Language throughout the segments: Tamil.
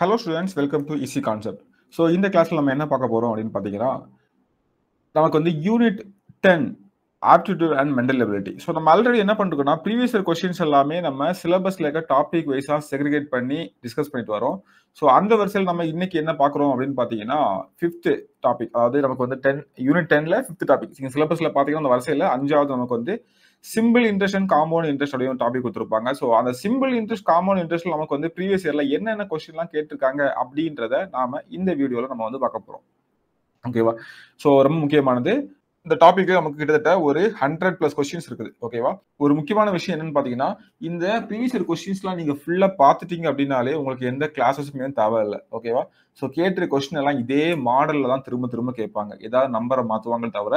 Hello students welcome to EC concept so இந்த கிளாஸில் நம்ம என்ன பார்க்க போகிறோம் அப்படின்னு பார்த்தீங்கன்னா நமக்கு வந்து unit ten aptitude and mental ability so நம்ம ஆல்ரெடி என்ன பண்ணிருக்கோம்னா ப்ரீவியஸ் இயர் கொஸ்டின்ஸ் எல்லாமே நம்ம சிலபஸில் இருக்க டாபிக் வைஸாக செக்ரிகேட் பண்ணி டிஸ்கஸ் பண்ணிட்டு வரோம் ஸோ அந்த வரிசையில் நம்ம இன்னைக்கு என்ன பார்க்குறோம் அப்படின்னு பார்த்தீங்கன்னா ஃபிஃப்த்து டாபிக் அதாவது நமக்கு வந்து டென் யூனிட் டெனில் ஃபிஃப்த் டாபிக் நீங்கள் சிலபஸில் பார்த்தீங்கன்னா அந்த வரிசையில் அஞ்சாவது நமக்கு வந்து simple interest and compound interest அப்படின்னு டாபிக் கொடுத்துருப்பாங்க ஸோ அந்த சிம்பிள் இன்ட்ரெஸ்ட் காம்பவுண்ட் இன்ட்ரெஸ்ட் நமக்கு வந்து ப்ரீவியஸ் இயர்ல என்னென்ன கொஸ்டின்லாம் கேட்டிருக்காங்க அப்படின்றத நாம இந்த வீடியோவில் நம்ம வந்து பார்க்க போகிறோம் ஓகேவா ஸோ ரொம்ப முக்கியமானது இந்த டாபிக் நமக்கு கிட்டத்தட்ட ஒரு ஹண்ட்ரட் பிளஸ் கொஸ்டின்ஸ் இருக்குது ஓகேவா ஒரு முக்கியமான விஷயம் என்னன்னு பாத்தீங்கன்னா இந்த ப்ரீவியஸ் இயர் கொஸ்டின்ஸ்லாம் நீங்க ஃபுல்லா பாத்துட்டீங்க அப்படின்னாலே உங்களுக்கு எந்த கிளாஸஸுமே தேவையில்லை ஓகேவா ஸோ கேட்டுற கொஸ்டின் எல்லாம் இதே மாடலில் தான் திரும்ப திரும்ப கேட்பாங்க ஏதாவது நம்பரை மாற்றுவாங்க தவிர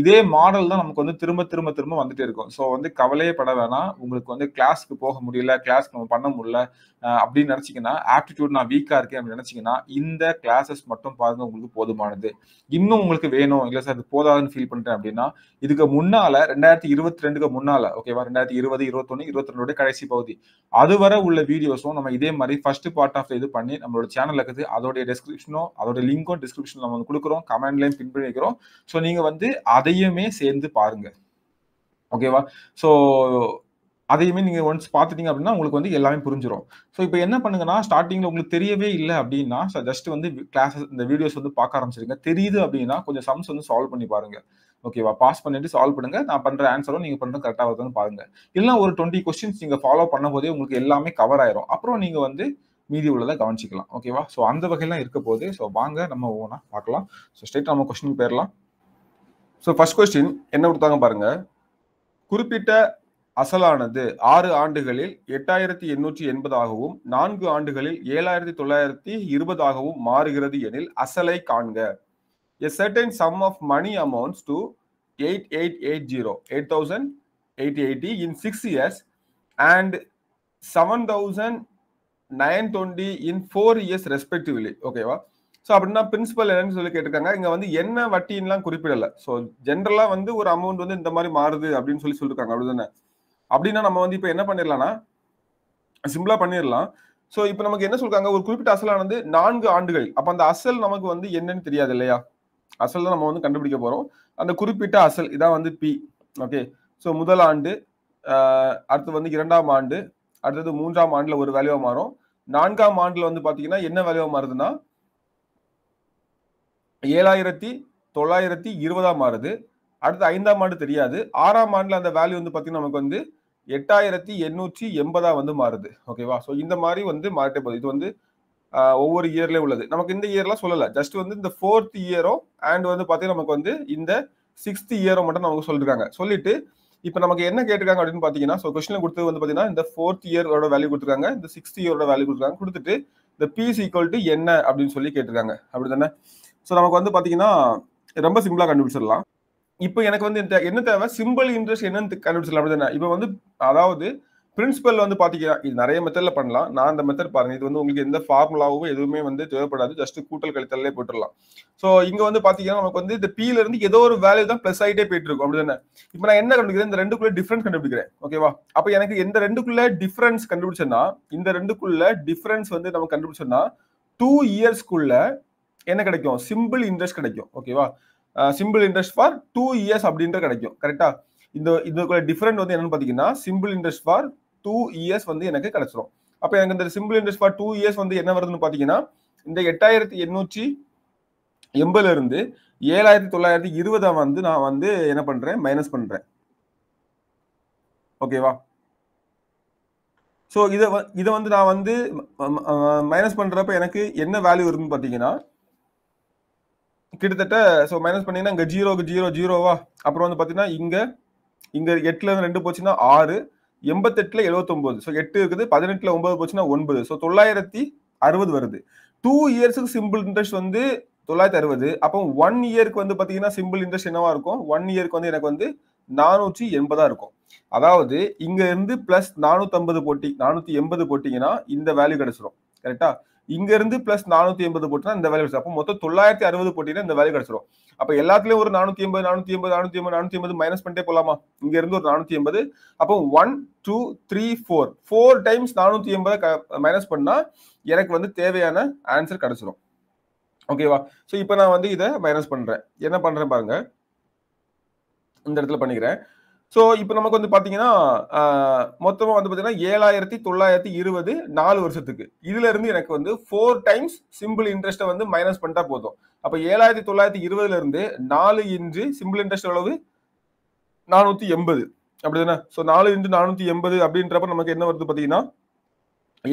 இதே மாடல் தான் நமக்கு வந்து திரும்ப திரும்ப திரும்ப வந்துட்டே இருக்கும் ஸோ வந்து கவலையே பட வேணாம் உங்களுக்கு வந்து கிளாஸ்க்கு போக முடியல கிளாஸ் நம்ம பண்ண முடியல அப்படின்னு நினச்சிங்கன்னா ஆப்டிடியூட் நான் வீக்காக இருக்கேன் அப்படின்னு நினச்சிங்கன்னா இந்த கிளாஸஸ் மட்டும் பாருங்கள் உங்களுக்கு போதுமானது இன்னும் உங்களுக்கு வேணும் இல்லை சார் இது போதாதுன்னு ஃபீல் பண்ணுறேன் அப்படின்னா இதுக்கு முன்னால் ரெண்டாயிரத்தி இருபத்தி ரெண்டுக்கு முன்னால் ஓகேவா ரெண்டாயிரத்தி இருபது இருபத்தொன்று இருபத்திரெண்டு கடைசி பகுதி அதுவரை உள்ள வீடியோஸும் நம்ம இதே மாதிரி ஃபர்ஸ்ட் பார்ட் ஆஃப் இது பண்ணி நம்மளோட சேனலுக்கு இருக்குது அதோட அதோடைய டெஸ்கிரிப்ஷனோ அதோட லிங்கோ டிஸ்கிரிப்ஷன் நம்ம வந்து கொடுக்குறோம் கமெண்ட்லையும் பின் பண்ணி வைக்கிறோம் ஸோ நீங்கள் வந்து அதையுமே சேர்ந்து பாருங்கள் ஓகேவா ஸோ அதையுமே நீங்கள் ஒன்ஸ் பார்த்துட்டீங்க அப்படின்னா உங்களுக்கு வந்து எல்லாமே புரிஞ்சிடும் ஸோ இப்போ என்ன பண்ணுங்கன்னா ஸ்டார்டிங்கில் உங்களுக்கு தெரியவே இல்லை அப்படின்னா ஜஸ்ட் வந்து கிளாஸஸ் இந்த வீடியோஸ் வந்து பார்க்க ஆரம்பிச்சிருங்க தெரியுது அப்படின்னா கொஞ்சம் சம்ஸ் வந்து சால்வ் பண்ணி பாருங்க ஓகேவா பாஸ் பண்ணிட்டு சால்வ் பண்ணுங்க நான் பண்ணுற ஆன்சரும் நீங்கள் பண்ணுற கரெக்டாக வருதுன்னு பாருங்க இல்லைன்னா ஒரு டுவெண்ட்டி கொஸ்டின்ஸ் நீங்கள் ஃபாலோ பண்ணும் போதே உங்களுக்கு எல்லாமே கவர் ஆயிரும் அப்புறம் நீங்கள் வந்து மீதி உள்ளதை கவனிச்சிக்கலாம் ஓகேவா ஸோ அந்த வகையெல்லாம் இருக்க போது ஸோ வாங்க நம்ம ஓனா பார்க்கலாம் ஸோ ஸ்ட்ரெயிட் நம்ம கொஸ்டின் பேரலாம் ஸோ ஃபர்ஸ்ட் கொஸ்டின் என்ன கொடுத்தாங்க பாருங்க குறிப்பிட்ட அசலானது ஆறு ஆண்டுகளில் எட்டாயிரத்தி எண்ணூற்றி எண்பதாகவும் நான்கு ஆண்டுகளில் ஏழாயிரத்தி தொள்ளாயிரத்தி இருபதாகவும் மாறுகிறது எனில் அசலை காண்க a certain sum of money amounts to eight eight eight zero eight thousand eight eighty in six years and seven thousand nine twenty in four years respectively ஓகேவா ஸோ அப்படின்னா பிரின்சிபல் என்னன்னு சொல்லி கேட்டிருக்காங்க இங்கே வந்து என்ன வட்டின்லாம் குறிப்பிடலை ஸோ ஜென்ரலாக வந்து ஒரு அமௌண்ட் வந்து இந்த மாதிரி மாறுது அப்படின்னு சொல்லி சொல்லியிருக்காங்க அப்படி தானே அப்படின்னா நம்ம வந்து இப்போ என்ன பண்ணிடலாம்னா சிம்பிளாக பண்ணிடலாம் ஸோ இப்போ நமக்கு என்ன சொல்கிறாங்க ஒரு குறிப்பிட்ட அசலானது நான்கு ஆண்டுகள் அப்போ அந்த அசல் நமக்கு வந்து என்னன்னு தெரியாது இல்லையா அசல் தான் நம்ம வந்து கண்டுபிடிக்க போகிறோம் அந்த குறிப்பிட்ட அசல் இதான் வந்து பி ஓகே ஸோ முதல் ஆண்டு அடுத்து வந்து இரண்டாம் ஆண்டு அடுத்தது மூன்றாம் ஆண்டில் ஒரு வேல்யூவாக மாறும் நான்காம் ஆண்டுல வந்து பாத்தீங்கன்னா என்ன வேலையா மாறுதுன்னா ஏழாயிரத்தி தொள்ளாயிரத்தி இருபதா மாறுது அடுத்து ஐந்தாம் ஆண்டு தெரியாது ஆறாம் ஆண்டுல அந்த வேல்யூ வந்து பாத்தீங்கன்னா நமக்கு வந்து எட்டாயிரத்தி எண்ணூற்றி எண்பதா வந்து மாறுது ஓகேவா ஸோ இந்த மாதிரி வந்து மாறிட்டே போகுது இது வந்து ஒவ்வொரு இயர்லேயே உள்ளது நமக்கு இந்த இயர்லாம் சொல்லலை ஜஸ்ட் வந்து இந்த ஃபோர்த் இயரும் அண்ட் வந்து பார்த்தீங்கன்னா நமக்கு வந்து இந்த சிக்ஸ்த் இயரும் மட்டும் நமக்கு சொல்லியிருக்காங்க சொல்லிட்டு இப்போ நமக்கு என்ன கேட்டிருக்காங்க அப்படின்னு பார்த்தீங்கன்னா ஸோ கொஸ்டின் கொடுத்தது வந்து பார்த்தீங்கன்னா இந்த ஃபோர்த் இயரோட வேல்யூ கொடுத்துருக்காங்க இந்த சிக்ஸ்த் இயரோட வேல்யூ கொடுத்துருக்காங்க கொடுத்துட்டு இந்த பிஸ் ஈக்குவல் டு என்ன அப்படின்னு சொல்லி கேட்டிருக்காங்க அப்படி தானே ஸோ நமக்கு வந்து பார்த்தீங்கன்னா ரொம்ப சிம்பிளாக கண்டுபிடிச்சிடலாம் இப்போ எனக்கு வந்து என்ன தேவை சிம்பிள் இன்ட்ரெஸ்ட் என்னன்னு கண்டுபிடிச்சிடலாம் அப்படி தானே இப்போ வந்து அதாவது பிரின்சிபல் வந்து பாத்தீங்கன்னா இது நிறைய மெத்தட்ல பண்ணலாம் நான் அந்த மெத்தட் பாருங்க இது வந்து உங்களுக்கு எந்த ஃபார்முலாவும் எதுவுமே வந்து தேவைப்படாது ஜஸ்ட் கூட்டல் கழித்தலே போட்டுடலாம் ஸோ இங்க வந்து பாத்தீங்கன்னா நமக்கு வந்து இந்த பீல இருந்து ஏதோ ஒரு வேல்யூ தான் பிளஸ் ஆகிட்டே போயிட்டு இருக்கும் அப்படி தானே இப்போ நான் என்ன கண்டுபிடிக்கிறேன் இந்த ரெண்டுக்குள்ள டிஃபரன்ஸ் கண்டுபிடிக்கிறேன் ஓகேவா அப்போ எனக்கு இந்த ரெண்டுக்குள்ள டிஃபரன்ஸ் கண்டுபிடிச்சேன்னா இந்த ரெண்டுக்குள்ள டிஃபரன்ஸ் வந்து நம்ம கண்டுபிடிச்சோம்னா டூ இயர்ஸ்க்குள்ள என்ன கிடைக்கும் சிம்பிள் இன்ட்ரெஸ்ட் கிடைக்கும் ஓகேவா simple interest for two years அப்படின்ற கிடைக்கும் கரெக்டா இந்த இதுக்குள்ள டிஃபரெண்ட் வந்து என்னன்னு பார்த்தீங்கன்னா simple interest for two years வந்து எனக்கு கிடைச்சிரும் அப்போ எனக்கு இந்த simple interest for two years வந்து என்ன வருதுன்னு பார்த்தீங்கன்னா இந்த எட்டாயிரத்தி எண்ணூற்றி எண்பதுல இருந்து ஏழாயிரத்தி தொள்ளாயிரத்தி இருபதை வந்து நான் வந்து என்ன பண்றேன் மைனஸ் பண்றேன் ஓகேவா ஸோ இதை இதை வந்து நான் வந்து மைனஸ் பண்ணுறப்ப எனக்கு என்ன வேல்யூ இருக்குன்னு பார்த்தீங்கன்னா கிட்டத்தட்ட ஸோ மைனஸ் பண்ணிங்கன்னா இங்கே ஜீரோக்கு ஜீரோ ஜீரோவா அப்புறம் வந்து பார்த்தீங்கன்னா இங்கே இங்க எட்டுல இருந்து ரெண்டு போச்சுன்னா ஆறு எண்பத்தெட்டுல எழுபத்தொன்பது ஸோ எட்டு இருக்குது பதினெட்டுல ஒன்பது போச்சுன்னா ஒன்பது ஸோ தொள்ளாயிரத்தி அறுபது வருது டூ இயர்ஸுக்கு சிம்பிள் இன்ட்ரெஸ்ட் வந்து தொள்ளாயிரத்தி அறுபது அப்போ ஒன் இயருக்கு வந்து பார்த்தீங்கன்னா சிம்பிள் இன்ட்ரெஸ்ட் என்னவா இருக்கும் ஒன் இயருக்கு வந்து எனக்கு வந்து நானூற்றி எண்பதா இருக்கும் அதாவது இங்க இருந்து பிளஸ் நானூத்தி ஐம்பது போட்டி நானூத்தி எண்பது போட்டிங்கன்னா இந்த வேல்யூ கிடைச்சிடும் கரெக்டா இங்க இருந்து பிளஸ் நானூத்தி எண்பது போட்டினா இந்த வேலை கிடைச்சிடும் அப்போ மொத்தம் தொள்ளாயிரத்தி அறுபது போட்டினா இந்த வேலை கிடைச்சிடும் அப்ப எல்லாத்துலயும் ஒரு நானூத்தி எண்பது நானூத்தி எண்பது நானூத்தி எண்பது நானூத்தி எண்பது மைனஸ் பண்ணிட்டே போலாமா இங்க இருந்து ஒரு நானூத்தி எண்பது அப்போ one two three four four times நானூத்தி எண்பதை மைனஸ் பண்ணா எனக்கு வந்து தேவையான ஆன்சர் கிடைச்சிடும் ஓகேவா ஸோ இப்போ நான் வந்து இதை மைனஸ் பண்றேன் என்ன பண்றேன் பாருங்க இந்த இடத்துல பண்ணிக்கிறேன் ஸோ இப்போ நமக்கு வந்து பார்த்தீங்கன்னா மொத்தமாக வந்து பார்த்தீங்கன்னா ஏழாயிரத்தி தொள்ளாயிரத்தி இருபது நாலு வருஷத்துக்கு இதுல இருந்து எனக்கு வந்து ஃபோர் டைம்ஸ் சிம்பிள் இன்ட்ரெஸ்ட்டை வந்து மைனஸ் பண்ணிட்டா போதும் அப்போ ஏழாயிரத்தி தொள்ளாயிரத்தி இருபதுல இருந்து நாலு இன்று சிம்பிள் இன்ட்ரெஸ்ட் அளவு நானூற்றி எண்பது அப்படி தானே ஸோ நாலு இன்று நானூற்றி எண்பது அப்படின்றப்ப நமக்கு என்ன வருது பார்த்தீங்கன்னா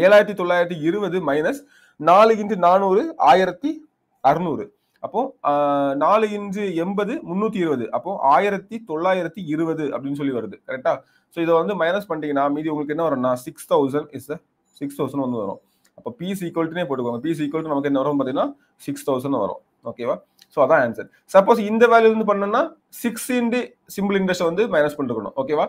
ஏழாயிரத்தி தொள்ளாயிரத்தி இருபது மைனஸ் நாலு இன்று நானூறு ஆயிரத்தி அறுநூறு அப்போ நாலு இன்ச்சு எண்பது முந்நூற்றி இருபது அப்போ ஆயிரத்தி தொள்ளாயிரத்தி இருபது அப்படின்னு சொல்லி வருது கரெக்டா ஸோ இதை வந்து மைனஸ் பண்ணிட்டீங்கன்னா மீதி உங்களுக்கு என்ன வரும்னா six thousand is six thousand வந்து வரும் அப்போ பிஸ் ஈக்குவல்ட்டுனே போட்டுக்கோங்க பிஸ் ஈக்குவல் நமக்கு என்ன வரும் பார்த்தீங்கன்னா சிக்ஸ் தௌசண்ட் வரும் ஓகேவா ஸோ அதான் ஆன்சர் சப்போஸ் இந்த வேல்யூ வந்து பண்ணோம்னா சிக்ஸ் இன்டு சிம்பிள் இன்ட்ரெஸ்ட் வந்து மைனஸ் பண்ணிருக்கணும் ஓகேவா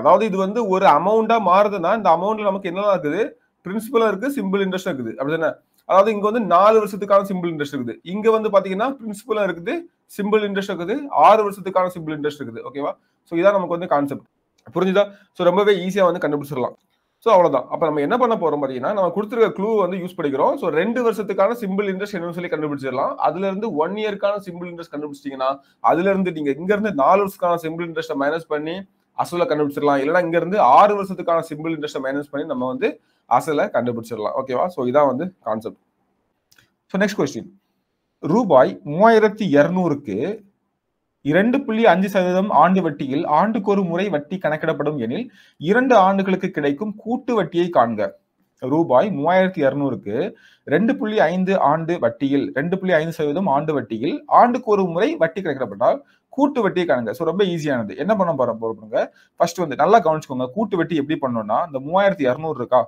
அதாவது இது வந்து ஒரு அமௌண்ட்டாக மாறுதுன்னா இந்த அமௌண்ட்டில் நமக்கு என்னதான் இருக்குது பிரின்சிபலாக இருக்குது சிம்பிள் இன்ட்ரெஸ்ட் இருக்குது அப்படி தானே அதாவது இங்க வந்து நாலு வருஷத்துக்கான சிம்பிள் இன்ட்ரெஸ்ட் இருக்குது இங்க வந்து பாத்தீங்கன்னா பிரின்சிபலும் இருக்குது சிம்பிள் இன்ட்ரெஸ்ட் இருக்குது ஆறு வருஷத்துக்கான சிம்பிள் இன்ட்ரெஸ்ட் இருக்குது ஓகேவா ஸோ இதான் நமக்கு வந்து கான்செப்ட் புரிஞ்சுதா ஸோ ரொம்பவே ஈஸியாக வந்து கண்டுபிடிச்சிடலாம் ஸோ அவ்வளோதான் அப்போ நம்ம என்ன பண்ண போகிறோம் பார்த்தீங்கன்னா நம்ம கொடுத்துருக்க க்ளூ வந்து யூஸ் பண்ணிக்கிறோம் ஸோ ரெண்டு வருஷத்துக்கான சிம்பிள் இன்ட்ரெஸ்ட் என்னன்னு சொல்லி கண்டுபிடிச்சிடலாம் அதுலேருந்து ஒன் இயர்க்கான சிம்பிள் இன்ட்ரெஸ்ட் கண்டுபிடிச்சிட்டிங்கன்னா அதுலேருந்து நீங்கள் இங்கேருந்து நாலு வருஷத்துக்கான சிம்பிள் இன்ட்ரெஸ்ட்டை மைனஸ் பண்ணி அசூலை கண்டுபிடிச்சிடலாம் இல்லைனா இங்கேருந்து ஆறு வருஷத்துக்கான சிம்பிள் இன்ட்ரெஸ்ட்டை மைனஸ் பண்ணி நம்ம வந்து அசலை கண்டுபிடிச்சிடலாம் ஓகேவா ஸோ இதான் வந்து கான்செப்ட் ஸோ நெக்ஸ்ட் கொஸ்டின் ரூபாய் மூவாயிரத்தி இரநூறுக்கு இரண்டு புள்ளி அஞ்சு சதவீதம் ஆண்டு வட்டியில் ஆண்டுக்கு ஒரு முறை வட்டி கணக்கிடப்படும் எனில் இரண்டு ஆண்டுகளுக்கு கிடைக்கும் கூட்டு வட்டியை காண்க ரூபாய் மூவாயிரத்தி இரநூறுக்கு ரெண்டு புள்ளி ஐந்து ஆண்டு வட்டியில் ரெண்டு புள்ளி ஐந்து சதவீதம் ஆண்டு வட்டியில் ஆண்டுக்கு ஒரு முறை வட்டி கணக்கிடப்பட்டால் கூட்டு வட்டியை காணுங்க ஸோ ரொம்ப ஈஸியானது என்ன பண்ண போற போறோம்ங்க ஃபர்ஸ்ட் வந்து நல்லா கவனிச்சுக்கோங்க கூட்டு வட்டி எப்படி பண்ணோம்னா இந்த மூவாயிரத்தி இரநூறு இருக்கா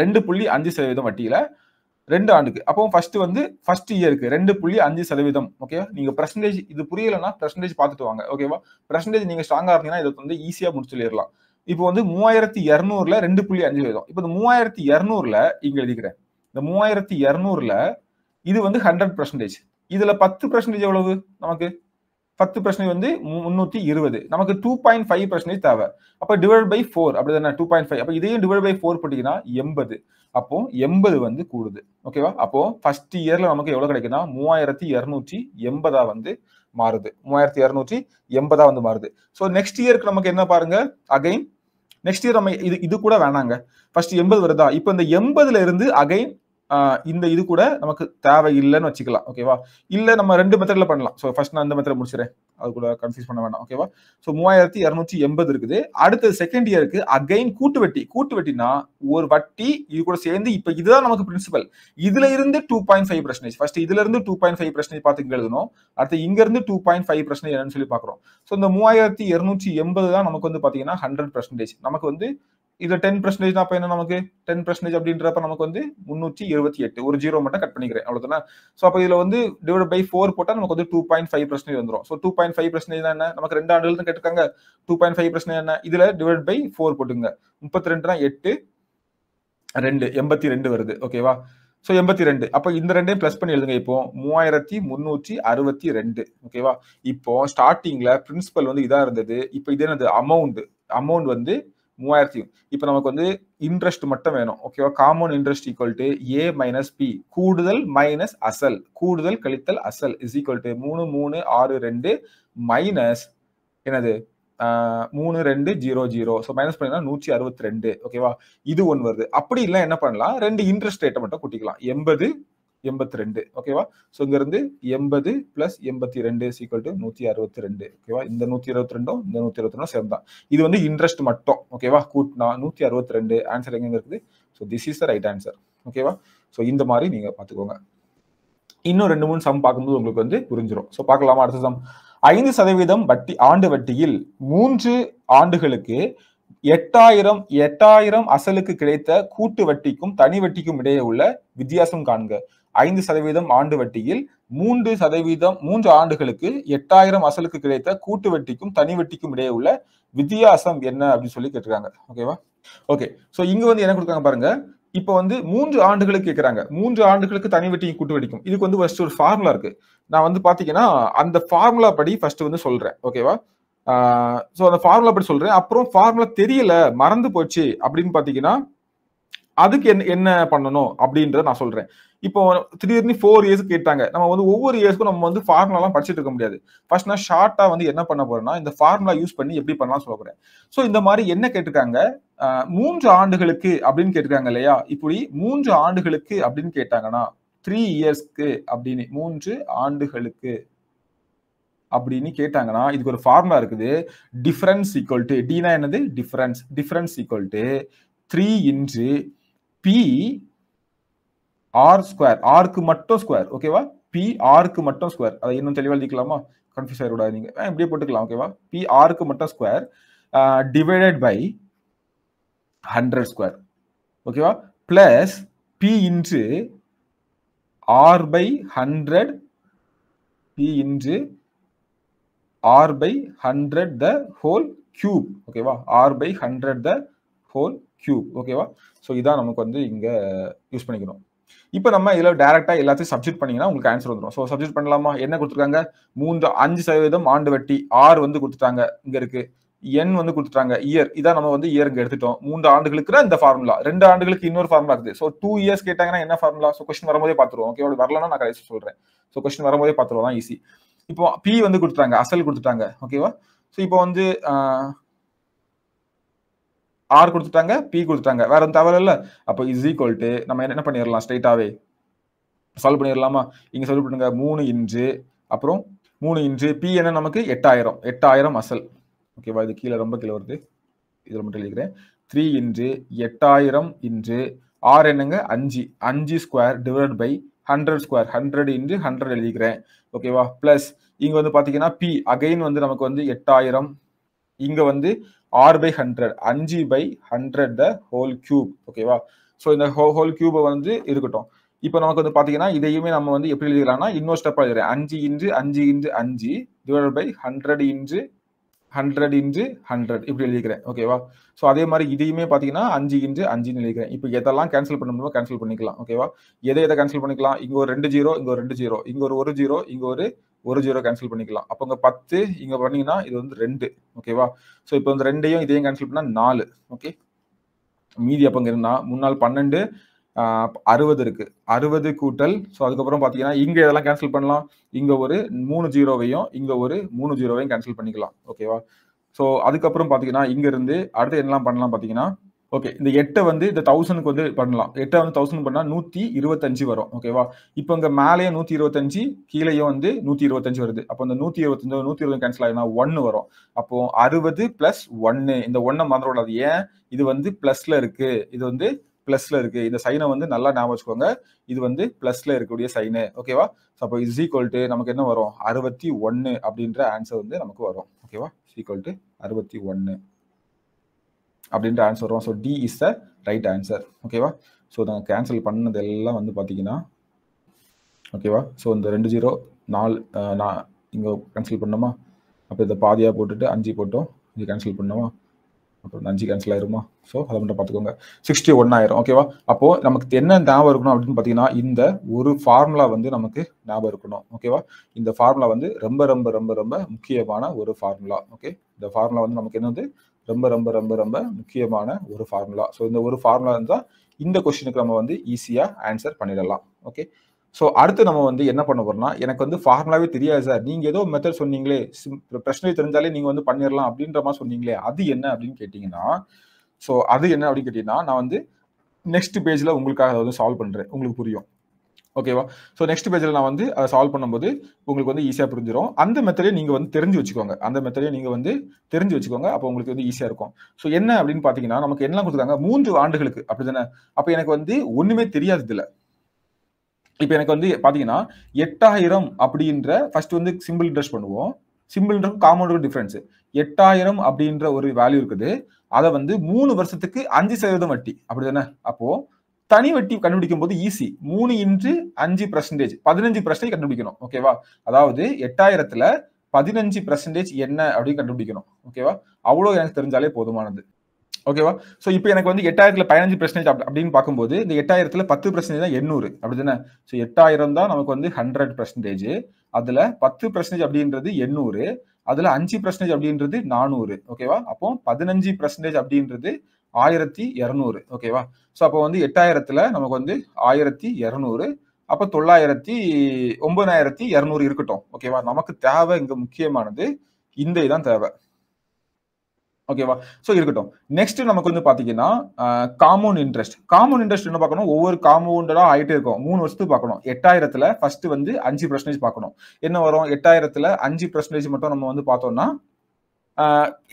ரெண்டு புள்ளி அஞ்சு சதவீதம் வட்டியில ரெண்டு ஆண்டுக்கு அப்போ ஃபர்ஸ்ட் வந்து ஃபர்ஸ்ட் இயருக்கு ரெண்டு புள்ளி அஞ்சு சதவீதம் ஓகே நீங்க பர்சன்டேஜ் இது புரியலன்னா பர்சன்டேஜ் பார்த்துட்டு வாங்க ஓகேவா பர்சன்டேஜ் நீங்க ஸ்ட்ராங்கா இருந்தீங்கன்னா இதை வந்து ஈஸியா சொல்லிடலாம் இப்போ வந்து மூவாயிரத்தி இரநூறுல ரெண்டு புள்ளி அஞ்சு சதவீதம் இப்போ இந்த மூவாயிரத்தி இரநூறுல இங்க எழுதிக்கிறேன் இந்த மூவாயிரத்தி இரநூறுல இது வந்து ஹண்ட்ரட் பர்சன்டேஜ் இதுல பத்து பர்சன்டேஜ் எவ்வளவு நமக்கு பத்து பர்சன்டேஜ் வந்து முந்நூற்றி இருபது நமக்கு டூ பாயிண்ட் ஃபைவ் பர்சன்டேஜ் தேவை அப்போ டிவைட் பை ஃபோர் அப்படி தானே டூ பாயிண்ட் ஃபைவ் அப்போ இதையும் டிவைட் பை ஃபோர் போட்டிங்கன்னா எண்பது அப்போ எண்பது வந்து கூடுது ஓகேவா அப்போ ஃபர்ஸ்ட் இயர்ல நமக்கு எவ்வளோ கிடைக்குன்னா மூவாயிரத்தி இரநூற்றி எண்பதா வந்து மாறுது மூவாயிரத்தி இரநூற்றி எண்பதா வந்து மாறுது ஸோ நெக்ஸ்ட் இயருக்கு நமக்கு என்ன பாருங்க அகைன் நெக்ஸ்ட் இயர் நம்ம இது இது கூட வேணாங்க ஃபர்ஸ்ட் எண்பது வருதா இப்போ இந்த எண்பதுல இருந்து அகைன் இந்த இது கூட நமக்கு தேவை இல்லைன்னு வச்சுக்கலாம் ஓகேவா இல்லை நம்ம ரெண்டு மெத்தடில் பண்ணலாம் ஸோ ஃபர்ஸ்ட் நான் இந்த மெத்தட் முடிச்சுறேன் அது கூட கன்ஃபியூஸ் பண்ண வேணாம் ஓகேவா ஸோ மூவாயிரத்தி இரநூத்தி எண்பது இருக்குது அடுத்தது செகண்ட் இயருக்கு அகைன் கூட்டு வட்டி கூட்டு வட்டினா ஒரு வட்டி இது கூட சேர்ந்து இப்போ இதுதான் நமக்கு பிரின்சிபல் இதுல இருந்து டூ பாயிண்ட் ஃபைவ் பிரச்சனை ஃபர்ஸ்ட் இதுல இருந்து டூ பாயிண்ட் ஃபைவ் பிரச்சனை பார்த்து எழுதணும் அடுத்து இங்க இருந்து டூ பாயிண்ட் ஃபைவ் பிரச்சனை என்னன்னு சொல்லி பார்க்குறோம் ஸோ இந்த மூவாயிரத்தி இரநூற்றி எண்பது தான் நமக்கு வந்து பார்த்தீங்கன்னா ஹண்ட்ரட் பர்சன்டேஜ் நமக்கு வந்து இது டென் பர்சன்டேஜ் அப்ப என்ன நமக்கு டென் பர்சன்டேஜ் அப்படின்றப்ப நமக்கு வந்து முன்னூற்றி இருபத்தி எட்டு ஒரு ஜீரோ மட்டும் கட் பண்ணிக்கிறேன் அவ்வளோதானே ஸோ அப்போ இதில் வந்து டிவைட் பை ஃபோர் போட்டால் நமக்கு வந்து டூ பாயிண்ட் ஃபைவ் பர்சன்டேஜ் வந்துடும் so two point five percentage என்ன நமக்கு ரெண்டு ஆண்டுகள் கேட்டிருக்காங்க டூ பாயிண்ட் ஃபைவ் பர்சன்டேஜ் என்ன இதில் டிவைட் பை ஃபோர் போட்டுங்க முப்பத்தி ரெண்டுனா எட்டு ரெண்டு எண்பத்தி ரெண்டு வருது ஓகேவா ஸோ எண்பத்தி ரெண்டு அப்போ இந்த ரெண்டையும் ப்ளஸ் பண்ணி எழுதுங்க இப்போ மூவாயிரத்தி முந்நூற்றி அறுபத்தி ரெண்டு ஓகேவா இப்போ ஸ்டார்டிங்கில் பிரின்சிபல் வந்து இதாக இருந்தது இப்போ இது என்னது அமௌண்ட் அமௌண்ட் வந்து மூவாயிரத்தையும் இப்போ நமக்கு வந்து இன்ட்ரெஸ்ட் மட்டும் வேணும் ஓகேவா common interest equal to A minus B கூடுதல் மைனஸ் அசல் கூடுதல் கழித்தல் அசல் இஸ் ஈக்குவல் டு மூணு மூணு ஆறு ரெண்டு மைனஸ் என்னது மூணு ரெண்டு ஜீரோ ஜீரோ ஸோ மைனஸ் பண்ணிங்கன்னா நூற்றி அறுபத்தி ரெண்டு ஓகேவா இது ஒன்று வருது அப்படி இல்லை என்ன பண்ணலாம் ரெண்டு இன்ட்ரெஸ்ட் ரேட்டை மட்டும் கூட்டிக்கலாம் எண்பது எண்பத்தி ரெண்டு ஓகேவா ஸோ இங்கேருந்து எண்பது பிளஸ் எண்பத்தி ரெண்டு சீக்கல் டு நூற்றி அறுபத்தி ரெண்டு ஓகேவா இந்த நூற்றி இருபத்தி ரெண்டும் இந்த நூற்றி இருபத்தி ரெண்டும் சேர்ந்தான் இது வந்து இன்ட்ரெஸ்ட் மட்டும் ஓகேவா கூட்டினா நூற்றி அறுபத்தி ரெண்டு ஆன்சர் எங்கே இருக்குது so this is the right answer ஓகேவா ஸோ இந்த மாதிரி நீங்கள் பார்த்துக்கோங்க இன்னும் ரெண்டு மூணு சம் பார்க்கும்போது உங்களுக்கு வந்து புரிஞ்சிடும் ஸோ பார்க்கலாமா அடுத்த சம் ஐந்து சதவீதம் வட்டி ஆண்டு வட்டியில் மூன்று ஆண்டுகளுக்கு எட்டாயிரம் எட்டாயிரம் அசலுக்கு கிடைத்த கூட்டு வட்டிக்கும் தனி வட்டிக்கும் இடையே உள்ள வித்தியாசம் காண்க ஐந்து சதவீதம் ஆண்டு வட்டியில் மூன்று சதவீதம் மூன்று ஆண்டுகளுக்கு எட்டாயிரம் அசலுக்கு கிடைத்த கூட்டு வட்டிக்கும் தனி வட்டிக்கும் இடையே உள்ள வித்தியாசம் என்ன அப்படின்னு சொல்லி கேட்டிருக்காங்க ஓகேவா ஓகே ஸோ இங்க வந்து என்ன கொடுக்குறாங்க பாருங்க இப்போ வந்து மூன்று ஆண்டுகளுக்கு கேட்குறாங்க மூன்று ஆண்டுகளுக்கு தனி வட்டியும் கூட்டு வட்டிக்கும் இதுக்கு வந்து ஃபர்ஸ்ட் ஒரு ஃபார்முலா இருக்கு நான் வந்து பாத்தீங்கன்னா அந்த ஃபார்முலா படி ஃபர்ஸ்ட் வந்து சொல்றேன் ஓகேவா ஸோ அந்த ஃபார்முலா படி சொல்றேன் அப்புறம் ஃபார்முலா தெரியல மறந்து போச்சு அப்படின்னு பாத்தீங்கன்னா அதுக்கு என்ன என்ன பண்ணணும் அப்படின்றத நான் சொல்றேன் இப்போ திடீர்னு ஃபோர் இயர்ஸ் கேட்டாங்க நம்ம வந்து ஒவ்வொரு இயர்ஸ்க்கும் நம்ம வந்து ஃபார்முலாலாம் படிச்சுட்டு இருக்க முடியாது ஃபர்ஸ்ட் நான் ஷார்ட்டா வந்து என்ன பண்ண போறேன்னா இந்த ஃபார்முலா யூஸ் பண்ணி எப்படி பண்ணலாம் சொல்ல போறேன் ஸோ இந்த மாதிரி என்ன கேட்டிருக்காங்க மூன்று ஆண்டுகளுக்கு அப்படின்னு கேட்டிருக்காங்க இல்லையா இப்படி மூன்று ஆண்டுகளுக்கு அப்படின்னு கேட்டாங்கன்னா த்ரீ இயர்ஸ்க்கு அப்படின்னு மூன்று ஆண்டுகளுக்கு அப்படின்னு கேட்டாங்கன்னா இதுக்கு ஒரு ஃபார்முலா இருக்குது டிஃபரன்ஸ் ஈக்குவல் டு டீனா என்னது difference difference equal to three into P R square ஆர்க்கு மட்டும் ஸ்கொயர் ஓகேவா பி ஆருக்கு மட்டும் ஸ்கொயர் அதை இன்னும் தெளிவாக எழுதிக்கலாமா கன்ஃபியூஸ் ஆகிடக்கூடாது நீங்க இப்படியே போட்டுக்கலாம் ஓகேவா பி ஆருக்கு மட்டும் square divided by hundred square ஓகேவா plus P into R by hundred P into R by hundred the whole cube ஓகேவா R by hundred the whole cube ஓகேவா ஸோ இதான் நமக்கு வந்து இங்கே யூஸ் பண்ணிக்கணும் இப்போ நம்ம இதில் டேரெக்டாக எல்லாத்தையும் சப்ஜெக்ட் பண்ணிங்கன்னா உங்களுக்கு ஆன்சர் வந்துடும் ஸோ சப்ஜெக்ட் பண்ணலாமா என்ன கொடுத்துருக்காங்க மூன்று அஞ்சு சதவீதம் ஆண்டு வட்டி ஆறு வந்து கொடுத்துட்டாங்க இங்கே இருக்குது என் வந்து கொடுத்துட்டாங்க இயர் இதான் நம்ம வந்து இயர் இங்கே எடுத்துட்டோம் மூன்று ஆண்டுகளுக்கு இந்த ஃபார்முலா ரெண்டு ஆண்டுகளுக்கு இன்னொரு ஃபார்முலா இருக்குது ஸோ டூ இயர்ஸ் கேட்டாங்கன்னா என்ன ஃபார்முலா ஸோ கொஸ்டின் வரும்போதே பார்த்துருவோம் ஓகே வரலன்னா நான் கடைசி சொல்கிறேன் ஸோ கொஸ்டின் வரும்போதே பார்த்துருவோம் தான் ஈஸி இப்போ பி வந்து கொடுத்துட்டாங்க அசல் கொடுத்துட்டாங்க ஓகேவா ஸோ இப்போ வந்து ஆர் கொடுத்துட்டாங்க பி கொடுத்துட்டாங்க வேற எந்த தவறு இல்லை அப்போ இஸ் ஈக்குவல் நம்ம என்ன பண்ணிடலாம் ஸ்ட்ரைட்டாகவே சால்வ் பண்ணிடலாமா இங்கே சால்வ் பண்ணுங்க மூணு இன்ச்சு அப்புறம் மூணு இன்ச்சு பி என்ன நமக்கு எட்டாயிரம் எட்டாயிரம் அசல் ஓகேவா இது கீழே ரொம்ப கீழே வருது இதில் மட்டும் எழுதிக்கிறேன் த்ரீ இன்ச்சு எட்டாயிரம் இன்ச்சு ஆர் என்னங்க அஞ்சு அஞ்சு square divide by hundred square hundred into hundred எழுதிக்கிறேன் ஓகேவா ப்ளஸ் இங்கே வந்து பார்த்தீங்கன்னா பி அகைன் வந்து நமக்கு வந்து எட்டாயிரம் இங்கே வந்து ஆர் பை ஹண்ட்ரட் அஞ்சு by hundred the whole cube ஓகேவா ஸோ இந்த ஹோ ஹோல் கியூபை வந்து இருக்கட்டும் இப்போ நமக்கு வந்து பார்த்தீங்கன்னா இதையுமே நம்ம வந்து எப்படி எழுதிக்கலாம்னா இன்னொரு ஸ்டெப் எழுதுறேன் அஞ்சு இன்ச்சு அஞ்சு இன்ச்சு அஞ்சு divide by hundred into hundred into hundred இப்படி எழுதிக்கிறேன் ஓகேவா ஸோ அதே மாதிரி இதையுமே பார்த்தீங்கன்னா அஞ்சு இன்ச்சு அஞ்சுன்னு எழுதிக்கிறேன் இப்போ எதெல்லாம் கேன்சல் பண்ண முடியுமோ கேன்சல் பண்ணிக்கலாம் ஓகேவா எதை எதை கேன்சல் பண்ணிக்கலாம் இங்கே ஒரு ரெண்டு ஜீரோ இங்கே ஒரு ரெண்டு ஜீரோ இங்கே ஒரு ஒரு ஜீரோ இங்கே ஒரு ஒரு ஜீரோ கேன்சல் பண்ணிக்கலாம் அப்போ இங்கே பத்து இங்கே பண்ணிங்கன்னா இது வந்து ரெண்டு ஓகேவா ஸோ இப்போ வந்து ரெண்டையும் இதையும் கேன்சல் பண்ணால் நாலு ஓகே மீதி அப்போ இங்கே இருந்தால் முன்னாள் பன்னெண்டு அறுபது இருக்கு அறுபது கூட்டல் ஸோ அதுக்கப்புறம் பார்த்தீங்கன்னா இங்கே இதெல்லாம் கேன்சல் பண்ணலாம் இங்கே ஒரு மூணு ஜீரோவையும் இங்கே ஒரு மூணு ஜீரோவையும் கேன்சல் பண்ணிக்கலாம் ஓகேவா ஸோ அதுக்கப்புறம் பார்த்தீங்கன்னா இங்கேருந்து அடுத்து என்னெல்லாம் பண்ணலாம் பார்த்தீங்கன்னா ஓகே இந்த எட்டை வந்து இந்த தௌசண்ட்க்கு வந்து பண்ணலாம் எட்டை வந்து தௌசண்ட் பண்ணால் நூற்றி இருபத்தஞ்சு வரும் ஓகேவா இப்போ இங்கே மேலேயே நூற்றி இருபத்தஞ்சு கீழேயும் வந்து நூற்றி இருபத்தஞ்சு வருது அப்போ அந்த நூற்றி இருபத்தஞ்சு நூற்றி இருபது கேன்சல் ஆகினா ஒன்று வரும் அப்போ அறுபது ப்ளஸ் ஒன்று இந்த ஒன்றை மறந்துவிடாது ஏன் இது வந்து ப்ளஸில் இருக்குது இது வந்து ப்ளஸில் இருக்குது இந்த சைனை வந்து நல்லா ஞாபகம் வச்சுக்கோங்க இது வந்து ப்ளஸில் இருக்கக்கூடிய சைனு ஓகேவா ஸோ அப்போ இஸ் நமக்கு என்ன வரும் அறுபத்தி ஒன்று அப்படின்ற ஆன்சர் வந்து நமக்கு வரும் ஓகேவா ஈக்குவல் டு அறுபத்தி ஒன்று அப்படின்ற ஆன்சர் வரும் so D is the right answer ஓகேவா ஸோ நாங்கள் கேன்சல் பண்ணது எல்லாம் வந்து பார்த்தீங்கன்னா ஓகேவா ஸோ இந்த ரெண்டு ஜீரோ நாலு நான் இங்கே கேன்சல் பண்ணோமா அப்போ இதை பாதியாக போட்டுட்டு அஞ்சு போட்டோம் இது கேன்சல் பண்ணோமா அப்புறம் அஞ்சு கேன்சல் ஆயிருமா ஸோ அதை மட்டும் பார்த்துக்கோங்க சிக்ஸ்டி ஒன் ஆயிரும் ஓகேவா அப்போது நமக்கு என்ன ஞாபகம் இருக்கணும் அப்படின்னு பார்த்தீங்கன்னா இந்த ஒரு ஃபார்முலா வந்து நமக்கு ஞாபகம் இருக்கணும் ஓகேவா இந்த ஃபார்முலா வந்து ரொம்ப ரொம்ப ரொம்ப ரொம்ப முக்கியமான ஒரு ஃபார்முலா ஓகே இந்த ஃபார்முலா வந்து நமக்கு என்ன வந்து ரொம்ப ரொம்ப ரொம்ப ரொம்ப முக்கியமான ஒரு ஃபார்முலா ஸோ இந்த ஒரு ஃபார்முலா இருந்தால் இந்த கொஷினுக்கு நம்ம வந்து ஈஸியாக ஆன்சர் பண்ணிடலாம் ஓகே ஸோ அடுத்து நம்ம வந்து என்ன பண்ண போறோம்னா எனக்கு வந்து ஃபார்முலாவே தெரியாது சார் நீங்கள் ஏதோ மெத்தட் சொன்னீங்களே பிரச்சனை தெரிஞ்சாலே நீங்கள் வந்து பண்ணிடலாம் அப்படின்ற மாதிரி சொன்னீங்களே அது என்ன அப்படின்னு கேட்டிங்கன்னா ஸோ அது என்ன அப்படின்னு கேட்டிங்கன்னா நான் வந்து நெக்ஸ்ட் பேஜில் உங்களுக்காக வந்து சால்வ் பண்ணுறேன் உங்களுக்கு புரியும் ஓகேவா ஸோ நெக்ஸ்ட் பேஜில் நான் வந்து அதை சால்வ் பண்ணும்போது உங்களுக்கு வந்து ஈஸியாக புரிஞ்சிடும் அந்த மெத்தடையும் நீங்கள் வந்து தெரிஞ்சு வச்சுக்கோங்க அந்த மெத்தடையும் நீங்கள் வந்து தெரிஞ்சு வச்சுக்கோங்க அப்போ உங்களுக்கு வந்து ஈஸியாக இருக்கும் ஸோ என்ன அப்படின்னு பார்த்தீங்கன்னா நமக்கு என்ன கொடுத்துருக்காங்க மூன்று ஆண்டுகளுக்கு அப்படி தானே அப்போ எனக்கு வந்து ஒன்றுமே தெரியாது இல்லை இப்போ எனக்கு வந்து பார்த்தீங்கன்னா எட்டாயிரம் அப்படின்ற ஃபர்ஸ்ட் வந்து சிம்பிள் இன்ட்ரெஸ்ட் பண்ணுவோம் சிம்பிள்ன்றது காமௌண்டுக்கும் டிஃப்ரென்ஸ் எட்டாயிரம் அப்படின்ற ஒரு வேல்யூ இருக்குது அதை வந்து மூணு வருஷத்துக்கு அஞ்சு சதவீதம் வட்டி அப்படி தானே அப்போது தனி வட்டி கண்டுபிடிக்கும் போது ஈஸி மூணு இன்று அஞ்சு பர்சன்டேஜ் பதினஞ்சு பர்சன்டேஜ் கண்டுபிடிக்கணும் ஓகேவா அதாவது எட்டாயிரத்துல பதினஞ்சு பர்சன்டேஜ் என்ன அப்படின்னு கண்டுபிடிக்கணும் ஓகேவா அவ்வளோ எனக்கு தெரிஞ்சாலே போதுமானது ஓகேவா ஸோ இப்போ எனக்கு வந்து எட்டாயிரத்துல பதினஞ்சு பர்சன்டேஜ் அப்படின்னு பார்க்கும்போது இந்த எட்டாயிரத்துல பத்து பர்சன்டேஜ் தான் எண்ணூறு அப்படி தானே ஸோ எட்டாயிரம் தான் நமக்கு வந்து ஹண்ட்ரட் பர்சன்டேஜ் அதுல பத்து பர்சன்டேஜ் அப்படின்றது எண்ணூறு அதுல அஞ்சு பர்சன்டேஜ் அப்படின்றது நானூறு ஓகேவா அப்போ பதினஞ்சு பர்சன்டேஜ் அப்படின்றது ஆயிரத்தி இரநூறு ஓகேவா ஸோ அப்போ வந்து எட்டாயிரத்துல நமக்கு வந்து ஆயிரத்தி இரநூறு அப்போ தொள்ளாயிரத்தி ஒன்பதாயிரத்தி இரநூறு இருக்கட்டும் ஓகேவா நமக்கு தேவை இங்கே முக்கியமானது இந்த இதான் தேவை ஓகேவா ஸோ இருக்கட்டும் நெக்ஸ்ட் நமக்கு வந்து பார்த்தீங்கன்னா காமௌண்ட் இன்ட்ரெஸ்ட் காமௌண்ட் இன்ட்ரெஸ்ட் என்ன பார்க்கணும் ஒவ்வொரு காம்பவுண்டடாக ஆகிட்டே இருக்கும் மூணு வருஷத்துக்கு பார்க்கணும் எட்டாயிரத்துல ஃபர்ஸ்ட் வந்து அஞ்சு பர்சன்டேஜ் பார்க்கணும் என்ன வரும் எட்டாயிரத்துல அஞ்சு பர்சன்டேஜ் மட்டும் நம்ம வந்து பார்த்தோம்னா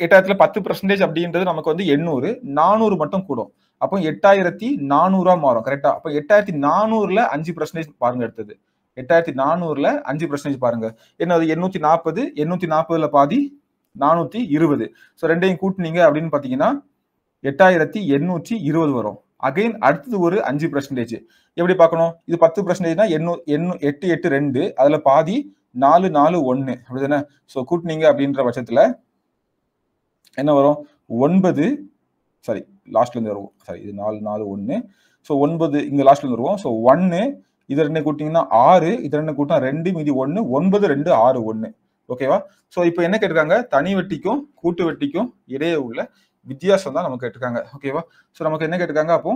எட்டாயிரத்துல பத்து பர்சன்டேஜ் அப்படின்றது நமக்கு வந்து எண்ணூறு நானூறு மட்டும் கூடும் அப்போ எட்டாயிரத்தி நானூறா மாறும் கரெக்டா அப்போ எட்டாயிரத்தி நானூறுல அஞ்சு பர்சன்டேஜ் பாருங்க எடுத்தது எட்டாயிரத்தி நானூறுல அஞ்சு பர்சன்டேஜ் பாருங்க என்னது எண்ணூத்தி நாற்பது எண்ணூத்தி நாற்பதுல பாதி நானூத்தி இருபது ஸோ ரெண்டையும் கூட்டினீங்க அப்படின்னு பாத்தீங்கன்னா எட்டாயிரத்தி எண்ணூற்றி இருபது வரும் அகைன் அடுத்தது ஒரு அஞ்சு பர்சன்டேஜ் எப்படி பார்க்கணும் இது பத்து பர்சன்டேஜ்னா எண்ணூ எட்டு எட்டு ரெண்டு அதுல பாதி நாலு நாலு ஒன்று அப்படிதானே ஸோ கூட்டினீங்க அப்படின்ற பட்சத்துல என்ன வரும் ஒன்பது சாரி லாஸ்ட்லேருந்து வருவோம் சாரி இது நாலு நாலு ஒன்று ஸோ ஒன்பது இங்கே லாஸ்ட்லேருந்து வருவோம் ஸோ ஒன்று இது ரெண்டு கூட்டிங்கன்னா ஆறு இது ரெண்டு கூட்டினா ரெண்டு மீதி ஒன்று ஒன்பது ரெண்டு ஆறு ஒன்று ஓகேவா ஸோ இப்போ என்ன கேட்டிருக்காங்க தனி வெட்டிக்கும் கூட்டு வெட்டிக்கும் இடையே உள்ள வித்தியாசம் தான் நமக்கு கேட்டிருக்காங்க ஓகேவா ஸோ நமக்கு என்ன கேட்டிருக்காங்க அப்போ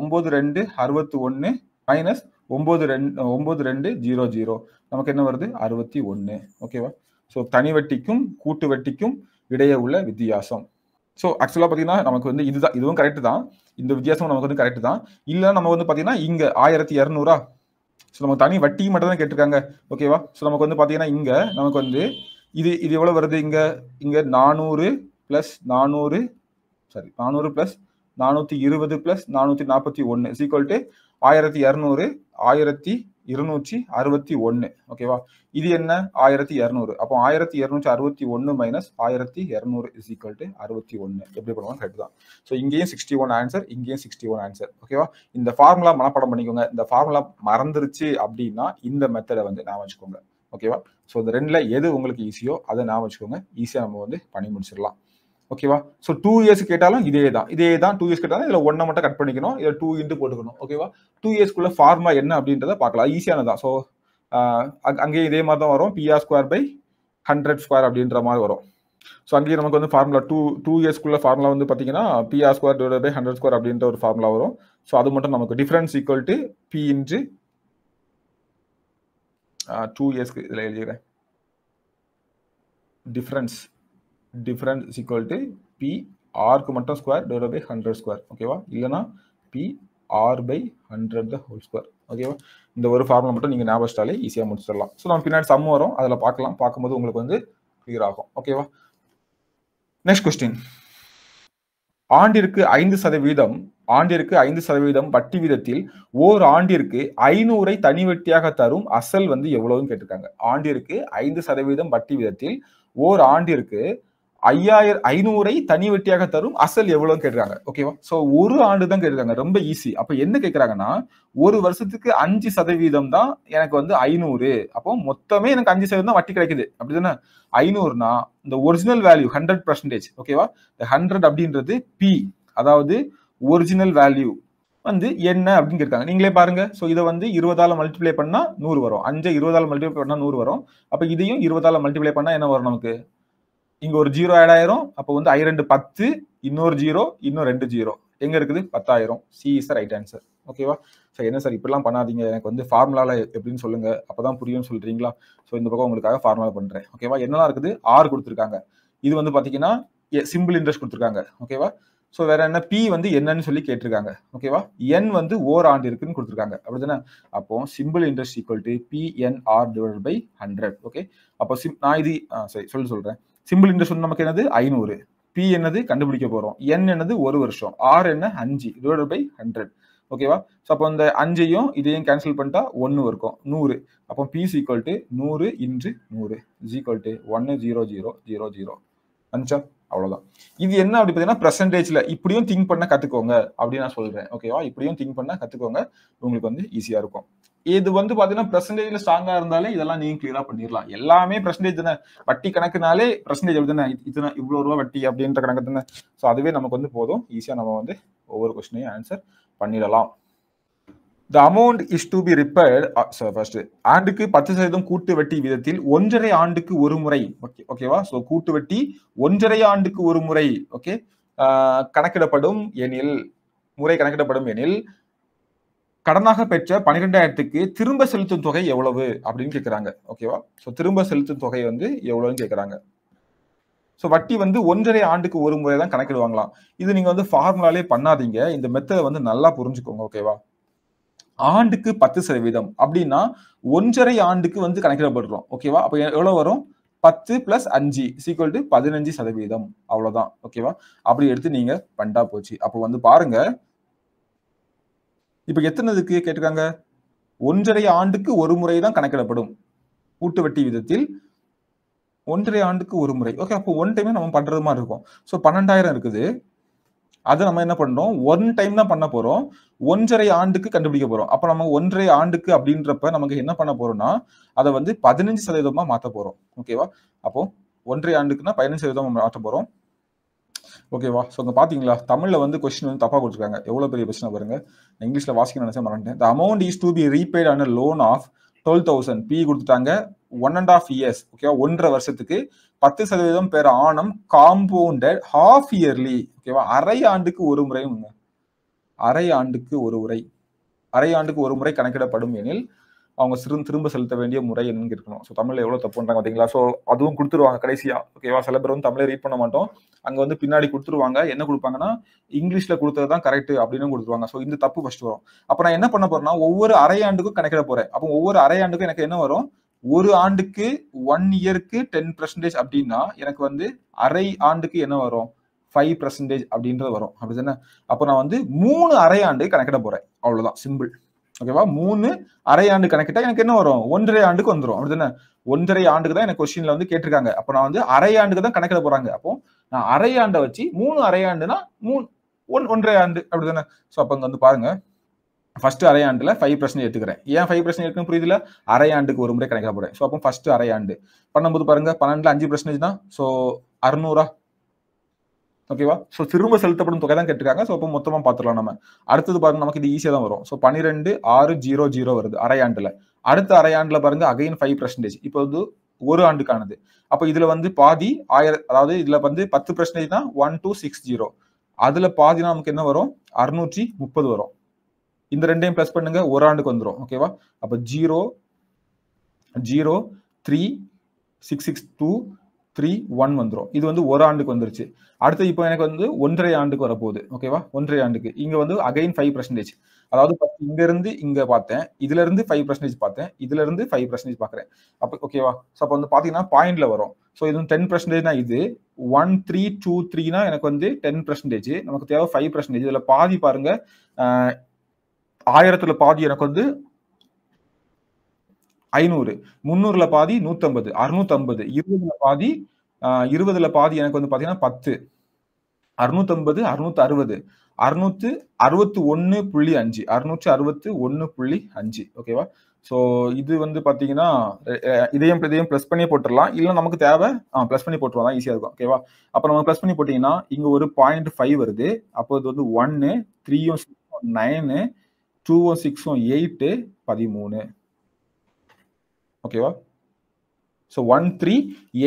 ஒம்பது ரெண்டு அறுபத்தி ஒன்று மைனஸ் ஒம்பது ரெண்டு ஒம்பது ரெண்டு ஜீரோ ஜீரோ நமக்கு என்ன வருது அறுபத்தி ஒன்று ஓகேவா ஸோ தனி வட்டிக்கும் கூட்டு வட்டிக்கும் இடையே உள்ள வித்தியாசம் ஸோ ஆக்சுவலாக பார்த்தீங்கன்னா நமக்கு வந்து இதுதான் இதுவும் கரெக்டு தான் இந்த வித்தியாசம் நமக்கு வந்து கரெக்டு தான் இல்லை நம்ம வந்து பார்த்தீங்கன்னா இங்கே ஆயிரத்தி இரநூறா ஸோ நம்ம தனி வட்டி மட்டும் தான் கேட்டிருக்காங்க ஓகேவா ஸோ நமக்கு வந்து பார்த்தீங்கன்னா இங்கே நமக்கு வந்து இது இது எவ்வளோ வருது இங்கே இங்கே நானூறு ப்ளஸ் நானூறு சாரி நானூறு ப்ளஸ் நானூற்றி இருபது ப்ளஸ் நானூற்றி நாற்பத்தி ஒன்று சீக்வல் டு ஆயிரத்தி இரநூறு ஆயிரத்தி இருநூற்றி அறுபத்தி ஒன்று ஓகேவா இது என்ன ஆயிரத்தி இரநூறு அப்போ ஆயிரத்தி இரநூற்றி அறுபத்தி ஒன்று மைனஸ் ஆயிரத்தி இரநூறு இஸ் ஈக்குவல் டு அறுபத்தி ஒன்று எப்படி பண்ணுவோம் கரெக்ட் தான் ஸோ இங்கேயும் சிக்ஸ்டி ஒன் ஆன்சர் இங்கேயும் சிக்ஸ்டி ஒன் ஆன்சர் ஓகேவா இந்த ஃபார்முலா மனப்படம் பண்ணிக்கோங்க இந்த ஃபார்முலா மறந்துருச்சு அப்படின்னா இந்த மெத்தடை வந்து நான் வச்சுக்கோங்க ஓகேவா ஸோ இந்த ரெண்டில் எது உங்களுக்கு ஈஸியோ அதை நான் வச்சுக்கோங்க ஈஸியாக நம்ம வந்து பண்ணி முடிச்சிடலாம் ஓகேவா ஸோ டூ இயர்ஸ் கேட்டாலும் இதே தான் இதே தான் டூ இயர்ஸ் கேட்டாலும் இதில் ஒன்றை மட்டும் கட் பண்ணிக்கணும் இதில் டூ இன்ட்டு போட்டுக்கணும் ஓகேவா டூ இயர்ஸ்க்குள்ள ஃபார்மா என்ன அப்படின்றத பார்க்கலாம் தான் ஸோ அங்கேயும் இதே மாதிரி தான் வரும் P R square by hundred square அப்படின்ற மாதிரி வரும் ஸோ அங்கேயும் நமக்கு வந்து ஃபார்முலா டூ டூ இயர்ஸ்க்குள்ள ஃபார்முலா வந்து பார்த்தீங்கன்னா P R square divide by hundred square அப்படின்ற ஒரு ஃபார்முலா வரும் ஸோ அது மட்டும் நமக்கு difference equal to P into two இயர்ஸ்க்கு இதில் எழுதிக்கிறேன் difference different is equal to P ஆர்க்கு மட்டும் square divide by hundred square ஓகேவா இல்லைனா P R by hundred the whole square ஓகேவா இந்த ஒரு ஃபார்முலா மட்டும் நீங்கள் ஞாபகம் வச்சிட்டாலே ஈஸியாக முடிச்சிடலாம் ஸோ நம்ம பின்னாடி சம் வரும் அதில் பார்க்கலாம் பார்க்கும்போது உங்களுக்கு வந்து கிளியர் ஆகும் ஓகேவா நெக்ஸ்ட் கொஸ்டின் ஆண்டிற்கு ஐந்து சதவீதம் ஆண்டிற்கு ஐந்து சதவீதம் வட்டி வீதத்தில் ஓர் ஆண்டிற்கு ஐநூறை தனி வட்டியாக தரும் அசல் வந்து எவ்வளவுன்னு கேட்டிருக்காங்க ஆண்டிற்கு ஐந்து சதவீதம் வட்டி வீதத்தில் ஓர் ஆண்டிற்கு ஐயாயிரம் ஐநூறை தனி வட்டியாக தரும் அசல் எவ்வளவு கேட்கிறாங்க ஓகேவா சோ ஒரு ஆண்டு தான் கேட்கிறாங்க ரொம்ப ஈஸி அப்ப என்ன கேட்குறாங்கன்னா ஒரு வருஷத்துக்கு அஞ்சு சதவீதம் தான் எனக்கு வந்து ஐநூறு அப்போ மொத்தமே எனக்கு அஞ்சு சதவீதம் தான் வட்டி கிடைக்குது அப்படிதானே ஐநூறுனா இந்த ஒரிஜினல் வேல்யூ ஹண்ட்ரட் பர்சன்டேஜ் ஓகேவா இந்த ஹண்ட்ரட் அப்படின்றது பி அதாவது ஒரிஜினல் வேல்யூ வந்து என்ன அப்படின்னு கேட்காங்க நீங்களே பாருங்க ஸோ இதை வந்து இருபதால மல்டிப்ளை பண்ணா நூறு வரும் அஞ்சு இருபதால மல்டிப்ளை பண்ணா நூறு வரும் அப்ப இதையும் இருபதால மல்டிப்ளை பண்ணா என்ன வரும் நமக்கு இங்க ஒரு ஜீரோ ஆட் ஆயிரும் வந்து ஐ ரெண்டு பத்து இன்னொரு ஜீரோ இன்னும் ரெண்டு ஜீரோ எங்க இருக்குது பத்தாயிரம் சி இஸ் ரைட் ஆன்சர் ஓகேவா சார் என்ன சார் இப்படிலாம் பண்ணாதீங்க எனக்கு வந்து ஃபார்முலால எப்படின்னு சொல்லுங்க அப்பதான் புரியும்னு சொல்றீங்களா ஸோ இந்த பக்கம் உங்களுக்காக ஃபார்முலா பண்றேன் ஓகேவா என்னலாம் இருக்குது ஆர் கொடுத்துருக்காங்க இது வந்து பாத்தீங்கன்னா சிம்பிள் இன்ட்ரெஸ்ட் கொடுத்துருக்காங்க ஓகேவா ஸோ வேற என்ன பி வந்து என்னன்னு சொல்லி கேட்டிருக்காங்க ஓகேவா என் வந்து ஓர் ஆண்டு இருக்குன்னு கொடுத்துருக்காங்க அப்படிதானே அப்போ simple interest equal to P N R divide by hundred okay அப்போ சிம் நான் இது சரி சொல்லி சொல்றேன் சிம்பிள் இன்ட்ரெஸ்ட் நமக்கு என்னது ஐநூறு பி என்னது கண்டுபிடிக்க போகிறோம் என் என்னது ஒரு வருஷம் ஆர் என்ன அஞ்சு டிவைடட் பை ஹண்ட்ரட் ஓகேவா ஸோ அப்போ இந்த அஞ்சையும் இதையும் கேன்சல் பண்ணிட்டா ஒன்று இருக்கும் நூறு அப்போ பிஸ் ஈக்குவல் டு நூறு இன்று நூறு இஸ் ஈக்குவல் டு ஒன்று ஜீரோ ஜீரோ ஜீரோ ஜீரோ அஞ்சா அவ்வளோதான் இது என்ன அப்படி பார்த்தீங்கன்னா பர்சன்டேஜில் இப்படியும் திங்க் பண்ண கற்றுக்கோங்க அப்படின்னு நான் சொல்கிறேன் ஓகேவா இப்படியும் திங்க் பண்ண கற்றுக்கோங்க உங்களுக்கு வந்து ஈஸியாக இருக்கும் இது வந்து பாத்தீங்கன்னா பெர்சன்டேஜ்ல ஸ்ட்ராங்கா இருந்தாலே இதெல்லாம் நீங்க கிளியரா பண்ணிடலாம் எல்லாமே பெர்சன்டேஜ் தானே வட்டி கணக்குனாலே பெர்சன்டேஜ் அப்படி தானே இத்தனை இவ்வளவு ரூபா வட்டி அப்படின்ற கணக்கு தானே ஸோ அதுவே நமக்கு வந்து போதும் ஈஸியா நம்ம வந்து ஒவ்வொரு கொஸ்டினையும் ஆன்சர் பண்ணிடலாம் the amount is to be repaid first ஆண்டுக்கு பத்து சதவீதம் கூட்டு வட்டி விதத்தில் ஒன்றரை ஆண்டுக்கு ஒரு முறை ஓகே ஓகேவா ஸோ கூட்டு வட்டி ஒன்றரை ஆண்டுக்கு ஒரு முறை ஓகே கணக்கிடப்படும் எனில் முறை கணக்கிடப்படும் எனில் கடனாக பெற்ற பன்னிரெண்டாயிரத்துக்கு திரும்ப செலுத்தும் தொகை எவ்வளவு அப்படின்னு கேட்குறாங்க ஓகேவா ஸோ திரும்ப செலுத்தும் தொகை வந்து எவ்வளோன்னு கேட்குறாங்க ஸோ வட்டி வந்து ஒன்றரை ஆண்டுக்கு ஒரு முறை தான் கணக்கிடுவாங்களாம் இது நீங்கள் வந்து ஃபார்முலாலே பண்ணாதீங்க இந்த மெத்தடை வந்து நல்லா புரிஞ்சுக்கோங்க ஓகேவா ஆண்டுக்கு பத்து சதவீதம் அப்படின்னா ஒன்றரை ஆண்டுக்கு வந்து கணக்கிடப்படுறோம் ஓகேவா அப்போ எவ்வளோ வரும் பத்து பிளஸ் அஞ்சு சீக்குவல் டு பதினஞ்சு சதவீதம் அவ்வளோதான் ஓகேவா அப்படி எடுத்து நீங்கள் பண்ணிட்டா போச்சு அப்போ வந்து பாருங்கள் இப்போ எத்தனைதுக்கு கேட்டிருக்காங்க ஒன்றரை ஆண்டுக்கு ஒரு முறை தான் கணக்கிடப்படும் கூட்டு வட்டி விதத்தில் ஒன்றரை ஆண்டுக்கு ஒரு முறை ஓகே அப்போ ஒன் டைமே நம்ம பண்றது மாதிரி இருக்கும் ஸோ பன்னெண்டாயிரம் இருக்குது அதை நம்ம என்ன பண்றோம் ஒன் டைம் தான் பண்ண போறோம் ஒன்றரை ஆண்டுக்கு கண்டுபிடிக்க போறோம் அப்போ நம்ம ஒன்றரை ஆண்டுக்கு அப்படின்றப்ப நமக்கு என்ன பண்ண போறோம்னா அதை வந்து பதினஞ்சு சதவீதமா மாற்ற போறோம் ஓகேவா அப்போ ஒன்றரை ஆண்டுக்குன்னா பதினஞ்சு சதவீதமா மாற்ற போறோம் ஓகேவா ஸோ அங்கே பார்த்தீங்களா தமிழில் வந்து கொஸ்டின் வந்து தப்பாக கொடுத்துருக்காங்க எவ்வளோ பெரிய பிரச்சனை பாருங்க நான் இங்கிலீஷில் வாசிக்க நினச்சா மறந்துட்டேன் the amount is to be repaid on loan of twelve thousand பி கொடுத்துட்டாங்க ஒன் அண்ட் ஆஃப் இயர்ஸ் ஓகேவா ஒன்றரை வருஷத்துக்கு பத்து சதவீதம் பேர் ஆணம் காம்பவுண்டட் ஹாஃப் இயர்லி ஓகேவா அரை ஆண்டுக்கு ஒரு முறையும் அரை ஆண்டுக்கு ஒரு முறை அரை ஆண்டுக்கு ஒரு முறை கணக்கிடப்படும் எனில் அவங்க சிறு திரும்ப செலுத்த வேண்டிய முறை என்னன்னு இருக்கணும் ஸோ தமிழில் எவ்வளோ தப்பு பண்ணுறாங்க பார்த்தீங்களா ஸோ அதுவும் கொடுத்துருவாங்க கடைசியாக ஓகேவா சில பேர் வந்து தமிழை ரீட் பண்ண மாட்டோம் அங்கே வந்து பின்னாடி கொடுத்துருவாங்க என்ன கொடுப்பாங்கன்னா இங்கிலீஷில் கொடுத்தது தான் கரெக்ட் அப்படின்னு கொடுத்துருவாங்க ஸோ இந்த தப்பு ஃபர்ஸ்ட் வரும் அப்போ நான் என்ன பண்ண போறேன்னா ஒவ்வொரு அரை ஆண்டுக்கும் கணக்கிட போகிறேன் அப்போ ஒவ்வொரு அரையாண்டுக்கும் எனக்கு என்ன வரும் ஒரு ஆண்டுக்கு ஒன் இயருக்கு டென் பர்சன்டேஜ் அப்படின்னா எனக்கு வந்து அரை ஆண்டுக்கு என்ன வரும் ஃபைவ் பர்சன்டேஜ் அப்படின்றது வரும் அப்படி தானே அப்போ நான் வந்து மூணு அரையாண்டு கணக்கிட போகிறேன் அவ்வளோதான் சிம்பிள் ஓகேவா மூணு அரை ஆண்டு கணக்கிட்டா எனக்கு என்ன வரும் ஒன்றரை ஆண்டுக்கு வந்துடும் தானே ஒன்றரை ஆண்டுக்கு தான் எனக்கு கொஸ்டின்ல வந்து கேட்டிருக்காங்க அப்போ நான் வந்து அரை ஆண்டுக்கு தான் கணக்கிட போறாங்க அப்போ நான் அரை ஆண்டை வச்சு மூணு அரை ஆண்டுனா மூணு ஒன் ஒன்றரை ஆண்டு அப்படிதானே ஸோ அப்போ இங்கே வந்து பாருங்க ஃபர்ஸ்ட் அரை ஆண்டுல ஃபைவ் பர்சன்ட் எடுத்துக்கிறேன் ஏன் ஃபைவ் பர்சன்ட் இருக்குன்னு புரியுதுல அரை ஆண்டுக்கு ஒரு முறை கணக்கிட போறேன் ஸோ அப்போ ஃபர்ஸ்ட் அரை ஆண்டு பண்ணும்போது பாருங்க பன்னெண்டுல அஞ்சு பர்சன்டேஜ் தான் ஸோ அறுநூறா ஓகேவா ஸோ திரும்ப செலுத்தப்படும் தொகை தான் கேட்டிருக்காங்க ஸோ அப்போ மொத்தமாக பார்த்துடலாம் நம்ம அடுத்தது பாருங்க நமக்கு இது ஈஸியாக தான் வரும் ஸோ பன்னிரெண்டு ஆறு ஜீரோ ஜீரோ வருது அரையாண்டில் அடுத்த அரையாண்டில் பாருங்க அகைன் ஃபைவ் பர்சன்டேஜ் இப்போ வந்து ஒரு ஆண்டுக்கானது அப்போ இதில் வந்து பாதி ஆயிரம் அதாவது இதில் வந்து பத்து பர்சன்டேஜ் தான் ஒன் டூ சிக்ஸ் ஜீரோ அதில் பாதினா நமக்கு என்ன வரும் அறுநூற்றி முப்பது வரும் இந்த ரெண்டையும் ப்ளஸ் பண்ணுங்க ஒரு ஆண்டுக்கு வந்துடும் ஓகேவா அப்போ zero zero three six six two three one வந்துடும் இது வந்து ஒரு ஆண்டுக்கு வந்துருச்சு அடுத்து இப்போ எனக்கு வந்து ஒன்றரை ஆண்டுக்கு வரப்போகுது ஓகேவா ஒன்றரை ஆண்டுக்கு இங்கே வந்து அகைன் ஃபைவ் பர்சன்டேஜ் அதாவது இங்கேருந்து இங்கே பார்த்தேன் இதுலேருந்து ஃபைவ் பர்சன்டேஜ் பார்த்தேன் இதுலேருந்து ஃபைவ் பர்சன்டேஜ் பார்க்குறேன் அப்போ ஓகேவா ஸோ அப்போ வந்து பார்த்தீங்கன்னா பாயிண்டில் வரும் ஸோ இது டென் பர்சன்டேஜ்னா இது ஒன் த்ரீ டூ த்ரீனா எனக்கு வந்து டென் பர்சன்டேஜ் நமக்கு தேவை ஃபைவ் பர்சன்டேஜ் இதில் பாதி பாருங்கள் ஆயிரத்தில் பாதி எனக்கு வந்து ஐநூறு முந்நூறுல பாதி நூத்தம்பது அறுநூத்தம்பது இருபதுல பாதி இருபதுல பாதி எனக்கு வந்து பாத்தீங்கன்னா பத்து அறுநூத்தம்பது அறுநூத்தி அறுபது அறுநூத்து அறுபத்தி ஒன்னு புள்ளி அஞ்சு அறுநூற்றி அறுபத்து ஒன்னு புள்ளி அஞ்சு ஓகேவா ஸோ இது வந்து பார்த்தீங்கன்னா இதையும் இதையும் ப்ளஸ் பண்ணி போட்டுடலாம் இல்லை நமக்கு தேவை ஆ ப்ளஸ் பண்ணி போட்டுருவோம் தான் ஈஸியாக இருக்கும் ஓகேவா அப்போ நம்ம ப்ளஸ் பண்ணி போட்டிங்கன்னா இங்கே ஒரு பாயிண்ட் ஃபைவ் வருது அப்போ இது வந்து ஒன்று த்ரீயும் சிக்ஸும் நைனு டூவும் சிக்ஸும் எயிட்டு பதிமூணு ஓகேவா so one three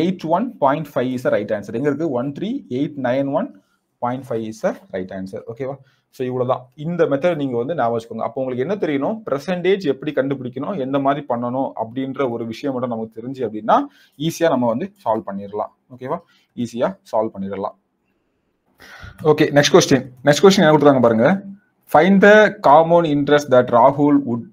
eight one point five is right answer எங்கே இருக்குது one three eight nine one point five is right answer ஓகேவா ஸோ இவ்வளோதான் இந்த மெத்தட் நீங்கள் வந்து ஞாபகம் வச்சுக்கோங்க அப்போ உங்களுக்கு என்ன தெரியணும் பெர்சன்டேஜ் எப்படி கண்டுபிடிக்கணும் எந்த மாதிரி பண்ணணும் அப்படின்ற ஒரு விஷயம் மட்டும் நமக்கு தெரிஞ்சு அப்படின்னா ஈஸியாக நம்ம வந்து சால்வ் பண்ணிடலாம் ஓகேவா ஈஸியாக சால்வ் பண்ணிடலாம் okay next question next question என்ன கொடுத்தாங்க பாருங்க find the common interest that ராகுல் would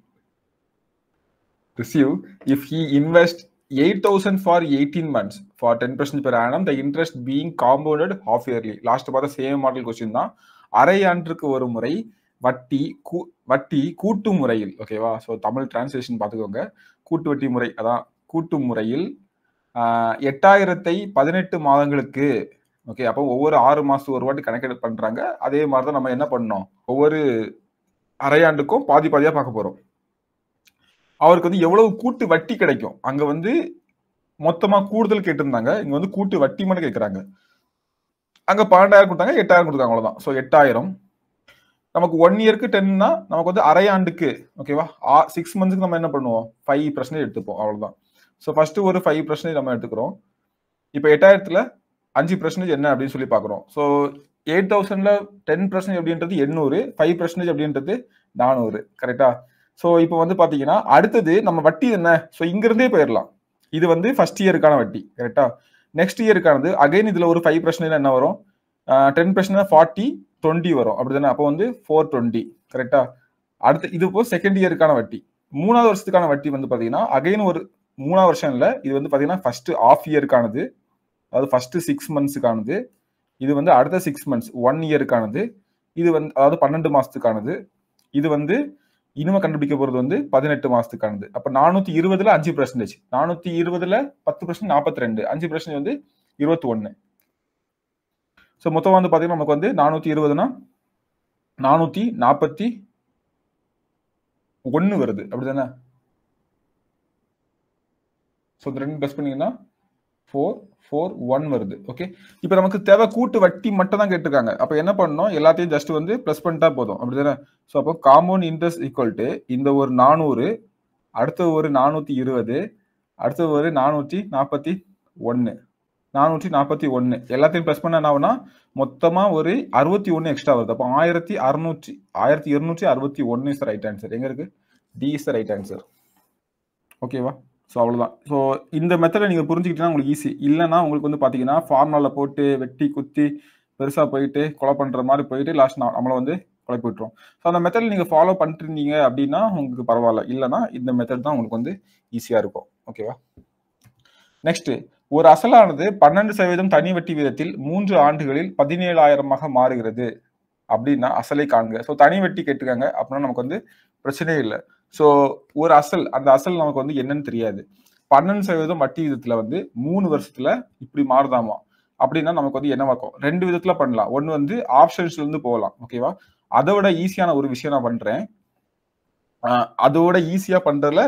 receive if receive invest eight thousand for for months for ten percent per annum the interest being compounded half yearly last பார்த்தா சேம் மாடல் கொஸ்டின் தான் அரை ஆண்டுக்கு ஒரு முறை வட்டி வட்டி கூட்டு முறையில் ஓகேவா ஸோ தமிழ் டிரான்ஸ்லேஷன் பார்த்துக்கோங்க கூட்டு வட்டி முறை அதான் கூட்டு முறையில் எட்டாயிரத்தை பதினெட்டு மாதங்களுக்கு ஓகே அப்போ ஒவ்வொரு ஆறு மாதத்துக்கு ஒரு வாட்டி கணக்கெடு பண்ணுறாங்க அதே மாதிரி தான் நம்ம என்ன பண்ணோம் ஒவ்வொரு அரையாண்டுக்கும் பாதி பாதியாக பார்க்க போகிறோம் அவருக்கு வந்து எவ்வளவு கூட்டு வட்டி கிடைக்கும் அங்க வந்து மொத்தமா கூடுதல் கேட்டிருந்தாங்க இங்க வந்து கூட்டு வட்டி மட்டும் கேட்கிறாங்க அங்க பன்னெண்டாயிரம் கொடுத்தாங்க எட்டாயிரம் கொடுத்தாங்க அவ்வளவுதான் ஸோ எட்டாயிரம் நமக்கு ஒன் இயருக்கு டென்னா நமக்கு வந்து அரை ஆண்டுக்கு ஓகேவா சிக்ஸ் மந்த்ஸ்க்கு நம்ம என்ன பண்ணுவோம் ஃபைவ் பர்சன்டேஜ் எடுத்துப்போம் அவ்வளவுதான் ஸோ ஃபர்ஸ்ட் ஒரு ஃபைவ் பர்சன்டேஜ் நம்ம எடுத்துக்கிறோம் இப்போ எட்டாயிரத்துல அஞ்சு பர்சன்டேஜ் என்ன அப்படின்னு சொல்லி பார்க்குறோம் ஸோ எயிட் தௌசண்ட்ல டென் பர்சன்டேஜ் அப்படின்றது எண்ணூறு ஃபைவ் பர்சன்டேஜ் அப்படின்றது நானூறு கரெக்டா ஸோ இப்போ வந்து பார்த்தீங்கன்னா அடுத்தது நம்ம வட்டி என்ன ஸோ இங்கிருந்தே போயிடலாம் இது வந்து ஃபர்ஸ்ட் இயருக்கான வட்டி கரெக்டா நெக்ஸ்ட் இயருக்கானது அகைன் இதில் ஒரு ஃபைவ் பர்சன்ட் என்ன வரும் டென் பர்சன்ட் ஃபார்ட்டி டுவெண்ட்டி வரும் அப்படி தானே அப்போ வந்து ஃபோர் டுவெண்ட்டி கரெக்டா அடுத்து இது இப்போ செகண்ட் இயருக்கான வட்டி மூணாவது வருஷத்துக்கான வட்டி வந்து பார்த்தீங்கன்னா அகைன் ஒரு மூணாவது வருஷம் இல்லை இது வந்து பார்த்தீங்கன்னா ஃபர்ஸ்ட் ஆஃப் இயருக்கானது அதாவது ஃபர்ஸ்ட் சிக்ஸ் மந்த்ஸுக்கானது இது வந்து அடுத்த சிக்ஸ் மந்த்ஸ் ஒன் இயருக்கானது இது வந்து அதாவது பன்னெண்டு மாதத்துக்கானது இது வந்து இனிமே கண்டுபிடிக்க போறது வந்து பதினெட்டு மாசத்துக்கானது அப்ப நானூத்தி இருபதுல அஞ்சு பர்சன்டேஜ் நானூத்தி இருபதுல பத்து பர்சன்ட் நாற்பத்தி ரெண்டு அஞ்சு பர்சன்ட் வந்து இருபத்தி ஒன்னு ஸோ மொத்தம் வந்து பாத்தீங்கன்னா நமக்கு வந்து நானூத்தி இருபதுனா நானூத்தி நாற்பத்தி ஒன்னு வருது அப்படிதானே ரெண்டு பிளஸ் பண்ணீங்கன்னா ஃபோர் ஃபோர் ஒன் வருது ஓகே இப்போ நமக்கு தேவை கூட்டு வட்டி மட்டும் தான் கேட்டிருக்காங்க அப்போ என்ன பண்ணணும் எல்லாத்தையும் ஜஸ்ட் வந்து ப்ளஸ் பண்ணிட்டா போதும் அப்படி தானே ஸோ அப்போ காம்பவுண்ட் இன்ட்ரெஸ்ட் ஈக்குவல் டு இந்த ஒரு நானூறு அடுத்த ஒரு நானூற்றி இருபது அடுத்த ஒரு நானூற்றி நாற்பத்தி ஒன்று நானூற்றி நாற்பத்தி ஒன்று எல்லாத்தையும் ப்ளஸ் பண்ண என்ன ஆகுனா மொத்தமாக ஒரு அறுபத்தி ஒன்று எக்ஸ்ட்ரா வருது அப்போ ஆயிரத்தி அறுநூற்றி ஆயிரத்தி இருநூற்றி அறுபத்தி ஒன்று இஸ் ரைட் ஆன்சர் எங்கே இருக்குது டி இஸ் ரைட் ஆன்சர் ஓகேவா ஸோ அவ்வளோதான் ஸோ இந்த மெத்தடை நீங்கள் புரிஞ்சுக்கிட்டீங்கன்னா உங்களுக்கு ஈஸி இல்லைனா உங்களுக்கு வந்து பார்த்தீங்கன்னா ஃபார்முலாவில் போட்டு வெட்டி குத்தி பெருசாக போயிட்டு கொலை பண்ணுற மாதிரி போயிட்டு லாஸ்ட் நம்மளை வந்து கொலை போயிட்டுரும் ஸோ அந்த மெத்தடில் நீங்கள் ஃபாலோ பண்ணிருந்தீங்க அப்படின்னா உங்களுக்கு பரவாயில்ல இல்லைனா இந்த மெத்தட் தான் உங்களுக்கு வந்து ஈஸியாக இருக்கும் ஓகேவா நெக்ஸ்ட் ஒரு அசலானது பன்னெண்டு சதவீதம் தனி வட்டி வீதத்தில் மூன்று ஆண்டுகளில் பதினேழாயிரமாக மாறுகிறது அப்படின்னா அசலை காண்க ஸோ தனி வட்டி கேட்டுக்காங்க அப்படின்னா நமக்கு வந்து பிரச்சனையே இல்லை ஸோ ஒரு அசல் அந்த அசல் நமக்கு வந்து என்னன்னு தெரியாது பன்னெண்டு சதவீதம் வட்டி விதத்துல வந்து மூணு வருஷத்துல இப்படி மாறுதாமா அப்படின்னா நமக்கு வந்து என்னவாக்கும் ரெண்டு விதத்துல பண்ணலாம் ஒன்று வந்து ஆப்ஷன்ஸ்ல இருந்து போகலாம் ஓகேவா அதோட ஈஸியான ஒரு விஷயம் நான் பண்றேன் அதோட ஈஸியா பண்றதுல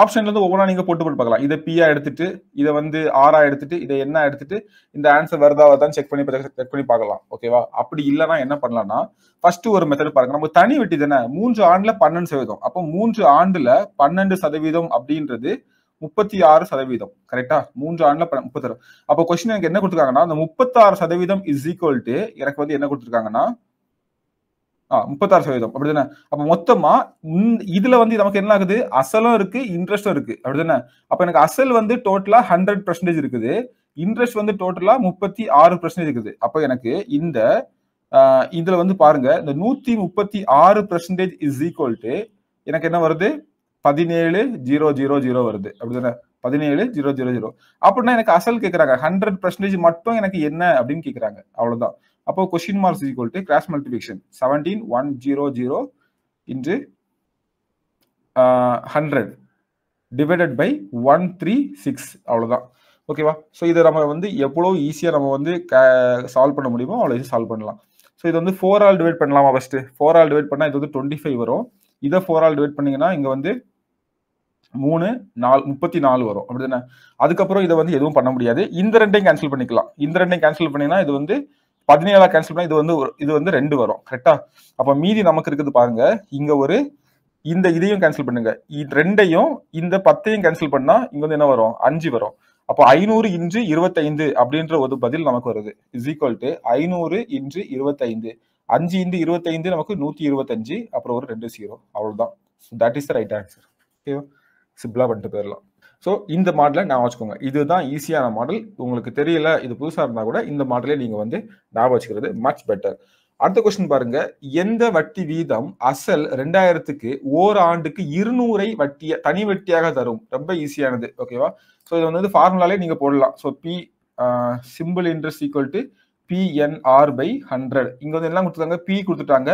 ஆப்ஷன்ல இருந்து ஒவ்வொன்றா நீங்க போட்டு போட்டு பார்க்கலாம் இதை பிஆ எடுத்துட்டு இதை வந்து ஆறா எடுத்துட்டு இதை என்ன எடுத்துட்டு இந்த ஆன்சர் வருதா தான் செக் பண்ணி செக் பண்ணி பார்க்கலாம் ஓகேவா அப்படி இல்லைன்னா என்ன பண்ணலாம்னா ஃபர்ஸ்ட் ஒரு மெத்தட் பாருங்க நம்ம தனி வெட்டி தானே மூன்று ஆண்டுல பன்னெண்டு சதவீதம் அப்போ மூன்று ஆண்டுல பன்னெண்டு சதவீதம் அப்படின்றது முப்பத்தி ஆறு சதவீதம் கரெக்டா மூன்று ஆண்டுல முப்பத்தி ஆறு அப்போ கொஸ்டின் எனக்கு என்ன கொடுத்துருக்காங்கன்னா அந்த முப்பத்தாறு சதவீதம் இஸ் ஈக்குவல் டு எனக்கு வந்து என்ன கொடுத்துருக்காங்கன்னா முப்பத்தாறு சதவீதம் அப்படிதானே அப்ப மொத்தமா இதுல வந்து நமக்கு என்ன ஆகுது அசலும் இருக்கு இன்ட்ரெஸ்டும் இருக்கு அப்படிதானே அப்ப எனக்கு அசல் வந்து டோட்டலா ஹண்ட்ரட் பர்சன்டேஜ் இருக்குது இன்ட்ரெஸ்ட் வந்து டோட்டலா முப்பத்தி ஆறு பர்சன்டேஜ் இருக்குது அப்ப எனக்கு இந்த இதுல வந்து பாருங்க இந்த நூத்தி முப்பத்தி ஆறு பர்சன்டேஜ் இஸ் ஈக்குவல் டு எனக்கு என்ன வருது பதினேழு ஜீரோ ஜீரோ ஜீரோ வருது அப்படிதானே பதினேழு ஜீரோ ஜீரோ ஜீரோ அப்படின்னா எனக்கு அசல் கேட்கறாங்க ஹண்ட்ரட் பர்சன்டேஜ் மட்டும் எனக்கு என்ன அப்படின்னு கேட்கறாங்க அவ்வளவுதான் அப்போ question marks equal to cross multiplication seventeen one zero zero into hundred divided by one three six அவ்வளோதான் ஓகேவா ஸோ இதை நம்ம வந்து எவ்வளோ ஈஸியாக நம்ம வந்து சால்வ் பண்ண முடியுமோ அவ்வளோ ஈஸி சால்வ் பண்ணலாம் ஸோ இது வந்து ஃபோர் ஆல் டிவைட் பண்ணலாமா ஃபஸ்ட்டு ஃபோர் ஆல் டிவைட் பண்ணால் இது வந்து டுவெண்ட்டி ஃபைவ் வரும் இதை ஃபோர் ஆல் டிவைட் பண்ணிங்கன்னா இங்கே வந்து மூணு நாலு முப்பத்தி நாலு வரும் அப்படி தானே அதுக்கப்புறம் இதை வந்து எதுவும் பண்ண முடியாது இந்த ரெண்டையும் கேன்சல் பண்ணிக்கலாம் இந்த ரெண்டையும் கேன்சல் பண்ணிங்கன்னா இது வந்து பதினேழா கேன்சல் பண்ணா இது வந்து இது வந்து ரெண்டு வரும் கரெக்டா அப்ப மீதி நமக்கு இருக்குது பாருங்க இங்க ஒரு இந்த இதையும் கேன்சல் பண்ணுங்க ரெண்டையும் இந்த பத்தையும் கேன்சல் பண்ணா இங்க வந்து என்ன வரும் அஞ்சு வரும் அப்போ ஐநூறு இன்று இருபத்தைந்து அப்படின்ற ஒரு பதில் நமக்கு வருது இஸ் ஈக்குவல் டு ஐநூறு இன்று இருபத்தைந்து அஞ்சு இன்று இருபத்தைந்து நமக்கு நூத்தி இருபத்தஞ்சு அப்புறம் ஒரு ரெண்டு சீரோ அவ்வளவுதான் that is the right answer okay சிம்பிளா பண்ணிட்டு போயிடலாம் ஸோ இந்த மாடலை நான் வச்சுக்கோங்க இதுதான் ஈஸியான மாடல் உங்களுக்கு தெரியல இது புதுசாக இருந்தால் கூட இந்த மாடலே நீங்கள் வந்து நான் வச்சுக்கிறது மச் பெட்டர் அடுத்த கொஸ்டின் பாருங்க எந்த வட்டி வீதம் அசல் ரெண்டாயிரத்துக்கு ஓர் ஆண்டுக்கு இருநூறை வட்டிய தனி வட்டியாக தரும் ரொம்ப ஈஸியானது ஓகேவா ஸோ இது வந்து ஃபார்முலாலே நீங்க போடலாம் so P simple interest equal to PNR by hundred இங்க வந்து எல்லாம் கொடுத்துட்டாங்க பி கொடுத்துட்டாங்க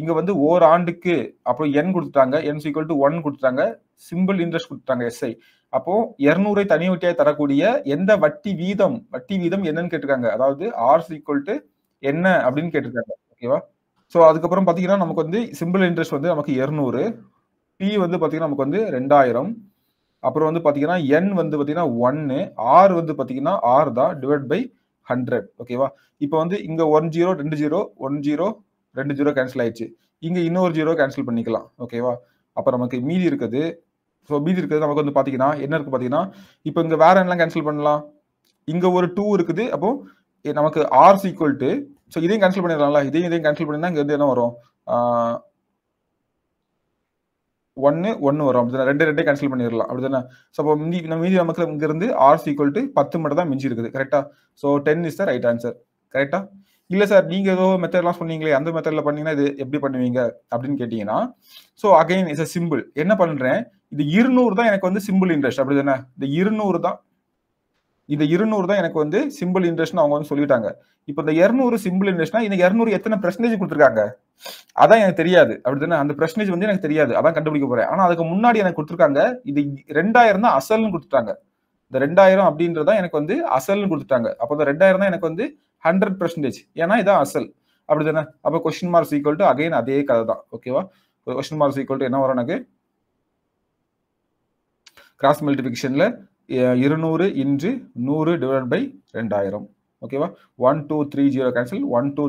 இங்க வந்து ஓர் ஆண்டுக்கு அப்புறம் என் கொடுத்துட்டாங்க என் சீக்குவல் டு ஒன் கொடுத்துட்டாங்க சிம்பிள் இன்ட்ரெஸ்ட் கொடுத்துட்டாங்க எஸ்ஐ அப்போ இருநூறை தனி வட்டியாக தரக்கூடிய எந்த வட்டி வீதம் வட்டி வீதம் என்னன்னு கேட்டிருக்காங்க அதாவது ஆர் ஈக்குவல் டு என்ன அப்படின்னு கேட்டிருக்காங்க ஓகேவா ஸோ அதுக்கப்புறம் பார்த்தீங்கன்னா நமக்கு வந்து சிம்பிள் இன்ட்ரெஸ்ட் வந்து நமக்கு இரநூறு பி வந்து பார்த்தீங்கன்னா நமக்கு வந்து ரெண்டாயிரம் அப்புறம் வந்து பார்த்தீங்கன்னா என் வந்து பார்த்தீங்கன்னா ஒன்று ஆர் வந்து பார்த்தீங்கன்னா ஆர் தான் டிவைட் பை ஹண்ட்ரட் ஓகேவா இப்போ வந்து இங்கே ஒன் ஜீரோ ரெண்டு ஜீரோ ஒன் ஜீரோ ரெண்டு ஜீரோ கேன்சல் ஆயிடுச்சு இங்கே இன்னொரு ஜீரோ கேன்சல் பண்ணிக்கலாம் ஓகேவா அப்போ நமக்கு மீதி இருக்குது ஸோ மீதி இருக்கிறது நமக்கு வந்து பார்த்தீங்கன்னா என்ன இருக்குது பார்த்தீங்கன்னா இப்போ இங்கே வேற என்னலாம் கேன்சல் பண்ணலாம் இங்கே ஒரு டூ இருக்குது அப்போ நமக்கு ஆர் ஈக்குவல் டு ஸோ இதையும் கேன்சல் பண்ணிடலாம்ல இதையும் இதையும் கேன்சல் பண்ணினா இங்கே வந்து என்ன வரும் ஒன்று ஒன்று வரும் அப்படி ரெண்டு ரெண்டே கேன்சல் பண்ணிடலாம் அப்படி தானே ஸோ அப்போ மீதி மீதி நமக்கு இங்கேருந்து ஆர் ஈக்குவல் டு பத்து மட்டும் தான் மிஞ்சி இருக்குது கரெக்டாக so ten is the right answer கரெக்டாக இல்லை சார் நீங்கள் ஏதோ மெத்தட்லாம் சொன்னீங்களே அந்த மெத்தடில் பண்ணீங்கன்னா இது எப்படி பண்ணுவீங்க அப்படின்னு கேட்டிங்கன்னா so again is a simple என்ன பண்ணுறேன் இது இருநூறு தான் எனக்கு வந்து சிம்பிள் இன்ட்ரெஸ்ட் அப்படி தானே இந்த இருநூறு தான் இந்த இருநூறு தான் எனக்கு வந்து சிம்பிள் இன்ட்ரெஸ்ட்னு அவங்க வந்து சொல்லிட்டாங்க இப்போ இந்த இருநூறு சிம்பிள் இன்ட்ரெஸ்ட்னா இந்த இரநூறு எத்தனை பர்சன்டேஜ் கொடுத்துருக்காங்க அதான் எனக்கு தெரியாது அப்படி தானே அந்த பர்சன்டேஜ் வந்து எனக்கு தெரியாது அதான் கண்டுபிடிக்க போறேன் ஆனால் அதுக்கு முன்னாடி எனக்கு கொடுத்துருக்காங்க இது ரெண்டாயிரம் தான் அசல்னு கொடுத்துட்டாங்க இந்த ரெண்டாயிரம் அப்படின்றதா எனக்கு வந்து அசல்னு கொடுத்துட்டாங்க அப்போ இந்த ரெண்டாயிரம் தான் எனக்கு வந்து ஹண்ட்ரட் பர்சன்டேஜ் ஏன்னா இதான் அசல் அப்படி தானே அப்போ question mark equal to again அதே கதை தான் ஓகேவா கொஸ்டின் மார்க் ஈக்குவல் டு என்ன வரும் எனக்கு கிராஸ் மல்டிபிகேஷனில் இருநூறு இன்று நூறு டிவைட் பை ரெண்டாயிரம் ஓகேவா one two three zero cancel one two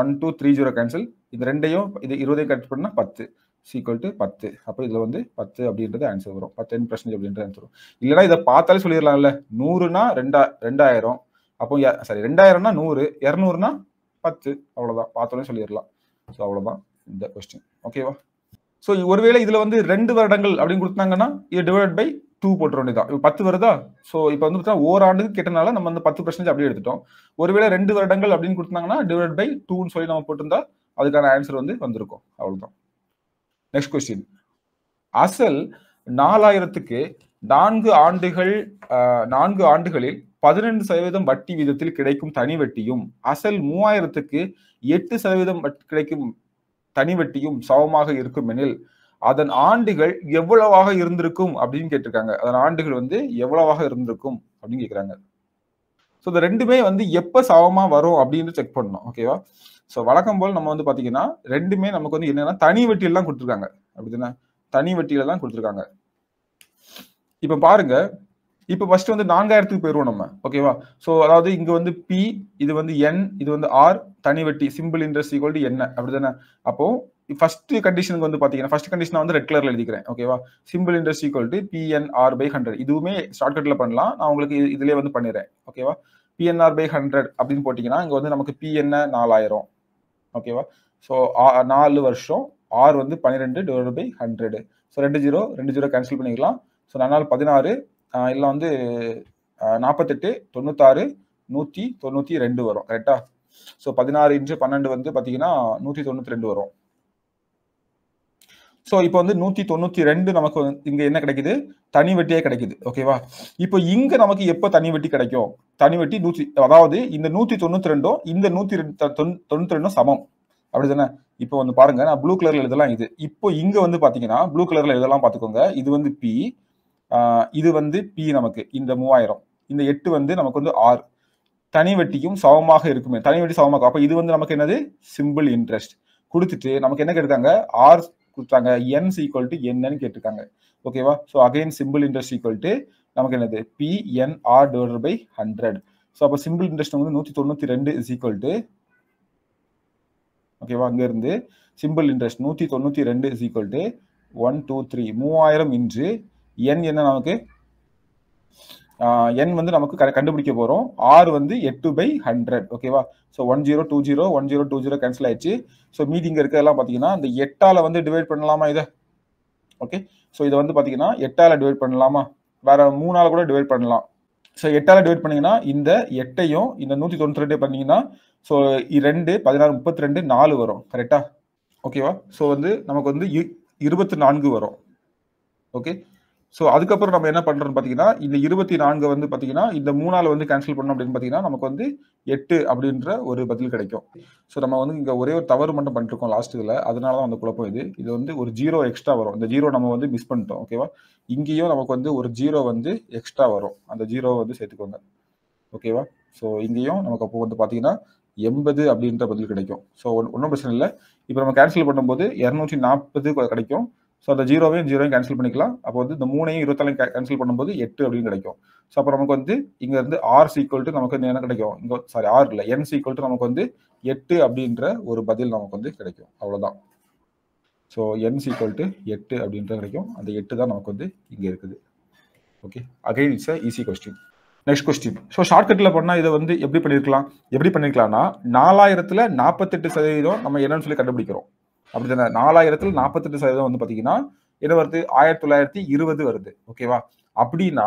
one two three zero cancel இது ரெண்டையும் இது இருபதையும் கட் பண்ணால் பத்து சீக்வல் டு பத்து அப்போ இதில் வந்து பத்து அப்படின்றது ஆன்சர் வரும் பத்து பிரச்சனை அப்படின்றது ஆன்சர் வரும் இல்லைனா இதை பார்த்தாலே சொல்லிடலாம்ல நூறுனா ரெண்டா ரெண்டாயிரம் அப்போ சாரி ரெண்டாயிரம்னா நூறு இரநூறுனா பத்து அவ்வளோதான் பார்த்தோன்னே சொல்லிடலாம் ஸோ அவ்வளோதான் இந்த கொஸ்டின் ஓகேவா ஸோ ஒருவேளை இதில் வந்து ரெண்டு வருடங்கள் அப்படின்னு கொடுத்தாங்கன்னா இது டிவைட் பை டூ போட்டுற தான் இப்போ பத்து வருதா ஸோ இப்போ வந்து பார்த்தீங்கன்னா ஓராண்டுக்கு கேட்டனால நம்ம வந்து பத்து பர்சன்டேஜ் அப்படியே எடுத்துட்டோம் ஒருவேளை ரெண்டு வருடங்கள் அப்படின்னு கொடுத்தாங்கன்னா டிவைட் பை டூன்னு சொல்லி நம்ம போட்டிருந்தா அதுக்கான ஆன்சர் வந்து வந்திருக்கும் அவ்வளோதான் நெக்ஸ்ட் கொஸ்டின் அசல் நாலாயிரத்துக்கு நான்கு ஆண்டுகள் நான்கு ஆண்டுகளில் பதினெண்டு சதவீதம் வட்டி வீதத்தில் கிடைக்கும் தனி வட்டியும் அசல் மூவாயிரத்துக்கு எட்டு சதவீதம் கிடைக்கும் தனிவட்டியும் சமமாக இருக்கும் எனில் அதன் ஆண்டுகள் எவ்வளவாக இருந்திருக்கும் அப்படின்னு கேட்டிருக்காங்க அதன் ஆண்டுகள் வந்து எவ்வளவாக இருந்திருக்கும் அப்படின்னு கேட்குறாங்க ஸோ இந்த ரெண்டுமே வந்து எப்போ சமமா வரும் அப்படின்னு செக் பண்ணணும் ஓகேவா ஸோ வழக்கம் போல் நம்ம வந்து பார்த்தீங்கன்னா ரெண்டுமே நமக்கு வந்து என்னன்னா தனி வெட்டியிலாம் கொடுத்துருக்காங்க அப்படிதானே தனி வெட்டியில தான் கொடுத்துருக்காங்க இப்போ பாருங்க இப்போ ஃபர்ஸ்ட் வந்து நான்காயிரத்துக்கு போயிடுவோம் நம்ம ஓகேவா ஸோ அதாவது இங்க வந்து பி இது வந்து என் இது வந்து ஆர் தனி வெட்டி சிம்பிள் இன்ட்ரெஸ்ட் ஈக்குவல் டு என்ன அப்படிதானே அப்போ ஃபர்ஸ்ட் கண்டிஷனுக்கு வந்து பாத்தீங்கன்னா ஃபர்ஸ்ட் கண்டிஷன் வந்து ரெட் கலர்ல எழுதிக்கிறேன் ஓகேவா simple interest equal to PNR by hundred இதுவுமே ஷார்ட்கட்ல பண்ணலாம் நான் உங்களுக்கு இதுலயே வந்து பண்ணிடுறேன் ஓகேவா பிஎன்ஆர் பை ஹண்ட்ரட் அப்படின்னு போட்டிங்கன்னா இங்கே வந்து நமக்கு பிஎன்ன நாலாயிரம் ஓகேவா ஸோ நாலு வருஷம் ஆர் வந்து பன்னிரெண்டு டிவைட் பை ஹண்ட்ரடு ஸோ ரெண்டு ஜீரோ ரெண்டு ஜீரோ கேன்சல் பண்ணிக்கலாம் ஸோ நாலு பதினாறு இல்லை வந்து நாற்பத்தெட்டு தொண்ணூத்தாறு நூற்றி தொண்ணூற்றி ரெண்டு வரும் கரெக்டாக ஸோ பதினாறு இன்ச்சு பன்னெண்டு வந்து பார்த்தீங்கன்னா நூற்றி தொண்ணூற்றி ரெண்டு வரும் ஸோ இப்போ வந்து நூற்றி தொண்ணூற்றி ரெண்டு நமக்கு இங்கே என்ன கிடைக்குது தனி வெட்டியே கிடைக்குது ஓகேவா இப்போ இங்கே நமக்கு எப்போ தனி வெட்டி கிடைக்கும் தனி வெட்டி நூற்றி அதாவது இந்த நூற்றி தொண்ணூற்றி ரெண்டும் இந்த நூற்றி ரெண்டு தொண்ணூற்றி ரெண்டும் சமம் அப்படிதானே இப்போ வந்து பாருங்க நான் ப்ளூ கலர்ல எழுதலாம் இது இப்போ இங்க வந்து பார்த்தீங்கன்னா ப்ளூ கலர்ல எழுதலாம் பாத்துக்கோங்க இது வந்து பி இது வந்து பி நமக்கு இந்த மூவாயிரம் இந்த எட்டு வந்து நமக்கு வந்து ஆறு தனி சமமாக இருக்குமே தனி வட்டி சமமாக அப்போ இது வந்து நமக்கு என்னது சிம்பிள் இன்ட்ரெஸ்ட் கொடுத்துட்டு நமக்கு என்ன கேட்டாங்க ஆர் கொடுத்தாங்க என் ஈக்குவல் டு என்னன்னு கேட்டிருக்காங்க ஓகேவா so again simple interest equal to நமக்கு என்னது PNR divided by hundred so அப்போ சிம்பிள் இன்ட்ரெஸ்ட் வந்து நூற்றி தொண்ணூற்றி ரெண்டு இஸ் ஈக்குவல் டு ஓகேவா அங்கேருந்து சிம்பிள் இன்ட்ரெஸ்ட் நூற்றி தொண்ணூற்றி ரெண்டு is equal to one two three மூவாயிரம் இன்று என் என்ன நமக்கு என் வந்து நமக்கு கண்டுபிடிக்க போகிறோம் ஆர் வந்து எட்டு பை ஹண்ட்ரட் ஓகேவா so one zero two zero one zero two zero cancel ஆயிடுச்சு ஸோ மீதி இங்கே இருக்கிறதெல்லாம் பார்த்தீங்கன்னா இந்த எட்டால் வந்து டிவைட் பண்ணலாமா இதை ஓகே ஸோ இதை வந்து பார்த்தீங்கன்னா எட்டால் டிவைட் பண்ணலாமா வேற மூணால் கூட டிவைட் பண்ணலாம் ஸோ எட்டால் டிவைட் பண்ணீங்கன்னா இந்த எட்டையும் இந்த நூற்றி தொண்ணூற்றி ரெண்டு பண்ணீங்கன்னா ஸோ ரெண்டு பதினாறு முப்பத்தி ரெண்டு நாலு வரும் கரெக்டா ஓகேவா ஸோ வந்து நமக்கு வந்து இருபத்தி நான்கு வரும் ஓகே ஸோ அதுக்கப்புறம் நம்ம என்ன பண்ணுறோம்னு பார்த்தீங்கன்னா இந்த இருபத்தி நான்கு வந்து பார்த்தீங்கன்னா இந்த மூணால் வந்து கேன்சல் பண்ணோம் அப்படின்னு பார்த்தீங்கன்னா நமக்கு வந்து எட்டு அப்படின்ற ஒரு பதில் கிடைக்கும் ஸோ நம்ம வந்து இங்கே ஒரே ஒரு தவறு மட்டும் பண்ணிருக்கோம் லாஸ்ட்டில் இதில் அதனால தான் அந்த குழப்பம் இது இது வந்து ஒரு ஜீரோ எக்ஸ்ட்ரா வரும் இந்த ஜீரோ நம்ம வந்து மிஸ் பண்ணிட்டோம் ஓகேவா இங்கேயும் நமக்கு வந்து ஒரு ஜீரோ வந்து எக்ஸ்ட்ரா வரும் அந்த ஜீரோவை வந்து சேர்த்துக்கோங்க ஓகேவா ஸோ இங்கேயும் நமக்கு அப்போ வந்து பார்த்தீங்கன்னா எண்பது அப்படின்ற பதில் கிடைக்கும் ஸோ ஒன்றும் பிரச்சனை இல்லை இப்போ நம்ம கேன்சல் பண்ணும்போது இரநூற்றி நாற்பது கிடைக்கும் ஸோ அந்த ஜீரோவையும் ஜீரோவையும் கேன்சல் பண்ணிக்கலாம் அப்போ வந்து இந்த மூணையும் இருபத்தாலையும் கேன்சல் பண்ணும்போது எட்டு அப்படின்னு கிடைக்கும் ஸோ அப்போ நமக்கு வந்து இங்கே இருந்து ஆர் டு நமக்கு வந்து என்ன கிடைக்கும் இங்கே சாரி ஆர் இல்லை என் டு நமக்கு வந்து எட்டு அப்படின்ற ஒரு பதில் நமக்கு வந்து கிடைக்கும் அவ்வளோதான் ஸோ என் டு எட்டு அப்படின்ற கிடைக்கும் அந்த எட்டு தான் நமக்கு வந்து இங்கே இருக்குது okay again it's a easy question next question so ஷார்ட்கட்டில் பண்ணால் இதை வந்து எப்படி பண்ணியிருக்கலாம் எப்படி பண்ணியிருக்கலாம்னா நாலாயிரத்தில் நாற்பத்தெட்டு சதவீதம் நம்ம என்னன்னு சொல்லி கண்டுபிடிக்கிறோம் அப்படி தானே நாலாயிரத்துல நாற்பத்தெட்டு சதவீதம் வந்து பாத்தீங்கன்னா என்ன வருது ஆயிரத்தி தொள்ளாயிரத்தி இருபது வருது ஓகேவா அப்படின்னா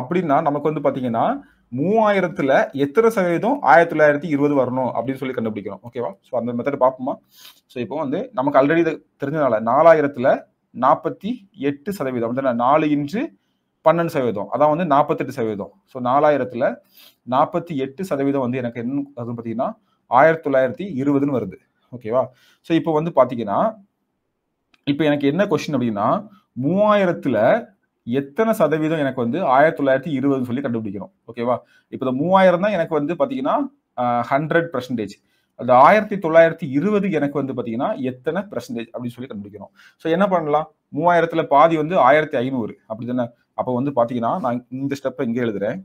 அப்படின்னா நமக்கு வந்து பாத்தீங்கன்னா மூவாயிரத்துல எத்தனை சதவீதம் ஆயிரத்தி தொள்ளாயிரத்தி இருபது வரணும் அப்படின்னு சொல்லி கண்டுபிடிக்கிறோம் ஓகேவா ஸோ அந்த மெத்தட் பார்ப்போமா ஸோ இப்போ வந்து நமக்கு ஆல்ரெடி இது நாலாயிரத்துல நாற்பத்தி எட்டு சதவீதம் வந்து நாலு இன்று பன்னெண்டு சதவீதம் அதான் வந்து நாற்பத்தெட்டு சதவீதம் ஸோ நாலாயிரத்துல நாற்பத்தி எட்டு சதவீதம் வந்து எனக்கு என்ன அது பார்த்தீங்கன்னா ஆயிரத்தி தொள்ளாயிரத்தி இருபதுன்னு வருது ஓகேவா ஸோ இப்போ வந்து பார்த்தீங்கன்னா இப்போ எனக்கு என்ன கொஸ்டின் அப்படின்னா மூவாயிரத்துல எத்தனை சதவீதம் எனக்கு வந்து ஆயிரத்தி தொள்ளாயிரத்தி இருபதுன்னு சொல்லி கண்டுபிடிக்கணும் ஓகேவா இப்போ இந்த மூவாயிரம் தான் எனக்கு வந்து பார்த்தீங்கன்னா ஹண்ட்ரட் பர்சன்டேஜ் அந்த ஆயிரத்தி தொள்ளாயிரத்தி இருபது எனக்கு வந்து பார்த்தீங்கன்னா எத்தனை பர்சன்டேஜ் அப்படின்னு சொல்லி கண்டுபிடிக்கணும் ஸோ என்ன பண்ணலாம் மூவாயிரத்துல பாதி வந்து ஆயிரத்தி ஐநூறு அப்படி தானே அப்போ வந்து பார்த்தீங்கன்னா நான் இந்த ஸ்டெப்பை இங்கே எழுதுறேன்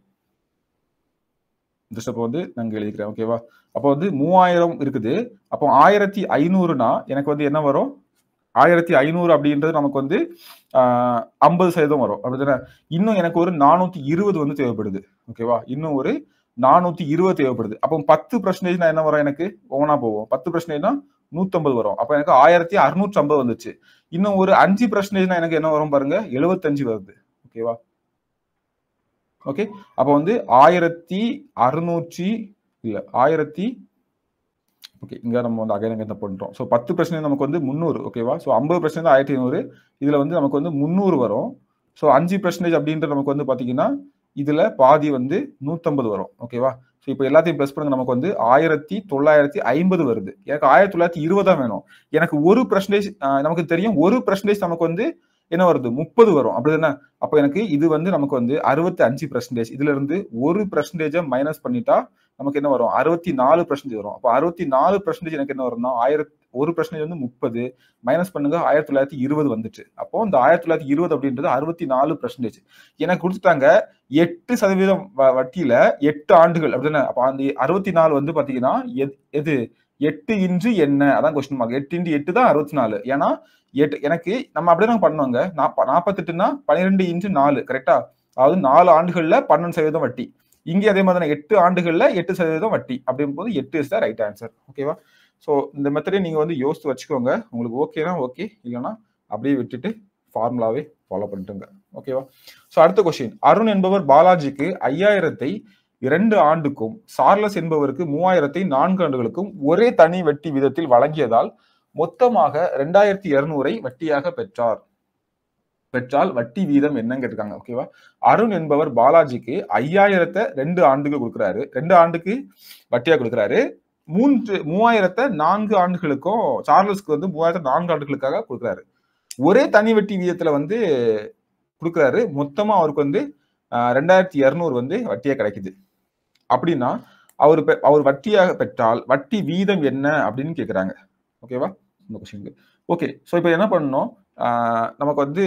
ஜஸ்ட் வந்து நாங்கள் எழுதிக்கிறேன் ஓகேவா அப்போ வந்து மூவாயிரம் இருக்குது அப்போ ஆயிரத்தி ஐநூறுனா எனக்கு வந்து என்ன வரும் ஆயிரத்தி ஐநூறு அப்படின்றது நமக்கு வந்து ஐம்பது சதவீதம் வரும் அப்படிதானே இன்னும் எனக்கு ஒரு நானூத்தி இருபது வந்து தேவைப்படுது ஓகேவா இன்னும் ஒரு நானூத்தி இருபது தேவைப்படுது அப்போ பத்து நான் என்ன வரும் எனக்கு ஓனா போவோம் பத்து பர்சன்டேஜ்னா நூற்றம்பது வரும் அப்போ எனக்கு ஆயிரத்தி அறுநூற்றி ஐம்பது வந்துச்சு இன்னும் ஒரு அஞ்சு பர்சன்டேஜ்னா எனக்கு என்ன வரும் பாருங்க எழுபத்தஞ்சு வருது ஓகேவா ஓகே அப்போ வந்து ஆயிரத்தி அறுநூற்றி இல்லை ஆயிரத்தி ஓகே இங்கே நம்ம வந்து அகைன் அங்கே பண்ணுறோம் ஸோ பத்து பிரச்சனை நமக்கு வந்து முந்நூறு ஓகேவா ஸோ ஐம்பது பிரச்சனை ஆயிரத்தி ஐநூறு இதில் வந்து நமக்கு வந்து முந்நூறு வரும் ஸோ அஞ்சு பர்சன்டேஜ் அப்படின்ற நமக்கு வந்து பார்த்தீங்கன்னா இதில் பாதி வந்து நூற்றம்பது வரும் ஓகேவா ஸோ இப்போ எல்லாத்தையும் ப்ளஸ் பண்ணுங்க நமக்கு வந்து ஆயிரத்தி தொள்ளாயிரத்தி ஐம்பது வருது எனக்கு ஆயிரத்தி தொள்ளாயிரத்தி இருபதாக வேணும் எனக்கு ஒரு பர்சன்டேஜ் நமக்கு தெரியும் ஒரு பர்சன்டேஜ் நமக்கு வந்து என்ன வருது முப்பது வரும் அப்படி தானே அப்போ எனக்கு இது வந்து நமக்கு வந்து அறுபத்தி அஞ்சு பர்சன்டேஜ் இதுல இருந்து ஒரு பர்சன்டேஜை மைனஸ் பண்ணிட்டா நமக்கு என்ன வரும் அறுபத்தி நாலு பர்சன்டேஜ் வரும் அப்போ அறுபத்தி நாலு பர்சன்டேஜ் எனக்கு என்ன வரும்னா ஆயிரத்தி ஒரு பர்சன்டேஜ் வந்து முப்பது மைனஸ் பண்ணுங்க ஆயிரத்தி தொள்ளாயிரத்தி இருபது வந்துட்டு அப்போ இந்த ஆயிரத்தி தொள்ளாயிரத்தி இருபது அப்படின்றது அறுபத்தி நாலு பர்சன்டேஜ் எனக்கு கொடுத்துட்டாங்க எட்டு சதவீதம் வட்டியில எட்டு ஆண்டுகள் அப்படின்னா அப்போ அந்த அறுபத்தி நாலு வந்து பாத்தீங்கன்னா எது எட்டு இன்று என்ன அதான் கொஸ்டின் மார்க் எட்டு இன்று எட்டு தான் அறுபத்தி நாலு ஏன்னா எட்டு எனக்கு நம்ம அப்படியே நாங்க பண்ணுவாங்க நாற்பத்தெட்டுனா பன்னிரெண்டு இன்று நாலு கரெக்டா அதாவது நாலு ஆண்டுகளில் பன்னெண்டு சதவீதம் வட்டி இங்கே அதே மாதிரி எட்டு ஆண்டுகளில் எட்டு சதவீதம் வட்டி அப்படிங்கும் போது எட்டு இஸ் த ரைட் ஆன்சர் ஓகேவா ஸோ இந்த மெத்தடே நீங்கள் வந்து யோசித்து வச்சுக்கோங்க உங்களுக்கு ஓகேனா ஓகே இல்லைனா அப்படியே விட்டுட்டு ஃபார்முலாவே ஃபாலோ பண்ணிட்டுங்க ஓகேவா ஸோ அடுத்த கொஸ்டின் அருண் என்பவர் பாலாஜிக்கு ஐயாயிரத்தை இரண்டு ஆண்டுக்கும் சார்லஸ் என்பவருக்கு மூவாயிரத்தை நான்கு ஆண்டுகளுக்கும் ஒரே தனி வட்டி விதத்தில் வழங்கியதால் மொத்தமாக ரெண்டாயிரத்தி இருநூறை வட்டியாக பெற்றார் பெற்றால் வட்டி வீதம் என்னன்னு கேட்டிருக்காங்க ஓகேவா அருண் என்பவர் பாலாஜிக்கு ஐயாயிரத்தை ரெண்டு ஆண்டுக்கு கொடுக்குறாரு ரெண்டு ஆண்டுக்கு வட்டியா கொடுக்குறாரு மூன்று மூவாயிரத்தை நான்கு ஆண்டுகளுக்கும் சார்லஸ்க்கு வந்து மூவாயிரத்தை நான்கு ஆண்டுகளுக்காக கொடுக்குறாரு ஒரே தனி வட்டி வீதத்துல வந்து கொடுக்குறாரு மொத்தமா அவருக்கு வந்து ரெண்டாயிரத்தி இரநூறு வந்து வட்டியா கிடைக்குது அப்படின்னா அவர் அவர் வட்டியாக பெற்றால் வட்டி வீதம் என்ன அப்படின்னு கேட்குறாங்க ஓகேவா இந்த ஓகே ஸோ இப்போ என்ன பண்ணணும் நமக்கு வந்து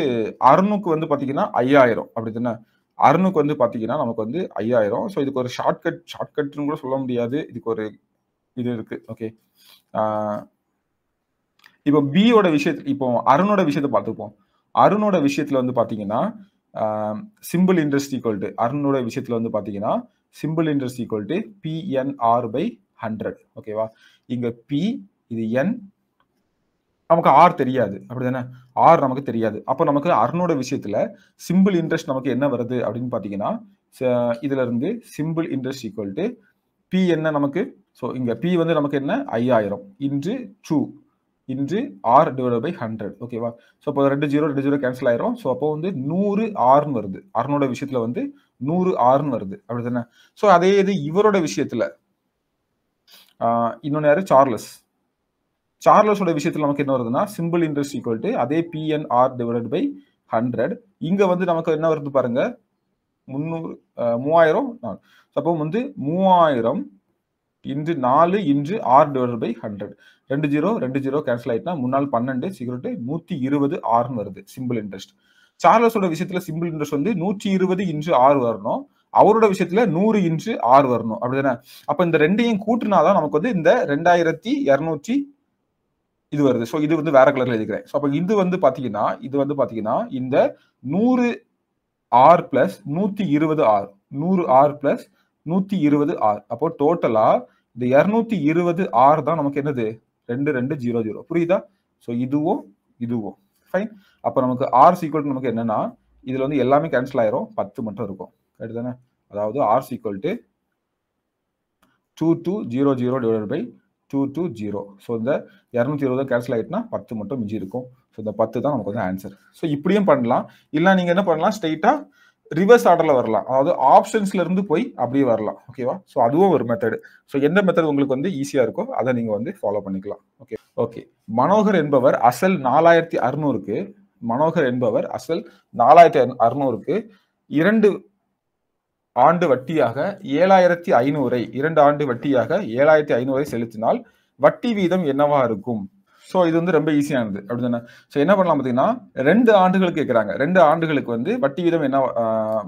அறுநூக்கு வந்து பார்த்தீங்கன்னா ஐயாயிரம் அப்படி தானே அறுநூக்கு வந்து பார்த்தீங்கன்னா நமக்கு வந்து ஐயாயிரம் ஸோ இதுக்கு ஒரு ஷார்ட்கட் ஷார்ட்கட்னு கூட சொல்ல முடியாது இதுக்கு ஒரு இது இருக்கு ஓகே இப்போ பியோட விஷயத்து இப்போ அருணோட விஷயத்தை பார்த்துப்போம் அருணோட விஷயத்துல வந்து பார்த்தீங்கன்னா சிம்பிள் இன்ட்ரெஸ்ட் கோல்டு அருணோட விஷயத்துல வந்து பார்த்தீங்கன்னா simple interest equal to PNR by hundred ஓகேவா இங்கே பி இது என் நமக்கு ஆர் தெரியாது அப்படி தானே ஆர் நமக்கு தெரியாது அப்போ நமக்கு அர்னோட விஷயத்தில் சிம்பிள் இன்ட்ரெஸ்ட் நமக்கு என்ன வருது அப்படின்னு பார்த்தீங்கன்னா இதிலிருந்து simple interest equal to P என்ன நமக்கு ஸோ இங்கே பி வந்து நமக்கு என்ன ஐயாயிரம் into two into R divide by hundred ஓகேவா ஸோ இப்போ ரெண்டு ஜீரோ ரெண்டு ஜீரோ கேன்சல் ஆயிரும் ஸோ அப்போ வந்து நூறு ஆர்னு வருது அர்னோட விஷயத்தில் வந்து நூறு ஆறுன்னு வருது அப்படி தானே ஸோ அதே இது இவரோட விஷயத்துல இன்னொன்று யாரு சார்லஸ் சார்லஸோட விஷயத்துல நமக்கு என்ன வருதுன்னா சிம்பிள் இன்ட்ரெஸ்ட் ஈக்குவல் டு அதே பிஎன்ஆர் டிவைட் பை ஹண்ட்ரட் இங்க வந்து நமக்கு என்ன வருது பாருங்க முந்நூறு மூவாயிரம் நாலு அப்போ வந்து மூவாயிரம் இன்று நாலு into R divide by hundred ரெண்டு ஜீரோ ரெண்டு ஜீரோ கேன்சல் ஆயிட்டுனா முன்னாள் பன்னெண்டு சீக்கிரம் நூத்தி இருபது ஆறுன்னு வருது சிம்பிள் இன்ட்ரெஸ்ட் சார்லஸோட விஷயத்துல சிம்பிள் இன்ட்ரெஸ்ட் வந்து நூற்றி இருபது இன்ச்சு ஆறு வரணும் அவரோட விஷயத்துல நூறு இன்ச்சு ஆறு வரணும் அப்படிதானே அப்ப இந்த ரெண்டையும் கூட்டினாதான் நமக்கு வந்து இந்த ரெண்டாயிரத்தி இரநூற்றி இது வருது ஸோ இது வந்து வேற கலர்ல எழுதிக்கிறேன் ஸோ அப்போ இது வந்து பாத்தீங்கன்னா இது வந்து பாத்தீங்கன்னா இந்த நூறு ஆர் பிளஸ் நூத்தி இருபது ஆர் நூறு ஆர் பிளஸ் நூத்தி இருபது ஆர் அப்போ டோட்டலா இந்த இரநூத்தி இருபது ஆர் தான் நமக்கு என்னது ரெண்டு ரெண்டு ஜீரோ ஜீரோ புரியுதா ஸோ இதுவும் இதுவும் ஃபைன் அப்போ நமக்கு ஆர் சீக்வல் நமக்கு என்னென்னா இதில் வந்து எல்லாமே கேன்சல் ஆயிரும் பத்து மட்டும் இருக்கும் கரெக்ட் தானே அதாவது R sequel to two two zero zero divide by two two zero so இந்த இரநூத்தி இருபது கேன்சல் ஆகிட்டுனா பத்து மட்டும் மிஞ்சி இருக்கும் ஸோ இந்த பத்து தான் நமக்கு வந்து ஆன்சர் ஸோ இப்படியும் பண்ணலாம் இல்லை நீங்கள் என்ன பண்ணலாம் ஸ்ட்ரெயிட்டாக ரிவர்ஸ் ஆர்டரில் வரலாம் அதாவது ஆப்ஷன்ஸ்ல இருந்து போய் அப்படியே வரலாம் ஓகேவா ஸோ அதுவும் ஒரு மெத்தடு ஸோ எந்த மெத்தட் உங்களுக்கு வந்து ஈஸியாக இருக்கோ அதை நீங்கள் வந்து ஃபாலோ பண்ணிக்கலாம் ஓகே ஓகே மனோகர் என்பவர் அசல் நாலாயிரத்தி அறுநூறுக்கு மனோகர் என்பவர் அசல் நாலாயிரத்தி அறுநூறுக்கு இரண்டு ஆண்டு வட்டியாக ஏழாயிரத்தி ஐநூறை இரண்டு ஆண்டு வட்டியாக ஏழாயிரத்தி ஐநூறை செலுத்தினால் வட்டி வீதம் என்னவா இருக்கும் ஸோ இது வந்து ரொம்ப ஈஸியானது அப்படி தானே ஸோ என்ன பண்ணலாம் பார்த்தீங்கன்னா ரெண்டு ஆண்டுகளுக்கு கேட்குறாங்க ரெண்டு ஆண்டுகளுக்கு வந்து வட்டி வீதம் என்ன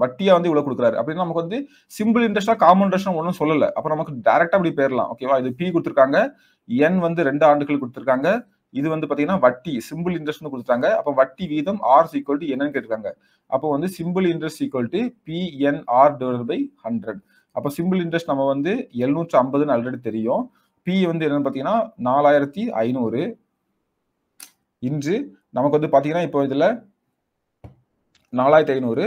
வட்டியாக வந்து இவ்வளோ கொடுக்குறாரு அப்படின்னா நமக்கு வந்து சிம்பிள் இன்ட்ரெஸ்டாக காமன் இன்ட்ரெஸ்ட்னு ஒன்றும் சொல்லலை அப்போ நமக்கு டேரெக்டாக அப்படி போயிடலாம் ஓகேவா இது பி கொடுத்துருக்காங்க என் வந்து ரெண்டு ஆண்டுகள் கொடுத்துருக்காங்க இது வந்து பாத்தீங்கன்னா வட்டி சிம்பிள் இன்ட்ரெஸ்ட் கொடுத்துட்டாங்க அப்போ வட்டி வீதம் ஆர் சீக்வல் டு என்னன்னு கேட்டிருக்காங்க அப்போ வந்து simple interest equal to PNR divide by hundred அப்போ சிம்பிள் இன்ட்ரெஸ்ட் நம்ம வந்து எழுநூற்று ஐம்பதுன்னு ஆல்ரெடி தெரியும் பி வந்து என்னன்னு பார்த்தீங்கன்னா நாலாயிரத்தி ஐநூறு இன்று நமக்கு வந்து பாத்தீங்கன்னா இப்போ இதில் நாலாயிரத்தி ஐநூறு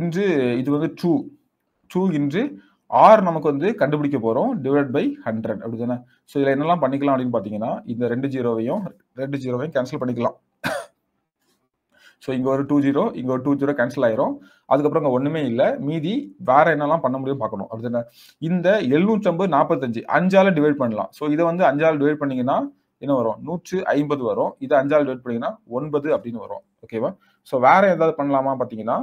இன்று இது வந்து டூ டூ இன்று ஆர் நமக்கு வந்து கண்டுபிடிக்க போகிறோம் டிவைட் பை ஹண்ட்ரட் அப்படி தானே ஸோ இதில் என்னெல்லாம் பண்ணிக்கலாம் அப்படின்னு பார்த்தீங்கன்னா இந்த ரெண்டு ஜீரோவையும் ரெண்டு ஜீரோவையும் கேன்சல் பண்ணிக்கலாம் ஸோ இங்கே ஒரு டூ ஜீரோ இங்கே ஒரு டூ ஜீரோ கேன்சல் ஆயிரும் அதுக்கப்புறம் இங்கே ஒன்றுமே இல்லை மீதி வேற என்னெல்லாம் பண்ண முடியும் பார்க்கணும் அப்படி தானே இந்த எழுநூற்றம்பது நாற்பத்தஞ்சு அஞ்சால் டிவைட் பண்ணலாம் ஸோ இதை வந்து அஞ்சால் டிவைட் பண்ணிங்கன்னா என்ன வரும் நூற்று ஐம்பது வரும் இதை அஞ்சால் டிவைட் பண்ணிங்கன்னா ஒன்பது அப்படின்னு வரும் ஓகேவா ஸோ வேற ஏதாவது பண்ணலாமா பார்த்தீங்கன்னா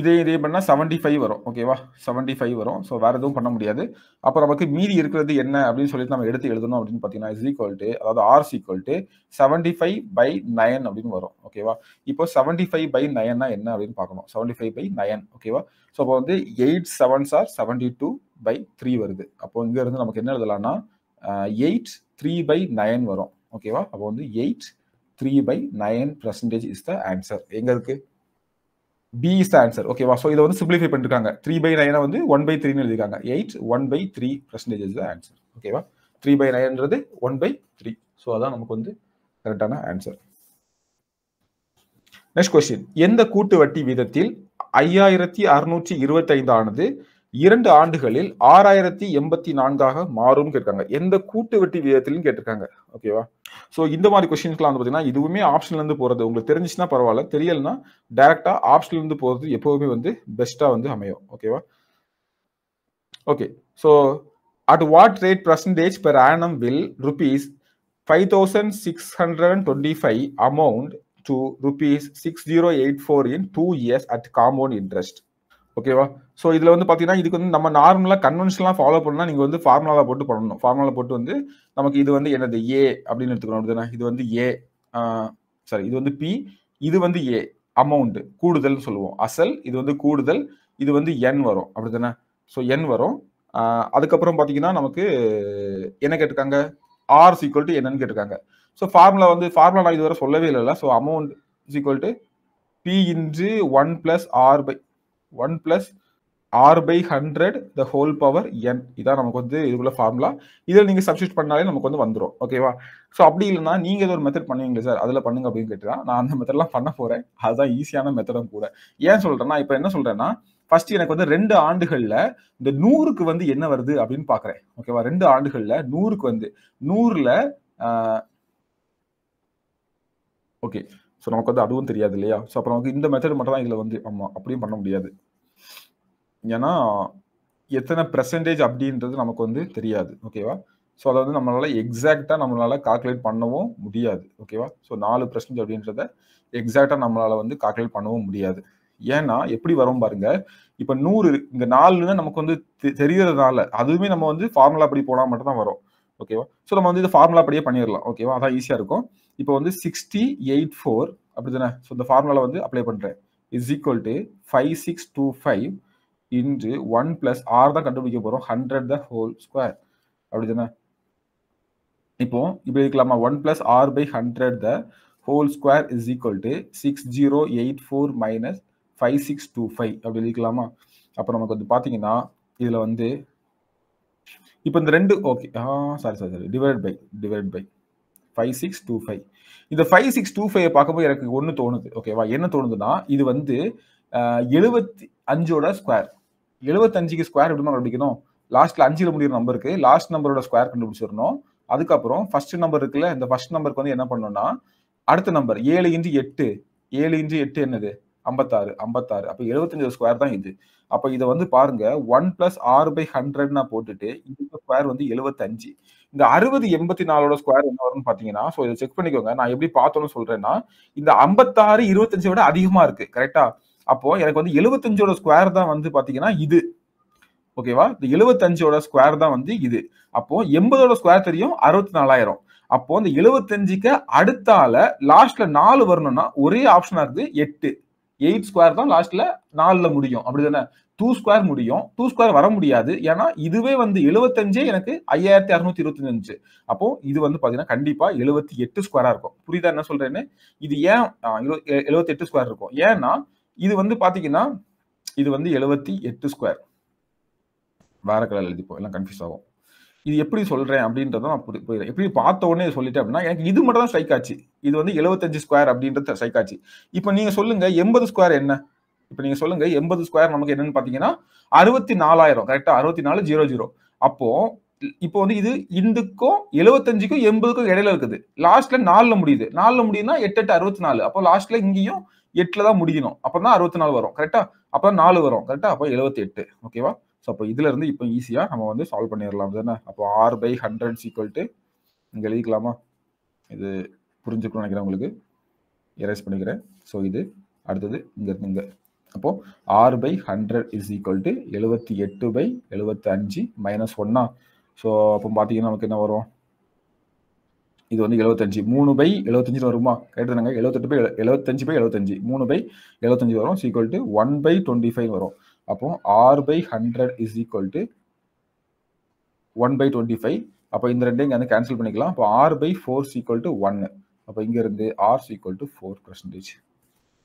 இதே இதே பண்ணால் செவன்ட்டி ஃபைவ் வரும் ஓகேவா செவன்ட்டி ஃபைவ் வரும் ஸோ வேறு எதுவும் பண்ண முடியாது அப்போ நமக்கு மீதி இருக்கிறது என்ன அப்படின்னு சொல்லிட்டு நம்ம எடுத்து எழுதணும் அப்படின்னு பார்த்தீங்கன்னா இஸ் ஈக்குவல் டு அதாவது R equal to seventy five by nine அப்படின்னு வரும் ஓகேவா இப்போ செவன்ட்டி ஃபைவ் பை நயன்னா என்ன அப்படின்னு பார்க்கணும் செவன்ட்டி ஃபைவ் பை நயன் ஓகேவா ஸோ அப்போ வந்து eight sevens R seventy two by three வருது அப்போ இங்கேருந்து நமக்கு என்ன எழுதலாம்னா எயிட் த்ரீ பை நயன் வரும் ஓகேவா அப்போ வந்து eight three by nine percentage is the answer எங்கே இருக்குது பி இஸ் ஆன்சர் ஓகேவா ஸோ இதை வந்து சிம்பிளிஃபை பண்ணிருக்காங்க த்ரீ பை நைனை வந்து ஒன் பை த்ரீன்னு எழுதிருக்காங்க eight one by three percentage is answer ஓகேவா த்ரீ பை நைன்றது ஒன் பை த்ரீ ஸோ அதான் நமக்கு வந்து கரெக்டான ஆன்சர் நெக்ஸ்ட் கொஸ்டின் எந்த கூட்டு வட்டி வீதத்தில் ஐயாயிரத்தி அறுநூற்றி இருபத்தைந்தானது ஆனது இரண்டு ஆண்டுகளில் ஆறாயிரத்தி எண்பத்தி நான்காக மாறும் கேட்காங்க எந்த கூட்டு வெட்டி விகிதத்திலும் கேட்டிருக்காங்க ஓகேவா ஸோ இந்த மாதிரி கொஸ்டின்ஸ்லாம் வந்து பார்த்தீங்கன்னா இதுவுமே ஆப்ஷன்லேருந்து போகிறது உங்களுக்கு தெரிஞ்சிச்சுன்னா பரவாயில்ல தெரியலன்னா டேரெக்டாக ஆப்ஷன்லேருந்து போகிறது எப்போவுமே வந்து பெஸ்ட்டாக வந்து அமையும் ஓகேவா okay so at what rate percentage per annum will rupees five thousand six hundred and twenty five amount to rupees six zero eight four in two years at compound interest ஓகேவா ஸோ இதில் வந்து பார்த்தீங்கன்னா இதுக்கு வந்து நம்ம நார்மலாக கன்வென்ஷனலாக ஃபாலோ பண்ணால் நீங்கள் வந்து ஃபார்முலாவில் போட்டு பண்ணணும் ஃபார்முலா போட்டு வந்து நமக்கு இது வந்து என்னது ஏ அப்படின்னு எடுத்துக்கணும் அப்படிதானே இது வந்து ஏ சாரி இது வந்து பி இது வந்து ஏ அமௌண்ட் கூடுதல்னு சொல்லுவோம் அசல் இது வந்து கூடுதல் இது வந்து என் வரும் அப்படிதானே ஸோ என் வரும் அதுக்கப்புறம் பார்த்தீங்கன்னா நமக்கு என்ன கேட்டிருக்காங்க ஆர் சீக்வல் டு என்னன்னு கேட்டிருக்காங்க ஸோ ஃபார்முலா வந்து ஃபார்முலா நான் இதுவரை சொல்லவே இல்லைல்ல so amount equal to P into one plus R by one plus R by hundred the whole power N இதான் நமக்கு வந்து இதுக்குள்ள ஃபார்முலா இதில் நீங்கள் சப்ஸ்டியூட் பண்ணாலே நமக்கு வந்து வந்துடும் ஓகேவா ஸோ அப்படி இல்லைனா நீங்கள் ஏதோ ஒரு மெத்தட் பண்ணுவீங்களே சார் அதில் பண்ணுங்க அப்படின்னு கேட்டால் நான் அந்த மெத்தட்லாம் பண்ண போகிறேன் அதுதான் ஈஸியான மெத்தடும் கூட ஏன் சொல்கிறேன்னா இப்போ என்ன சொல்கிறேன்னா ஃபர்ஸ்ட் எனக்கு வந்து ரெண்டு ஆண்டுகளில் இந்த நூறுக்கு வந்து என்ன வருது அப்படின்னு பார்க்குறேன் ஓகேவா ரெண்டு ஆண்டுகளில் நூறுக்கு வந்து நூறில் ஓகே ஸோ நமக்கு வந்து அதுவும் தெரியாது இல்லையா ஸோ அப்புறம் நமக்கு இந்த மெத்தட் மட்டும் தான் இதில் வந்து ஆமாம் அப்படியும் பண்ண முடியாது ஏன்னா எத்தனை பெர்சன்டேஜ் அப்படின்றது நமக்கு வந்து தெரியாது ஓகேவா ஸோ அதை வந்து நம்மளால் எக்ஸாக்டாக நம்மளால் கால்குலேட் பண்ணவும் முடியாது ஓகேவா ஸோ நாலு பர்சன்டேஜ் அப்படின்றத எக்ஸாக்டாக நம்மளால் வந்து கால்குலேட் பண்ணவும் முடியாது ஏன்னா எப்படி வரும் பாருங்க இப்போ நூறு இங்கே நாலுன்னு நமக்கு வந்து தெரிகிறதுனால அதுவுமே நம்ம வந்து ஃபார்முலா படி போனால் மட்டும் தான் வரும் ஓகேவா ஸோ நம்ம வந்து இது ஃபார்முலா படியே பண்ணிடலாம் ஓகேவா அதான் ஈஸியாக இருக்கும் இப்போ வந்து சிக்ஸ்டி எயிட் ஃபோர் அப்படி தானே ஸோ இந்த ஃபார்முலாவில் வந்து அப்ளை பண்ணுறேன் is equal to five six two five into one plus R தான் கண்டுபிடிக்க போகிறோம் ஹண்ட்ரட் த ஹோல் ஸ்கொயர் அப்படி தானே இப்போ இப்படி இருக்கலாமா one plus R by hundred the whole square is equal to six zero eight four minus five six two five அப்படி இருக்கலாமா அப்போ நமக்கு வந்து பார்த்தீங்கன்னா இதில் வந்து இப்போ இந்த ரெண்டு okay sorry sorry sorry divide by divide by five six two five இந்த ஃபைவ் சிக்ஸ் டூ ஃபைவ் பார்க்கும்போது எனக்கு ஒன்று தோணுது ஓகேவா என்ன தோணுதுன்னா இது வந்து எழுபத்தி அஞ்சோட ஸ்கொயர் எழுபத்தஞ்சுக்கு ஸ்கொயர் எப்படி கண்டுபிடிக்கணும் லாஸ்ட்டில் அஞ்சில் முடிகிற நம்பருக்கு லாஸ்ட் நம்பரோட ஸ்கொயர் கண்டுபிடிச்சிடணும் அதுக்கப்புறம் ஃபர்ஸ்ட் நம்பர் இருக்குல்ல இந்த ஃபர்ஸ்ட் நம்பருக்கு வந்து என்ன பண்ணணும்னா அடுத்த நம்பர் ஏழு இன்ச்சு எட்டு ஏழு இன்ச்சு எட்டு என்னது ஐம்பத்தாறு ஐம்பத்தாறு அப்போ எழுபத்தஞ்சு ஸ்கொயர் தான் இது அப்போ இதை வந்து பாருங்க ஒன் பிளஸ் ஆறு பை ஹண்ட்ரட்னா போட்டுட்டு இந்த ஸ்கொயர் வந்து எழுபத்தஞ்சு இந்த அறுபது எண்பத்தி நாலோட ஸ்கொயர் என்ன வரும்னு பார்த்தீங்கன்னா ஸோ இதை செக் பண்ணிக்கோங்க நான் எப்படி பார்த்தோன்னு சொல்றேன்னா இந்த ஐம்பத்தாறு இருபத்தஞ்சை விட அதிகமா இருக்கு கரெக்டா அப்போ எனக்கு வந்து எழுபத்தஞ்சோட ஸ்கொயர் தான் வந்து பாத்தீங்கன்னா இது ஓகேவா இந்த எழுபத்தஞ்சோட ஸ்கொயர் தான் வந்து இது அப்போ எண்பதோட ஸ்கொயர் தெரியும் அறுபத்தி நாலாயிரம் அப்போ இந்த எழுபத்தஞ்சுக்கு அடுத்தால லாஸ்ட்ல நாலு வரணும்னா ஒரே ஆப்ஷனா இருக்குது எட்டு எயிட் ஸ்கொயர் தான் லாஸ்ட்ல நாலுல முடியும் அப்படிதானே டூ ஸ்கொயர் முடியும் டூ ஸ்கொயர் வர முடியாது ஏன்னா இதுவே வந்து எழுபத்தஞ்சே எனக்கு ஐயாயிரத்தி அறுநூத்தி இருபத்தஞ்சு அப்போ இது வந்து பாத்தீங்கன்னா கண்டிப்பா எழுபத்தி எட்டு ஸ்கொயரா இருக்கும் புரியுதா என்ன சொல்றேன்னு இது ஏன் எழுபத்தி எட்டு ஸ்கொயர் இருக்கும் ஏன்னா இது வந்து பாத்தீங்கன்னா இது வந்து எழுபத்தி எட்டு ஸ்கொயர் வேற கலர் எழுதிப்போம் எல்லாம் கன்ஃபியூஸ் ஆகும் இது எப்படி சொல்கிறேன் அப்படின்றத நான் புரி புரியுது எப்படி பார்த்த உடனே சொல்லிட்டேன் அப்படின்னா எனக்கு இது மட்டும் தான் ஸ்ட்ரைக் ஆச்சு இது வந்து எழுபத்தஞ்சு ஸ்கொயர் அப்படின்றத ஸ்ட்ரைக் ஆச்சு இப்போ நீங்கள் சொல்லுங்கள் எண்பது ஸ்கொயர் என்ன இப்போ நீங்கள் சொல்லுங்கள் எண்பது ஸ்கொயர் நமக்கு என்னன்னு பார்த்தீங்கன்னா அறுபத்தி நாலாயிரம் கரெக்டாக அறுபத்தி நாலு ஜீரோ ஜீரோ அப்போது இப்போ வந்து இது இந்துக்கும் எழுபத்தஞ்சுக்கும் எண்பதுக்கும் இடையில இருக்குது லாஸ்ட்ல நாலுல முடியுது நாலுல முடியுதுன்னா எட்டு எட்டு அறுபத்தி நாலு அப்போ லாஸ்ட்ல இங்கேயும் எட்டுல தான் முடியணும் அப்போ தான் அறுபத்தி நாலு வரும் கரெக்டா அப்போ தான் நாலு வரும் கரெக்டா அப்போ எழுபத்தி எட்டு ஓகேவா ஸோ அப்போ இருந்து இப்போ ஈஸியாக நம்ம வந்து சால்வ் பண்ணிடலாம் தானே அப்போ R by hundred equal to இங்கே எழுதிக்கலாமா இது புரிஞ்சுக்கணும்னு நினைக்கிறேன் உங்களுக்கு எரேஸ் பண்ணிக்கிறேன் ஸோ இது அடுத்தது இங்கே இருந்து இங்கே அப்போது ஆறு by hundred is equal to எழுபத்தி எட்டு பை எழுபத்தி அஞ்சு மைனஸ் ஒன்னா ஸோ அப்போ பார்த்தீங்கன்னா நமக்கு என்ன வரும் இது வந்து எழுபத்தஞ்சு மூணு பை எழுபத்தஞ்சுன்னு வருமா கேட்டுருந்தாங்க எழுபத்தெட்டு பை எழுபத்தஞ்சு பை எழுபத்தஞ்சு மூணு பை எழுபத்தஞ்சு வரும் equal to one by twenty five வரும் அப்போ R by hundred is equal to one by twenty five அப்போ இந்த ரெண்டையும் இங்கே வந்து கேன்சல் பண்ணிக்கலாம் அப்போ R by four equal to ஒன்னு அப்போ இங்கேருந்து R equal to four percentage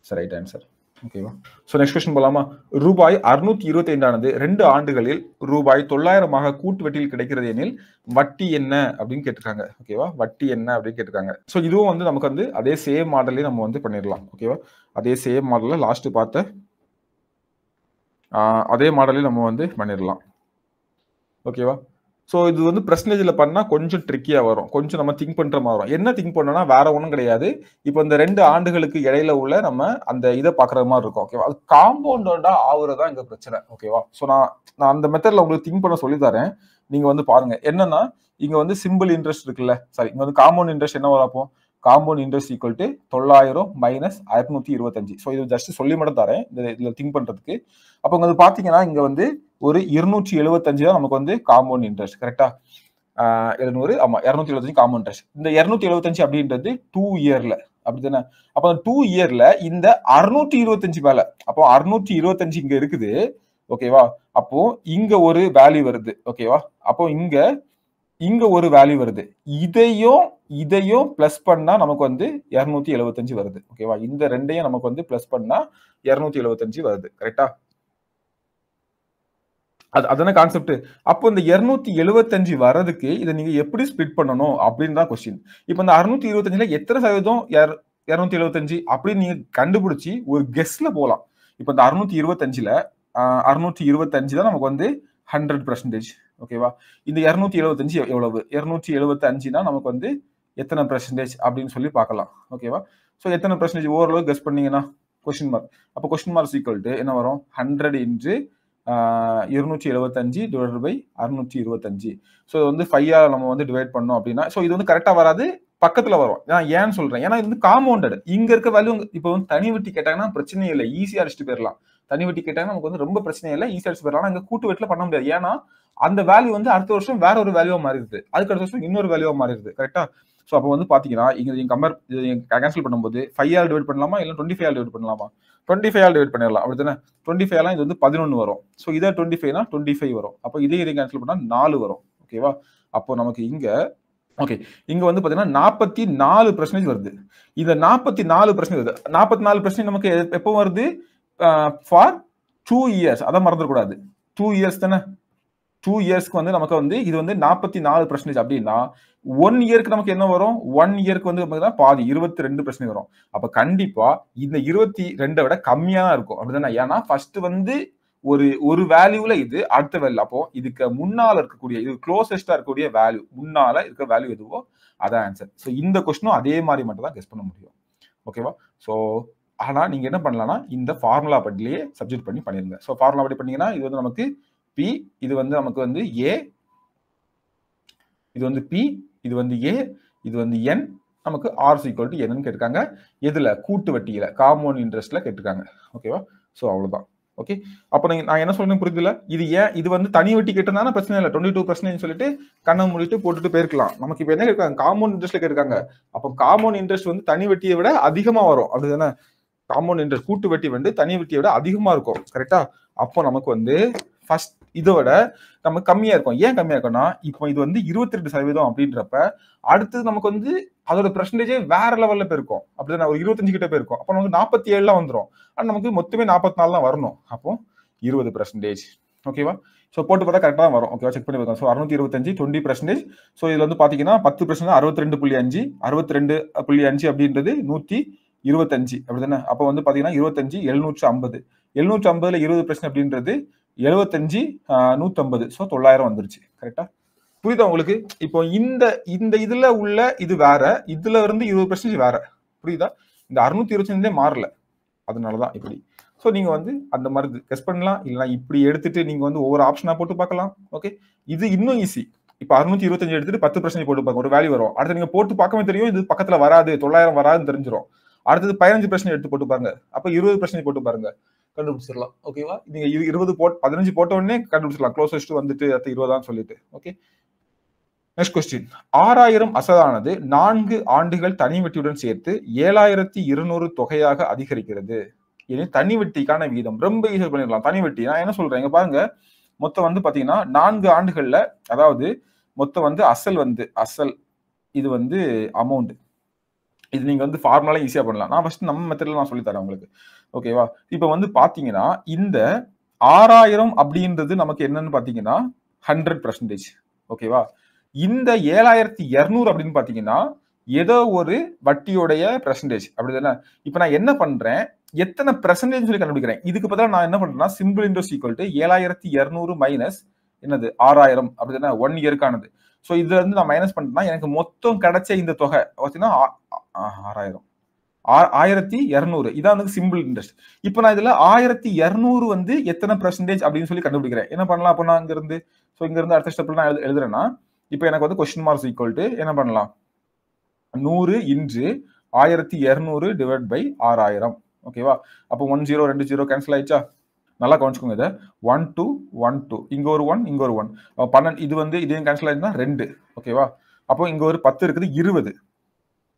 sir right answer ஓகேவா ஸோ நெக்ஸ்ட் கொஸ்டின் போலாமா ரூபாய் அறுநூத்தி இருபத்தி ஐந்தானது ரெண்டு ஆண்டுகளில் ரூபாய் தொள்ளாயிரமாக கூட்டு வட்டியில் கிடைக்கிறது எனில் வட்டி என்ன அப்படின்னு கேட்டிருக்காங்க ஓகேவா வட்டி என்ன அப்படின்னு கேட்டிருக்காங்க ஸோ இதுவும் வந்து நமக்கு வந்து அதே சேம் மாடலே நம்ம வந்து பண்ணிடலாம் ஓகேவா அதே சேம் மாடலில் லாஸ்ட்டு பார்த்த அதே மாடலே நம்ம வந்து பண்ணிடலாம் ஓகேவா ஸோ இது வந்து பிரசன்டேஜில் பண்ணால் கொஞ்சம் ட்ரிக்கியாக வரும் கொஞ்சம் நம்ம திங்க் பண்ணுற மாதிரி வரும் என்ன திங்க் பண்ணோம்னா வேற ஒன்றும் கிடையாது இப்போ இந்த ரெண்டு ஆண்டுகளுக்கு இடையில உள்ள நம்ம அந்த இதை பார்க்குற மாதிரி இருக்கும் ஓகேவா அது காம்பவுண்டோட ஆகுறதா தான் இங்கே பிரச்சனை ஓகேவா ஸோ நான் நான் அந்த மெத்தடில் உங்களுக்கு திங்க் பண்ண சொல்லி தரேன் நீங்கள் வந்து பாருங்கள் என்னன்னா இங்கே வந்து சிம்பிள் இன்ட்ரெஸ்ட் இருக்குல்ல சாரி இங்கே வந்து காம்பவுண்ட் இன்ட்ரெஸ்ட் என்ன வரப்போம் காம்பவுண்ட் இன்ட்ரெஸ்ட் ஈக்குவல் டு தொள்ளாயிரம் மைனஸ் அறுநூத்தி இருபத்தஞ்சு ஸோ இது ஜஸ்ட் சொல்லி மட்டும் தரேன் இந்த இதில் திங்க் பண்ணுறதுக்கு அப்போ வந்து பார்த்தீங்கன்னா இங்கே வந்து ஒரு இருநூற்றி எழுபத்தஞ்சு தான் நமக்கு வந்து காம்பவுண்ட் இன்ட்ரெஸ்ட் கரெக்டா எழுநூறு ஆமாம் இரநூத்தி எழுபத்தஞ்சு காம்பவுண்ட் இன்ட்ரெஸ்ட் இந்த இரநூத்தி எழுபத்தஞ்சு அப்படின்றது டூ இயரில் அப்படி தானே அப்போ டூ இயர்ல இந்த அறுநூற்றி இருபத்தஞ்சு மேல அப்போ அறுநூற்றி இருபத்தஞ்சு இங்கே இருக்குது ஓகேவா அப்போ இங்க ஒரு வேல்யூ வருது ஓகேவா அப்போ இங்க இங்க ஒரு வேல்யூ வருது இதையும் இதையும் பிளஸ் பண்ணா நமக்கு வந்து இரநூத்தி எழுபத்தஞ்சு வருது ஓகேவா இந்த ரெண்டையும் நமக்கு வந்து பிளஸ் பண்ணா இரநூத்தி எழுபத்தஞ்சு வருது கரெக்டா அது அதான கான்செப்ட் அப்போ இந்த இருநூத்தி எழுபத்தஞ்சு வர்றதுக்கு இதை நீங்க எப்படி ஸ்பிட் பண்ணணும் அப்படின்னு தான் கொஸ்டின் இப்போ இந்த அறுநூத்தி இருபத்தஞ்சுல எத்தனை சதவீதம் இரநூத்தி எழுபத்தஞ்சு அப்படின்னு நீங்க கண்டுபிடிச்சி ஒரு கெஸ்ட்ல போகலாம் இப்போ இந்த அறுநூத்தி இருபத்தஞ்சுல அறுநூத்தி இருபத்தஞ்சு தான் நமக்கு வந்து ஹண்ட்ரட் பர்சன்டேஜ் ஓகேவா இந்த இரநூத்தி எழுபத்தஞ்சு எவ்வளவு எழுபத்தி எழுபத்தஞ்சுனா நமக்கு வந்து எத்தனை பெர்சன்டேஜ் அப்படின்னு சொல்லி பார்க்கலாம் ஓகேவா ஸோ எத்தனை பெர்சன்டேஜ் ஓரளவு கெஸ் பண்ணீங்கன்னா கொஸ்டின் மார்க் அப்போ கொஸ்டின் மார்க் ஈக்குவல் டு என்ன வரும் ஹண்ட்ரட் இன்ட்ரு இருநூற்றி எழுபத்தஞ்சு டிவைட் பை அறுநூற்றி இருபத்தஞ்சு ஸோ இது வந்து ஃபையாக நம்ம வந்து டிவைட் பண்ணோம் அப்படின்னா ஸோ இது வந்து கரெக்டாக வராது பக்கத்தில் வரும் நான் ஏன்னு சொல்கிறேன் ஏன்னா இது வந்து காம்பவுண்டட் இங்கே இருக்க வேல்யூ இப்போ வந்து தனி விட்டு கேட்டாங்கன்னா பிரச்சனையே இல்லை ஈஸியாக அடிச்சுட்டு போயிடலாம் தனி வட்டி கேட்டாங்க நமக்கு வந்து ரொம்ப பிரச்சனை இல்லை ஈஸியாக அடிச்சு போயிடலாம் ஆனால் கூட்டு வெட்டில் பண்ண முடியாது ஏன்னா அந்த வேல்யூ வந்து அடுத்த வருஷம் வேற ஒரு வேல்யூவா மாறிடுது அதுக்கு அடுத்த வருஷம் இன்னொரு வேல்யூவா மாறிடுது கரெக்டா ஸோ அப்போ வந்து பாத்தீங்கன்னா இங்க கம்பேர் கேன்சல் பண்ணும்போது ஃபைவ் ஆர் டிவைட் பண்ணலாமா இல்லை டுவெண்ட்டி ஃபைவ் டிவைட் பண்ணலாமா டுவெண்ட்டி ஃபைவ் ஆல் டிவைட் பண்ணிடலாம் அப்படி தானே டுவெண்ட்டி ஃபைவ்லாம் இது வந்து பதினொன்று வரும் ஸோ இதே டுவெண்ட்டி ஃபைவ்னா டுவெண்ட்டி ஃபைவ் வரும் அப்போ இதே இதை கேன்சல் பண்ணால் நாலு வரும் ஓகேவா அப்போ நமக்கு இங்க ஓகே இங்க வந்து பாத்தீங்கன்னா நாற்பத்தி நாலு பிரச்சனை வருது இந்த நாற்பத்தி நாலு பிரச்சனை வருது நாற்பத்தி நாலு பிரச்சனை நமக்கு எப்போ வருது ஃபார் டூ இயர்ஸ் அதை மறந்துடக்கூடாது டூ இயர்ஸ் தானே டூ இயர்ஸ்க்கு வந்து நமக்கு வந்து இது வந்து நாற்பத்தி நாலு பர்சன்டேஜ் அப்படின்னா ஒன் இயருக்கு நமக்கு என்ன வரும் ஒன் இயர்க்கு வந்து பாதி இருபத்தி ரெண்டு பர்சன்டேஜ் வரும் அப்போ கண்டிப்பா இந்த இருபத்தி ரெண்டை விட கம்மியாக தான் இருக்கும் அப்படிதானே ஏன்னா ஃபர்ஸ்ட் வந்து ஒரு ஒரு வேல்யூல இது அடுத்த வேல்யூ அப்போ இதுக்கு முன்னால இருக்கக்கூடிய இது க்ளோசஸ்டா இருக்கக்கூடிய வேல்யூ முன்னால இருக்க வேல்யூ எதுவோ அதான் ஆன்சர் ஸோ இந்த கொஸ்டினும் அதே மாதிரி மட்டும் தான் கெஸ்ட் பண்ண முடியும் ஓகேவா ஸோ ஆனால் நீங்கள் என்ன பண்ணலாம்னா இந்த ஃபார்முலா படிலேயே சப்ஜெக்ட் பண்ணி பண்ணிடுங்க ஸோ ஃபார்முலா படி பண்ணீங்கன்னா இது வந்து நமக்கு பி இது வந்து நமக்கு வந்து ஏ இது வந்து பி இது வந்து ஏ இது வந்து என் நமக்கு ஆர் ஈக்குவல் டு என்னன்னு கேட்டிருக்காங்க எதில் கூட்டு வட்டியில் காமோன் இன்ட்ரெஸ்ட்டில் கேட்டிருக்காங்க ஓகேவா ஸோ அவ்வளோதான் ஓகே அப்போ நீங்கள் நான் என்ன சொல்றேன் புரியுதுல இது ஏன் இது வந்து தனி வட்டி கேட்டிருந்தாலும் பிரச்சனை இல்லை டுவெண்ட்டி டூ பர்சன்ட் சொல்லிட்டு கண்ணை மூடிட்டு போட்டுட்டு போயிருக்கலாம் நமக்கு இப்போ என்ன கேட்காங்க காமோன் இன்ட்ரெஸ்ட்ல கேட்காங்க அப்போ காமோன் இன்ட்ரெஸ்ட் வந்து தனி வட்டியை விட அதிகமாக வரும் அதுதானே காம்பவுண்ட் இன்ட்ரெஸ்ட் கூட்டு வட்டி வந்து தனி வட்டியை விட அதிகமாக இருக்கும் கரெக்டா அப்போ நமக்கு வந்து ஃபர்ஸ்ட் இதை விட நம்ம கம்மியா இருக்கும் ஏன் கம்மியா இருக்கும்னா இப்போ இது வந்து இருபத்தி ரெண்டு சதவீதம் அப்படின்றப்ப அடுத்தது நமக்கு வந்து அதோட பெர்சன்டேஜே வேற லெவல்ல போயிருக்கும் அப்படிதான் ஒரு இருபத்தஞ்சு கிட்ட போயிருக்கும் அப்போ நமக்கு நாற்பத்தி ஏழுலாம் வந்துடும் ஆனால் நமக்கு மொத்தமே நாற்பத்தி நாலு தான் வரணும் அப்போ இருபது பெர்சன்டேஜ் ஓகேவா ஸோ போட்டு பார்த்தா கரெக்டாக தான் வரும் ஓகேவா செக் பண்ணி பார்க்கலாம் ஸோ அறுநூத்தி இருபத்தஞ்சு டுவெண்ட்டி பர்சன்டேஜ் ஸோ இதில் வந்து பார்த்தீங்கன்னா பத்து பர்சன்ட் அறுபத்தி ரெண்டு புள்ளி அஞ்சு அறுபத்தி ரெண்டு புள்ளி அஞ்சு அப்படின்றது நூற்றி இருபத்தஞ்சு அப்படி தானே அப்போ வந்து பார்த்தீங்கன்னா இருபத்தஞ்சு எழுநூற்று ஐம்பது எழுநூற்று ஐம்பதுல இருபது பிரச்சனை அப்படின்றது எழுபத்தஞ்சு நூற்றம்பது ஸோ தொள்ளாயிரம் வந்துருச்சு கரெக்டா புரியுதா உங்களுக்கு இப்போ இந்த இந்த இதுல உள்ள இது வேற இதுல இருந்து இருபது பிரச்சனை வேற புரியுதா இந்த அறுநூத்தி இருபத்தஞ்சே மாறல அதனாலதான் இப்படி ஸோ நீங்க வந்து அந்த மாதிரி கெஸ் பண்ணலாம் இல்லைனா இப்படி எடுத்துட்டு நீங்க வந்து ஒவ்வொரு ஆப்ஷனா போட்டு பார்க்கலாம் ஓகே இது இன்னும் ஈஸி இப்போ அறுநூத்தி இருபத்தஞ்சு எடுத்துட்டு பத்து பிரச்சனை போட்டு பார்க்க ஒரு வேல்யூ வரும் அடுத்து நீங்க போட்டு பார்க்கவே தெரியும் இது பக்கத்துல வராது தொள்ளாயிரம் வராதுன்னு தெரிஞ்சிடும் அடுத்தது பதினஞ்சு பிரச்சனை எடுத்து போட்டு பாருங்க அப்போ இருபது பிரச்சனை போட்டு பாருங்க கண்டுபிடிச்சிடலாம் ஓகேவா நீங்க இருபது போட் பதினஞ்சு போட்ட உடனே கண்டுபிடிச்சிடலாம் க்ளோசஸ்ட் வந்துட்டு அடுத்து இருபதான்னு சொல்லிட்டு ஓகே நெக்ஸ்ட் கொஸ்டின் ஆறாயிரம் அசதானது நான்கு ஆண்டுகள் தனி வெட்டியுடன் சேர்த்து ஏழாயிரத்தி இருநூறு தொகையாக அதிகரிக்கிறது இனி தனி வெட்டிக்கான வீதம் ரொம்ப ஈஸி பண்ணிடலாம் தனி வெட்டி நான் என்ன சொல்றேன் பாருங்க மொத்தம் வந்து பாத்தீங்கன்னா நான்கு ஆண்டுகள்ல அதாவது மொத்தம் வந்து அசல் வந்து அசல் இது வந்து அமௌண்ட் இது நீங்க வந்து ஃபார்முலா ஈஸியா பண்ணலாம் நான் ஃபர்ஸ்ட் நம்ம மெத்தட்ல நான் சொல்லி தரேன் உங்களுக்கு ஓகேவா இப்போ வந்து பாத்தீங்கன்னா இந்த ஆறாயிரம் அப்படின்றது நமக்கு என்னன்னு பாத்தீங்கன்னா ஹண்ட்ரட் பர்சன்டேஜ் ஓகேவா இந்த ஏழாயிரத்தி இரநூறு அப்படின்னு பாத்தீங்கன்னா ஏதோ ஒரு வட்டியோடைய பெர்சன்டேஜ் அப்படிதானே இப்போ நான் என்ன பண்றேன் எத்தனை பர்சன்டேஜ் சொல்லி கண்டுபிடிக்கிறேன் இதுக்கு பதிலாக நான் என்ன பண்றேன்னா சிம்பிள் இன்ட்ரெஸ்ட் ஈக்குவல் டு ஏழாயிரத்தி இரநூறு மைனஸ் என்னது ஆறாயிரம் அப்படிதானே ஒன் இயர்க்கானது ஸோ இதுல இருந்து நான் மைனஸ் பண்ணேன்னா எனக்கு மொத்தம் கிடைச்ச இந்த தொகை பார்த்தீங்கன்னா ஆறாயிரம் ஆயிரத்தி இரநூறு இதான் வந்து சிம்பிள் இன்ட்ரெஸ்ட் இப்போ நான் இதுல ஆயிரத்தி இரநூறு வந்து எத்தனை பர்சன்டேஜ் அப்படின்னு சொல்லி கண்டுபிடிக்கிறேன் என்ன பண்ணலாம் அப்போ நான் இங்கிருந்து ஸோ இங்கிருந்து அடுத்த ஸ்டெப்ல நான் எழுதுறேன்னா இப்போ எனக்கு வந்து கொஸ்டின் மார்க்ஸ் ஈக்குவல் டு என்ன பண்ணலாம் நூறு இன்று ஆயிரத்தி இரநூறு டிவைட் பை ஆறாயிரம் ஓகேவா அப்போ ஒன் ஜீரோ ரெண்டு ஜீரோ கேன்சல் ஆயிடுச்சா நல்லா கவனிச்சுக்கோங்க இதை ஒன் டூ ஒன் டூ இங்கே ஒரு ஒன் இங்கே ஒரு ஒன் பன்னெண்டு இது வந்து இதையும் கேன்சல் ஆயிடுச்சுன்னா ரெண்டு ஓகேவா அப்போ இங்கே ஒரு பத்து இருக்குது இருபது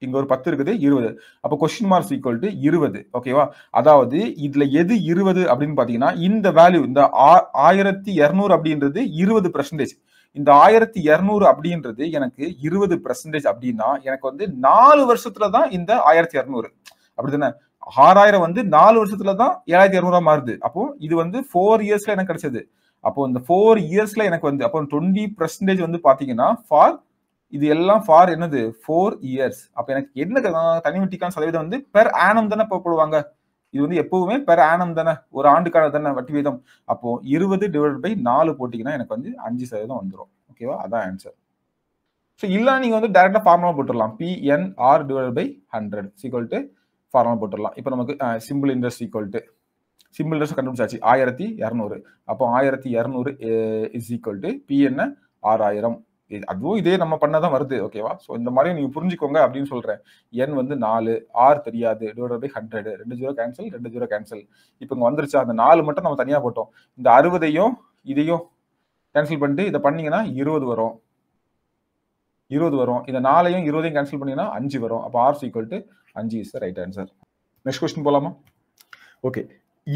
இங்க ஒரு பத்து இருக்குது இருபது அப்போ கொஸ்டின் மார்க்ஸ் ஈக்குவல் டு இருபது ஓகேவா அதாவது இதுல எது இருபது அப்படின்னு பாத்தீங்கன்னா இந்த வேல்யூ இந்த ஆயிரத்தி இரநூறு அப்படின்றது இருபது பர்சன்டேஜ் இந்த ஆயிரத்தி இரநூறு அப்படின்றது எனக்கு இருபது பர்சன்டேஜ் அப்படின்னா எனக்கு வந்து நாலு வருஷத்துல தான் இந்த ஆயிரத்தி இரநூறு அப்படித்தானே ஆறாயிரம் வந்து நாலு வருஷத்துல தான் ஏழாயிரத்தி இரநூறா மாறுது அப்போ இது வந்து ஃபோர் இயர்ஸ்ல எனக்கு கிடைச்சது அப்போ இந்த ஃபோர் இயர்ஸ்ல எனக்கு வந்து அப்போ டுவெண்ட்டி பர்சன்டேஜ் வந்து பாத்தீங்கன்னா ஃபார் இது எல்லாம் ஃபார் என்னது ஃபோர் இயர்ஸ் அப்போ எனக்கு என்ன தனிமட்டிக்கான சதவீதம் வந்து பெர் ஆனம் தானே போடுவாங்க இது வந்து எப்பவுமே பெர் ஆனம் தானே ஒரு ஆண்டுக்கான தானே வட்டி வீதம் அப்போ இருபது டிவைட் பை நாலு போட்டிங்கன்னா எனக்கு வந்து அஞ்சு சதவீதம் வந்துடும் ஓகேவா அதான் ஆன்சர் ஸோ இல்லை நீங்கள் வந்து டேரெக்டாக ஃபார்முலா போட்டுடலாம் PNR divide by hundred sequel to formula போட்டுடலாம் இப்போ நமக்கு simple interest equal to simple interest கண்டுபிடிச்சாச்சு ஆயிரத்தி இரநூறு அப்போ ஆயிரத்தி இரநூறு இஸ் ஈக்குவல் டு பிஎன்ஆ ஆறாயிரம் அதுவும் இதே நம்ம பண்ணாதான் வருது ஓகேவா ஸோ இந்த மாதிரி நீங்க புரிஞ்சுக்கோங்க அப்படின்னு சொல்றேன் என் வந்து நாலு ஆர் தெரியாது டிவைட் பை ஹண்ட்ரட் ரெண்டு ஜீரோ கேன்சல் ரெண்டு ஜீரோ கேன்சல் இப்போ இங்க வந்துருச்சு அந்த நாலு மட்டும் நம்ம தனியாக போட்டோம் இந்த அறுபதையும் இதையும் கேன்சல் பண்ணிட்டு இதை பண்ணீங்கன்னா இருபது வரும் இருபது வரும் இந்த நாலையும் இருபதையும் கேன்சல் பண்ணீங்கன்னா அஞ்சு வரும் அப்போ ஆர் ஈக்குவல் டு அஞ்சு is the right answer next question போகலாமா ஓகே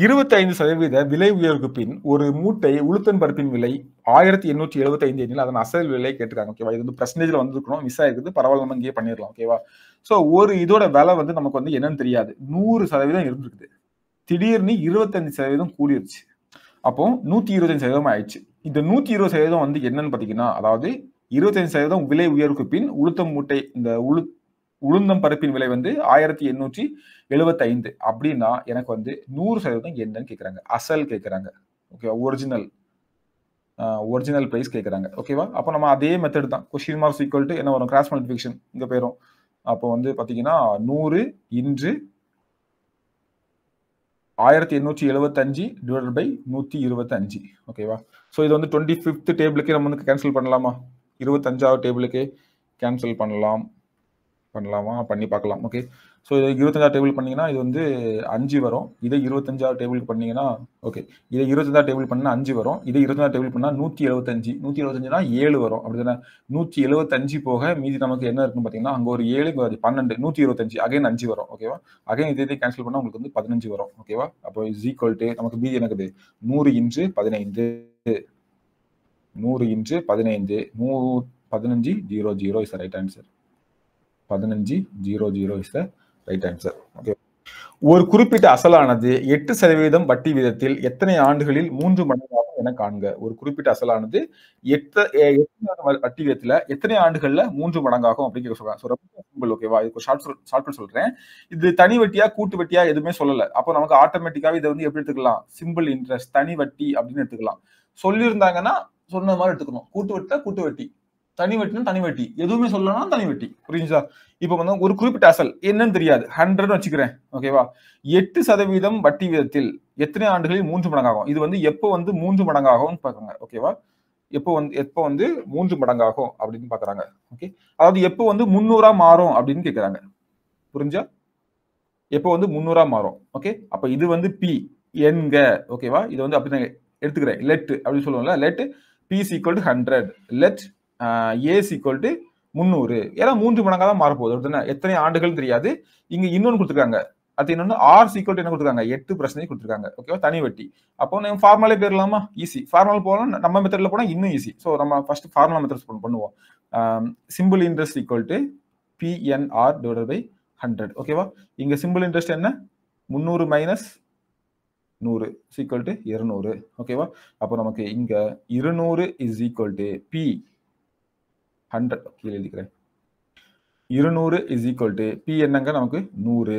இருபத்தைந்து சதவீத விலை உயர்வுக்கு பின் ஒரு மூட்டை உளுத்தன் பருப்பின் விலை ஆயிரத்தி எண்ணூற்றி எழுபத்தி ஐந்து எண்ணில் அதன் அசல் விலையை கேட்டிருக்காங்க ஓகேவா இது வந்து பிரசன்டேஜில் வந்துருக்கணும் மிஸ் ஆயிருக்குது பரவாயில்ல நம்ம இங்கேயே பண்ணிடலாம் ஓகேவா ஸோ ஒரு இதோட விலை வந்து நமக்கு வந்து என்னன்னு தெரியாது நூறு சதவீதம் இருந்திருக்குது திடீர்னு இருபத்தஞ்சு சதவீதம் கூடிருச்சு அப்போ நூற்றி இருபத்தஞ்சு சதவீதம் ஆயிடுச்சு இந்த நூற்றி இருபது சதவீதம் வந்து என்னன்னு பார்த்தீங்கன்னா அதாவது இருபத்தஞ்சு சதவீதம் விலை உயர்வுக்கு பின் உளுத்தம் மூட்டை இந்த உளுத் உளுந்தம் பருப்பின் விலை வந்து ஆயிரத்தி எண்ணூற்றி எழுபத்தைந்து அப்படின்னா எனக்கு வந்து நூறு சதவீதம் என்னன்னு கேட்குறாங்க அசல் கேட்குறாங்க ஓகேவா ஒரிஜினல் ஒரிஜினல் ப்ரைஸ் கேட்குறாங்க ஓகேவா அப்போ நம்ம அதே மெத்தட் தான் கொஷின் மார்க்ஸ் ஈக்குவல் டு என்ன வரும் கிராஸ் மல்டிஃபிகேஷன் இங்கே போயிடும் அப்போ வந்து பார்த்தீங்கன்னா நூறு இன்று ஆயிரத்தி எண்ணூற்றி எழுபத்தஞ்சு டிவைட் பை நூற்றி இருபத்தஞ்சு ஓகேவா ஸோ இது வந்து டுவெண்ட்டி ஃபிஃப்த் டேபிளுக்கே நம்ம வந்து கேன்சல் பண்ணலாமா இருபத்தஞ்சாவது டேபிளுக்கே கேன்சல் பண்ணலாம் பண்ணலாமா பண்ணி பார்க்கலாம் ஓகே ஸோ இதை இருபத்தஞ்சாறு டேபிள் பண்ணிங்கன்னா இது வந்து அஞ்சு வரும் இதை இருபத்தஞ்சாறு டேபிள் பண்ணிங்கன்னா ஓகே இதை இருபத்தஞ்சாறு டேபிள் பண்ணால் அஞ்சு வரும் இதை இருபத்தஞ்சாறு டேபிள் பண்ணால் நூற்றி எழுபத்தஞ்சு நூற்றி எழுபத்தஞ்சுனா ஏழு வரும் அப்படி தானே நூற்றி எழுபத்தஞ்சு போக மீதி நமக்கு என்ன இருக்குன்னு பார்த்தீங்கன்னா அங்கே ஒரு ஏழு பன்னெண்டு நூற்றி இருபத்தஞ்சு அகைன் அஞ்சு வரும் ஓகேவா அகைன் இதை கேன்சல் பண்ணால் உங்களுக்கு வந்து பதினஞ்சு வரும் ஓகேவா அப்போ இஸ் ஈக்குவல் டு நமக்கு மீதி எனக்குது நூறு இன்று பதினைந்து நூறு இன்று பதினைந்து நூ பதினஞ்சு zero zero is right answer பதினஞ்சு zero zero is the right answer okay ஒரு குறிப்பிட்ட அசலானது எட்டு சதவீதம் வட்டி வீதத்தில் எத்தனை ஆண்டுகளில் மூன்று மடங்காகும் என காண்க ஒரு குறிப்பிட்ட அசலானது எட்டு வட்டி வீதத்துல எத்தனை ஆண்டுகள்ல மூன்று மடங்காகும் அப்படின்னு ஓகேவா ஷார்ட் சொல்றேன் இது தனி வட்டியா கூட்டு வட்டியா எதுவுமே சொல்லல அப்போ நமக்கு ஆட்டோமேட்டிக்காவே இதை வந்து எப்படி எடுத்துக்கலாம் சிம்பிள் இன்ட்ரெஸ்ட் தனி வட்டி அப்படின்னு எடுத்துக்கலாம் சொல்லியிருந்தாங்கன்னா சொன்ன மாதிரி எடுத்துக்கணும் கூட்டு வட்டி கூட்டு வட்டி தனி வெட்டினா தனி வெட்டி எதுவுமே சொல்லலாம் தனி வெட்டி புரிஞ்சுதா இப்போ வந்து ஒரு குறிப்பிட்ட அசல் என்னன்னு தெரியாது ஹண்ட்ரட் வச்சுக்கிறேன் ஓகேவா எட்டு சதவீதம் வட்டி வீதத்தில் எத்தனை ஆண்டுகளில் மூன்று மடங்காகும் இது வந்து எப்போ வந்து மூன்று மடங்காகும்னு பார்க்குங்க ஓகேவா எப்போ வந்து எப்போ வந்து மூன்று மடங்காகும் அப்படின்னு பாக்குறாங்க ஓகே அதாவது எப்போ வந்து முன்னூறா மாறும் அப்படின்னு கேட்குறாங்க புரிஞ்சா எப்போ வந்து முன்னூறா மாறும் ஓகே அப்போ இது வந்து பி என்க ஓகேவா இது வந்து அப்படி எடுத்துக்கிறேன் லெட் அப்படின்னு சொல்லுவோம்ல let P equal hundred let S equal முந்நூறு ஏன்னா மூன்று மடங்காக தான் மாறப்போகுது எத்தனை ஆண்டுகள் தெரியாது இங்கே இன்னொன்று கொடுத்துருக்காங்க அது இன்னொன்று ஆர் சீக்வல் என்ன கொடுத்துருக்காங்க எட்டு பிரச்சனையும் கொடுத்துருக்காங்க ஓகேவா தனி வட்டி அப்போ நம்ம ஃபார்மலே போயிடலாமா ஈஸி ஃபார்மல் போகலாம் நம்ம மெத்தடில் போனால் இன்னும் ஈஸி ஸோ நம்ம ஃபர்ஸ்ட் ஃபார்முலா மெத்தட்ஸ் பண்ணுவோம் simple interest equal to PNR divide by hundred ஓகேவா இங்கே சிம்பிள் இன்ட்ரெஸ்ட் என்ன முந்நூறு மைனஸ் நூறு ஈக்குவல் டு இருநூறு ஓகேவா அப்போ நமக்கு இங்கே இருநூறு is equal to P hundred கீழே எழுதிக்கிறேன் இருநூறு இஸ் ஈக்குவல் டு பி என்னங்க நமக்கு நூறு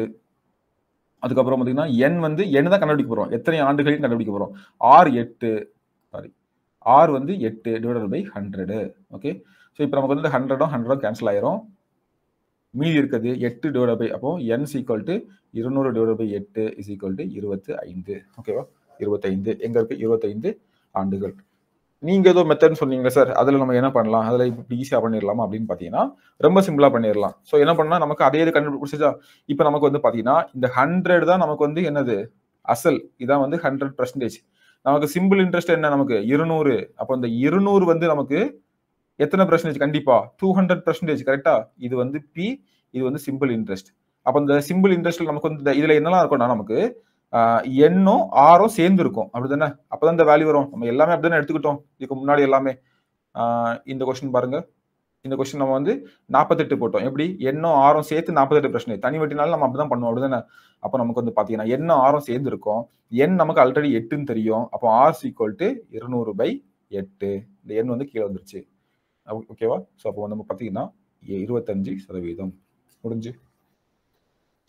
அதுக்கப்புறம் பார்த்தீங்கன்னா என் வந்து என்ன தான் கண்டுபிடிக்க போகிறோம் எத்தனை ஆண்டுகளையும் கண்டுபிடிக்க போகிறோம் ஆர் எட்டு சாரி ஆர் வந்து எட்டு divided by hundred okay so இப்போ நமக்கு வந்து ஹண்ட்ரடும் ஹண்ட்ரடும் கேன்சல் ஆயிரும் மீதி இருக்குது எட்டு டிவைட் பை அப்போ என் சீக்வல் டு இருநூறு டிவைட் பை எட்டு இஸ் ஈக்குவல் டு இருபத்து ஐந்து ஓகேவா இருபத்தைந்து எங்கே இருக்குது இருபத்தைந்து ஆண்டுகள் நீங்க ஏதோ மெத்தட்னு சொன்னீங்க சார் அதுல நம்ம என்ன பண்ணலாம் அதுல இப்படி ஈஸியா பண்ணிடலாமா அப்படின்னு பாத்தீங்கன்னா ரொம்ப சிம்பிளா பண்ணிடலாம் ஸோ என்ன பண்ணா நமக்கு அதே இது கண்டுபிடிச்சா இப்ப நமக்கு வந்து பாத்தீங்கன்னா இந்த ஹண்ட்ரட் தான் நமக்கு வந்து என்னது அசல் இதான் வந்து ஹண்ட்ரட் பர்சன்டேஜ் நமக்கு சிம்பிள் இன்ட்ரெஸ்ட் என்ன நமக்கு இருநூறு அப்போ இந்த இருநூறு வந்து நமக்கு எத்தனை பர்சன்டேஜ் கண்டிப்பா டூ ஹண்ட்ரட் பர்சன்டேஜ் கரெக்டா இது வந்து பி இது வந்து சிம்பிள் இன்ட்ரெஸ்ட் அப்போ இந்த சிம்பிள் இன்ட்ரெஸ்ட்ல நமக்கு வந்து இதுல என்னெல்லாம் இருக்கும்னா நமக்கு எண்ணும் ஆறும் சேர்ந்து இருக்கும் அப்படிதானே அப்பதான் இந்த வேல்யூ வரும் நம்ம எல்லாமே அப்படிதானே எடுத்துக்கிட்டோம் இதுக்கு முன்னாடி எல்லாமே இந்த கொஸ்டின் பாருங்க இந்த கொஸ்டின் நம்ம வந்து நாற்பத்தெட்டு போட்டோம் எப்படி எண்ணும் ஆறும் சேர்த்து நாற்பத்தெட்டு பிரச்சனை தனி வெட்டினாலும் நம்ம அப்படிதான் பண்ணுவோம் அப்படிதானே அப்போ நமக்கு வந்து பார்த்தீங்கன்னா எண்ணும் ஆறும் சேர்ந்து இருக்கும் எண் நமக்கு ஆல்ரெடி எட்டுன்னு தெரியும் அப்போ ஆர் ஈக்குவல் டு இருநூறு பை எட்டு இந்த எண் வந்து கீழே வந்துருச்சு ஓகேவா ஸோ அப்போ நம்ம பார்த்தீங்கன்னா இருபத்தஞ்சு சதவீதம் முடிஞ்சு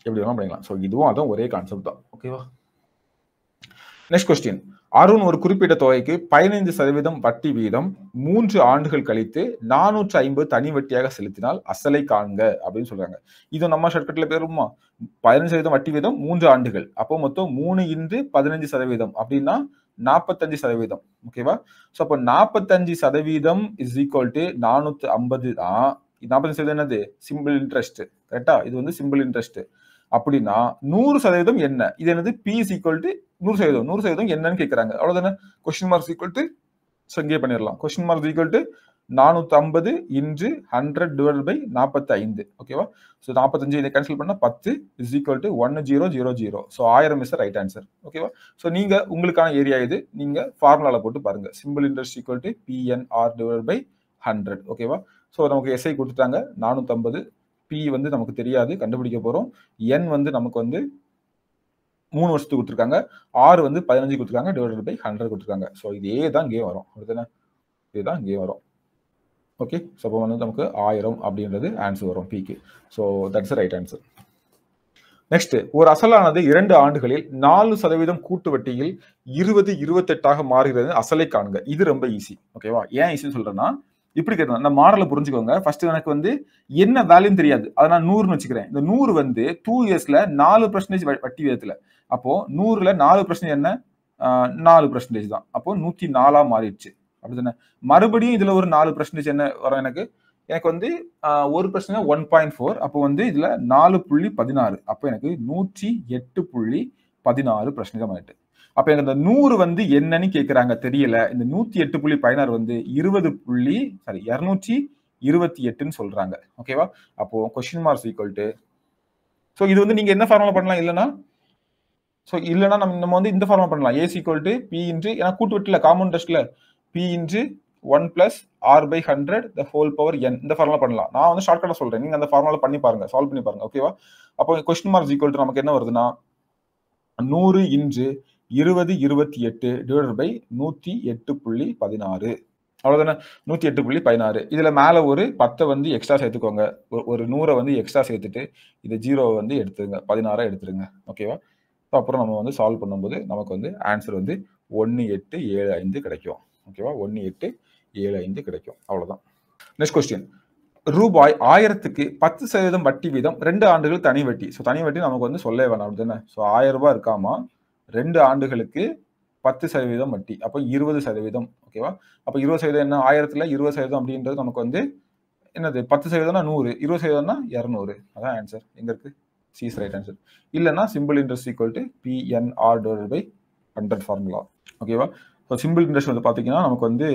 எப்படி வேணாலும் பண்ணிக்கலாம் ஸோ இதுவும் அதுவும் ஒரே கான்செப்ட் தான் ஓகேவா நெக்ஸ்ட் கொஸ்டின் அருண் ஒரு குறிப்பிட்ட தொகைக்கு பதினைந்து சதவீதம் வட்டி வீதம் மூன்று ஆண்டுகள் கழித்து நானூற்றி ஐம்பது தனி வட்டியாக செலுத்தினால் அசலை காண்க அப்படின்னு சொல்றாங்க இது நம்ம ஷர்ட்கட்ல பேருமா பதினஞ்சு சதவீதம் வட்டி வீதம் மூன்று ஆண்டுகள் அப்போ மொத்தம் மூணு இன்று பதினஞ்சு சதவீதம் அப்படின்னா நாற்பத்தஞ்சு சதவீதம் ஓகேவா ஸோ அப்போ நாற்பத்தஞ்சு சதவீதம் இஸ் ஈக்குவல் டு நானூத்தி ஐம்பது தான் நாற்பத்தஞ்சு சதவீதம் என்னது சிம்பிள் இன்ட்ரெஸ்ட் கரெக்டா இது வந்து சிம்பிள் இன்ட்ரெஸ்ட் அப்படின்னா நூறு சதவீதம் என்ன இது என்னது பி சீக்வல் டு நூறு சதவீதம் நூறு சதவீதம் என்னன்னு கேட்கறாங்க அவ்வளவுதானே கொஸ்டின் மார்க் சீக்வல் டு இங்கே பண்ணிடலாம் கொஸ்டின் மார்க் சீக்வல் டு நானூத்தி ஐம்பது இன்று ஹண்ட்ரட் டிவைட் பை நாற்பத்தி ஐந்து ஓகேவா ஸோ நாற்பத்தஞ்சு இதை கேன்சல் பண்ணால் பத்து இஸ் ஈக்குவல் டு ஒன்று ஜீரோ ஜீரோ ஜீரோ ஸோ ஆயிரம் இஸ் ரைட் ஆன்சர் ஓகேவா ஸோ நீங்கள் உங்களுக்கான ஏரியா இது நீங்கள் ஃபார்முலாவில் போட்டு பாருங்கள் simple interest equal to PNR divide by hundred ஓகேவா ஸோ நமக்கு எஸ்ஐ கொடுத்துட்டாங்க நானூற்றம்பது பி வந்து நமக்கு தெரியாது கண்டுபிடிக்க போகிறோம் என் வந்து நமக்கு வந்து மூணு வருஷத்துக்கு கொடுத்துருக்காங்க ஆறு வந்து பதினஞ்சு கொடுத்துருக்காங்க டிவைடட் பை ஹண்ட்ரட் கொடுத்துருக்காங்க ஸோ இதே தான் இங்கே வரும் அப்படித்தானே தான் இங்கே வரும் ஓகே ஸோ அப்போ வந்து நமக்கு ஆயிரம் அப்படின்றது ஆன்சர் வரும் பிக்கு so that's right answer next ஒரு அசலானது இரண்டு ஆண்டுகளில் நாலு சதவீதம் கூட்டு வட்டியில் இருபது இருபத்தெட்டாக மாறுகிறது அசலை காணுங்க இது ரொம்ப ஈஸி ஓகேவா ஏன் ஈஸின்னு சொல்றேன்னா இப்படி கேட்டோம் இந்த மாடலை புரிஞ்சுக்கோங்க ஃபர்ஸ்ட் எனக்கு வந்து என்ன வேல்யூன்னு தெரியாது அதை நான் நூறுன்னு வச்சுக்கிறேன் இந்த நூறு வந்து டூ இயர்ஸ்ல நாலு பர்சன்டேஜ் வட்டி விதத்துல அப்போ நூறுல நாலு பர்சன்டேஜ் என்ன நாலு பர்சன்டேஜ் தான் அப்போ நூத்தி நாலா மாறிடுச்சு அப்படிதானே மறுபடியும் இதுல ஒரு நாலு பர்சன்டேஜ் என்ன வரும் எனக்கு எனக்கு வந்து ஒரு பர்சன்டேஜ் ஒன் பாயிண்ட் ஃபோர் அப்போ வந்து இதுல நாலு புள்ளி பதினாறு அப்போ எனக்கு நூற்றி எட்டு புள்ளி பதினாறு பர்சன்டேஜ் மாறிட்டு அப்ப எனக்கு இந்த நூறு வந்து என்னன்னு கேக்குறாங்க தெரியல இந்த நூத்தி எட்டு புள்ளி பதினாறு வந்து இருபது புள்ளி சாரி இருநூற்றி இருபத்தி எட்டுன்னு சொல்றாங்க ஓகேவா அப்போ question marks equal to so இது வந்து நீங்க என்ன ஃபார்முலா பண்ணலாம் இல்லைன்னா ஸோ இல்லைன்னா நம்ம நம்ம வந்து இந்த ஃபார்முலா பண்ணலாம் A is equal to P into ஏன்னா கூட்டு வெட்டில காமன் டெஸ்ட்ல P into one plus R by hundred the whole power என் இந்த ஃபார்முலா பண்ணலாம் நான் வந்து ஷார்ட்கட்டாக சொல்கிறேன் நீங்கள் அந்த ஃபார்முலா பண்ணி பாருங்க சால்வ் பண்ணி பாருங்க ஓகேவா அப்போ கொஸ்டின் மார்க்ஸ் ஈக்குவல் டு நமக்கு என்ன வருதுன்னா நூறு இன்ச்சு இருபது இருபத்தி எட்டு டிவைடட் பை நூற்றி எட்டு புள்ளி பதினாறு அவ்வளோதானே நூற்றி எட்டு புள்ளி பதினாறு இதில் மேலே ஒரு பத்தை வந்து எக்ஸ்ட்ரா சேர்த்துக்கோங்க ஒரு நூறை வந்து எக்ஸ்ட்ரா சேர்த்துட்டு இது ஜீரோவை வந்து எடுத்துருங்க பதினாறாக எடுத்துருங்க ஓகேவா ஸோ அப்புறம் நம்ம வந்து சால்வ் பண்ணும்போது நமக்கு வந்து ஆன்சர் வந்து ஒன்று எட்டு ஏழு ஐந்து கிடைக்கும் ஓகேவா ஒன்று எட்டு ஏழு ஐந்து கிடைக்கும் அவ்வளோதான் நெக்ஸ்ட் கொஸ்டின் ரூபாய் ஆயிரத்துக்கு பத்து சதவீதம் வட்டி வீதம் ரெண்டு ஆண்டுகள் தனி வட்டி ஸோ தனி வட்டி நமக்கு வந்து சொல்லவே வேணாம் தானே ஸோ ஆயிரம் ரூபாய் இருக்காமா ரெண்டு ஆண்டுகளுக்கு பத்து சதவீதம் வட்டி அப்போ இருபது சதவீதம் ஓகேவா அப்போ இருபது சதவீதம் என்ன ஆயிரத்துல இருபது சதவீதம் அப்படின்றது நமக்கு வந்து என்னது பத்து சதவீதம்னா நூறு இருபது சதவீதம்னா இரநூறு அதான் ஆன்சர் எங்க இருக்கு சீஸ் ரைட் ஆன்சர் இல்லைனா simple interest equal to PNR divide by hundred formula ஓகேவா ஸோ சிம்பிள் இன்ட்ரெஸ்ட் வந்து பார்த்தீங்கன்னா நமக்கு வந்து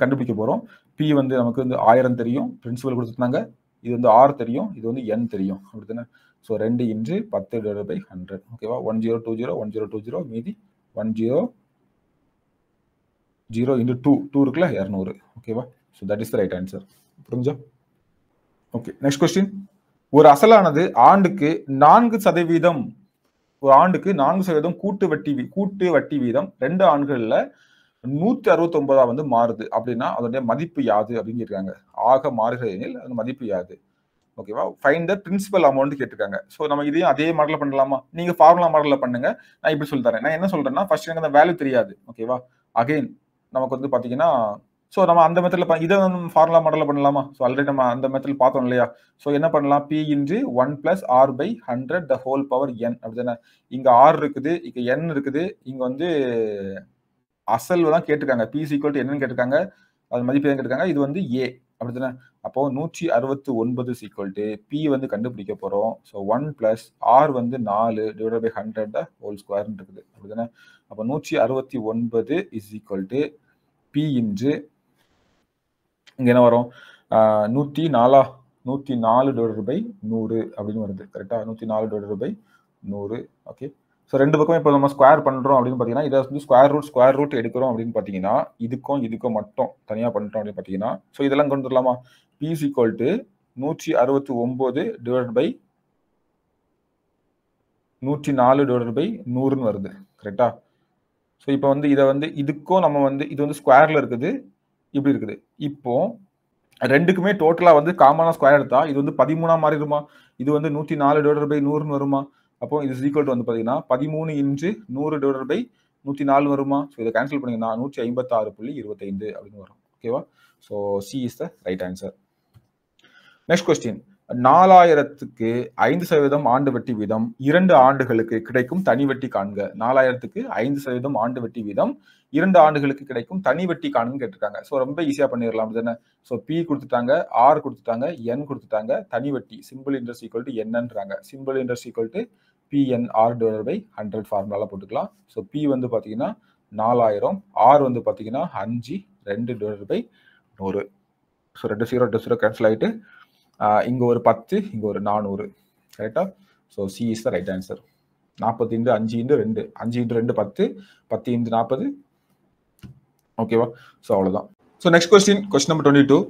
கண்டுபிடிக்க போகிறோம் பி வந்து நமக்கு வந்து ஆயிரம் தெரியும் பிரின்சிபல் கொடுத்துருந்தாங்க இது வந்து ஆர் தெரியும் இது வந்து என் தெரியும் அப்படி தானே ஸோ ரெண்டு இன்ட்டு பத்து டிவைட் பை ஹண்ட்ரட் ஓகேவா one zero two zero one zero two zero மீதி one zero zero into two two இருக்குல்ல இரநூறு ஓகேவா so that is the right answer புரிஞ்சா ஓகே நெக்ஸ்ட் கொஸ்டின் ஒரு அசலானது ஆண்டுக்கு நான்கு சதவீதம் ஒரு ஆண்டுக்கு நான்கு சதவீதம் கூட்டு வட்டி கூட்டு வட்டி வீதம் ரெண்டு ஆண்டுகளில் நூற்றி அறுபத்தொன்பதா வந்து மாறுது அப்படின்னா அதனுடைய மதிப்பு யாது அப்படின்னு கேட்குறாங்க ஆக மாறுகிறேனில் அதன் மதிப்பு யாது ஓகேவா ஃபைன் த பிரின்சிபல் அமௌண்ட் கேட்டிருக்காங்க ஸோ நம்ம இதையும் அதே மாடலில் பண்ணலாமா நீங்கள் ஃபார்முலா மாடலில் பண்ணுங்க நான் இப்படி சொல்லி தரேன் நான் என்ன சொல்கிறேன்னா ஃபர்ஸ்ட் எனக்கு அந்த வேல்யூ தெரியாது ஓகேவா அகெயின் நமக்கு வந்து பார்த்தீங்கன்னா ஸோ நம்ம அந்த மெத்தடில் இதை வந்து ஃபார்முலா மாடலில் பண்ணலாமா ஸோ ஆல்ரெடி நம்ம அந்த மெத்தடில் பார்த்தோம் இல்லையா ஸோ என்ன பண்ணலாம் P into one plus R by hundred the whole power N அப்படி தானே இங்கே ஆர் இருக்குது இங்கே என் இருக்குது இங்கே வந்து அசல் தான் கேட்டிருக்காங்க பி சீக்வல் என்னன்னு கேட்டிருக்காங்க அது மதிப்பு தான் கேட்டிருக்காங்க இது வந்து ஏ அப்படித்தானே அப்போ நூற்றி அறுபத்தி ஒன்பது சீக்வல்ட்டு பி வந்து கண்டுபிடிக்க போகிறோம் ஸோ ஒன் ப்ளஸ் ஆர் வந்து நாலு டிவைட் பை ஹண்ட்ரட் ஹோல் ஸ்கொயர்னு இருக்குது அப்படித்தானே அப்போ நூற்றி அறுபத்தி ஒன்பது is equal to P into இங்கே என்ன வரும் நூற்றி நாலா நூற்றி நாலு டிவைட் பை நூறு அப்படின்னு வருது கரெக்டாக நூற்றி நாலு டிவைட் பை நூறு ஓகே ஸோ ரெண்டு பக்கம் இப்போ நம்ம ஸ்கொயர் பண்ணுறோம் அப்படின்னு பார்த்தீங்கன்னா இதை வந்து ஸ்கொயர் ரூட் ஸ்கொயர் ரூட் எடுக்கிறோம் அப்படின்னு பார்த்தீங்கன்னா இதுக்கும் இதுக்கும் மட்டும் தனியாக பண்ணுறோம் அப்படின்னு பார்த்தீங்கன்னா ஸோ இதெல்லாம் கொண்டு வரலாமா பிஸ் ஈக்குவல் டு நூற்றி அறுபத்தி ஒம்பது டிவைட் பை நூற்றி நாலு டிவைட் பை நூறுன்னு வருது கரெக்டா ஸோ இப்போ வந்து இதை வந்து இதுக்கும் நம்ம வந்து இது வந்து ஸ்கொயரில் இருக்குது இப்படி இருக்குது இப்போ ரெண்டுக்குமே டோட்டலாக வந்து காமனாக ஸ்கொயர் எடுத்தால் இது வந்து பதிமூணாக மாறிடுமா இது வந்து நூற்றி நாலு டிவைட் பை நூறுன்னு வருமா அப்போ இது ஈக்குவல் டு வந்து பார்த்தீங்கன்னா பதிமூணு இன்ச்சு நூறு டிவைடட் பை நூற்றி நாலு வருமா ஸோ இதை கேன்சல் பண்ணிங்கன்னா நூற்றி ஐம்பத்தாறு புள்ளி இருபத்தைந்து அப்படின்னு வரும் ஓகேவா so C is the right answer next question நாலாயிரத்துக்கு ஐந்து சதவீதம் ஆண்டு வட்டி வீதம் இரண்டு ஆண்டுகளுக்கு கிடைக்கும் தனி வட்டி காண்க நாலாயிரத்துக்கு ஐந்து சதவீதம் ஆண்டு வட்டி வீதம் இரண்டு ஆண்டுகளுக்கு கிடைக்கும் தனி வட்டி காணுன்னு கேட்டிருக்காங்க ஸோ ரொம்ப ஈஸியாக பண்ணிடலாம் தானே ஸோ பி கொடுத்துட்டாங்க ஆர் கொடுத்துட்டாங்க என் கொடுத்துட்டாங்க தனி வட்டி சிம்பிள் இன்ட்ரெஸ்ட் ஈக்குவல் டு என்னன்றாங்க simple interest equal to PNR divide by hundred ஃபார்முலால போட்டுக்கலாம் ஸோ பி வந்து பார்த்தீங்கன்னா நாலாயிரம் ஆர் வந்து பார்த்தீங்கன்னா அஞ்சு ரெண்டு டிவைட் பை நூறு ஸோ ரெண்டு சீரோ ரெண்டு சீரோ கேன்சல் ஆகிட்டு இங்கே ஒரு பத்து இங்கே ஒரு நானூறு கரெக்டாக so C is the right answer நாற்பத்தி இன்று அஞ்சு இன்று ரெண்டு அஞ்சு இன்று ரெண்டு பத்து பத்து இன்று நாற்பது ஓகேவா ஸோ அவ்வளோதான் so next question question number twenty two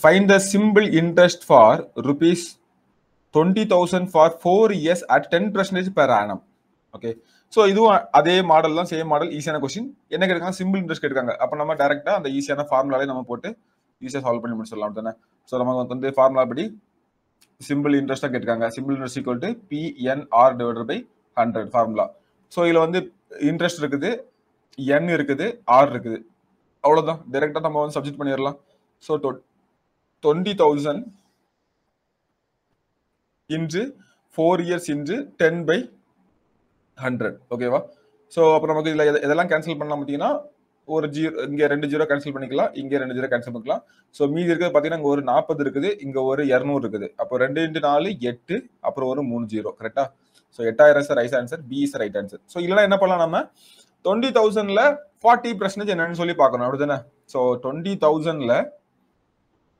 fine the simple interest for rupees twenty thousand for four years at ten percentage per annum okay so இதுவும் அதே மாடல் தான் சேம் மாடல் ஈஸியான கொஸ்டின் என்ன கேட்காங்க சிம்பிள் இன்ட்ரெஸ்ட் கேட்காங்க அப்போ நம்ம டேரெக்டாக அந்த ஈஸியான ஃபார்முலாவே நம்ம போட்டு ஈஸியாக சால்வ் பண்ணி முடிச்சிடலாம் தானே ஸோ நமக்கு வந்து ஃபார்முலா படி சிம்பிள் இன்ட்ரெஸ்ட்டாக கேட்டுக்காங்க simple interest equal to PNR divided by hundred formula so இதில் வந்து இன்ட்ரெஸ்ட் இருக்குது என் இருக்குது ஆர் இருக்குது அவ்வளோதான் டைரெக்டாக நம்ம வந்து சப்ஜெக்ட் பண்ணிடலாம் so twenty thousand into four years into ten by hundred ஓகேவா ஸோ அப்புறம் நமக்கு இதில் இதெல்லாம் கேன்சல் பண்ணலாம் பார்த்தீங்கன்னா ஒரு ஜீரோ இங்கே ரெண்டு ஜீரோ கேன்சல் பண்ணிக்கலாம் இங்கே ரெண்டு ஜீரோ கேன்சல் பண்ணிக்கலாம் ஸோ மீதி இருக்கிறது பார்த்தீங்கன்னா இங்கே ஒரு நாற்பது இருக்குது இங்கே ஒரு இரநூறு இருக்குது அப்போ ரெண்டு இன்ட்டு நாலு எட்டு அப்புறம் ஒரு மூணு ஜீரோ கரெக்டா ஸோ எட்டாயிரம் sir rise answer B sir right answer so இல்லைனா என்ன பண்ணலாம் நம்ம டுவெண்ட்டி தௌசண்ட்ல ஃபார்ட்டி பர்சன்டேஜ் என்னன்னு சொல்லி பார்க்கணும் அப்படி தானே ஸோ டுவெண்ட்டி தௌசண்ட்ல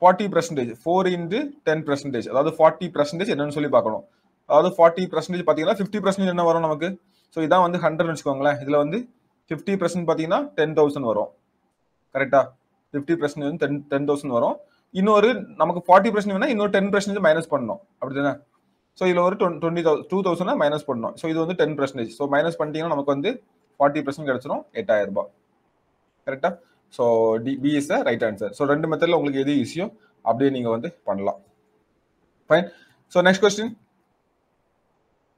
forty percentage four into ten percentage அதாவது ஃபார்ட்டி பர்சன்டேஜ் என்னன்னு சொல்லி பார்க்கணும் அதாவது ஃபார்ட்டி பர்சன்டேஜ் பார்த்தீங்கன்னா ஃபிஃப்டி பர்சன்டேஜ் என்ன வரும் நமக்கு ஸோ இதான் வந்து ஹண்ட்ரட் வச்சுக்கோங்களேன் இதில் வந்து ஃபிஃப்டி பர்சன்ட் பார்த்தீங்கன்னா டென் தௌசண்ட் வரும் கரெக்டாக fifty percentage ten ten thousand வரும் இன்னொரு நமக்கு ஃபார்ட்டி பர்சன்ட் வேணால் இன்னொரு டென் பர்சன்டேஜ் மைனஸ் பண்ணணும் அப்படி தானே ஸோ இதில் ஒரு டுவெண்ட்டி டூ தௌசண்ட் மைனஸ் பண்ணணும் ஸோ இது வந்து டென் பர்சன்டேஜ் ஸோ மைனஸ் பண்ணிட்டீங்கன்னா நமக்கு வந்து ஃபார்ட்டி பர்சன்ட் கிடச்சிரும் எட்டாயிரம் ரூபாய் கரெக்டாக so D B is the right answer so ரெண்டு மெத்தடில் உங்களுக்கு எது ஈஸியோ அப்படியே நீங்கள் வந்து பண்ணலாம் ஃபைன் ஸோ நெக்ஸ்ட் கொஸ்டின்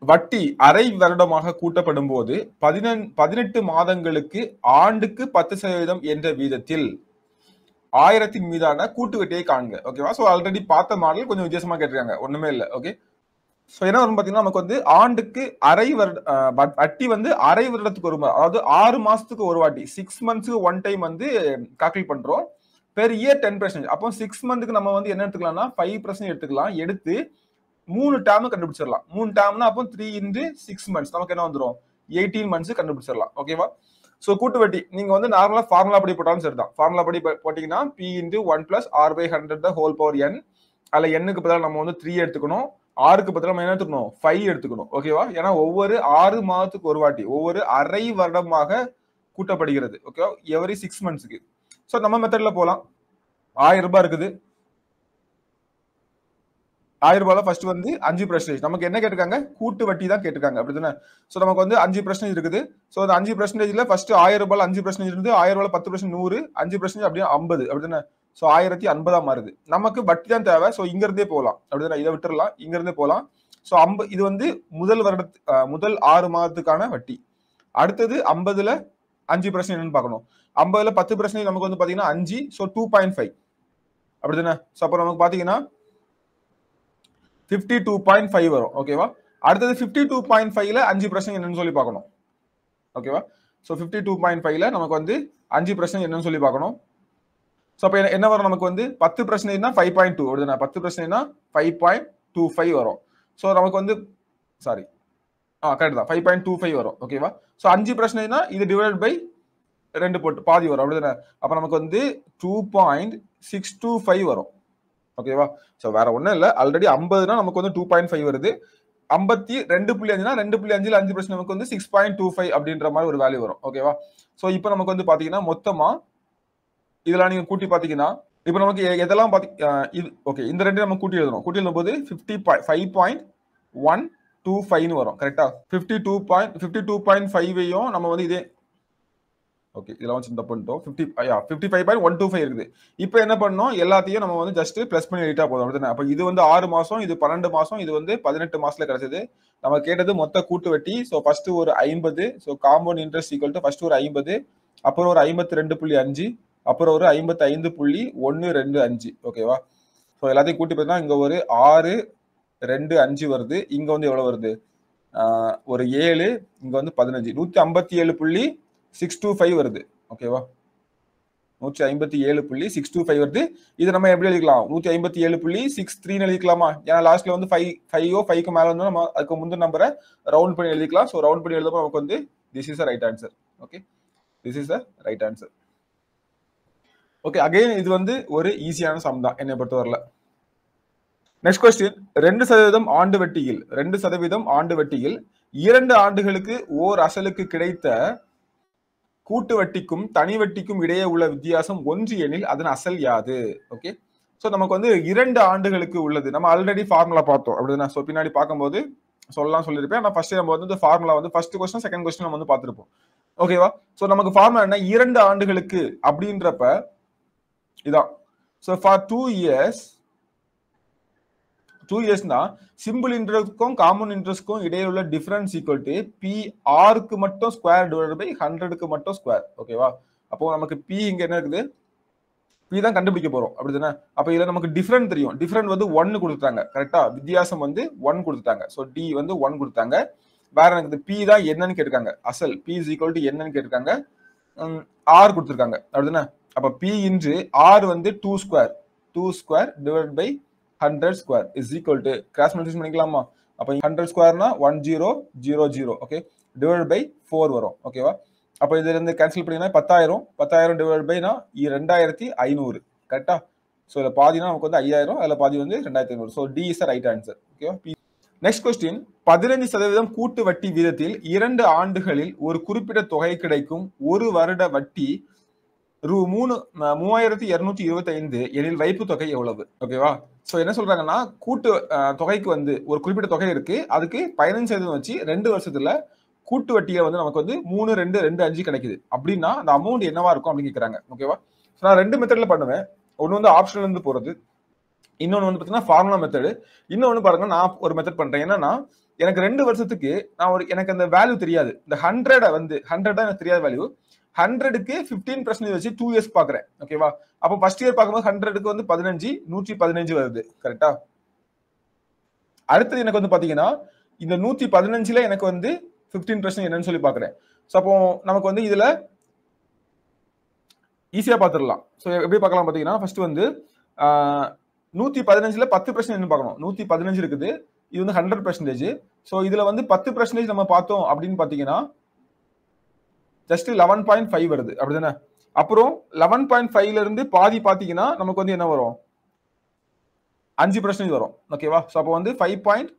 வட்டி அரை வருடமாக கூட்டப்படும் போது பதினெண் பதினெட்டு மாதங்களுக்கு ஆண்டுக்கு பத்து சதவீதம் என்ற வீதத்தில் ஆயிரத்தின் மீதான கூட்டு வட்டியை காண்க ஓகேவா ஸோ ஆல்ரெடி பார்த்த மாடல் கொஞ்சம் வித்தியாசமா கேட்டிருக்காங்க ஒண்ணுமே இல்லை ஓகே ஸோ என்ன வரும் பார்த்தீங்கன்னா நமக்கு வந்து ஆண்டுக்கு அரை வருட வட்டி வந்து அரை வருடத்துக்கு ஒரு அதாவது ஆறு மாசத்துக்கு ஒரு வாட்டி சிக்ஸ் மந்த்ஸ்க்கு ஒன் டைம் வந்து கால்குலேட் பண்றோம் பெர் இயர் டென் பர்சன்ட் அப்போ சிக்ஸ் மந்த்துக்கு நம்ம வந்து என்ன எடுத்துக்கலாம்னா ஃபைவ் பர்சன்ட் எடுத்துக்கலாம் எடுத்து மூணு டேர்ம் கண்டுபிடிச்சிடலாம் மூணு டேர்ம்னா அப்போ த்ரீ இன்டு சிக்ஸ் மந்த்ஸ் நமக்கு என்ன வந்துடும் எயிட்டீன் மந்த்ஸ் கண்டுபிடிச்சிடலாம் ஓகேவா ஸோ கூட்டு வட்டி நீங்க வந்து நார்மலா ஃபார்முலா படி போட்டாலும் சரிதான் ஃபார்முலா படி போட்டீங்கன்னா P into one plus R by hundred the whole power N அதில் எண்ணுக்கு பதிலாக நம்ம வந்து த்ரீ எடுத்துக்கணும் ஆறுக்கு பத்தில நம்ம என்ன எடுத்துக்கணும் ஃபைவ் எடுத்துக்கணும் ஓகேவா ஏன்னா ஒவ்வொரு ஆறு மாதத்துக்கு ஒரு வாட்டி ஒவ்வொரு அரை வருடமாக கூட்டப்படுகிறது ஓகேவா எவரி சிக்ஸ் மந்த்ஸுக்கு ஸோ நம்ம மெத்தட்ல போகலாம் ஆயிரம் ரூபாய் இருக்குது ஆயிரம் ரூபாயில ஃபர்ஸ்ட் வந்து அஞ்சு பர்சன்டேஜ் நமக்கு என்ன கேட்டிருக்காங்க கூட்டு வட்டி தான் கேட்டிருக்காங்க அப்படி தானே ஸோ நமக்கு வந்து அஞ்சு பர்சன்டேஜ் இருக்குது ஸோ அந்த அஞ்சு பர்சன்டேஜ்ல ஃபர்ஸ்ட் ஆயிரம் ரூபாய் அஞ்சு பர்சன்டேஜ் இருந்து ஆயிரம் ரூபாய் பத்து பர்சன்ட் நூறு அஞ்சு பர்சன்டேஜ் அப்படியே ஐம்பது அப்படி தானே ஸோ ஆயிரத்தி ஐம்பதா மாறுது நமக்கு வட்டி தான் தேவை ஸோ இங்கிருந்தே போகலாம் அப்படிதான் இதை விட்டுறலாம் இங்கிருந்தே போகலாம் ஸோ அம்ப இது வந்து முதல் வருடத்து முதல் ஆறு மாதத்துக்கான வட்டி அடுத்தது ஐம்பதுல அஞ்சு பர்சன்ட் என்னன்னு பார்க்கணும் ஐம்பதுல பத்து பர்சன்டேஜ் நமக்கு வந்து பார்த்தீங்கன்னா அஞ்சு ஸோ டூ பாயிண்ட் ஃபைவ் அப்படிதானே ஸோ அப்போ நமக்கு பார்த்தீங்கன்னா ஃபிஃப்டி டூ பாயிண்ட் ஃபைவ் வரும் ஓகேவா அடுத்தது ஃபிஃப்டி டூ பாயிண்ட் ஃபைவ்ல அஞ்சு பர்சன்ட் என்னன்னு சொல்லி பார்க்கணும் ஓகேவா ஸோ ஃபிஃப்டி டூ பாயிண்ட் ஃபைவ்ல நமக்கு வந்து அஞ்சு பர்சன்ட் என்னன்னு சொல்லி பார்க்கணும் ஸோ அப்போ என்ன வரும் நமக்கு வந்து பத்து பிரச்சனைனா ஃபைவ் பாயிண்ட் டூ வருதுண்ணா பத்து பிரச்சனைனா ஃபைவ் பாயிண்ட் டூ ஃபைவ் வரும் ஸோ நமக்கு வந்து சாரி ஆ கரெக்ட் தான் ஃபைவ் பாயிண்ட் டூ ஃபைவ் வரும் ஓகேவா ஸோ அஞ்சு பிரச்சனைனா இது டிவைட் பை ரெண்டு போட்டு பாதி வரும் அப்படிதானே அப்போ நமக்கு வந்து two point six two five வரும் ஓகேவா ஸோ வேற ஒன்றும் இல்லை ஆல்ரெடி ஐம்பதுனா நமக்கு வந்து டூ பாயிண்ட் ஃபைவ் வருது ஐம்பத்தி ரெண்டு புள்ளி அஞ்சுனா ரெண்டு புள்ளி அஞ்சுல அஞ்சு பிரச்சனை நமக்கு வந்து சிக்ஸ் பாயிண்ட் டூ ஃபைவ் அப்படின்ற மாதிரி ஒரு வேல்யூ வரும் ஓகேவா ஸோ இப்போ நமக்கு வந்து பார்த்தீங்கன்னா மொத்தமாக இதெல்லாம் நீங்க கூட்டி பாத்தீங்கன்னா இப்போ நமக்கு எதெல்லாம் பாத்தி இது ஓகே இந்த ரெண்டு நம்ம கூட்டி எழுதணும் கூட்டி எழுதும் போது fifty five point one two ஃபைவ்னு வரும் கரெக்டா fifty two point fifty two point ஃபைவையும் நம்ம வந்து இதே ஓகே இதெல்லாம் வச்சு தப்பு பண்ணிட்டோம் ஃபிஃப்டி ஐயா fifty five point one two five இருக்குது இப்போ என்ன பண்ணோம் எல்லாத்தையும் நம்ம வந்து ஜஸ்ட் ப்ளஸ் பண்ணி எழுதிட்டா போதும் அப்படித்தானே அப்போ இது வந்து ஆறு மாதம் இது பன்னெண்டு மாதம் இது வந்து பதினெட்டு மாதத்தில் கிடைச்சது நம்ம கேட்டது மொத்த கூட்டு வட்டி ஸோ ஃபர்ஸ்ட் ஒரு ஐம்பது so compound interest equal to first ஒரு ஐம்பது அப்புறம் ஒரு ஐம்பத்தி ரெண்டு புள்ளி அஞ்சு அப்புறம் ஒரு ஐம்பத்தி ஐந்து புள்ளி ஒன்று ரெண்டு அஞ்சு ஓகேவா ஸோ எல்லாத்தையும் கூட்டி பார்த்தீங்கன்னா இங்கே ஒரு ஆறு ரெண்டு அஞ்சு வருது இங்கே வந்து எவ்வளோ வருது ஒரு ஏழு இங்கே வந்து பதினஞ்சு நூற்றி ஐம்பத்தி ஏழு புள்ளி சிக்ஸ் டூ ஃபைவ் வருது ஓகேவா நூற்றி ஐம்பத்தி ஏழு புள்ளி சிக்ஸ் டூ ஃபைவ் வருது இது நம்ம எப்படி எழுதிக்கலாம் நூற்றி ஐம்பத்தி ஏழு புள்ளி சிக்ஸ் த்ரீனு எழுதிக்கலாமா ஏன்னா லாஸ்ட்ல வந்து ஃபைவ் ஃபைவோ ஃபைவ்க்கு மேலே வந்து நம்ம அதுக்கு முந்தைய நம்பரை ரவுண்ட் பண்ணி எழுதிக்கலாம் ஸோ ரவுண்ட் பண்ணி எழுதப்போ நமக்கு வந்து this is a right answer okay this is a right answer okay again இது வந்து ஒரு ஈஸியான சம் தான் என்னை பொறுத்தவரையில் நெக்ஸ்ட் கொஸ்டின் ரெண்டு சதவீதம் ஆண்டு வட்டியில் ரெண்டு சதவீதம் ஆண்டு வட்டியில் இரண்டு ஆண்டுகளுக்கு ஓர் அசலுக்கு கிடைத்த கூட்டு வட்டிக்கும் தனி வட்டிக்கும் இடையே உள்ள வித்தியாசம் ஒன்று எனில் அதன் அசல் யாது ஓகே ஸோ நமக்கு வந்து இரண்டு ஆண்டுகளுக்கு உள்ளது நம்ம ஆல்ரெடி ஃபார்முலா பார்த்தோம் அப்படின்னா ஸோ பின்னாடி பார்க்கும்போது சொல்லலாம் சொல்லியிருப்பேன் ஆனால் ஃபர்ஸ்ட் நம்ம வந்து ஃபார்முலா வந்து ஃபர்ஸ்ட் கொஸ்டின் செகண்ட் கொஸ்டின் நம்ம வந்து பார்த்துருப்போம் ஓகேவா ஸோ நமக்கு ஃபார்முலா என்ன இரண்டு ஆண்டுகளுக்கு அப்படின்றப்ப இதான் so for two years two இயர்ஸ்னா சிம்பிள் இன்ட்ரெஸ்ட்க்கும் காமன் இன்ட்ரெஸ்ட்க்கும் இடையே உள்ள டிஃபரன்ஸ் ஈக்குவல் டு பி ஆருக்கு மட்டும் ஸ்கொயர் டிவைட் பை ஹண்ட்ரடுக்கு மட்டும் ஸ்கொயர் ஓகேவா அப்போ நமக்கு பி இங்க என்ன இருக்குது பி தான் கண்டுபிடிக்க போறோம் அப்படிதானே தானே அப்போ இதில் நமக்கு டிஃப்ரெண்ட் தெரியும் டிஃப்ரெண்ட் வந்து ஒன்னு கொடுத்துட்டாங்க கரெக்டா வித்தியாசம் வந்து ஒன் கொடுத்துட்டாங்க ஸோ டி வந்து ஒன் கொடுத்தாங்க வேற எனக்கு பி தான் என்னன்னு கேட்டிருக்காங்க அசல் பி இஸ் ஈக்குவல் டு என்னன்னு கேட்டிருக்காங்க ஆர் கொடுத்துருக்காங்க அப்படி தானே அப்போ பி இன்று ஆர் வந்து two square two square divide by hundred square is equal to cross multiple பண்ணிக்கலாமா அப்போ ஹண்ட்ரட் ஸ்கொயர்னா one zero zero zero okay divide by four வரும் ஓகேவா அப்போ இதுலேருந்து கேன்சல் பண்ணிங்கன்னா பத்தாயிரம் பத்தாயிரம் டிவைட் பைனா ரெண்டாயிரத்தி ஐநூறு கரெக்டா ஸோ இதில் பாதினா நமக்கு வந்து ஐயாயிரம் அதில் பாதி வந்து ரெண்டாயிரத்தி ஐநூறு so D is right answer ஓகேவா நெக்ஸ்ட் கொஸ்டின் பதினைந்து சதவீதம் கூட்டு வட்டி வீதத்தில் இரண்டு ஆண்டுகளில் ஒரு குறிப்பிட்ட தொகை கிடைக்கும் ஒரு வருட வட்டி ரூ மூணு மூவாயிரத்தி இரநூத்தி இருபத்தி ஐந்து எனில் வைப்பு தொகை எவ்வளவு ஓகேவா ஸோ என்ன சொல்றாங்கன்னா கூட்டு தொகைக்கு வந்து ஒரு குறிப்பிட்ட தொகை இருக்கு அதுக்கு பதினஞ்சு சதவீதம் வச்சு ரெண்டு வருஷத்துல கூட்டு வட்டியை வந்து நமக்கு வந்து மூணு ரெண்டு ரெண்டு அஞ்சு கிடைக்குது அப்படின்னா அந்த அமௌண்ட் என்னவா இருக்கும் அப்படின்னு கேட்குறாங்க ஓகேவா ஸோ நான் ரெண்டு மெத்தடில் பண்ணுவேன் ஒன்று வந்து ஆப்ஷன்ல இருந்து போகிறது இன்னொன்று வந்து பார்த்தீங்கன்னா ஃபார்முலா மெத்தடு இன்னொன்று பாருங்க நான் ஒரு மெத்தட் பண்ணுறேன் என்னன்னா எனக்கு ரெண்டு வருஷத்துக்கு நான் ஒரு எனக்கு அந்த வேல்யூ தெரியாது இந்த ஹண்ட்ரடை வந்து தான் எனக்கு தெரியாத வேல்யூ ஹண்ட்ரடுக்கு ஃபிஃப்டீன் பர்சன்டேஜ் வச்சு டூ இயர்ஸ் பாக்குறேன் ஓகேவா அப்போ ஃபர்ஸ்ட் இயர் பார்க்கும்போது ஹண்ட்ரடுக்கு வந்து பதினஞ்சு நூற்றி பதினஞ்சு வருது கரெக்டா அடுத்தது எனக்கு வந்து பாத்தீங்கன்னா இந்த நூற்றி பதினஞ்சுல எனக்கு வந்து ஃபிஃப்டீன் பர்சன்ட் என்னன்னு சொல்லி பாக்குறேன் ஸோ அப்போ நமக்கு வந்து இதுல ஈஸியா பாத்துடலாம் ஸோ எப்படி பார்க்கலாம் பாத்தீங்கன்னா ஃபர்ஸ்ட் வந்து நூத்தி பதினஞ்சுல பத்து பர்சன்ட் என்ன பார்க்கணும் நூத்தி பதினஞ்சு இருக்குது இது வந்து ஹண்ட்ரட் பர்சன்டேஜ் ஸோ இதுல வந்து பத்து பர்சன்டேஜ் நம்ம பார்த்தோம் அப்படின்னு பாத்தீங்கன்னா ஜஸ்ட் லெவன் பாயிண்ட் ஃபைவ் வருது அப்படிதானே அப்புறம் லெவன் பாயிண்ட் ஃபைவ்ல இருந்து பாதி பாத்தீங்கன்னா நமக்கு வந்து என்ன வரும் அஞ்சு பர்சன்டேஜ் வரும் ஓகேவா ஸோ அப்போ வந்து ஃபைவ் பாயிண்ட்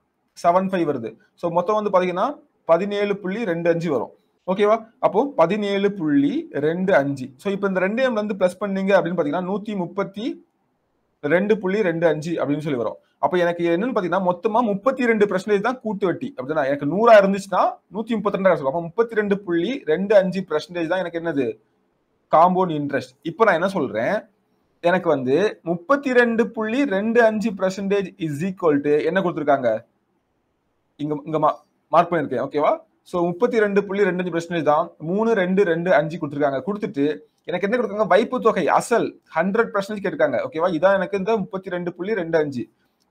செவன் ஃபைவ் வருது ஸோ மொத்தம் வந்து பார்த்தீங்கன்னா பதினேழு புள்ளி ரெண்டு அஞ்சு வரும் ஓகேவா அப்போ பதினேழு புள்ளி ரெண்டு அஞ்சு ஸோ இப்போ இந்த ரெண்டு எம்ல வந்து பிளஸ் பண்ணீங்க அப்படின்னு பார்த்தீங்கன்னா நூற்றி முப்பத்தி ரெண்டு புள்ளி ரெண்டு அஞ்சு அப்படின்னு சொல்லி வரும் அப்ப எனக்கு என்னன்னு பாத்தீங்கன்னா மொத்தமா முப்பத்தி ரெண்டு பர்சன்டேஜ் தான் கூட்டு வட்டி அப்படின்னா எனக்கு நூறா இருந்துச்சுன்னா நூத்தி முப்பத்தி ரெண்டு சொல்லுவோம் முப்பத்தி ரெண்டு புள்ளி ரெண்டு அஞ்சு பர்சன்டேஜ் தான் எனக்கு என்னது காம்பவுண்ட் இன்ட்ரெஸ்ட் இப்ப நான் என்ன சொல்றேன் எனக்கு வந்து முப்பத்தி ரெண்டு புள்ளி ரெண்டு அஞ்சு பர்சன்டேஜ் இஸ் ஈக்குவல் டு என்ன கொடுத்துருக்காங்க இங்க இங்க மார்க் பண்ணிருக்கேன் ஓகேவா ஸோ முப்பத்தி ரெண்டு புள்ளி ரெண்டு அஞ்சு பர்சன்டேஜ் தான் மூணு ரெண்டு ரெண்டு அஞ்சு கொடுத்துருக்காங்க கொடுத்துட்டு எனக்கு என்ன கொடுத்துருக்காங்க வைப்பு தொகை அசல் ஹண்ட்ரட் பர்சன்டேஜ் கேட்டிருக்காங்க ஓகேவா இதான் எனக்கு இந்த முப்பத்தி ரெண்டு புள்ளி ரெண்டு அஞ்சு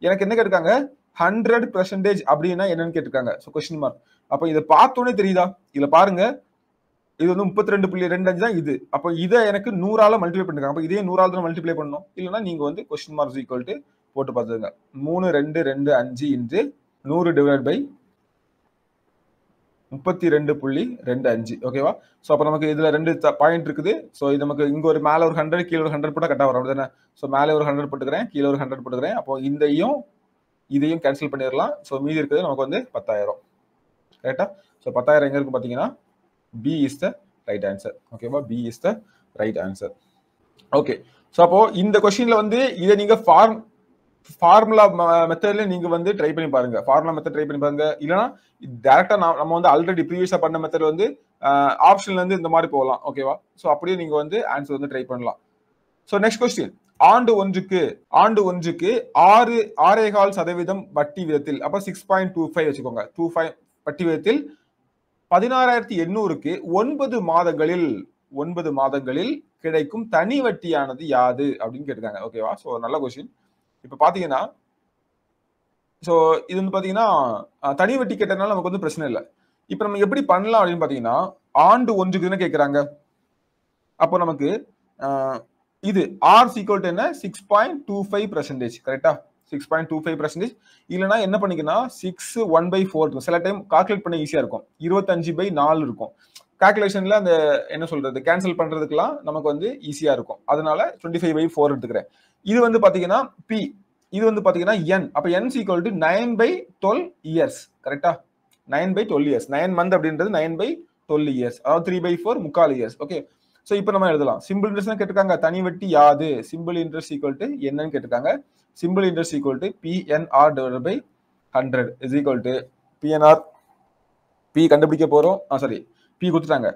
எனக்கு என்ன கேட்டிருக்காங்க ஹண்ட்ரட் பெர்சன்டேஜ் அப்படின்னா என்னன்னு கேட்டிருக்காங்க ஸோ கொஸ்டின் மார்க் அப்போ இதை பார்த்தோன்னே தெரியுதா இதில் பாருங்க இது வந்து முப்பத்தி ரெண்டு புள்ளி ரெண்டு அஞ்சு தான் இது அப்போ இதை எனக்கு நூறால மல்டிப்ளை பண்ணிருக்காங்க அப்போ இதே நூறால தான் மல்டிப்ளை பண்ணணும் இல்லைன்னா நீங்க வந்து கொஸ்டின் மார்க் ஈக்குவல் போட்டு பார்த்துருங்க மூணு ரெண்டு ரெண்டு அஞ்சு இன்று நூறு டிவைட் பை முப்பத்தி ரெண்டு புள்ளி ரெண்டு அஞ்சு ஓகேவா ஸோ அப்போ நமக்கு இதில் ரெண்டு பாயிண்ட் இருக்குது ஸோ இது நமக்கு இங்கே ஒரு மேலே ஒரு ஹண்ட்ரட் கீழே ஒரு ஹண்ட்ரட் போட்டால் கரெக்டாக வரும் அப்படி ஸோ மேலே ஒரு ஹண்ட்ரட் போட்டுக்கிறேன் கீழே ஒரு ஹண்ட்ரட் போட்டுக்கிறேன் அப்போ இதையும் இதையும் கேன்சல் பண்ணிடலாம் ஸோ மீதி இருக்கிறது நமக்கு வந்து பத்தாயிரம் கரெக்டா ஸோ பத்தாயிரம் எங்கே இருக்கும் பார்த்தீங்கன்னா B is the right answer ஓகேவா B is the right answer okay so அப்போ இந்த கொஸ்டின்ல வந்து இதை நீங்க ஃபார்ம் ஃபார்முலா மெத்தட்ல நீங்க வந்து ட்ரை பண்ணி பாருங்க ஃபார்முலா மெத்தட் ட்ரை பண்ணி பாருங்க இல்லைன்னா டேரக்டா நம்ம வந்து ஆல்ரெடி ப்ரீவியஸா பண்ண மெத்தட் வந்து ஆப்ஷன்ல இருந்து இந்த மாதிரி போகலாம் ஓகேவா ஸோ அப்படியே நீங்க வந்து ஆன்சர் வந்து ட்ரை பண்ணலாம் ஸோ நெக்ஸ்ட் கொஸ்டின் ஆண்டு ஒன்றுக்கு ஆண்டு ஒன்றுக்கு ஆறு ஆறே கால் சதவீதம் வட்டி விதத்தில் அப்ப சிக்ஸ் பாயிண்ட் டூ ஃபைவ் வச்சுக்கோங்க டூ ஃபைவ் வட்டி விதத்தில் பதினாறாயிரத்தி எண்ணூறுக்கு ஒன்பது மாதங்களில் ஒன்பது மாதங்களில் கிடைக்கும் தனி வட்டியானது யாது அப்படின்னு கேட்டுக்காங்க ஓகேவா ஸோ நல்ல கொஸ்டின் இப்போ பார்த்தீங்கன்னா ஸோ இது வந்து பார்த்தீங்கன்னா தனி வட்டி கேட்டதுனால நமக்கு வந்து பிரச்சனை இல்லை இப்போ நம்ம எப்படி பண்ணலாம் அப்படின்னு பார்த்தீங்கன்னா ஆண்டு ஒன்றுக்குன்னு கேட்குறாங்க அப்போ நமக்கு இது ஆர் சீக்வல் என்ன six point two five percentage கரெக்டா six point two five percentage இல்லைன்னா என்ன பண்ணிக்கன்னா சிக்ஸ் ஒன் பை ஃபோர் இருக்கும் சில டைம் கால்குலேட் பண்ண ஈஸியாக இருக்கும் இருபத்தஞ்சு பை நாலு இருக்கும் கால்குலேஷனில் அந்த என்ன சொல்கிறது கேன்சல் பண்ணுறதுக்கெலாம் நமக்கு வந்து ஈஸியாக இருக்கும் அதனால டுவெண்ட்டி ஃபைவ் பை ஃபோர் எடுத்துக்கிறேன் இது வந்து பாத்தீங்கன்னா பி இது வந்து பாத்தீங்கன்னா என் அப்ப N sequel to nine by twelve years கரெக்டா nine by twelve years nine month அப்படின்றது நைன் பை டுவெல் இயர்ஸ் அதாவது த்ரீ பை ஃபோர் முக்கால் இயர்ஸ் ஓகே ஸோ இப்போ நம்ம எழுதலாம் சிம்பிள் இன்ட்ரெஸ்ட் கேட்டிருக்காங்க தனி வட்டி யாது சிம்பிள் இன்ட்ரெஸ்ட் ஈக்குவல் டு என்னன்னு கேட்டிருக்காங்க simple interest equal to PNR divide by hundred is equal to PNR P கண்டுபிடிக்க போகிறோம் ஆ சாரி பி கொடுத்துட்டாங்க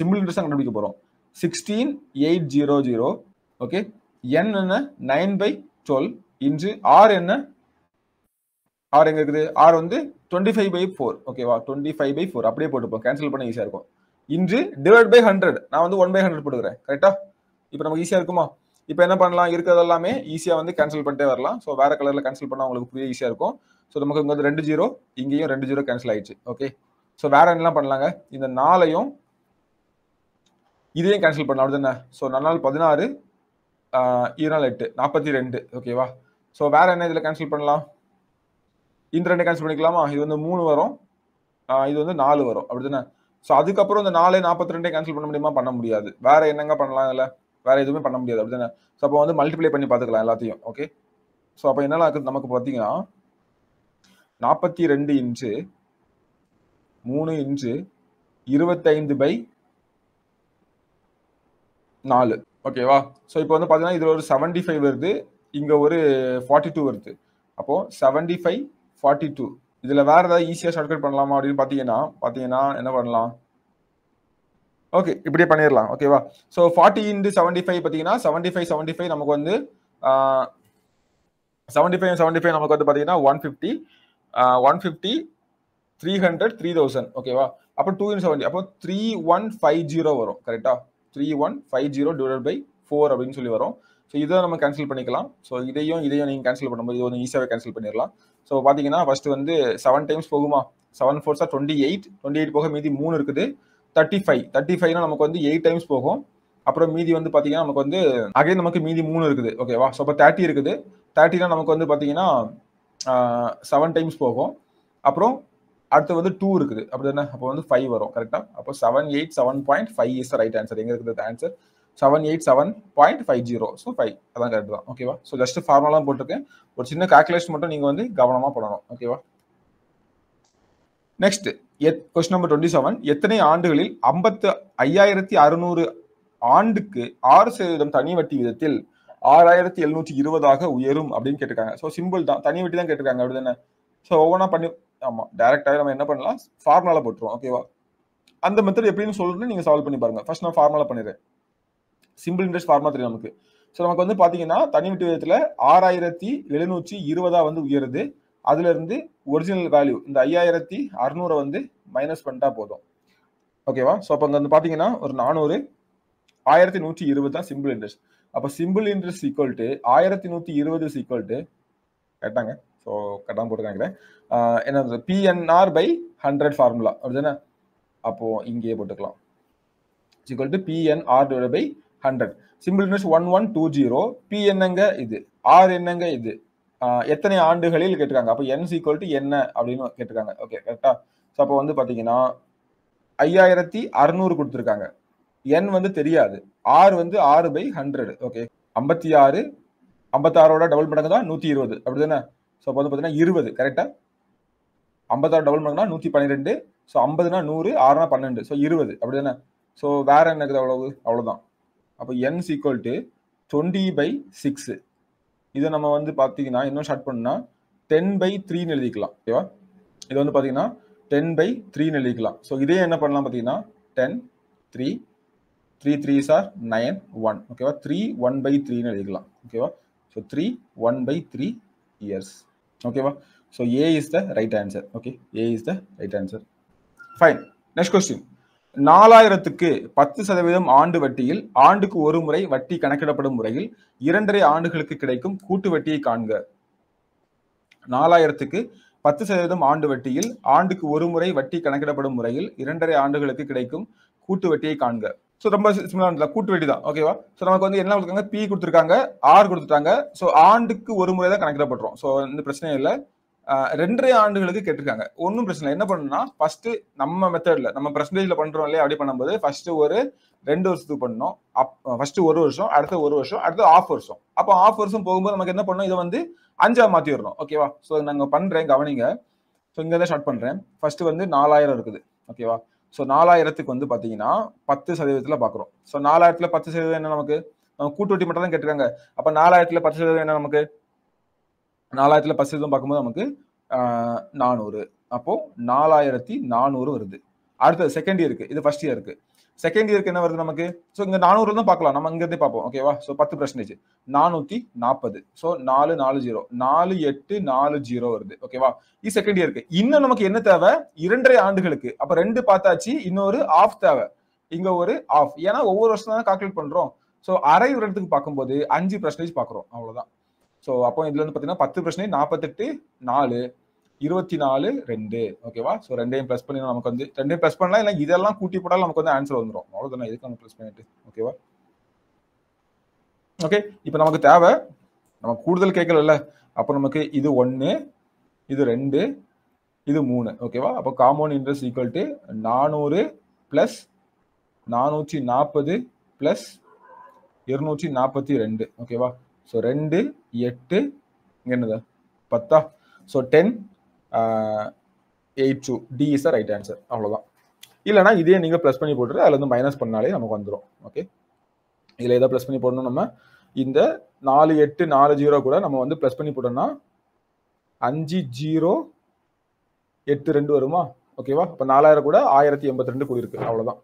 சிம்பிள் இன்ட்ரெஸ்ட் கண்டுபிடிக்க போகிறோம் sixteen eight zero zero okay N என்ன nine by twelve into R என்ன ஆர் எங்க இருக்குது ஆர் வந்து டுவெண்ட்டி ஃபைவ் பை ஃபோர் ஓகேவா டுவெண்ட்டி ஃபைவ் பை ஃபோர் அப்படியே போட்டுப்போம் கேன்சல் பண்ண ஈஸியாக இருக்கும் இன்று டிவைட் பை ஹண்ட்ரட் நான் வந்து ஒன் பை ஹண்ட்ரட் போட்டுக்கிறேன் கரெக்டா இப்போ நமக்கு ஈஸியாக இருக்குமா இப்போ என்ன பண்ணலாம் இருக்கிறதெல்லாமே ஈஸியாக வந்து கேன்சல் பண்ணிட்டே வரலாம் ஸோ வேறு கலரில் கேன்சல் பண்ணால் உங்களுக்கு புரிய ஈஸியாக இருக்கும் ஸோ நமக்கு இங்கே வந்து ரெண்டு ஜீரோ இங்கேயும் ரெண்டு ஜீரோ கேன்சல் ஆயிடுச்சு ஓகே ஸோ வேற என்னலாம் பண்ணலாங்க இந்த நாளையும் இதையும் கேன்சல் பண்ணலாம் அப்படி தானே ஸோ நன்னாள் பதினாறு இருநாள் எட்டு நாற்பத்தி ரெண்டு ஓகேவா ஸோ வேறு என்ன இதில் கேன்சல் பண்ணலாம் இந்த ரெண்டு கேன்சல் பண்ணிக்கலாமா இது வந்து மூணு வரும் இது வந்து நாலு வரும் அப்படி தானே ஸோ அதுக்கப்புறம் இந்த நாலு நாற்பத்தி ரெண்டே கேன்சல் பண்ண முடியுமா பண்ண முடியாது வேறு என்னங்க பண்ணலாம் இல்லை வேறு எதுவுமே பண்ண முடியாது அப்படி தானே ஸோ அப்போ வந்து மல்டிப்ளை பண்ணி பார்த்துக்கலாம் எல்லாத்தையும் ஓகே ஸோ அப்போ என்னெல்லாம் நமக்கு பார்த்தீங்கன்னா நாற்பத்தி ரெண்டு இன்ச்சு மூணு இன்ச்சு இருபத்தைந்து பை நாலு ஓகேவா ஸோ இப்போ வந்து பார்த்தீங்கன்னா இதில் ஒரு செவன்டி ஃபைவ் வருது இங்கே ஒரு ஃபார்ட்டி டூ வருது அப்போது செவன்டி ஃபைவ் ஃபார்ட்டி டூ இதில் வேறு ஏதாவது ஈஸியாக கட் பண்ணலாமா அப்படின்னு பார்த்தீங்கன்னா பார்த்தீங்கன்னா என்ன பண்ணலாம் ஓகே இப்படியே பண்ணிடலாம் ஓகேவா so forty into seventy five பார்த்தீங்கன்னா செவன்டி ஃபைவ் செவன்டி ஃபைவ் நமக்கு வந்து செவன்டி ஃபைவ் செவன்டி ஃபைவ் நமக்கு வந்து பார்த்தீங்கன்னா one fifty one fifty three hundred three thousand ஓகேவா அப்போ டூ இன் செவன்டி அப்போ த்ரீ ஒன் ஃபைவ் ஜீரோ வரும் கரெக்டாக three one five zero divide by four அப்படின்னு சொல்லி வரும் ஸோ இதை நம்ம கேன்சல் பண்ணிக்கலாம் ஸோ இதையும் இதையும் நீங்கள் கேன்சல் பண்ணும்போது இது ஒன்று ஈஸியாகவே கேன்சல் பண்ணிடலாம் ஸோ பார்த்தீங்கன்னா ஃபஸ்ட்டு வந்து செவன் டைம்ஸ் போகுமா செவன் ஃபோர்ஸாக டுவெண்ட்டி எயிட் டுவெண்ட்டி எயிட் போக மீதி மூணு இருக்குது தேர்ட்டி ஃபைவ் தேர்ட்டி ஃபைவ்னா நமக்கு வந்து எயிட் டைம்ஸ் போகும் அப்புறம் மீதி வந்து பார்த்தீங்கன்னா நமக்கு வந்து அகைன் நமக்கு மீதி மூணு இருக்குது ஓகேவா ஸோ இப்போ தேர்ட்டி இருக்குது தேர்ட்டினா நமக்கு வந்து பார்த்தீங்கன்னா செவன் டைம்ஸ் போகும் அப்புறம் அடுத்து வந்து டூ இருக்குது அப்படி தானே அப்போ வந்து ஃபைவ் வரும் கரெக்டாக அப்போ seven eight seven point five is right answer எங்கே இருக்குது answer seven eight seven point five zero so five அதான் கரெக்ட் தான் ஓகேவா ஸோ ஜஸ்ட் ஃபார்மலாம் போட்டிருக்கேன் ஒரு சின்ன கால்குலேஷன் மட்டும் நீங்கள் வந்து கவனமாக பண்ணணும் ஓகேவா நெக்ஸ்ட் எத் கொஸ்டின் நம்பர் டுவெண்ட்டி செவன் எத்தனை ஆண்டுகளில் ஐம்பத்து ஐயாயிரத்தி அறுநூறு ஆண்டுக்கு ஆறு சதவீதம் தனி வட்டி விதத்தில் ஆறாயிரத்தி எழுநூற்றி இருபதாக உயரும் அப்படின்னு கேட்டிருக்காங்க ஸோ சிம்பிள் தான் தனி வட்டி தான் கேட்டிருக்காங்க அப்படி தானே ஸோ ஒவ்வொன்றா பண்ணி ஆமா டைரக்டாக நம்ம என்ன பண்ணலாம் ஃபார்முலா போட்டுருவோம் ஓகேவா அந்த மெத்தட் எப்படின்னு சொல்லிட்டு நீங்க சால்வ் பண்ணி பாருங்க ஃபர்ஸ்ட் நான் ஃபார்முலா பண்ணிடுறேன் சிம்பிள் இன்ட்ரெஸ்ட் ஃபார்முலா தெரியும் நமக்கு ஸோ நமக்கு வந்து பாத்தீங்கன்னா தனி விட்டு விதத்துல ஆறாயிரத்தி எழுநூற்றி இருபதா வந்து உயருது அதுல இருந்து ஒரிஜினல் வேல்யூ இந்த ஐயாயிரத்தி அறுநூறை வந்து மைனஸ் பண்ணிட்டா போதும் ஓகேவா ஸோ அப்போ அங்கே வந்து பார்த்தீங்கன்னா ஒரு நானூறு ஆயிரத்தி நூற்றி இருபது தான் சிம்பிள் இன்ட்ரெஸ்ட் அப்போ சிம்பிள் இன்ட்ரெஸ்ட் ஈக்குவல் டு ஆயிரத்தி நூற்றி இருபது ஈக்குவல் டு கேட்டாங்க ஸோ கரெக்டாக போட்டுருக்காங்க என்ன பிஎன்ஆர் பை ஹண்ட்ரட் ஃபார்முலா அப்படிதானே அப்போது இங்கேயே போட்டுக்கலாம் equal to PNR divide by hundred simple one one two zero P என்னங்க இது ஆர் என்னங்க இது எத்தனை ஆண்டுகளில் கேட்டிருக்காங்க அப்போ என் சீக்வல் டு என்ன அப்படின்னு கேட்டிருக்காங்க ஓகே கரெக்டாக ஸோ அப்போ வந்து பார்த்தீங்கன்னா ஐயாயிரத்தி அறுநூறு கொடுத்துருக்காங்க என் வந்து தெரியாது ஆர் வந்து ஆறு பை ஹண்ட்ரட் ஓகே ஐம்பத்தி ஆறு ஐம்பத்தாறோட டபுள் மடங்கு தான் நூற்றி இருபது அப்படி தானே ஸோ இப்போ வந்து பார்த்தீங்கன்னா இருபது கரெக்டாக ஐம்பத்தாறு டபுள் மடங்குனா நூற்றி பன்னிரெண்டு ஸோ ஐம்பதுனா நூறு ஆறுனா பன்னெண்டு ஸோ இருபது அப்படி தானே ஸோ வேறு என்னது அவ்வளவு அவ்வளோதான் அப்போ N sequel to twenty by six இதை நம்ம வந்து பார்த்தீங்கன்னா இன்னும் ஸ்டார்ட் பண்ணால் டென் பை த்ரீன்னு எழுதிக்கலாம் ஓகேவா இது வந்து பார்த்தீங்கன்னா டென் பை த்ரீன்னு எழுதிக்கலாம் ஸோ இதே என்ன பண்ணலாம் பார்த்தீங்கன்னா ten three three three sir nine one ஓகேவா த்ரீ ஒன் பை த்ரீன்னு எழுதிக்கலாம் ஓகேவா so three one by three years ஓகேவா so A is the right answer okay A is the right answer fine next question நாலாயிரத்துக்கு பத்து சதவீதம் ஆண்டு வட்டியில் ஆண்டுக்கு ஒரு முறை வட்டி கணக்கிடப்படும் முறையில் இரண்டரை ஆண்டுகளுக்கு கிடைக்கும் கூட்டு வட்டியை காண்க நாலாயிரத்துக்கு பத்து சதவீதம் ஆண்டு வட்டியில் ஆண்டுக்கு ஒரு முறை வட்டி கணக்கிடப்படும் முறையில் இரண்டரை ஆண்டுகளுக்கு கிடைக்கும் கூட்டு வட்டியை காண்க ஸோ ரொம்ப இருந்தால் கூட்டு வெடி தான் ஓகேவா ஸோ நமக்கு வந்து என்ன கொடுத்துருக்காங்க பி கொடுத்துருக்காங்க ஆர் கொடுத்துட்டாங்க ஸோ ஆண்டுக்கு ஒரு முறை தான் கணக்கிடப்படுறோம் ஸோ இந்த பிரச்சனையும் இல்லை ரெண்டரை ஆண்டுகளுக்கு கேட்டிருக்காங்க ஒன்றும் பிரச்சனை என்ன பண்ணணும்னா ஃபஸ்ட்டு நம்ம மெத்தடில் நம்ம பர்சன்டேஜில் பண்ணுறோம் இல்லையா அப்படி பண்ணும்போது ஃபஸ்ட்டு ஒரு ரெண்டு வருஷத்துக்கு பண்ணோம் அப் ஃபஸ்ட்டு ஒரு வருஷம் அடுத்த ஒரு வருஷம் அடுத்த ஆஃப் வருஷம் அப்போ ஆஃப் வருஷம் போகும்போது நமக்கு என்ன பண்ணணும் இதை வந்து அஞ்சாக மாற்றி வரணும் ஓகேவா ஸோ நாங்கள் பண்ணுறேன் கவனிங்க ஸோ இங்கே தான் ஸ்டார்ட் பண்ணுறேன் ஃபஸ்ட்டு வந்து நாலாயிரம் இருக்குது ஓகேவா ஸோ நாலாயிரத்துக்கு வந்து பார்த்தீங்கன்னா பத்து சதவீதத்தில் பார்க்குறோம் ஸோ நாலாயிரத்தில் பத்து சதவீதம் என்ன நமக்கு நம்ம கூட்டுவட்டி மட்டும் தான் கேட்டிருக்காங்க அப்போ நாலாயிரத்தில் பத்து சதவீதம் என்ன நமக்கு நாலாயிரத்தில் பத்து சதவீதம் பார்க்கும்போது நமக்கு நானூறு அப்போது நாலாயிரத்தி நானூறு வருது அடுத்தது செகண்ட் இயருக்கு இது ஃபர்ஸ்ட் இயருக்கு செகண்ட் இயருக்கு என்ன வருது நமக்கு ஸோ இங்கே நானூறு தான் பார்க்கலாம் நம்ம இங்கேருந்தே பார்ப்போம் ஓகேவா ஸோ பத்து பர்சன்டேஜ் நானூற்றி நாற்பது ஸோ நாலு நாலு ஜீரோ நாலு எட்டு நாலு ஜீரோ வருது ஓகேவா இது செகண்ட் இயருக்கு இன்னும் நமக்கு என்ன தேவை இரண்டரை ஆண்டுகளுக்கு அப்போ ரெண்டு பார்த்தாச்சு இன்னொரு ஆஃப் தேவை இங்கே ஒரு ஆஃப் ஏன்னா ஒவ்வொரு வருஷம் தான் கால்குலேட் பண்ணுறோம் ஸோ அரை வருடத்துக்கு பார்க்கும்போது அஞ்சு பர்சன்டேஜ் பார்க்குறோம் அவ்வளோதான் ஸோ அப்போ இதுல வந்து பார்த்தீங்கன்னா பத்து பர்சன்டேஜ் நாற்பத்தெட்டு நாலு இருபத்தி நாலு ரெண்டு ஓகேவா ஸோ ரெண்டையும் ப்ளஸ் பண்ணி நமக்கு வந்து ரெண்டையும் ப்ளஸ் பண்ணலாம் இல்லை இதெல்லாம் கூட்டி போட்டாலும் நமக்கு வந்து ஆன்சர் வந்துடும் அவ்வளோதானே எதுக்கு நம்ம ப்ளஸ் பண்ணிட்டு ஓகேவா ஓகே இப்போ நமக்கு தேவை நமக்கு கூடுதல் கேட்கல அப்போ நமக்கு இது ஒன்று இது ரெண்டு இது மூணு ஓகேவா அப்போ காமன் இன்ட்ரெஸ்ட் ஈக்குவல் டு நானூறு ப்ளஸ் நானூற்றி நாற்பது ப்ளஸ் இருநூற்றி நாற்பத்தி ரெண்டு ஓகேவா ஸோ ரெண்டு எட்டு என்னதா பத்தா so ten eight two D is the right answer அவ்வளோதான் இல்லைனா இதே நீங்கள் ப்ளஸ் பண்ணி போட்டு அதில் வந்து மைனஸ் பண்ணாலே நமக்கு வந்துடும் ஓகே இதில் எதாவது ப்ளஸ் பண்ணி போடணும் நம்ம இந்த நாலு எட்டு நாலு ஜீரோ கூட நம்ம வந்து ப்ளஸ் பண்ணி போட்டோம்னா அஞ்சு ஜீரோ எட்டு ரெண்டு வருமா ஓகேவா இப்போ நாலாயிரம் கூட ஆயிரத்தி எண்பத்தி ரெண்டு போயிருக்கு அவ்வளோதான்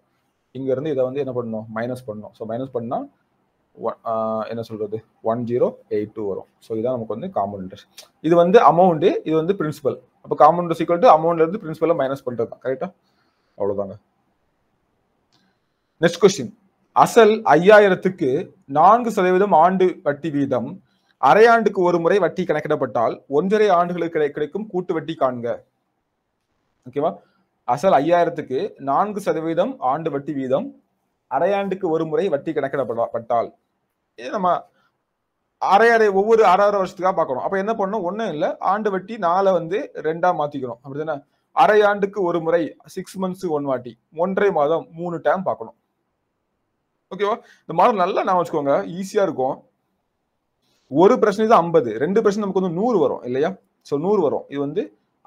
இங்கேருந்து இதை வந்து என்ன பண்ணணும் மைனஸ் பண்ணணும் ஸோ மைனஸ் பண்ணால் என்ன சொல்றது ஒன் ஜீரோ எயிட் டூ வரும் ஸோ இதுதான் நமக்கு வந்து காமன் இன்ட்ரெஸ்ட் இது வந்து அமௌண்ட் இது வந்து பிரின்சிபல் அப்போ காமன் இன்ட்ரெஸ்ட் ஈக்குவல் டு அமௌண்ட்ல இருந்து பிரின்சிபலை மைனஸ் பண்ணுறது தான் கரெக்டா அவ்வளோதாங்க நெக்ஸ்ட் கொஸ்டின் அசல் ஐயாயிரத்துக்கு நான்கு சதவீதம் ஆண்டு வட்டி வீதம் அரை ஆண்டுக்கு ஒரு முறை வட்டி கணக்கிடப்பட்டால் ஒன்றரை ஆண்டுகளுக்கு கிடைக்கும் கூட்டு வட்டி காண்க ஓகேவா அசல் ஐயாயிரத்துக்கு நான்கு சதவீதம் ஆண்டு வட்டி வீதம் அரையாண்டுக்கு ஒரு முறை வட்டி கணக்கிடப்படப்பட்டால் இது நம்ம அரை அரை ஒவ்வொரு அரை அரை வருஷத்துக்காக பார்க்கணும் அப்போ என்ன பண்ணணும் ஒன்றும் இல்லை ஆண்டு வட்டி நாளை வந்து ரெண்டாக மாற்றிக்கணும் அப்படிதானே அரை ஆண்டுக்கு ஒரு முறை சிக்ஸ் மந்த்ஸ் ஒன் வாட்டி ஒன்றரை மாதம் மூணு டைம் பார்க்கணும் ஓகேவா இந்த மாதம் நல்லா நான் வச்சுக்கோங்க ஈஸியாக இருக்கும் ஒரு பிரச்சனை தான் ஐம்பது ரெண்டு பிரச்சனை நமக்கு வந்து நூறு வரும் இல்லையா ஸோ நூறு வரும் இது வந்து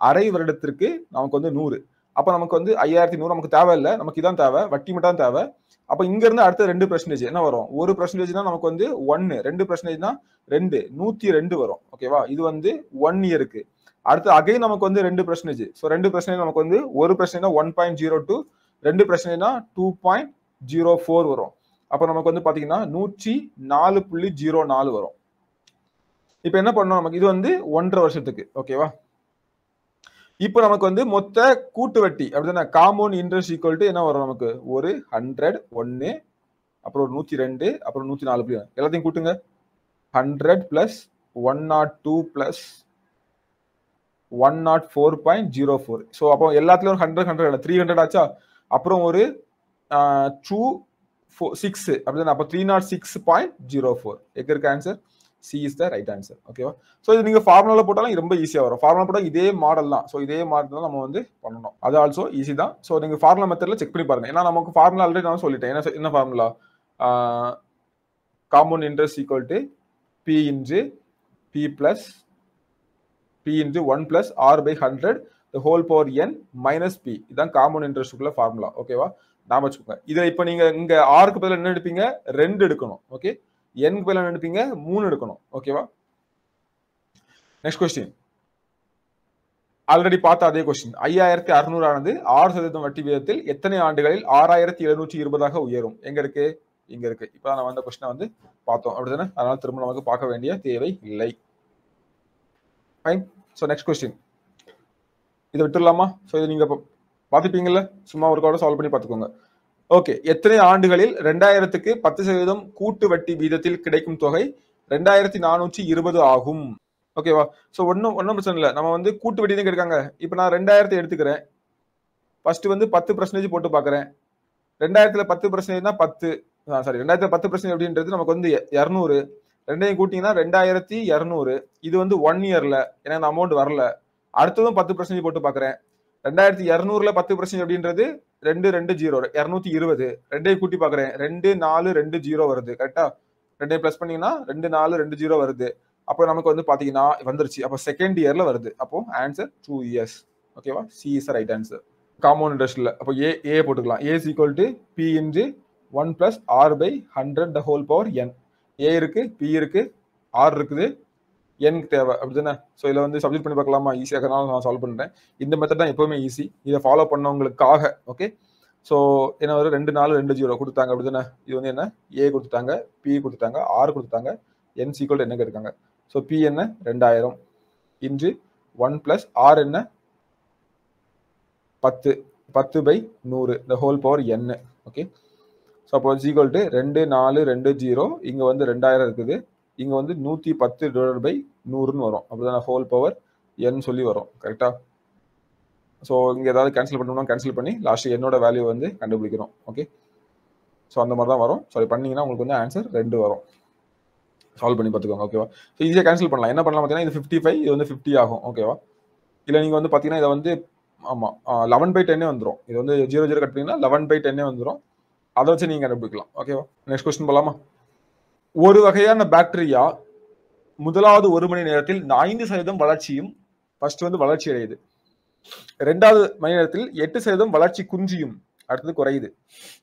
அரை வருடத்திற்கு நமக்கு வந்து நூறு அப்போ நமக்கு வந்து ஐயாயிரத்தி நூறு நமக்கு தேவையில்லை நமக்கு இதான் தேவை வட்டி மட்டும் தான் தேவை அப்போ இங்கேருந்து அடுத்த ரெண்டு பர்சன்டேஜ் என்ன வரும் ஒரு பர்சன்டேஜ் தான் நமக்கு வந்து ஒன்று ரெண்டு பர்சன்டேஜ் தான் ரெண்டு நூற்றி ரெண்டு வரும் ஓகேவா இது வந்து ஒன் இயருக்கு அடுத்து அகைன் நமக்கு வந்து ரெண்டு பர்சன்டேஜ் ஸோ ரெண்டு பர்சன்டேஜ் நமக்கு வந்து ஒரு percentage one point zero two ரெண்டு பர்சன்டேஜ்னா டூ பாயிண்ட் ஜீரோ ஃபோர் வரும் அப்போ நமக்கு வந்து பார்த்தீங்கன்னா நூற்றி நாலு புள்ளி ஜீரோ நாலு வரும் இப்போ என்ன பண்ணணும் நமக்கு இது வந்து ஒன்றரை வருஷத்துக்கு ஓகேவா இப்போ நமக்கு வந்து மொத்த கூட்டு வட்டி அப்படின்னா காமோன் இன்ட்ரெஸ்ட் ஈக்குவல் டு என்ன வரும் நமக்கு ஒரு ஹண்ட்ரட் ஒன்று அப்புறம் ஒரு நூற்றி ரெண்டு அப்புறம் நூற்றி நாலு புள்ளி எல்லாத்தையும் கூட்டுங்க hundred plus one nought two plus one nought four point zero four so அப்போ எல்லாத்துலேயும் ஒரு ஹண்ட்ரட் ஹண்ட்ரட் த்ரீ ஹண்ட்ரட் ஆச்சா அப்புறம் ஒரு டூ ஃபோர் சிக்ஸ் அப்படின்னா அப்போ three not six point zero four எங்க இருக்கு answer C is the right answer ஓகேவா ஸோ இது நீங்கள் ஃபார்முலாவில் போட்டாலும் ரொம்ப ஈஸியாக வரும் ஃபார்முலா போட்டால் இதே மாடல் தான் ஸோ இதே மாடல் தான் நம்ம வந்து பண்ணணும் அது ஆல்சோ ஈஸி தான் ஸோ நீங்கள் ஃபார்முலா மெத்தடில் செக் பண்ணி பாருங்கள் ஏன்னா நமக்கு ஃபார்முலா ஆல்ரெடி நான் சொல்லிட்டேன் என்ன என்ன formula compound interest equal to P into P plus P into one plus R by hundred the whole power N minus P இதுதான் காம்பவுண்ட் இன்ட்ரெஸ்ட்டுக்குள்ள ஃபார்முலா ஓகேவா நான் வச்சுக்கோங்க இதில் இப்போ நீங்கள் இங்கே ஆறுக்கு பதில் என்ன எடுப்பீங்க ரெண்டு எடுக்கணும் ஓகே என் பதிலாக நினைப்பீங்க மூணு எடுக்கணும் ஓகேவா நெக்ஸ்ட் கொஸ்டின் ஆல்ரெடி பார்த்த அதே கொஸ்டின் ஐயாயிரத்தி அறுநூறு ஆனது ஆறு சதவீதம் வட்டி வீதத்தில் எத்தனை ஆண்டுகளில் ஆறாயிரத்தி எழுநூற்றி இருபதாக உயரும் எங்க இருக்கு இங்க இருக்கு இப்போ நான் வந்த கொஸ்டினை வந்து பார்த்தோம் அப்படிதானே அதனால திரும்ப நமக்கு பார்க்க வேண்டிய தேவை இல்லை ஃபைன் ஸோ நெக்ஸ்ட் கொஸ்டின் இதை விட்டுடலாமா ஸோ இது நீங்க பார்த்துப்பீங்கல்ல சும்மா ஒரு கார்டு சால்வ் பண்ணி பார்த்துக்கோங்க ஓகே எத்தனை ஆண்டுகளில் ரெண்டாயிரத்துக்கு பத்து சதவீதம் கூட்டு வட்டி வீதத்தில் கிடைக்கும் தொகை ரெண்டாயிரத்தி நானூற்றி இருபது ஆகும் ஓகேவா ஸோ ஒன்றும் ஒன்றும் பிரச்சனை இல்லை நம்ம வந்து கூட்டு வட்டி தான் கிடைக்காங்க இப்போ நான் ரெண்டாயிரத்தை எடுத்துக்கிறேன் ஃபர்ஸ்ட் வந்து பத்து பர்சன்டேஜ் போட்டு பார்க்குறேன் ரெண்டாயிரத்தில் பத்து பர்சன்டேஜ்னா பத்து சாரி ரெண்டாயிரத்தில் பத்து பர்சன்டேஜ் அப்படின்றது நமக்கு வந்து இரநூறு ரெண்டையும் கூட்டிங்கன்னா ரெண்டாயிரத்தி இரநூறு இது வந்து ஒன் இயரில் ஏன்னா அந்த அமௌண்ட் வரல அடுத்ததும் பத்து பர்சன்டேஜ் போட்டு பார்க்குறேன் ரெண்டாயிரத்தி இரநூறுல பத்து பர்சன்டேஜ் அப்படின்றது ரெண்டு ரெண்டு ஜீரோ இரநூத்தி இருபது ரெண்டையும் கூட்டி பாக்குறேன் ரெண்டு நாலு ரெண்டு ஜீரோ வருது கரெக்டா ரெண்டே பிளஸ் பண்ணீங்கன்னா ரெண்டு நாலு ரெண்டு ஜீரோ வருது அப்போ நமக்கு வந்து பாத்தீங்கன்னா வந்துருச்சு அப்போ செகண்ட் இயர்ல வருது அப்போ ஆன்சர் டூ இயர்ஸ் ஓகேவா C is right answer common இன்ட்ரெஸ்ட்ல அப்போ ஏ ஏ போட்டுக்கலாம் A is equal to P into one plus R by hundred whole power N A இருக்கு பி இருக்கு ஆர் இருக்குது என் தேவை அப்படி தானே ஸோ இதில் வந்து சப்ஜெக்ட் பண்ணி பார்க்கலாமா ஈஸியாக நான் சால்வ் பண்ணுறேன் இந்த மெத்தட் தான் எப்போவுமே ஈஸி இதை ஃபாலோ பண்ணவங்களுக்காக ஓகே ஸோ என்ன ஒரு ரெண்டு நாலு ரெண்டு ஜீரோ கொடுத்தாங்க அப்படி தானே இது வந்து என்ன ஏ கொடுத்தாங்க பி கொடுத்தாங்க ஆர் கொடுத்தாங்க என் சீக்வல் என்ன இருக்காங்க ஸோ பி என்ன ரெண்டாயிரம் இன்று ஒன் ப்ளஸ் ஆர் என்ன பத்து பத்து பை நூறு the whole power N okay so அப்போ ஜீகோல்ட்டு ரெண்டு நாலு ரெண்டு ஜீரோ இங்கே வந்து ரெண்டாயிரம் இருக்குது இங்கே வந்து நூற்றி பத்து டிவைடட் பை நூறுன்னு வரும் அப்படிதானே ஹோல் பவர் என் சொல்லி வரும் கரெக்டாக ஸோ இங்கே ஏதாவது கேன்சல் பண்ணோம்னா கேன்சல் பண்ணி லாஸ்ட்டு என்னோட வேல்யூ வந்து கண்டுபிடிக்கிறோம் ஓகே ஸோ அந்த மாதிரி தான் வரும் சாரி பண்ணிங்கன்னா உங்களுக்கு வந்து ஆன்சர் ரெண்டு வரும் சால்வ் பண்ணி பார்த்துக்கோங்க ஓகேவா ஸோ ஈஸியாக கேன்சல் பண்ணலாம் என்ன பண்ணலாம் பார்த்தீங்கன்னா இது ஃபிஃப்டி ஃபைவ் இது வந்து ஃபிஃப்டி ஆகும் ஓகேவா இல்லை நீங்கள் வந்து பார்த்தீங்கன்னா இதை வந்து ஆமாம் லெவன் பை டென்னே வந்துடும் இது வந்து ஜீரோ ஜீரோ கட் பண்ணிங்கன்னா லெவன் பை டென்னே வந்துடும் அதை வச்சு நீங்கள் கண்டுபிடிக்கலாம் ஓகேவா நெக்ஸ்ட் கொஸ்டின் போகலாமா ஒரு வகையான பாக்டீரியா முதலாவது ஒரு மணி நேரத்தில் ஐந்து சதவீதம் வளர்ச்சியும் ஃபர்ஸ்ட் வந்து வளர்ச்சி அடையுது ரெண்டாவது மணி நேரத்தில் எட்டு சதவீதம் வளர்ச்சி குஞ்சியும் அடுத்தது குறையுது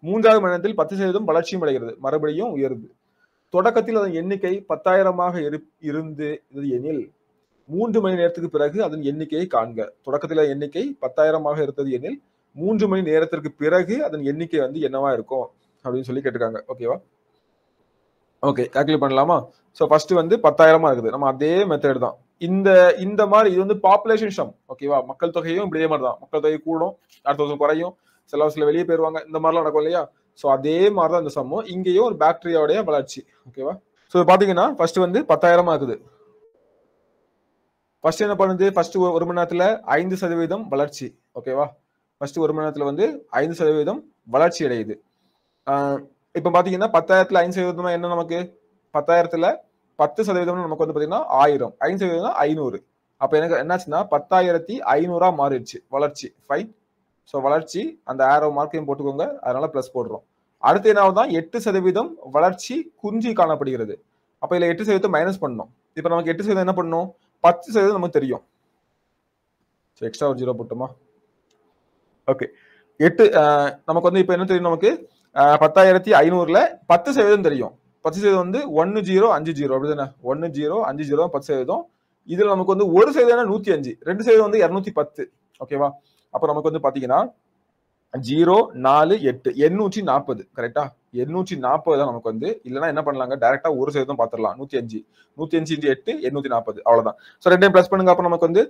மூன்றாவது மணி நேரத்தில் பத்து சதவீதம் வளர்ச்சியும் அடைகிறது மறுபடியும் உயருது தொடக்கத்தில் அதன் எண்ணிக்கை பத்தாயிரமாக இருந்து எனில் மூன்று மணி நேரத்துக்கு பிறகு அதன் எண்ணிக்கையை காண்க தொடக்கத்தில் எண்ணிக்கை பத்தாயிரமாக இருந்தது எனில் மூன்று மணி நேரத்திற்கு பிறகு அதன் எண்ணிக்கை வந்து என்னவா இருக்கும் அப்படின்னு சொல்லி கேட்டுக்காங்க ஓகேவா ஓகே கால்குலேட் பண்ணலாமா ஸோ ஃபர்ஸ்ட் வந்து பத்தாயிரமா இருக்குது நம்ம அதே மெத்தட் தான் இந்த இந்த மாதிரி இது வந்து பாப்புலேஷன் சம் ஓகேவா மக்கள் தொகையும் இப்படியே மாதிரி தான் மக்கள் தொகை கூடும் அடுத்த வருஷம் குறையும் சில வருஷத்துல வெளியே போயிருவாங்க இந்த மாதிரிலாம் நடக்கும் இல்லையா ஸோ அதே மாதிரி தான் இந்த சம்மம் இங்கேயும் ஒரு பேக்டீரியாவுடைய வளர்ச்சி ஓகேவா ஸோ பார்த்தீங்கன்னா ஃபர்ஸ்ட் வந்து பத்தாயிரமா இருக்குது ஃபர்ஸ்ட் என்ன பண்ணுது ஃபர்ஸ்ட் ஒரு மணி நேரத்தில் ஐந்து சதவீதம் வளர்ச்சி ஓகேவா ஃபர்ஸ்ட் ஒரு மணி நேரத்தில் வந்து ஐந்து சதவீதம் வளர்ச்சி அடையுது இப்போ பார்த்தீங்கன்னா பத்தாயிரத்துல ஐந்து சதவீதம் என்ன நமக்கு பத்தாயிரத்துல பத்து சதவீதம் நமக்கு வந்து பார்த்தீங்கன்னா ஆயிரம் ஐந்து சதவீதம் ஐநூறு அப்போ எனக்கு என்னாச்சுன்னா பத்தாயிரத்தி ஐநூறா மாறிடுச்சு வளர்ச்சி ஃபைன் ஸோ வளர்ச்சி அந்த ஆரோ மார்க்கையும் போட்டுக்கோங்க அதனால ப்ளஸ் போடுறோம் அடுத்து என்னாவதுதான் எட்டு சதவீதம் வளர்ச்சி குஞ்சி காணப்படுகிறது அப்போ இதில் எட்டு சதவீதம் மைனஸ் பண்ணும் இப்போ நமக்கு எட்டு சதவீதம் என்ன பண்ணணும் பத்து சதவீதம் நமக்கு தெரியும் எக்ஸ்ட்ரா ஒரு ஜீரோ போட்டோமா ஓகே எட்டு நமக்கு வந்து இப்போ என்ன தெரியும் நமக்கு பத்தாயிரத்தி ஐநூறுல பத்து சதவீதம் தெரியும் பத்து சதவீதம் வந்து ஒன்னு ஜீரோ அஞ்சு ஜீரோ அப்படி தானே ஒன்னு ஜீரோ அஞ்சு ஜீரோ பத்து சதவீதம் இதுல நமக்கு வந்து ஒரு சதவீதம் நூத்தி அஞ்சு ரெண்டு சதவீதம் வந்து இருநூத்தி பத்து ஓகேவா அப்ப நமக்கு வந்து பாத்தீங்கன்னா ஜீரோ நாலு எட்டு எண்ணூற்றி நாற்பது கரெக்டா எண்ணூற்றி நாற்பது தான் நமக்கு வந்து இல்லைனா என்ன பண்ணலாங்க டேரக்டா ஒரு சதவீதம் பார்த்துடலாம் நூத்தி அஞ்சு நூத்தி அஞ்சு இன்ட்டு எட்டு எண்ணூத்தி நாற்பது அவ்வளவுதான் ஸோ ரெண்டையும் பிளஸ் பண்ணுங்க அப்போ நமக்கு வந்து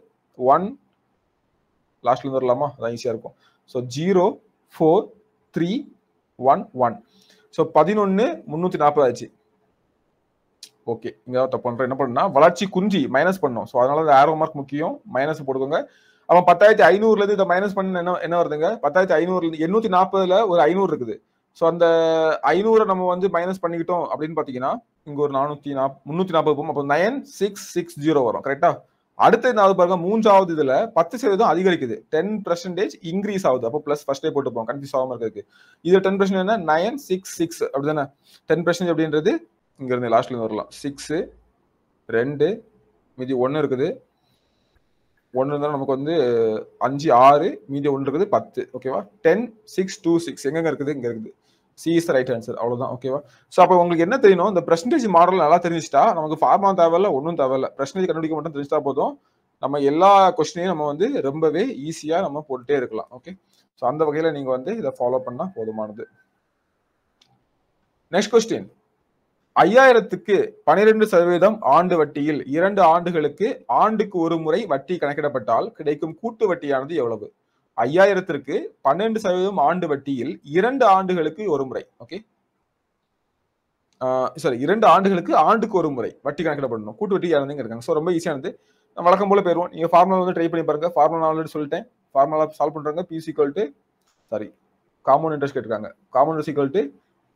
ஒன் லாஸ்ட்ல இருந்து வரலாமா அதான் ஈஸியா இருக்கும் so zero four three one one so பதினொன்று முந்நூற்றி நாற்பது ஆச்சு ஓகே இங்கே தப்பு பண்ணுறேன் என்ன பண்ணுன்னா வளர்ச்சி குஞ்சி மைனஸ் பண்ணோம் ஸோ அதனால அந்த ஆரோ மார்க் முக்கியம் மைனஸ் போடுக்கோங்க அப்போ பத்தாயிரத்தி ஐநூறுலேருந்து இதை மைனஸ் பண்ண என்ன என்ன வருதுங்க பத்தாயிரத்தி ஐநூறுலேருந்து எண்ணூற்றி நாற்பதுல ஒரு ஐநூறு இருக்குது ஸோ அந்த ஐநூறை நம்ம வந்து மைனஸ் பண்ணிக்கிட்டோம் அப்படின்னு பார்த்தீங்கன்னா இங்கே ஒரு நானூற்றி நாப் முந்நூற்றி நாற்பது போகும் அப்போ நைன் சிக்ஸ் சிக்ஸ் ஜீரோ வரும் கரெக்டாக அடுத்த நாலு பாருங்க மூன்றாவது இதுல பத்து சதவீதம் அதிகரிக்குது டென் பர்சன்டேஜ் இன்க்ரீஸ் ஆகுது அப்போ பிளஸ் ஃபர்ஸ்டே போட்டுப்போம் கன்ஃபியூஸ் ஆகாம இருக்கு இது டென் பர்சன்டேஜ் என்ன நைன் சிக்ஸ் சிக்ஸ் அப்படிதானே டென் பர்சன்டேஜ் அப்படின்றது இங்க இருந்து லாஸ்ட்ல வரலாம் சிக்ஸ் ரெண்டு மீதி ஒன்று இருக்குது ஒன்று இருந்தாலும் நமக்கு வந்து அஞ்சு ஆறு மீதி ஒன்று இருக்குது பத்து ஓகேவா டென் சிக்ஸ் டூ சிக்ஸ் எங்கெங்க இருக்குது இங்க இருக்குது சி இஸ் ரைட் ஆன்சர் அவ்வளோதான் ஓகேவா ஸோ அப்போ உங்களுக்கு என்ன தெரியணும் இந்த பர்சன்டேஜ் மாடல் நல்லா தெரிஞ்சுட்டா நமக்கு ஃபார்மா தேவையில்ல ஒன்றும் தேவையில்ல பிரச்சனை கண்டுபிடிக்க மட்டும் தெரிஞ்சுட்டா போதும் நம்ம எல்லா கொஸ்டினையும் நம்ம வந்து ரொம்பவே ஈஸியாக நம்ம போட்டுட்டே இருக்கலாம் ஓகே ஸோ அந்த வகையில் நீங்கள் வந்து இதை ஃபாலோ பண்ணால் போதுமானது நெக்ஸ்ட் கொஸ்டின் ஐயாயிரத்துக்கு பனிரெண்டு சதவீதம் ஆண்டு வட்டியில் இரண்டு ஆண்டுகளுக்கு ஆண்டுக்கு ஒரு முறை வட்டி கணக்கிடப்பட்டால் கிடைக்கும் கூட்டு வட்டியானது எவ்வளவு ஐயாயிரத்திற்கு பன்னெண்டு சதவீதம் ஆண்டு வட்டியில் இரண்டு ஆண்டுகளுக்கு ஒரு முறை ஓகே சாரி இரண்டு ஆண்டுகளுக்கு ஆண்டுக்கு ஒரு முறை வட்டி கணக்கில் பண்ணணும் கூட்டு வட்டி யாருங்க இருக்காங்க ஸோ ரொம்ப ஈஸியானது நான் வழக்கம் போல போயிருவோம் நீங்க ஃபார்முலா வந்து ட்ரை பண்ணி பாருங்க ஃபார்முலா ஆல்ரெடி சொல்லிட்டேன் ஃபார்முலா சால்வ் பண்றாங்க P sequel to sorry common interest கேட்டிருக்காங்க common interest equal to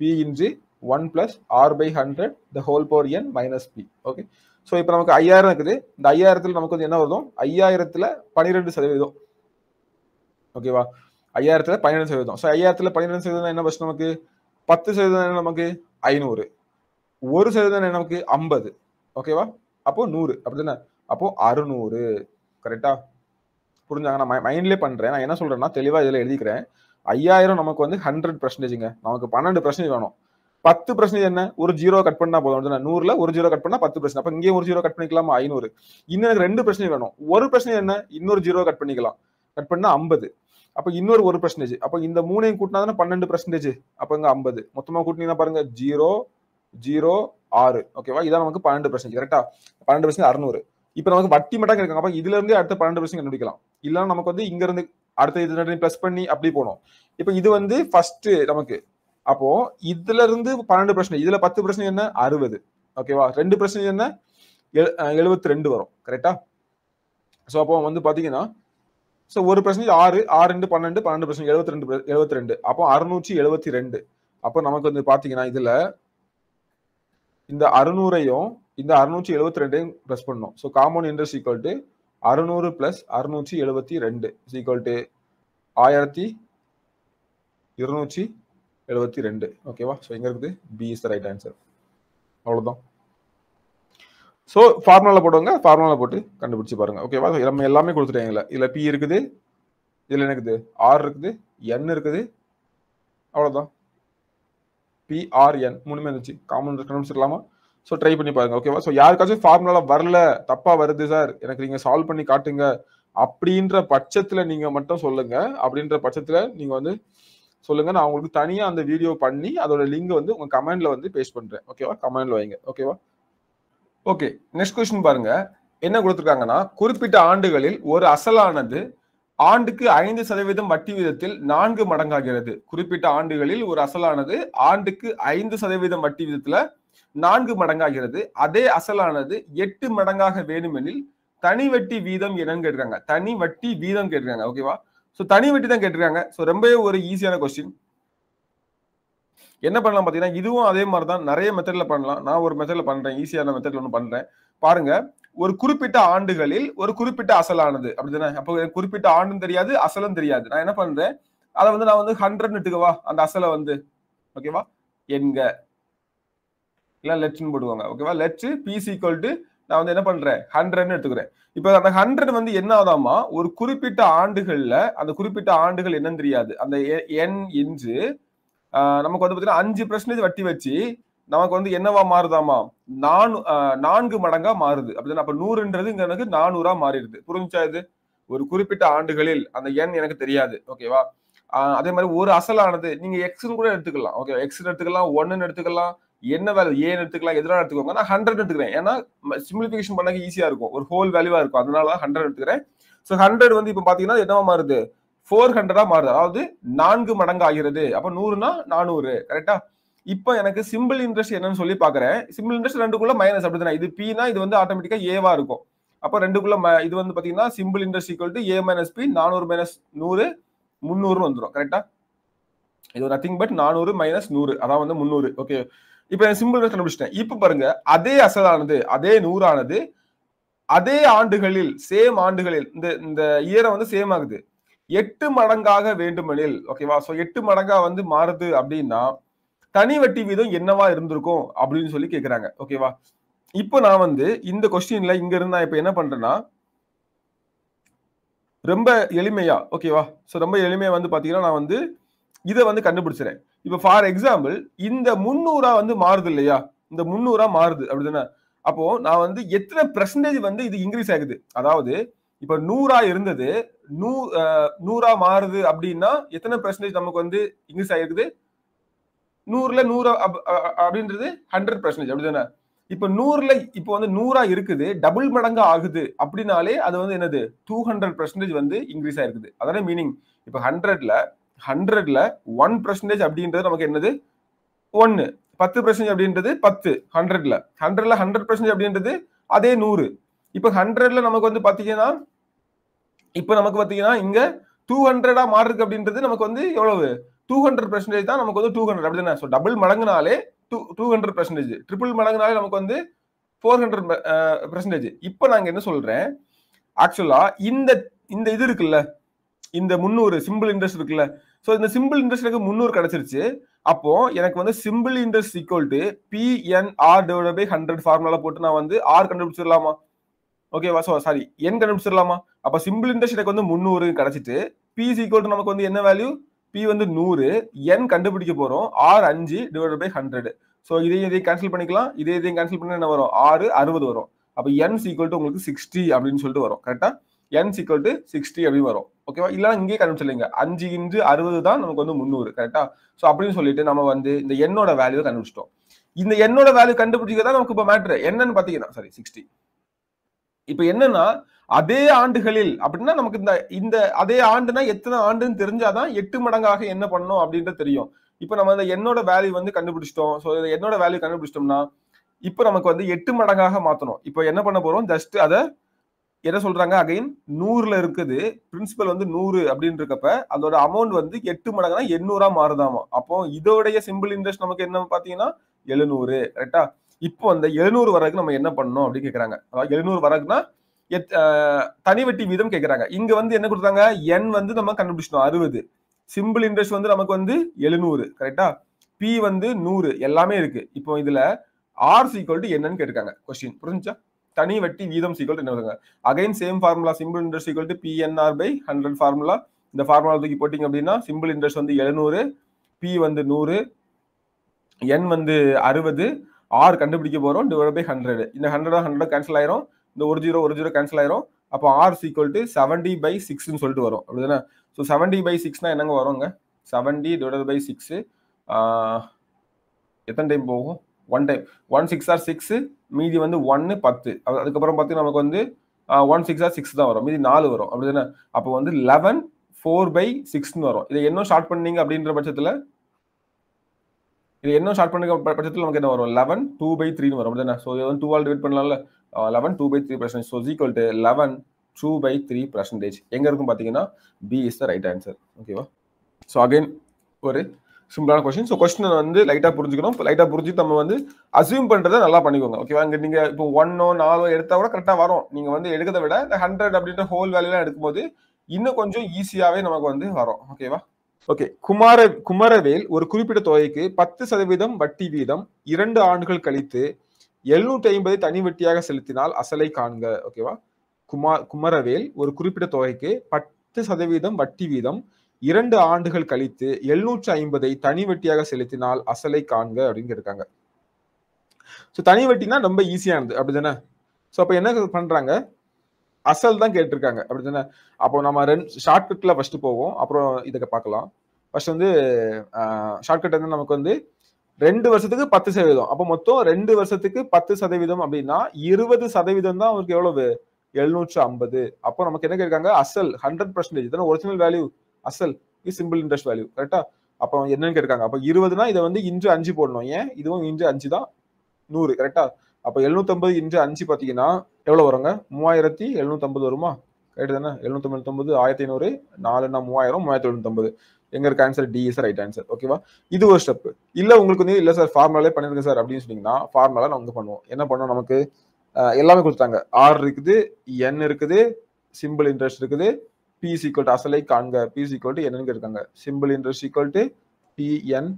P into one plus R by hundred the whole power N minus P okay so இப்போ நமக்கு ஐயாயிரம் இருக்குது இந்த ஐயாயிரத்தில் நமக்கு வந்து என்ன வருதும் ஐயாயிரத்தில் பன்னிரெண்டு சதவீதம் ஓகேவா ஐயாயிரத்துல பன்னிரெண்டு சதவீதம் ஸோ ஐயாயிரத்துல பன்னிரெண்டு சதவீதம் என்ன பஸ் நமக்கு பத்து சதவீதம் என்ன நமக்கு ஐநூறு ஒரு சதவீதம் என்ன நமக்கு ஐம்பது ஓகேவா அப்போ நூறு அப்படி தானே அப்போ அறுநூறு கரெக்டா புரிஞ்சாங்க நான் மைண்ட்லேயே பண்ணுறேன் நான் என்ன சொல்கிறேன்னா தெளிவாக இதில் எழுதிக்கிறேன் ஐயாயிரம் நமக்கு வந்து ஹண்ட்ரட் பர்சன்டேஜுங்க நமக்கு பன்னெண்டு பர்சன்டேஜ் வேணும் பத்து பர்சன்டேஜ் என்ன ஒரு ஜீரோ கட் பண்ணா போதும் நூறுல ஒரு ஜீரோ கட் பண்ணா பத்து பர்சன்ட் அப்போ இங்கே ஒரு ஜீரோ கட் பண்ணிக்கலாமா ஐநூறு இன்னும் எனக்கு ரெண்டு பிரச்சனை வேணும் ஒரு பிரச்சனை என்ன இன்னொரு ஜீரோ கட் பண்ணிக்கலாம் கட் பண்ணா ஐம்பது அப்போ இன்னொரு ஒரு பர்சன்டேஜ் அப்போ இந்த மூணையும் கூட்டினா தானே பன்னெண்டு பர்சன்டேஜ் அப்போ ஐம்பது மொத்தமாக கூட்டினீங்கன்னா பாருங்க ஜீரோ ஜீரோ ஆறு ஓகேவா இதான் நமக்கு பன்னெண்டு பர்சன்டேஜ் கரெக்டா பன்னெண்டு பர்சன்ட் அறுநூறு இப்போ நமக்கு வட்டி மட்டும் கிடைக்கும் அப்போ இதுல இருந்து அடுத்த பன்னெண்டு பர்சன்ட் கண்டுபிடிக்கலாம் இல்லைன்னா நமக்கு வந்து இங்க இருந்து அடுத்த இது ப்ளஸ் பண்ணி அப்படி போனோம் இப்போ இது வந்து ஃபர்ஸ்ட் நமக்கு அப்போ இதுல இருந்து பன்னெண்டு பர்சன்ட் இதுல பத்து பர்சன்ட் என்ன அறுபது ஓகேவா ரெண்டு பர்சன்ட் என்ன எழுபத்தி ரெண்டு வரும் கரெக்டா ஸோ அப்போ வந்து பாத்தீங்கன்னா ஸோ ஒரு பர்சன்டேஜ் ஆறு ஆறு ரெண்டு பன்னெண்டு பன்னெண்டு பர்சன்ட் எழுபத்தி ரெண்டு எழுபத்தி ரெண்டு அப்போ அறுநூற்றி எழுபத்தி ரெண்டு அப்போ நமக்கு வந்து பார்த்தீங்கன்னா இதில் இந்த அறுநூறையும் இந்த அறுநூற்றி எழுபத்தி ரெண்டையும் ப்ளஸ் பண்ணோம் so common interest equal to அறுநூறு ப்ளஸ் அறுநூற்றி எழுபத்தி ரெண்டு ஈக்குவல் டு ஆயிரத்தி இருநூற்றி எழுபத்தி ரெண்டு ஓகேவா ஸோ எங்கே இருக்குது B is the right answer அவ்வளோதான் ஸோ ஃபார்முலாவில் போடுவாங்க ஃபார்முலாவில் போட்டு கண்டுபிடிச்சி பாருங்கள் ஓகேவா நம்ம எல்லாமே கொடுத்துட்டாங்கல்ல இதில் பி இருக்குது இதில் எனக்குது ஆர் இருக்குது என் இருக்குது அவ்வளோதான் பிஆர்என் மூணுமே இருந்துச்சு காமன் கண்டுபிடிச்சிடலாமா ஸோ ட்ரை பண்ணி பாருங்கள் ஓகேவா ஸோ யாருக்காச்சும் ஃபார்முலாவில் வரல தப்பாக வருது சார் எனக்கு நீங்கள் சால்வ் பண்ணி காட்டுங்க அப்படின்ற பட்சத்தில் நீங்கள் மட்டும் சொல்லுங்கள் அப்படின்ற பட்சத்தில் நீங்கள் வந்து சொல்லுங்க நான் உங்களுக்கு தனியாக அந்த வீடியோ பண்ணி அதோட லிங்க் வந்து உங்கள் கமெண்ட்ல வந்து பேஸ்ட் பண்ணுறேன் ஓகேவா கமெண்ட்ல வைங்க ஓகேவா ஓகே நெக்ஸ்ட் கொஸ்டின் பாருங்க என்ன கொடுத்துருக்காங்கன்னா குறிப்பிட்ட ஆண்டுகளில் ஒரு அசலானது ஆண்டுக்கு ஐந்து சதவீதம் வட்டி வீதத்தில் நான்கு மடங்காகிறது குறிப்பிட்ட ஆண்டுகளில் ஒரு அசலானது ஆண்டுக்கு ஐந்து சதவீதம் வட்டி வீதத்துல நான்கு மடங்காகிறது அதே அசலானது எட்டு மடங்காக வேணுமெனில் தனி வட்டி வீதம் என்னன்னு கேட்டிருக்காங்க தனி வட்டி வீதம் கேட்டிருக்காங்க ஓகேவா ஸோ தனி வட்டி தான் கேட்டிருக்காங்க ஸோ ரொம்பவே ஒரு ஈஸியான கொஸ்டின் என்ன பண்ணலாம் பார்த்தீங்கன்னா இதுவும் அதே மாதிரி தான் நிறைய மெத்தடில் பண்ணலாம் நான் ஒரு மெத்தடில் பண்ணுறேன் ஈஸியான மெத்தடில் ஒன்று பண்ணுறேன் பாருங்க ஒரு குறிப்பிட்ட ஆண்டுகளில் ஒரு குறிப்பிட்ட அசலானது அப்படிதானே அப்போ குறிப்பிட்ட ஆண்டும் தெரியாது அசலும் தெரியாது நான் என்ன பண்ணுறேன் அதை வந்து நான் வந்து ஹண்ட்ரட் எடுத்துக்கவா அந்த அசலை வந்து ஓகேவா எங்க இல்லை லெட்ஸ்ன்னு போடுவாங்க ஓகேவா லெட்ஸ் பிசி கொல்ட்டு நான் வந்து என்ன பண்றேன் ஹண்ட்ரட்னு எடுத்துக்கிறேன் இப்போ அந்த ஹண்ட்ரட் வந்து என்ன ஆதாமா ஒரு குறிப்பிட்ட ஆண்டுகள்ல அந்த குறிப்பிட்ட ஆண்டுகள் என்னன்னு தெரியாது அந்த என் இன்று நமக்கு வந்து பார்த்தீங்கன்னா அஞ்சு பர்சன்டேஜ் வட்டி வச்சு நமக்கு வந்து என்னவா மாறுதாமா நானு நான்கு மடங்கா மாறுது அப்படின்னா அப்ப நூறுன்றது இங்க எனக்கு நானூறா மாறிடுது புரிஞ்சா இது ஒரு குறிப்பிட்ட ஆண்டுகளில் அந்த எண் எனக்கு தெரியாது ஓகேவா அதே மாதிரி ஒரு அசலானது நீங்க எக்ஸ்னு கூட எடுத்துக்கலாம் ஓகே எக்ஸ் எடுத்துக்கலாம் ஒன்னு எடுத்துக்கலாம் என்ன வேல்யூ ஏன்னு எடுத்துக்கலாம் எதிராக எடுத்துக்கோங்க நான் ஹண்ட்ரட் எடுத்துக்கிறேன் ஏன்னா சிம்பிளிஃபிகேஷன் பண்ணக்க ஈஸியா இருக்கும் ஒரு ஹோல் வேல்யூவா இருக்கும் அதனால தான் ஹண்ட்ரட் எடுத்துக்கிறேன் ஸோ ஹண்ட்ரட் வந்து இப்போ பாத்தீங்கன்னா என்னவா மாறுது ஃபோர் ஹண்ட்ரடா மாறுது அதாவது நான்கு மடங்கு ஆகிறது அப்ப நூறுனா நானூறு கரெக்டா இப்போ எனக்கு சிம்பிள் இன்ட்ரெஸ்ட் என்னன்னு சொல்லி பாக்குறேன் சிம்பிள் இன்ட்ரெஸ்ட் ரெண்டுக்குள்ள மைனஸ் அப்படிதான் இது பின்னா இது வந்து ஆட்டோமேட்டிக்கா ஏவா இருக்கும் அப்போ ரெண்டுக்குள்ள இது வந்து பாத்தீங்கன்னா simple interest equal to A minus P நானூறு மைனஸ் நூறு முந்நூறுன்னு வந்துடும் கரெக்டா இது நத்திங் பட் நானூறு மைனஸ் நூறு அதான் வந்து முந்நூறு ஓகே இப்போ நான் சிம்பிள் இன்ட்ரெஸ்ட் கண்டுபிடிச்சிட்டேன் இப்போ பாருங்க அதே அசலானது அதே நூறானது அதே ஆண்டுகளில் சேம் ஆண்டுகளில் இந்த இந்த இயரை வந்து சேம் ஆகுது எட்டு மடங்காக வேண்டுமெனில் ஓகேவா ஸோ எட்டு மடங்காக வந்து மாறுது அப்படின்னா தனி வட்டி வீதம் என்னவா இருந்திருக்கும் அப்படின்னு சொல்லி கேட்குறாங்க ஓகேவா இப்போ நான் வந்து இந்த கொஸ்டின்ல இங்க இருந்தா இப்போ என்ன பண்றேன்னா ரொம்ப எளிமையா ஓகேவா ஸோ ரொம்ப எளிமையா வந்து பார்த்தீங்கன்னா நான் வந்து இதை வந்து கண்டுபிடிச்சிடறேன் இப்போ ஃபார் எக்ஸாம்பிள் இந்த முந்நூறா வந்து மாறுது இல்லையா இந்த முந்நூறா மாறுது அப்படிதானே அப்போ நான் வந்து எத்தனை பெர்சன்டேஜ் வந்து இது இன்க்ரீஸ் ஆகுது அதாவது இப்போ நூறா இருந்தது நூ நூறா மாறுது அப்படின்னா எத்தனை பெர்சன்டேஜ் நமக்கு வந்து இன்க்ரீஸ் ஆயிருக்குது நூறுல நூறு அப்படின்றது ஹண்ட்ரட் பெர்சன்டேஜ் அப்படிதானே இப்போ நூறுல இப்போ வந்து நூறா இருக்குது டபுள் மடங்கு ஆகுது அப்படின்னாலே அது வந்து என்னது டூ ஹண்ட்ரட் பெர்சன்டேஜ் வந்து இன்க்ரீஸ் ஆயிருக்குது அதான மீனிங் இப்போ ஹண்ட்ரட்ல ஹண்ட்ரட்ல ஒன் பெர்சன்டேஜ் அப்படின்றது நமக்கு என்னது ஒன்னு பத்து பெர்சன்டேஜ் அப்படின்றது பத்து ஹண்ட்ரட்ல ஹண்ட்ரட்ல ஹண்ட்ரட் பெர்சன்டேஜ் அப்படின்றது அதே நூறு இப்போ ஹண்ட்ரட்ல நமக்கு வந்து பாத்தீங்கன்னா இப்போ நமக்கு பார்த்தீங்கன்னா இங்கே டூ ஹண்ட்ரடா மாறுக்கு அப்படின்றது நமக்கு வந்து எவ்வளவு டூ ஹண்ட்ரட் பெர்சன்டேஜ் தான் நமக்கு வந்து டூ ஹண்ட்ரட் அப்படின்னு டபுள் மடங்குனாலே two two hundred percentage triple மடங்குனாலே நமக்கு வந்து ஃபோர் ஹண்ட்ரட் பெர்சன்டேஜ் இப்போ நாங்கள் என்ன சொல்கிறேன் ஆக்சுவலாக இந்த இந்த இது இருக்குல்ல இந்த முந்நூறு சிம்பிள் இன்ட்ரெஸ்ட் இருக்குல்ல ஸோ இந்த சிம்பிள் இன்ட்ரெஸ்ட் எனக்கு முந்நூறு கிடச்சிருச்சு அப்போ எனக்கு வந்து simple interest equal to PNR divide by hundred formula போட்டு நான் வந்து ஆர் கண்டுபிடிச்சிடலாமா ஓகேவா ஸோ சாரி என் கண்டுபிடிச்சிடலாமா அப்போ சிம்பிள் இன்ட்ரெஸ்ட் எனக்கு வந்து முந்நூறு கிடைச்சிட்டு பி டு நமக்கு வந்து என்ன வேல்யூ பி வந்து நூறு என் கண்டுபிடிக்க போகிறோம் ஆர் அஞ்சு டிவைட் பை ஹண்ட்ரட் ஸோ இதையும் இதையும் கேன்சல் பண்ணிக்கலாம் இதே இதையும் கேன்சல் பண்ணி என்ன வரும் ஆறு அறுபது வரும் அப்போ என் சீக்வல் டு உங்களுக்கு சிக்ஸ்டி அப்படின்னு சொல்லிட்டு வரும் கரெக்டாக என் சீக்வல் டு சிக்ஸ்டி அப்படின்னு வரும் ஓகேவா இல்லைனா இங்கேயே கண்டுபிடிச்சிடலைங்க அஞ்சு இன்று அறுபது தான் நமக்கு வந்து முந்நூறு கரெக்டாக ஸோ அப்படின்னு சொல்லிட்டு நம்ம வந்து இந்த என்னோட வேல்யூ கண்டுபிடிச்சிட்டோம் இந்த என்னோட வேல்யூ கண்டுபிடிக்க தான் நமக்கு இப்போ மேட்ரு என்னன்னு பார்த்தீங்கன்னா சாரி சிக்ஸ்டி இப்ப என்னன்னா அதே ஆண்டுகளில் அப்படின்னா நமக்கு இந்த இந்த அதே ஆண்டுனா எத்தனை ஆண்டுன்னு தெரிஞ்சாதான் எட்டு மடங்காக என்ன பண்ணணும் அப்படின்றது தெரியும் இப்ப நம்ம அந்த என்னோட வேல்யூ வந்து கண்டுபிடிச்சிட்டோம் ஸோ என்னோட வேல்யூ கண்டுபிடிச்சிட்டோம்னா இப்ப நமக்கு வந்து எட்டு மடங்காக மாத்தணும் இப்போ என்ன பண்ண போறோம் ஜஸ்ட் அதை என்ன சொல்றாங்க அகைன் நூறுல இருக்குது பிரின்சிபல் வந்து நூறு அப்படின்னு இருக்கப்ப அதோட அமௌண்ட் வந்து எட்டு மடங்குனா எண்ணூறா மாறுதாமா அப்போ இதோடைய சிம்பிள் இன்ட்ரெஸ்ட் நமக்கு என்ன பாத்தீங்கன்னா எழுநூறு கரெக்டா இப்போ அந்த எழுநூறு வரகு நம்ம என்ன பண்ணணும் அப்படின்னு கேட்குறாங்க அதாவது எழுநூறு வரகுனா தனி வட்டி வீதம் கேட்குறாங்க இங்க வந்து என்ன கொடுத்தாங்க என் வந்து நம்ம கண்டுபிடிச்சோம் அறுபது சிம்பிள் இன்ட்ரெஸ்ட் வந்து நமக்கு வந்து எழுநூறு கரெக்டா பி வந்து நூறு எல்லாமே இருக்கு இப்போ இதுல ஆர் சீக்வல் டு என்னன்னு கேட்டிருக்காங்க கொஸ்டின் தனி வட்டி வீதம் சீக்வல் என்ன again same formula simple interest is equal to PNR by hundred formula இந்த ஃபார்முலா தூக்கி போட்டிங்க அப்படின்னா சிம்பிள் இன்ட்ரெஸ்ட் வந்து எழுநூறு பி வந்து நூறு என் வந்து அறுபது ஆர் கண்டுபிடிக்க போகிறோம் டிவைட் பை ஹண்ட்ரட் இந்த ஹண்ட்ரட் ஹண்ட்ரட் கேன்சல் ஆயிரும் இந்த ஒரு ஜீரோ ஒரு ஜீரோ கேன்சல் ஆயிரும் அப்போ R sequel to seventy by சிக்ஸ்ன்னு சொல்லிட்டு வரும் அப்படிதானே ஸோ செவன்டி பை சிக்ஸ்னா என்னங்க வருங்க செவன்டி டிவைட் பை சிக்ஸு எத்தனை டைம் போகும் one time one six R six மீதி வந்து ஒன்று பத்து அதுக்கப்புறம் பார்த்து நமக்கு வந்து ஒன் சிக்ஸ் ஆர் சிக்ஸ் தான் வரும் மீதி நாலு வரும் அப்படி தானே அப்போ வந்து லெவன் ஃபோர் பை சிக்ஸ்னு வரும் இதை இன்னும் ஸ்டார்ட் பண்ணீங்க அப்படின்ற பட்சத்தில் இது என்ன ஷார்ட் பண்ணுற பட்சத்தில் நமக்கு என்ன வரும் லெவன் டூ பை த்ரீனு வரும் தானே ஸோ இது வந்து டூ ஆல் டிவைட் பண்ணலாம்ல eleven two by three percentage so equal to eleven two by three percentage எங்கே இருக்கும் பார்த்தீங்கன்னா B is the right answer ஓகேவா ஸோ அகைன் ஒரு சிம்பிளான கொஸ்டின் ஸோ கொஸ்டினை வந்து லைட்டாக புரிஞ்சுக்கணும் லைட்டாக புரிஞ்சு நம்ம வந்து அசியூம் பண்ணுறதை நல்லா பண்ணிக்கோங்க ஓகேவா இங்கே நீங்கள் இப்போ ஒன்னோ நாலோ எடுத்தால் கூட கரெக்டாக வரும் நீங்கள் வந்து எடுக்கிறத விட இந்த ஹண்ட்ரட் அப்படின்ற ஹோல் வேலையெல்லாம் எடுக்கும்போது இன்னும் கொஞ்சம் ஈஸியாகவே நமக்கு வந்து வரும் ஓகேவா ஓகே குமார குமரவேல் ஒரு குறிப்பிட்ட தொகைக்கு பத்து சதவீதம் வட்டி வீதம் இரண்டு ஆண்டுகள் கழித்து எழுநூற்றி ஐம்பது தனி வட்டியாக செலுத்தினால் அசலை காண்க ஓகேவா குமார் குமரவேல் ஒரு குறிப்பிட்ட தொகைக்கு பத்து சதவீதம் வட்டி வீதம் இரண்டு ஆண்டுகள் கழித்து எழுநூற்றி ஐம்பதை தனி வட்டியாக செலுத்தினால் அசலை காண்க அப்படின்னு கேட்டிருக்காங்க ஸோ தனி வட்டினா ரொம்ப ஈஸியானது அப்படிதானே ஸோ அப்போ என்ன பண்றாங்க அசல் தான் கேட்டிருக்காங்க அப்படி தானே அப்போ நம்ம ரெண்டு ஷார்ட்கட்ல ஃபர்ஸ்ட் போவோம் அப்புறம் இதை பார்க்கலாம் ஃபர்ஸ்ட் வந்து ஷார்ட்கட் வந்து நமக்கு வந்து ரெண்டு வருஷத்துக்கு பத்து சதவீதம் அப்போ மொத்தம் ரெண்டு வருஷத்துக்கு பத்து சதவீதம் அப்படின்னா இருபது சதவீதம் தான் அவருக்கு எவ்வளவு எழுநூற்று ஐம்பது அப்போ நமக்கு என்ன கேட்காங்க அசல் ஹண்ட்ரட் பர்சன்டேஜ் தானே ஒரிஜினல் வேல்யூ அசல் சிம்பிள் இன்ட்ரெஸ்ட் வேல்யூ கரெக்டா அப்போ என்னன்னு கேட்காங்க அப்போ இருபதுனா இதை வந்து இன்று அஞ்சு போடணும் ஏன் இதுவும் இன்று அஞ்சு தான் நூறு கரெக்டா அப்போ எழுநூத்தம்பது இன்று அஞ்சு பார்த்தீங்கன்னா எவ்வளோ வருங்க மூவாயிரத்தி எழுநூற்றம்பது வருமா ரைட்டு தானே எழுநூத்தி தொண்ணூத்தொம்பது ஆயிரத்தி ஐநூறு நாலுன்னா மூவாயிரம் மூவாயிரத்தி எழுநூத்தொம்பது எங்க இருக்க answer D is right answer ஓகேவா இது ஒரு ஸ்டெப் இல்லை உங்களுக்கு வந்து இல்லை சார் ஃபார்முலாலே பண்ணிருக்கேன் சார் அப்படின்னு சொன்னீங்கன்னா ஃபார்முலா வந்து பண்ணுவோம் என்ன பண்ணோம் நமக்கு எல்லாமே கொடுத்தாங்க ஆர் இருக்குது என் இருக்குது சிம்பிள் இன்ட்ரெஸ்ட் இருக்குது பி சீக்வல் அசலை காண்க பி சீக்வல் டு என்னன்னு இருக்காங்க simple interest equal to PN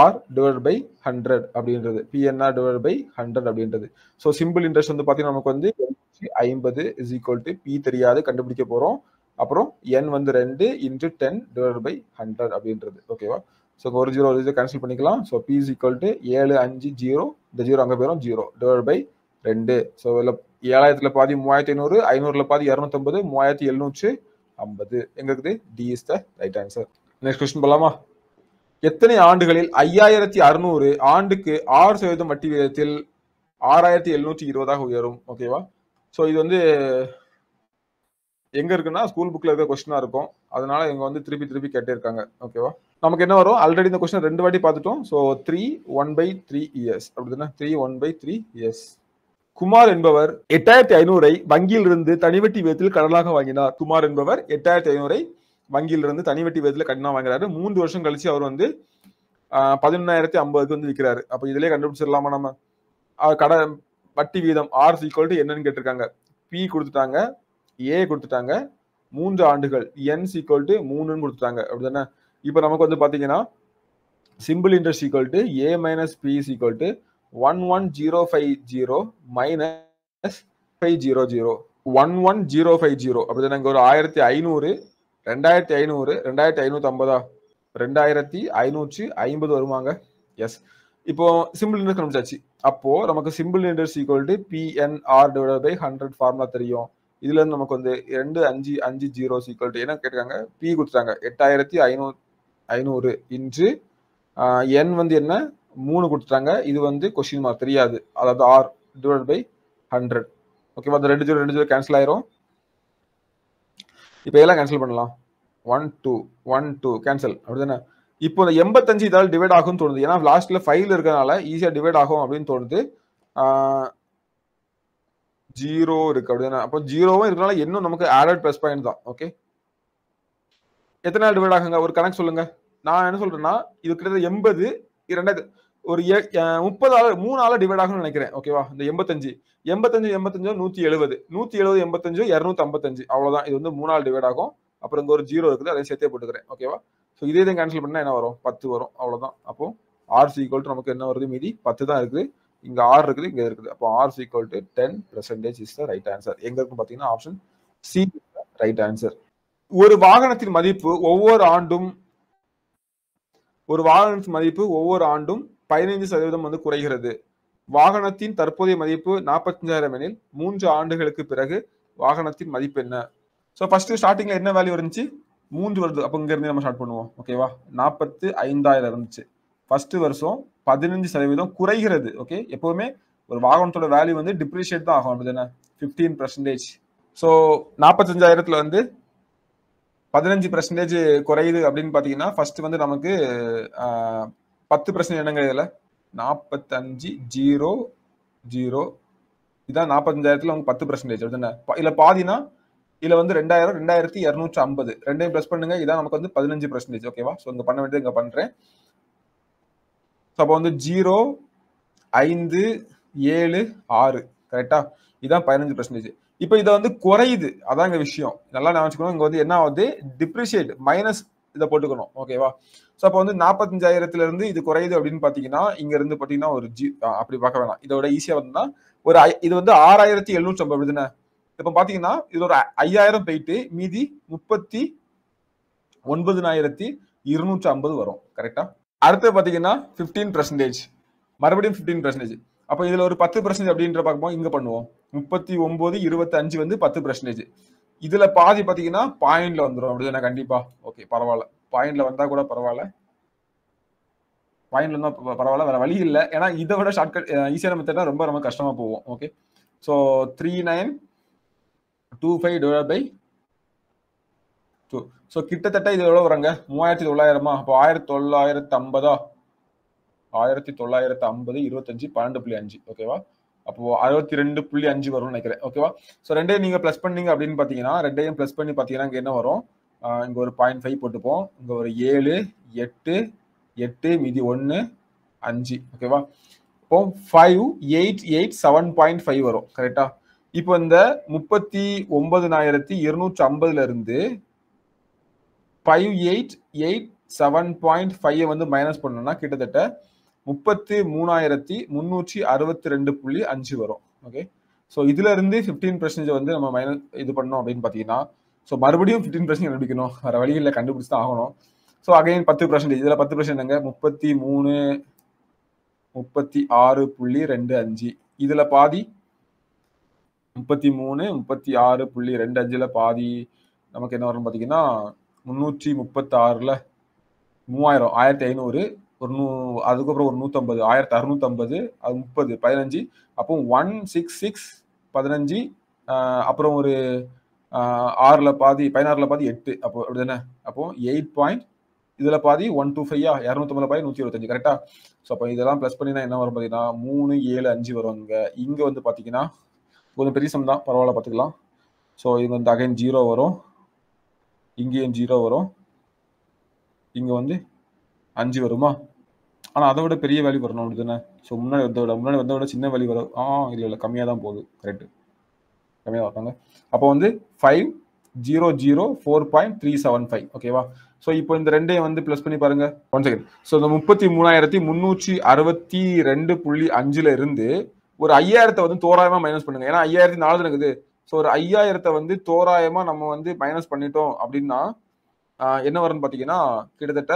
R divide by hundred அப்படின்றது பிஎன்ஆர் டிவைட் பை ஹண்ட்ரட் அப்படின்றது ஸோ சிம்பிள் இன்ட்ரெஸ்ட் வந்து பார்த்தீங்கன்னா நமக்கு வந்து ஐம்பது இஸ் ஈக்குவல் டு பி தெரியாது கண்டுபிடிக்க போகிறோம் அப்புறம் என் வந்து ரெண்டு into ten divide by hundred அப்படின்றது ஓகேவா ஸோ ஒரு ஜீரோ ஒரு ஜீரோ கேன்சல் பண்ணிக்கலாம் so B is equal to ஏழு அஞ்சு ஜீரோ இந்த ஜீரோ அங்கே போயிடும் ஜீரோ டிவைட் பை ரெண்டு ஸோ இதில் ஏழாயிரத்தில் பாதி மூவாயிரத்தி ஐநூறு ஐநூறில் பாதி இரநூத்தம்பது மூவாயிரத்தி எழுநூற்று ஐம்பது எங்களுக்கு D is the right answer next question போகலாமா எத்தனை ஆண்டுகளில் ஐயாயிரத்தி அறுநூறு ஆண்டுக்கு ஆறு சதவீதம் வட்டி விகிதத்தில் ஆறாயிரத்தி எழுநூற்றி இருபதாக உயரும் ஓகேவா ஸோ இது வந்து எங்கே இருக்குன்னா ஸ்கூல் புக்கில் இருக்க கொஸ்டினா இருக்கும் அதனால இவங்க வந்து திருப்பி திருப்பி கேட்டே இருக்காங்க ஓகேவா நமக்கு என்ன வரும் ஆல்ரெடி இந்த கொஸ்டின் ரெண்டு வாட்டி பார்த்துட்டோம் so three one by three years அப்படின்னா three one by three years Kumar என்பவர் எட்டாயிரத்தி ஐநூறை இருந்து தனிவட்டி விதத்தில் கடலாக வாங்கினார் குமார் என்பவர் எட்டாயிரத்தி ஐநூறை இருந்து தனி வட்டி விதத்தில் கடன் வாங்குறாரு மூன்று வருஷம் கழிச்சு அவர் வந்து பதினொன்னாயிரத்தி ஐம்பதுக்கு வந்து விற்கிறாரு அப்போ இதுலேயே கண்டுபிடிச்சிடலாமா நம்ம கடை வட்டி வீதம் ஆர் சீக்வல் என்னன்னு கேட்டிருக்காங்க பி கொடுத்துட்டாங்க ஏ கொடுத்துட்டாங்க மூன்று ஆண்டுகள் என் சீக்வல் டு மூணுன்னு கொடுத்துட்டாங்க அப்படிதானே இப்போ நமக்கு வந்து பார்த்தீங்கன்னா simple interest equal to A minus B is to one one zero five zero minus five zero zero one one zero five zero அப்படிதான் இங்கே ஒரு ஆயிரத்தி ஐநூறு ரெண்டாயிரத்தி ஐநூறு ரெண்டாயிரத்தி ஐநூத்தி ஐம்பதா ரெண்டாயிரத்தி ஐநூற்றி ஐம்பது வருவாங்க எஸ் இப்போ சிம்பிள் இன்டர்ஸ் கண்டுபிடிச்சாச்சு அப்போ நமக்கு simple interest equal to PNR divide by hundred formula தெரியும் இதுல இருந்து நமக்கு வந்து ரெண்டு அஞ்சு அஞ்சு ஜீரோ ஈக்குவல் டு என்ன கேட்டிருக்காங்க பி கொடுத்துட்டாங்க எட்டாயிரத்தி ஐநூ ஐநூறு இன்று என் வந்து என்ன மூணு கொடுத்துட்டாங்க இது வந்து கொஸ்டின் மார்க் தெரியாது அதாவது ஆர் டிவைட் பை ஹண்ட்ரட் ஓகேவா அந்த ரெண்டு ஜீரோ ரெண்டு ஜீரோ கேன்சல் ஆயிரும் இப்போ எல்லாம் கேன்சல் பண்ணலாம் one two one two cancel அப்படி தானே இப்போ இந்த எண்பத்தஞ்சு இதால் டிவைட் ஆகும்னு தோணுது ஏன்னா லாஸ்ட்ல ஃபைவ்ல இருக்கிறனால ஈஸியாக டிவைட் ஆகும் அப்படின்னு தோணுது ஜீரோ இருக்கு அப்படி தானே அப்போ ஜீரோவும் இருக்கனால இன்னும் நமக்கு ஆடட் ப்ளஸ் பாயிண்ட் தான் ஓகே எத்தனை நாள் டிவைட் ஆகுங்க ஒரு கணக்கு சொல்லுங்க நான் என்ன சொல்றேன்னா இது கிட்டத்தட்ட எண்பது ரெண்டாயிரத்து ஒரு முப்பது ஆள் மூணு ஆளா டிவைட் ஆகும்னு நினைக்கிறேன் ஓகேவா இந்த எண்பத்தஞ்சு எண்பத்தஞ்சு எண்பத்தஞ்சோ நூத்தி எழுபது நூத்தி எழுபது எண்பத்தஞ்சோ இரநூத்தி ஐம்பத்தஞ்சு அவ்வளவுதான் இது வந்து மூணு ஆள் டிவைட் ஆகும் அப்புறம் ஒரு ஜீரோ இருக்குது அதையும் சேர்த்தே போட்டுக்கிறேன் ஓகேவா ஸோ இதே இதை கேன்சல் பண்ணா என்ன வரும் பத்து வரும் அவ்வளவுதான் அப்போ ஆர் சீக்வல் டு நமக்கு என்ன வருது மீதி பத்து தான் இருக்குது இங்க ஆறு இருக்குது இங்க இருக்குது அப்போ R sequel to ten percentage is the right answer எங்க இருக்கும் பாத்தீங்கன்னா ஆப்ஷன் சி ரைட் ஆன்சர் ஒரு வாகனத்தின் மதிப்பு ஒவ்வொரு ஆண்டும் ஒரு வாகனத்தின் மதிப்பு ஒவ்வொரு ஆண்டும் பதினைந்து சதவீதம் வந்து குறைகிறது வாகனத்தின் தற்போதைய மதிப்பு நாற்பத்தஞ்சாயிரம் எனில் மூன்று ஆண்டுகளுக்கு பிறகு வாகனத்தின் மதிப்பு என்ன ஸோ ஃபர்ஸ்ட் ஸ்டார்டிங்ல என்ன வேல்யூ இருந்துச்சு மூன்று வருது அப்போ இங்கேருந்து நம்ம ஸ்டார்ட் பண்ணுவோம் ஓகேவா நாற்பத்து ஐந்தாயிரம் இருந்துச்சு ஃபர்ஸ்ட் வருஷம் பதினஞ்சு சதவீதம் குறைகிறது ஓகே எப்பவுமே ஒரு வாகனத்தோட வேல்யூ வந்து டிப்ரிஷியேட் தான் ஆகும் தானே ஃபிஃப்டீன் பர்சன்டேஜ் ஸோ நாற்பத்தஞ்சாயிரத்துல வந்து பதினஞ்சு பர்சன்டேஜ் குறையுது அப்படின்னு பார்த்தீங்கன்னா ஃபர்ஸ்ட் வந்து நமக்கு பத்து பிரச்சனை என்னங்க இதில் நாற்பத்தஞ்சு ஜீரோ ஜீரோ இதான் நாற்பத்தஞ்சாயிரத்தில் அவங்க பத்து பர்சன்டேஜ் அப்படின்னா இல்லை பாதினா இதில் வந்து ரெண்டாயிரம் ரெண்டாயிரத்தி இரநூற்றி ஐம்பது ரெண்டையும் ப்ளஸ் பண்ணுங்க இதான் நமக்கு வந்து பதினஞ்சு பர்சன்டேஜ் ஓகேவா ஸோ இங்கே பண்ண வேண்டியது இங்கே பண்ணுறேன் ஸோ அப்போ வந்து ஜீரோ ஐந்து ஏழு ஆறு கரெக்டா இதான் பதினஞ்சு பர்சன்டேஜ் இப்போ இதை வந்து குறையுது அதான் இங்க விஷயம் நல்லா நினச்சிக்கணும் இங்கே வந்து என்ன ஆகுது டிப்ரிஷியேட் மைனஸ் இதை போட்டுக்கணும் ஓகேவா ஸோ அப்போ வந்து நாற்பத்தஞ்சாயிரத்துல இருந்து இது குறையுது அப்படின்னு பாத்தீங்கன்னா இங்க இருந்து பாத்தீங்கன்னா ஒரு ஜி அப்படி பார்க்க வேணாம் இதோட ஈஸியா வந்தா ஒரு இது வந்து ஆறாயிரத்தி எழுநூற்றி ஐம்பது தானே இப்போ பாத்தீங்கன்னா இது ஒரு ஐயாயிரம் போயிட்டு மீதி முப்பத்தி ஒன்பதுனாயிரத்தி இருநூற்றி ஐம்பது வரும் கரெக்டா அடுத்து பார்த்தீங்கன்னா ஃபிஃப்டீன் பர்சன்டேஜ் மறுபடியும் ஃபிஃப்டீன் பர்சன்டேஜ் அப்போ இதுல ஒரு பத்து பர்சன்டேஜ் அப்படின்ற பார்க்கும்போது இங்க பண்ணுவோம் முப்பத்தி ஒன்பது இருபத்தி அஞ்சு வந்து பத்து பர்சன்டேஜ் இதுல பாதி பாத்தீங்கன்னா பாயிண்ட்ல வந்துடும் அப்படிதான் கண்டிப்பா ஓகே பரவாயில்ல பாயிண்ட்ல வந்தா கூட பரவாயில்ல பாயிண்ட்ல இருந்தா பரவாயில்ல வேற வழி இல்லை ஏன்னா இதை விட ஷார்ட்கட் நம்ம தேட்டா ரொம்ப ரொம்ப கஷ்டமா போவோம் okay so three nine two five divide by two so கிட்டத்தட்ட இது எவ்வளோ வருங்க மூவாயிரத்தி தொள்ளாயிரமா அப்போ ஆயிரத்தி தொள்ளாயிரத்து ஐம்பதா ஆயிரத்தி தொள்ளாயிரத்து ஐம்பது இருபத்தஞ்சி பன்னெண்டு புள்ளி அஞ்சு ஓகேவா அப்போ அறுபத்தி ரெண்டு புள்ளி அஞ்சு வரும்னு நினைக்கிறேன் ஓகேவா ஸோ ரெண்டையும் நீங்க பிளஸ் பண்ணீங்க அப்படின்னு பாத்தீங்கன்னா ரெண்டையும் பிளஸ் பண்ணி பாத்தீங்கன்னா இங்க என்ன வரும் இங்க ஒரு பாயிண்ட் ஃபைவ் போட்டுப்போம் இங்க ஒரு ஏழு எட்டு எட்டு மீதி ஒன்று அஞ்சு ஓகேவா இப்போ five eight eight seven point five வரும் கரெக்டா இப்போ இந்த முப்பத்தி ஒன்பதுனாயிரத்தி இருநூற்றி ஐம்பதுல இருந்து five eight eight seven point five வந்து மைனஸ் பண்ணோம்னா கிட்டத்தட்ட முப்பத்தி மூணாயிரத்தி முந்நூற்றி அறுபத்தி ரெண்டு புள்ளி அஞ்சு வரும் ஓகே ஸோ இதுல இருந்து ஃபிஃப்டீன் பர்சன்டேஜ் வந்து நம்ம மைனஸ் இது பண்ணோம் அப்படின்னு பார்த்தீங்கன்னா ஸோ மறுபடியும் ஃபிஃப்டீன் பர்சன்டேஜ் கண்டுபிடிக்கணும் வேற வழிகளில் கண்டுபிடிச்சு தான் ஆகணும் ஸோ அகைன் பத்து பர்சன்டேஜ் இதில் பத்து பர்சன்ட் முப்பத்தி மூணு முப்பத்தி ஆறு புள்ளி ரெண்டு அஞ்சு இதில் பாதி முப்பத்தி மூணு முப்பத்தி ஆறு புள்ளி ரெண்டு அஞ்சில் பாதி நமக்கு என்ன வரும்னு பார்த்தீங்கன்னா முந்நூற்றி முப்பத்தாறில் மூவாயிரம் ஆயிரத்தி ஐநூறு ஒரு நூ அதுக்கப்புறம் ஒரு நூற்றம்பது ஆயிரத்தி அறுநூத்தம்பது அது முப்பது பதினஞ்சு அப்போ ஒன் சிக்ஸ் சிக்ஸ் பதினஞ்சு அப்புறம் ஒரு ஆறில் பாதி பதினாறில் பாதி எட்டு அப்போ அப்படி தானே அப்போ எயிட் பாயிண்ட் இதில் பாதி ஒன் டூ ஃபைவ்யா இரநூத்தம்பது பாதி நூற்றி இருபத்தஞ்சு கரெக்டாக ஸோ அப்போ இதெல்லாம் ப்ளஸ் பண்ணினா என்ன வரும் பார்த்தீங்கன்னா மூணு ஏழு அஞ்சு வரும் இங்கே இங்கே வந்து பார்த்தீங்கன்னா கொஞ்சம் பெரிய சம் தான் பரவாயில்ல பார்த்துக்கலாம் ஸோ இது வந்து அகைன் ஜீரோ வரும் இங்கேயும் ஜீரோ வரும் இங்கே வந்து அஞ்சு வருமா ஆனால் அதை விட பெரிய வேல்யூ வரணும் அப்படி தானே ஸோ முன்னாடி வந்தோட முன்னாடி விட சின்ன வேல்யூ வரும் ஆ இல்லை இல்லை கம்மியாக தான் போகுது கரெக்டு கம்மியாக வராங்க அப்போ வந்து five zero zero four point three seven five ஓகேவா ஸோ இப்போ இந்த ரெண்டையும் வந்து ப்ளஸ் பண்ணி பாருங்க ஒன் செகண்ட் ஸோ இந்த முப்பத்தி மூணாயிரத்தி முந்நூற்றி அறுபத்தி ரெண்டு புள்ளி அஞ்சுல இருந்து ஒரு ஐயாயிரத்தை வந்து தோராயமா மைனஸ் பண்ணுங்க ஏன்னா ஐயாயிரத்தி நாலு இருக்குது ஸோ ஒரு ஐயாயிரத்தை வந்து தோராயமா நம்ம வந்து மைனஸ் பண்ணிட்டோம் அப்படின்னா என்ன வரும்னு பார்த்தீங்கன்னா கிட்டத்தட்ட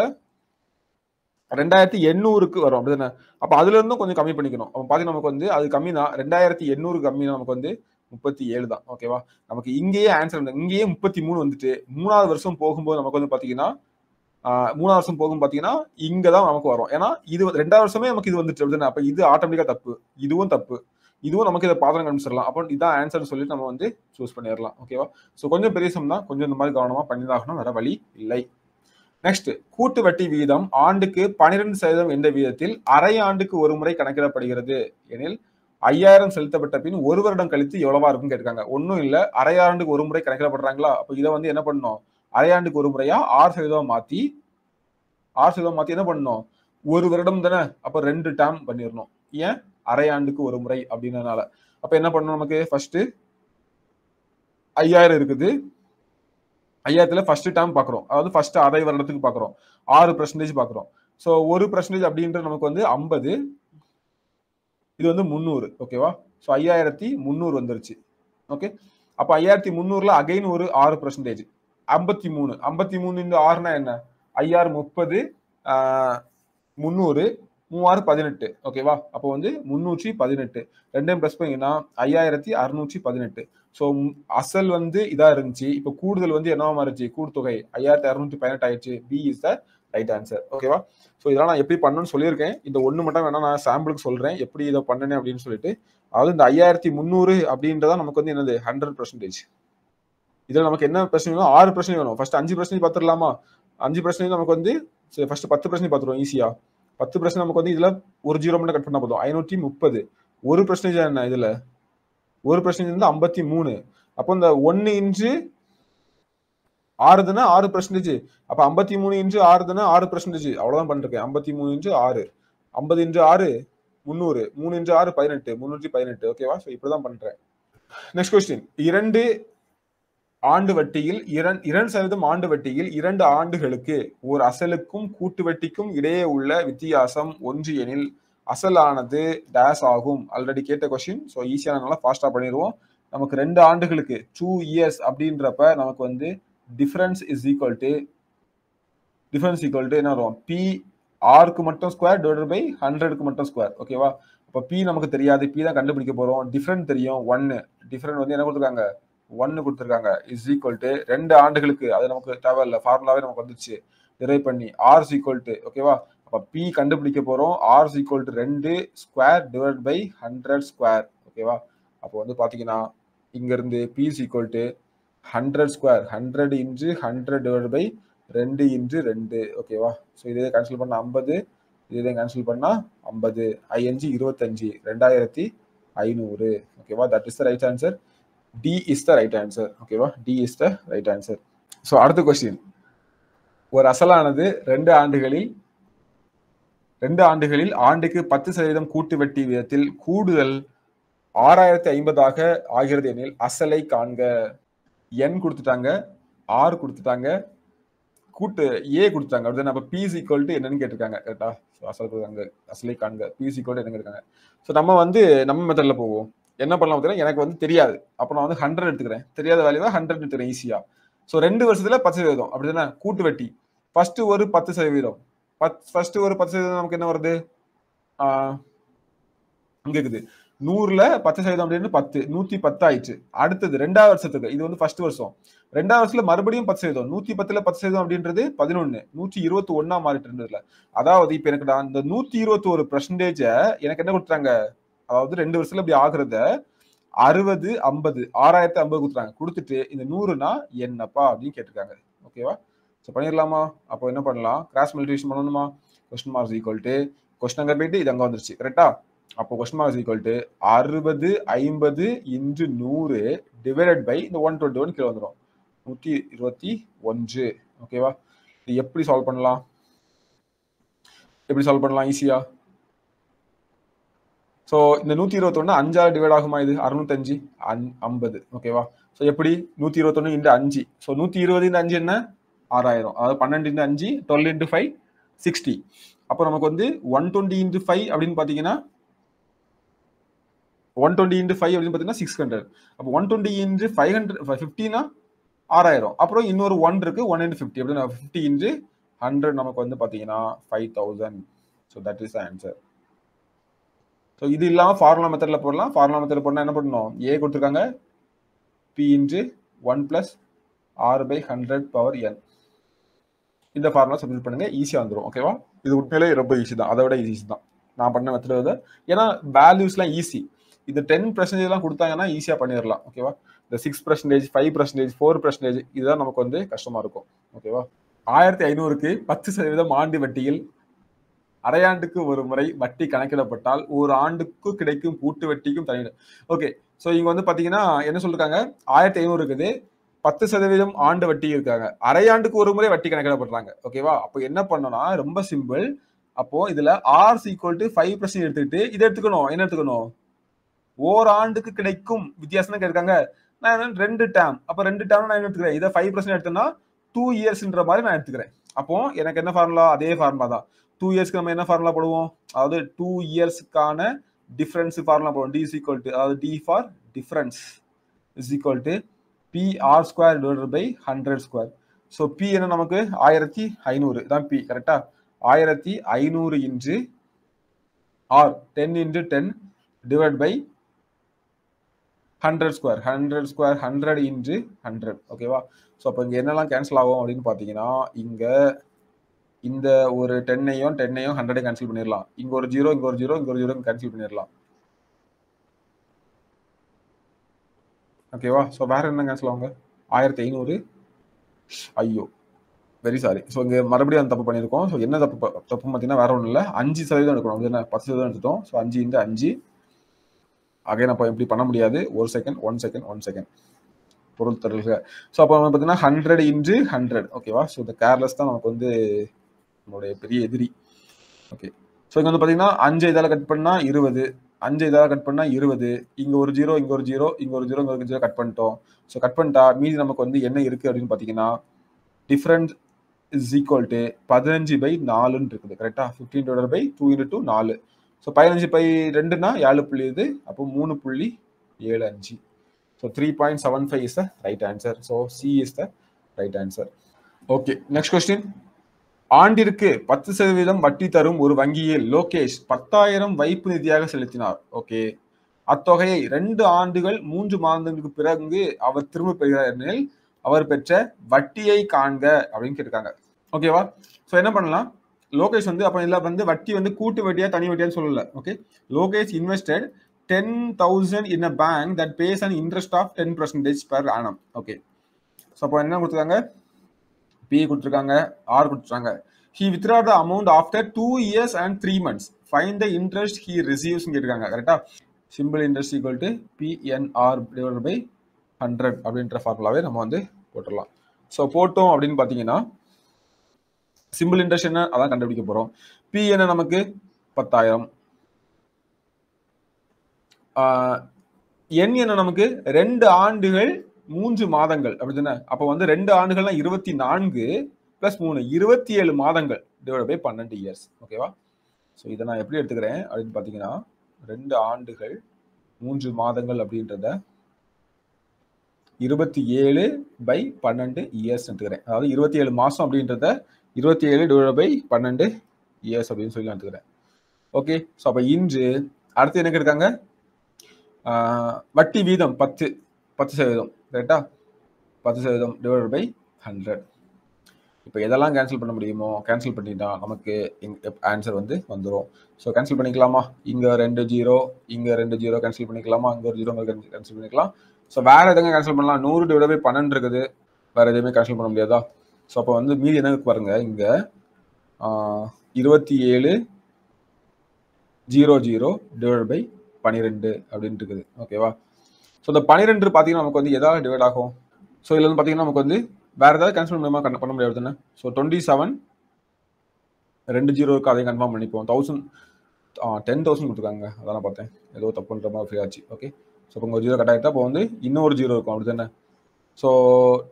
ரெண்டாயிரத்தி எண்ணூறுக்கு வரும் அப்படிதானே அப்போ அதுல இருந்தும் கொஞ்சம் கம்மி பண்ணிக்கணும் அப்போ பார்த்தீங்கன்னா நமக்கு வந்து அது கம்மி தான் ரெண்டாயிரத்தி எண்ணூறு கம்மி நமக்கு வந்து முப்பத்தி ஏழு தான் ஓகேவா நமக்கு இங்கேயே ஆன்சர் இங்கேயே முப்பத்தி மூணு வந்துட்டு மூணாவது வருஷம் போகும்போது நமக்கு வந்து பார்த்தீங்கன்னா மூணாவது வருஷம் போகும் பார்த்தீங்கன்னா இங்கே தான் நமக்கு வரும் ஏன்னா இது ரெண்டாவது வருஷமே நமக்கு இது வந்துட்டு அப்படிதானே அப்போ இது ஆட்டோமேட்டிக்காக தப்பு இதுவும் தப்பு இதுவும் நமக்கு இதை பாத்திரம் கண்டுச்சிடலாம் அப்போ இதான் ஆன்சர்னு சொல்லிட்டு நம்ம வந்து சூஸ் பண்ணிடலாம் ஓகேவா ஸோ கொஞ்சம் பெரிய சம் தான் கொஞ்சம் இந்த மாதிரி கவனமாக பண்ணி ஆகணும் வேற வழி இல்லை நெக்ஸ்ட் கூட்டு வட்டி வீதம் ஆண்டுக்கு பனிரெண்டு சதவீதம் என்ற வீதத்தில் அரை ஆண்டுக்கு ஒரு முறை கணக்கிடப்படுகிறது எனில் ஐயாயிரம் செலுத்தப்பட்ட பின் ஒரு வருடம் கழித்து எவ்வளவா இருக்கும் கேட்டிருக்காங்க ஒன்றும் இல்லை அரை ஆண்டுக்கு ஒரு முறை கணக்கிடப்படுறாங்களா அப்போ இதை வந்து என்ன பண்ணணும் ஆண்டுக்கு ஒரு முறையா ஆறு சதவீதம் மாற்றி ஆறு சதவீதம் மாற்றி என்ன பண்ணணும் ஒரு வருடம் தானே அப்போ ரெண்டு டேம் பண்ணிடணும் ஏன் அரை ஆண்டுக்கு ஒரு முறை அப்படின்றதுனால அப்போ என்ன பண்ணணும் நமக்கு ஃபர்ஸ்ட் ஐயாயிரம் இருக்குது ஐயாயிரத்துல ஃபர்ஸ்ட் டேம் பாக்குறோம் அதாவது ஃபர்ஸ்ட் அரை வருடத்துக்கு பாக்குறோம் ஆறு பர்சன்டேஜ் பாக்குறோம் ஸோ ஒரு பர்சன்டேஜ் அப்படின்ற நமக்கு வந்து ஐம்பது இது வந்து முந்நூறு ஓகேவா ஸோ ஐயாயிரத்தி முந்நூறு வந்துருச்சு ஓகே அப்போ ஐயாயிரத்தி முந்நூறுல அகைன் ஒரு ஆறு பர்சன்டேஜ் ஐம்பத்தி மூணு ஐம்பத்தி மூணு இந்த ஆறுனா என்ன ஐயாறு முப்பது முந்நூறு மூவாறு பதினெட்டு ஓகேவா அப்போ வந்து முந்நூற்றி பதினெட்டு ரெண்டையும் ப்ளஸ் பண்ணிங்கன்னா ஐயாயிரத்தி அறுநூற்றி பதினெட்டு ஸோ அசல் வந்து இதாக இருந்துச்சு இப்போ கூடுதல் வந்து என்னவா மாறிச்சு கூடுத்தொகை ஐயாயிரத்தி அறுநூத்தி பதினெட்டு ஆயிடுச்சு P is the right answer ஓகேவா ஸோ இதெல்லாம் நான் எப்படி பண்ணணும்னு சொல்லியிருக்கேன் இந்த ஒன்று மட்டும் வேணா நான் சாம்பிளுக்கு சொல்கிறேன் எப்படி இதை பண்ணனே அப்படின்னு சொல்லிட்டு அதாவது இந்த ஐயாயிரத்தி முந்நூறு அப்படின்றதா நமக்கு வந்து என்னது ஹண்ட்ரட் பர்சன்டேஜ் இதில் நமக்கு என்ன பிரச்சனை வேணும் ஆறு பிரச்சனை வேணும் ஃபர்ஸ்ட் அஞ்சு பிரச்சனை பார்த்துடலாமா அஞ்சு பிரச்சனை நமக்கு வந்து சரி ஃபர்ஸ்ட் பத்து பிரச்சனை பார்த்துருவோம் ஈஸியாக பத்து பிரச்சனை நமக்கு வந்து இதில் ஒரு ஜீரோ மட்டும் கட் பண்ணால் போதும் ஐநூற்றி முப்பது ஒரு பிரச்சனை என்ன இதில் ஒரு பர்சன்டேஜ் இருந்து ஐம்பத்தி மூணு அப்போ இந்த ஒன்னு இன்ச்சு ஆறுதுன்னா ஆறு பர்சன்டேஜ் அப்ப ஐம்பத்தி மூணு இன்ச்சு ஆறுதுன்னா ஆறு பர்சன்டேஜ் அவ்வளவுதான் பண்ணிருக்கேன் ஐம்பத்தி மூணு இன்ச்சு ஆறு ஐம்பது இன்ச்சு ஆறு முந்நூறு மூணு இன்ச்சு ஆறு பதினெட்டு முன்னூற்றி பதினெட்டு ஓகேவா ஸோ இப்படிதான் பண்றேன் நெக்ஸ்ட் கொஸ்டின் இரண்டு ஆண்டு வட்டியில் இரண்டு இரண்டு சதவீதம் ஆண்டு வட்டியில் இரண்டு ஆண்டுகளுக்கு ஒரு அசலுக்கும் கூட்டு வட்டிக்கும் இடையே உள்ள வித்தியாசம் ஒன்று எனில் அசலானது டேஸ் ஆகும் ஆல்ரெடி கேட்ட கொஸ்டின் ஸோ ஈஸியானதுனால ஃபாஸ்ட்டாக பண்ணிடுவோம் நமக்கு ரெண்டு ஆண்டுகளுக்கு டூ இயர்ஸ் அப்படின்றப்ப நமக்கு வந்து difference is equal to difference equal to என்ன வரும் பி ஆருக்கு மட்டும் ஸ்கொயர் டிவைடட் பை ஹண்ட்ரடுக்கு மட்டும் ஸ்கொயர் ஓகேவா இப்போ பி நமக்கு தெரியாது பி தான் கண்டுபிடிக்க போகிறோம் டிஃப்ரெண்ட் தெரியும் ஒன்று டிஃப்ரெண்ட் வந்து என்ன கொடுத்துருக்காங்க ஒன்று கொடுத்துருக்காங்க இஸ் ஈக்குவல் டு ரெண்டு ஆண்டுகளுக்கு அது நமக்கு தேவையில்லை ஃபார்முலாவே நமக்கு வந்துச்சு டிரைவ் பண்ணி ஆர் ஈக்குவல் டு ஓகேவா அப்போ பி கண்டுபிடிக்க போகிறோம் ஆர் ஈக்குவல் டு ரெண்டு square divide by hundred square ஓகேவா அப்போ வந்து பார்த்தீங்கன்னா இங்கேருந்து P equal to hundred square hundred into hundred divide by ரெண்டு இன்ட்டு ரெண்டு ஓகேவா ஸோ இதே கேன்சல் பண்ணால் ஐம்பது இதே கேன்சல் பண்ணால் ஐம்பது ஐஎன்ஜி இருபத்தஞ்சு ரெண்டாயிரத்தி ஐநூறு ஓகேவா that is the right answer D is the right answer ஓகேவா D is the right answer so அடுத்த கொஸ்டின் ஒரு அசலானது ரெண்டு ஆண்டுகளில் ரெண்டு ஆண்டுகளில் ஆண்டுக்கு பத்து சதவீதம் கூட்டு வெட்டி வீதத்தில் கூடுதல் ஆறாயிரத்தி ஐம்பதாக ஆகிறது எனில் அசலை காண்க என் கொடுத்துட்டாங்க ஆர் கொடுத்துட்டாங்க கூட்டு ஏ கொடுத்தாங்க அப்படி அப்போ பிஸ் ஈக்குவல் டு என்னன்னு கேட்டிருக்காங்க கரெக்டா அசல் அசலை காண்க பிஸ் ஈக்குவல் என்னன்னு கேட்டிருக்காங்க ஸோ நம்ம வந்து நம்ம மெத்தடில் போவோம் என்ன பண்ணலாம் பார்த்தீங்கன்னா எனக்கு வந்து தெரியாது அப்போ நான் வந்து ஹண்ட்ரட் எடுத்துக்கிறேன் தெரியாத வேலையை தான் ஹண்ட்ரட் எடுத்துக்கிறேன் ஈஸியாக ஸோ ரெண்டு வருஷத்தில் பத்து சதவீதம் அப்படி தானே கூட்டு வெட்டி ஃபர்ஸ்ட் ஒரு பத்து சதவீதம் பத் ஃபர்ஸ்ட் ஒரு பத்து சதவீதம் நமக்கு என்ன வருது இங்க இருக்குது நூறுல பத்து சதவீதம் அப்படின்னு பத்து நூத்தி பத்து ஆயிடுச்சு அடுத்தது ரெண்டாவது வருஷத்துக்கு இது வந்து ஃபர்ஸ்ட் வருஷம் ரெண்டாவது வருஷத்துல மறுபடியும் பத்து சதவீதம் நூத்தி பத்துல பத்து சதவீதம் அப்படின்றது பதினொன்னு நூத்தி இருபத்தி ஒன்னா மாறிட்டு இருந்ததுல அதாவது இப்ப எனக்கு நான் இந்த நூத்தி இருபத்தி ஒரு பர்சன்டேஜ எனக்கு என்ன கொடுத்துறாங்க அதாவது ரெண்டு வருஷத்துல இப்படி ஆகுறத அறுபது ஐம்பது ஆறாயிரத்தி ஐம்பது கொடுத்துறாங்க கொடுத்துட்டு இந்த நூறுனா என்னப்பா அப்படின்னு கேட்டிருக்காங்க ஓகேவா ஸோ பண்ணிடலாமா அப்போ என்ன பண்ணலாம் கிராஸ் மல்டிபிகேஷன் பண்ணணுமா question marks equal to question அங்கே போயிட்டு இது அங்கே வந்துருச்சு கரெக்டா அப்போ கொஸ்டின் மார்க்ஸ் ஈக்குவல் டு அறுபது ஐம்பது இன்ட்டு நூறு டிவைடட் பை இந்த ஒன் டுவெண்ட்டி ஒன் கீழே வந்துடும் நூற்றி இருபத்தி ஒன்று ஓகேவா இது எப்படி சால்வ் பண்ணலாம் எப்படி சால்வ் பண்ணலாம் ஈஸியா ஸோ இந்த நூற்றி இருபத்தொன்று அஞ்சாறு டிவைட் ஆகுமா இது அறுநூத்தஞ்சு அன் ஐம்பது ஓகேவா ஸோ எப்படி நூற்றி இருபத்தொன்று இன்ட்டு அஞ்சு ஸோ நூற்றி இருபது இந்த அஞ்சு என்ன ஆறாயிரம் அதாவது பன்னெண்டு இன்டு அஞ்சு டுவெல் இன்ட்டு ஃபைவ் சிக்ஸ்டி அப்போ நமக்கு வந்து ஒன் டுவெண்ட்டி இன்ட்டு ஃபைவ் அப்படின்னு பார்த்தீங்கன்னா ஒன் டுவெண்ட்டி இன்ட்டு ஃபைவ் அப்படின்னு பார்த்தீங்கன்னா சிக்ஸ் ஹண்ட்ரட் அப்போ one twenty into five hundred ஃபிஃப்டினா ஆறாயிரம் அப்புறம் இன்னொரு ஒன் இருக்கு ஒன் இன்ட்டு ஃபிஃப்டி அப்படின்னா ஃபிஃப்டி இன்ட்டு ஹண்ட்ரட் நமக்கு வந்து பார்த்தீங்கன்னா five thousand so that is answer so இது இல்லாமல் ஃபார்முலா மெத்தடில் போடலாம் ஃபார்முலா மெத்தடில் போடலாம் என்ன பண்ணணும் ஏ கொடுத்துருக்காங்க பி இன்ட்டு ஒன் ப்ளஸ் ஆறு பை ஹண்ட்ரட் பவர் என் இந்த ஃபார்முலா சப்மிட் பண்ணுங்கள் ஈஸியாக வந்துடும் ஓகேவா இது உண்மையிலே ரொம்ப ஈஸி தான் அதை விட ஈஸி தான் நான் பண்ண மெத்தட் ஏன்னா வேல்யூஸ்லாம் ஈஸி இது டென் பர்சன்டேஜ்லாம் கொடுத்தாங்கன்னா ஈஸியாக பண்ணிடலாம் ஓகேவா இந்த six percentage five percentage four percentage இதுதான் நமக்கு வந்து கஷ்டமாக இருக்கும் ஓகேவா ஆயிரத்தி ஐநூறுக்கு பத்து சதவீதம் ஆண்டு வட்டியில் அரையாண்டுக்கு ஒரு முறை வட்டி கணக்கிடப்பட்டால் ஒரு ஆண்டுக்கு கிடைக்கும் கூட்டு வட்டிக்கும் தனியிட ஓகே ஸோ இங்கே வந்து பார்த்தீங்கன்னா என்ன சொல்லிருக்காங்க ஆயிரத்தி ஐநூறு இருக்குது பத்து சதவீதம் ஆண்டு வட்டி இருக்காங்க அரையாண்டுக்கு ஒரு முறை வட்டி கணக்கிடப்படுறாங்க ஓகேவா அப்போ என்ன பண்ணோம்னா ரொம்ப சிம்பிள் அப்போ இதுல R sequel to five percent எடுத்துக்கிட்டு இதை எடுத்துக்கணும் என்ன எடுத்துக்கணும் ஓராண்டுக்கு கிடைக்கும் வித்தியாசம் கேட்காங்க நான் ரெண்டு டேம் அப்போ ரெண்டு டேம் நான் என்ன எடுத்துக்கிறேன் இதை ஃபைவ் பர்சன்ட் எடுத்தேன்னா டூ இயர்ஸ்ன்ற மாதிரி நான் எடுத்துக்கிறேன் அப்போ எனக்கு என்ன ஃபார்முலா அதே ஃபார்முலா தான் டூ இயர்ஸ்க்கு நம்ம என்ன ஃபார்முலா போடுவோம் அதாவது டூ இயர்ஸ்க்கான டிஃபரன்ஸ் ஃபார்முலா போடுவோம் டி இஸ் டு அதாவது D for difference is equal to P R square divided by hundred square so P என்ன நமக்கு ஆயிரத்தி ஐநூறு தான் பி கரெக்டா ஆயிரத்தி ஐநூறு இன்று R ten into ten divide by hundred square hundred square hundred into hundred ஓகேவா ஸோ அப்போ இங்கே என்னெல்லாம் கேன்சல் ஆகும் அப்படின்னு பார்த்தீங்கன்னா இங்கே இந்த ஒரு டென்னையும் டென்னையும் ஹண்ட்ரடையும் கேன்சல் பண்ணிடலாம் இங்கே ஒரு ஜீரோ இங்கே ஒரு ஜீரோ இங்கே ஒரு ஜீரோ கேன்சல் பண்ணிடலாம் ஓகேவா ஸோ வேறு என்ன கேன்சல் ஆகுங்க ஆயிரத்தி ஐநூறு ஐயோ வெரி சாரி ஸோ இங்கே மறுபடியும் அந்த தப்பு பண்ணியிருக்கோம் ஸோ என்ன தப்பு தப்பு பார்த்தீங்கன்னா வேற ஒன்றும் இல்லை அஞ்சு சதவீதம் எடுக்கணும் வந்து என்ன பத்து சதவீதம் எடுத்துட்டோம் ஸோ அஞ்சு இந்த அஞ்சு அகைன் அப்போ எப்படி பண்ண முடியாது ஒரு second one second one second பொருள் தருக ஸோ அப்போ வந்து பார்த்தீங்கன்னா ஹண்ட்ரட் இன்ச்சு ஹண்ட்ரட் ஓகேவா ஸோ இந்த கேர்லெஸ் தான் நமக்கு வந்து நம்மளுடைய பெரிய எதிரி ஓகே ஸோ இங்கே வந்து பார்த்தீங்கன்னா அஞ்சு இதால் கட் பண்ணால் இருபது அஞ்சு இதாக கட் பண்ணால் இருபது இங்கே ஒரு ஜீரோ இங்கே ஒரு ஜீரோ இங்கே ஒரு ஜீரோ இங்கே ஒரு ஜீரோ கட் பண்ணிட்டோம் ஸோ கட் பண்ணிட்டா மீதி நமக்கு வந்து என்ன இருக்குது அப்படின்னு பார்த்தீங்கன்னா டிஃப்ரெண்ட் இஸ் ஈக்குவல் டு பதினஞ்சு பை நாலுன்னு இருக்குது கரெக்டாக fifteen divided by two into two நாலு ஸோ பதினஞ்சு பை ரெண்டுனா ஏழு புள்ளி இது அப்போ மூணு புள்ளி ஏழு அஞ்சு so three point seven five is the right answer so C is the right answer okay next question ஆண்டிற்கு பத்து சதவீதம் வட்டி தரும் ஒரு வங்கியில் லோகேஷ் பத்தாயிரம் வைப்பு நிதியாக செலுத்தினார் ஓகே அத்தொகையை ரெண்டு ஆண்டுகள் மூன்று மாதங்களுக்கு பிறகு அவர் திரும்ப பெறுகிறார் எனில் அவர் பெற்ற வட்டியை காண்க அப்படின்னு கேட்டிருக்காங்க ஓகேவா ஸோ என்ன பண்ணலாம் லோகேஷ் வந்து அப்போ இதில் வந்து வட்டி வந்து கூட்டு வட்டியா தனி வட்டியான்னு சொல்லல okay Lokesh invested ten thousand in a bank that pays and interest of ten percentage per annum okay so அப்போ என்ன கொடுத்துருக்காங்க பி கொடுத்துருக்காங்க ஆர் கொடுத்துருக்காங்க he withdraw the amount after two years and three months find the interest he receives கேட்டிருக்காங்க கரெக்டா simple interest equal to PNR divide by hundred அப்படின்ற ஃபார்முலாவே நம்ம வந்து போட்டுடலாம் ஸோ போட்டோம் அப்படின்னு பார்த்தீங்கன்னா சிம்பிள் இன்ட்ரெஸ்ட் என்ன அதான் கண்டுபிடிக்க போகிறோம் பி என்ன நமக்கு பத்தாயிரம் என் என்ன நமக்கு ரெண்டு ஆண்டுகள் மூன்று மாதங்கள் அப்படி தானே அப்போ வந்து ரெண்டு ஆண்டுகள்னா இருபத்தி நான்கு பிளஸ் மூணு இருபத்தி ஏழு மாதங்கள் டிவைட் பை பன்னெண்டு இயர்ஸ் ஓகேவா ஸோ இதை நான் எப்படி எடுத்துக்கிறேன் அப்படின்னு பார்த்தீங்கன்னா ரெண்டு ஆண்டுகள் மூன்று மாதங்கள் அப்படின்றத இருபத்தி ஏழு பை பன்னெண்டு இயர்ஸ் எடுத்துக்கிறேன் அதாவது இருபத்தி ஏழு மாதம் அப்படின்றத இருபத்தி ஏழு டிவைட் பை பன்னெண்டு இயர்ஸ் அப்படின்னு சொல்லி நான் எடுத்துக்கிறேன் ஓகே ஸோ அப்போ இன்று அடுத்து எனக்கு இருக்காங்க வட்டி வீதம் பத்து பத்து சதவீதம் ரைட்டா பத்து சதவீதம் டிவைட் பை ஹண்ட்ரட் இப்போ எதெல்லாம் கேன்சல் பண்ண முடியுமோ கேன்சல் பண்ணிட்டா நமக்கு ஆன்சர் வந்து வந்துடும் ஸோ கேன்சல் பண்ணிக்கலாமா இங்கே ரெண்டு ஜீரோ இங்கே ரெண்டு ஜீரோ கேன்சல் பண்ணிக்கலாமா அங்கே ஒரு ஜீரோ கேன்சல் பண்ணிக்கலாம் ஸோ வேறு எதுங்க கேன்சல் பண்ணலாம் நூறு டிவைட் பை பன்னெண்டு இருக்குது வேறு எதுவுமே கேன்சல் பண்ண முடியாதா ஸோ அப்போ வந்து மீதி என்ன பாருங்க இங்கே இருபத்தி ஏழு ஜீரோ ஜீரோ டிவைட் பை பன்னிரெண்டு அப்படின்ட்டு இருக்குது ஓகேவா ஸோ இந்த பன்னிரெண்டு பார்த்தீங்கன்னா நமக்கு வந்து எதாவது டிவைட் ஆகும் ஸோ இதில் வந்து பார்த்தீங்கன்னா நமக்கு வந்து வேறு ஏதாவது கன்ஃபார்ம் மூலமாக கன் பண்ண முடியாது தானே ஸோ டுவெண்ட்டி செவன் ரெண்டு ஜீரோவுக்கு அதையும் கன்ஃபார்ம் பண்ணிப்போம் தௌசண்ட் டென் தௌசண்ட் கொடுத்துருக்காங்க அதான் பார்த்தேன் ஏதோ தப்புன்ற மாதிரி ஃப்ரீ ஆச்சு ஓகே ஸோ இப்போ உங்கள் ஜீரோ கட் ஆகிட்டா இப்போ வந்து இன்னொரு ஜீரோ இருக்கும் அப்படி தானே ஸோ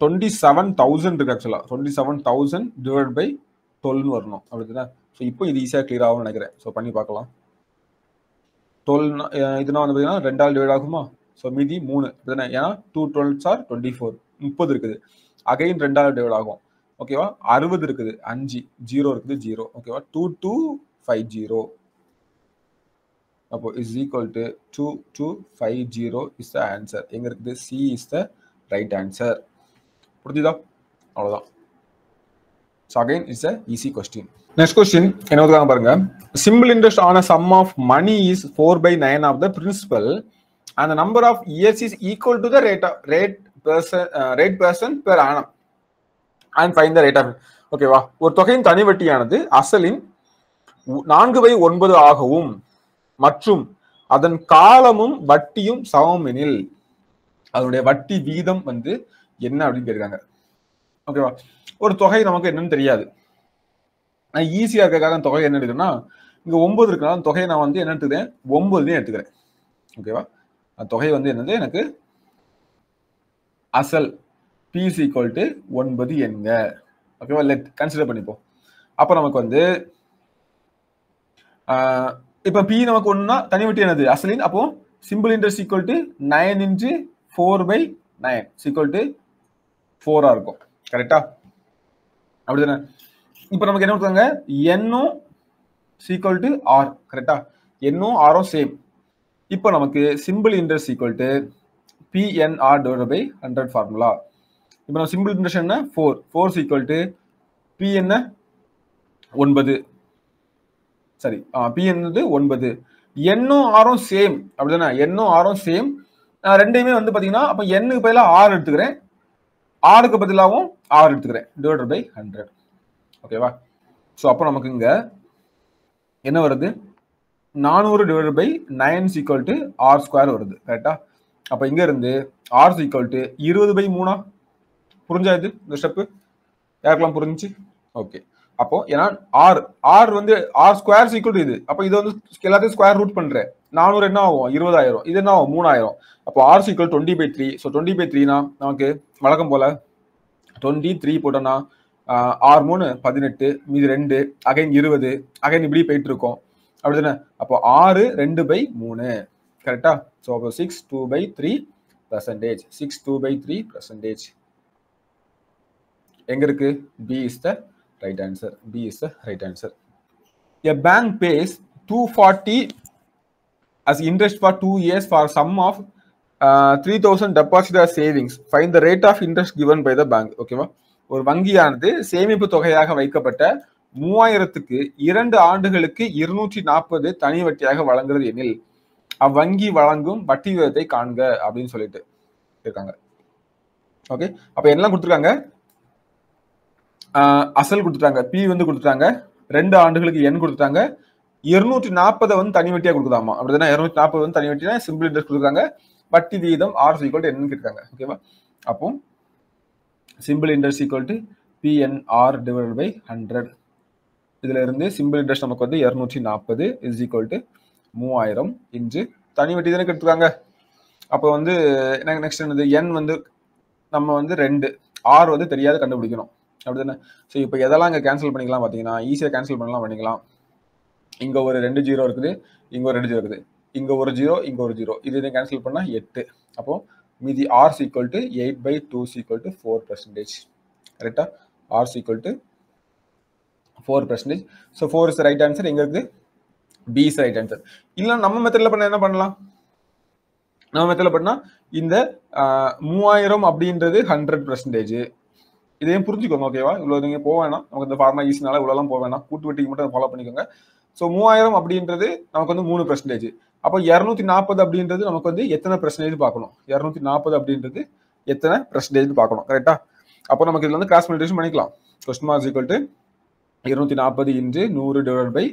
டுவெண்ட்டி செவன் தௌசண்ட் இருக்குது ஆக்சுவலாக twenty seven thousand divide by டுவெல்னு வரணும் அப்படி தானே ஸோ இப்போ இது ஈஸியாக கிளியர் ஆகும்னு நினைக்கிறேன் ஸோ பண்ணி பார்க்கலாம் டுவெல்னா இதுனா வந்து பார்த்தீங்கன்னா ரெண்டாவது டிவைட் ஆகுமா ஸோ மீதி மூணு ஏன்னா two twelves are twenty four முப்பது இருக்குது அகைன் ரெண்டாவது டிவைட் ஆகும் ஓகேவா அறுபது இருக்குது அஞ்சு ஜீரோ இருக்குது ஜீரோ ஓகேவா டூ டூ ஃபைவ் ஜீரோ அப்போ is equal to two two five zero is the answer எங்கே இருக்குது C is the right answer புரிஞ்சுதா அவ்வளோதான் so again is a easy question next question என்ன பாருங்க சிம்பிள் இன்ட்ரெஸ்ட் ஆன sum of money is four by nine of the principal அந்த number of of is equal to the rate rate of rate person uh, rate person per annum and find the rate ஓகேவா ஒரு தொகையின் தனி வட்டியானது அசலின் நான்கு பை ஒன்பது ஆகவும் மற்றும் அதன் காலமும் வட்டியும் சமம் எனில் அதனுடைய வட்டி வீதம் வந்து என்ன அப்படின்னு கேட்குறாங்க ஓகேவா ஒரு தொகை நமக்கு என்னன்னு தெரியாது நான் ஈஸியாக இருக்கிறதுக்காக தொகை என்ன எடுக்கிறேன்னா இங்கே ஒன்பது இருக்குன்னா தொகையை நான் வந்து என்ன எடுத்துக்கிறேன் ஒன்பதுலேயும் எடுத்துக்கிறேன் ஓகேவா தொகை வந்து என்னது எனக்கு அசல் பிஸ் ஈக்குவல் டு ஒன்பது எங்க ஓகேவா லெட் கன்சிடர் பண்ணிப்போம் அப்போ நமக்கு வந்து இப்போ பி நமக்கு ஒன்றுனா தனி விட்டு என்னது அசலின் அப்போ simple interest equal to nine into four by nine is equal to ஃபோராக இருக்கும் கரெக்டா அப்படி தானே இப்போ நமக்கு என்ன கொடுத்தாங்க என்னும் சீக்குவல் டு ஆர் கரெக்டா என்னும் ஆரும் சேம் இப்போ நமக்கு simple interest equal to PNR divide by hundred formula இப்போ நம்ம சிம்பிள் இன்ட்ரெஸ்ட் என்ன four fours equal to P ஒன்பது சரி பிஎன் என்னது ஒன்பது என்னும் ஆரும் சேம் அப்படிதானே எண்ணும் ஆரும் சேம் நான் ரெண்டையுமே வந்து பார்த்தீங்கன்னா அப்போ எண்ணுக்கு பதிலாக ஆறு எடுத்துக்கிறேன் ஆறுக்கு பதிலாகவும் ஆறு எடுத்துக்கிறேன் டிவைடட் பை ஹண்ட்ரட் ஓகேவா ஸோ அப்போ நமக்கு இங்கே என்ன வருது நானூறு divide by nine equal to R square வருது கரெக்டா அப்போ இங்கேருந்து ஆர் ஈக்குவல் டு இருபது பை மூணா புரிஞ்சா இது இந்த ஸ்டெப்பு யாருக்கெல்லாம் புரிஞ்சிச்சு ஓகே அப்போ ஏன்னா ஆர் ஆர் வந்து ஆர் ஸ்கொயர் சீக்கிரம் இது அப்போ இது வந்து எல்லாத்தையும் ஸ்கொயர் ரூட் பண்ணுறேன் நானூறு என்ன ஆகும் இருபதாயிரம் இது என்ன ஆகும் மூணாயிரம் அப்போ R is equal twenty by three so twenty by த்ரீனா நமக்கு வழக்கம் போல் டுவெண்ட்டி த்ரீ போட்டோன்னா ஆறு மூணு பதினெட்டு மீது ரெண்டு அகைன் இருபது அகைன் இப்படி போயிட்டு இருக்கோம் அப்படி தானே அப்போ ஆறு ரெண்டு பை மூணு கரெக்டா ஸோ அப்போ six two by three percentage six two by three percentage எங்க இருக்கு B is the right answer B is the right answer a bank pays two forty as interest for two years for sum of three thousand deposit or savings find the rate of interest given by the bank ஓகேவா ஒரு வங்கியானது சேமிப்பு தொகையாக வைக்கப்பட்ட மூவாயிரத்துக்கு இரண்டு ஆண்டுகளுக்கு இருநூற்றி நாற்பது தனி வட்டியாக வழங்குறது எனில் அவ்வங்கி வழங்கும் வட்டி விதத்தை காண்க அப்படின்னு சொல்லிட்டு இருக்காங்க ஓகே அப்ப என்னெல்லாம் கொடுத்துருக்காங்க அசல் கொடுத்துட்டாங்க பி வந்து கொடுத்துட்டாங்க ரெண்டு ஆண்டுகளுக்கு எண் கொடுத்துட்டாங்க இருநூற்றி நாற்பதை வந்து தனி வட்டியாக கொடுக்குதாமா அப்படிதானே இருநூத்தி நாற்பது வந்து தனி வட்டினா சிம்பிள் இன்ட்ரெஸ்ட் கொடுக்குறாங்க வட்டி விகிதம் ஆர் ஈக்குவல் டு என்னன்னு கேட்காங்க ஓகேவா அப்போ simple interest equal to PNR divide by hundred இதுல இருந்து சிம்பிள் இன்ட்ரெஸ்ட் நமக்கு வந்து இருநூற்றி நாற்பது இஸ் ஈக்குவல் டு மூவாயிரம் இன்ச்சு தனி வட்டி தானே கெடுத்துருக்காங்க அப்போ வந்து எனக்கு நெக்ஸ்ட் என்னது என் வந்து நம்ம வந்து ரெண்டு ஆர் வந்து தெரியாத கண்டுபிடிக்கணும் அப்படி தானே ஸோ இப்போ எதெல்லாம் இங்கே கேன்சல் பண்ணிக்கலாம் பார்த்தீங்கன்னா ஈஸியாக கேன்சல் பண்ணலாம் பண்ணிக்கலாம் இங்கே ஒரு ரெண்டு ஜீரோ இருக்குது இங்கே ஒரு ரெண்டு ஜீரோ இருக்குது இங்கே ஒரு ஜீரோ இங்கே ஒரு ஜீரோ இது இதை கேன்சல் பண்ணால் எட்டு அப்போது மீதி R sequel to eight by two is equal to four percentage கரெக்டாக R sequel to four percentage so four is right answer எங்களுக்கு பி இஸ் ரைட் ஆன்சர் இல்லை நம்ம மெத்தடில் பண்ண என்ன பண்ணலாம் நம்ம மெத்தடில் பண்ணால் இந்த மூவாயிரம் அப்படின்றது ஹண்ட்ரட் பர்சன்டேஜ் இதையும் புரிஞ்சுக்கோங்க ஓகேவா இவ்வளோ நீங்கள் போக வேணாம் நமக்கு இந்த ஃபார்மா ஈஸினால இவ்வளோலாம் போக வேணாம் கூட்டு வெட்டிக்கு மட்டும் ஃபாலோ பண்ணிக்கோங்க ஸோ மூவாயிரம் அப்படின்றது நமக்கு வந்து மூணு பர்சன்டேஜ் அப்போ இரநூத்தி நாற்பது அப்படின்றது நமக்கு வந்து எத்தனை பர்சன்டேஜ் பார்க்கணும் இரநூத்தி நாற்பது அப்படின்றது எத்தனை பர்சன்டேஜ் பார்க்கணும் கரெக்டா அப்போ நமக்கு இதில் வந்து கிளாஸ் மெடிடேஷன் பண்ணிக்கலாம் கொஸ்டின் மார்க் ஈக்குவல் டு இருநூத்தி நாற்பது இன்று நூறு டிவைட் பை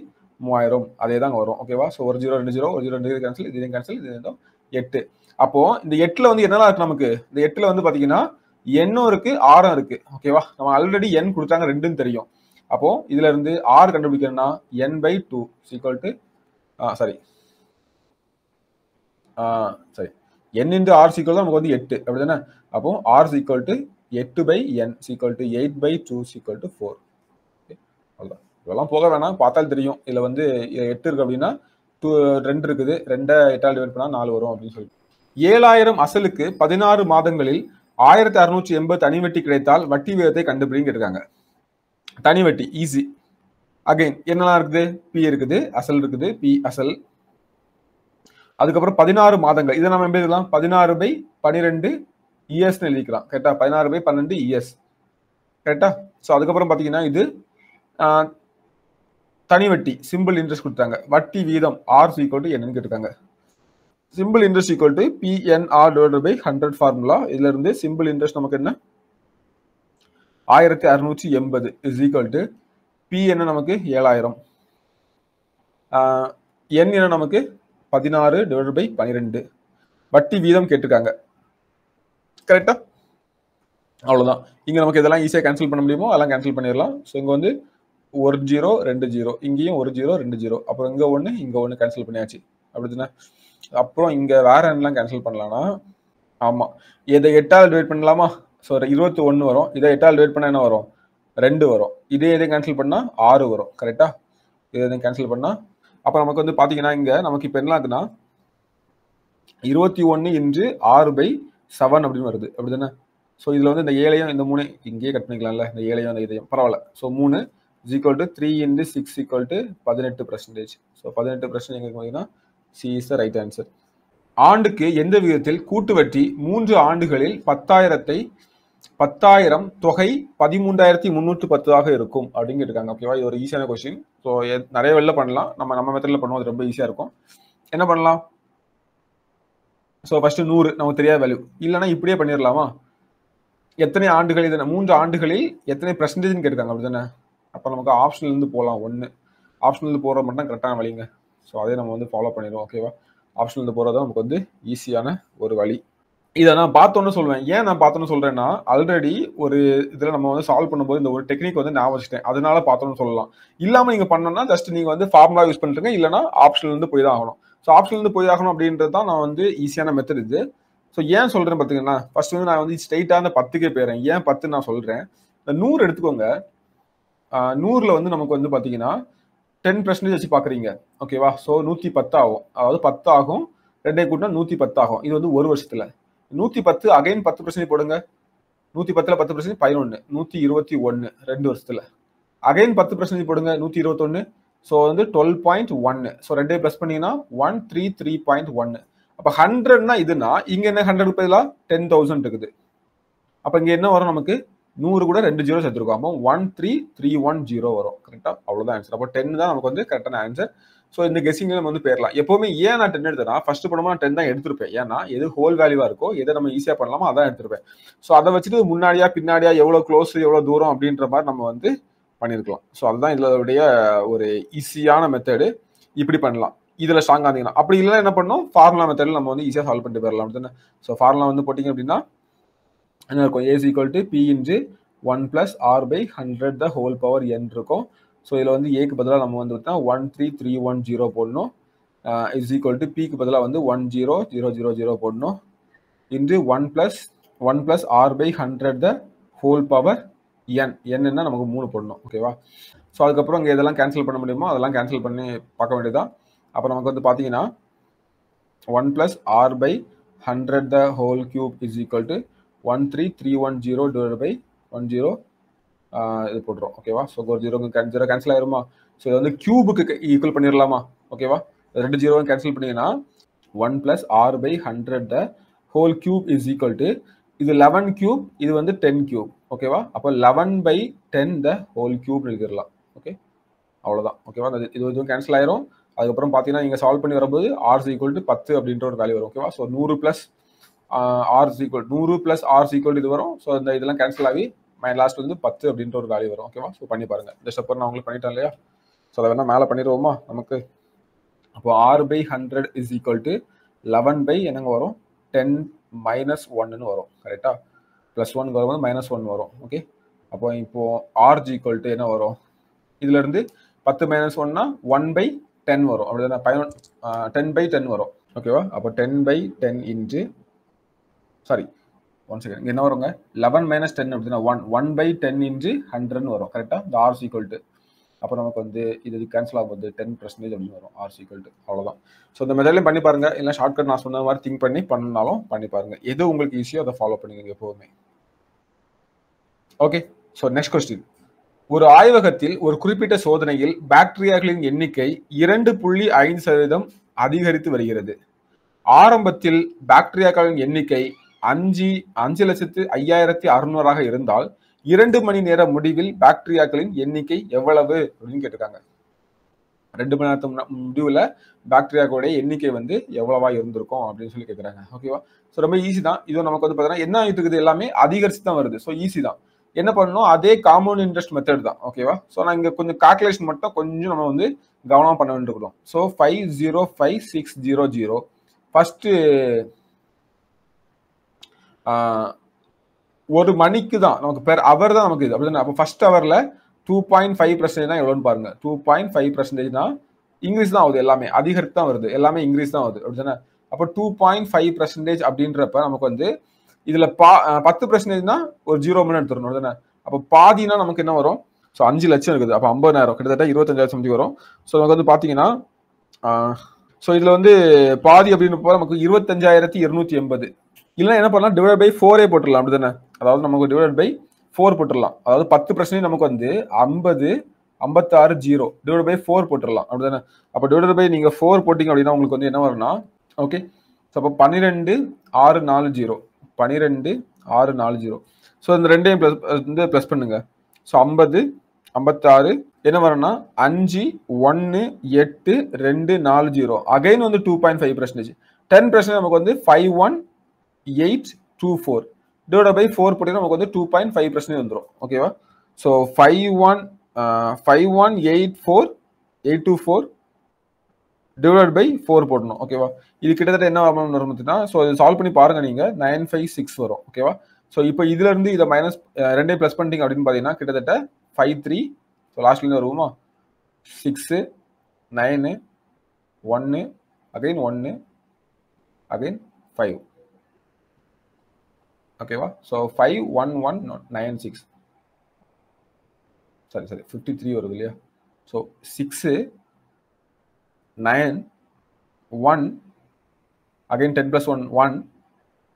மூவாயிரம் அதே தான் வரும் ஓகேவா ஸோ ஒரு ஜீரோ ரெண்டு ஜீரோ ஒரு ஜீரோ ரெண்டு கேன்சல் இது கேன்சல் இது எட்டு அப்போ இந்த எட்டுல வந்து என்னெல்லாம் இருக்கு நமக்கு இந்த எட்டுல வந்து பாத்தீங்கன்னா எண்ணும் இருக்கு ஆறும் இருக்கு ஓகேவா நம்ம ஆல்ரெடி எண் கொடுத்தாங்க ரெண்டுன்னு தெரியும் அப்போ இதுல இருந்து ஆர் கண்டுபிடிக்கணும்னா N by two is equal to sorry சரி என் இன்டு ஆர் சீக்வல் தான் நமக்கு வந்து எட்டு அப்படி தானே அப்போ ஆர் சீக்வல் டு எட்டு by N sequel to eight by two is equal to four இதெல்லாம் போக வேணாம் பார்த்தால் தெரியும் இதில் வந்து எட்டு இருக்குது அப்படின்னா டூ ரெண்டு இருக்குது ரெண்டை எட்டால் டிவைட் பண்ணால் நாலு வரும் அப்படின்னு சொல்லி ஏழாயிரம் அசலுக்கு பதினாறு மாதங்களில் ஆயிரத்தி அறுநூற்றி எண்பது தனி வட்டி கிடைத்தால் வட்டி வீதத்தை கண்டுபிடிங்க கேட்டிருக்காங்க தனி வட்டி ஈஸி அகைன் என்னெல்லாம் இருக்குது பி இருக்குது அசல் இருக்குது பி அசல் அதுக்கப்புறம் பதினாறு மாதங்கள் இதை நம்ம எப்படி பதினாறு பை பன்னிரெண்டு இஎஸ்ன்னு e எழுதிக்கலாம் கரெக்டா பதினாறு பை பன்னெண்டு இஎஸ் கரெக்டா ஸோ அதுக்கப்புறம் பார்த்தீங்கன்னா இது தனி வட்டி சிம்பிள் இன்ட்ரெஸ்ட் கொடுத்தாங்க வட்டி வீதம் ஆர் ஈக்குவல் டு என்னன்னு கேட்டிருக்காங்க simple interest equal to PNR divided by hundred formula இதுல இருந்து சிம்பிள் இன்ட்ரெஸ்ட் நமக்கு என்ன ஆயிரத்தி அறுநூற்றி எண்பது இஸ் ஈக்குவல் டு பி என்ன நமக்கு ஏழாயிரம் என் என்ன நமக்கு பதினாறு டிவைட் பை பன்னிரெண்டு வட்டி வீதம் கேட்டிருக்காங்க கரெக்டா அவ்வளோதான் இங்கே நமக்கு இதெல்லாம் ஈஸியாக கேன்சல் பண்ண முடியுமோ அதெல்லாம் கேன்சல் பண்ணிடலாம் ஸோ இங்கே வந்து ஒரு ஜீரோ ரெண்டு ஜீரோ இங்கேயும் ஒரு ஜீரோ ரெண்டு ஜீரோ அப்புறம் இங்கே ஒன்று இங்கே ஒன்று கேன்சல் பண்ணியாச்சு அப்படிதானே அப்புறம் இங்கே வேற எண்ணெலாம் கேன்சல் பண்ணலாம்னா ஆமாம் இதை எட்டால் டிவைட் பண்ணலாமா ஸோ இருபத்தி ஒன்று வரும் இதை எட்டால் டிவைட் பண்ணால் என்ன வரும் ரெண்டு வரும் இதே இதை கேன்சல் பண்ணால் ஆறு வரும் கரெக்டாக இதை எதுவும் கேன்சல் பண்ணால் அப்போ நமக்கு வந்து பார்த்தீங்கன்னா இங்கே நமக்கு இப்போ என்ன ஆகுதுன்னா இருபத்தி ஒன்று இன்று ஆறு பை செவன் அப்படின்னு வருது அப்படி தானே ஸோ இதில் வந்து இந்த ஏழையும் இந்த மூணு இங்கேயே கட் பண்ணிக்கலாம்ல இந்த ஏழையும் இந்த இதையும் பரவாயில்ல ஸோ மூணு is equal to three into six equal to பதினெட்டு பர்சன்டேஜ் ஸோ பதினெட்டு பர்சன்டேஜ் எங்களுக்கு பார்த்தீங்கன்னா C is the right answer ஆண்டுக்கு எந்த விதத்தில் கூட்டு வட்டி மூன்று ஆண்டுகளில் பத்தாயிரத்தை பத்தாயிரம் தொகை பதிமூன்றாயிரத்தி முந்நூற்றி பத்தாக இருக்கும் அப்படின்னு கேட்டிருக்காங்க ஓகேவா இது ஒரு ஈஸியான கொஸ்டின் ஸோ நிறைய வெளில பண்ணலாம் நம்ம நம்ம மெத்தடில் பண்ணுவோம் அது ரொம்ப ஈஸியாக இருக்கும் என்ன பண்ணலாம் ஸோ ஃபஸ்ட்டு நூறு நமக்கு தெரியாத வேல்யூ இல்லைன்னா இப்படியே பண்ணிடலாமா எத்தனை ஆண்டுகள் இதை மூன்று ஆண்டுகளில் எத்தனை பர்சன்டேஜ்னு கேட்டிருக்காங்க அப்படி தானே அப்போ நமக்கு ஆப்ஷன்லேருந்து போகலாம் ஒன்று ஆப்ஷன்லேருந்து போகிற மட்டும் கரெக்டான வழிங்க ஸோ அதே நம்ம வந்து ஃபாலோ பண்ணிடுவோம் ஓகேவா ஆப்ஷன்லேருந்து போகிறது நமக்கு வந்து ஈஸியான ஒரு வழி இதை நான் பார்த்தோன்னு சொல்லுவேன் ஏன் நான் பார்த்தோன்னு சொல்கிறேன்னா ஆல்ரெடி ஒரு இதில் நம்ம வந்து சால்வ் பண்ணும்போது இந்த ஒரு டெக்னிக் வந்து நான் வச்சுட்டேன் அதனால பார்த்தோன்னு சொல்லலாம் இல்லாமல் நீங்கள் பண்ணோம்னா ஜஸ்ட் நீங்கள் வந்து ஃபார்முலா யூஸ் பண்ணிட்டுங்க இல்லைனா ஆப்ஷன்லேருந்து போய் தான் ஆகணும் ஸோ ஆப்ஷன்லேருந்து போய் ஆகணும் அப்படின்றது தான் நான் வந்து ஈஸியான மெத்தட் இது ஸோ ஏன் சொல்கிறேன் பார்த்தீங்கன்னா ஃபர்ஸ்ட் வந்து நான் வந்து ஸ்ட்ரைட்டாக அந்த பத்துக்கே போயிடுறேன் ஏன் பத்து நான் சொல்கிறேன் இந்த நூறு எடுத்துக்கோங்க நூறில் வந்து நமக்கு வந்து பார்த்தீங்கன்னா டென் பர்சன்டேஜ் வச்சு பார்க்குறீங்க ஓகேவா ஸோ நூற்றி பத்தாகும் அதாவது பத்தாகும் ரெண்டே கூட்டம் நூற்றி பத்து ஆகும் இது வந்து ஒரு வருஷத்தில் நூற்றி பத்து அகைன் பத்து பர்சன்டேஜ் போடுங்க நூற்றி பத்தில் பத்து பர்சன்டேஜ் பதினொன்று நூற்றி இருபத்தி ஒன்று ரெண்டு வருஷத்தில் அகைன் பத்து பர்சன்டேஜ் போடுங்க நூற்றி இருபத்தொன்று ஸோ வந்து டுவெல் பாயிண்ட் ஒன்று ஸோ ரெண்டே ப்ளஸ் பண்ணிங்கன்னா ஒன் த்ரீ த்ரீ பாயிண்ட் ஒன்று அப்போ ஹண்ட்ரட்னா இதுனா இங்கே என்ன ஹண்ட்ரட் பதிலாக டென் தௌசண்ட் இருக்குது அப்போ இங்கே என்ன வரும் நமக்கு நூறு கூட ரெண்டு ஜீரோ சேர்த்துருக்கோம் அப்போ one three three one zero வரும் கரெக்டாக அவ்வளோதான் ஆன்சர் அப்போ டென் தான் நமக்கு வந்து கரெக்டான ஆன்சர் ஸோ இந்த கெஸிங்ல நம்ம வந்து பேரலாம் எப்போவுமே ஏன் நான் டென் எடுத்தேன்னா ஃபர்ஸ்ட் படமா நான் டென் தான் எடுத்திருப்பேன் ஏன்னா எது ஹோல் வேல்யூவா இருக்கோ எதை நம்ம ஈஸியாக பண்ணலாமோ அதான் எடுத்திருப்பேன் ஸோ அதை வச்சுட்டு முன்னாடியா பின்னாடியா எவ்வளோ க்ளோஸ் எவ்வளோ தூரம் அப்படின்ற மாதிரி நம்ம வந்து பண்ணியிருக்கலாம் ஸோ அதுதான் இதோடைய ஒரு ஈஸியான மெத்தடு இப்படி பண்ணலாம் இதில் ஸ்ட்ராங்காக இருந்தீங்கன்னா அப்படி இல்லைன்னா என்ன பண்ணோம் ஃபார்முலா மெத்தடில் நம்ம வந்து ஈஸியாக சால்வ் பண்ணிட்டு போயிடலாம் அப்படின்னு ஸோ ஃபார்முலா வந்து போட்டிங்க அப்படின்னா என்ன இருக்கும் A equal to P into one plus R by hundred the whole power N இருக்கும் ஸோ இதில் வந்து ஏக்கு பதிலாக நம்ம வந்து பார்த்தா one three three one zero போடணும் இஸ் ஈக்குவல் டு பிக்கு பதிலாக வந்து one zero zero zero zero போடணும் into one plus one plus R by hundred the whole power N என்னன்னா நமக்கு மூணு போடணும் ஓகேவா ஸோ அதுக்கப்புறம் இங்கே இதெல்லாம் கேன்சல் பண்ண முடியுமோ அதெல்லாம் கேன்சல் பண்ணி பார்க்க வேண்டியதுதான் அப்போ நமக்கு வந்து பார்த்தீங்கன்னா one plus R by hundred the whole cube is equal to one three three one zero divide by one zero இது போட்டுரும் ஓகேவா ஸோ ஒரு ஜீரோ ஜீரோ கேன்சல் ஆயிருமா ஸோ இது வந்து கியூபுக்கு ஈக்குவல் பண்ணிடலாமா ஓகேவா ரெண்டு ஜீரோவும் கேன்சல் பண்ணீங்கன்னா ஒன் ப்ளஸ் ஆறு by hundred the whole cube is equal to இது லெவன் கியூப் இது வந்து டென் கியூப் ஓகேவா அப்போ eleven by ten the whole cube எழுதிடலாம் ஓகே அவ்வளோதான் ஓகேவா அது இது இதுவும் கேன்சல் ஆயிரும் அதுக்கப்புறம் பார்த்தீங்கன்னா நீங்கள் சால்வ் பண்ணி வரும்போது ஆர்ஸ் ஈக்குவல் டு பத்து அப்படின்ற ஒரு வேல்யூ வரும் ஓகேவா ஸோ நூறு ப்ளஸ் ஆர் சீக்வல் நூறு பிளஸ் ஆர் சீக்வல் இது வரும் ஸோ இந்த இதெல்லாம் கேன்சல் ஆகி மை லாஸ்ட் வந்து பத்து அப்படின்ற ஒரு காலி வரும் ஓகேவா ஸோ பண்ணி பாருங்க இந்த ஸ்டெப்பர் நான் உங்களுக்கு பண்ணிட்டேன் இல்லையா ஸோ அதை வேணா மேலே பண்ணிடுவோமா நமக்கு அப்போ ஆறு by hundred is equal to eleven by என்னங்க வரும் டென் மைனஸ் ஒன்னு வரும் கரெக்டா ப்ளஸ் ஒன் வரும்போது மைனஸ் ஒன் வரும் ஓகே அப்போ இப்போ ஆர்ஜ் ஈக்குவல் டு என்ன வரும் இதுலேருந்து பத்து மைனஸ் ஒன்னா ஒன் பை டென் வரும் அப்படி தானே பதினொன்று டென் பை டென் வரும் ஓகேவா அப்போ ten by ten into sorry one second இங்கே என்ன வருங்க லெவன் மைனஸ் டென் அப்படின்னா one one by ten into ஹண்ட்ரட்னு வரும் கரெக்டாக இந்த ஆர் சீக்வல் டு அப்போ நமக்கு வந்து இது இது கேன்சல் ஆகும்போது டென் பர்சன்டேஜ் அப்படின்னு வரும் ஆர் சீக்வல் டு அவ்வளோதான் ஸோ இந்த மெதிலையும் பண்ணி பாருங்க இல்லை ஷார்ட்கட் நான் சொன்ன மாதிரி திங்க் பண்ணி பண்ணாலும் பண்ணி பாருங்க எது உங்களுக்கு ஈஸியோ அதை ஃபாலோ பண்ணுங்க எப்போவுமே ஓகே ஸோ நெக்ஸ்ட் கொஸ்டின் ஒரு ஆய்வகத்தில் ஒரு குறிப்பிட்ட சோதனையில் பாக்டீரியாக்களின் எண்ணிக்கை இரண்டு புள்ளி ஐந்து சதவீதம் அதிகரித்து வருகிறது ஆரம்பத்தில் பாக்டீரியாக்களின் எண்ணிக்கை அஞ்சு அஞ்சு லட்சத்து ஐயாயிரத்தி அறுநூறாக இருந்தால் இரண்டு மணி நேர முடிவில் பாக்டீரியாக்களின் எண்ணிக்கை எவ்வளவு அப்படின்னு கேட்டிருக்காங்க ரெண்டு மணி நேரத்து முடிவில் பாக்டீரியாக்களுடைய எண்ணிக்கை வந்து எவ்வளவா இருந்திருக்கும் அப்படின்னு சொல்லி கேட்குறாங்க ஓகேவா ஸோ ரொம்ப ஈஸி தான் இதுவும் நமக்கு வந்து பார்த்தீங்கன்னா என்ன இருக்குது எல்லாமே அதிகரிச்சு தான் வருது ஸோ ஈஸி தான் என்ன பண்ணணும் அதே காமன் இன்ட்ரெஸ்ட் மெத்தட் தான் ஓகேவா ஸோ நான் இங்கே கொஞ்சம் கால்குலேஷன் மட்டும் கொஞ்சம் நம்ம வந்து கவனம் பண்ண வேண்டியிருக்கிறோம் so five zero five six zero zero first ஒரு மணிக்கு தான் நமக்கு பெர் அவர் தான் நமக்கு இது அப்படி அப்போ ஃபர்ஸ்ட் ஹவரில் டூ பாயிண்ட் ஃபைவ் பர்சன்டேஜ் தான் எவ்வளோன்னு பாருங்க டூ பாயிண்ட் ஃபைவ் பர்சன்டேஜ் தான் இங்கிலீஷ் தான் ஆகுது எல்லாமே அதிகரித்து தான் வருது எல்லாமே இன்க்ரீஸ் தான் ஆகுது அப்படி தானே அப்போ டூ பாயிண்ட் ஃபைவ் பர்சன்டேஜ் அப்படின்றப்ப நமக்கு வந்து இதில் பா பத்து தான் ஒரு ஜீரோ மணி எடுத்துடணும் தானே அப்போ பாதினா நமக்கு என்ன வரும் ஸோ அஞ்சு லட்சம் இருக்குது அப்போ ஐம்பதாயிரம் கிட்டத்தட்ட இருபத்தஞ்சாயிரம் சம்திங் வரும் ஸோ நமக்கு வந்து பார்த்தீங்கன்னா ஸோ இதில் வந்து பாதி அப்படின்னு போகிற நமக்கு இருபத்தஞ்சாயிரத்தி இருநூத்தி எண்பது இல்லைன்னா என்ன பண்ணலாம் டிவைட் பை ஃபோரே போட்டுடலாம் அப்படி தானே அதாவது நமக்கு டிவைட் பை ஃபோர் போட்டுடலாம் அதாவது பத்து பிரச்சனையும் நமக்கு வந்து ஐம்பது ஐம்பத்தாறு ஜீரோ டிவைட் பை ஃபோர் போட்டுடலாம் அப்படி தானே அப்போ டிவைட் பை நீங்கள் ஃபோர் போட்டிங்க அப்படின்னா உங்களுக்கு வந்து என்ன வரும்னா ஓகே ஸோ அப்போ பன்னிரெண்டு ஆறு நாலு ஜீரோ பன்னிரெண்டு ஆறு நாலு ஜீரோ ஸோ இந்த ரெண்டையும் ப்ளஸ் வந்து ப்ளஸ் பண்ணுங்க ஸோ ஐம்பது ஐம்பத்தாறு என்ன வரும்னா அஞ்சு ஒன்று எட்டு ரெண்டு நாலு ஜீரோ அகைன் வந்து two point five percentage ten percentage நமக்கு வந்து five one eight two four divide by four போட்டிங்கன்னா நமக்கு வந்து டூ பாயிண்ட் ஃபைவ் பர்சன்டேஜ் வந்துடும் ஓகேவா so five one five one eight four eight two four divide by four போடணும் ஓகேவா இது கிட்டத்தட்ட என்ன வரும் பார்த்தீங்கன்னா ஸோ இது சால்வ் பண்ணி பாருங்கள் நீங்கள் நைன் ஃபைவ் சிக்ஸ் வரும் ஓகேவா ஸோ இப்போ இதுலேருந்து இதை மைனஸ் uh, ரெண்டே ப்ளஸ் பண்ணிட்டீங்க அப்படின்னு பார்த்தீங்கன்னா கிட்டத்தட்ட ஃபைவ் த்ரீ ஸோ லாஸ்ட்லேருந்து வருவோமா சிக்ஸு நைனு ஒன்று அகைன் ஒன்று அகைன் ஃபைவ் ஓகேவா so five one one nine six sorry sorry fifty three வருது இல்லையா so six nine one again ten plus one one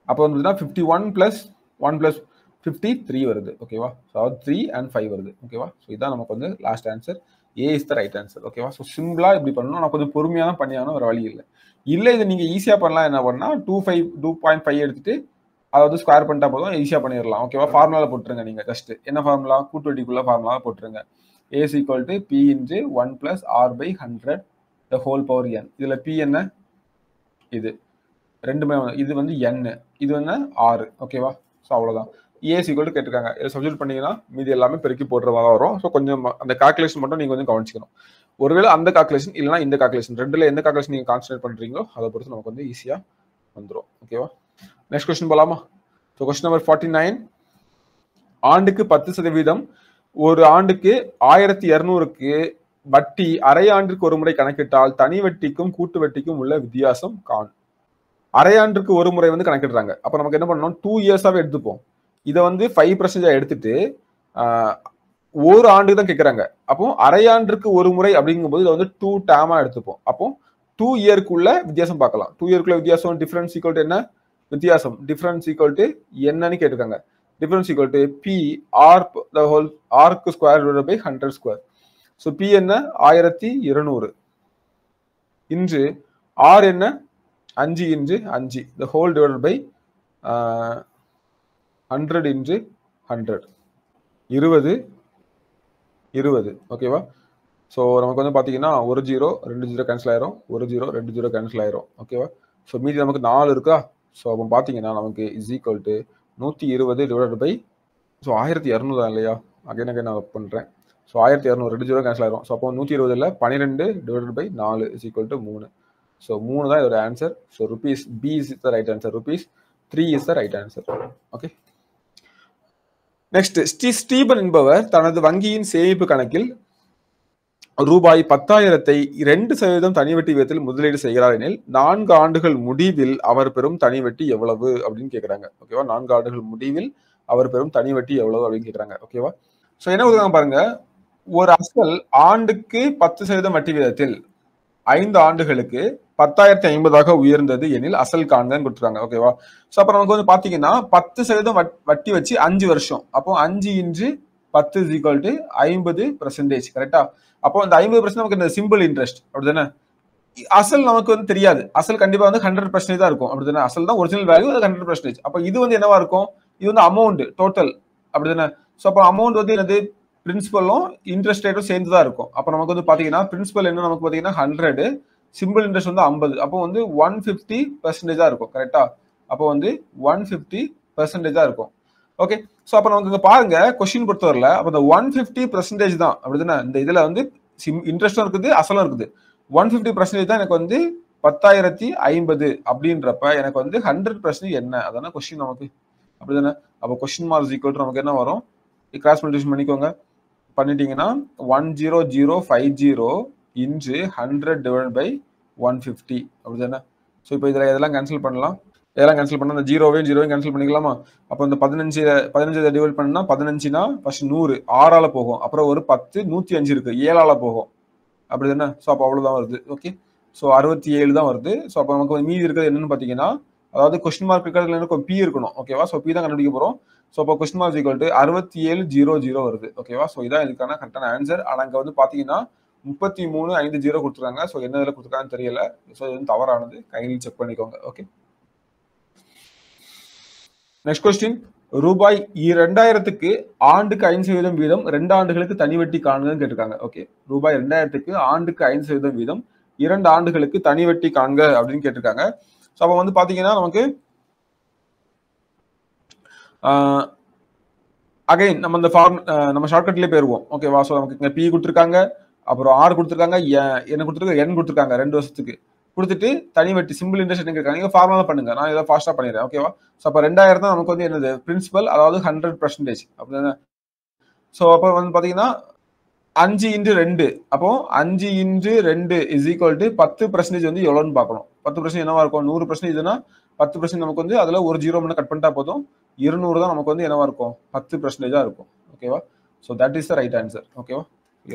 அப்போ வந்து fifty one plus one plus fifty three வருது ஓகேவா ஸோ த்ரீ அண்ட் ஃபைவ் வருது ஓகேவா ஸோ இதுதான் நமக்கு வந்து last answer A is the right answer ஓகேவா ஸோ சிம்பிளாக இப்படி பண்ணணும் நான் கொஞ்சம் பொறுமையாக தான் பண்ணியாகணும் வேறு வழி இல்லை இல்லை இதை நீங்கள் ஈஸியாக பண்ணலாம் என்ன பண்ணால் two five two point five எடுத்துகிட்டு அதை வந்து ஸ்கொயர் பண்ணிட்டா போதும் ஈஸியாக பண்ணிடலாம் ஓகேவா ஃபார்முலாவில் போட்டுருங்க நீங்கள் ஜஸ்ட் என்ன ஃபார்முலா கூட்டுவட்டிக்குள்ள ஃபார்முலாவை போட்டுருங்க A equal to P into one plus R by hundred the whole power N இதில் பி என்ன இது ரெண்டுமே இது வந்து என்னு இது வந்து ஆறு ஓகேவா ஸோ அவ்வளோதான் ஏசி கூட கேட்டிருக்காங்க இதை சப்ஜெக்ட் பண்ணிங்கன்னா மீதி எல்லாமே பெருக்கி போடுறதாக வரும் ஸோ கொஞ்சம் அந்த கால்குலேஷன் மட்டும் நீங்கள் கொஞ்சம் கவனிச்சிக்கணும் ஒருவேளை அந்த கால்குலேஷன் இல்லைனா இந்த கால்குலேஷன் ரெண்டில் எந்த கால்குலேஷன் நீங்கள் கான்சன்ட்ரேட் பண்ணுறீங்களோ அதை பொறுத்து நமக்கு வந்து ஈஸியாக வந்துடும் ஓகேவா நெக்ஸ்ட் கொஸ்டின் போலாமா so question number forty nine ஆண்டுக்கு பத்து சதவீதம் ஒரு ஆண்டுக்கு ஆயிரத்தி இரநூறுக்கு வட்டி அரை ஆண்டிற்கு ஒரு முறை கணக்கிட்டால் தனி வட்டிக்கும் கூட்டு வட்டிக்கும் உள்ள வித்தியாசம் கான் ஆண்டுக்கு ஒரு முறை வந்து கணக்கிடுறாங்க அப்போ நமக்கு என்ன பண்ணணும் டூ இயர்ஸாகவே எடுத்துப்போம் இதை வந்து ஃபைவ் பர்சன்டேஜாக எடுத்துட்டு ஒரு ஆண்டு தான் கேட்குறாங்க அப்போ ஆண்டுக்கு ஒரு முறை அப்படிங்கும்போது இதை வந்து டூ டேமாக எடுத்துப்போம் அப்போ டூ இயர்க்குள்ள வித்தியாசம் பார்க்கலாம் டூ இயர்க்குள்ள வித்தியாசம் டிஃபரன்ஸ் ஈக்குவல் என்ன வித்தியாசம் டிஃபரன்ஸ் ஈக்குவல் டு என்னன்னு கேட்டிருக்காங்க difference equal to P R the whole ஆர்க்கு square by hundred square so P என்ன ஆயிரத்தி இருநூறு இன்று ஆர் என்ன அஞ்சு இன்று அஞ்சு the whole divide by hundred இன்று ஹண்ட்ரட் இருபது இருபது ஓகேவா ஸோ நமக்கு வந்து பார்த்தீங்கன்னா ஒரு ஜீரோ ரெண்டு ஜீரோ கேன்சல் ஆயிரும் ஒரு ஜீரோ ரெண்டு ஜீரோ கேன்சல் ஆயிரும் ஓகேவா ஸோ மீதி நமக்கு நாலு இருக்கா ஸோ அப்போ பார்த்தீங்கன்னா நமக்கு இஸ் ஈக்குவல் டு நூற்றி இருபது டிவைடட் பை ஸோ ஆயிரத்தி தான் இல்லையா அகைன் அகைன் நான் பண்ணுறேன் ஸோ ஆயிரத்தி இரநூறு ரெண்டு ஜீரோ கேன்சல் ஆகிரும் ஸோ அப்போ நூற்றி இருபதில் பன்னிரெண்டு டிவைடட் பை நாலு இஸ் ஈக்குவல் டு மூணு ஸோ மூணு தான் இதோட answer so rupees B is the right answer rupees three is the right answer okay next ஸ்டீ ஸ்டீபன் என்பவர் தனது வங்கியின் சேமிப்பு கணக்கில் ரூபாய் பத்தாயிரத்தை இரண்டு சதவீதம் தனி வட்டி விகிதத்தில் முதலீடு செய்கிறார் எனில் நான்கு ஆண்டுகள் முடிவில் அவர் பெறும் தனி எவ்வளவு அப்படின்னு கேட்குறாங்க ஓகேவா நான்கு ஆண்டுகள் முடிவில் அவர் பெறும் தனி எவ்வளவு அப்படின்னு கேட்குறாங்க ஓகேவா ஸோ என்ன கொடுக்குறாங்க பாருங்க ஒரு அசல் ஆண்டுக்கு பத்து சதவீதம் வட்டி வீதத்தில் ஐந்து ஆண்டுகளுக்கு பத்தாயிரத்தி ஐம்பதாக உயர்ந்தது எனில் அசல் காண்கன்னு கொடுத்துருக்காங்க ஓகேவா ஸோ அப்புறம் நமக்கு வந்து பார்த்தீங்கன்னா பத்து சதவீதம் வட்டி வச்சு அஞ்சு வருஷம் அப்போ அஞ்சு இன்று பத்து இஸ் ஈக்குவல் டு ஐம்பது பர்சன்டேஜ் கரெக்டா அப்போ அந்த ஐம்பது பர்சன்ட் நமக்கு இந்த சிம்பிள் இன்ட்ரெஸ்ட் அப்படிதானே அசல் நமக்கு வந்து தெரியாது அசல் கண்டிப்பா வந்து ஹண்ட்ரட் பர்சன்டேஜ் தான் இருக்கும் அப்படிதானே அசல் தான் ஒரிஜினல் வேல்யூ அது ஹண்ட்ரட் பர்சன்டேஜ் அப்போ இது வந்து என்னவா இருக்கும் இது வந்து அமௌண்ட் டோட்டல் அப்படிதானே ஸோ அப்போ அமௌண்ட் வந்து என்னது பிரின்சிபலும் இன்ட்ரெஸ்ட் ரேட்டும் சேர்ந்து தான் இருக்கும் அப்போ நமக்கு வந்து பார்த்தீங்கன்னா பிரின்சிபல் என்ன நமக்கு பார்த்தீங்கன்னா ஹண்ட்ரடு சிம்பிள் இன்ட்ரெஸ்ட் வந்து ஐம்பது அப்போ வந்து ஒன் ஃபிஃப்டி பர்சன்டேஜாக இருக்கும் கரெக்டாக அப்போ வந்து ஒன் ஃபிஃப்டி பர்சன்டேஜாக இருக்கும் ஓகே ஸோ அப்போ நமக்கு இங்கே பாருங்க கொஸ்டின் பொறுத்தவரையில் அப்போ இந்த ஒன் ஃபிஃப்டி பர்சன்டேஜ் தான் அப்படி இந்த இதில் வந்து சிம் இன்ட்ரெஸ்டும் இருக்குது அசலும் இருக்குது ஒன் ஃபிஃப்டி பர்சன்டேஜ் தான் எனக்கு வந்து பத்தாயிரத்தி ஐம்பது அப்படின்றப்ப எனக்கு வந்து ஹண்ட்ரட் பர்சன்டேஜ் என்ன அதான கொஸ்டின் நமக்கு அப்படி தானே அப்போ கொஸ்டின் மார்க் ஈக்குவல் நமக்கு என்ன வரும் கிராஸ் மெடிஷன் பண்ணிக்கோங்க பண்ணிட்டீங்கன்னா one zero zero five zero into hundred divide by one fifty அப்படி தானே ஸோ இப்போ இதில் இதெல்லாம் கேன்சல் பண்ணலாம் இதெல்லாம் கேன்சல் பண்ணால் அந்த ஜீரோவையும் ஜீரோவையும் கேன்சல் பண்ணிக்கலாமா அப்போ இந்த பதினஞ்சு பதினஞ்சு இதை டிவைட் பண்ணா பதினஞ்சுனா ஃபர்ஸ்ட் நூறு ஆறால் போகும் அப்புறம் ஒரு பத்து நூற்றி அஞ்சு இருக்குது ஏழால் போகும் அப்படி தானே ஸோ அப்போ தான் வருது ஓகே ஸோ அறுபத்தி ஏழு தான் வருது ஸோ அப்போ நமக்கு மீதி இருக்கிறது என்னன்னு பார்த்தீங்கன்னா அதாவது கொஸ்டின் மார்க் இருக்கிறதுல இருக்கும் பி இருக்கணும் ஓகேவா ஸோ பி தான் கண்டுபிடிக்க போகிறோம் ஸோ அப்போ கொஸ்டின் மார்க் ஈக்குவல் அறுபத்தி ஏழு ஜீரோ ஜீரோ வருது ஓகேவா ஸோ இதான் இதுக்கான கரெக்டான ஆன்சர் ஆனால் அங்கே வந்து பார்த்தீங்கன்னா முப்பத்தி மூணு ஐந்து ஜீரோ கொடுத்துருக்காங்க ஸோ என்ன இதில் கொடுத்துருக்காங்கன்னு தெரியல ஸோ இது வந்து தவறானது கையில் செக் பண்ணிக்கோங்க ஓகே நெக்ஸ்ட் கொஸ்டின் ரூபாய் இரண்டாயிரத்துக்கு ஆண்டுக்கு ஐந்து சதவீதம் வீதம் ரெண்டு ஆண்டுகளுக்கு தனி வட்டி காணுங்கன்னு கேட்டிருக்காங்க ஓகே ரூபாய் ரெண்டாயிரத்துக்கு ஆண்டுக்கு ஐந்து சதவீதம் வீதம் இரண்டு ஆண்டுகளுக்கு தனி வட்டி காண்க அப்படின்னு கேட்டிருக்காங்க ஸோ அப்போ வந்து பார்த்தீங்கன்னா நமக்கு அகைன் நம்ம இந்த ஃபார்ம் நம்ம ஷார்ட்கட்லேயே போயிருவோம் ஓகே ஸோ நமக்கு இங்கே பி கொடுத்துருக்காங்க அப்புறம் ஆர் கொடுத்துருக்காங்க என்ன கொடுத்துருக்காங்க என் கொடுத்துருக்காங்க ரெண்டு வருஷத்துக்கு கொடுத்துட்டு தனி வட்டி சிம்பிள் இன்ட்ரெஸ்ட் கேட்கறாங்க நீங்கள் ஃபார்மலாக பண்ணுங்க நான் இதை ஃபாஸ்ட்டாக பண்ணிடுறேன் ஓகேவா ஸோ அப்போ ரெண்டாயிரம் தான் நமக்கு வந்து என்னது பிரின்சிபல் அதாவது ஹண்ட்ரட் பர்சன்டேஜ் அப்படின்னா ஸோ அப்போ வந்து பார்த்தீங்கன்னா அஞ்சு இன்ட்டு ரெண்டு அப்போ அஞ்சு இன்ட்டு ரெண்டு இஸ் ஈக்குவல் டு பத்து பர்சன்டேஜ் வந்து எவ்வளோன்னு பார்க்கணும் பத்து பர்சன்ட் என்னவா இருக்கும் நூறு பர்சன்ட் இதுனா பத்து பர்சன்ட் நமக்கு வந்து அதில் ஒரு ஜீரோ மட்டும் கட் பண்ணிட்டா போதும் இருநூறு தான் நமக்கு வந்து என்னவா இருக்கும் பத்து பர்சன்டேஜாக இருக்கும் ஓகேவா so that is the right answer ஓகேவா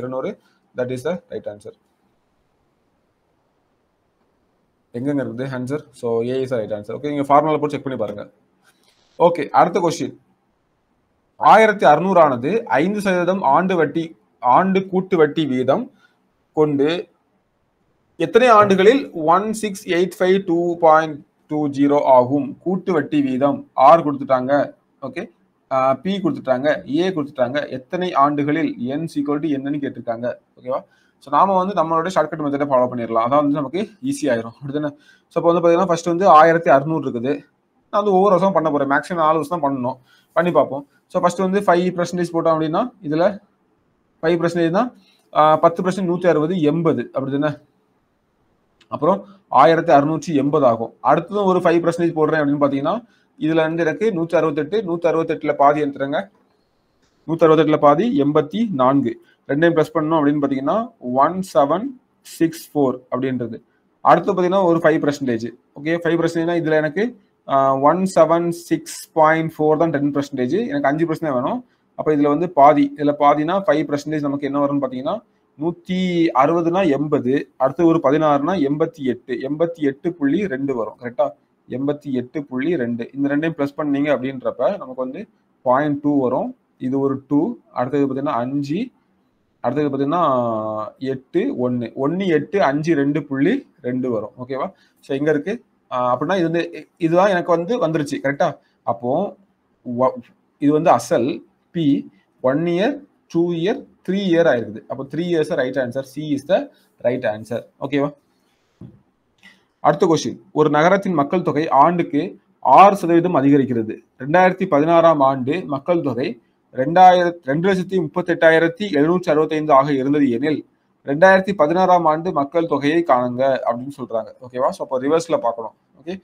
இருநூறு that is the right answer எங்கெங்கே இருக்குது answer so A is right answer okay நீங்கள் ஃபார்முலா போட்டு செக் பண்ணி பாருங்க ஓகே அடுத்த கொஸ்டின் ஆயிரத்தி அறுநூறானது ஐந்து சதவீதம் ஆண்டு வட்டி ஆண்டு கூட்டு வட்டி வீதம் கொண்டு எத்தனை ஆண்டுகளில் one six eight five two point two zero ஆகும் கூட்டு வட்டி வீதம் ஆர் கொடுத்துட்டாங்க ஓகே பி கொடுத்துட்டாங்க ஏ கொடுத்துட்டாங்க எத்தனை ஆண்டுகளில் என் சீக்வல் என்னன்னு கேட்டிருக்காங்க ஓகேவா ஸோ நாம வந்து ஷார்ட் ஷார்ட்கட் மெத்தடை ஃபாலோ பண்ணிடலாம் அதான் வந்து நமக்கு ஈஸியாயிரும் அப்படி தானே ஸோ இப்போ வந்து பார்த்தீங்கன்னா ஃபர்ஸ்ட் வந்து ஆயிரத்தி அறுநூறு இருக்குது நான் வந்து ஒவ்வொரு வருஷம் பண்ண போகிறேன் மேக்ஸிமம் நாலு வருஷம் தான் பண்ணணும் பண்ணி பார்ப்போம் ஸோ ஃபர்ஸ்ட் வந்து ஃபைவ் பர்சன்டேஜ் போட்டோம் அப்படின்னா இதில் ஃபைவ் பர்சன்டேஜ் தான் பத்து பர்சன்ட் நூற்றி அறுபது எண்பது அப்படி தானே அப்புறம் ஆயிரத்தி அறுநூற்றி எண்பது ஆகும் அடுத்ததும் ஒரு ஃபைவ் பர்சன்டேஜ் போடுறேன் அப்படின்னு பார்த்தீங்கன்னா இதில் வந்து எனக்கு நூற்றி அறுபத்தெட்டு நூற்றி அறுபத்தெட்டில் பாதி எடுத்துறேங்க நூற்றி அறுபத்தெட்டில் பாதி எண்பத்தி நான்கு ரெண்டையும் ப்ளஸ் பண்ணணும் அப்படின்னு பார்த்தீங்கன்னா ஒன் செவன் சிக்ஸ் ஃபோர் அப்படின்றது அடுத்து பார்த்தீங்கன்னா ஒரு ஃபைவ் பர்சன்டேஜ் ஓகே ஃபைவ் பர்சன்டேஜ்னா இதில் எனக்கு one seven six point four தான் டென் பர்சன்டேஜ் எனக்கு அஞ்சு பர்சன்டேஜ் வேணும் அப்போ இதில் வந்து பாதி இதில் பாதினா ஃபைவ் பர்சன்டேஜ் நமக்கு என்ன வரும்னு பார்த்தீங்கன்னா நூற்றி அறுபதுனா எண்பது அடுத்து ஒரு பதினாறுனா எண்பத்தி எட்டு எண்பத்தி எட்டு புள்ளி ரெண்டு வரும் கரெக்டாக எண்பத்தி எட்டு புள்ளி ரெண்டு இந்த ரெண்டையும் ப்ளஸ் பண்ணீங்க அப்படின்றப்ப நமக்கு வந்து பாயிண்ட் டூ வரும் இது ஒரு டூ அடுத்தது பார்த்தீங்கன்னா அஞ்சு அடுத்தது பார்த்தீங்கன்னா எட்டு ஒன்று ஒன்று எட்டு அஞ்சு ரெண்டு புள்ளி ரெண்டு வரும் ஓகேவா ஸோ எங்கே இருக்குது அப்படின்னா இது வந்து இதுதான் எனக்கு வந்து வந்துருச்சு கரெக்டாக அப்போது இது வந்து அசல் P one year two year three year ஆயிருக்குது அப்போ three years right answer C is the right answer ஓகேவா அடுத்த கொஸ்டின் ஒரு நகரத்தின் மக்கள் தொகை ஆண்டுக்கு ஆறு சதவீதம் அதிகரிக்கிறது ரெண்டாயிரத்தி பதினாறாம் ஆண்டு மக்கள் தொகை ரெண்டாயிரத்தி ரெண்டு லட்சத்தி முப்பத்தெட்டாயிரத்தி எழுநூற்றி அறுபத்தைந்து ஆக இருந்தது எனில் ரெண்டாயிரத்தி பதினாறாம் ஆண்டு மக்கள் தொகையை காணுங்க அப்படின்னு சொல்றாங்க ஓகேவா ஸோ அப்போ ரிவர்ஸ்ல பார்க்கணும் ஓகே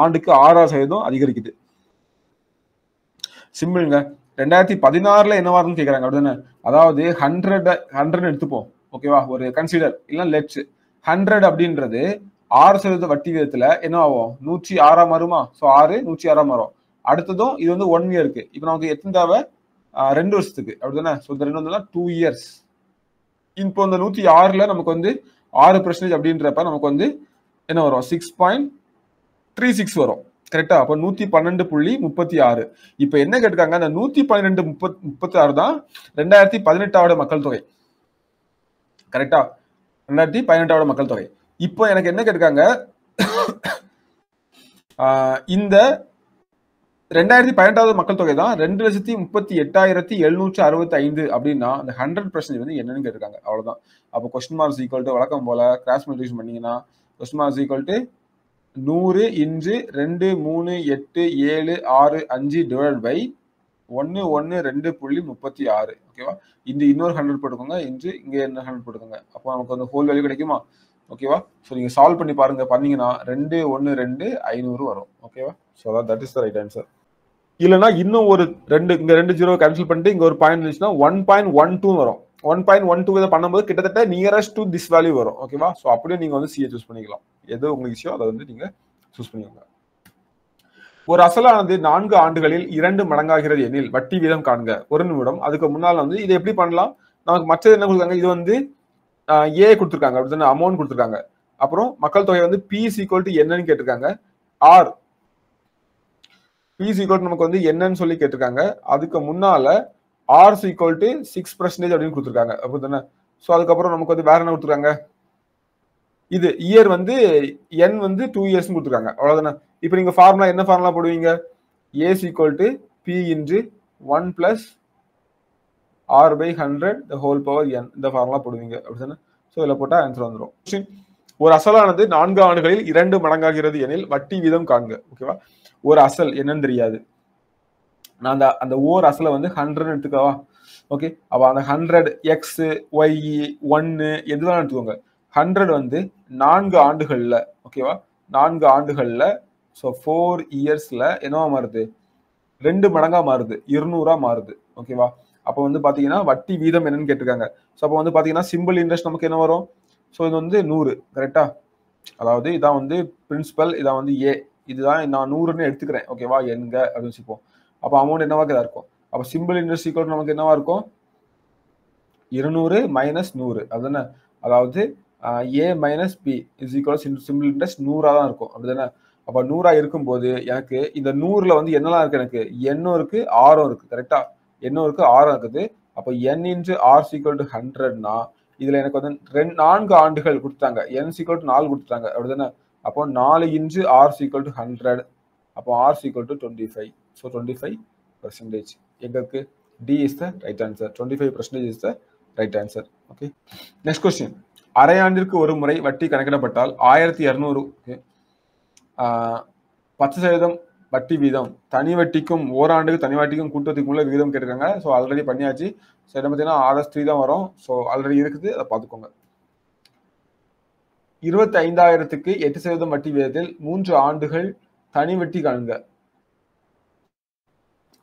ஆண்டுக்கு ஆறாம் சதவீதம் அதிகரிக்குது சிம்பிள்ங்க ரெண்டாயிரத்தி பதினாறுல என்ன வரும்னு கேட்குறாங்க அப்படின்னு அதாவது ஹண்ட்ரட் ஹண்ட்ரட் எடுத்துப்போம் ஓகேவா ஒரு கன்சிடர் இல்லை லெட்ஸ் ஹண்ட்ரட் அப்படின்றது ஆறு சதவீத வட்டி விதத்துல என்ன ஆகும் நூற்றி ஆறாம் வருமா ஸோ ஆறு நூற்றி ஆறாம் வரும் அடுத்ததும் இது வந்து ஒன் இயருக்கு இப்போ நமக்கு எத்தனை தேவை ரெண்டு வருஷத்துக்கு அப்படிதானே ஸோ இந்த ரெண்டு வந்து டூ இயர்ஸ் இப்போ இந்த நூற்றி ஆறில் நமக்கு வந்து ஆறு பர்சன்டேஜ் அப்படின்றப்ப நமக்கு வந்து என்ன வரும் சிக்ஸ் பாயிண்ட் த்ரீ சிக்ஸ் வரும் கரெக்டா அப்போ நூற்றி பன்னெண்டு புள்ளி முப்பத்தி ஆறு இப்போ என்ன கேட்டுக்காங்க அந்த நூற்றி பன்னிரெண்டு முப்பத் முப்பத்தி ஆறு தான் ரெண்டாயிரத்தி பதினெட்டாவோட மக்கள் தொகை கரெக்டா ரெண்டாயிரத்தி பதினெட்டாவோட மக்கள் தொகை இப்போ எனக்கு என்ன கேட்டுக்காங்க இந்த ரெண்டாயிரத்தி பன்னெண்டாவது மக்கள் தொகை தான் ரெண்டு லட்சத்தி முப்பத்தி எட்டாயிரத்தி எழுநூற்றி அறுபத்தி ஐந்து அப்படின்னா அந்த ஹண்ட்ரட் பர்சன்டேஜ் வந்து என்னன்னு கேட்டிருக்காங்க அவ்வளோதான் அப்போ கொஸ்டின் மார்க்ஸ் ஈக்குவல் டு வழக்கம் போல கிராஸ் மல்டிபிகேஷன் பண்ணீங்கன்னா கொஸ்டின் மார்க்ஸ் ஈக்குவல் டு நூறு இன்று ரெண்டு மூணு எட்டு ஏழு ஆறு அஞ்சு டிவைட் பை ஒன்று ஒன்று ரெண்டு புள்ளி முப்பத்தி ஆறு ஓகேவா இந்த இன்னொரு ஹண்ட்ரட் போட்டுக்கோங்க இன்று இங்கே என்ன ஹண்ட்ரட் போட்டுக்கோங்க அப்போ நமக்கு வந்து ஹோல் வேல்யூ கிடைக்குமா ஓகேவா ஸோ நீங்கள் சால்வ் பண்ணி பாருங்கள் பண்ணிங்கன்னா ரெண்டு ஒன்று ரெண்டு ஐநூறு வரும் ஓகேவா so that is the right answer இல்லைன்னா இன்னும் ஒரு ரெண்டு இங்க ரெண்டு ஜீரோ கேன்சல் பண்ணிட்டு இங்க ஒரு பாயிண்ட் இருந்துச்சுன்னா ஒன் பாயிண்ட் ஒன் டூ வரும் ஒன் பாயிண்ட் ஒன் டூ இதை பண்ணும்போது கிட்டத்தட்ட நியரஸ்ட் டு திஸ் வேல்யூ வரும் ஓகேவா ஸோ அப்படியே நீங்க வந்து சிஏ சூஸ் பண்ணிக்கலாம் எது உங்க விஷயம் அதை வந்து நீங்க சூஸ் பண்ணிக்கோங்க ஒரு அசலானது நான்கு ஆண்டுகளில் இரண்டு மடங்காகிறது எனில் வட்டி வீதம் காண்க ஒரு நிமிடம் அதுக்கு முன்னால் வந்து இதை எப்படி பண்ணலாம் நமக்கு மற்றது என்ன கொடுத்தாங்க இது வந்து ஏ கொடுத்துருக்காங்க அப்படி அமௌண்ட் கொடுத்துருக்காங்க அப்புறம் மக்கள் தொகை வந்து பி சீக்வல் டு என்னன்னு கேட்டிருக்காங்க ஆர் பி சீக்வல் நமக்கு வந்து என்னன்னு சொல்லி கேட்டிருக்காங்க அதுக்கு முன்னால R equal to six percentage அப்படின்னு கொடுத்துருக்காங்க அப்படி தானே ஸோ அதுக்கப்புறம் நமக்கு வந்து வேற என்ன கொடுத்துருக்காங்க இது இயர் வந்து என் வந்து டூ இயர்ஸ் கொடுத்துருக்காங்க அவ்வளோதானே இப்போ நீங்கள் ஃபார்முலா என்ன ஃபார்முலா போடுவீங்க A equal to P into one plus R by hundred the whole power என் இந்த ஃபார்முலா போடுவீங்க அப்படிதானே ஸோ இதில் போட்டால் ஆன்சர் வந்துடும் ஒரு அசலானது நான்கு ஆண்டுகளில் இரண்டு மடங்காகிறது எனில் வட்டி வீதம் காண்க ஓகேவா ஒரு அசல் என்னன்னு தெரியாது நான் அந்த அந்த ஓர் அசலை வந்து ஹண்ட்ரட் எடுத்துக்கவா ஓகே அப்போ அந்த ஹண்ட்ரட் எக்ஸ் ஒய் ஒன்னு எது வேணாலும் எடுத்துக்கோங்க ஹண்ட்ரட் வந்து நான்கு ஆண்டுகளில் ஓகேவா நான்கு ஆண்டுகளில் ஸோ ஃபோர் இயர்ஸில் என்னவா மாறுது ரெண்டு மடங்காக மாறுது இருநூறா மாறுது ஓகேவா அப்போ வந்து பார்த்தீங்கன்னா வட்டி வீதம் என்னன்னு கேட்டிருக்காங்க ஸோ அப்போ வந்து பார்த்தீங்கன்னா சிம்பிள் இன்ட்ரெஸ்ட் நமக்கு என்ன வரும் ஸோ இது வந்து நூறு கரெக்டா அதாவது இதான் வந்து பிரின்சிபல் இதான் வந்து ஏ இதுதான் நான் நூறுன்னு எடுத்துக்கிறேன் ஓகேவா எங்க அப்படின்னு வச்சுப்போம் அப்போ அமௌண்ட் என்னவா இருக்கும் அப்போ சிம்பிள் இன்ட்ரெஸ்ட் ஈக்குவல் நமக்கு என்னவா இருக்கும் இருநூறு மைனஸ் நூறு அதுதானே அதாவது A minus B is equal simple interest நூறாக தான் இருக்கும் அப்படிதானே அப்போ நூறாக இருக்கும்போது எனக்கு இந்த நூறில் வந்து என்னெல்லாம் இருக்குது எனக்கு எண்ணும் இருக்குது ஆறும் இருக்குது கரெக்டாக எண்ணும் இருக்குது ஆறும் இருக்குது அப்போ N into R sequel to ஹண்ட்ரட்னா இதில் எனக்கு வந்து ரெண்டு நான்கு ஆண்டுகள் கொடுத்தாங்க என் சீக்குவல் டு நாலு கொடுத்தாங்க அப்படிதானே அப்போ நாலு into R sequel to hundred அப்போ R sequel to twenty five so twenty five percentage எங்களுக்கு D is the right answer twenty five percentage is the right answer okay next question அரை ஆண்டிற்கு ஒரு முறை வட்டி கணக்கிடப்பட்டால் ஆயிரத்தி இரநூறு பத்து சதவீதம் வட்டி வீதம் தனி வட்டிக்கும் ஓராண்டுக்கு தனி வட்டிக்கும் கூட்டத்துக்கு உள்ள விகிதம் கேட்டிருக்காங்க ஸோ ஆல்ரெடி பண்ணியாச்சு ஸோ என்ன பார்த்தீங்கன்னா ஆர்எஸ் த்ரீ தான் வரும் ஸோ ஆல்ரெடி இருக்குது அதை பார்த்துக்கோங்க இருபத்தி ஐந்தாயிரத்துக்கு எட்டு சதவீதம் வட்டி விகிதத்தில் மூன்று ஆண்டுகள் தனி வெட்டி காணுங்க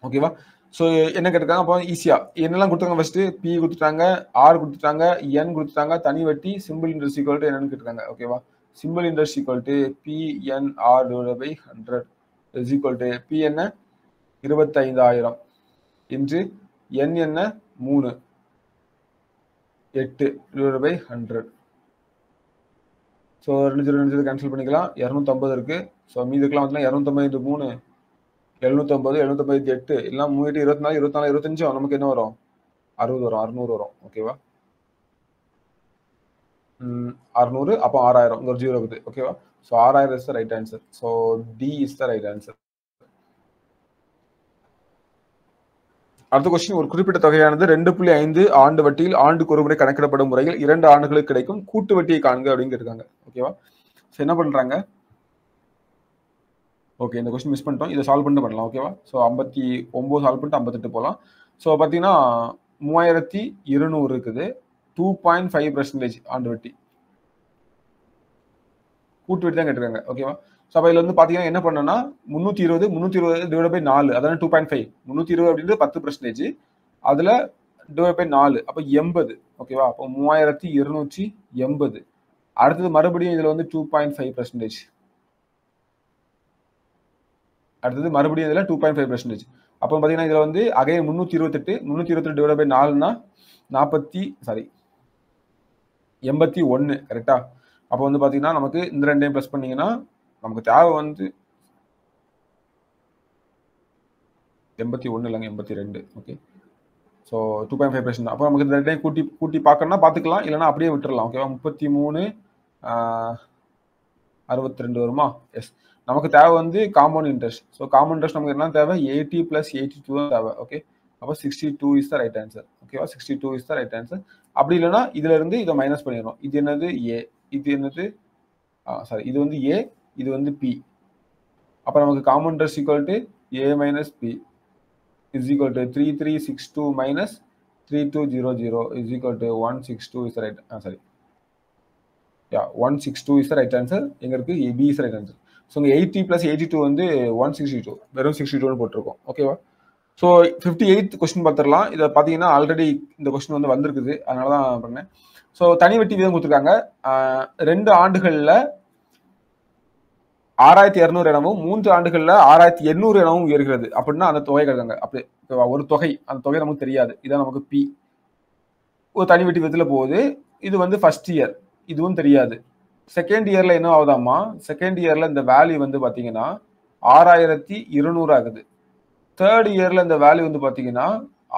ஓகேவா ஸோ என்ன கேட்டிருக்காங்க அப்போ ஈஸியாக என்னெல்லாம் கொடுத்தாங்க ஃபர்ஸ்ட் பி கொடுத்துட்டாங்க ஆர் கொடுத்துட்டாங்க என் கொடுத்துட்டாங்க தனி வட்டி சிம்பிள் இன்ட்ரெஸ்ட் ஈக்குவல் டு என்னன்னு கேட்டிருக்காங்க ஓகேவா simple interest equal to PNR divide by hundred is equal to P என்ன இருபத்தைந்தாயிரம் இன்று என் என்ன மூணு எட்டு டிவைட் பை ஹண்ட்ரட் ஸோ ரெண்டு ஜீரோ ரெண்டு கேன்சல் பண்ணிக்கலாம் இரநூத்தம்பது இருக்குது ஸோ மீதுக்கெலாம் பார்த்தீங்கன்னா இரநூத்தம்பது மூணு எழுநூத்தம்பது எழுநூத்தம்பது எட்டு எல்லாம் மூணு இருபத்தி நாலு இருபத்தி நாலு இருபத்தஞ்சு நமக்கு என்ன வரும் அறுபது வரும் அறுநூறு வரும் ஓகேவா அறுநூறு அப்போ ஆறாயிரம் இந்த ஒரு ஜீரோ இருக்குது ஓகேவா ஸோ ஆறாயிரம் is the right answer so D is the right answer அடுத்த கொஸ்டின் ஒரு குறிப்பிட்ட தொகையானது ரெண்டு புள்ளி ஐந்து ஆண்டு வட்டியில் ஆண்டுக்கு ஒரு முறை கணக்கிடப்படும் முறையில் இரண்டு ஆண்டுகளுக்கு கிடைக்கும் கூட்டு வட்டியை காண்க அப்படின்னு கேட்டிருக்காங்க ஓகேவா ஸோ என்ன பண்ணுறாங்க ஓகே இந்த கொஸ்டின் மிஸ் பண்ணிட்டோம் இதை சால்வ் பண்ணி பண்ணலாம் ஓகேவா ஸோ ஐம்பத்தி ஒன்பது சால்வ் பண்ணிட்டு ஐம்பத்தெட்டு போகலாம் ஸோ பார்த்தீங்கன்னா மூவாயிரத்தி இருநூறு இருக்குது டூ பாயிண்ட் ஃபைவ் பர்சன்டேஜ் ஆண்டு வட்டி கூட்டு வட்டி தான் கேட்டிருக்காங்க ஓகேவா ஸோ இதில் வந்து பார்த்தீங்கன்னா என்ன பண்ணோம்னா முந்நூற்றி இருபது முந்நூற்றி இருபது டிவைட் பை நாலு அதாவது டூ பாயிண்ட் ஃபைவ் முந்நூற்றி இருபது அப்படின்றது பத்து பர்சன்டேஜ் அதில் டிவைட் பை நாலு அப்போ எண்பது ஓகேவா அப்போ மூவாயிரத்தி இருநூற்றி எண்பது அடுத்தது மறுபடியும் இதில் வந்து டூ பாயிண்ட் ஃபைவ் பர்சன்டேஜ் அடுத்தது மறுபடியும் இதில் டூ பாயிண்ட் ஃபைவ் பர்சன்டேஜ் அப்போ பார்த்தீங்கன்னா இதில் வந்து அகைய முந்நூற்றி இருபத்தெட்டு முந்நூற்றி இருபத்தெட்டு டிவைட் பை நாலுனா நாற்பத்தி சாரி எண்பத்தி ஒன்று கரெக்டாக அப்போ வந்து பார்த்தீங்கன்னா நமக்கு இந்த ரெண்டையும் ப்ளஸ் பண்ணிங்கன்னா நமக்கு தேவை வந்து எண்பத்தி ஒன்று இல்லைங்க எண்பத்தி ரெண்டு okay so two point five percent அப்போ நமக்கு இந்த ரெண்டையும் கூட்டி கூட்டி பார்க்கணும்னா பார்த்துக்கலாம் இல்லைனா அப்படியே விட்டுடலாம் ஓகேவா முப்பத்தி மூணு அறுபத்தி ரெண்டு வருமா எஸ் நமக்கு தேவை வந்து common interest so common interest நமக்கு என்ன தேவை எயிட்டி ப்ளஸ் எயிட்டி டூ தான் தேவை ஓகே அப்போ sixty two is the right answer ஓகேவா sixty two is the right answer அப்படி இல்லைனா இதுலேருந்து இதை மைனஸ் பண்ணிடணும் இது என்னது ஏ இது என்னது சாரி இது வந்து ஏ இது வந்து பி அப்போ நமக்கு காமன் ட்ரெஸ் equal to A minus B is equal to three three six two minus three two zero zero is equal to one six two is right ah sorry yeah one six two is right answer எங்கே இருக்குது B is right answer so இங்கே எயிட்டி ப்ளஸ் எயிட்டி டூ வந்து ஒன் சிக்ஸ்டி டூ வெறும் சிக்ஸ்டி டூன்னு போட்டிருக்கோம் ஓகேவா ஸோ ஃபிஃப்டி எயித் கொஸ்டின் பார்த்துடலாம் இதை பார்த்தீங்கன்னா ஆல்ரெடி இந்த கொஸ்டின் வந்து வந்திருக்குது அதனால தான் பண்ணேன் ஸோ தனி வட்டி வீதம் கொடுத்துருக்காங்க ரெண்டு ஆண்டுகளில் ஆறாயிரத்தி இரநூறு எனவும் மூன்று ஆண்டுகளில் ஆறாயிரத்தி எண்ணூறு எனவும் உயர்கிறது அப்படின்னா அந்த தொகை கருதாங்க அப்படி ஒரு தொகை அந்த தொகை நமக்கு தெரியாது இதான் நமக்கு பி ஒரு தனி வீட்டு விதத்தில் போகுது இது வந்து ஃபர்ஸ்ட் இயர் இதுவும் தெரியாது செகண்ட் இயரில் என்ன ஆகுதாமா செகண்ட் இயரில் இந்த வேல்யூ வந்து பார்த்தீங்கன்னா ஆறாயிரத்தி இருநூறு ஆகுது தேர்ட் இயரில் இந்த வேல்யூ வந்து பார்த்தீங்கன்னா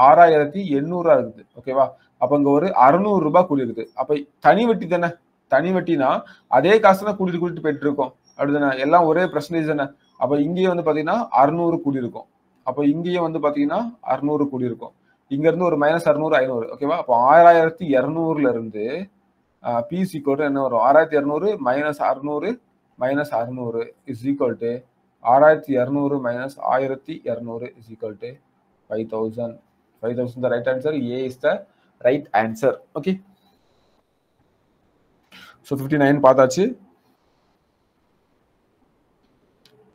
ஆறாயிரத்தி எண்ணூறு இருக்குது ஓகேவா அப்போ இங்கே ஒரு அறுநூறு ரூபாய் கூடியிருக்குது அப்போ தனி வெட்டி தானே தனி வெட்டினா அதே காசு தான் கூட்டிட்டு கூட்டிட்டு போயிட்டு இருக்கோம் அப்படிதானே எல்லாம் ஒரே பிரசன்டேஜ் தானே அப்போ இங்கேயே வந்து பார்த்தீங்கன்னா அறுநூறு கூடி இருக்கும் அப்போ இங்கேயே வந்து பார்த்தீங்கன்னா அறுநூறு கூடி இருக்கும் இங்கேருந்து ஒரு மைனஸ் அறுநூறு ஐநூறு ஓகேவா அப்போ ஆறாயிரத்தி இரநூறுல இருந்து பிஸ் ஈக்குவல் டு என்ன வரும் ஆறாயிரத்தி இரநூறு மைனஸ் அறுநூறு மைனஸ் அறுநூறு இஸ் ஈக்குவல் டு ஆறாயிரத்தி இரநூறு மைனஸ் ஆயிரத்தி இரநூறு is equal to five thousand five thousand the right answer A is the right answer okay so fifty nine பார்த்தாச்சு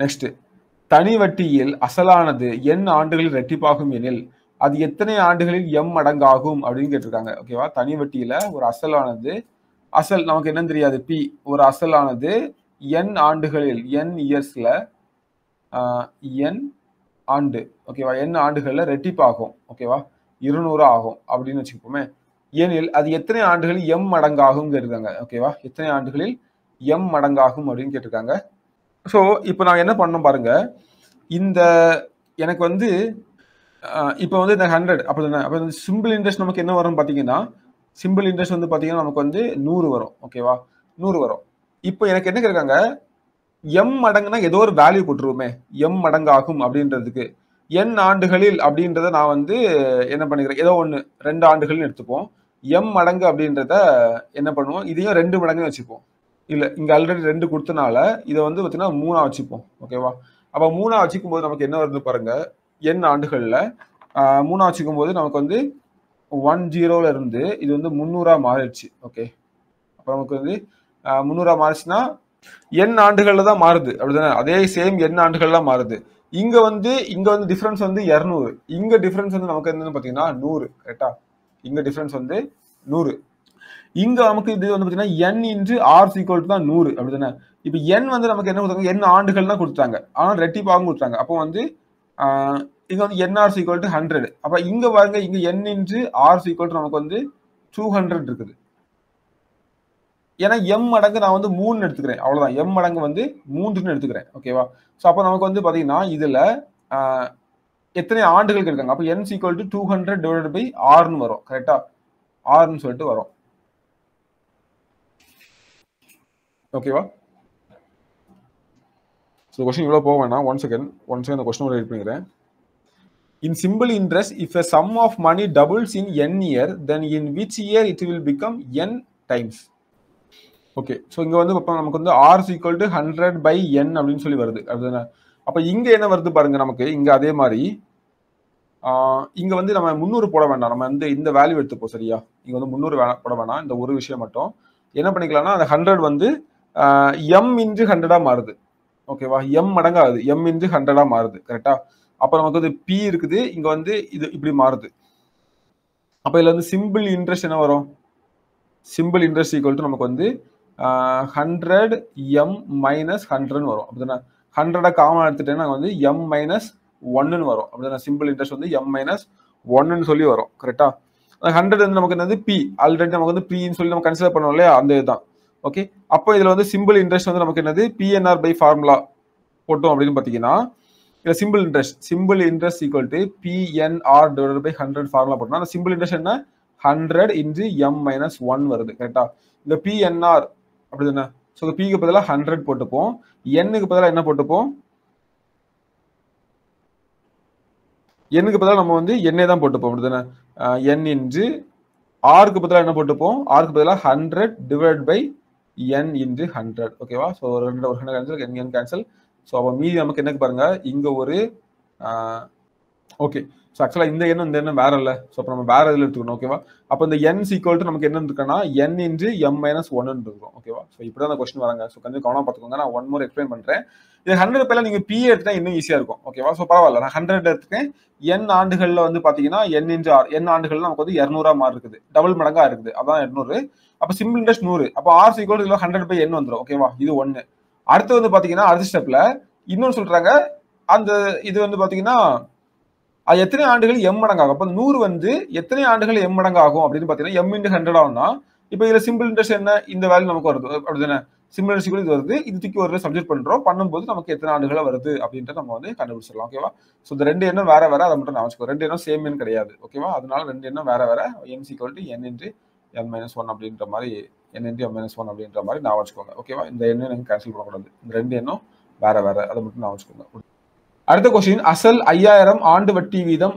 நெக்ஸ்ட் தனி வட்டியில் அசலானது என் ஆண்டுகளில் ரெட்டிப்பாகும் எனில் அது எத்தனை ஆண்டுகளில் எம் மடங்காகும் அப்படின்னு கேட்டிருக்காங்க ஓகேவா தனி வட்டியில ஒரு அசலானது அசல் நமக்கு என்னன்னு தெரியாது பி ஒரு அசலானது என் ஆண்டுகளில் என் இயர்ஸ்ல என் ஆண்டு ஓகேவா என் ஆண்டுகள்ல ரெட்டிப்பாகும் ஓகேவா இருநூறு ஆகும் அப்படின்னு வச்சுக்கோமே ஏனில் அது எத்தனை ஆண்டுகளில் எம் மடங்காகும் கேட்டிருக்காங்க ஓகேவா எத்தனை ஆண்டுகளில் எம் மடங்காகும் அப்படின்னு கேட்டிருக்காங்க ஸோ இப்போ நான் என்ன பண்ணோம் பாருங்க இந்த எனக்கு வந்து இப்போ வந்து இந்த ஹண்ட்ரட் அப்படி தானே அப்போ சிம்பிள் இன்ட்ரெஸ்ட் நமக்கு என்ன வரும்னு பார்த்தீங்கன்னா சிம்பிள் இன்ட்ரெஸ்ட் வந்து பார்த்தீங்கன்னா நமக்கு வந்து நூறு வரும் ஓகேவா நூறு வரும் இப்போ எனக்கு என்ன கேட்குறாங்க எம் மடங்குனா ஏதோ ஒரு வேல்யூ போட்டுருவோமே எம் மடங்கு ஆகும் அப்படின்றதுக்கு என் ஆண்டுகளில் அப்படின்றத நான் வந்து என்ன பண்ணிக்கிறேன் ஏதோ ஒன்று ரெண்டு ஆண்டுகள்னு எடுத்துப்போம் எம் மடங்கு அப்படின்றத என்ன பண்ணுவோம் இதையும் ரெண்டு மடங்குன்னு வச்சுப்போம் இல்லை இங்கே ஆல்ரெடி ரெண்டு கொடுத்தனால இதை வந்து பார்த்தீங்கன்னா மூணாக வச்சுப்போம் ஓகேவா அப்போ மூணாக வச்சுக்கும் போது நமக்கு என்ன வருது பாருங்க என் ஆண்டுகளில் மூணாக வச்சுக்கும் போது நமக்கு வந்து ஒன் ஜீரோவில் இருந்து இது வந்து முந்நூறாக மாறிடுச்சு ஓகே அப்போ நமக்கு வந்து முந்நூறாக மாறிச்சுன்னா எண் ஆண்டுகளில் தான் மாறுது அப்படிதானே அதே சேம் எண் ஆண்டுகள்லாம் மாறுது இங்கே வந்து இங்கே வந்து டிஃப்ரென்ஸ் வந்து இரநூறு இங்கே டிஃப்ரென்ஸ் வந்து நமக்கு என்னன்னு பார்த்தீங்கன்னா நூறு கரெக்டா இங்கே டிஃப்ரென்ஸ் வந்து நூறு இங்க நமக்கு இது வந்து பாத்தீங்கன்னா என் இன்று ஆர் சீக்வல் தான் நூறு அப்படித்தானே இப்போ என் வந்து நமக்கு என்ன கொடுத்தாங்க என் ஆண்டுகள் தான் கொடுத்தாங்க ஆனால் ரெட்டிப்பாகவும் கொடுத்தாங்க அப்போ வந்து இங்க வந்து என்ஆர் சீக்வல் டு ஹண்ட்ரட் அப்போ இங்க பாருங்க இங்க என் இன்று ஆர் சீக்வல் டு நமக்கு வந்து டூ ஹண்ட்ரட் இருக்குது ஏன்னா எம் மடங்கு நான் வந்து மூணு எடுத்துக்கிறேன் அவ்வளவுதான் எம் மடங்கு வந்து மூன்றுன்னு எடுத்துக்கிறேன் ஓகேவா ஸோ அப்போ நமக்கு வந்து பார்த்தீங்கன்னா இதில் எத்தனை ஆண்டுகள் இருக்காங்க அப்போ N sequel to two hundred divided by ஆறுன்னு வரும் கரெக்டாக ஆறுன்னு சொல்லிட்டு வரும் ஓகேவா ஸோ கொஸ்டின் இவ்வளோ போக வேணாம் ஒன் செகண்ட் ஒன் செகண்ட் அந்த கொஸ்டின் ரீட் பண்ணிக்கிறேன் in simple interest if a sum of money doubles in N year then in which year it will become N times okay so இங்கே வந்து இப்போ நமக்கு வந்து R equal to hundred by N அப்படின்னு சொல்லி வருது அப்படின்னா அப்போ இங்கே என்ன வருது பாருங்க நமக்கு இங்கே அதே மாதிரி இங்கே வந்து நம்ம முந்நூறு போட வேண்டாம் நம்ம வந்து இந்த வேல்யூ எடுத்துப்போம் சரியா இங்கே வந்து முந்நூறு போட வேணாம் இந்த ஒரு விஷயம் மட்டும் என்ன பண்ணிக்கலாம்னா அந்த ஹண்ட்ரட் வந்து எம் இன்ட்டு ஹண்ட்ரடாக மாறுது ஓகேவா எம் மடங்காகுது எம் இன்ட்டு ஹண்ட்ரடாக மாறுது கரெக்டா அப்புறம் நமக்கு வந்து பி இருக்குது இங்கே வந்து இது இப்படி மாறுது அப்போ இதில் வந்து சிம்பிள் இன்ட்ரெஸ்ட் என்ன வரும் சிம்பிள் இன்ட்ரெஸ்ட் ஈக்குவல் டு நமக்கு வந்து ஹண்ட்ரட் எம் மைனஸ் ஹண்ட்ரட்னு வரும் அப்படின்னா ஹண்ட்ரடை காமன் எடுத்துட்டேன்னா வந்து எம் மைனஸ் ஒன்னுன்னு வரும் அப்படின்னா சிம்பிள் இன்ட்ரெஸ்ட் வந்து எம் மைனஸ் ஒன்னுன்னு சொல்லி வரும் கரெக்டா ஹண்ட்ரட் வந்து நமக்கு என்னது பி ஆல்ரெடி நமக்கு வந்து பின்னு சொல்லி நம்ம கன்சிடர் பண்ணோம் இல்லையா அந்த இதுதான் ஓகே அப்போ இதில் வந்து சிம்பிள் இன்ட்ரெஸ்ட் வந்து நமக்கு என்னது பிஎன்ஆர் பை ஃபார்முலா போட்டோம் அப்படின்னு பார்த்தீங்கன்னா இதில் simple interest simple interest equal to PNR divide by hundred formula போட்டோம் அந்த சிம்பிள் இன்ட்ரெஸ்ட் என்ன hundred into M minus one வருது கரெக்டா இந்த பிஎன்ஆர் அப்படி தானே ஸோ பிக்கு பதிலாக ஹண்ட்ரட் போட்டுப்போம் என்னுக்கு பதிலாக என்ன போட்டுப்போம் என்னுக்கு பதிலாக நம்ம வந்து எண்ணெய் தான் போட்டுப்போம் அப்படி தானே என் இன்ஜி ஆருக்கு பதிலாக என்ன போட்டுப்போம் ஆருக்கு பதிலாக hundred divide by N into hundred ஓகேவா ஸோ ஒரு ஹண்ட்ரட் ஒரு hundred cancel N N cancel so அப்போ மீதி நமக்கு என்னக்கு பாருங்க இங்கே ஒரு ஓகே ஸோ ஆக்சுவலாக இந்த எண்ணம் இந்த எண்ணம் வேற இல்லை ஸோ அப்போ நம்ம வேற இதில் எடுத்துக்கணும் ஓகேவா அப்போ இந்த என் சீக்வல் டு நமக்கு என்னன்னு இருக்குன்னா என் இன்று எம் மைனஸ் ஒன்னு இருக்கும் ஓகேவா ஸோ இப்படி தான் கொஸ்டின் வராங்க ஸோ கொஞ்சம் கவனமாக பார்த்துக்கோங்க நான் ஒன் மோர் எக்ஸ்பிளைன் பண்ணுறேன் இது ஹண்ட்ரட் பேரில் நீங்கள் பிஏ எடுத்தால் இன்னும் ஈஸியாக இருக்கும் ஓகேவா ஸோ பரவாயில்ல நான் ஹண்ட்ரட் எடுத்துக்கேன் என் ஆண்டுகளில் வந்து பார்த்தீங்கன்னா என் இன்று ஆர் என் ஆண்டுகளில் நமக்கு வந்து இரநூறா மாறி இருக்குது டபுள் மடங்காக இருக்குது அதான் இரநூறு அப்ப சிம்பிள் இன்ட்ரெஸ்ட் நூறு அப்போ ஆர் சிக்வல் இதுல ஹண்ட்ரட் பை என் வந்துடும் ஓகேவா இது ஒன்று அடுத்து வந்து பார்த்தீங்கன்னா அடுத்த ஸ்டெப்ல இன்னொன்று சொல்றாங்க அந்த இது வந்து பார்த்தீங்கன்னா அது எத்தனை ஆண்டுகள் எம் மடங்கு ஆகும் அப்போ நூறு வந்து எத்தனை ஆண்டுகள் எம் மடங்கு ஆகும் அப்படின்னு பார்த்தீங்கன்னா எம் இன்டு ஹண்ட்ரட் ஆகும்னா இப்போ இதில் சிம்பிள் இன்ட்ரெஸ்ட் என்ன இந்த வேல்யூ நமக்கு வருது அப்படிதானே சிம்பிள் இன்ட்ரெஸ்ட் இது வருது இது தூக்கி ஒரு சப்ஜெக்ட் பண்ணுறோம் பண்ணும்போது நமக்கு எத்தனை ஆண்டுகள் வருது அப்படின்ட்டு நம்ம வந்து கண்டுபிடிச்சிடலாம் ஓகேவா ஸோ இந்த ரெண்டு எண்ணம் வேற வேற அதை மட்டும் நான் வச்சுக்கோ ரெண்டு எண்ணம் சேம் எண் கிடையாது ஓகேவா அதனால ரெண்டு எண்ணம் வேற வேற எம் சிக்வல் டு என் என்று என் மைனஸ் ஒன் அப்படின்ற மாதிரி N into N minus one அப்படின்ற மாதிரி நான் வச்சுக்கோங்க ஓகேவா இந்த எண்ணை நீங்கள் கேன்சல் பண்ணக்கூடாது இந்த ரெண்டு எண்ணும் வேற வேற அதை மட்டும் நான் வச்சுக்கோங்க அடுத்த கொஸ்டின் அசல் ஐயாயிரம் ஆண்டு வட்டி வீதம்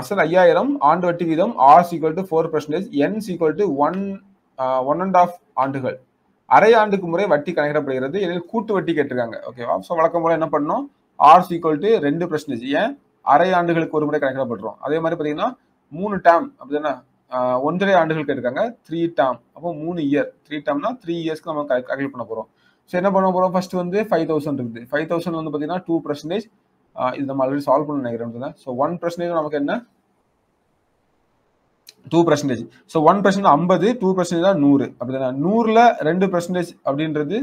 அசல் ஐயாயிரம் ஆண்டு வட்டி வீதம் R sequel to four percentage N sequel to one one and half ஆண்டுகள் அரை ஆண்டுக்கு முறை வட்டி கணக்கிடப்படுகிறது எனக்கு கூட்டு வட்டி கேட்டிருக்காங்க ஓகேவா ஸோ வழக்கம் போல என்ன பண்ணோம் ஆர் சீக்வல் டு ரெண்டு பர்சன்டேஜ் ஏன் அரை ஆண்டுகளுக்கு ஒரு முறை கணக்கிடப்படுறோம் அதே மாதிரி பார்த்தீங்கன்னா மூணு டேம் அப்படின்னா ஒன்றரை ஆண்டுகள் கேட்டிருக்காங்க த்ரீ டேம் அப்போ மூணு இயர் த்ரீ டேம்னா த்ரீ இயர்ஸ்க்கு நம்ம கால்குலேட் பண்ண போகிறோம் ஸோ என்ன பண்ண போகிறோம் ஃபர்ஸ்ட் வந்து ஃபைவ் தௌசண்ட் இருக்குது ஃபைவ் தௌசண்ட் வந்து பார்த்தீங்கன்னா டூ பர்சன்டேஜ் இது நம்ம ஆல்ரெடி சால்வ் பண்ண நினைக்கிறேன் ஸோ ஒன் பர்சன்டேஜ் நமக்கு என்ன two percentage so one percent ஐம்பது டூ பர்சன்டேஜ் தான் நூறு அப்படிதான் நூறில் ரெண்டு பர்சன்டேஜ் அப்படின்றது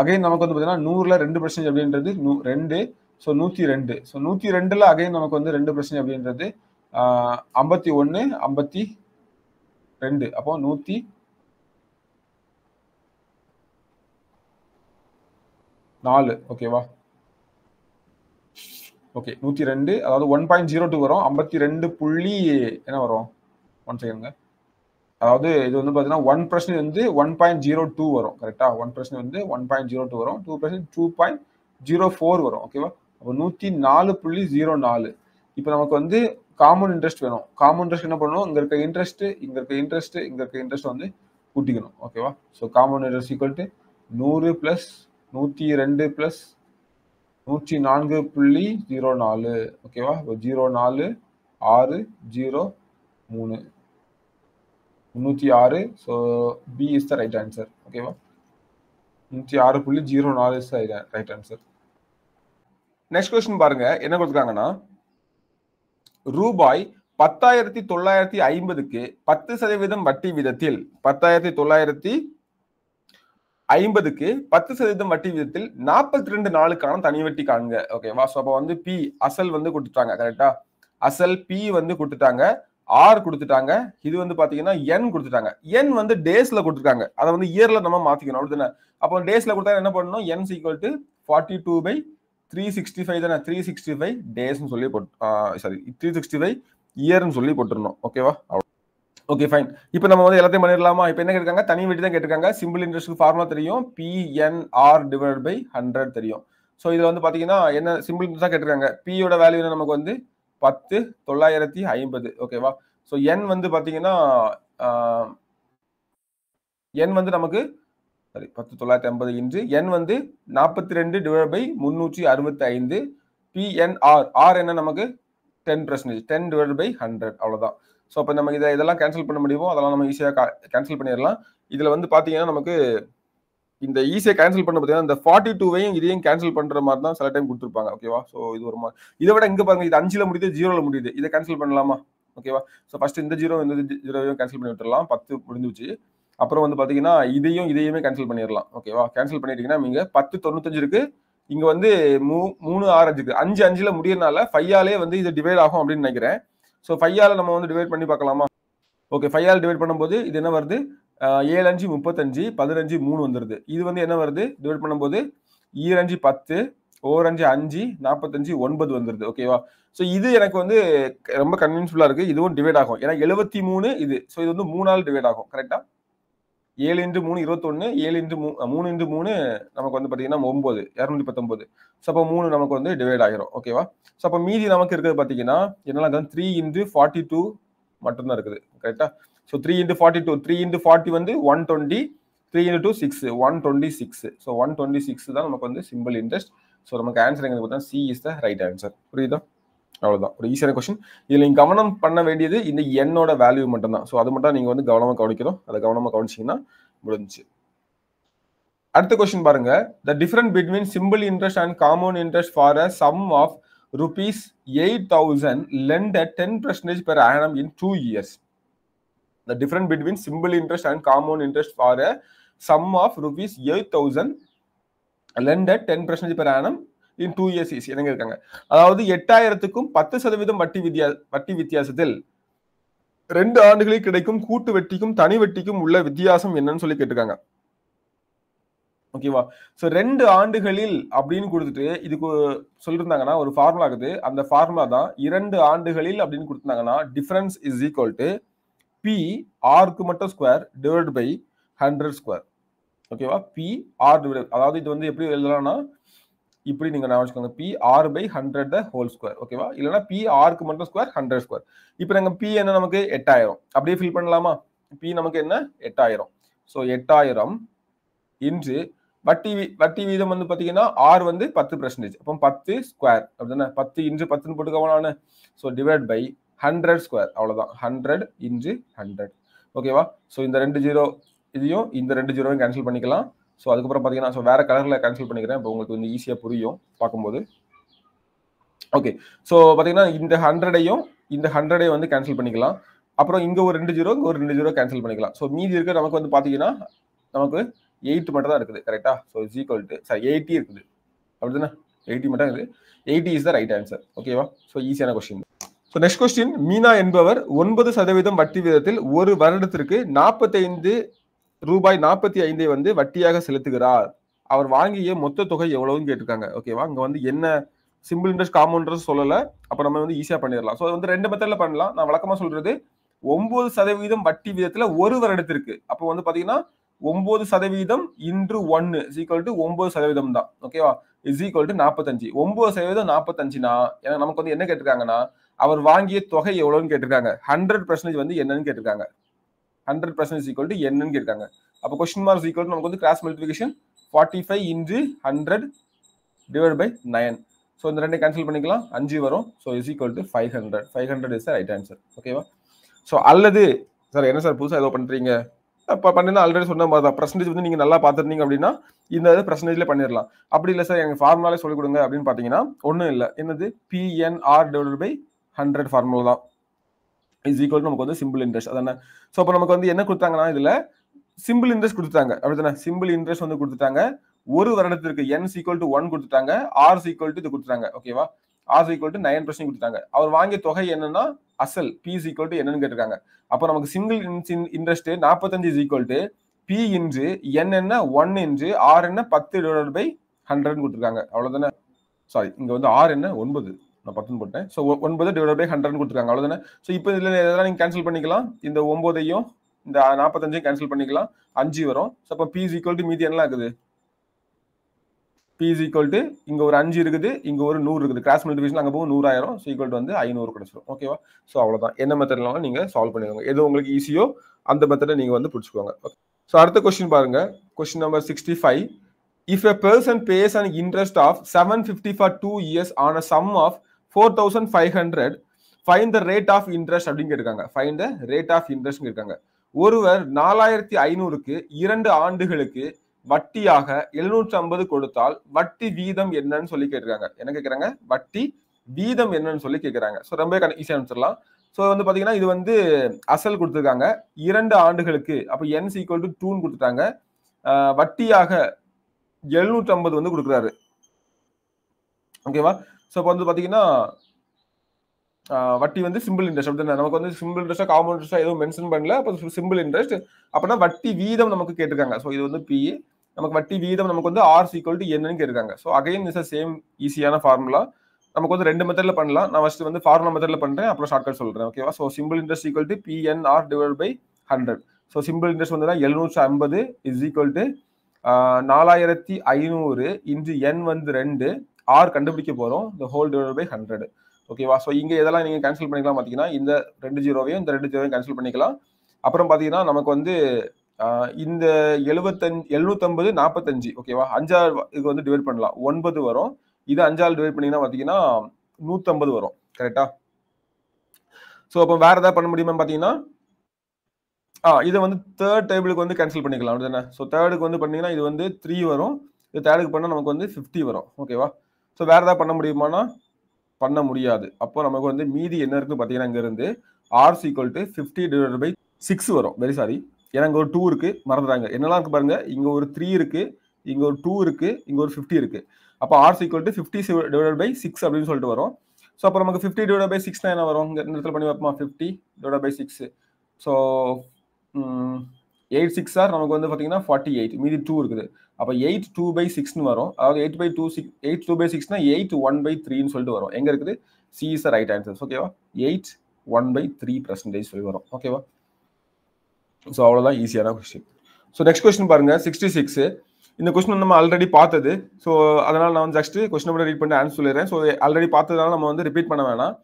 அகைன் நமக்கு வந்து பார்த்தீங்கன்னா நூறில் ரெண்டு பர்சன்டேஜ் அப்படின்றது நூ ரெண்டு ஸோ நூற்றி ரெண்டு ஸோ நூற்றி ரெண்டில் அகைன் நமக்கு வந்து ரெண்டு பர்சன்டேஜ் அப்படின்றது ஐம்பத்தி ஒன்று ஐம்பத்தி ரெண்டு அப்போ நூற்றி நாலு ஓகேவா ஓகே நூற்றி ரெண்டு அதாவது ஒன் பாயிண்ட் ஜீரோ டூ வரும் ஐம்பத்தி ரெண்டு புள்ளி என்ன வரும் ஒன் செகண்டுங்க அதாவது இது வந்து பார்த்தீங்கன்னா ஒன் பர்சன்ட் வந்து ஒன் பாயிண்ட் ஜீரோ டூ வரும் கரெக்டாக ஒன் பர்சன்ட் வந்து ஒன் பாயிண்ட் ஜீரோ டூ வரும் two percent two point zero four வரும் ஓகேவா அப்போ நூற்றி நாலு புள்ளி ஜீரோ நாலு இப்போ நமக்கு வந்து காமன் இன்ட்ரெஸ்ட் வேணும் காமன் இன்ட்ரெஸ்ட் என்ன பண்ணணும் இங்கே இருக்க இன்ட்ரெஸ்ட் இங்கே இருக்க இன்ட்ரெஸ்ட் இங்கே இருக்க இன்ட்ரெஸ்ட் வந்து கூட்டிக்கணும் ஓகேவா so common interest equal to நூறு ப்ளஸ் நூற்றி ரெண்டு ப்ளஸ் நூற்றி நான்கு புள்ளி ஜீரோ நாலு ஓகேவா இப்போ ஜீரோ நாலு ஆறு ஜீரோ மூணு முந்நூற்றி ஆறு so B is the right answer ஓகேவா நூற்றி ஆறு புள்ளி ஜீரோ நாலு is right answer next question பாருங்க என்ன கொடுத்துருக்காங்கன்னா ரூபாய் பத்தாயிரத்தி தொள்ளாயிரத்தி ஐம்பதுக்கு பத்து சதவீதம் வட்டி விதத்தில் பத்தாயிரத்தி தொள்ளாயிரத்தி ஐம்பதுக்கு பத்து சதவீதம் வட்டி விதத்தில் நாற்பத்தி ரெண்டு நாளுக்கான தனி வட்டி காணுங்க ஓகேவா ஸோ அப்போ வந்து பி அசல் வந்து கொடுத்துட்டாங்க கரெக்டா அசல் பி வந்து கொடுத்துட்டாங்க ஆர் கொடுத்துட்டாங்க இது வந்து பாத்தீங்கன்னா என் கொடுத்துட்டாங்க என் வந்து டேஸ்ல கொடுத்துருக்காங்க அதை வந்து இயர்ல நம்ம மாத்திக்கணும் தானே அப்போ டேஸ்ல கொடுத்தா என்ன பண்ணணும் N sequel to forty two by three sixty five தானே த்ரீ சிக்ஸ்டி ஃபைவ் டேஸ்னு சொல்லி போட்டு சாரி த்ரீ சிக்ஸ்டி ஃபைவ் இயர்னு சொல்லி போட்டுருந்தோம் ஓகேவா ஓகே ஃபைன் இப்போ நம்ம வந்து எல்லாத்தையும் பண்ணிடலாமா இப்போ என்ன கேட்டிருக்காங்க தனி வீட்டு தான் கேட்டிருக்காங்க சிம்பிள் இன்ட்ரெஸ்ட்டுக்கு ஃபார்முலா தெரியும் பிஎன்ஆர் டிவைட் பை ஹண்ட்ரட் தெரியும் ஸோ இதில் வந்து பார்த்தீங்கன்னா என்ன சிம்பிள் இன்ட்ரெஸ்ட் தான் கேட்டிருக்காங்க பியோட வேல்யூ நமக்கு வந்து பத்து தொள்ளாயிரத்தி ஐம்பது ஓகேவா ஸோ என் வந்து பார்த்தீங்கன்னா என் வந்து நமக்கு சரி பத்து தொள்ளாயிரத்தி ஐம்பது இன்று என் வந்து நாற்பத்தி ரெண்டு டிவைட் பை முந்நூற்றி அறுபத்தி ஐந்து பிஎன்ஆர் ஆர் என்ன நமக்கு ten percentage ten divide by hundred அவ்வளோதான் ஸோ அப்போ நம்ம இதை இதெல்லாம் கேன்சல் பண்ண முடியுமோ அதெல்லாம் நம்ம ஈஸியாக கேன்சல் பண்ணிடலாம் இதில் வந்து பார்த்தீங்கன்னா நமக்கு இந்த ஈஸியாக கேன்சல் பண்ண பார்த்தீங்கன்னா இந்த ஃபார்ட்டி டூவையும் இதையும் கேன்சல் பண்ணுற மாதிரி தான் சில டைம் கொடுத்துருப்பாங்க ஓகேவா ஸோ இது ஒரு மாதிரி இதை விட இங்கே பாருங்கள் இது அஞ்சில் முடியுது ஜீரோவில் முடியுது இதை கேன்சல் பண்ணலாமா ஓகேவா ஸோ ஃபஸ்ட்டு இந்த ஜீரோ இந்த ஜீரோவையும் கேன்சல் பண்ணி விட்டுடலாம் பத்து முடிஞ்சிச்சு அப்புறம் வந்து பார்த்தீங்கன்னா இதையும் இதையுமே கேன்சல் பண்ணிடலாம் ஓகேவா கேன்சல் பண்ணிட்டீங்கன்னா நீங்கள் பத்து தொண்ணூத்தஞ்சு இருக்குது இங்கே வந்து மூ மூணு ஆறு அஞ்சுக்கு அஞ்சு அஞ்சில் முடியறனால ஃபையாலே வந்து இது டிவைட் ஆகும் அப்படின்னு நினைக்கிறேன் ஸோ ஃபையால் நம்ம வந்து டிவைட் பண்ணி பார்க்கலாமா ஓகே ஃபையால் டிவைட் பண்ணும்போது இது என்ன வருது ஏழு அஞ்சு முப்பத்தஞ்சு பதினஞ்சு மூணு வந்துடுது இது வந்து என்ன வருது டிவைட் பண்ணும்போது ஈரஞ்சு பத்து ஓரஞ்சு அஞ்சு நாற்பத்தஞ்சு ஒன்பது வந்துடுது ஓகேவா ஸோ இது எனக்கு வந்து ரொம்ப கன்வின்ஸ்ஃபுல்லாக இருக்குது இதுவும் டிவைட் ஆகும் ஏன்னா எழுபத்தி மூணு இது ஸோ இது வந்து மூணு நாள் டிவைட் ஆகும் கரெக்டாக ஏழு இன்ட்டு மூணு இருபத்தொன்று ஏழு இன்ட்டு மூணு மூணு இன்ட்டு மூணு நமக்கு வந்து பார்த்தீங்கன்னா ஒம்பது இரநூத்தி பத்தொம்பது ஸோ அப்போ மூணு நமக்கு வந்து டிவைட் ஆகிரும் ஓகேவா ஸோ அப்போ மீதி நமக்கு இருக்கிறது பார்த்தீங்கன்னா என்னெல்லாம் தான் த்ரீ இன்ட்டு ஃபார்ட்டி டூ மட்டும்தான் இருக்குது கரெக்டாக so three into forty two three into forty வந்து one twenty three into two six one twenty six so one twenty six தான் நமக்கு வந்து சிம்பிள் இன்ட்ரெஸ்ட் ஸோ நமக்கு ஆன்சர் எங்களுக்கு பார்த்தா C is the right answer புரியுதா அவ்வளோதான் ஒரு ஈஸியான கொஸ்டின் இதில் நீங்கள் கவனம் பண்ண வேண்டியது இந்த எண்ணோட வேல்யூ மட்டும் தான் ஸோ அது மட்டும் நீங்கள் வந்து கவனமாக கவனிக்கணும் அதை கவனமாக கவனிச்சிங்கன்னா முடிஞ்சு அடுத்த கொஸ்டின் பாருங்க the different between simple interest and common interest for a sum of rupees eight thousand lent at ten percentage per annum in two years the different between simple interest and common interest for a sum of rupees eight thousand lent at ten percentage per annum in two years is இறங்கியிருக்காங்க அதாவது எட்டாயிரத்துக்கும் பத்து சதவீதம் வட்டி வித்தியா வட்டி வித்தியாசத்தில் ரெண்டு ஆண்டுகளில் கிடைக்கும் கூட்டு வெட்டிக்கும் தனி வெட்டிக்கும் உள்ள வித்தியாசம் என்னன்னு சொல்லி கேட்டிருக்காங்க ஓகேவா ஸோ ரெண்டு ஆண்டுகளில் அப்படின்னு கொடுத்துட்டு இதுக்கு சொல்லியிருந்தாங்கன்னா ஒரு ஃபார்முலா இருக்குது அந்த ஃபார்முலா தான் இரண்டு ஆண்டுகளில் அப்படின்னு கொடுத்துருந்தாங்கன்னா difference is equal to P ஆருக்கு மட்டும் square divide by hundred square ஓகேவா பி ஆர் டிவைட் அதாவது இது வந்து எப்படி எழுதலாம்னா இப்படி நீங்க நான் வச்சுக்கோங்க P R by hundred the whole square ஓகேவா இல்லைனா பி ஆருக்கு மட்டும் ஸ்கொயர் ஹண்ட்ரட் ஸ்கொயர் இப்போ நாங்கள் பி என்ன நமக்கு எட்டாயிரம் அப்படியே ஃபில் பண்ணலாமா பி நமக்கு என்ன எட்டாயிரம் ஸோ எட்டாயிரம் இன்று வட்டி வட்டி வீதம் வந்து பார்த்தீங்கன்னா ஆர் வந்து பத்து பர்சன்டேஜ் அப்போ பத்து ஸ்கொயர் அப்படிதானே பத்து இன்று பத்துன்னு போட்டுக்கவா நான் so divide by hundred square அவ்வளோதான் ஹண்ட்ரட் இன்று ஹண்ட்ரட் ஓகேவா ஸோ இந்த ரெண்டு ஜீரோ இதையும் இந்த ரெண்டு ஜீரோவையும் கேன்சல் பண்ணிக்கலாம் ஸோ அதுக்கப்புறம் பார்த்தீங்கன்னா ஸோ வேறு கலரில் கேன்சல் பண்ணிக்கிறேன் இப்போ உங்களுக்கு வந்து ஈஸியாக புரியும் பார்க்கும்போது ஓகே ஸோ பார்த்தீங்கன்னா இந்த ஹண்ட்ரடையும் இந்த ஹண்ட்ரடையும் வந்து கேன்சல் பண்ணிக்கலாம் அப்புறம் இங்கே ஒரு ரெண்டு ஜீரோ இங்கே ஒரு ரெண்டு ஜீரோ கேன்சல் பண்ணிக்கலாம் ஸோ மீதி இருக்க நமக்கு வந்து பார்த்தீங்கன்னா நமக்கு எயிட் மட்டும் தான் இருக்குது கரெக்டா so equal to sorry eighty இருக்குது அப்படி தானே எயிட்டி மட்டும் இருக்குது eighty is the right answer ஓகேவா ஸோ ஈஸியான question so next question Meena என்பவர் ஒன்பது சதவீதம் வட்டி வீதத்தில் ஒரு வருடத்திற்கு நாற்பத்தைந்து ரூபாய் நாற்பத்தி ஐந்தை வந்து வட்டியாக செலுத்துகிறார் அவர் வாங்கிய மொத்த தொகை எவ்வளவுன்னு கேட்டிருக்காங்க ஓகேவா அங்கே வந்து என்ன சிம்பிள் இன்ட்ரெஸ்ட் காம்பவுண்டர்ஸ் சொல்லலை அப்போ நம்ம வந்து ஈஸியாக பண்ணிடலாம் ஸோ வந்து ரெண்டு மெத்தடில் பண்ணலாம் நான் வழக்கமாக சொல்கிறது ஒம்பது சதவீதம் வட்டி விதத்தில் ஒரு வருடத்திற்கு அப்போ வந்து பார்த்தீங்கன்னா ஒம்பது சதவீதம் இன்று ஒன்று ஈக்குவல் டு ஒம்பது சதவீதம் தான் ஓகேவா இஸ் ஈக்குவல் டு நாற்பத்தஞ்சு ஒம்பது சதவீதம் நாற்பத்தஞ்சுனா ஏன்னா நமக்கு வந்து என்ன கேட்டிருக்காங்கன்னா அவர் வாங்கிய தொகை எவ்வளோன்னு கேட்டிருக்காங்க ஹண்ட்ரட் பர்சன்டேஜ் வந்து என்னன்னு கேட்டிருக்காங்க ஹண்ட்ரட் பர்சன்ட் ஈக்குவல் டு என்னன்னு இருக்காங்க அப்போ கொஸ்டின் மார்க் ஈக்குவல் நமக்கு வந்து cross multiplication forty five into hundred divide by nine so இந்த ரெண்டு கேன்சல் பண்ணிக்கலாம் அஞ்சு வரும் so is equal to five hundred five hundred is right answer ஓகேவா ஸோ அல்லது சார் என்ன சார் புதுசாக ஏதோ பண்ணுறீங்க இப்போ பண்ணிருந்தா ஆல்ரெடி சொன்ன மாதிரி தான் பர்சன்டேஜ் வந்து நீங்கள் நல்லா பார்த்துருந்தீங்க அப்படின்னா இந்த பர்சன்டேஜ்ல பண்ணிடலாம் அப்படி இல்லை சார் எங்கள் ஃபார்முலாலே சொல்லிக் கொடுங்க அப்படின்னு பார்த்தீங்கன்னா ஒன்றும் இல்லை என்னது PNR divide by hundred formula தான் இஸ் ஈக்குவல் நமக்கு வந்து சிம்பிள் இன்ட்ரெஸ்ட் அதானே ஸோ அப்போ நமக்கு வந்து என்ன கொடுத்தாங்கன்னா இதில் சிம்பிள் இன்ட்ரெஸ்ட் அப்படி தானே சிம்பிள் இன்ட்ரெஸ்ட் வந்து கொடுத்துட்டாங்க ஒரு வருடத்திற்கு என் சீக்குவல் டு ஒன் கொடுத்துட்டாங்க ஆர் சீக்குவல் டு இது கொடுத்துட்டாங்க ஓகேவா R sequel to nine percent கொடுத்துட்டாங்க அவர் வாங்கிய தொகை என்னன்னா அசல் பி சீக்குவல் டு என்னன்னு கேட்டிருக்காங்க அப்போ நமக்கு சிங்கிள் இன்ட்ரெஸ்ட் நாற்பத்தஞ்சு equal to P into N என்ன ஒன் இன்று ஆர் என்ன பத்து டிவைட் பை ஹண்ட்ரட்னு கொடுத்துருக்காங்க அவ்வளோதானே சாரி இங்கே வந்து ஆர் என்ன ஒன்பது நான் பத்து போட்டேன் ஸோ ஒன்பது டிவைட் பை ஹண்ட்ரட் கொடுத்துருக்காங்க அவ்வளோதானே ஸோ இப்போ இதில் நீங்கள் கேன்சல் பண்ணிக்கலாம் இந்த ஒம்போதையும் இந்த நாற்பத்தஞ்சையும் கேன்சல் பண்ணிக்கலாம் அஞ்சு வரும் ஸோ அப்போ பி ஈக்குவல் டு மீதி என்ன ஆகுது பி ஈக்குவல் டு இங்கே ஒரு அஞ்சு இருக்குது இங்கே ஒரு நூறு இருக்குது கிராஸ் மல்டிபிகேஷன் அங்கே போகும் நூறாயிரம் ஸோ ஈக்குவல் டு வந்து ஐநூறு கிடச்சிரும் ஓகேவா ஸோ அவ்வளோதான் என்ன மெத்தட்லாம் நீங்கள் சால்வ் பண்ணிடுவாங்க எது உங்களுக்கு ஈஸியோ அந்த மெத்தடை நீங்கள் வந்து பிடிச்சிக்கோங்க ஸோ அடுத்த கொஸ்டின் பாருங்க question number sixty five if a person pays and interest of seven fifty for two years on a sum of four thousand five hundred fine the rate of interest அப்படின்னு fine the rate of interest இருக்காங்க ஒருவர் நாலாயிரத்தி ஐநூறுக்கு இரண்டு ஆண்டுகளுக்கு வட்டியாக எழுநூற்றி ஐம்பது கொடுத்தால் வட்டி வீதம் என்னன்னு சொல்லி கேட்டிருக்காங்க என்ன கேட்குறாங்க வட்டி வீதம் என்னன்னு சொல்லி கேட்குறாங்க ஸோ ரொம்ப ஈஸியாக அனுப்பிச்சிடலாம் ஸோ வந்து பார்த்தீங்கன்னா இது வந்து அசல் கொடுத்துருக்காங்க இரண்டு ஆண்டுகளுக்கு அப்போ என் ஈக்குவல் டு டூன் கொடுத்துட்டாங்க வட்டியாக எழுநூற்றி ஐம்பது வந்து கொடுக்குறாரு ஓகேவா ஸோ இப்போ வந்து பார்த்தீங்கன்னா வட்டி வந்து சிம்பிள் இன்ட்ரெஸ்ட் அப்படி நமக்கு வந்து சிம்பிள் இன்ட்ரெஸ்ட் காமன் இன்ட்ரெஸ்ட்டாக எதுவும் மென்ஷன் பண்ணல அப்போ சிம்பிள் இன்ட்ரெஸ்ட் அப்படின்னா வட்டி வீதம் நமக்கு கேட்டிருக்காங்க ஸோ இது வந்து பிஇ நமக்கு வட்டி வீதம் நமக்கு வந்து ஆர் ஈக்குவல் டு என்னன்னு கேட்டிருக்காங்க ஸோ அகைன் இஸ் சேம் ஈஸியான ஃபார்முலா நமக்கு வந்து ரெண்டு மெத்தடில் பண்ணலாம் நான் ஃபஸ்ட்டு வந்து ஃபார்முலா மெத்தடில் பண்ணுறேன் அப்புறம் ஷார்ட்கட் சொல்கிறேன் ஓகேவா so simple interest equal to R divide by hundred so simple interest வந்து எழுநூற்றி ஐம்பது இஸ் ஈக்குவல் டு நாலாயிரத்தி ஐநூறு இன்ட்டு என் வந்து ரெண்டு ஆர் கண்டுபிடிக்க போகிறோம் இந்த ஹோல் டிவைட் பை ஹண்ட்ரட் ஓகேவா ஸோ இங்கே இதெல்லாம் நீங்கள் கேன்சல் பண்ணிக்கலாம் பார்த்தீங்கன்னா இந்த ரெண்டு ஜீரோவையும் இந்த ரெண்டு ஜீரோவையும் கேன்சல் பண்ணிக்கலாம் அப்புறம் பார்த்தீங்கன்னா நமக்கு வந்து இந்த எழுபத்தஞ்சு எழுநூத்தம்பது நாற்பத்தஞ்சு ஓகேவா அஞ்சாறு இது வந்து டிவைட் பண்ணலாம் ஒன்பது வரும் இது அஞ்சாறு டிவைட் பண்ணிங்கன்னா பார்த்தீங்கன்னா நூற்றம்பது வரும் கரெக்டா ஸோ அப்போ வேறு ஏதாவது பண்ண முடியுமா பார்த்தீங்கன்னா ஆ இதை வந்து தேர்ட் டேபிளுக்கு வந்து கேன்சல் பண்ணிக்கலாம் அப்படிதானே ஸோ தேர்டுக்கு வந்து பண்ணிங்கன்னா இது வந்து த்ரீ வரும் இது தேர்டுக்கு பண்ணால் நமக்கு வந்து ஃபிஃப்டி வரும் ஓகேவா ஸோ வேறு ஏதாவது பண்ண முடியுமானா பண்ண முடியாது அப்போ நமக்கு வந்து மீதி என்ன இருக்கு பார்த்தீங்கன்னா இங்கேருந்து R sequel to fifty divide by six வரும் வெரி சாரி ஏன்னா இங்கே ஒரு டூ இருக்குது மறந்துடுறாங்க என்னெல்லாம் இருக்குது பாருங்கள் இங்கே ஒரு த்ரீ இருக்குது இங்கே ஒரு டூ இருக்குது இங்கே ஒரு ஃபிஃப்டி இருக்குது அப்போ R sequel to fifty divide by six அப்படின்னு சொல்லிட்டு வரும் ஸோ அப்போ நமக்கு ஃபிஃப்டி டிவைட் பை சிக்ஸ்னா என்ன வரும் இங்கே இந்த இடத்துல பண்ணி வைப்போமா fifty divide by six so eight six R நமக்கு வந்து பார்த்தீங்கன்னா ஃபார்ட்டி எயிட் மீதி டூ இருக்குது அப்போ எயிட் டூ பை சிக்ஸ்னு வரும் அதாவது eight by two six eight two by சிக்ஸ்னா எயிட் ஒன் பை த்ரீன்னு சொல்லிட்டு வரும் எங்கே இருக்குது சி இஸ் ரைட் ஆன்சர்ஸ் ஓகேவா eight one by three percentage சொல்லி வரும் ஓகேவா ஸோ அவ்வளோதான் ஈஸியான கொஸ்டின் ஸோ நெக்ஸ்ட் கொஸ்டின் பாருங்கள் சிக்ஸ்டி சிக்ஸு இந்த கொஸ்டின் நம்ம ஆல்ரெடி பார்த்தது ஸோ அதனால் நான் வந்து ஜஸ்ட் கொஸ்டின் கூட ரீட் பண்ணி ஆன்சர் சொல்லிடுறேன் ஸோ ஆல்ரெடி பார்த்ததுனால நம்ம வந்து ரிப்பீட் பண்ண வேணாம்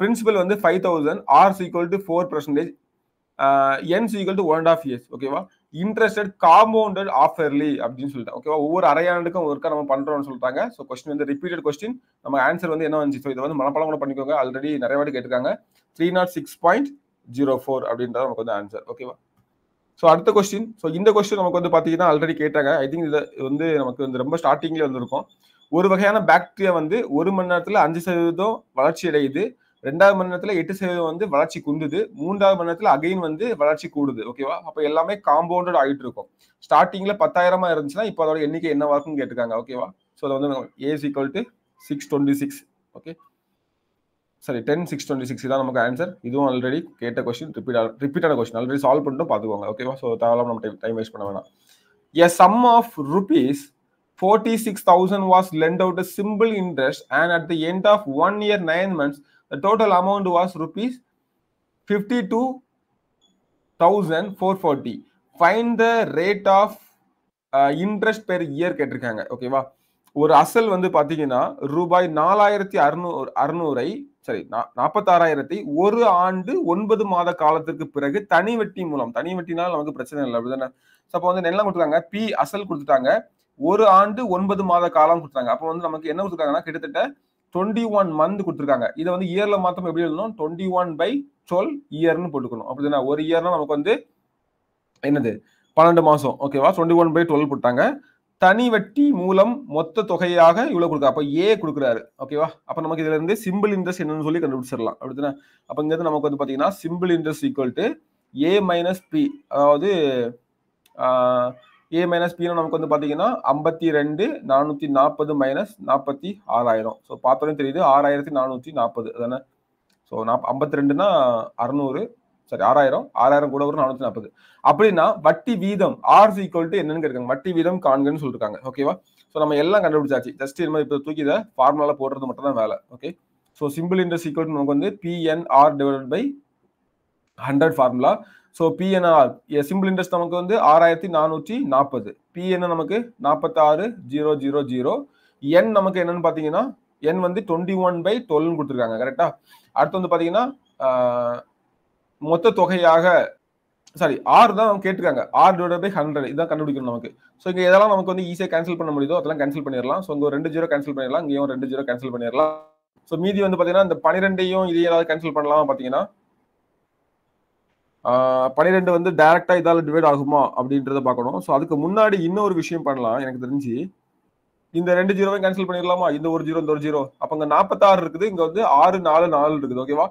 பிரின்சிபல் வந்து five thousand R equal to four percentage N equal to one and half years ஓகேவா இன்ட்ரெஸ்டட் காம்பவுண்டட் ஆஃபர்லி அப்படின்னு சொல்லிட்டு ஓகேவா ஒவ்வொரு அரையாண்டுக்கும் ஒர்க்காக நம்ம பண்றோம்னு சொல்லிட்டாங்க ஸோ கொஸ்டின் வந்து ரிப்பீட்டட் கொஸ்டின் நம்ம ஆன்சர் வந்து என்ன வந்துச்சு ஸோ இதை வந்து மனப்பாடம் கூட பண்ணிக்கோங்க ஆல்ரெடி நிறைய வாட்டி கேட்டிருக்காங்க three not six point zero four அப்படின்றது நமக்கு வந்து ஆன்சர் ஓகேவா ஸோ அடுத்த கொஸ்டின் ஸோ இந்த கொஸ்டின் நமக்கு வந்து பார்த்தீங்கன்னா ஆல்ரெடி கேட்டாங்க ஐ திங்க் இதை வந்து நமக்கு வந்து ரொம்ப ஸ்டார்டிங்லேயே வந்திருக்கும் ஒரு வகையான பாக்டீரியா வந்து ஒரு மணி நேரத்தில் அஞ்சு சதவீதம் வளர்ச்சி அடையுது ரெண்டாவது மணி எட்டு சதவீதம் வந்து வளர்ச்சி குந்துது மூன்றாவது மணி அகைன் வந்து வளர்ச்சி கூடுது ஓகேவா அப்ப எல்லாமே காம்பவுண்டட் ஆகிட்டு இருக்கும் ஸ்டார்டிங்ல பத்தாயிரமா இருந்துச்சுன்னா இப்போ அதோட எண்ணிக்கை என்ன வாக்குன்னு கேட்டிருக்காங்க ஓகேவா ஸோ அதை வந்து S equal to six twenty six okay சரி டென் சிக்ஸ் டுவெண்ட்டி சிக்ஸ் தான் நமக்கு ஆன்சர் இதுவும் ஆல்ரெடி கேட்ட கொஸ்டின் ரிப்பீட் ரிப்பீட்டான கொஸ்டின் ஆல்ரெடி சால்வ் பண்ணிட்டு பாத்துக்கோங்க ஓகேவா ஸோ தேவையில்லாம நம்ம டைம் டைம் வேஸ்ட் பண்ண வேணாம் a sum of rupees forty six thousand was lent out simple interest and at the end of one year nine months The total amount was rupees 52,440. Find the rate of interest per year கேட்டிருக்காங்க ஓகேவா ஒரு அசல் வந்து பார்த்தீங்கன்னா ரூபாய் நாலாயிரத்தி அறுநூறு அறுநூறை சரி நாற்பத்தாறாயிரத்தி ஒரு ஆண்டு ஒன்பது மாத காலத்திற்கு பிறகு தனி வெட்டி மூலம் தனி வெட்டினால் நமக்கு பிரச்சனை இல்லை அப்படிதானே அப்போ வந்து என்ன கொடுத்துருக்காங்க பி அசல் கொடுத்துட்டாங்க ஒரு ஆண்டு ஒன்பது மாத காலம் கொடுத்தாங்க அப்போ வந்து நமக்கு என்ன கொடுத்துருக்காங்கன்னா கிட்டத்தட்ட டுவெண்ட்டி ஒன் மந்த் கொடுத்துருக்காங்க இதை வந்து இயர்ல மாத்தம் எப்படி எழுதணும் டுவெண்ட்டி ஒன் பை டுவெல் இயர்னு போட்டுக்கணும் அப்படின்னா ஒரு இயர்னா நமக்கு வந்து என்னது பன்னெண்டு மாசம் ஓகேவா டுவெண்ட்டி ஒன் பை டுவெல் போட்டாங்க தனி வட்டி மூலம் மொத்த தொகையாக இவ்வளவு கொடுக்க அப்போ ஏ கொடுக்குறாரு ஓகேவா அப்போ நமக்கு இதுல இருந்து சிம்பிள் இன்ட்ரெஸ்ட் என்னன்னு சொல்லி கண்டுபிடிச்சிடலாம் அப்படின்னா அப்போ இங்கிருந்து நமக்கு வந்து பார்த்தீங்கன்னா simple interest equal to A minus B அதாவது ஏ மைனஸ் பின்னு நமக்கு வந்து பார்த்தீங்கன்னா ஐம்பத்தி ரெண்டு நானூற்றி நாற்பது மைனஸ் நாற்பத்தி ஆறாயிரம் ஸோ பார்த்தோன்னே தெரியுது ஆறாயிரத்தி நானூற்றி நாற்பது அதானே ஸோ நாப் ஐம்பத்தி ரெண்டுனா அறநூறு சாரி ஆறாயிரம் ஆறாயிரம் கூட வரும் நானூற்றி நாற்பது அப்படின்னா வட்டி வீதம் ஆர் ஈக்குவல் என்னென்னு என்னன்னு வட்டி வீதம் காண்கன்னு சொல்லிருக்காங்க ஓகேவா ஸோ நம்ம எல்லாம் கண்டுபிடிச்சாச்சு ஜஸ்ட் இந்த மாதிரி இப்போ தூக்கி இதை ஃபார்முலாவில் போடுறது மட்டும் தான் வேலை okay so simple interest equal நமக்கு வந்து PNR divided by hundred formula so PNR simple interest நமக்கு வந்து ஆறாயிரத்தி நானூற்றி நாற்பது பிஎன் நமக்கு நாற்பத்தாறு ஜீரோ ஜீரோ ஜீரோ என் நமக்கு என்னன்னு பார்த்தீங்கன்னா என் வந்து டுவெண்ட்டி ஒன் பை டுவெல்னு கொடுத்துருக்காங்க கரெக்டா அடுத்து வந்து பார்த்தீங்கன்னா மொத்த தொகையாக சாரி ஆர் தான் அவங்க கேட்டிருக்காங்க ஆர் டிவைட் பை ஹண்ட்ரட் இதான் கண்டுபிடிக்கணும் நமக்கு ஸோ இங்கே எதெல்லாம் நமக்கு வந்து ஈஸியாக கேன்சல் பண்ண முடியுதோ அதெல்லாம் கேன்சல் பண்ணிடலாம் ஸோ இங்கே ரெண்டு ஜீரோ கேன்சல் பண்ணிடலாம் இங்கேயும் ரெண்டு ஜீரோ கேன்சல் பண்ணிடலாம் ஸோ மீதி வந்து பார்த்தீங்கன்னா இந்த பன்னிரெண்டையும் இதையும் ஏதாவது கேன்சல் பண்ணலாம் பார்த்தீங்கன்னா பன்னிரெண்டு வந்து டைரக்டா இதால டிவைட் ஆகுமா அப்படின்றத பார்க்கணும் ஸோ அதுக்கு முன்னாடி இன்னொரு விஷயம் பண்ணலாம் எனக்கு தெரிஞ்சு இந்த ரெண்டு ஜீரோவையும் கேன்சல் பண்ணிடலாமா இந்த ஒரு ஜீரோ இந்த ஒரு ஜீரோ அப்போ இங்கே நாற்பத்தாறு இருக்குது இங்கே வந்து ஆறு நாலு நாலு இருக்குது ஓகேவா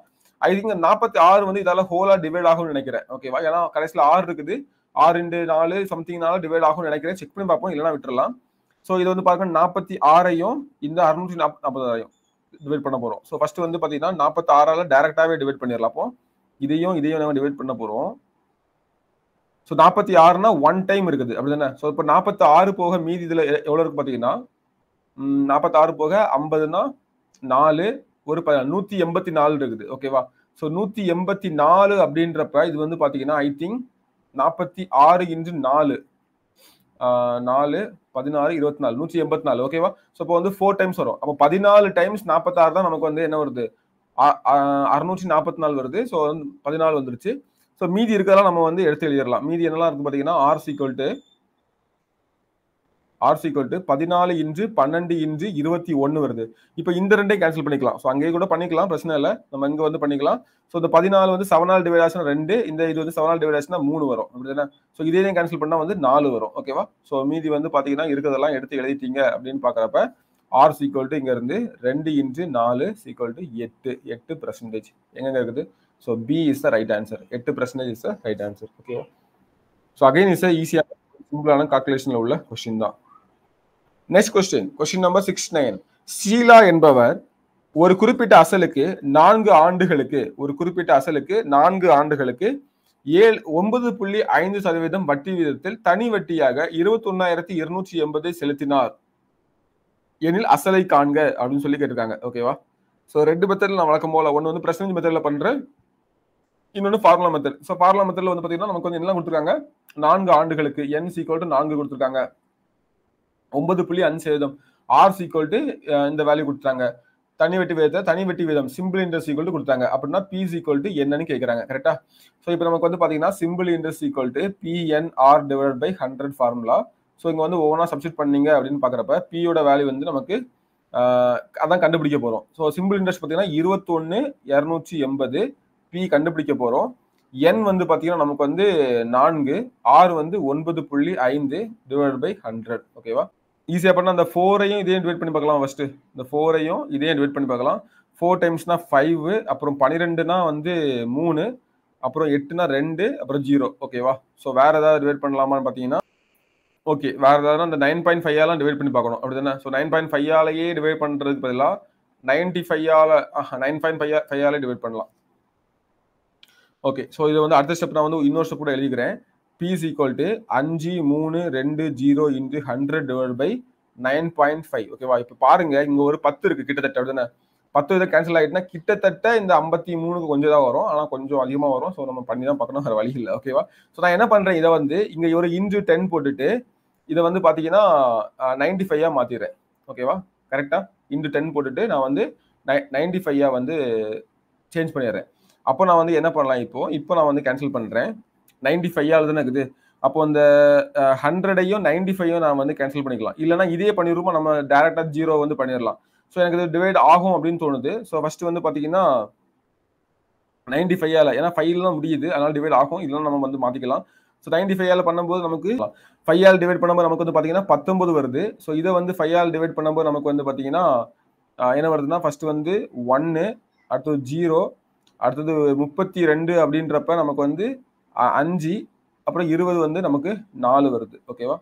ஐ திங்க் நாற்பத்தி ஆறு வந்து இதால ஹோலா டிவைட் ஆகும்னு நினைக்கிறேன் ஓகேவா ஏன்னா கடைசியில் ஆறு இருக்குது ஆறு ரெண்டு நாலு சம்திங் நாலு டிவைட் ஆகும்னு நினைக்கிறேன் செக் பண்ணி பார்ப்போம் இல்லைனா விட்டுறலாம் ஸோ இது வந்து பார்த்தீங்கன்னா நாற்பத்தி ஆறையும் இந்த அறுநூற்றி நாற்பதாயிரம் டிவைட் பண்ண போகிறோம் ஸோ ஃபர்ஸ்ட் வந்து பார்த்தீங்கன்னா நாற்பத்தி ஆறால டேரக்டாகவே டிவைட் பண்ணிடலாம் அப்போ இதையும் இதையும் நம்ம டிவைட் பண்ண போகிறோம் ஸோ நாற்பத்தி ஆறுனா ஒன் டைம் இருக்குது அப்படி தானே ஸோ இப்போ நாற்பத்தி ஆறு போக மீதி இதில் எவ்வளோ இருக்குது பார்த்தீங்கன்னா நாற்பத்தாறு போக ஐம்பதுனா நாலு ஒரு ப நூற்றி எண்பத்தி நாலு இருக்குது ஓகேவா ஸோ நூற்றி எண்பத்தி நாலு அப்படின்றப்ப இது வந்து பார்த்தீங்கன்னா ஐ திங்க் நாற்பத்தி ஆறு இன்று நாலு நாலு பதினாறு இருபத்தி நாலு நூற்றி எண்பத்தி நாலு ஓகேவா ஸோ இப்போ வந்து ஃபோர் டைம்ஸ் வரும் அப்போ பதினாலு டைம்ஸ் நாற்பத்தாறு தான் நமக்கு வந்து என்ன வருது அறுநூற்றி நாற்பத்தி நாலு வருது ஸோ வந்து பதினாலு வந்துருச்சு ஸோ மீதி இருக்கிறதெல்லாம் நம்ம வந்து எடுத்து எழுதிடலாம் மீதி என்னெல்லாம் இருக்கு பார்த்தீங்கன்னா R equal R sequel to பதினாலு இன்ச்சு பன்னெண்டு இன்ச்சு இருபத்தி ஒன்று வருது இப்போ இந்த ரெண்டே கேன்சல் பண்ணிக்கலாம் ஸோ அங்கேயே கூட பண்ணிக்கலாம் பிரச்சனை இல்லை நம்ம இங்கே வந்து பண்ணிக்கலாம் ஸோ இந்த பதினாலு வந்து செவனால் டிவைட் ஆச்சுனா ரெண்டு இந்த இது வந்து செவனால் டிவைட் ஆச்சுனா மூணு வரும் அப்படி தானே ஸோ இதே கேன்சல் பண்ணால் வந்து நாலு வரும் ஓகேவா ஸோ மீதி வந்து பார்த்தீங்கன்னா இருக்கிறதெல்லாம் எடுத்து எழுதிட்டீங்க அப்படின்னு பார்க்குறப்ப ஆர் சீக்வல் டு இங்கேருந்து ரெண்டு இன்ட்டு நாலு சீக்வல் டு எட்டு எட்டு பர்சன்டேஜ் எங்கெங்க இருக்குது so B is the right answer எட்டு percentage is the right answer okay so again is a ஈஸியாக சிம்பிளான கால்குலேஷனில் உள்ள கொஸ்டின் தான் next question question number six nine Sheela என்பவர் ஒரு குறிப்பிட்ட அசலுக்கு நான்கு ஆண்டுகளுக்கு ஒரு குறிப்பிட்ட அசலுக்கு நான்கு ஆண்டுகளுக்கு ஏழு ஒன்பது புள்ளி ஐந்து சதவீதம் வட்டி வீதத்தில் தனி வட்டியாக இருபத்தி ஒன்னாயிரத்தி இருநூற்றி எண்பதை செலுத்தினார் எனில் அசலை காண்க அப்படின்னு சொல்லி கேட்டிருக்காங்க ஓகேவா ஸோ ரெண்டு மெத்தடில் நான் வழக்கம் போல ஒன்று வந்து பிரசனஞ்சு மெத்தடில் பண்ணுறேன் இன்னொன்று ஃபார்முலா மெத்தட் ஸோ ஃபார்முலா மெத்தடில் வந்து பார்த்தீங்கன்னா நமக்கு வந்து என்ன கொடுத்துருக்காங்க நான்கு ஆண்டுகளுக்கு என் சீக்வல் டு நான்கு கொடுத்துருக்காங்க ஒன்பது புள்ளி அஞ்சு சதவீதம் ஆர் சீக்வல் டு இந்த வேல்யூ கொடுத்துருக்காங்க தனி வெட்டி வீதத்தை தனி வெட்டி வீதம் சிம்பிள் இன்ட்ரெஸ்ட் ஈக்குவல் டு கொடுத்தாங்க அப்படின்னா பி ஈக்குவல் டு என்னன்னு கேட்குறாங்க கரெக்டா ஸோ இப்போ நமக்கு வந்து பார்த்தீங்கன்னா simple interest equal to PNR divide by hundred formula so இங்கே வந்து ஒவ்வொன்றா சப்ஸ்டியூட் பண்ணீங்க அப்படின்னு பார்க்குறப்ப பியோட வேல்யூ வந்து நமக்கு அதான் கண்டுபிடிக்க போகிறோம் ஸோ சிம்பிள் இன்ட்ரெஸ்ட் பார்த்தீங்கன்னா இருபத்தொன்று இரநூற்றி எண்பது பி கண்டுபிடிக்க போகிறோம் என் வந்து பார்த்தீங்கன்னா நமக்கு வந்து நான்கு ஆறு வந்து ஒன்பது புள்ளி ஐந்து டிவைட் பை ஹண்ட்ரட் ஓகேவா ஈஸியாக பண்ணால் அந்த ஃபோரையும் இதே டிவைட் பண்ணி பார்க்கலாம் ஃபஸ்ட்டு இந்த ஃபோரையும் இதே டிவைட் பண்ணி பார்க்கலாம் ஃபோர் டைம்ஸ்னா ஃபைவ் அப்புறம் பனிரெண்டுனா வந்து மூணு அப்புறம் எட்டுனா ரெண்டு அப்புறம் ஜீரோ ஓகேவா ஸோ வேறு ஏதாவது டிவைட் பண்ணலாமான்னு பார்த்தீங்கன்னா ஓகே வேற ஏதாவது அந்த நைன் பாயிண்ட் ஃபைவ் ஆலாம் டிவைட் பண்ணி பார்க்கணும் அப்படி தானே ஸோ நைன் பாயிண்ட் ஃபைவ் ஆலையே டிவைட் பண்ணுறதுக்கு பதிலாக நைன்டி ஃபைவ் ஆல நைன் பாயிண்ட் ஃபைவ் ஃபைவ் ஆலே டிவைட் பண்ணலாம் ஓகே ஸோ இது வந்து அடுத்த ஸ்டெப் நான் வந்து இன்னொரு ஸ்டெப் கூட எழுதிக்கிறேன் பிஸ் ஈக்குவல் டு அஞ்சு மூணு ரெண்டு zero into hundred divide by nine point five ஓகேவா இப்போ பாருங்க இங்கே ஒரு பத்து இருக்குது கிட்டத்தட்ட அப்படி தானே பத்து இதை கேன்சல் ஆகிட்டுனா கிட்டத்தட்ட இந்த ஐம்பத்தி மூணுக்கு கொஞ்சம் தான் வரும் ஆனால் கொஞ்சம் அதிகமாக வரும் ஸோ நம்ம பண்ணி தான் பார்க்கணும் வேறு வழி இல்லை ஓகேவா ஸோ நான் என்ன பண்ணுறேன் இதை வந்து இங்கே ஒரு இன்ஜு டென் போட்டுட்டு இதை வந்து பார்த்தீங்கன்னா நைன்டி ஃபைவாக மாற்றிடுறேன் ஓகேவா கரெக்டாக இன்டு டென் போட்டுட்டு நான் வந்து நை நைன்டி ஃபைவாக வந்து சேஞ்ச் பண்ணிடுறேன் அப்போ நான் வந்து என்ன பண்ணலாம் இப்போ இப்போ நான் வந்து கேன்சல் பண்ணுறேன் நைன்டி ஃபைவாக தானே இருக்குது அப்போ அந்த ஹண்ட்ரடையும் நைன்டி ஃபைவும் நான் வந்து கேன்சல் பண்ணிக்கலாம் இல்லைனா இதே பண்ணிடுவோம் நம்ம டேரெக்டாக ஜீரோ வந்து பண்ணிடலாம் ஸோ எனக்கு இது டிவைட் ஆகும் அப்படின்னு தோணுது ஸோ ஃபர்ஸ்ட் வந்து பார்த்தீங்கன்னா நைன்டி ஆல ஏன்னா ஃபைவ்ல தான் முடியுது அதனால டிவைட் ஆகும் இதெல்லாம் நம்ம வந்து மாற்றிக்கலாம் ஸோ நைன்டி ஃபைவ் ஆல பண்ணும்போது நமக்கு ஃபைவ் ஆல் டிவைட் பண்ணும்போது நமக்கு வந்து பார்த்தீங்கன்னா பத்தொம்பது வருது ஸோ இதை வந்து ஃபைவ் ஆல் டிவைட் பண்ணும்போது நமக்கு வந்து பார்த்தீங்கன்னா என்ன வருதுன்னா ஃபர்ஸ்ட் வந்து ஒன்று அடுத்தது ஜீரோ அடுத்தது முப்பத்தி ரெண்டு அப்படின்றப்ப நமக்கு வந்து அஞ்சு அப்புறம் இருபது வந்து நமக்கு நாலு வருது ஓகேவா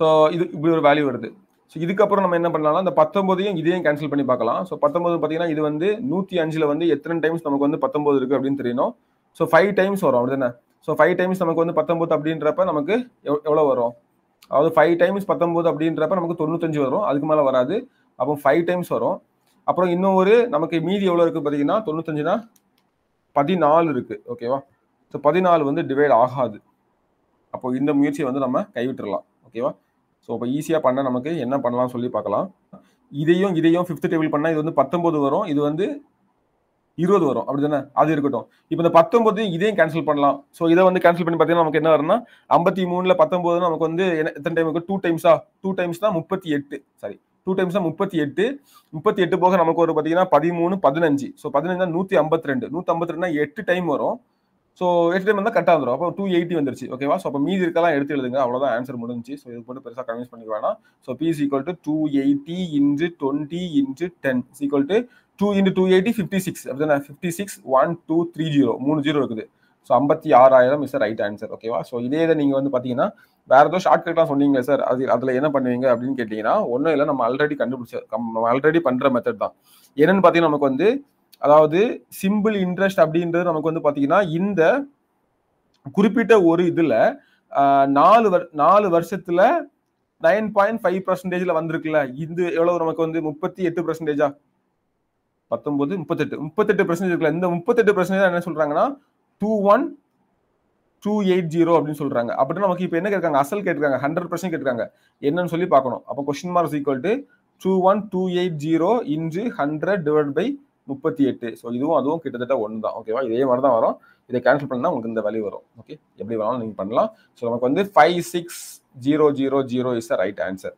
ஸோ இது இப்படி ஒரு வேல்யூ வருது ஸோ இதுக்கப்புறம் நம்ம என்ன பண்ணலாம் அந்த பத்தொன்பதையும் இதையும் கேன்சல் பண்ணி பார்க்கலாம் ஸோ பத்தொன்பது பார்த்தீங்கன்னா இது வந்து நூற்றி அஞ்சில் வந்து எத்தனை டைம்ஸ் நமக்கு வந்து பத்தொம்பது இருக்குது அப்படின்னு தெரியணும் ஸோ ஃபைவ் டைம்ஸ் வரும் அப்படி தானே ஸோ ஃபைவ் டைம்ஸ் நமக்கு வந்து பத்தொம்பது அப்படின்றப்ப நமக்கு எவ்வளோ வரும் அதாவது ஃபைவ் டைம்ஸ் பத்தொம்போது அப்படின்றப்ப நமக்கு தொண்ணூத்தஞ்சு வரும் அதுக்கு மேலே வராது அப்போ ஃபைவ் டைம்ஸ் வரும் அப்புறம் இன்னும் ஒரு நமக்கு மீதி எவ்வளோ இருக்குது பார்த்தீங்கன்னா தொண்ணூத்தஞ்சுனா பதினாலு இருக்குது ஓகேவா ஸோ பதினாலு வந்து டிவைட் ஆகாது அப்போ இந்த முயற்சியை வந்து நம்ம கைவிட்டுடலாம் ஓகேவா ஸோ அப்போ ஈஸியாக பண்ண நமக்கு என்ன பண்ணலாம் சொல்லி பார்க்கலாம் இதையும் இதையும் ஃபிஃப்த் டேபிள் பண்ணால் இது வந்து பத்தொம்போது வரும் இது வந்து இருபது வரும் அப்படி தானே அது இருக்கட்டும் இப்போ இந்த பத்தொன்பது இதையும் கேன்சல் பண்ணலாம் ஸோ இதை வந்து கேன்சல் பண்ணி பார்த்தீங்கன்னா நமக்கு என்ன வரும்னா ஐம்பத்தி மூணுல பத்தொம்பது நமக்கு வந்து எத்தனை டைமுக்கு டூ டைம்ஸா டூ தான் முப்பத்தி எட்டு சாரி டூ டைம்ஸ் தான் முப்பத்தி எட்டு முப்பத்தி எட்டு போக நமக்கு ஒரு பார்த்தீங்கன்னா பதிமூணு பதினஞ்சு ஸோ பதினஞ்சா நூற்றி ஐம்பத்தி ரெண்டு நூற்றி ஐம்பத்தி ரெண்டுனா எட்டு டைம் வரும் ஸோ ஹெச்டிஎம் வந்து கட் வந்துடும் அப்போ டூ எயிட்டி வந்துருச்சு ஓகேவா ஸோ அப்போ மீதி இருக்கலாம் எடுத்து எழுதுங்க அவ்வளோதான் ஆன்சர் முடிஞ்சு ஸோ இது போட்டு பெருசாக கன்வின்ஸ் பண்ணிக்கலாம் வேணாம் so P sequel to two eighty into twenty into ten equal to two into two eighty fifty six அப்படின்னா fifty six one two three zero மூணு ஜீரோ இருக்குது ஸோ ஐம்பத்தி ஆறாயிரம் இஸ் ரைட் ஆன்சர் ஓகேவா ஸோ இதே இதை நீங்கள் வந்து பார்த்தீங்கன்னா வேறு ஏதோ கட்லாம் சொன்னீங்க சார் அது அதில் என்ன பண்ணுவீங்க அப்படின்னு கேட்டிங்கன்னா ஒன்றும் இல்லை நம்ம ஆல்ரெடி கண்டுபிடிச்ச நம்ம ஆல்ரெடி பண்ணுற மெத்தட் தான் என்னென்னு பார்த்தீங்கன்னா நமக்கு வந்து அதாவது சிம்பிள் இன்ட்ரெஸ்ட் அப்படின்றது நமக்கு வந்து பார்த்தீங்கன்னா இந்த குறிப்பிட்ட ஒரு இதில் நாலு நாலு வருஷத்தில் நைன் பாயிண்ட் ஃபைவ் பர்சன்டேஜில் வந்திருக்குல்ல இது எவ்வளோ நமக்கு வந்து முப்பத்தி எட்டு பர்சன்டேஜா பத்தொம்பது முப்பத்தெட்டு முப்பத்தெட்டு பர்சன்டேஜ் இருக்குல்ல இந்த முப்பத்தெட்டு பர்சன்டேஜ் என்ன சொல்கிறாங்கன்னா two one two eight zero அப்படின்னு சொல்கிறாங்க அப்படின்னு நமக்கு இப்போ என்ன கேட்காங்க அசல் கேட்டுருக்காங்க ஹண்ட்ரட் பர்சன்ட் கேட்டுருக்காங்க என்னன்னு சொல்லி பார்க்கணும் அப்போ question mark equal to two one two eight zero into hundred divide by முப்பத்தி எட்டு ஸோ இதுவும் அதுவும் கிட்டத்தட்ட ஒன்று தான் ஓகேவா இதே மாதிரி தான் வரும் இதை கேன்சல் பண்ணால் உங்களுக்கு இந்த வழி வரும் ஓகே எப்படி வேணாலும் நீங்கள் பண்ணலாம் ஸோ நமக்கு வந்து five six zero zero zero is the right answer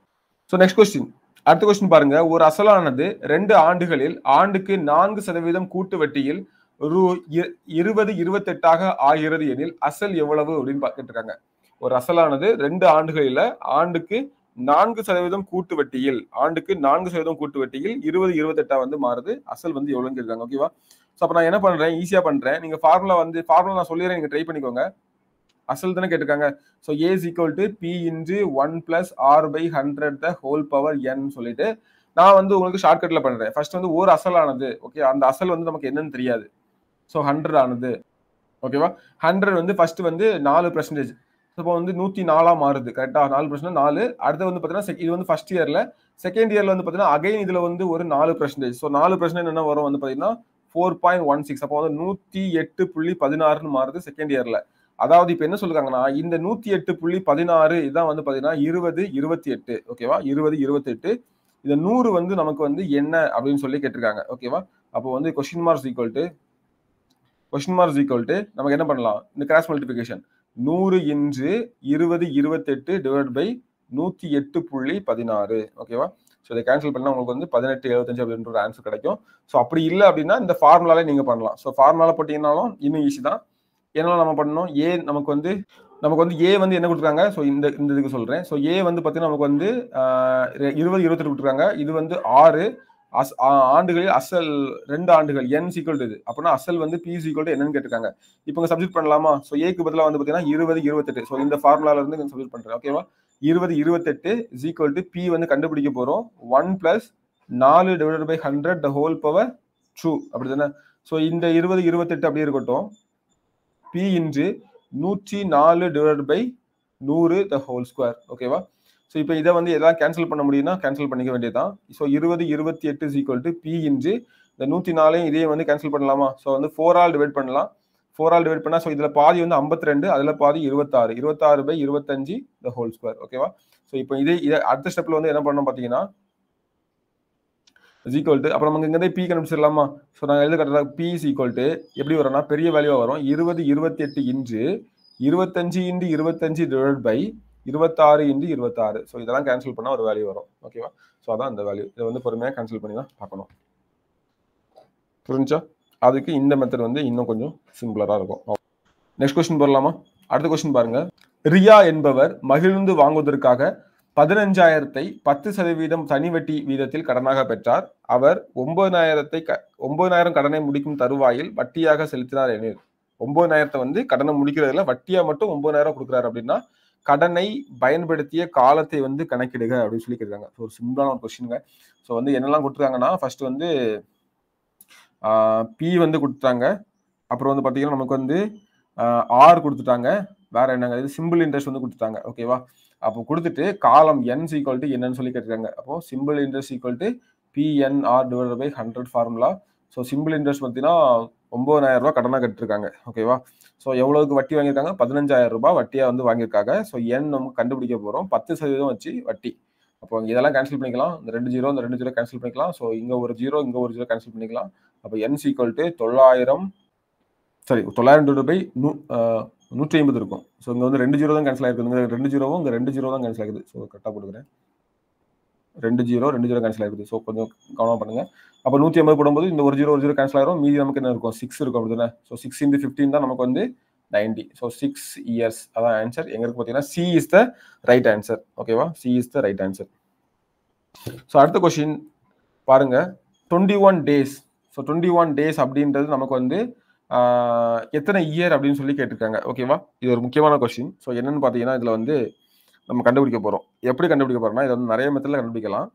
so next question அடுத்த கொஸ்டின் பாருங்க ஒரு அசலானது ரெண்டு ஆண்டுகளில் ஆண்டுக்கு நான்கு சதவீதம் கூட்டு வட்டியில் ரூ இருபது இருபத்தெட்டாக ஆகிறது எனில் அசல் எவ்வளவு அப்படின்னு பார்த்துட்டு இருக்காங்க ஒரு அசலானது ரெண்டு ஆண்டுகளில் ஆண்டுக்கு நான்கு சதவீதம் கூட்டு வட்டியில் ஆண்டுக்கு நான்கு சதவீதம் கூட்டு வட்டியில் இருபது இருபத்தெட்டா வந்து மாறுது அசல் வந்து எவ்வளோங்க கேட்குறாங்க ஓகேவா ஸோ அப்போ நான் என்ன பண்றேன் ஈஸியா பண்றேன் நீங்க ஃபார்முலா வந்து ஃபார்முலா நான் சொல்லிடுறேன் நீங்க ட்ரை பண்ணிக்கோங்க அசல் தானே கேட்டிருக்காங்க so S equal to P into one plus R by hundred the whole power N சொல்லிட்டு நான் வந்து உங்களுக்கு ஷார்ட்கட்டில் பண்ணுறேன் ஃபர்ஸ்ட் வந்து ஒரு அசலானது ஓகே அந்த அசல் வந்து நமக்கு என்னன்னு தெரியாது ஸோ ஹண்ட்ரட் ஆனது ஓகேவா ஹண்ட்ரட் வந்து ஃபர்ஸ்ட் வந்து நாலு பர்சன்டேஜ் இப்போ வந்து நூற்றி நாலா மாறுது கரெக்டாக நாலு பிரச்சனை நாலு அடுத்து வந்து பார்த்தீங்கன்னா இது வந்து ஃபர்ஸ்ட் இயரில் செகண்ட் இயரில் வந்து பாத்தீங்கன்னா அகைன் இதில் வந்து ஒரு நாலு பர்சன்டேஜ் ஸோ நாலு பிரச்சனை என்ன வரும் வந்து பார்த்தீங்கன்னா ஃபோர் பாயிண்ட் ஒன் சிக்ஸ் அப்போ வந்து நூற்றி எட்டு புள்ளி பதினாறுன்னு மாறுது செகண்ட் இயரில் அதாவது இப்போ என்ன சொல்லிருக்காங்கன்னா இந்த நூற்றி எட்டு புள்ளி பதினாறு இதான் வந்து பார்த்தீங்கன்னா இருபது இருபத்தி எட்டு ஓகேவா இருபது இருபத்தி எட்டு இந்த நூறு வந்து நமக்கு வந்து என்ன அப்படின்னு சொல்லி கேட்டிருக்காங்க ஓகேவா அப்போ வந்து question mark equal to question mark equal to நமக்கு என்ன பண்ணலாம் இந்த கிராஸ் மல்டிபிகேஷன் நூறு இன்று இருபது இருபத்தெட்டு டிவைட் பை நூற்றி எட்டு புள்ளி பதினாறு ஓகேவா ஸோ இதை கேன்சல் பண்ணால் உங்களுக்கு வந்து பதினெட்டு எழுபத்தஞ்சு அப்படின்ற ஒரு ஆன்சர் கிடைக்கும் ஸோ அப்படி இல்லை அப்படின்னா இந்த ஃபார்முலாலே நீங்கள் பண்ணலாம் ஸோ ஃபார்முலால போட்டிங்கனாலும் இன்னும் ஈஸி தான் என்ன நம்ம பண்ணணும் ஏ நமக்கு வந்து நமக்கு வந்து ஏ வந்து என்ன கொடுத்துருக்காங்க ஸோ இந்த இந்த இதுக்கு சொல்கிறேன் ஸோ ஏ வந்து பார்த்தீங்கன்னா நமக்கு வந்து இருபது இருபத்தெட்டு கொடுத்துருக்காங்க இது வந்து ஆறு அஸ் ஆண்டுகளில் அசல் ரெண்டு ஆண்டுகள் என் சீக்கிரம் இது அப்படின்னா அசல் வந்து பி சீக்வல் என்னன்னு கேட்டிருக்காங்க இப்போ சப்ஜெக்ட் பண்ணலாமா ஸோ ஏக்கு பதிலாக வந்து பார்த்தீங்கன்னா இருபது இருபத்தெட்டு ஸோ இந்த ஃபார்முலால இருந்து சப்ஜெக்ட் பண்ணுறேன் ஓகேவா இருபது இருபத்தெட்டு சீக்வல் டு பி வந்து கண்டுபிடிக்க போகிறோம் ஒன் பிளஸ் நாலு divided by hundred the whole power two அப்படி தானே ஸோ இந்த இருபது இருபத்தெட்டு அப்படி இருக்கட்டும் பி இன்று நூற்றி நாலு டிவைடட் பை நூறு த ஹோல் ஸ்கொயர் ஓகேவா ஸோ இப்போ இதை வந்து எதாவது கேன்சல் பண்ண முடியும்னா கேன்சல் பண்ணிக்க வேண்டியதான் ஸோ இருபது இருபத்தி எட்டு சீக்வல் டு பி இன்ஜி இந்த நூற்றி நாலையும் இதையும் வந்து கேன்சல் பண்ணலாமா ஸோ வந்து ஃபோர் ஆல் டிவைட் பண்ணலாம் ஃபோர் ஆல் டிவைட் பண்ணால் ஸோ இதில் பாதி வந்து ஐம்பத்தி ரெண்டு அதில் பாதி இருபத்தாறு இருபத்தாறு பை இருபத்தஞ்சு த ஹோல் ஸ்கொயர் ஓகேவா ஸோ இப்போ இதே இதை அடுத்த ஸ்டெப்பில் வந்து என்ன பண்ணோம் பார்த்தீங்கன்னா இஸ் ஈக்குவல் டு அப்புறம் நமக்கு இங்கே பி கண்டுபிடிச்சிடலாமா ஸோ நாங்கள் எழுத கட்டுறது பி இஸ் ஈக்குவல் டு எப்படி வரோம்னா பெரிய வேல்யூவாக வரும் இருபது இருபத்தி எட்டு இன்ச்சு இருபத்தஞ்சு இன்ட்டு இருபத்தஞ்சு டிவைட் பை இருபத்தாறு இன்ட்டு இருபத்தாறு ஸோ இதெல்லாம் கேன்சல் பண்ணால் ஒரு வேல்யூ வரும் ஓகேவா ஸோ அதான் அந்த வேல்யூ இதை வந்து பொறுமையாக கேன்சல் பண்ணி தான் பார்க்கணும் புரிஞ்சா அதுக்கு இந்த மெத்தட் வந்து இன்னும் கொஞ்சம் சிம்பிளராக இருக்கும் நெக்ஸ்ட் கொஸ்டின் போடலாமா அடுத்த கொஸ்டின் பாருங்க ரியா என்பவர் மகிழ்ந்து வாங்குவதற்காக பதினஞ்சாயிரத்தை பத்து சதவீதம் தனி வட்டி வீதத்தில் கடனாக பெற்றார் அவர் ஒன்பதாயிரத்தை க ஒன்பதாயிரம் கடனை முடிக்கும் தருவாயில் வட்டியாக செலுத்தினார் எனில் ஒன்பதாயிரத்தை வந்து கடனை முடிக்கிறதுல வட்டியா மட்டும் ஒன்பதாயிரம் கொடுக்குறாரு அப்படின்னா கடனை பயன்படுத்திய காலத்தை வந்து கணக்கிடுக அப்படின்னு சொல்லி கேட்குறாங்க ஸோ ஒரு சிம்பிளான ஒரு கொஸ்டின்ங்க ஸோ வந்து என்னெல்லாம் கொடுத்துருக்காங்கன்னா ஃபர்ஸ்ட் வந்து பி வந்து கொடுத்துட்டாங்க அப்புறம் வந்து பார்த்தீங்கன்னா நமக்கு வந்து ஆர் கொடுத்துட்டாங்க வேற என்னங்க இது சிம்பிள் இன்ட்ரெஸ்ட் வந்து கொடுத்துட்டாங்க ஓகேவா அப்போ கொடுத்துட்டு காலம் என் ஈக்குவல் என்னன்னு சொல்லி கேட்டுருக்காங்க அப்போ simple interest equal to PNR divide by hundred formula so simple interest பார்த்தீங்கன்னா ஒம்பதாயிரம் ரூபா கடனாக கட்டிருக்காங்க ஓகேவா ஸோ எவ்வளவுக்கு வட்டி வாங்கியிருக்காங்க பதினஞ்சாயிரம் ரூபாய் வட்டியாக வந்து வாங்கியிருக்காங்க ஸோ என் நம்ம கண்டுபிடிக்க போகிறோம் பத்து சதவீதம் வச்சு வட்டி அப்போ இதெல்லாம் கேன்சல் பண்ணிக்கலாம் இந்த ரெண்டு ஜீரோ இந்த ரெண்டு ஜீரோ கேன்சல் பண்ணிக்கலாம் ஸோ இங்கே ஒரு ஜீரோ இங்கே ஒரு ஜீரோ கேன்சல் பண்ணிக்கலாம் அப்போ என் சீக்வல் டு தொள்ளாயிரம் சாரி தொள்ளாயிரம் ரூபாய் நூ நூற்றி ஐம்பது இருக்கும் ஸோ இங்கே வந்து ரெண்டு ஜீரோ தான் கேன்சல் ஆயிருக்குது ரெண்டு ஜீரோவும் இங்கே ரெண்டு ஜீரோ தான் கேன்சல் ஆகுது ஸோ கரெக்டாக கொடுக்குறேன் ரெண்டு ஜீரோ ரெண்டு ஜீரோ கேன்சல் ஆகிடுது ஸோ கொஞ்சம் கவனமாக பண்ணுங்கள் அப்போ நூற்றி ஐம்பது போடும்போது இந்த ஒரு ஜீரோ ஒரு ஜீரோ கேன்சல் ஆகிரும் மீதி நமக்கு என்ன இருக்கும் சிக்ஸ் இருக்கும் அப்படின்னா ஸோ சிக்ஸ் இன்ட்டு ஃபிஃப்டின் தான் நமக்கு வந்து நைன்டி ஸோ சிக்ஸ் இயர்ஸ் அதான் ஆன்சர் எங்களுக்கு பார்த்தீங்கன்னா C is the right answer ஓகேவா C is the right answer so அடுத்த கொஷின் பாருங்க twenty one days so twenty one days அப்படின்றது நமக்கு வந்து எத்தனை இயர் அப்படின்னு சொல்லி கேட்டிருக்காங்க ஓகேவா இது ஒரு முக்கியமான கொஸ்டின் ஸோ என்னன்னு பார்த்தீங்கன்னா இதில் வந்து நம்ம கண்டுபிடிக்க போகிறோம் எப்படி கண்டுபிடிக்க போகிறோம்னா இதை வந்து நிறைய மெத்தடில் கண்டுபிடிக்கலாம்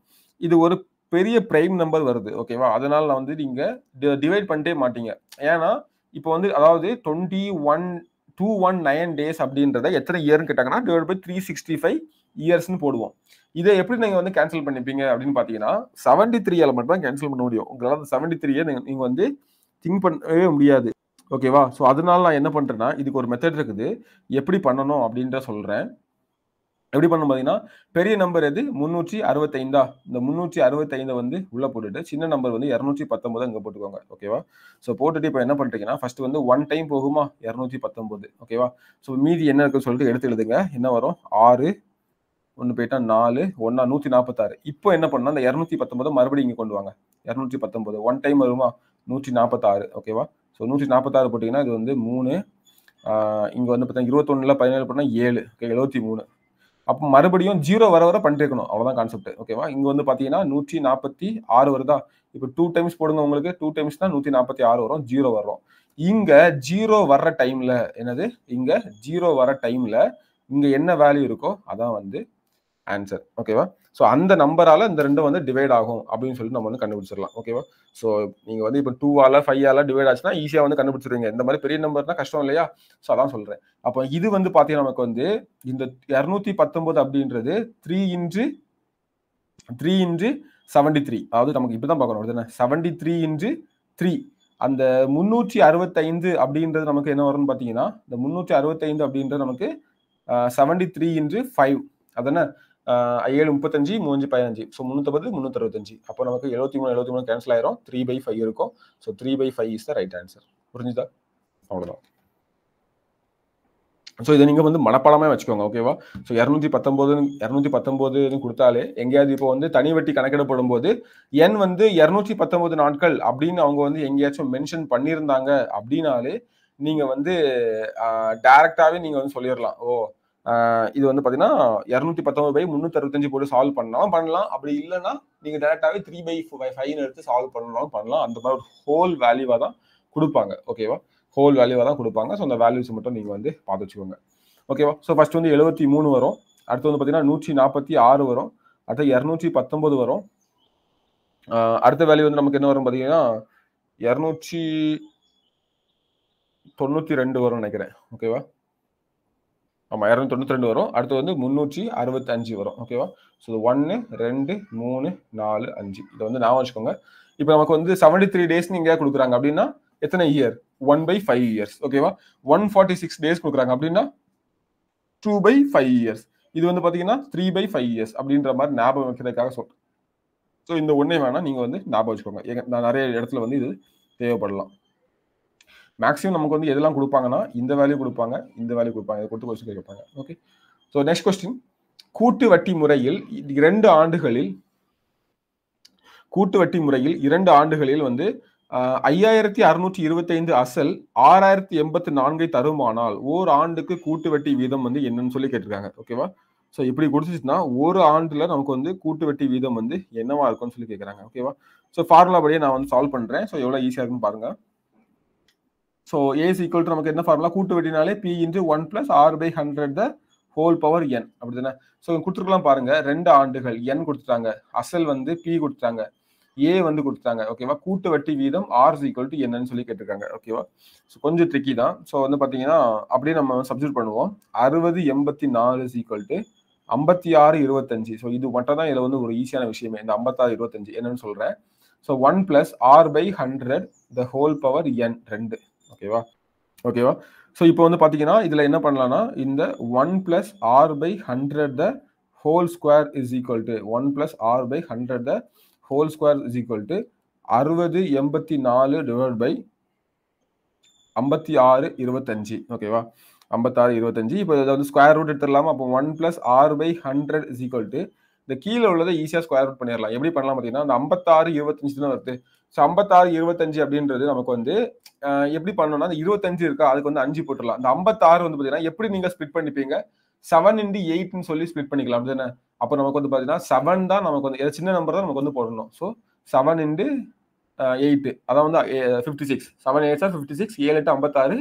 இது ஒரு பெரிய பிரைம் நம்பர் வருது ஓகேவா அதனால நான் வந்து நீங்க டிவைட் பண்ணிட்டே மாட்டீங்க ஏன்னா இப்போ வந்து அதாவது twenty one two one nine days அப்படின்றத எத்தனை இயர்னு கேட்டாங்கன்னா divide by three sixty five இயர்ஸ்னு போடுவோம் இதை எப்படி நீங்கள் வந்து கேன்சல் பண்ணிப்பீங்க அப்படின்னு பார்த்தீங்கன்னா செவன்டி த்ரீயில் மட்டும் தான் கேன்சல் பண்ண முடியும் உங்களால் அந்த செவன்டி த்ரீயை நீங்கள் நீங்கள் வந்து திங்க் பண்ணவே முடியாது ஓகேவா ஸோ அதனால நான் என்ன பண்ணுறேன்னா இதுக்கு ஒரு மெத்தட் இருக்குது எப்படி பண்ணணும் அப்படின்ற சொல்கிறேன் எப்படி பண்ணும் பார்த்தீங்கன்னா பெரிய நம்பர் எது முந்நூற்றி அறுபத்தைந்தா இந்த முந்நூற்றி அறுபத்தைந்தை வந்து உள்ளே போட்டுட்டு சின்ன நம்பர் வந்து இரநூற்றி பத்தொம்பது அங்கே போட்டுக்கோங்க ஓகேவா ஸோ போட்டுட்டு இப்போ என்ன பண்ணிட்டீங்கன்னா ஃபஸ்ட்டு வந்து ஒன் டைம் போகுமா இரநூற்றி பத்தொம்பது ஓகேவா ஸோ மீதி என்ன இருக்குன்னு சொல்லிட்டு எடுத்து எழுதுங்க என்ன வரும் ஆறு ஒன்று போயிட்டா நாலு ஒன்னா நூற்றி நாற்பத்தாறு இப்போ என்ன பண்ணால் அந்த இரநூத்தி பத்தொம்பது மறுபடியும் இங்கே கொண்டு வாங்க இரநூத்தி பத்தொம்பது ஒன் டைம் வருமா நூற்றி நாற்பத்தாறு ஓகேவா ஸோ நூற்றி நாற்பத்தாறு போட்டிங்கன்னா இது வந்து மூணு இங்கே வந்து பார்த்தீங்கன்னா இருபத்தொன்னில் பதினேழு பண்ணால் ஏழு ஓகே எழுபத்தி மூணு அப்போ மறுபடியும் ஜீரோ வர வர பண்ணிட்டு இருக்கணும் அவ்வளோதான் கான்செப்ட் ஓகேவா இங்கே வந்து பார்த்தீங்கன்னா நூற்றி நாற்பத்தி ஆறு வருதா இப்போ டூ டைம்ஸ் போடுங்க உங்களுக்கு டூ டைம்ஸ் தான் நூற்றி நாற்பத்தி ஆறு வரும் ஜீரோ வரும் இங்கே ஜீரோ வர்ற டைமில் என்னது இங்கே ஜீரோ வர டைமில் இங்கே என்ன வேல்யூ இருக்கோ அதான் வந்து ஆன்சர் ஓகேவா ஸோ அந்த நம்பரால் இந்த ரெண்டும் வந்து டிவைட் ஆகும் அப்படின்னு சொல்லிட்டு நம்ம வந்து கண்டுபிடிச்சிடலாம் ஓகேவா ஸோ நீங்கள் வந்து இப்போ ஃபைவ் ஃபைவால டிவைட் ஆச்சுன்னா ஈஸியாக வந்து கண்டுபிடிச்சிருவீங்க இந்த மாதிரி பெரிய நம்பர்னா கஷ்டம் இல்லையா ஸோ அதான் சொல்கிறேன் அப்போ இது வந்து பார்த்தீங்கன்னா நமக்கு வந்து இந்த இரநூத்தி பத்தொன்பது அப்படின்றது three into three into seventy three அதாவது நமக்கு இப்போ தான் பார்க்கணும் செவன்டி த்ரீ இன்ட்ரு த்ரீ அந்த முந்நூற்றி அறுபத்தைந்து அப்படின்றது நமக்கு என்ன வரும்னு பார்த்தீங்கன்னா இந்த முந்நூற்றி அறுபத்தைந்து அப்படின்றது நமக்கு செவன்டி த்ரீ இன்ட்ரு ஃபைவ் அதானே ஏழு முப்பத்தஞ்சு மூணு பதினஞ்சு ஸோ முந்நூற்றம்பது முந்நூற்றஞ்சு அப்போ நமக்கு எழுபத்தி மூணு எழுபத்தி மூணு கேன்சல் ஆயிரும் த்ரீ பை ஃபைவ் இருக்கும் so three by five is the right answer புரிஞ்சுதா அவ்வளோதான் ஸோ இதை நீங்கள் வந்து மனப்பாடமே வச்சுக்கோங்க ஓகேவா ஸோ இரநூத்தி பத்தொம்போது இரநூத்தி பத்தொம்போதுன்னு கொடுத்தாலே எங்கேயாவது இப்போ வந்து தனி வட்டி கணக்கிடப்படும் போது என் வந்து இரநூத்தி பத்தொம்போது நாட்கள் அப்படின்னு அவங்க வந்து எங்கேயாச்சும் மென்ஷன் பண்ணியிருந்தாங்க அப்படின்னாலே நீங்கள் வந்து டைரக்டாகவே நீங்கள் வந்து சொல்லிடலாம் ஓ இது வந்து பார்த்தீங்கன்னா இரநூத்தி பத்தொம்பது பை முந்நூற்றி அறுபத்தஞ்சு போட்டு சால்வ் பண்ணலாம் பண்ணலாம் அப்படி இல்லைன்னா நீங்கள் டேரெக்டாகவே த்ரீ பை ஃபைவ் எடுத்து சால்வ் பண்ணலாம் பண்ணலாம் அந்த மாதிரி ஒரு ஹோல் வேல்யூவாக தான் கொடுப்பாங்க ஓகேவா ஹோல் வேல்யூவாக தான் கொடுப்பாங்க ஸோ அந்த வேல்யூஸ் மட்டும் நீங்கள் வந்து பார்த்து வச்சுக்கோங்க ஓகேவா ஸோ ஃபஸ்ட் வந்து எழுபத்தி மூணு வரும் அடுத்து வந்து பார்த்தீங்கன்னா நூற்றி நாற்பத்தி ஆறு வரும் அடுத்து இரநூற்றி பத்தொம்பது வரும் அடுத்த வேல்யூ வந்து நமக்கு என்ன வரும் பார்த்தீங்கன்னா இரநூற்றி தொண்ணூற்றி ரெண்டு வரும் நினைக்கிறேன் ஓகேவா ஆமாம் இரநூத்தி தொண்ணூற்றி ரெண்டு வரும் அடுத்து வந்து முந்நூற்றி அறுபத்தஞ்சு வரும் ஓகேவா ஸோ ஒன்று ரெண்டு மூணு நாலு அஞ்சு இதை வந்து நான் வச்சுக்கோங்க இப்போ நமக்கு வந்து செவன்டி த்ரீ டேஸ் நீங்கள் கொடுக்குறாங்க அப்படின்னா எத்தனை year one by five years ஓகேவா ஒன் ஃபார்ட்டி சிக்ஸ் டேஸ் கொடுக்குறாங்க அப்படின்னா டூ பை ஃபைவ் இயர்ஸ் இது வந்து பார்த்தீங்கன்னா த்ரீ பை ஃபைவ் இயர்ஸ் அப்படின்ற மாதிரி ஞாபகம் வைக்கிறதுக்காக சொல்கிறேன் ஸோ இந்த ஒன்றே வேணால் நீங்கள் வந்து ஞாபகம் வச்சுக்கோங்க நான் நிறைய இடத்துல வந்து இது தேவைப்படலாம் மேக்ஸிமம் நமக்கு வந்து எதெல்லாம் கொடுப்பாங்கன்னா இந்த வேல்யூ கொடுப்பாங்க இந்த வேல்யூ கொடுப்பாங்க இதை கொடுத்து கொஸ்டின் கேட்பாங்க ஓகே ஸோ நெக்ஸ்ட் கொஸ்டின் கூட்டு வட்டி முறையில் இரண்டு ஆண்டுகளில் கூட்டு வட்டி முறையில் இரண்டு ஆண்டுகளில் வந்து ஐயாயிரத்தி அறுநூற்றி இருபத்தைந்து அசல் ஆறாயிரத்தி எண்பத்தி நான்கை தருமானால் ஓர் ஆண்டுக்கு கூட்டு வட்டி வீதம் வந்து என்னன்னு சொல்லி கேட்டிருக்காங்க ஓகேவா ஸோ இப்படி கொடுத்துச்சுன்னா ஒரு ஆண்டில் நமக்கு வந்து கூட்டு வட்டி வீதம் வந்து என்னவா இருக்கும்னு சொல்லி கேட்குறாங்க ஓகேவா ஸோ ஃபார்முலா படியே நான் வந்து சால்வ் பண்ணுறேன் ஸோ எவ்வளோ ஈஸியாக இருக்குன்னு பாருங்கள் ஸோ ஏஸ் ஈக்குவல் டு நமக்கு என்ன ஃபார்முலா கூட்டு வெட்டினாலே P into one plus R by hundred the whole power N அப்படி தானே ஸோ கொடுத்துருக்கலாம் பாருங்க ரெண்டு ஆண்டுகள் என் கொடுத்துட்டாங்க அசல் வந்து பி கொடுத்துட்டாங்க ஏ வந்து கொடுத்துட்டாங்க ஓகேவா கூட்டு வட்டி வீதம் ஆர் ஈக்குவல் டு என்னன்னு சொல்லி கேட்டிருக்காங்க ஓகேவா ஸோ கொஞ்சம் ட்ரிக்கி தான் ஸோ வந்து பார்த்தீங்கன்னா அப்படியே நம்ம சப்ஜெக்ட் பண்ணுவோம் அறுபது எண்பத்தி நாலு ஈக்குவல் டு ஐம்பத்தி ஆறு இருபத்தஞ்சு ஸோ இது மட்டும் தான் இதில் வந்து ஒரு ஈஸியான விஷயமே இந்த ஐம்பத்தாறு இருபத்தஞ்சு என்னன்னு சொல்கிறேன் so one plus R by hundred the whole power N ரெண்டு ஓகேவா ஓகேவா ஸோ இப்போ வந்து பார்த்தீங்கன்னா இதில் என்ன பண்ணலாம்னா இந்த one plus R by hundred the whole square is equal to one plus R by hundred the whole square is equal to அறுபது எண்பத்தி நாலு டிவைட் பை ஐம்பத்தி ஆறு இருபத்தஞ்சு ஓகேவா ஐம்பத்தாறு இருபத்தஞ்சி இப்போ இதை வந்து ஸ்கொயர் ரூட் எடுத்துடலாமா அப்போ ஒன் பிளஸ் ஆறு by hundred is equal to இந்த கீழே உள்ளதை ஈஸியாக ஸ்கொயர் ரூட் பண்ணிடலாம் எப்படி பண்ணலாம் பார்த்தீங்கன்னா அந்த ஐம்பத்தாறு இருபத்தஞ்சி தான் வருது ஸோ ஐம்பத்தாறு இருபத்தஞ்சு அப்படின்றது நமக்கு வந்து எப்படி பண்ணணும்னா அந்த இருபத்தஞ்சு இருக்கா அதுக்கு வந்து அஞ்சு போட்டுடலாம் அந்த ஐம்பத்தாறு வந்து பார்த்தீங்கன்னா எப்படி நீங்கள் ஸ்பிட் பண்ணிப்பீங்க செவன் இன்டி எயிட்னு சொல்லி ஸ்பிட் பண்ணிக்கலாம் அப்படிதானே அப்போ நமக்கு வந்து பார்த்தீங்கன்னா செவன் தான் நமக்கு வந்து சின்ன நம்பர் தான் நமக்கு வந்து போடணும் ஸோ செவன் இன்டு எயிட்டு அதான் வந்து fifty six seven eight sir fifty six ஏழு எட்டு ஐம்பத்தாறு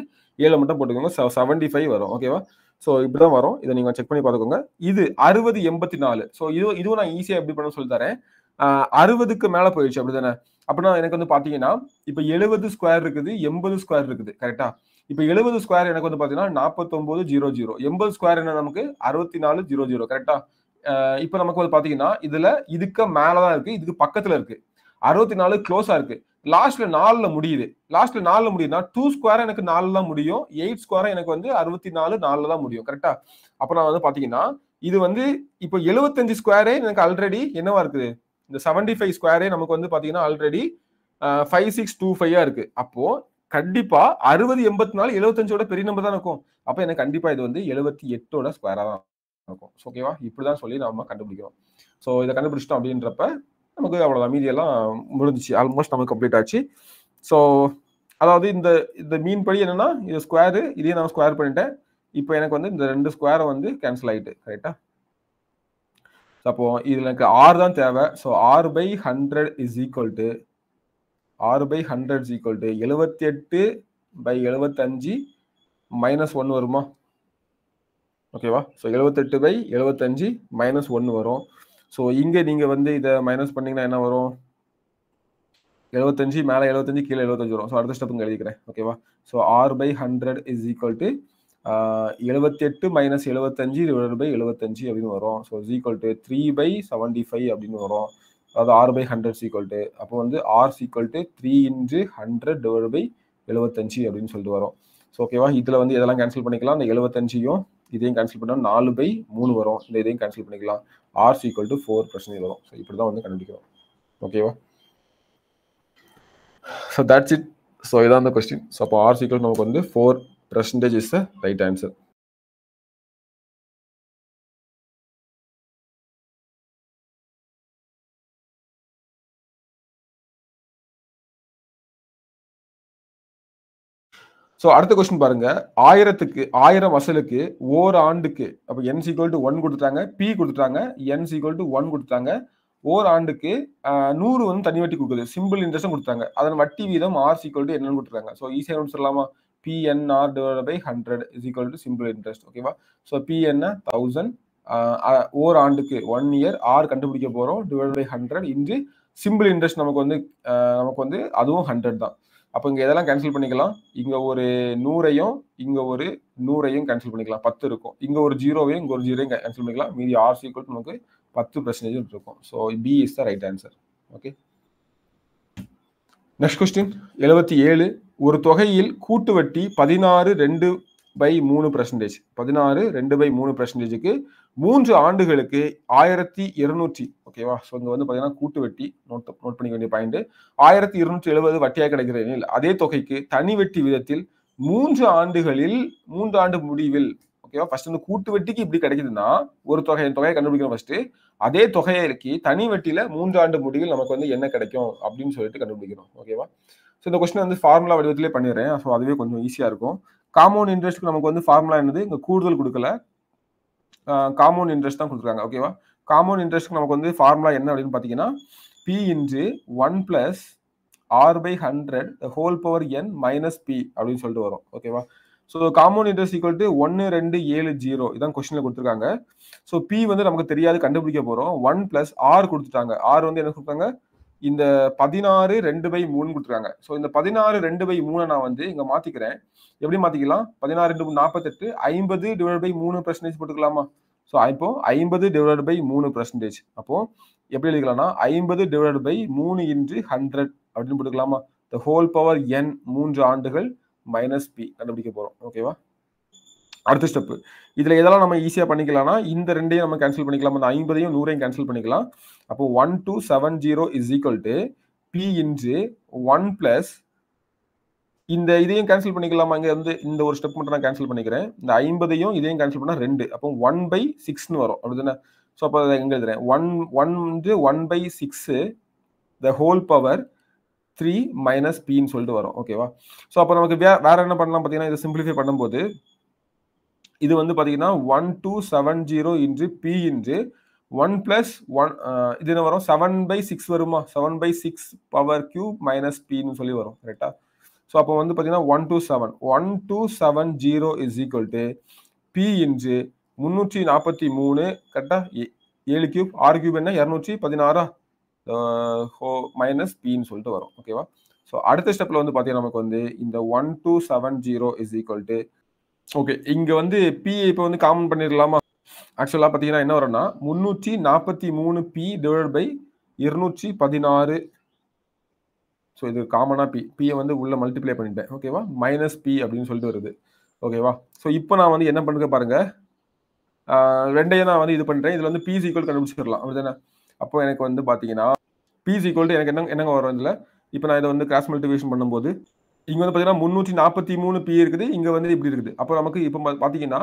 ஏழு மட்டும் போட்டுக்கோங்க செவன்டி ஃபைவ் வரும் ஓகேவா ஸோ இப்படி தான் வரும் இதை நீங்கள் செக் பண்ணி பார்த்துக்கோங்க இது அறுபது எண்பத்தி நாலு ஸோ இது இதுவும் நான் ஈஸியாக எப்படி பண்ண சொல்லி தரேன் அறுபதுக்கு மேலே போயிடுச்சு அப்படி தானே அப்படின்னா எனக்கு வந்து பார்த்தீங்கன்னா இப்போ எழுபது ஸ்கொயர் இருக்குது எண்பது ஸ்கொயர் இருக்குது கரெக்டா இப்போ எழுபது ஸ்கொயர் எனக்கு வந்து பார்த்தீங்கன்னா நாற்பத்தொம்போது ஜீரோ ஜீரோ எண்பது ஸ்கொயர் என்ன நமக்கு அறுபத்தி நாலு ஜீரோ ஜீரோ கரெக்டா இப்போ நமக்கு வந்து பார்த்தீங்கன்னா இதில் இதுக்கு மேலே தான் இருக்குது இதுக்கு பக்கத்தில் இருக்குது அறுபத்தி நாலு க்ளோஸாக இருக்குது லாஸ்ட்ல நாலுல முடியுது லாஸ்ட்ல நாலுல முடியுதுன்னா டூ ஸ்கொயர் எனக்கு நாலில் தான் முடியும் எயிட் ஸ்கொயர் எனக்கு வந்து அறுபத்தி நாலு நாலுல தான் முடியும் கரெக்டா அப்ப நான் வந்து பாத்தீங்கன்னா இது வந்து இப்போ எழுபத்தஞ்சு ஸ்கொயரே எனக்கு ஆல்ரெடி என்னவா இருக்குது இந்த செவன்டி ஃபைவ் ஸ்கொயரே நமக்கு வந்து பார்த்தீங்கன்னா ஆல்ரெடி ஃபைவ் சிக்ஸ் டூ ஃபைவா இருக்கு அப்போ கண்டிப்பா அறுபது எண்பத்தி நாலு எழுபத்தஞ்சோட பெரிய நம்பர் தான் இருக்கும் அப்போ எனக்கு கண்டிப்பா இது வந்து எழுபத்தி எட்டோட ஸ்கொயரா தான் இருக்கும் ஓகேவா இப்படிதான் சொல்லி நம்ம கண்டுபிடிக்கிறோம் ஸோ இதை கண்டுபிடிச்சிட்டோம் அப்படின்றப்ப நமக்கு அவ்வளோ அமைதியெல்லாம் முடிஞ்சிச்சு ஆல்மோஸ்ட் நமக்கு கம்ப்ளீட் ஆச்சு ஸோ அதாவது இந்த இந்த மீன் படி என்னன்னா இது ஸ்கொயரு இதே நான் ஸ்கொயர் பண்ணிட்டேன் இப்போ எனக்கு வந்து இந்த ரெண்டு ஸ்கொயரை வந்து கேன்சல் ஆகிட்டு கரெக்டாக ஸோ அப்போ இதில் எனக்கு ஆர் தான் தேவை so R by hundred is equal to ஆறு by hundred is equal to எழுபத்தி எட்டு பை எழுபத்தஞ்சு மைனஸ் ஒன்று வருமா ஓகேவா ஸோ எழுபத்தெட்டு பை எழுபத்தஞ்சு மைனஸ் ஒன்று வரும் ஸோ இங்கே நீங்கள் வந்து இதை மைனஸ் பண்ணிங்கன்னா என்ன வரும் எழுபத்தஞ்சு மேலே எழுபத்தஞ்சு கீழே எழுபத்தஞ்சு வரும் ஸோ அடுத்த ஸ்டெப் எழுதிக்கிறேன் ஓகேவா so R by hundred is equal to எழுபத்தெட்டு மைனஸ் எழுபத்தஞ்சு டிவைட் பை எழுபத்தஞ்சு அப்படின்னு வரும் so equal to three by seventy five அப்படின்னு வரும் அதாவது R by hundred equal to அப்போ வந்து R sequel to three into hundred divide by எழுபத்தஞ்சு அப்படின்னு சொல்லிட்டு வரும் ஸோ ஓகேவா இதில் வந்து இதெல்லாம் கேன்சல் பண்ணிக்கலாம் அந்த எழுபத்தஞ்சையும் இதையும் கேன்சல் பண்ணால் நாலு பை மூணு வரும் இந்த இதையும் கேன்சல் பண்ணிக்கலாம் R sequel to four percentage வரும் ஸோ இப்படி தான் வந்து கண்டுபிடிக்கிறோம் ஓகேவா ஸோ தட்ஸ் இட் ஸோ இதான் அந்த கொஸ்டின் ஸோ அப்போ ஆர் சீக்குவல் நமக்கு வந்து four percentage is the right answer. So அடுத்த கொஸ்டின் பாருங்க ஆயிரத்துக்கு ஆயிரம் வசலுக்கு ஓர் ஆண்டுக்கு அப்போ என் சீக்வல் டு ஒன் கொடுத்துட்டாங்க பி கொடுத்துட்டாங்க என் சீக்வல் டு ஒன் கொடுத்துட்டாங்க ஓர் ஆண்டுக்கு நூறு வந்து தனி வட்டி கொடுக்குது சிம்பிள் இன்ட்ரெஸ்ட்டும் கொடுத்தாங்க அதன் வட்டி வீதம் ஆர் சீக்வல் டு என்னன்னு கொடுத்துருக்காங்க ஸோ ஈஸியாக ஒன்று சொல்லலாமா PNR divide by hundred is equal to simple interest ஓகேவா ஸோ பிஎன்ன தௌசண்ட் ஓர் ஆண்டுக்கு ஒன் இயர் ஆர் கண்டுபிடிக்க போகிறோம் divide by hundred into simple interest நமக்கு வந்து நமக்கு வந்து அதுவும் ஹண்ட்ரட் தான் அப்போ இங்கே இதெல்லாம் கேன்சல் பண்ணிக்கலாம் இங்கே ஒரு நூறையும் இங்கே ஒரு நூறையும் கேன்சல் பண்ணிக்கலாம் பத்து இருக்கும் இங்கே ஒரு ஜீரோவையும் இங்கே ஒரு ஜீரோயும் கேன்சல் பண்ணிக்கலாம் மீதி ஆர் சீக்குவல் நமக்கு பத்து பர்சன்டேஜ் இருக்கும் so B is the right answer okay next question எழுபத்தி ஏழு ஒரு தொகையில் கூட்டு வட்டி பதினாறு ரெண்டு பை மூணு பர்சன்டேஜ் பதினாறு ரெண்டு பை மூணு பர்சன்டேஜுக்கு மூன்று ஆண்டுகளுக்கு ஆயிரத்தி இருநூற்றி ஓகேவா ஸோ இங்கே வந்து பார்த்தீங்கன்னா கூட்டு வட்டி நோட் நோட் பண்ணிக்க வேண்டிய பாயிண்ட் ஆயிரத்தி இருநூற்றி எழுபது வட்டியாக கிடைக்கிறது அதே தொகைக்கு தனி வட்டி விதத்தில் மூன்று ஆண்டுகளில் மூன்று ஆண்டு முடிவில் ஓகேவா ஃபர்ஸ்ட் வந்து கூட்டு வட்டிக்கு இப்படி கிடைக்குதுன்னா ஒரு தொகை தொகையை கண்டுபிடிக்கணும் ஃபர்ஸ்ட் அதே தொகையை இருக்கி தனி வட்டியில மூன்று ஆண்டு முடிவில் நமக்கு வந்து என்ன கிடைக்கும் அப்படின்னு சொல்லிட்டு கண்டுபிடிக்கணும் ஓகேவா ஸோ இந்த கொஸ்டின் வந்து ஃபார்முலா வடிவத்திலே பண்ணிடுறேன் ஸோ அதுவே கொஞ்சம் ஈஸியாக இருக்கும் காமௌண்ட் இன்ட்ரெஸ்ட்க்கு நமக்கு வந்து ஃபார்முலா என்னது இங்கே கூடுதல் கொடுக்கல காமௌண்ட் இன்ட்ரெஸ்ட் தான் கொடுத்துருக்காங்க ஓகேவா காமௌண்ட் இன்ட்ரெஸ்ட்க்கு நமக்கு வந்து ஃபார்முலா என்ன அப்படின்னு பார்த்தீங்கன்னா P into one plus R by hundred whole power N minus P அப்படின்னு சொல்லிட்டு வரும் ஓகேவா so compound interest equal to ஒன்று ரெண்டு ஏழு ஜீரோ இதான் கொஸ்டினில் கொடுத்துருக்காங்க ஸோ பி வந்து நமக்கு தெரியாது கண்டுபிடிக்க போகிறோம் ஒன் ப்ளஸ் ஆர் கொடுத்துட்டாங்க ஆர் வந்து என்ன கொடுத்தாங்க இந்த பதினாறு ரெண்டு பை மூணு கொடுத்துருக்காங்க ஸோ இந்த பதினாறு ரெண்டு பை மூணை நான் வந்து இங்கே மாற்றிக்கிறேன் எப்படி மாற்றிக்கலாம் பதினாறு ரெண்டு நாற்பத்தெட்டு ஐம்பது டிவைட் பை மூணு பர்சன்டேஜ் போட்டுக்கலாமா ஸோ இப்போ ஐம்பது டிவைட் பை மூணு பர்சன்டேஜ் அப்போது எப்படி எழுதிக்கலாம்னா ஐம்பது டிவைட் பை மூணு இன்று ஹண்ட்ரட் அப்படின்னு போட்டுக்கலாமா த ஹோல் பவர் என் மூன்று ஆண்டுகள் மைனஸ் பி கண்டுபிடிக்க போகிறோம் ஓகேவா அடுத்த ஸ்டெப்பு இதில் எதெல்லாம் நம்ம ஈஸியாக பண்ணிக்கலாம்னா இந்த ரெண்டையும் நம்ம கேன்சல் பண்ணிக்கலாம் அந்த ஐம்பதையும் நூறையும் கேன்சல் பண்ணிக்கலாம் அப்போ one two seven zero is equal to P into one plus இந்த இதையும் கேன்சல் பண்ணிக்கலாமா இங்கே வந்து இந்த ஒரு ஸ்டெப் மட்டும் நான் கேன்சல் பண்ணிக்கிறேன் இந்த ஐம்பதையும் இதையும் கேன்சல் பண்ணால் ரெண்டு அப்போ ஒன் பை சிக்ஸ்னு வரும் அப்படிதானே ஸோ அப்போ எங்கே எழுதுறேன் one one one by six the whole power three minus பின்னு சொல்லிட்டு வரும் ஓகேவா ஸோ அப்போ நமக்கு வே வேற என்ன பண்ணலாம் பார்த்தீங்கன்னா இதை சிம்பிளிஃபை பண்ணும்போது இது வந்து பார்த்தீங்கன்னா one two seven zero into P into one plus one இது என்ன வரும் செவன் பை சிக்ஸ் வருமா seven by six power cube minus பின்னு சொல்லி வரும் கரெக்டா ஸோ அப்போ வந்து பார்த்தீங்கன்னா one two seven one two seven zero is equal to P into முந்நூற்றி நாற்பத்தி மூணு கரெக்டாக ஏழு கியூப் ஆறு கியூப் என்ன இரநூற்றி பதினாறா ஹோ மைனஸ் பின்னு சொல்லிட்டு வரும் ஓகேவா ஸோ அடுத்த ஸ்டெப்பில் வந்து பார்த்தீங்கன்னா நமக்கு வந்து இந்த one two seven zero is equal to okay இங்கே வந்து பி இப்போ வந்து காமன் பண்ணிடலாமா ஆக்சுவலாக பார்த்தீங்கன்னா என்ன வரும்னா முந்நூற்றி நாற்பத்தி மூணு பி டிவைட் பை இருநூற்றி பதினாறு ஸோ இது காமனாக பி பியை வந்து உள்ளே மல்டிப்ளை பண்ணிட்டேன் ஓகேவா மைனஸ் பி அப்படின்னு சொல்லிட்டு வருது ஓகேவா ஸோ இப்போ நான் வந்து என்ன பண்ணுறேன் பாருங்கள் ரெண்டையும் நான் வந்து இது பண்ணுறேன் இதில் வந்து பி சீக்வல் கண்டுபிடிச்சிடலாம் அப்படிதானே அப்போ எனக்கு வந்து பார்த்தீங்கன்னா பி சீக்வல் எனக்கு என்ன என்னங்க வரும் இதில் இப்போ நான் இதை வந்து கிராஸ் மல்டிபிகேஷன் பண்ணும்போது இங்கே வந்து பார்த்தீங்கன்னா முந்நூற்றி நாற்பத்தி மூணு பி இருக்குது இங்கே வந்து இப்படி இருக்குது அப்போ நமக்கு இப்போ பார்த்தீங்கன்னா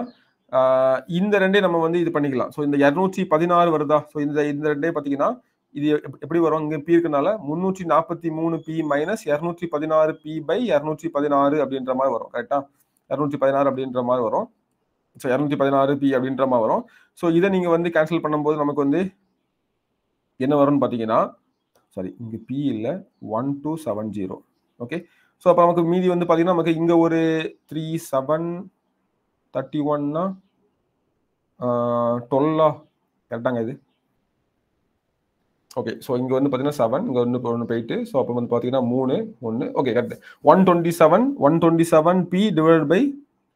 இந்த ரெண்டே நம்ம வந்து இது பண்ணிக்கலாம் ஸோ இந்த இரநூற்றி பதினாறு வருதா ஸோ இந்த இந்த ரெண்டே பார்த்தீங்கன்னா இது எப்படி வரும் இங்கே பி இருக்கனால முந்நூற்றி நாற்பத்தி மூணு பி மைனஸ் இரநூற்றி பதினாறு பி பை இரநூற்றி பதினாறு அப்படின்ற மாதிரி வரும் கரெக்டா இரநூற்றி பதினாறு அப்படின்ற மாதிரி வரும் ஸோ இரநூத்தி பதினாறு பி அப்படின்ற மாதிரி வரும் ஸோ இதை நீங்கள் வந்து கேன்சல் பண்ணும்போது நமக்கு வந்து என்ன வரும்னு பார்த்தீங்கன்னா சாரி இங்கே பி இல்லை one two seven zero okay so அப்போ நமக்கு மீதி வந்து பார்த்தீங்கன்னா நமக்கு இங்கே ஒரு த்ரீ செவன் தேர்ட்டி ஒன்னா டுவெல்லா கரெக்டாங்க இது ஓகே ஸோ இங்கே வந்து பார்த்தீங்கன்னா செவன் இங்கே ஒன்று ஒன்று போயிட்டு ஸோ அப்போ வந்து பார்த்தீங்கன்னா மூணு ஒன்று okay correct one twenty seven one twenty seven P divide by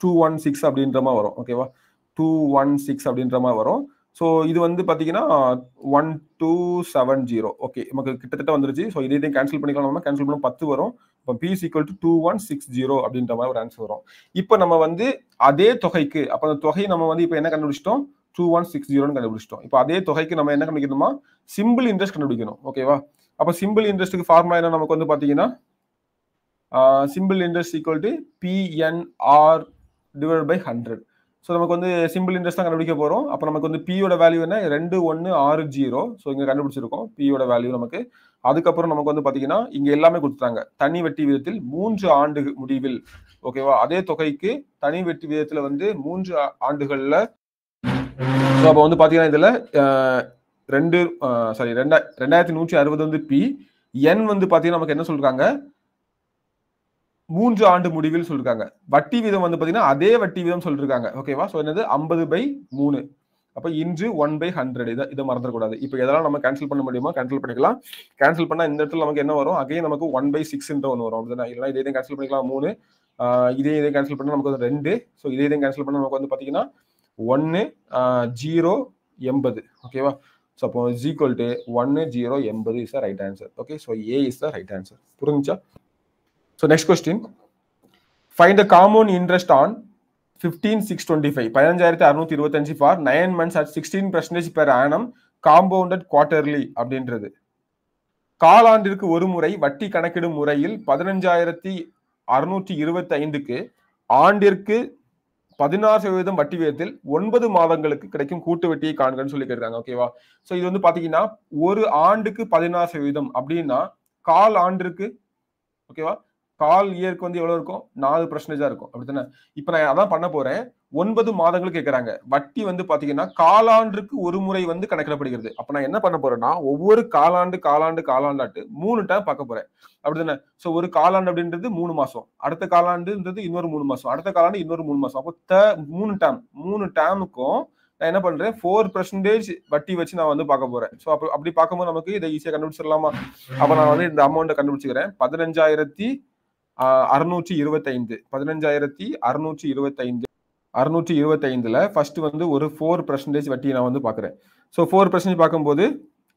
two one six அப்படின்ற மாதிரி வரும் ஓகேவா டூ ஒன் சிக்ஸ் அப்படின்ற மாதிரி வரும் ஸோ இது வந்து பார்த்தீங்கன்னா one two seven zero okay நமக்கு கிட்டத்தட்ட வந்துருச்சு ஸோ இதையும் கேன்சல் பண்ணிக்கலாம் கேன்சல் பண்ணால் பத்து வரும் இப்போ P equal to two one six zero அப்படின்ற மாதிரி ஒரு ஆன்சர் வரும் இப்போ நம்ம வந்து அதே தொகைக்கு அப்போ அந்த தொகை நம்ம வந்து இப்போ என்ன கண்டுபிடிச்சிட்டோம் டூ ஒன் சிக்ஸ் ஜீரோன்னு கண்டுபிடிச்சிட்டோம் இப்போ அதே தொகைக்கு நம்ம என்ன கண்டுபிடிக்கணுமா சிம்பிள் இன்ட்ரெஸ்ட் கண்டுபிடிக்கணும் ஓகேவா அப்போ சிம்பிள் இன்ட்ரெஸ்ட்டுக்கு ஃபார்முலா என்ன நமக்கு வந்து பார்த்தீங்கன்னா simple interest equal to PNR divide by hundred so நமக்கு வந்து சிம்பிள் இன்ட்ரெஸ்ட் தான் கண்டுபிடிக்க போகிறோம் அப்போ நமக்கு வந்து பியோட வேல்யூ என்ன ரெண்டு ஒன்று ஆறு ஜீரோ ஸோ இங்கே கண்டுபிடிச்சிருக்கோம் பியோட வேல்யூ நமக்கு அதுக்கப்புறம் நமக்கு வந்து பார்த்தீங்கன்னா இங்கே எல்லாமே கொடுத்துட்டாங்க தனி வெட்டி விதத்தில் மூன்று ஆண்டு முடிவில் ஓகேவா அதே தொகைக்கு தனி வெட்டி விதத்தில் வந்து மூன்று ஆண்டுகளில் ஸோ அப்போ வந்து பார்த்தீங்கன்னா இதில் ரெண்டு சாரி ரெண்டா ரெண்டாயிரத்தி நூற்றி அறுபது வந்து பி என் வந்து பார்த்தீங்கன்னா நமக்கு என்ன சொல்கிறாங்க மூன்று ஆண்டு முடிவில் சொல்லிருக்காங்க வட்டி வீதம் வந்து பாத்தீங்கன்னா அதே வட்டி வீதம் சொல்லிருக்காங்க ஓகேவா சோ என்னது ஐம்பது பை மூணு அப்போ இன்று ஒன் பை ஹண்ட்ரட் இதை இதை மறந்துடக்கூடாது இப்போ எதெல்லாம் நம்ம கேன்சல் பண்ண முடியுமா கேன்சல் பண்ணிக்கலாம் கேன்சல் பண்ணால் இந்த இடத்துல நமக்கு என்ன வரும் அகைன் நமக்கு ஒன் பை சிக்ஸ் ஒன்று வரும் அப்படின்னா இல்லைனா இதே கேன்சல் பண்ணிக்கலாம் மூணு இதே இதை கேன்சல் பண்ணால் நமக்கு வந்து ரெண்டு ஸோ இதே இதை கேன்சல் பண்ணா நமக்கு வந்து பார்த்தீங்கன்னா ஒன்று ஜீரோ எண்பது ஓகேவா ஸோ அப்போ ஜீக்வல் டு ஒன்று ஜீரோ எண்பது is the right answer okay so A is the right answer புரிஞ்சா so next question find the காமோன் interest on fifteen six twenty five பதினஞ்சாயிரத்தி அறுநூத்தி இருபத்தஞ்சு for nine months at sixteen percentage per annum compounded quarterly அப்படின்றது காலாண்டிற்கு ஒரு முறை வட்டி கணக்கிடும் முறையில் பதினஞ்சாயிரத்தி அறுநூற்றி இருபத்தி ஐந்துக்கு ஆண்டிற்கு பதினாறு சதவீதம் வட்டி விகிதத்தில் ஒன்பது மாதங்களுக்கு கிடைக்கும் கூட்டு வட்டியை காண்கன்னு சொல்லி கேட்கிறாங்க ஓகேவா ஸோ இது வந்து பார்த்தீங்கன்னா ஒரு ஆண்டுக்கு பதினாறு சதவீதம் அப்படின்னா கால் ஆண்டிற்கு ஓகேவா கால் இயருக்கு வந்து எவ்வளவு இருக்கும் நாலு பர்சன்டேஜா இருக்கும் அப்படித்தானே இப்ப நான் அதான் பண்ண போறேன் ஒன்பது மாதங்களுக்கு கேட்கறாங்க வட்டி வந்து பாத்தீங்கன்னா காலாண்டுக்கு ஒரு முறை வந்து கணக்கிடப்படுகிறது அப்ப நான் என்ன பண்ண போறேன்னா ஒவ்வொரு காலாண்டு காலாண்டு காலாண்டாட்டு மூணு டைம் பார்க்க போறேன் அப்படித்தானே சோ ஒரு காலாண்டு அப்படின்றது மூணு மாசம் அடுத்த காலாண்டுன்றது இன்னொரு மூணு மாசம் அடுத்த காலாண்டு இன்னொரு மூணு மாசம் அப்போ மூணு டேம் மூணு டேமுக்கும் நான் என்ன பண்றேன் ஃபோர் பெர்சன்டேஜ் வட்டி வச்சு நான் வந்து பார்க்க போறேன் ஸோ அப்போ அப்படி பார்க்கும்போது நமக்கு இதை ஈஸியாக கண்டுபிடிச்சிடலாமா அப்போ நான் வந்து இந்த அமௌண்ட்டை கண்டுபிடிச்சிக்கிறேன் பதினஞ்சாயிரத்தி அறுநூற்றி இருபத்தைந்து பதினஞ்சாயிரத்தி அறுநூற்றி இருபத்தைந்து அறுநூற்றி இருபத்தைந்துல ஃபர்ஸ்ட் வந்து ஒரு ஃபோர் பர்சன்டேஜ் வட்டியை நான் வந்து பார்க்குறேன் ஸோ ஃபோர் பர்சன்டேஜ் பார்க்கும்போது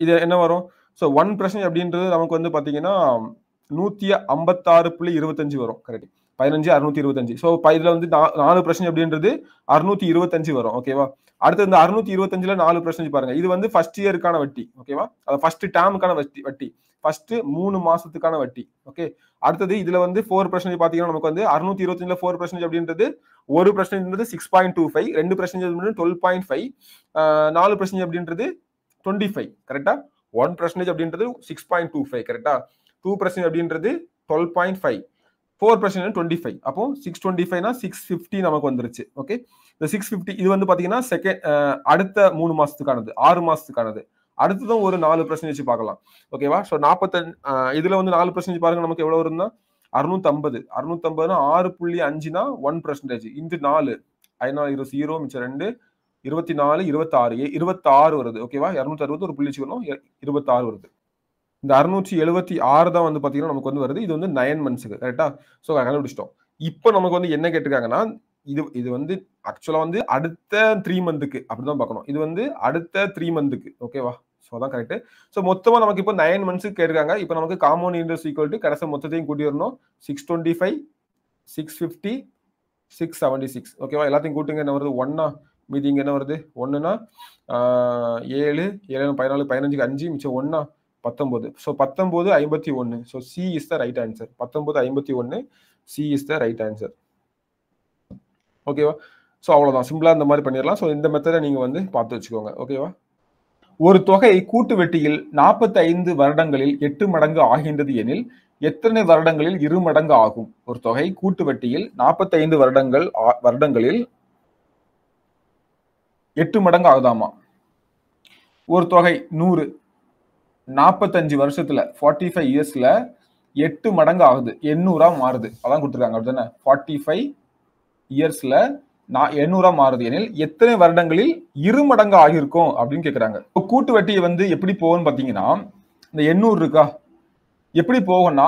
இது என்ன வரும் ஸோ ஒன் பர்சன்டேஜ் அப்படின்றது நமக்கு வந்து பார்த்தீங்கன்னா நூற்றி ஐம்பத்தாறு புள்ளி இருபத்தஞ்சு வரும் கரெக்ட் பதினஞ்சு அறுநூத்தி இருபத்தஞ்சு ஸோ இதில் வந்து நாலு பிரச்சனை அப்படின்றது அறுநூத்தி இருபத்தஞ்சு வரும் ஓகேவா அடுத்து இந்த அறுநூத்தி இருபத்தஞ்சுல நாலு பிரச்சனை பாருங்க இது வந்து ஃபர்ஸ்ட் இயருக்கான வட்டி ஓகேவா அது ஃபர்ஸ்ட் டேமுக்கான வட்டி வட்டி ஃபர்ஸ்ட் மூணு மாசத்துக்கான வட்டி ஓகே அடுத்தது இதுல வந்து ஃபோர் பர்சன்டேஜ் பாத்தீங்கன்னா நமக்கு வந்து அறுநூத்தி அஞ்சுல ஃபோர் பர்சன்டேஜ் அப்படின்றது ஒரு percentage six point two five ரெண்டு பர்சன்டேஜ் டுவெல் பாயிண்ட் ஃபைவ் நாலு பர்சன்டேஜ் அப்படின்றது டுவெண்ட்டி ஃபைவ் கரெக்டா ஒன் பர்சன்டேஜ் அப்படின்றது சிக்ஸ் பாயிண்ட் டூ ஃபைவ் கரெக்டா டூ பர்சன்டேஜ் அப்படின்றது twelve point five four percentage twenty five அப்போ சிக்ஸ் டுவெண்ட்டி ஃபைவ்னா சிக்ஸ் ஃபிஃப்டி நமக்கு வந்துருச்சு ஓகே இந்த சிக்ஸ் ஃபிஃப்டி இது வந்து பார்த்தீங்கன்னா செகண்ட் அடுத்த மூணு மாதத்துக்கானது ஆறு மாதத்துக்கானது அடுத்ததும் ஒரு நாலு பர்சன்டேஜ் பார்க்கலாம் ஓகேவா ஸோ நாற்பத்தஞ்சு இதுல வந்து நாலு பர்சன்டேஜ் பாருங்க நமக்கு எவ்வளவு இருந்தா அறுநூத்தம்பது அறுநூத்தம்பதுனா ஆறு புள்ளி அஞ்சுனா ஒன் பர்சன்டேஜ் இன்ட்டு நாலு அதனால இரு ஜீரோ மிச்சம் ரெண்டு இருபத்தி நாலு இருபத்தாறு இருபத்தாறு வருது ஓகேவா இரநூத்தி அறுபது ஒரு புள்ளி வச்சுக்கணும் இருபத்தாறு வருது இந்த அறுநூற்றி எழுபத்தி ஆறு தான் வந்து பார்த்தீங்கன்னா நமக்கு வந்து வருது இது வந்து நயன் மந்த்ஸுக்கு கரெக்டா ஸோ கண்டுபிடிச்சிட்டோம் இப்போ நமக்கு வந்து என்ன கேட்டிருக்காங்கன்னா இது இது வந்து ஆக்சுவலாக வந்து அடுத்த த்ரீ மந்த்துக்கு அப்படிதான் பார்க்கணும் இது வந்து அடுத்த த்ரீ மந்த்துக்கு ஓகேவா ஸோ அதான் கரெக்ட் ஸோ மொத்தமாக நமக்கு இப்போ நைன் மந்த்ஸுக்கு கேட்டிருக்காங்க இப்போ நமக்கு காமன் இன்ட்ரெஸ்ட் ஈக்குவல் டு கடைசி மொத்தத்தையும் கூட்டி வரணும் six twenty five six fifty six seventy six ஓகேவா எல்லாத்தையும் கூட்டிங்க என்ன வருது ஒன்னா மீதி இங்கே என்ன வருது ஒன்றுனா ஏழு ஏழு பதினாலு பதினஞ்சுக்கு அஞ்சு மிச்சம் ஒன்னா பத்தொம்போது ஸோ பத்தொம்போது ஐம்பத்தி ஒன்று so C is the right answer பத்தொம்போது ஐம்பத்தி ஒன்று C is the right answer ஓகேவா ஸோ அவ்வளோதான் சிம்பிளாக இந்த மாதிரி பண்ணிடலாம் ஸோ இந்த மெத்தடை நீங்கள் வந்து பார்த்து வச்சுக்கோங்க ஓகேவா ஒரு தொகை கூட்டு வெட்டியில் நாற்பத்தி ஐந்து வருடங்களில் எட்டு மடங்கு ஆகின்றது எனில் எத்தனை வருடங்களில் இரு மடங்கு ஆகும் ஒரு தொகை கூட்டு வெட்டியில் நாற்பத்தி ஐந்து வருடங்கள் வருடங்களில் எட்டு மடங்கு ஆகுதாமா ஒரு தொகை நூறு நாற்பத்தஞ்சு வருஷத்துல ஃபார்ட்டி ஃபைவ் இயர்ஸ்ல எட்டு மடங்கு ஆகுது எண்ணூறா மாறுது அதான் கொடுத்துருக்காங்க அப்படித்தானே ஃபார்ட்டி ஃபைவ் இயர்ஸ்ல நான் எண்ணூறா மாறுது எனில் எத்தனை வருடங்களில் இரு மடங்கு ஆகியிருக்கும் அப்படின்னு கேட்குறாங்க இப்போ கூட்டு வட்டியை வந்து எப்படி போகும்னு பார்த்தீங்கன்னா இந்த எண்ணூறு இருக்கா எப்படி போகும்னா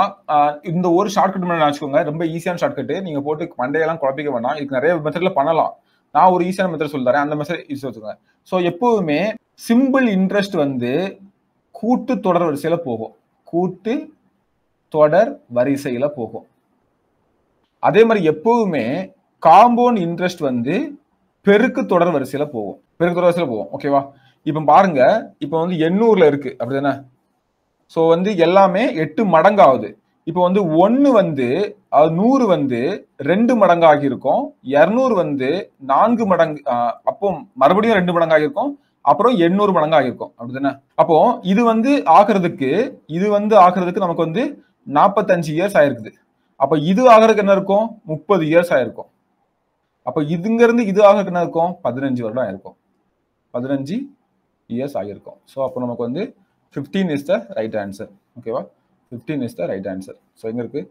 இந்த ஒரு ஷார்ட்கட் மேலே நினச்சிக்கோங்க ரொம்ப ஈஸியான ஷார்ட்கட்டு நீங்கள் போட்டு மண்டையெல்லாம் குழப்பிக்க வேணாம் இதுக்கு நிறைய மெத்தடில் பண்ணலாம் நான் ஒரு ஈஸியான மெத்தட் சொல்லுறேன் அந்த மெசேஜ் ஈஸியாக வச்சுக்கோங்க ஸோ எப்போவுமே சிம்பிள் இன்ட்ரெஸ்ட் வந்து கூட்டு தொடர் வரிசையில் போகும் கூட்டு தொடர் வரிசையில் போகும் அதே மாதிரி எப்போவுமே காம்பவுண்ட் இன்ட்ரெஸ்ட் வந்து பெருக்கு தொடர் வரிசையில போகும் பெருக்கு தொடர் வரிசையில போகும் ஓகேவா இப்போ பாருங்க இப்போ வந்து எண்ணூறுல இருக்கு அப்படிதானே ஸோ வந்து எல்லாமே எட்டு மடங்கு ஆகுது இப்போ வந்து ஒன்று வந்து நூறு வந்து ரெண்டு மடங்காக இருக்கும் இரநூறு வந்து நான்கு மடங்கு அப்போ மறுபடியும் ரெண்டு மடங்காக இருக்கும் அப்புறம் எண்ணூறு மடங்காக இருக்கும் அப்படிதானே அப்போ இது வந்து ஆகிறதுக்கு இது வந்து ஆகிறதுக்கு நமக்கு வந்து நாற்பத்தஞ்சு இயர்ஸ் ஆயிருக்குது அப்போ இது ஆகிறதுக்கு என்ன இருக்கும் முப்பது இயர்ஸ் ஆயிருக்கும் அப்போ இதுங்க இருந்து இது ஆக என்ன இருக்கும் பதினஞ்சு வருடம் ஆயிருக்கும் பதினஞ்சு இயர்ஸ் ஆகியிருக்கும் ஸோ அப்போ நமக்கு வந்து fifteen is the right answer ஓகேவா fifteen is the right answer so எங்க இருக்கு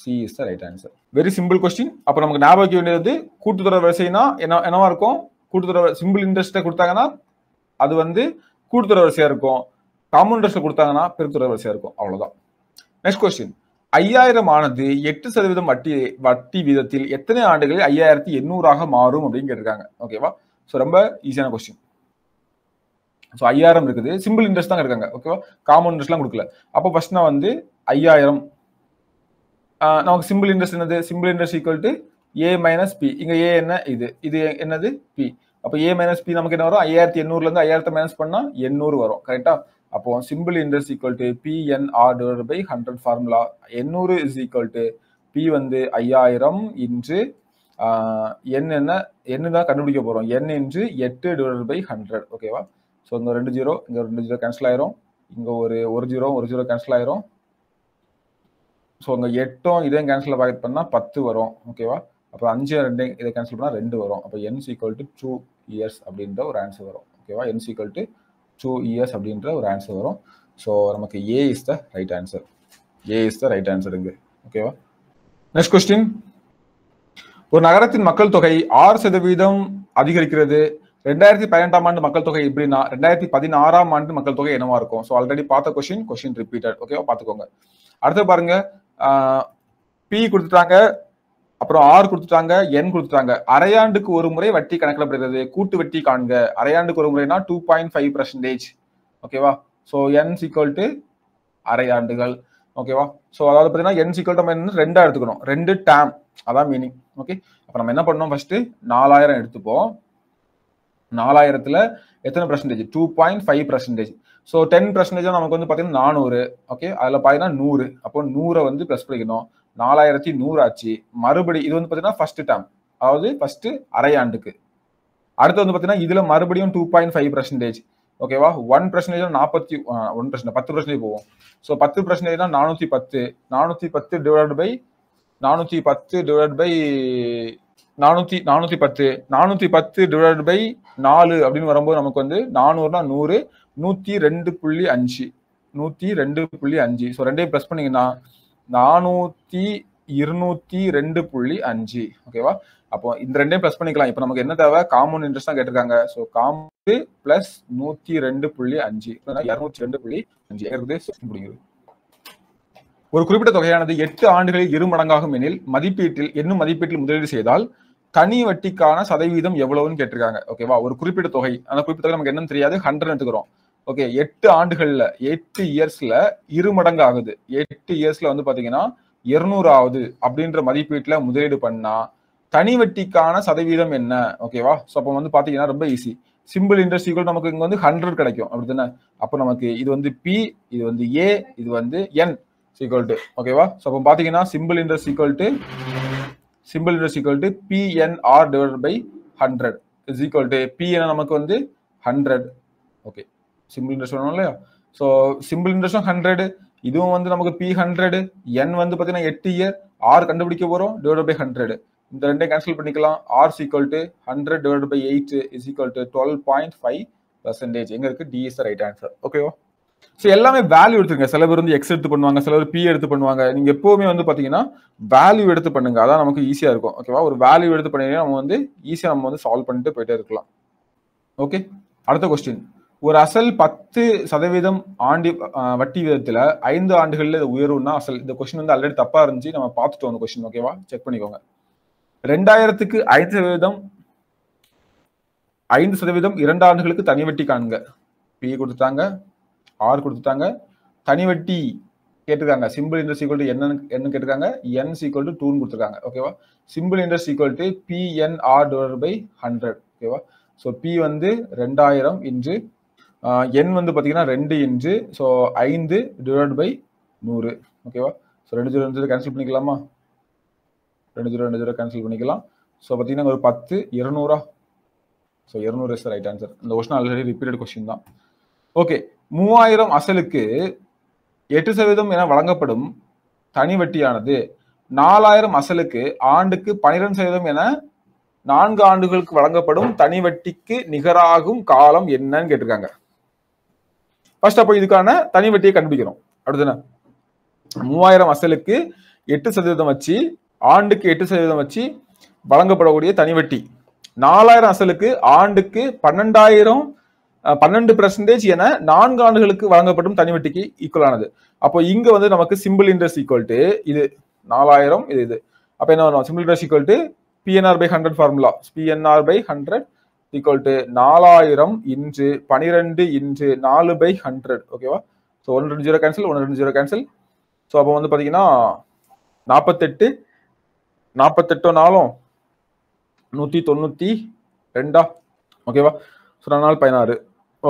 C is the right answer very simple question அப்போ நமக்கு ஞாபகம் வேண்டியது கூட்டுத்தொடர் வரிசைனா என்ன என்னவா இருக்கும் கூட்டுத்தொடர் சிம்பிள் இன்ட்ரெஸ்ட்டை கொடுத்தாங்கன்னா அது வந்து கூட்டுத்தொடர் வரிசையாக இருக்கும் காமன் இன்ட்ரெஸ்ட்டை கொடுத்தாங்கன்னா பெருத்துறை வரிசையாக இருக்கும் அவ்வளோதான் நெக்ஸ்ட் கொஸ்டின் ஐயாயிரம் ஆனது எட்டு சதவீதம் வட்டி வட்டி வீதத்தில் எத்தனை ஆண்டுகளில் ஐயாயிரத்தி எண்ணூறாக மாறும் அப்படின்னு கேட்டிருக்காங்க ஓகேவா ஸோ ரொம்ப ஈஸியான கொஸ்டின் ஸோ ஐயாயிரம் இருக்குது சிம்பிள் இன்ட்ரெஸ்ட் தான் இருக்காங்க ஓகேவா காமன் இன்ட்ரெஸ்ட்லாம் கொடுக்கல அப்போ ஃபர்ஸ்ட் நான் வந்து ஐயாயிரம் நமக்கு சிம்பிள் இன்ட்ரெஸ்ட் என்னது simple interest equal to A minus P இங்கே ஏ என்ன இது இது என்னது பி அப்போ ஏ மைனஸ் பி நமக்கு என்ன வரும் ஐயாயிரத்தி எண்ணூறுலேருந்து ஐயாயிரத்தி மைனஸ் பண்ணால் எண்ணூறு வரும் கரெக்டாக அப்போ simple interest equal to PNR divide by hundred formula எண்ணூறு இஸ் ஈக்குவல் டு பி வந்து ஐயாயிரம் இன்று என் என்ன என்ன தான் கண்டுபிடிக்க போகிறோம் என் இன்று எட்டு டிவைட் பை ஹண்ட்ரட் ஓகேவா ஸோ இங்கே ரெண்டு ஜீரோ இங்கே ரெண்டு ஜீரோ கேன்சல் ஆயிரும் இங்கே ஒரு ஒரு ஜீரோ ஒரு ஜீரோ கேன்சல் ஆயிரும் ஸோ இங்கே எட்டும் இதையும் கேன்சல் பாக்கெட் பண்ணால் பத்து வரும் ஓகேவா அப்புறம் அஞ்சு ரெண்டு இதை கேன்சல் பண்ணால் ரெண்டு வரும் அப்போ N equal to two years அப்படின்ற ஒரு ஆன்சர் வரும் ஓகேவா N equal to two years அப்படின்ற ஒரு ஆன்சர் வரும் ஸோ நமக்கு A is the right answer A is the right ஆன்சருங்க ஓகேவா நெக்ஸ்ட் கொஸ்டின் ஒரு நகரத்தின் மக்கள் தொகை ஆறு சதவீதம் அதிகரிக்கிறது ரெண்டாயிரத்தி பதினெட்டாம் ஆண்டு மக்கள் தொகை எப்படின்னா ரெண்டாயிரத்தி பதினாறாம் ஆண்டு மக்கள் தொகை என்னவா இருக்கும் ஸோ ஆல்ரெடி பார்த்த கொஸ்டின் கொஸ்டின் ரிப்பீட்டட் ஓகேவா பார்த்துக்கோங்க அடுத்து பாருங்க பி கொடுத்துட்டாங்க அப்புறம் ஆர் கொடுத்துட்டாங்க என் கொடுத்துட்டாங்க அரையாண்டுக்கு ஒரு முறை வட்டி கணக்கிடப்படுகிறது கூட்டு வட்டி காண்க அரையாண்டுக்கு ஒரு முறைனா டூ பாயிண்ட் ஃபைவ் பர்சன்டேஜ் ஓகேவா ஸோ என் சீக்வல் டு அரையாண்டுகள் ஓகேவா ஸோ அதாவது பார்த்தீங்கன்னா என் சீக்வல் நம்ம ரெண்டாக எடுத்துக்கணும் ரெண்டு டேம் அதான் மீனிங் ஓகே அப்போ நம்ம என்ன பண்ணோம் ஃபர்ஸ்ட்டு நாலாயிரம் எடுத்துப்போம் நாலாயிரத்தில் எத்தனை percentage two point five percentage so ten percentage நமக்கு வந்து பார்த்தீங்கன்னா நானூறு ஓகே அதில் பார்த்தீங்கன்னா நூறு அப்போ நூறை வந்து ப்ளஸ் பண்ணிக்கணும் நாலாயிரத்தி நூறு ஆச்சு மறுபடி இது வந்து பார்த்தீங்கன்னா ஃபர்ஸ்ட் டேம் அதாவது ஃபர்ஸ்ட் அரையாண்டுக்கு அடுத்து வந்து பார்த்தீங்கன்னா இதுல மறுபடியும் டூ பாயிண்ட் ஃபைவ் பர்சன்டேஜ் ஓகேவா ஒன் பர்சன்டேஜ் நாற்பத்தி ஒன் பர்சன்ட் பத்து பர்சன்டேஜ் போவோம் ஸோ பத்து பர்சன்டேஜ் தான் நானூற்றி பத்து நானூற்றி பத்து டிவைட் பை நானூற்றி பத்து டிவைட் பை நானூற்றி நானூற்றி பத்து நானூற்றி பத்து டிவைட் பை நாலு அப்படின்னு வரும்போது நமக்கு வந்து நானூறுனா நூறு நூற்றி ரெண்டு புள்ளி அஞ்சு நூற்றி ரெண்டு புள்ளி அஞ்சு ஸோ ரெண்டையும் ப்ளஸ் பண்ணீங்கன்னா நானூத்தி இருநூத்தி ரெண்டு புள்ளி அஞ்சு ஓகேவா அப்போ இந்த ரெண்டையும் ப்ளஸ் பண்ணிக்கலாம் இப்போ நமக்கு என்ன தேவை காமன் இன்ட்ரெஸ்ட் தான் கேட்டிருக்காங்க ஸோ காம்பு பிளஸ் நூத்தி ரெண்டு புள்ளி அஞ்சு இருநூத்தி ரெண்டு புள்ளி அஞ்சு பிடிங்கிறது ஒரு குறிப்பிட்ட தொகையானது எட்டு ஆண்டுகளில் இரு மடங்காகும் எனில் மதிப்பீட்டில் என்னும் மதிப்பீட்டில் முதலீடு செய்தால் தனி வட்டிக்கான சதவீதம் எவ்வளவுன்னு கேட்டிருக்காங்க ஓகேவா ஒரு குறிப்பிட்ட தொகை அந்த குறிப்பிட்ட தொகை நமக்கு என்னன்னு தெரியாது ஹண்ட்ரட் எடுத்துக்கிறோம் ஓகே எட்டு ஆண்டுகள்ல எட்டு இயர்ஸ்ல இரு மடங்கு ஆகுது எட்டு இயர்ஸ்ல வந்து பாத்தீங்கன்னா இருநூறு ஆகுது அப்படின்ற மதிப்பீட்டுல முதலீடு பண்ணா தனி வட்டிக்கான சதவீதம் என்ன ஓகேவா ஸோ அப்போ வந்து பாத்தீங்கன்னா ரொம்ப ஈஸி சிம்பிள் இண்டஸ்ட்ரிக்குள் நமக்கு இங்க வந்து ஹண்ட்ரட் கிடைக்கும் அப்படி தானே அப்போ நமக்கு இது வந்து பி இது வந்து ஏ இது வந்து என் சீக்வல் டு ஓகேவா ஸோ அப்போ பாத்தீங்கன்னா simple interest equal to simple interest equal to PNR divide by hundred is equal to P நமக்கு வந்து ஹண்ட்ரட் ஓகே சிம்பிள் இன்ட்ரெஸ்ட் வேணும் இல்லையா ஸோ சிம்பிள் இன்ட்ரெஸ்டும் ஹண்ட்ரடு இதுவும் வந்து நமக்கு பி ஹண்ட்ரடு என் வந்து பார்த்தீங்கன்னா எட்டு இயர் ஆர் கண்டுபிடிக்க போகிறோம் டிவைட் பை ஹண்ட்ரடு இந்த ரெண்டையும் கேன்சல் பண்ணிக்கலாம் R sequel to hundred divide by eight is equal to twelve point five percentage எங்க இருக்கு டி இஸ் ரைட் ஆன்சர் ஓகேவா ஸோ எல்லாமே வேல்யூ எடுத்துருங்க சில பேர் வந்து எக்ஸ் எடுத்து பண்ணுவாங்க சில பேர் பி எடுத்து பண்ணுவாங்க நீங்க எப்பவுமே வந்து பாத்தீங்கன்னா வேல்யூ எடுத்து பண்ணுங்க அதான் நமக்கு ஈஸியா இருக்கும் ஓகேவா ஒரு வேல்யூ எடுத்து பண்ணீங்கன்னா நம்ம வந்து ஈஸியா நம்ம வந்து சால்வ் பண்ணிட்டு போயிட்டே இருக்கலாம் ஓகே அடுத்த கொஸ்டின் ஒரு அசல் பத்து சதவீதம் ஆண்டு வட்டி விதத்துல ஐந்து ஆண்டுகள்ல உயரும்னா அசல் இந்த கொஸ்டின் வந்து ஆல்ரெடி தப்பா இருந்துச்சு நம்ம பார்த்துட்டோம் அந்த கொஸ்டின் ஓகேவா செக் பண்ணிக்கோங்க ரெண்டாயிரத்துக்கு ஐந்து சதவீதம் ஐந்து சதவீதம் இரண்டு ஆண்டுகளுக்கு தனி வட்டி காணுங்க பி கொடுத்துட்டாங்க ஆர் கொடுத்துட்டாங்க தனி வட்டி கேட்டிருக்காங்க சிம்பிள் இன்ட்ரெஸ்ட் ஈக்குவல் டு என்னன்னு என்ன கேட்டிருக்காங்க என் சீக்குவல் டு டூன்னு கொடுத்துருக்காங்க ஓகேவா simple interest equal to PNR divide by hundred ஓகேவா ஸோ பி வந்து ரெண்டாயிரம் இன்று என் வந்து பார்த்தீங்கன்னா ரெண்டு இன்ச்சு ஸோ ஐந்து டிவைட் பை நூறு ஓகேவா ஸோ ரெண்டு ஜீரோ ரெண்டு ஜீரோ கேன்சல் பண்ணிக்கலாமா ரெண்டு ஜீரோ ரெண்டு ஜீரோ கேன்சல் பண்ணிக்கலாம் ஸோ பார்த்தீங்கன்னா ஒரு பத்து இருநூறா ஸோ இருநூறு சார் ரைட் ஆன்சர் இந்த கொஸ்டின் ஆல்ரெடி ரிப்பீட்டட் கொஸ்டின் தான் ஓகே மூவாயிரம் அசலுக்கு எட்டு சதவீதம் என வழங்கப்படும் தனி வட்டியானது நாலாயிரம் அசலுக்கு ஆண்டுக்கு பனிரெண்டு சதவீதம் என நான்கு ஆண்டுகளுக்கு வழங்கப்படும் தனி வட்டிக்கு நிகராகும் காலம் என்னன்னு கேட்டிருக்காங்க ஃபர்ஸ்ட் அப்போ இதுக்கான தனி வட்டியை கண்டுபிடிக்கிறோம் அப்படிதானே மூவாயிரம் அசலுக்கு எட்டு சதவீதம் வச்சு ஆண்டுக்கு எட்டு சதவீதம் வச்சு வழங்கப்படக்கூடிய தனி வட்டி நாலாயிரம் அசலுக்கு ஆண்டுக்கு பன்னெண்டாயிரம் பன்னெண்டு பெர்சன்டேஜ் என நான்கு ஆண்டுகளுக்கு வழங்கப்படும் தனி வட்டிக்கு ஈக்குவலானது அப்போ இங்க வந்து நமக்கு சிம்பிள் இன்ட்ரெஸ்ட் ஈக்குவல் டு இது நாலாயிரம் இது இது அப்போ என்ன வரும் simple interest equal to PNR by hundred formula PNR by hundred equal to நாலாயிரம் இன்ட்டு பனிரெண்டு இன்ட்டு நாலு பை ஹண்ட்ரட் ஓகேவா ஸோ ஒன்று ரெண்டு ஜீரோ கேன்சல் ஒன்று ரெண்டு ஜீரோ கேன்சல் ஸோ அப்போ வந்து பார்த்தீங்கன்னா நாற்பத்தெட்டு நாற்பத்தெட்டோ நாளும் நூற்றி தொண்ணூற்றி ரெண்டா ஓகேவா ஸோ ரெண்டு நாள் பதினாறு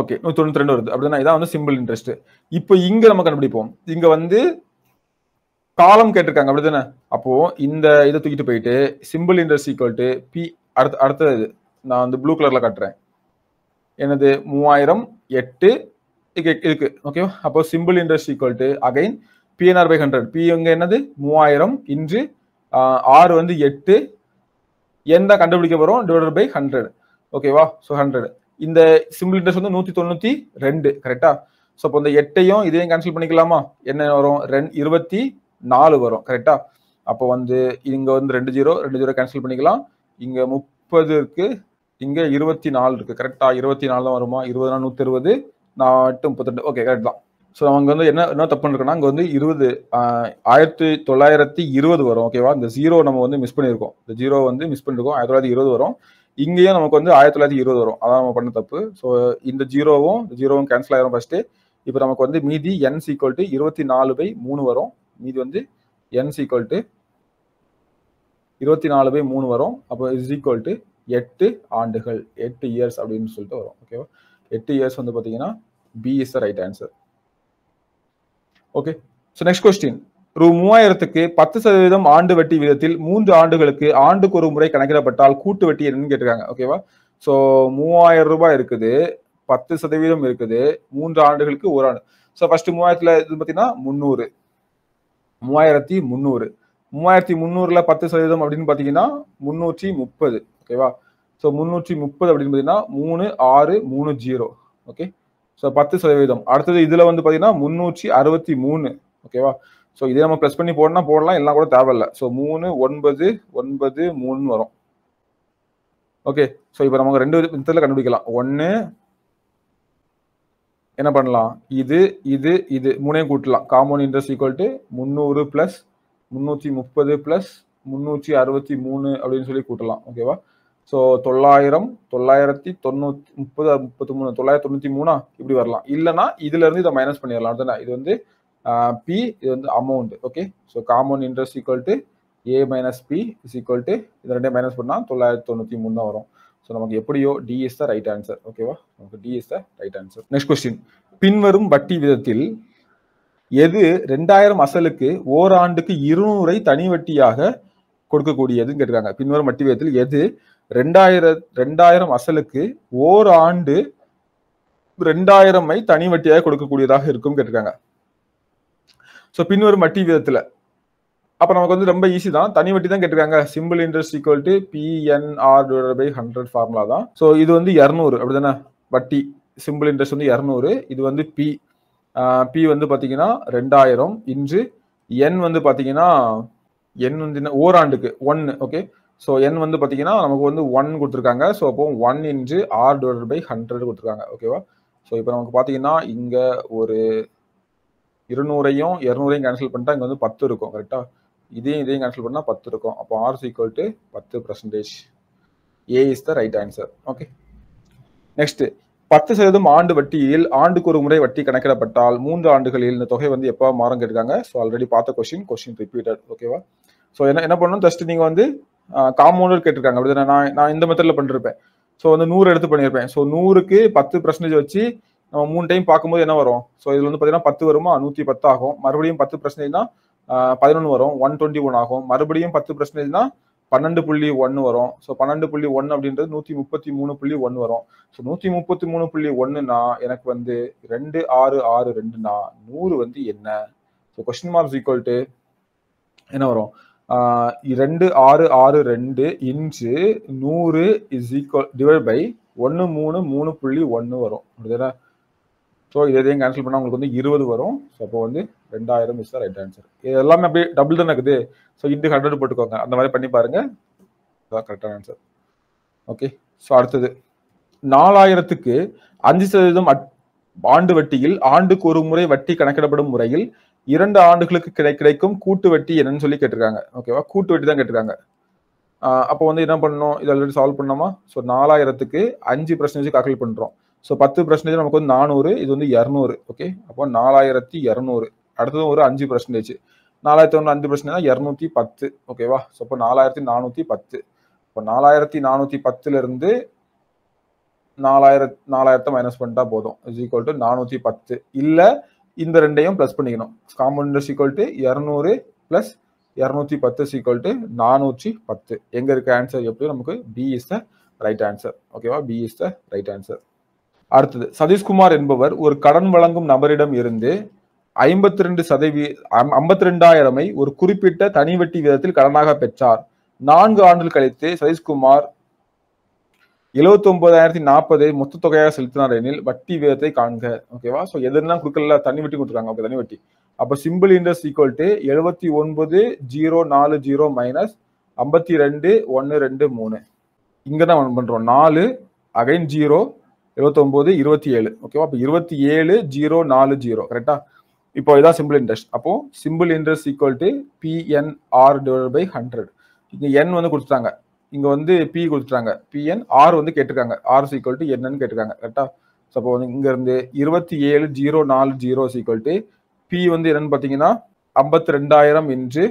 ஓகே நூற்றி தொண்ணூத்தி ரெண்டு வருது அப்படிதான் இதான் வந்து சிம்பிள் இன்ட்ரெஸ்ட் இப்போ இங்கே நம்ம கண்டுபிடிப்போம் இங்கே வந்து காலம் கேட்டிருக்காங்க அப்படி தானே அப்போது இந்த இதை தூக்கிட்டு போயிட்டு simple interest equal to P அடுத்த அடுத்தது நான் வந்து ப்ளூ கலரில் கட்டுறேன் எனது மூவாயிரம் எட்டு இருக்கு ஓகேவா அப்போ simple interest equal to again PNR by hundred P இங்கே என்னது மூவாயிரம் இன்று ஆறு வந்து எட்டு எந்த கண்டுபிடிக்க போகிறோம் டிவைடட் பை ஹண்ட்ரட் ஓகேவா ஸோ ஹண்ட்ரட் இந்த சிம்பிள் இன்ட்ரெஸ்ட் வந்து நூற்றி தொண்ணூற்றி ரெண்டு கரெக்டா ஸோ அப்போ இந்த எட்டையும் இதையும் கேன்சல் பண்ணிக்கலாமா என்ன வரும் ரெண்டு இருபத்தி நாலு வரும் கரெக்டா அப்போ வந்து இங்கே வந்து ரெண்டு ஜீரோ ரெண்டு ஜீரோ கேன்சல் பண்ணிக்கலாம் இங்கே முப் முப்பதுக்கு இங்கே இருபத்தி நாலு இருக்குது கரெக்டாக இருபத்தி நாலு தான் வருமா நாள் நூற்றி இருபது நாட்டு முப்பத்தெண்டு ஓகே கரெக்ட் தான் ஸோ அவங்க வந்து என்ன என்ன தப்புன்னு இருக்குன்னா அங்கே வந்து இருபது ஆயிரத்தி தொள்ளாயிரத்தி இருபது வரும் ஓகேவா இந்த ஜீரோ நம்ம வந்து மிஸ் பண்ணியிருக்கோம் இந்த ஜீரோ வந்து மிஸ் பண்ணியிருக்கோம் ஆயிரத்தி தொள்ளாயிரத்தி இருபது வரும் இங்கேயும் நமக்கு வந்து ஆயிரத்தி தொள்ளாயிரத்தி இருபது வரும் அதான் நம்ம பண்ண தப்பு ஸோ இந்த ஜீரோவும் ஜீரோவும் கேன்சல் ஆயிரும் ஃபஸ்ட்டு இப்போ நமக்கு வந்து மீதி என் சீக்வல் டு இருபத்தி நாலு பை மூணு வரும் மீதி வந்து என் சீக்வல் டு இருபத்தி நாலு பை மூணு வரும் அப்போ இஸ் ஈக்குவல் டு எட்டு ஆண்டுகள் எட்டு இயர்ஸ் அப்படின்னு சொல்லிட்டு வரும் ஓகேவா எட்டு இயர்ஸ் வந்து பார்த்தீங்கன்னா B is the right answer okay so next question ரூ மூவாயிரத்துக்கு பத்து சதவீதம் ஆண்டு வட்டி விதத்தில் மூன்று ஆண்டுகளுக்கு ஆண்டுக்கு ஒரு முறை கணக்கிடப்பட்டால் கூட்டு வட்டி என்னன்னு கேட்டிருக்காங்க ஓகேவா ஸோ மூவாயிரம் ரூபாய் இருக்குது பத்து சதவீதம் இருக்குது மூன்று ஆண்டுகளுக்கு ஒரு ஆண்டு ஸோ ஃபர்ஸ்ட் மூவாயிரத்துல இது பார்த்தீங்கன்னா முந்நூறு மூவாயிரத்தி முந்நூறு மூவாயிரத்தி முந்நூறுல பத்து சதவீதம் அப்படின்னு பார்த்தீங்கன்னா முன்னூற்றி முப்பது ஓகேவா ஸோ முந்நூற்றி முப்பது அப்படின்னு பார்த்தீங்கன்னா மூணு ஆறு மூணு ஜீரோ ஓகே ஸோ பத்து சதவீதம் அடுத்தது இதில் வந்து பார்த்தீங்கன்னா முன்னூற்றி அறுபத்தி மூணு ஓகேவா ஸோ இதே நம்ம ப்ரெஸ் பண்ணி போடனா போடலாம் எல்லாம் கூட இல்லை ஸோ மூணு ஒன்பது ஒன்பது மூணு வரும் ஓகே ஸோ இப்போ நமக்கு ரெண்டு விதத்தில் கண்டுபிடிக்கலாம் ஒன்று என்ன பண்ணலாம் இது இது இது மூணையும் கூட்டலாம் காமன் இன்ட்ரெஸ்ட் ஈக்குவல் டு முந்நூறு ப்ளஸ் முந்நூற்றி முப்பது ப்ளஸ் முந்நூற்றி அறுபத்தி மூணு அப்படின்னு சொல்லி கூட்டலாம் ஓகேவா ஸோ தொள்ளாயிரம் தொள்ளாயிரத்தி தொண்ணூற்றி முப்பது முப்பத்தி மூணு தொள்ளாயிரத்தி தொண்ணூற்றி மூணா இப்படி வரலாம் இல்லைனா இதுலேருந்து இதை மைனஸ் பண்ணிடலாம் தானே இது வந்து பி இது வந்து amount okay so common interest equal to A minus B is equal to இது ரெண்டே மைனஸ் பண்ணால் தொள்ளாயிரத்தி தொண்ணூற்றி மூணு தான் வரும் ஸோ நமக்கு எப்படியோ D is the right answer ஓகேவா நமக்கு D is the right answer next question பின்வரும் வட்டி விதத்தில் எது ரெண்டாயிரம் அசலுக்கு ஓராண்டுக்கு இருநூறை தனி வட்டியாக கொடுக்கக்கூடியதுன்னு கேட்டிருக்காங்க பின்வரும் வட்டி விகிதத்தில் எது ரெண்டாயிர ரெண்டாயிரம் அசலுக்கு ஓராண்டு ரெண்டாயிரமை தனி வட்டியாக கொடுக்கக்கூடியதாக இருக்கும் கேட்டிருக்காங்க ஸோ பின்வரும் வட்டி விதத்தில் அப்போ நமக்கு வந்து ரொம்ப ஈஸி தான் தனி வட்டி தான் கேட்டிருக்காங்க simple interest equal to PNR divide by hundred formula தான் ஸோ இது வந்து இரநூறு அப்படி தானே வட்டி சிம்பிள் இன்ட்ரெஸ்ட் வந்து இரநூறு இது வந்து பி பி வந்து பார்த்தீங்கன்னா ரெண்டாயிரம் இன்று என் வந்து பார்த்தீங்கன்னா என் வந்து ஓராண்டுக்கு ஒன்று ஓகே ஸோ என் வந்து பார்த்தீங்கன்னா நமக்கு வந்து ஒன் கொடுத்துருக்காங்க ஸோ அப்போ one into R divide by hundred கொடுத்துருக்காங்க ஓகேவா ஸோ இப்போ நமக்கு பார்த்தீங்கன்னா இங்கே ஒரு இருநூறையும் இரநூறையும் கேன்சல் பண்ணிட்டா இங்கே வந்து பத்து இருக்கும் கரெக்டாக இதையும் இதையும் கேன்சல் பண்ணால் பத்து இருக்கும் அப்போ ஆர் சீக்வல் டு பத்து percentage A is the right answer okay next பத்து சதவீதம் ஆண்டு வட்டியில் ஆண்டுக்கு ஒரு முறை வட்டி கணக்கிடப்பட்டால் மூன்று ஆண்டுகளில் இந்த தொகை வந்து எப்போ மாறும் கேட்டிருக்காங்க ஸோ ஆல்ரெடி பார்த்த கொஸ்டின் கொஸ்டின் ரிப்பீட்டட் ஓகேவா ஸோ என்ன என்ன பண்ணணும் ஜஸ்ட் நீங்கள் வந்து காம்பவுண்டர் கேட்டிருக்காங்க அப்படி நான் நான் இந்த மெத்தடில் பண்ணிருப்பேன் ஸோ வந்து நூறு எடுத்து பண்ணியிருப்பேன் ஸோ நூறுக்கு பத்து பர்சன்டேஜ் வச்சு நம்ம மூணு டைம் பார்க்கும்போது என்ன வரும் ஸோ இதில் வந்து பார்த்தீங்கன்னா பத்து வருமா நூற்றி பத்து ஆகும் மறுபடியும் பத்து பர்சன்டேஜ்னா பதினொன்று வரும் ஒன் டுவெண்ட்டி ஒன் ஆகும் மறுபடியும் பத்து பர்சன்டேஜ்னா பன்னெண்டு புள்ளி ஒன்று வரும் ஸோ பன்னெண்டு புள்ளி ஒன்று அப்படின்றது நூற்றி முப்பத்தி மூணு புள்ளி ஒன்று வரும் ஸோ நூற்றி முப்பத்தி மூணு புள்ளி ஒன்றுனா எனக்கு வந்து ரெண்டு ஆறு ஆறு ரெண்டுனா நூறு வந்து என்ன so question marks equal to என்ன வரும் ரெண்டு ஆறு ஆறு ரெண்டு இன்ச்சு நூறு இஸ் ஈக்குவல் டிவைட் பை ஒன்று மூணு மூணு புள்ளி ஒன்று வரும் அப்படிதானே ஸோ இதையும் எதையும் கேன்சல் பண்ணால் உங்களுக்கு வந்து இருபது வரும் ஸோ அப்போ வந்து ரெண்டாயிரம் இஸ் ரைட் ஆன்சர் இது எல்லாமே அப்படியே டபுள் தான் இருக்குது ஸோ இந்த ஹண்ட்ரட் போட்டுக்கோங்க அந்த மாதிரி பண்ணி பாருங்க இதுதான் கரெக்டான ஆன்சர் ஓகே ஸோ அடுத்தது நாலாயிரத்துக்கு அஞ்சு சதவீதம் ஆண்டு வட்டியில் ஆண்டுக்கு ஒரு முறை வட்டி கணக்கிடப்படும் முறையில் இரண்டு ஆண்டுகளுக்கு கிடை கிடைக்கும் கூட்டு வட்டி என்னன்னு சொல்லி கேட்டிருக்காங்க ஓகேவா கூட்டு வட்டி தான் கேட்டிருக்காங்க அப்போ வந்து என்ன பண்ணணும் இது ஆல்ரெடி சால்வ் பண்ணோமா ஸோ நாலாயிரத்துக்கு அஞ்சு பர்சன்டேஜ் கால்குலேட் பண்ணுறோம் ஸோ பத்து பர்சன்டேஜ் நமக்கு வந்து நானூறு இது வந்து இரநூறு ஓகே அப்போ நாலாயிரத்தி இரநூறு அடுத்ததும் ஒரு அஞ்சு பர்சன்டேஜ் நாலாயிரத்தி ஒன்று அஞ்சு பர்சன்டேஜ் இரநூத்தி பத்து ஓகேவா ஸோ அப்போ நாலாயிரத்தி நானூற்றி பத்து இப்போ நாலாயிரத்தி நானூற்றி பத்துலேருந்து நாலாயிரத் நாலாயிரத்தை மைனஸ் பண்ணிட்டா போதும் இஸ் ஈக்குவல் டு நானூற்றி பத்து இல்லை இந்த ரெண்டையும் ப்ளஸ் பண்ணிக்கணும் காம்பவுண்ட் ஈக்குவல் டு இரநூறு ப்ளஸ் இரநூத்தி பத்து சீக்வல் டு நானூற்றி பத்து எங்கே இருக்க ஆன்சர் எப்படியும் நமக்கு P is the right answer ஓகேவா B is the right answer அடுத்தது சதீஷ்குமார் என்பவர் ஒரு கடன் வழங்கும் நபரிடம் இருந்து ஐம்பத்தி ரெண்டு சதவீ ஐம்பத்தி ரெண்டாயிரமை ஒரு குறிப்பிட்ட தனி வட்டி வீதத்தில் கடனாக பெற்றார் நான்கு ஆண்டுகள் கழித்து சதீஷ்குமார் எழுபத்தி ஒன்பதாயிரத்தி நாற்பதை மொத்த தொகையாக செலுத்தினார் எனில் வட்டி வீதத்தை காண்க ஓகேவா ஸோ எதுனா கொடுக்கல தனி வட்டி கொடுத்துருக்காங்க ஓகே தனி வட்டி அப்போ சிம்பிள் இன்ட்ரெஸ்ட் ஈக்குவல் டு எழுபத்தி ஒன்பது ஜீரோ நாலு ஜீரோ மைனஸ் ஐம்பத்தி ரெண்டு ஒன்று ரெண்டு மூணு இங்கே தான் பண்ணுறோம் நாலு அகைன் ஜீரோ இருபத்தொம்போது இருபத்தி ஏழு ஓகேவா அப்போ இருபத்தி ஏழு ஜீரோ நாலு ஜீரோ கரெக்டா இப்போ இதான் சிம்பிள் இன்ட்ரெஸ்ட் அப்போ simple interest equal to PNR divide by hundred இங்கே என் வந்து கொடுத்துட்டாங்க இங்கே வந்து பி கொடுத்துட்டாங்க பிஎன் ஆர் வந்து கேட்டிருக்காங்க ஆர் சீக்வல் டு என்னன்னு கேட்டிருக்காங்க கரெக்டா ஸோ அப்போ வந்து இங்கேருந்து இருபத்தி ஏழு ஜீரோ நாலு ஜீரோ சீக்வல் டு பி வந்து என்னன்னு பார்த்தீங்கன்னா ஐம்பத்தி ரெண்டாயிரம் இன்று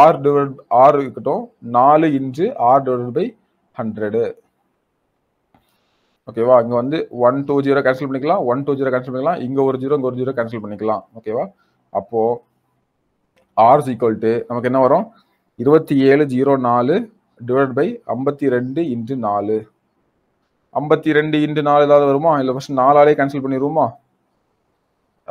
ஆர் டிவைட் ஆர் இருக்கட்டும் நாலு into R divide by hundred ஓகேவா இங்கே வந்து ஒன் டூ ஜீரோ கேன்சல் பண்ணிக்கலாம் ஒன் டூ ஜீரோ கேன்சல் பண்ணிக்கலாம் இங்கே ஒரு ஜீரோ இங்கே ஒரு ஜீரோ கேன்சல் பண்ணிக்கலாம் ஓகேவா அப்போது ஆர்ஸ் ஈக்குவல் டு நமக்கு என்ன வரும் இருபத்தி ஏழு ஜீரோ நாலு டிவைட் பை ஐம்பத்தி ரெண்டு இன்ட்டு நாலு ஐம்பத்தி ரெண்டு இன்ட்டு நாலு ஏதாவது வருமா இல்லை ஃபஸ்ட் நாலாலே கேன்சல் பண்ணிடுவோமா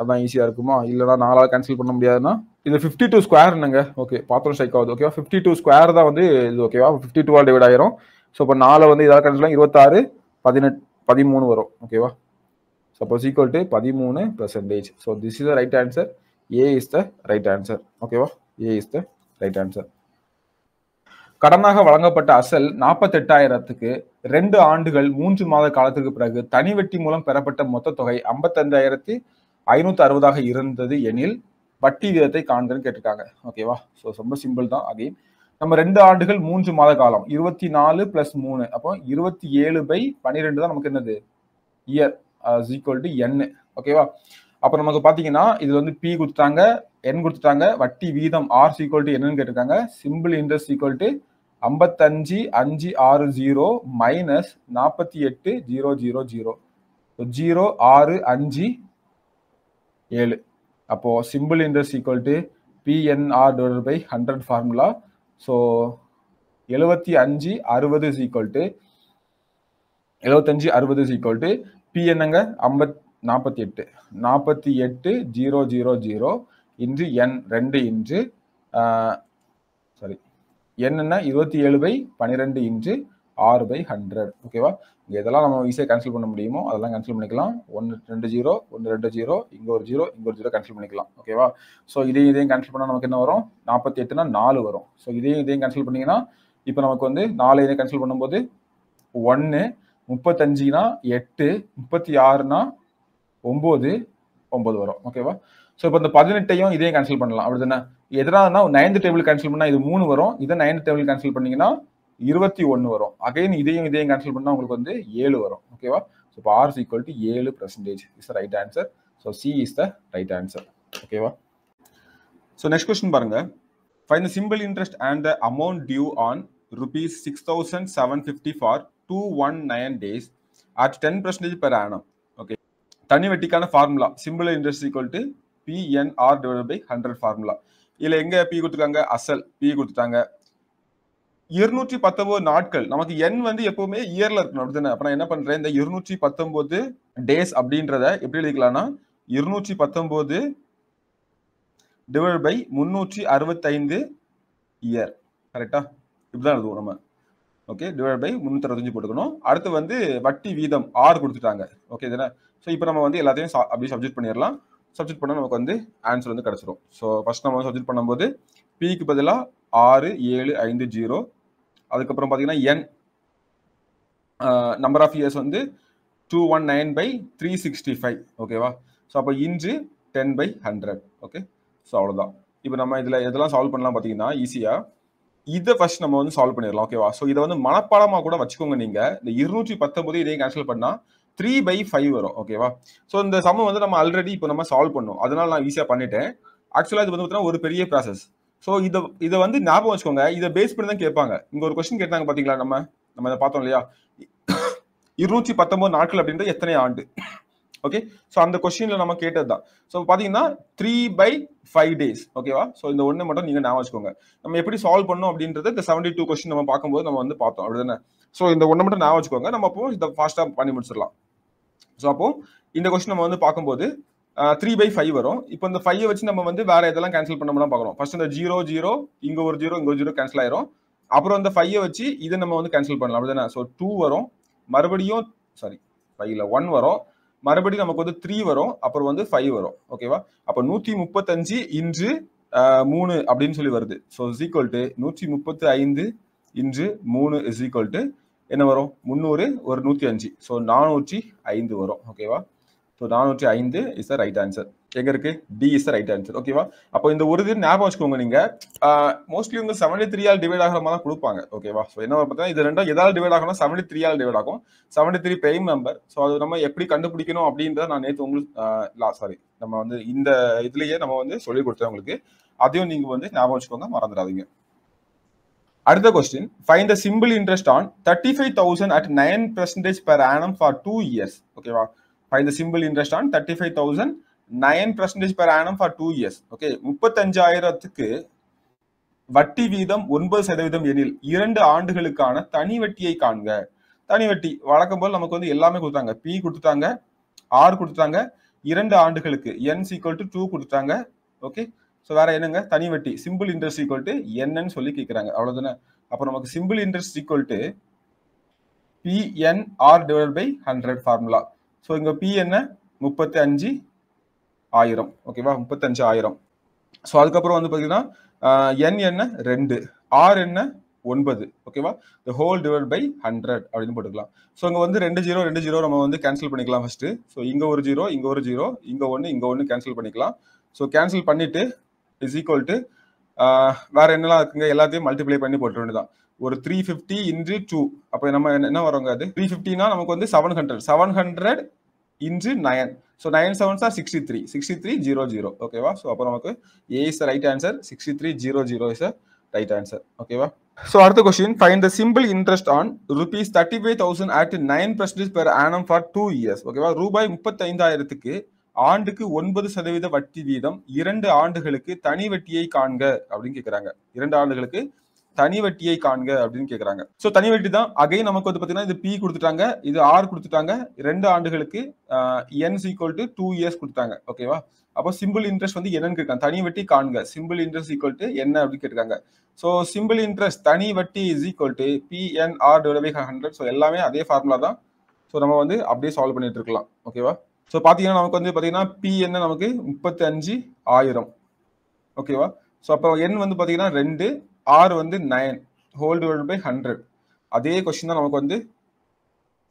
அதான் ஈஸியாக இருக்குமா இல்லைனா நாலாவது கேன்சல் பண்ண முடியாதுன்னா இது ஃபிஃப்டி டூ ஸ்கொயர்னுங்க ஓகே பாத்திரம் ஸ்ட்ரைக் ஆகுது ஓகேவா ஃபிஃப்டி டூ ஸ்கொயர் தான் வந்து இது ஓகேவா ஃபிஃப்டி டூவாக டிவைட் ஆயிரும் ஸோ இப்போ நாலு வந்து இதாக கேன்சல் இருபத்தாறு பதினெட் பதிமூணு வரும் ஓகேவா சப்போஸ் ஈக்குவல் டு பதிமூணு percentage so this is the right answer A is the right answer ஓகேவா A is the right answer கடனாக வழங்கப்பட்ட அசல் நாற்பத்தெட்டாயிரத்துக்கு ரெண்டு ஆண்டுகள் மூன்று மாத காலத்துக்கு பிறகு தனி வெட்டி மூலம் பெறப்பட்ட மொத்த தொகை ஐம்பத்தஞ்சாயிரத்தி ஐநூத்தி அறுபதாக இருந்தது எனில் வட்டி வீதத்தை காண்கிறேன்னு கேட்டிருக்காங்க ஓகேவா ஸோ ரொம்ப சிம்பிள் தான் அகைன் நம்ம ரெண்டு ஆண்டுகள் மூன்று மாத காலம் இருபத்தி நாலு பிளஸ் மூணு அப்போ இருபத்தி ஏழு பை பன்னிரெண்டு தான் நமக்கு என்னது இயர் ஈக்குவல் டு என் ஓகேவா அப்போ நமக்கு பார்த்தீங்கன்னா இது வந்து பி கொடுத்துட்டாங்க என் கொடுத்துட்டாங்க வட்டி வீதம் ஆர் சீக்குவல் டு என்னன்னு கேட்டிருக்காங்க சிம்பிள் இன்ட்ரெஸ்ட் ஈக்குவல் டு ஐம்பத்தஞ்சு அஞ்சு ஆறு ஜீரோ மைனஸ் நாற்பத்தி எட்டு ஜீரோ ஜீரோ ஜீரோ ஜீரோ ஆறு அஞ்சு ஏழு அப்போது simple interest equal to PNR divide by hundred formula so எழுபத்தி அஞ்சு அறுபது சீக்வல் டு எழுபத்தஞ்சு அறுபது சீக்வல் டு பி என்னங்க ஐம்பத் நாற்பத்தி எட்டு நாற்பத்தி எட்டு ஜீரோ ஜீரோ ஜீரோ இன்று என் ரெண்டு இன்று சாரி என்னென்னா இருபத்தி ஏழு பை பன்னிரெண்டு இன்று ஆறு பை ஹண்ட்ரட் ஓகேவா எதெல்லாம் நம்ம ஈஸியாக கேன்சல் பண்ண முடியுமோ அதெல்லாம் கேன்சல் பண்ணிக்கலாம் ஒன்று ரெண்டு ஜீரோ ஒன்று ரெண்டு ஜீரோ இங்கே ஒரு ஜீரோ இங்கே ஒரு ஜீரோ கேன்சல் பண்ணிக்கலாம் ஓகேவா ஸோ இதையும் இதையும் கேன்சல் பண்ணால் நமக்கு என்ன வரும் நாற்பத்தி எட்டுனா நாலு வரும் ஸோ இதையும் இதையும் கேன்சல் பண்ணிங்கன்னா இப்போ நமக்கு வந்து நாலு இதையும் கேன்சல் பண்ணும்போது ஒன்று முப்பத்தஞ்சுனா எட்டு முப்பத்தி ஆறுனா ஒம்பது ஒம்பது வரும் ஓகேவா ஸோ இப்போ இந்த பதினெட்டையும் இதையும் கேன்சல் பண்ணலாம் அப்படி தானே எதனாலனா நைன்த் டேபிள் கேன்சல் பண்ணால் இது மூணு வரும் இதை நைன்த் டேபிள் கேன்சல் பண்ணிங்கன்னா இருபத்தி ஒன்று வரும் அகைன் இதையும் இதையும் கேன்சல் பண்ணால் உங்களுக்கு வந்து ஏழு வரும் ஓகேவா ஸோ இப்போ ஆர் ஈக்குவல் டு ஏழு percentage is the right answer so C is the right answer ஓகேவா ஸோ நெக்ஸ்ட் கொஸ்டின் பாருங்க find simple interest and the amount due on rupees six thousand seven fifty for two one nine days at ten percentage per annum okay தனி வட்டிக்கான formula simple interest equal to PNR divide by hundred formula இதில் எங்கே பி கொடுத்துருக்காங்க அசல் பி கொடுத்துட்டாங்க இருநூற்றி பத்தொன்பது நாட்கள் நமக்கு எண் வந்து எப்பவுமே இயர்ல இருக்கணும் அப்படிதானே அப்ப நான் என்ன பண்றேன் இந்த இருநூற்றி பத்தொன்பது டேஸ் அப்படின்றத எப்படி எழுதிக்கலாம்னா இருநூற்றி பத்தொன்பது டிவைட் பை முன்னூற்றி அறுபத்தைந்து இயர் கரெக்டா இப்படிதான் எழுதுவோம் நம்ம ஓகே டிவைட் பை முன்னூத்தி அறுபத்தஞ்சு போட்டுக்கணும் அடுத்து வந்து வட்டி வீதம் ஆறு கொடுத்துட்டாங்க ஓகே தானே ஸோ இப்போ நம்ம வந்து எல்லாத்தையும் அப்படியே சப்ஜெக்ட் பண்ணிடலாம் சப்ஜெக்ட் பண்ணால் நமக்கு வந்து ஆன்சர் வந்து கிடச்சிரும் ஸோ ஃபர்ஸ்ட் நம்ம சப்ஜெக்ட் பண்ணும்போது பிக்கு பதிலாக ஆறு ஏழு ஐந்து ஜீரோ அதுக்கப்புறம் பார்த்தீங்கன்னா என் நம்பர் ஆஃப் இயர்ஸ் வந்து two one nine by three sixty five ஓகேவா ஸோ அப்போ into ten by hundred okay so அவ்வளோதான் இப்போ நம்ம இதில் எதெல்லாம் சால்வ் பண்ணலாம் பார்த்தீங்கன்னா ஈஸியாக இதை ஃபர்ஸ்ட் நம்ம வந்து சால்வ் பண்ணிடலாம் ஓகேவா ஸோ இதை வந்து மனப்பாடமாக கூட வச்சுக்கோங்க நீங்கள் இந்த இருநூற்றி பத்தொம்பது இதையும் கேன்சல் பண்ணால் த்ரீ பை ஃபைவ் வரும் ஓகேவா ஸோ இந்த சம்மை வந்து நம்ம ஆல்ரெடி இப்போ நம்ம சால்வ் பண்ணோம் அதனால நான் ஈஸியாக பண்ணிட்டேன் ஆக்சுவலாக இது வந்து பார்த்தீங்கன்னா ஒரு பெரிய ப்ராசஸ் ஸோ இதை இதை வந்து ஞாபகம் வச்சுக்கோங்க இதை பேஸ் பண்ணி தான் கேட்பாங்க இங்கே ஒரு கொஸ்டின் கேட்டாங்க பார்த்தீங்களா நம்ம நம்ம இதை பார்த்தோம் இல்லையா இருநூற்றி பத்தொன்பது நாட்கள் அப்படின்றது எத்தனை ஆண்டு ஓகே ஸோ அந்த கொஸ்டினில் நம்ம கேட்டது தான் ஸோ பார்த்தீங்கன்னா த்ரீ பை ஃபைவ் டேஸ் ஓகேவா ஸோ இந்த ஒன்று மட்டும் நீங்கள் ஞாபகம் வச்சுக்கோங்க நம்ம எப்படி சால்வ் பண்ணோம் அப்படின்றது இந்த செவன்டி டூ கொஸ்டின் நம்ம பார்க்கும்போது நம்ம வந்து பார்த்தோம் அப்படி தானே ஸோ இந்த ஒன்று மட்டும் ஞாபகம் வச்சுக்கோங்க நம்ம அப்போ இதை ஃபாஸ்ட்டாக பண்ணி முடிச்சிடலாம் ஸோ அப்போ இந்த கொஸ்டின் நம்ம வந்து பார்க்கும்போது த்ரீ பை ஃபைவ் வரும் இப்போ இந்த ஃபைவை வச்சு நம்ம வந்து வேற இதெல்லாம் கேன்சல் பண்ணோம்னா பார்க்குறோம் ஃபர்ஸ்ட் இந்த ஜீரோ ஜீரோ இங்கே ஒரு ஜீரோ இங்கே ஒரு ஜீரோ கேன்சல் ஆயிரும் அப்புறம் அந்த ஃபைவை வச்சு இதை நம்ம வந்து கேன்சல் பண்ணலாம் அப்படிதானே ஸோ டூ வரும் மறுபடியும் சாரி ஃபைவ்ல ஒன் வரும் மறுபடியும் நமக்கு வந்து த்ரீ வரும் அப்புறம் வந்து ஃபைவ் வரும் ஓகேவா அப்போ நூற்றி முப்பத்தஞ்சு இன்று மூணு அப்படின்னு சொல்லி வருது ஸோ இஸ் டு நூற்றி முப்பத்து ஐந்து இன்று மூணு இஸ் ஈக்குவல் டு என்ன வரும் முந்நூறு ஒரு நூற்றி அஞ்சு ஸோ நானூற்றி ஐந்து வரும் ஓகேவா ஸோ நானூற்றி ஐந்து இஸ் த ரைட் ஆன்சர் எங்க இருக்கு டி இஸ் ரைட் ஆன்சர் ஓகேவா அப்போ இந்த ஒரு இது ஞாபகம் வச்சுக்கோங்க நீங்க மோஸ்ட்லி வந்து செவன்டி த்ரீ ஆல் டிவைட் ஆகிற மாதிரி தான் கொடுப்பாங்க ஓகேவா ஸோ என்ன பார்த்தா இது ரெண்டும் எதாவது டிவைட் ஆகணும் செவன்டி த்ரீ ஆல் டிவைட் ஆகும் seventy three prime number so அது நம்ம எப்படி கண்டுபிடிக்கணும் அப்படின்றத நான் நேற்று உங்களுக்கு சாரி நம்ம வந்து இந்த இதுலயே நம்ம வந்து சொல்லி கொடுத்தோம் உங்களுக்கு அதையும் நீங்க வந்து ஞாபகம் வச்சுக்கோங்க மறந்துடாதீங்க அடுத்த question find the simple interest on thirty five thousand at nine percentage per annum for two years ஓகேவா find the simple interest on 35,000 9 percentage per annum for 2 years okay முப்பத்தஞ்சாயிரத்துக்கு வட்டி வீதம் ஒன்பது சதவீதம் எனில் இரண்டு ஆண்டுகளுக்கான தனி வட்டியை காண்க தனி வட்டி வழக்கம் போல் நமக்கு வந்து எல்லாமே கொடுத்தாங்க பி கொடுத்துட்டாங்க ஆர் கொடுத்தாங்க இரண்டு ஆண்டுகளுக்கு என் சீக்வல் டு டூ கொடுத்தாங்க ஓகே ஸோ வேற என்னங்க தனி வட்டி சிம்பிள் இன்ட்ரெஸ்ட் ஈக்குவல் டு என்னன்னு சொல்லி கேட்குறாங்க அவ்வளோதானே அப்போ நமக்கு simple interest equal to PNR divide by hundred formula so இங்கே பி என்ன முப்பத்தி அஞ்சு ஆயிரம் ஓகேவா முப்பத்தஞ்சு ஆயிரம் ஸோ அதுக்கப்புறம் வந்து பார்த்தீங்கன்னா என் என்ன ரெண்டு ஆர் என்ன ஒன்பது ஓகேவா the whole divide by hundred அப்படின்னு போட்டுக்கலாம் ஸோ இங்கே வந்து ரெண்டு ஜீரோ ரெண்டு ஜீரோ நம்ம வந்து கேன்சல் பண்ணிக்கலாம் ஃபஸ்ட்டு ஸோ இங்கே ஒரு ஜீரோ இங்கே ஒரு ஜீரோ இங்கே ஒன்று இங்கே ஒன்று கேன்சல் பண்ணிக்கலாம் ஸோ கேன்சல் பண்ணிவிட்டு இஸ் ஈக்குவல் டு வேறு என்னெல்லாம் இருக்குங்க எல்லாத்தையும் மல்டிப்ளை பண்ணி போட்டு வேண்டியதான் ஒரு த்ரீ ஃபிஃப்டி இன்ட்ரி டூ அப்போ நம்ம என்ன வரோங்க அது த்ரீ ஃபிஃப்டின்னா நமக்கு வந்து seven hundred seven hundred into nine so nine seven sir sixty three sixty three zero zero ஓகேவா ஸோ அப்போ நமக்கு A is right answer sixty three zero zero is right answer ஓகேவா ஸோ அடுத்த question find the simple interest on rupees thirty five thousand at nine percentage per annum for two years ஓகேவா ரூபாய் முப்பத்தைந்தாயிரத்துக்கு ஆண்டுக்கு ஒன்பது சதவீத வட்டி வீதம் இரண்டு ஆண்டுகளுக்கு தனி வட்டியை காண்க அப்படின்னு கேட்குறாங்க இரண்டு ஆண்டுகளுக்கு தனி வட்டியை காண்க அப்படின்னு கேட்குறாங்க ஸோ தனி வட்டி தான் அகைன் நமக்கு வந்து பார்த்தீங்கன்னா இது பி கொடுத்துட்டாங்க இது ஆர் கொடுத்துட்டாங்க ரெண்டு ஆண்டுகளுக்கு n equal to two years கொடுத்தாங்க ஓகேவா அப்போ சிம்பிள் இன்ட்ரெஸ்ட் வந்து என்னன்னு கேட்காங்க தனி வட்டி காண்க சிம்பிள் இன்ட்ரெஸ்ட் ஈக்குவல் டு என்ன அப்படின்னு கேட்டிருக்காங்க ஸோ சிம்பிள் இன்ட்ரெஸ்ட் தனி வட்டி is equal to PNR divide by hundred so எல்லாமே அதே ஃபார்முலா தான் ஸோ நம்ம வந்து அப்படியே சால்வ் பண்ணிட்டு இருக்கலாம் ஓகேவா ஸோ பார்த்தீங்கன்னா நமக்கு வந்து பார்த்தீங்கன்னா பி என்ன நமக்கு முப்பத்தஞ்சு ஆயிரம் ஓகேவா ஸோ அப்போ என் வந்து பார்த்தீங்கன்னா ரெண்டு ஆர் வந்து nine whole divide by hundred அதே கொஸ்டின் தான் நமக்கு வந்து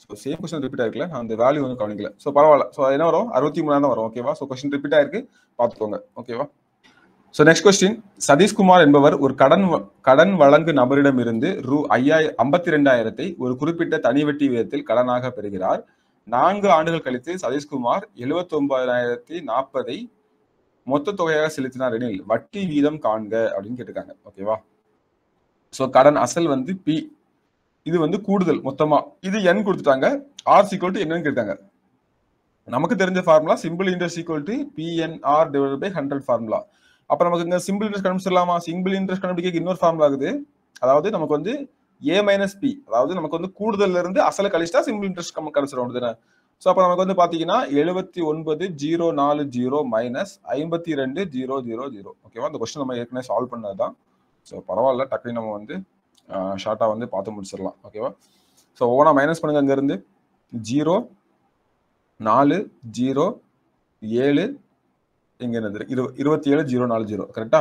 ஸோ சேம் கொஸ்டின் ரிப்பீட் ஆயிருக்குல்ல அந்த வேல்யூ வந்து கவனிக்கல ஸோ பரவாயில்ல ஸோ என்ன வரும் அறுபத்தி தான் வரும் ஓகேவா ஸோ கொஸ்டின் ரிப்பீட் ஆயிருக்கு பார்த்துக்கோங்க ஓகேவா ஸோ நெக்ஸ்ட் கொஸ்டின் சதீஷ்குமார் என்பவர் ஒரு கடன் கடன் வழங்கு நபரிடம் இருந்து ரூ ஐயாய் ஐம்பத்தி ரெண்டாயிரத்தை ஒரு குறிப்பிட்ட தனி வட்டி விதத்தில் கடனாக பெறுகிறார் நான்கு ஆண்டுகள் கழித்து சதீஷ்குமார் எழுபத்தி ஒன்பதாயிரத்தி நாற்பதை மொத்த தொகையாக செலுத்தினார் எனில் வட்டி வீதம் காண்க அப்படின்னு கேட்டிருக்காங்க ஓகேவா ஸோ கடன் அசல் வந்து பி இது வந்து கூடுதல் மொத்தமா இது என் கொடுத்துட்டாங்க ஆர் சீக்வல் டு என்னன்னு கேட்டாங்க நமக்கு தெரிஞ்ச formula simple interest equal to PNR divide by hundred formula அப்போ நமக்கு இந்த சிம்பிள் இன்ட்ரெஸ்ட் கண்டுபிடிச்சிடலாமா சிம்பிள் இன்ட்ரெஸ்ட் கண்டுபிடிக்க இன்னொரு ஃபார்முலா ஆகுது அதாவது நமக்கு வந்து ஏ மைனஸ் பி அதாவது நமக்கு வந்து கூடுதல் இருந்து அசலை கழிச்சா சிம்பிள் இன்ட்ரெஸ்ட் நம்ம கிடைச்சிடும் தானே ஸோ அப்போ நமக்கு வந்து பார்த்தீங்கன்னா எழுபத்தி ஒன்பது ஜீரோ நாலு ஜீரோ மைனஸ் ஐம்பத்தி ரெண்டு ஜீரோ ஜீரோ ஜீரோ ஓகேவா அந்த கொஸ்டின் நம்ம ஏற்கனவே சால்வ் பண்ணது தான் ஸோ பரவாயில்ல டக்குன்னு நம்ம வந்து ஷார்ட்டாக வந்து பார்த்து முடிச்சிடலாம் ஓகேவா ஸோ ஒவ்வொன்றா மைனஸ் பண்ணுங்கள் அங்கேருந்து ஜீரோ நாலு ஜீரோ ஏழு இங்கே என்னது இரு இருபத்தி ஏழு ஜீரோ நாலு ஜீரோ கரெக்டா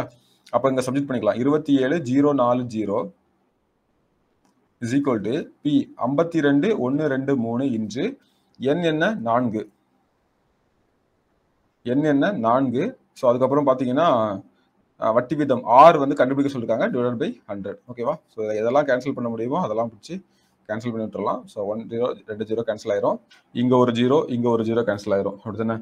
அப்போ இங்கே சப்ஜெக்ட் பண்ணிக்கலாம் இருபத்தி ஏழு ஜீரோ நாலு zero is equal to P ஐம்பத்தி ரெண்டு ஒன்று ரெண்டு மூணு இன்று என் என்ன நான்கு என் என்ன நான்கு ஸோ அதுக்கப்புறம் பார்த்தீங்கன்னா வட்டி வீதம் ஆர் வந்து கண்டுபிடிக்க சொல்லியிருக்காங்க டிவைட் பை ஹண்ட்ரட் ஓகேவா ஸோ எதெல்லாம் கேன்சல் பண்ண முடியுமோ அதெல்லாம் பிடிச்சி கேன்சல் பண்ணி விட்டுறலாம் ஸோ ஒன் ஜீரோ ரெண்டு ஜீரோ கேன்சல் ஆயிரும் இங்கே ஒரு ஜீரோ இங்கே ஒரு ஜீரோ கேன்சல் ஆயிரும் அப்படி தானே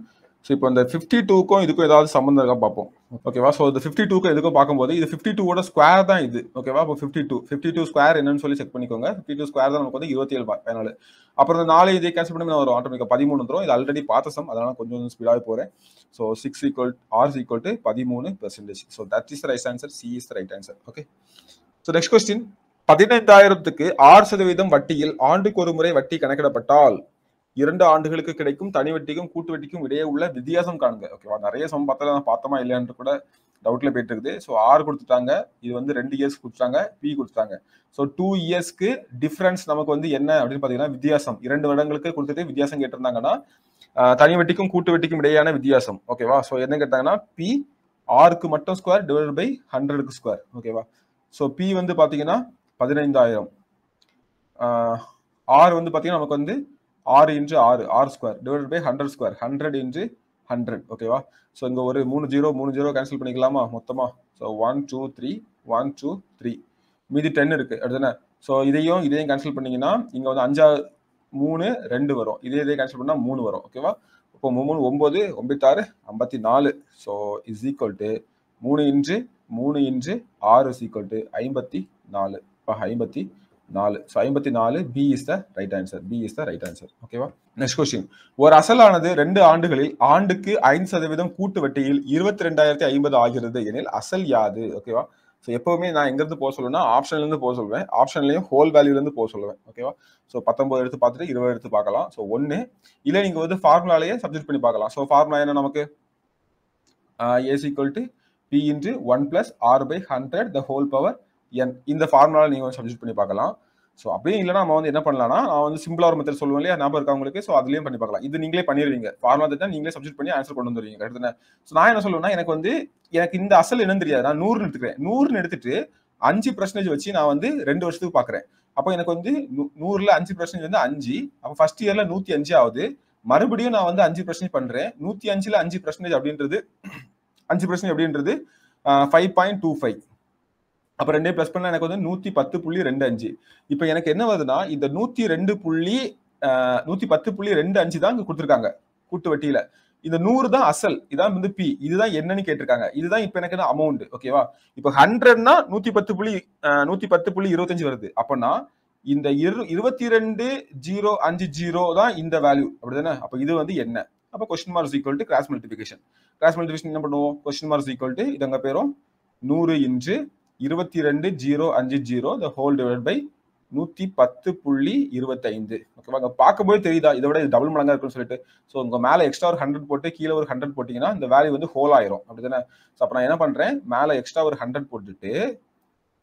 ஸோ இப்போ இந்த ஃபிஃப்டி டூக்கும் இதுக்கும் ஏதாவது சம்மந்தம் இருக்கா பார்ப்போம் ஓகேவா ஸோ இந்த ஃபிஃப்டி டூக்கு எதுக்கும் பார்க்கும்போது இது ஃபிஃப்டி டூவோட ஸ்கொயர் தான் இது ஓகேவா இப்போ fifty two fifty two square என்னன்னு சொல்லி செக் பண்ணிக்கோங்க ஃபிஃப்டி டூ ஸ்கொயர் தான் நமக்கு வந்து இருபத்தி ஏழு பதினாலு அப்புறம் இந்த நாலு இதே கேன்சல் பண்ணி நான் ஒரு ஆட்டோமிக்க பதிமூணு வந்துடும் இது ஆல்ரெடி பார்த்தசம் அதனால கொஞ்சம் ஸ்பீடாகவே போகிறேன் so six equal R's equal to பதிமூணு percentage so that is right answer C is right answer okay so next question பதினைந்தாயிரத்துக்கு ஆறு சதவீதம் வட்டியில் ஆண்டுக்கு ஒரு முறை வட்டி கணக்கிடப்பட்டால் இரண்டு ஆண்டுகளுக்கு கிடைக்கும் தனி வட்டிக்கும் கூட்டு வட்டிக்கும் இடையே உள்ள வித்தியாசம் காணுங்க ஓகேவா நிறைய சமம் பார்த்தா நான் பார்த்தோமா இல்லையான் கூட டவுட்ல போயிட்டு இருக்குது ஸோ ஆறு கொடுத்துட்டாங்க இது வந்து ரெண்டு இயர்ஸ் கொடுத்துட்டாங்க பி கொடுத்துட்டாங்க ஸோ டூ இயர்ஸ்க்கு டிஃபரன்ஸ் நமக்கு வந்து என்ன அப்படின்னு பார்த்தீங்கன்னா வித்தியாசம் இரண்டு வருடங்களுக்கு கொடுத்துட்டு வித்தியாசம் கேட்டிருந்தாங்கன்னா தனி வட்டிக்கும் கூட்டு வட்டிக்கும் இடையான வித்தியாசம் ஓகேவா ஸோ என்ன கேட்டாங்கன்னா பி ஆறுக்கு மட்டும் ஸ்கொயர் டிவைட் பை ஹண்ட்ரடுக்கு ஸ்கொயர் ஓகேவா ஸோ பி வந்து பார்த்தீங்கன்னா பதினைந்தாயிரம் ஆர் வந்து பார்த்தீங்கன்னா நமக்கு வந்து ஆறு இன்ச்சு ஆறு ஆறு square divided by hundred square hundred into hundred ஓகேவா ஸோ இங்கே ஒரு மூணு ஜீரோ மூணு ஜீரோ கேன்சல் பண்ணிக்கலாமா மொத்தமாக so one two three one two three மீதி டென் இருக்குது அடுத்தன ஸோ இதையும் இதையும் கேன்சல் பண்ணீங்கன்னா இங்கே வந்து அஞ்சா மூணு ரெண்டு வரும் இதே இதே கேன்சல் பண்ணால் மூணு வரும் ஓகேவா இப்போ மூணு ஒம்பது ஒம்பத்தாறு ஐம்பத்தி நாலு ஸோ இஸ் ஈக்குவல் டு மூணு இன்ச்சு மூணு இன்ச்சு ஆறு ஈக்குவல் டு ஐம்பத்தி நாலு இப்போ ஐம்பத்தி நாலு ஸோ ஐம்பத்தி நாலு P is the right answer B is the right answer ஓகேவா நெக்ஸ்ட் கொஸ்டின் ஒரு அசலானது ரெண்டு ஆண்டுகளில் ஆண்டுக்கு ஐந்து சதவீதம் கூட்டு வட்டியில் இருபத்தி ரெண்டாயிரத்தி ஐம்பது ஆகிறது எனில் அசல் யாது ஓகேவா ஸோ எப்போவுமே நான் எங்கேருந்து போக சொல்லுவேன்னா ஆப்ஷன்லேருந்து போக சொல்லுவேன் ஆப்ஷன்லையும் ஹோல் வேல்யூலேருந்து போக சொல்லுவேன் ஓகேவா ஸோ பத்தொம்பது எடுத்து பார்த்துட்டு இருபது எடுத்து பார்க்கலாம் ஸோ ஒன்று இல்லை நீங்கள் வந்து ஃபார்முலாலேயே சப்ஜெக்ட் பண்ணி பார்க்கலாம் ஸோ ஃபார்முலா என்ன நமக்கு A's to P into one plus R by hundred the whole power என் இந்த ஃபார்முலாவில் நீங்கள் வந்து சப்ஜெக்ட் பண்ணி பார்க்கலாம் ஸோ அப்படியே இல்லைனா நம்ம வந்து என்ன பண்ணலாம்னா நான் வந்து சிம்பிளாக ஒரு மெத்தட் சொல்லுவேன் இல்லையா ஞாபகம் இருக்கா உங்களுக்கு ஸோ அதுலேயும் பண்ணி பார்க்கலாம் இது நீங்களே பண்ணிடுவீங்க ஃபார்முலா தான் நீங்களே சப்ஜெக்ட் பண்ணி ஆன்சர் கொண்டு வந்துருவீங்க கரெக்ட் ஸோ நான் என்ன சொல்லுவேன்னா எனக்கு வந்து எனக்கு இந்த அசல் என்னன்னு தெரியாது நான் நூறுன்னு எடுத்துக்கிறேன் நூறுன்னு எடுத்துட்டு அஞ்சு பிரச்சனை வச்சு நான் வந்து ரெண்டு வருஷத்துக்கு பார்க்குறேன் அப்போ எனக்கு வந்து நூறுல அஞ்சு பிரச்சனை வந்து அஞ்சு அப்போ ஃபர்ஸ்ட் இயரில் நூற்றி அஞ்சு ஆகுது மறுபடியும் நான் வந்து அஞ்சு பிரச்சனை பண்ணுறேன் நூற்றி அஞ்சுல அஞ்சு பிரச்சனை அப்படின்றது அஞ்சு பிரச்சனை அப்படின்றது ஃபைவ் பாயிண்ட் டூ ஃபைவ் அப்போ ரெண்டே ப்ளஸ் பண்ணால் எனக்கு வந்து நூற்றி பத்து புள்ளி ரெண்டு அஞ்சு இப்போ எனக்கு என்ன வருதுன்னா இந்த நூற்றி ரெண்டு புள்ளி நூற்றி பத்து புள்ளி ரெண்டு அஞ்சு தான் இங்கே கொடுத்துருக்காங்க கூட்டு வட்டியில் இந்த நூறு தான் அசல் இதான் வந்து பி இதுதான் என்னன்னு கேட்டிருக்காங்க இதுதான் இப்போ எனக்கு என்ன அமௌண்ட் ஓகேவா இப்போ ஹண்ட்ரட்னா நூற்றி பத்து புள்ளி நூற்றி பத்து புள்ளி இருபத்தஞ்சு வருது அப்போன்னா இந்த இரு இருபத்தி ரெண்டு ஜீரோ அஞ்சு ஜீரோ தான் இந்த வேல்யூ அப்படிதானே அப்போ இது வந்து என்ன அப்போ question mark equal to cross multiplication cross multiplication என்ன பண்ணுவோம் கொஸ்டின் மார்க் ஈக்குவல் டு இது எங்க பேரும் நூறு இன்று இருபத்தி ரெண்டு ஜீரோ அஞ்சு zero the whole divide by நூற்றி பத்து புள்ளி இருபத்தைந்து ஓகேவா அங்கே பார்க்கும்போது தெரியுதா இதை விட இது டபுள் மடங்காக இருக்குன்னு சொல்லிட்டு ஸோ உங்கள் மேலே எக்ஸ்ட்ரா ஒரு ஹண்ட்ரட் போட்டு கீழே ஒரு ஹண்ட்ரட் போட்டிங்கன்னா இந்த வேல்யூ வந்து ஹோல் ஆயிரும் அப்படி தானே ஸோ அப்போ நான் என்ன பண்ணுறேன் மேலே எக்ஸ்ட்ரா ஒரு ஹண்ட்ரட் போட்டுட்டு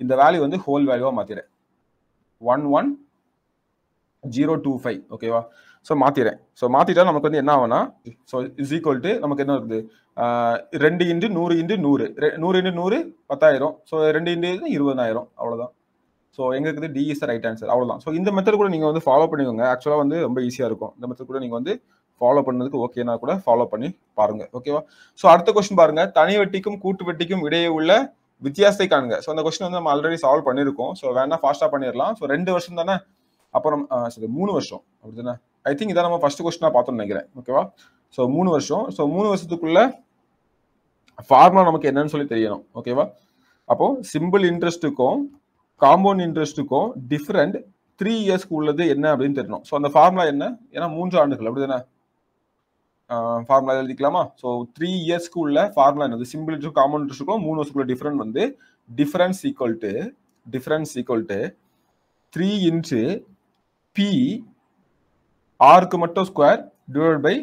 இந்த வேல்யூ வந்து ஹோல் வேல்யூவாக மாற்றிடுறேன் one one zero two five ஓகேவா ஸோ மாற்றிடுறேன் ஸோ மாற்றிட்டா நமக்கு வந்து என்ன ஆகும்னா ஸோ இஸ் ஈக்குவல் டு நமக்கு என்ன வருது ரெண்டு இன்ட்டு நூறு இன்ட்டு நூறு நூறு இன்ட்டு நூறு பத்தாயிரம் ஸோ ரெண்டு இன்ட்டு இருபதாயிரம் அவ்வளோதான் ஸோ எங்களுக்கு இருக்குது டி இஸ் ரைட் ஆன்சர் அவ்வளோதான் ஸோ இந்த மெத்தட் கூட நீங்கள் வந்து ஃபாலோ பண்ணிக்கோங்க ஆக்சுவலாக வந்து ரொம்ப ஈஸியாக இருக்கும் இந்த மெத்தட் கூட நீங்கள் வந்து ஃபாலோ பண்ணதுக்கு ஓகேனா கூட ஃபாலோ பண்ணி பாருங்கள் ஓகேவா ஸோ அடுத்த கொஸ்டின் பாருங்கள் தனி வட்டிக்கும் கூட்டு வட்டிக்கும் இடையே உள்ள வித்தியாசத்தை காணுங்க ஸோ அந்த கொஸ்டின் வந்து நம்ம ஆல்ரெடி சால்வ் பண்ணியிருக்கோம் ஸோ வேணா ஃபாஸ்ட்டாக பண்ணிடலாம் ஸோ ரெண்டு வருஷம் தானே அப்புறம் சரி மூணு வருஷம் அப்படி தானே ஐ திங்க் இதான் நம்ம ஃபர்ஸ்ட் கொஸ்டினா பார்த்தோம் நினைக்கிறேன் ஓகேவா ஸோ மூணு வருஷம் ஸோ மூணு வருஷத்துக்குள்ள ஃபார்முலா நமக்கு என்னன்னு சொல்லி தெரியணும் ஓகேவா அப்போ சிம்பிள் இன்ட்ரெஸ்ட்டுக்கும் காம்பவுண்ட் இன்ட்ரெஸ்ட்டுக்கும் டிஃப்ரெண்ட் த்ரீ இயர்ஸ்க்கு உள்ளது என்ன அப்படின்னு தெரியணும் ஸோ அந்த ஃபார்முலா என்ன ஏன்னா மூன்று ஆண்டுகள் அப்படி தானே ஃபார்முலா எழுதிக்கலாமா ஸோ த்ரீ இயர்ஸ்க்கு உள்ள ஃபார்முலா என்னது சிம்பிள் இன்ட்ரெஸ்ட் காமன் இன்ட்ரெஸ்ட்டுக்கும் மூணு வருஷத்துக்கு டிஃப்ரெண்ட் வந்து difference equal to difference equal to three into P ஆறுக்கு மட்டும் ஸ்கொயர் டிவைட் பை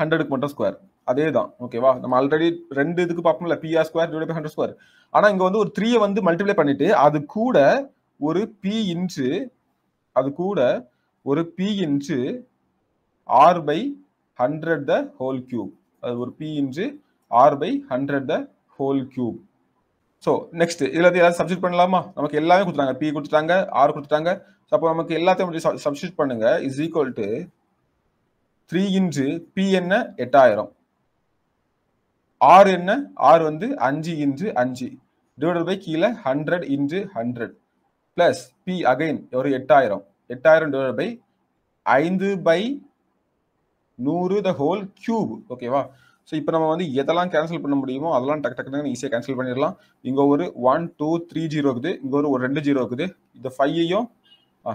ஹண்ட்ரடுக்கு மட்டும் ஸ்கொயர் அதே தான் ஓகேவா நம்ம ஆல்ரெடி ரெண்டு இதுக்கு பார்ப்போம்ல P R square divide by hundred square ஆனால் இங்கே வந்து ஒரு த்ரீயை வந்து மல்டிப்ளை பண்ணிட்டு அது கூட ஒரு பி இன்ச்சு அது கூட ஒரு P into R by hundred the whole cube அது ஒரு P into R by hundred the whole cube so next இதில் வந்து ஏதாவது சப்ஸ்டியூட் பண்ணலாமா நமக்கு எல்லாமே கொடுத்துட்டாங்க பி கொடுத்துட்டாங்க ஆர் கொடுத்துட்டாங்க ஸோ அப்போ நமக்கு எல்லாத்தையும் சப்ஸ்டியூட் பண்ணுங்க is equal to three into P என்ன எட்டாயிரம் ஆறு என்ன ஆறு வந்து அஞ்சு இன்ட்டு அஞ்சு டிவைடட் பை கீழே hundred into hundred plus P again ஒரு எட்டாயிரம் எட்டாயிரம் டிவைடட் பை ஐந்து பை நூறு த ஹோல் கியூப் ஓகேவா ஸோ இப்போ நம்ம வந்து எதெல்லாம் கேன்சல் பண்ண முடியுமோ அதெல்லாம் டக்கு டக்குன்னு ஈஸியாக கேன்சல் பண்ணிடலாம் இங்கே ஒரு ஒன் டூ த்ரீ ஜீரோ இருக்குது இங்கே ஒரு ஒரு ரெண்டு ஜீரோ இருக்குது இந்த ஃபைவையும்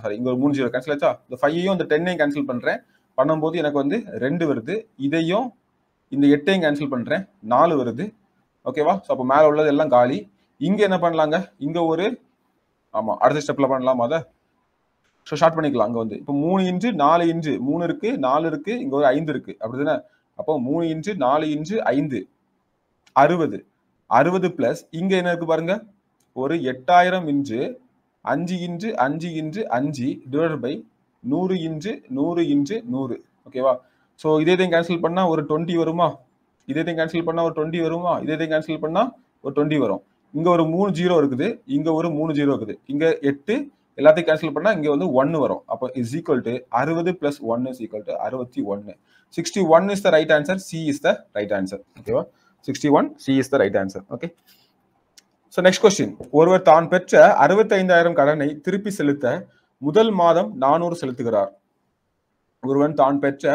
சாரி இங்கே ஒரு மூணு ஜீரோ கேன்சல் ஆச்சா இந்த ஃபைவையும் இந்த டென்னையும் கேன்சல் பண்ணுறேன் பண்ணும்போது எனக்கு வந்து ரெண்டு வருது இதையும் இந்த எட்டையும் கேன்சல் பண்ணுறேன் நாலு வருது ஓகேவா ஸோ அப்போ மேலே உள்ளது எல்லாம் காலி இங்கே என்ன பண்ணலாங்க இங்கே ஒரு ஆமாம் அடுத்த ஸ்டெப்பில் பண்ணலாமா அதை ஸோ ஷார்ட் பண்ணிக்கலாம் அங்கே வந்து இப்போ மூணு இன்ச்சு நாலு இன்ச்சு மூணு இருக்குது நாலு இருக்குது இங்கே ஒரு ஐந்து இருக்குது அப்படி தானே அப்போ மூணு இன்ச்சு நாலு இன்ச்சு ஐந்து அறுபது அறுபது ப்ளஸ் இங்கே என்ன இருக்குது பாருங்க ஒரு எட்டாயிரம் இன்ச்சு அஞ்சு இன்ச்சு அஞ்சு இன்ச்சு அஞ்சு டிவைட் பை நூறு இன்ச்சு நூறு இன்ச்சு நூறு ஓகேவா ஸோ இதே இதையும் கேன்சல் பண்ணால் ஒரு டுவெண்ட்டி வருமா இதே இதையும் கேன்சல் பண்ணால் ஒரு டுவெண்ட்டி வருமா இதே இதையும் கேன்சல் பண்ணால் ஒரு டுவெண்ட்டி வரும் இங்கே ஒரு மூணு ஜீரோ இருக்குது இங்கே ஒரு மூணு ஜீரோ இருக்குது இங்கே எட்டு எல்லாத்தையும் கேன்சல் பண்ணால் இங்கே வந்து ஒன்று வரும் அப்போ இஸ் ஈக்குவல் டு அறுபது ப்ளஸ் ஒன்று இஸ் ஈக்குவல் டு அறுபத்தி ஒன்று sixty one is the right answer C is the right answer ஓகேவா sixty one C is the right answer okay so next question ஒருவர் தான் பெற்ற அறுபத்தைந்தாயிரம் கடனை திருப்பி செலுத்த முதல் மாதம் நானூறு செலுத்துகிறார் ஒருவன் தான் பெற்ற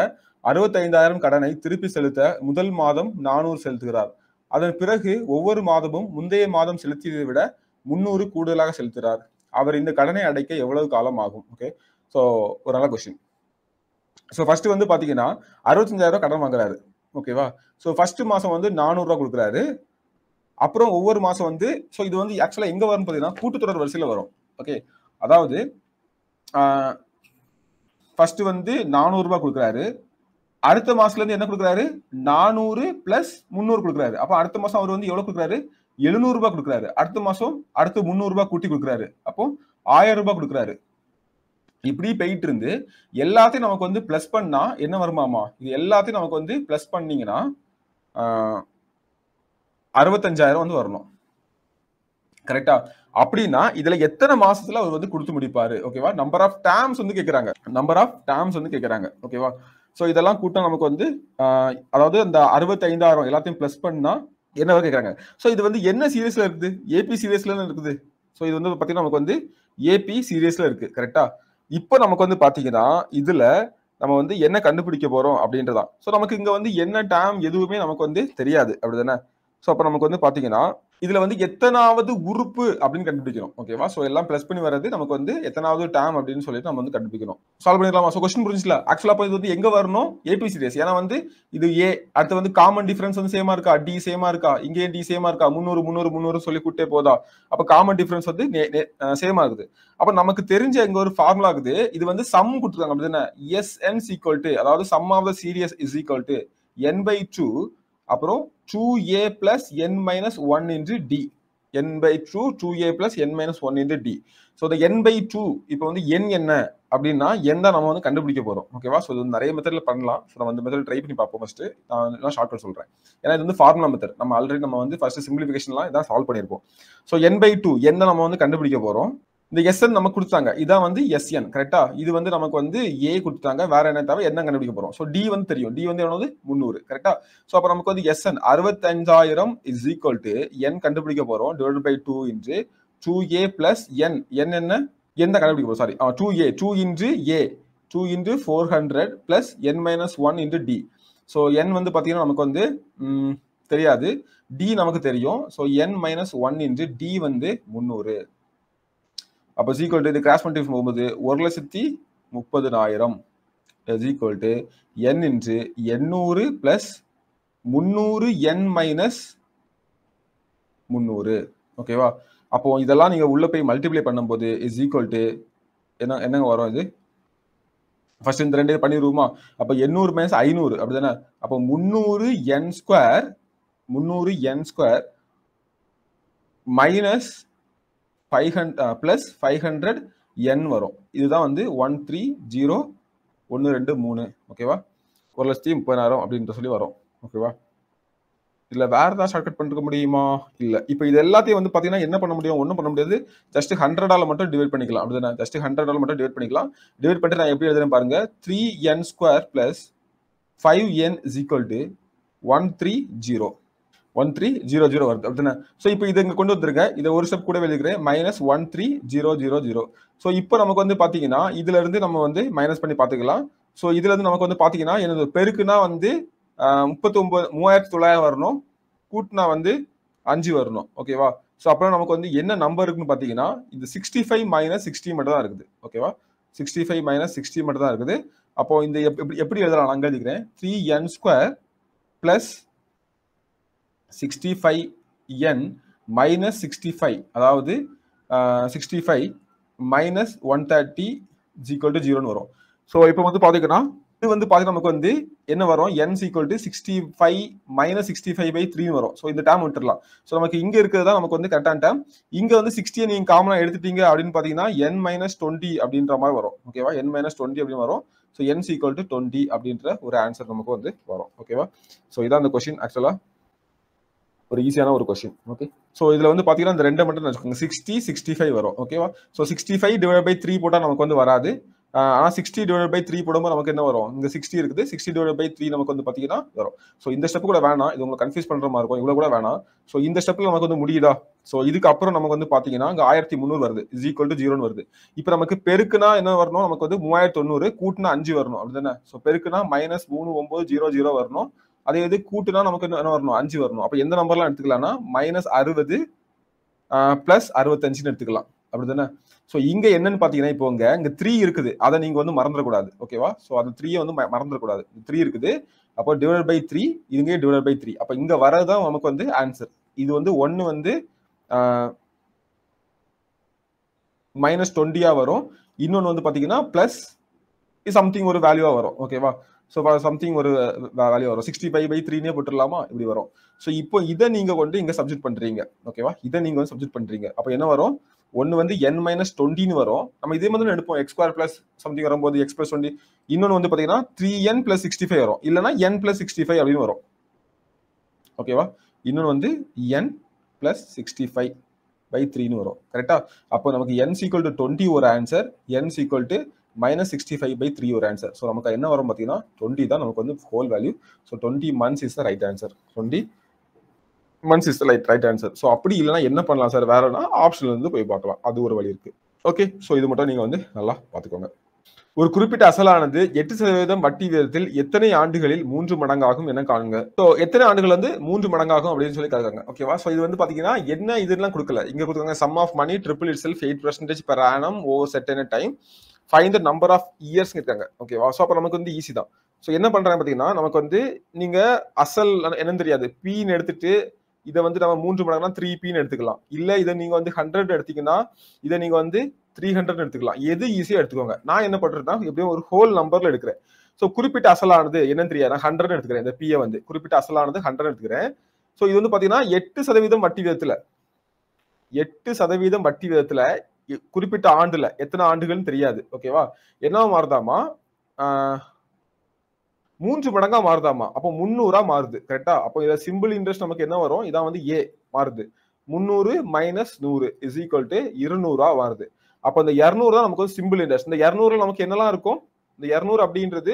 அறுபத்தைந்தாயிரம் கடனை திருப்பி செலுத்த முதல் மாதம் நானூறு செலுத்துகிறார் அதன் பிறகு ஒவ்வொரு மாதமும் முந்தைய மாதம் செலுத்தியதை விட முன்னூறு கூடுதலாக செலுத்துகிறார் அவர் இந்த கடனை அடைக்க எவ்வளவு காலம் ஆகும் ஓகே ஸோ ஒரு நல்ல கொஸ்டின் ஸோ ஃபர்ஸ்ட் வந்து பார்த்தீங்கன்னா அறுபத்தஞ்சாயிரம் கடன் வாங்குறாரு ஓகேவா ஸோ ஃபர்ஸ்ட் மாதம் வந்து நானூறுரூவா கொடுக்குறாரு அப்புறம் ஒவ்வொரு மாதம் வந்து ஸோ இது வந்து ஆக்சுவலாக எங்கே வரும் பார்த்தீங்கன்னா கூட்டுத்தொடர் வரிசையில் வரும் ஓகே அதாவது ஃபர்ஸ்ட் வந்து நானூறுரூபா கொடுக்குறாரு அடுத்த மாசத்துல இருந்து என்ன கொடுக்குறாரு நானூறு பிளஸ் முந்நூறு கொடுக்குறாரு அப்போ அடுத்த மாசம் அவர் வந்து எவ்வளவு கொடுக்குறாரு எழுநூறுபா கொடுக்குறாரு அடுத்த மாசம் அடுத்து முந்நூறு கூட்டி கொடுக்குறாரு அப்போ ஆயிரம் ரூபாய் கொடுக்குறாரு இப்படி போயிட்டு இருந்து எல்லாத்தையும் நமக்கு வந்து பிளஸ் பண்ணா என்ன வருமாமா இது எல்லாத்தையும் நமக்கு வந்து பிளஸ் பண்ணீங்கன்னா அறுபத்தஞ்சாயிரம் வந்து வரணும் கரெக்டா அப்படின்னா இதுல எத்தனை மாசத்துல அவர் வந்து கொடுத்து முடிப்பாரு ஓகேவா நம்பர் ஆஃப் டேம்ஸ் வந்து கேக்குறாங்க நம்பர் ஆஃப் டேம்ஸ் வந்து கேக்குறாங்க ஓகேவா ஸோ இதெல்லாம் கூட்டம் நமக்கு வந்து அதாவது அந்த அறுபத்தைந்தாயிரம் எல்லாத்தையும் பிளஸ் பண்ணா என்ன கேக்குறாங்க ஸோ இது வந்து என்ன சீரியஸ்ல இருக்குது ஏபி சீரியஸ்ல இருக்குது ஸோ இது வந்து பார்த்தீங்கன்னா நமக்கு வந்து ஏபி சீரியஸ்ல இருக்கு கரெக்டா இப்போ நமக்கு வந்து பாத்தீங்கன்னா இதுல நம்ம வந்து என்ன கண்டுபிடிக்க போறோம் அப்படின்றதான் ஸோ நமக்கு இங்க வந்து என்ன டேம் எதுவுமே நமக்கு வந்து தெரியாது அப்படிதானே ஸோ அப்போ நமக்கு வந்து பாத்தீங்கன்னா இதுல வந்து எத்தனாவது உறுப்பு அப்படின்னு கண்டுபிடிக்கணும் ஓகேவா ஸோ எல்லாம் பிளஸ் பண்ணி வர்றது நமக்கு வந்து எத்தனாவது டேம் அப்படின்னு சொல்லிட்டு நம்ம வந்து கண்டுபிடிக்கணும் சால்வ் பண்ணிக்கலாமா ஸோ கொஸ்டின் புரிஞ்சுல ஆக்சுவலா இது வந்து எங்க வரணும் ஏபிசி ரேஸ் ஏன்னா வந்து இது ஏ அடுத்து வந்து காமன் டிஃபரன்ஸ் வந்து சேமா இருக்கா டி சேமா இருக்கா இங்கேயும் டி சேமா இருக்கா முந்நூறு முந்நூறு முந்நூறு சொல்லி கூட்டே போதா அப்ப காமன் டிஃபரன்ஸ் வந்து சேமா இருக்குது அப்ப நமக்கு தெரிஞ்ச எங்க ஒரு ஃபார்முலா இருக்குது இது வந்து சம் கொடுத்துருக்காங்க அப்படி தானே எஸ் என் சீக்வல் டு அதாவது sum of the series is equal to N by two அப்புறம் two A plus N minus one into D N by two two A plus N minus one into D so இந்த என் பை டூ இப்போ வந்து என் என்ன அப்படின்னா என் தான் நம்ம வந்து கண்டுபிடிக்க போகிறோம் ஓகேவா ஸோ இது நிறைய மெத்தடில் பண்ணலாம் ஸோ நம்ம அந்த மெத்தட் ட்ரை பண்ணி பார்ப்போம் ஃபஸ்ட்டு நான் ஷார்ட் கட் சொல்கிறேன் ஏன்னா இது வந்து ஃபார்முலா மெத்தட் நம்ம ஆல்ரெடி நம்ம வந்து ஃபஸ்ட்டு சிம்பிளிஃபிகேஷன்லாம் இதான் சால்வ் பண்ணியிருப்போம் so N by two N நம்ம வந்து கண்டுபிடிக்க போகிறோம் இந்த எஸ்என் நமக்கு கொடுத்தாங்க இதான் வந்து எஸ்என் கரெக்டா இது வந்து நமக்கு வந்து ஏ கொடுத்தாங்க வேற என்ன தேவை என்ன கண்டுபிடிக்க போறோம் ஸோ டி வந்து தெரியும் டி வந்து என்னது முந்நூறு கரெக்டா ஸோ அப்போ நமக்கு வந்து எஸ்என் அறுபத்தஞ்சாயிரம் இஸ் ஈக்குவல் டு என் கண்டுபிடிக்க போறோம் divide by two into two A plus N N என்ன எந்த கண்டுபிடிக்க போறோம் sorry two A two into A two into four hundred plus N minus one into D so N வந்து பார்த்தீங்கன்னா நமக்கு வந்து தெரியாது டி நமக்கு தெரியும் so N minus one into D வந்து முந்நூறு அப்போ சீக்வல் டு இது கிராஸ் மல்டிஃபை போகும்போது ஒரு லட்சத்தி முப்பதுனாயிரம் is equal to N into எண்ணூறு ப்ளஸ் முந்நூறு என் மைனஸ் முந்நூறு ஓகேவா அப்போ இதெல்லாம் நீங்கள் உள்ளே போய் மல்டிப்ளை பண்ணும்போது இஸ் ஈக்குவல் டு என்ன என்னங்க வரும் இது ஃபர்ஸ்ட் இந்த ரெண்டு பண்ணிடுவோமா அப்போ எண்ணூறு மைனஸ் ஐநூறு அப்படி தானே அப்போ முந்நூறு என் ஸ்கொயர் முந்நூறு N square minus five hundred plus five hundred N வரும் இதுதான் வந்து ஒன் த்ரீ ஜீரோ ஒன்று ரெண்டு மூணு ஓகேவா ஒரு லட்சத்தி முப்பதாயிரம் அப்படின்ற சொல்லி வரும் ஓகேவா இதில் வேற ஏதாவது ஷார்ட்கட் பண்ணிருக்க முடியுமா இல்லை இப்போ இது எல்லாத்தையும் வந்து பார்த்தீங்கன்னா என்ன பண்ண முடியும் ஒன்றும் பண்ண முடியாது ஜஸ்ட் ஹண்ட்ரடால் மட்டும் டிவைட் பண்ணிக்கலாம் அப்படிதான் ஜஸ்ட் ஹண்ட்ரடால் மட்டும் டிவைட் பண்ணிக்கலாம் டிவைட் பண்ணிட்டு நான் எப்படி எழுதுறேன் பாருங்க three N square plus five N is equal to one three zero one three zero zero வருது அப்படின்னா ஸோ இப்போ இது இங்கே கொண்டு வந்திருக்கேன் இதை ஒரு ஸ்டெப் கூட வெளியிருக்கிறேன் minus one three zero zero zero so இப்போ நமக்கு வந்து பார்த்தீங்கன்னா இதுலேருந்து நம்ம வந்து மைனஸ் பண்ணி பார்த்துக்கலாம் ஸோ இதுலேருந்து நமக்கு வந்து பார்த்தீங்கன்னா எனது பெருக்குனா வந்து முப்பத்தி ஒம்பது மூவாயிரத்தி தொள்ளாயிரம் வரணும் கூட்டினா வந்து அஞ்சு வரணும் ஓகேவா ஸோ அப்புறம் நமக்கு வந்து என்ன நம்பர் இருக்குன்னு பார்த்தீங்கன்னா இது சிக்ஸ்டி ஃபைவ் மைனஸ் சிக்ஸ்டி மட்டும் தான் இருக்குது ஓகேவா சிக்ஸ்டி ஃபைவ் மைனஸ் சிக்ஸ்டி மட்டும் தான் இருக்குது அப்போ இந்த எப்படி எப்படி எழுதலாம் நான் எழுதிக்கிறேன் three N square plus sixty five N minus sixty five அதாவது sixty five minus one thirty equal to ஜீரோன்னு வரும் ஸோ இப்போ வந்து பார்த்துக்கோன்னா இது வந்து பார்த்தீங்கன்னா நமக்கு வந்து என்ன வரும் N sequel to sixty five minus sixty five by த்ரீன்னு வரும் ஸோ இந்த டேம் விட்டுலாம் ஸோ நமக்கு இங்கே இருக்கிறது தான் நமக்கு வந்து கரெக்டான டேம் இங்கே வந்து சிக்ஸ்டியை நீங்கள் காமனாக எடுத்துட்டீங்க அப்படின்னு பார்த்தீங்கன்னா என் மைனஸ் டுவெண்ட்டி அப்படின்ற மாதிரி வரும் ஓகேவா என் மைனஸ் டுவெண்ட்டி அப்படின்னு வரும் so N sequel to twenty அப்படின்ற ஒரு ஆன்சர் நமக்கு வந்து வரும் ஓகேவா ஸோ இதான் அந்த கொஸ்டின் ஆக்சுவலாக ஒரு ஈஸியான ஒரு கொஸ்டின் ஓகே ஸோ இதில் வந்து பார்த்தீங்கன்னா இந்த ரெண்டு மட்டும் வச்சுக்கோங்க சிக்ஸ்டி சிக்ஸ்டி ஃபைவ் வரும் ஓகேவா so sixty five divide by three போட்டால் நமக்கு வந்து வராது ஆனால் சிக்ஸ்டி டிவைட் பை த்ரீ போடும்போது நமக்கு என்ன வரும் இந்த சிக்ஸ்டி இருக்குது சிக்ஸ்டி டிவைட் பை த்ரீ நமக்கு வந்து பார்த்தீங்கன்னா வரும் ஸோ இந்த ஸ்டெப் கூட வேணாம் இது உங்களுக்கு கன்ஃபியூஸ் பண்ணுற மாதிரி இருக்கும் இவ்வளோ கூட வேணாம் ஸோ இந்த ஸ்டெப்பில் நமக்கு வந்து முடியுதா ஸோ அப்புறம் நமக்கு வந்து பார்த்தீங்கன்னா அங்கே ஆயிரத்தி முந்நூறு வருது இஸ் ஈக்குவல் டு ஜீரோன்னு வருது இப்போ நமக்கு பெருக்குனா என்ன வரணும் நமக்கு வந்து மூவாயிரத்தி தொண்ணூறு கூட்டினா அஞ்சு வரணும் அப்படி தானே ஸோ பெருக்குனா மைனஸ் மூணு ஒம்பது ஜீரோ ஜீரோ வரணும் அதே இது கூட்டுனா நமக்கு என்ன வரணும் அஞ்சு வரணும் அப்போ எந்த நம்பர்லாம் எடுத்துக்கலாம்னா மைனஸ் அறுபது ப்ளஸ் அறுபத்தஞ்சுன்னு எடுத்துக்கலாம் அப்படி தானே ஸோ இங்கே என்னன்னு பார்த்தீங்கன்னா இப்போ இங்கே இங்கே த்ரீ இருக்குது அதை நீங்கள் வந்து மறந்துடக்கூடாது ஓகேவா ஸோ அந்த த்ரீயை வந்து மறந்துடக்கூடாது த்ரீ இருக்குது அப்போ டிவைட் பை த்ரீ இதுங்க டிவைட் பை த்ரீ அப்போ இங்கே தான் நமக்கு வந்து ஆன்சர் இது வந்து ஒன்று வந்து மைனஸ் டுவெண்ட்டியாக வரும் இன்னொன்று வந்து பார்த்தீங்கன்னா ப்ளஸ் சம்திங் ஒரு வேல்யூவாக வரும் ஓகேவா ஸோ சம்திங் ஒரு வேல்யூ வரும் சிக்ஸ்டி ஃபைவ் பை த்ரீனே போட்டுடலாமா இப்படி வரும் ஸோ இப்போ இதை நீங்கள் கொண்டு இங்கே சப்ஜெக்ட் பண்ணுறீங்க ஓகேவா இதை நீங்கள் வந்து சப்ஜெக்ட் பண்ணுறீங்க அப்போ என்ன வரும் ஒன்று வந்து என் மைனஸ் டுவெண்ட்டின்னு வரும் நம்ம இதே மாதிரி எடுப்போம் எக்ஸ் ஸ்கொயர் பிளஸ் சம்திங் வரும்போது எக்ஸ் பிளஸ் டுவெண்ட்டி இன்னொன்று வந்து பார்த்தீங்கன்னா three N plus sixty five வரும் இல்லைனா என் பிளஸ் சிக்ஸ்டி ஃபைவ் அப்படின்னு வரும் ஓகேவா இன்னொன்று வந்து N plus sixty five by த்ரீன்னு வரும் கரெக்டா அப்போ நமக்கு என் சீக்வல் டு டுவெண்ட்டி ஒரு answer N sequel to minus sixty five by three ஒரு ஆன்சர் ஸோ நமக்கு என்ன வரும் பார்த்தீங்கன்னா டுவெண்ட்டி தான் நமக்கு வந்து whole value so twenty months is the right answer twenty months is the right right answer so அப்படி இல்லைனா என்ன பண்ணலாம் சார் வேறனா ஆப்ஷன்லேருந்து போய் பார்க்கலாம் அது ஒரு வழி இருக்குது ஓகே ஸோ இது மட்டும் நீங்கள் வந்து நல்லா பார்த்துக்கோங்க ஒரு குறிப்பிட்ட அசலானது எட்டு சதவீதம் வட்டி வீதத்தில் எத்தனை ஆண்டுகளில் மூன்று மடங்காகும் என காணுங்க ஸோ எத்தனை ஆண்டுகள் வந்து மூன்று மடங்காகும் அப்படின்னு சொல்லி கேட்காங்க ஓகேவா ஸோ இது வந்து பார்த்தீங்கன்னா என்ன இதெல்லாம் கொடுக்கல இங்கே கொடுக்குறாங்க sum of money triple itself eight percentage per annum over set time find the number of years இருக்காங்க ஓகேவா ஸோ அப்போ நமக்கு வந்து ஈஸி தான் ஸோ என்ன பண்ணுறாங்க பார்த்தீங்கன்னா நமக்கு வந்து நீங்கள் அசல் என்னன்னு தெரியாது பீன்னு எடுத்துட்டு இதை வந்து நம்ம மூன்று மடங்குனா த்ரீ பின்னு எடுத்துக்கலாம் இல்லை இதை நீங்கள் வந்து ஹண்ட்ரட் எடுத்தீங்கன்னா இதை நீங்கள் வந்து த்ரீ ஹண்ட்ரட் எடுத்துக்கலாம் எது ஈஸியாக எடுத்துக்கோங்க நான் என்ன பண்ணுறேன்னா எப்படியும் ஒரு ஹோல் நம்பரில் எடுக்கிறேன் ஸோ குறிப்பிட்ட அசலானது என்னன்னு தெரியாது நான் ஹண்ட்ரட் எடுத்துக்கிறேன் இந்த பிஏ வந்து குறிப்பிட்ட அசலானது ஹண்ட்ரட் எடுத்துக்கிறேன் ஸோ இது வந்து பார்த்தீங்கன்னா எட்டு சதவீதம் வட்டி விதத்தில் எட்டு சதவீதம் வட்டி விதத்தில் குறிப்பிட்ட ஆண்டுல எத்தனை ஆண்டுகள்னு தெரியாது ஓகேவா என்ன மாறுதாமா மூன்று மடங்கா மாறுதாமா அப்போ முந்நூறா மாறுது கரெக்டா அப்போ இதை சிம்பிள் இன்ட்ரெஸ்ட் நமக்கு என்ன வரும் இதான் வந்து ஏ மாறுது முந்நூறு மைனஸ் நூறு இஸ் ஈக்குவல் டு இருநூறா வருது அப்போ இந்த இரநூறு தான் நமக்கு வந்து சிம்பிள் இன்ட்ரெஸ்ட் இந்த இரநூறுல நமக்கு என்னெல்லாம் இருக்கும் இந்த இரநூறு அப்படின்றது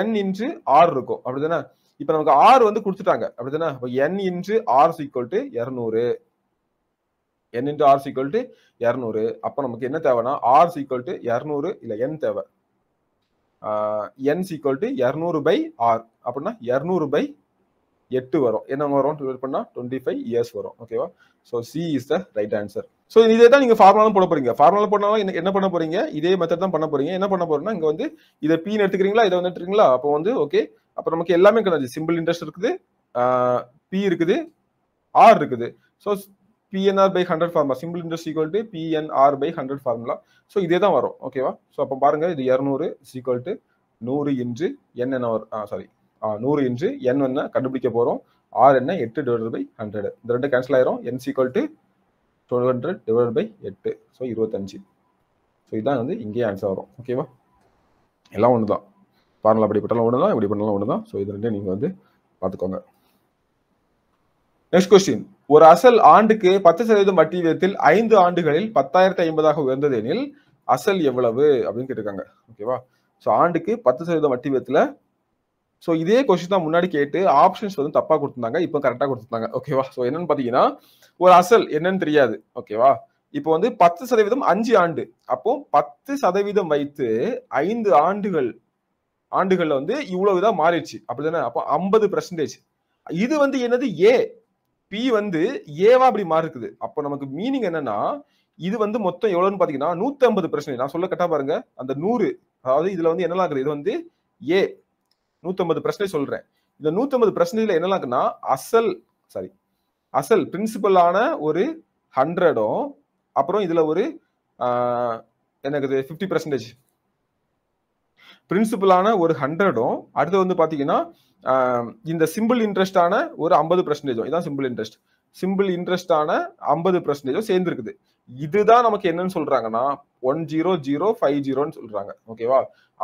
என் இன்று ஆர் இருக்கும் அப்படிதானே இப்போ நமக்கு ஆறு வந்து கொடுத்துட்டாங்க அப்படிதானே அப்போ என் இன்று ஆர் ஈக்குவல் டு இரநூறு N into R sequel to இரநூறு அப்போ நமக்கு என்ன தேவைன்னா ஆர் சீக்வல் டு இரநூறு இல்லை என் தேவை என் சீக்வல் டு இரநூறு பை ஆர் அப்படின்னா இரநூறு பை எட்டு வரும் என்ன வரும் டுவெல் பண்ணால் டுவெண்ட்டி ஃபைவ் இயர்ஸ் வரும் ஓகேவா so C is the right answer so இதே தான் நீங்கள் ஃபார்முலாலும் போட போகிறீங்க ஃபார்மலாக போடனாலும் என்ன என்ன பண்ண போகிறீங்க இதே மெத்தட் தான் பண்ண போகிறீங்க என்ன பண்ண போறீங்கன்னா இங்கே வந்து இதை பீன் எடுத்துக்கிறீங்களா இதை வந்து எடுத்துக்கிறீங்களா அப்போ வந்து ஓகே அப்போ நமக்கு எல்லாமே கிடையாது சிம்பிள் இன்ட்ரெஸ்ட் இருக்குது பி இருக்குது ஆர் இருக்குது so P N R by hundred formula simple interest equal to PNR by hundred formula so இதே தான் வரும் ஓகேவா ஸோ அப்போ பாருங்க இது இரநூறு ஈக்குவல் டு நூறு இன்று என் என்ன ஆ சாரி நூறு இன்று என் என்ன கண்டுபிடிக்க போகிறோம் ஆர் என்ன எட்டு டிவைட் பை ஹண்ட்ரடு இந்த ரெண்டு கேன்சல் ஆயிரும் N equal to twelve hundred divide by எட்டு ஸோ இருபத்தஞ்சு ஸோ இதுதான் வந்து இங்கேயே ஆன்சர் வரும் ஓகேவா எல்லாம் ஒன்று தான் பாருங்களா அப்படி பண்ணலாம் ஒன்று தான் இப்படி பண்ணலாம் ஒன்று தான் ஸோ இது ரெண்டையும் நீங்கள் வந்து பார்த்துக்கோங்க நெக்ஸ்ட் கொஸ்டின் ஒரு அசல் ஆண்டுக்கு பத்து சதவீதம் வட்டி வீதத்தில் ஐந்து ஆண்டுகளில் பத்தாயிரத்தி ஐம்பதாக உயர்ந்தது எனில் அசல் எவ்வளவு அப்படின்னு கேட்டிருக்காங்க ஓகேவா ஸோ ஆண்டுக்கு பத்து சதவீதம் வட்டி வீதத்தில் ஸோ இதே கொஸ்டின் தான் முன்னாடி கேட்டு ஆப்ஷன்ஸ் வந்து தப்பாக கொடுத்துருந்தாங்க இப்போ கரெக்டாக கொடுத்துருந்தாங்க ஓகேவா ஸோ என்னன்னு பார்த்தீங்கன்னா ஒரு அசல் என்னன்னு தெரியாது ஓகேவா இப்போ வந்து பத்து சதவீதம் அஞ்சு ஆண்டு அப்போ பத்து சதவீதம் வைத்து ஐந்து ஆண்டுகள் ஆண்டுகள்ல வந்து இவ்வளவுதான் இதாக மாறிடுச்சு அப்படி தானே அப்போ ஐம்பது பர்சன்டேஜ் இது வந்து என்னது ஏ பி வந்து ஏவா அப்படி மாறுக்குது அப்ப அப்போ நமக்கு மீனிங் என்னன்னா இது வந்து மொத்தம் எவ்வளவுன்னு பாத்தீங்கன்னா நூத்தி ஐம்பது பிரச்சனை நான் சொல்ல கட்டா பாருங்க அந்த நூறு அதாவது இதுல வந்து என்னலாம் இது வந்து ஏ நூத்தி ஐம்பது பிரச்சனை சொல்றேன் இந்த நூத்தி ஐம்பது பிரச்சனையில என்னலாம்னா அசல் சாரி அசல் பிரின்சிபலான ஒரு ஹண்ட்ரடும் அப்புறம் இதுல ஒரு எனக்கு ஃபிஃப்டி பர்சன்டேஜ் பிரின்சிபலான ஒரு ஹண்ட்ரடும் அடுத்து வந்து பார்த்தீங்கன்னா இந்த சிம்பிள் இன்ட்ரெஸ்டான ஒரு ஐம்பது பர்சன்டேஜும் இதுதான் சிம்பிள் இன்ட்ரெஸ்ட் சிம்பிள் இன்ட்ரெஸ்டான ஐம்பது பர்சன்டேஜும் சேர்ந்துருக்குது இதுதான் நமக்கு என்னன்னு சொல்றாங்கன்னா ஒன் ஜீரோ ஜீரோ ஃபைவ் ஜீரோன்னு சொல்றாங்க ஓகேவா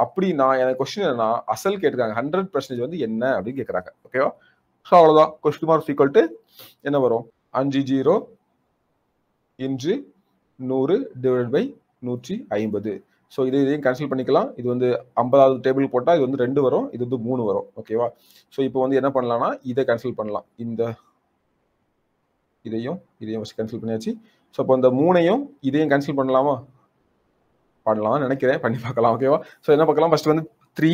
அப்படின்னா எனக்கு கொஸ்டின் என்னன்னா அசல் கேட்டுருக்காங்க ஹண்ட்ரட் பர்சன்டேஜ் வந்து என்ன அப்படின்னு கேட்குறாங்க ஓகேவா ஸோ அவ்வளோதான் கொஸ்டின் மார்க் ஈக்குவல் டு என்ன வரும் அஞ்சு ஜீரோ இன்று நூறு டிவைட் பை நூற்றி ஐம்பது ஸோ இது இதையும் கேன்சல் பண்ணிக்கலாம் இது வந்து ஐம்பதாவது டேபிள் போட்டால் இது வந்து ரெண்டு வரும் இது வந்து மூணு வரும் ஓகேவா ஸோ இப்போ வந்து என்ன பண்ணலாம்னா இதை கேன்சல் பண்ணலாம் இந்த இதையும் இதையும் ஃபஸ்ட் கேன்சல் பண்ணியாச்சு ஸோ இப்போ இந்த மூணையும் இதையும் கேன்சல் பண்ணலாமா பண்ணலாம் நினைக்கிறேன் பண்ணி பார்க்கலாம் ஓகேவா ஸோ என்ன பார்க்கலாம் ஃபஸ்ட் வந்து த்ரீ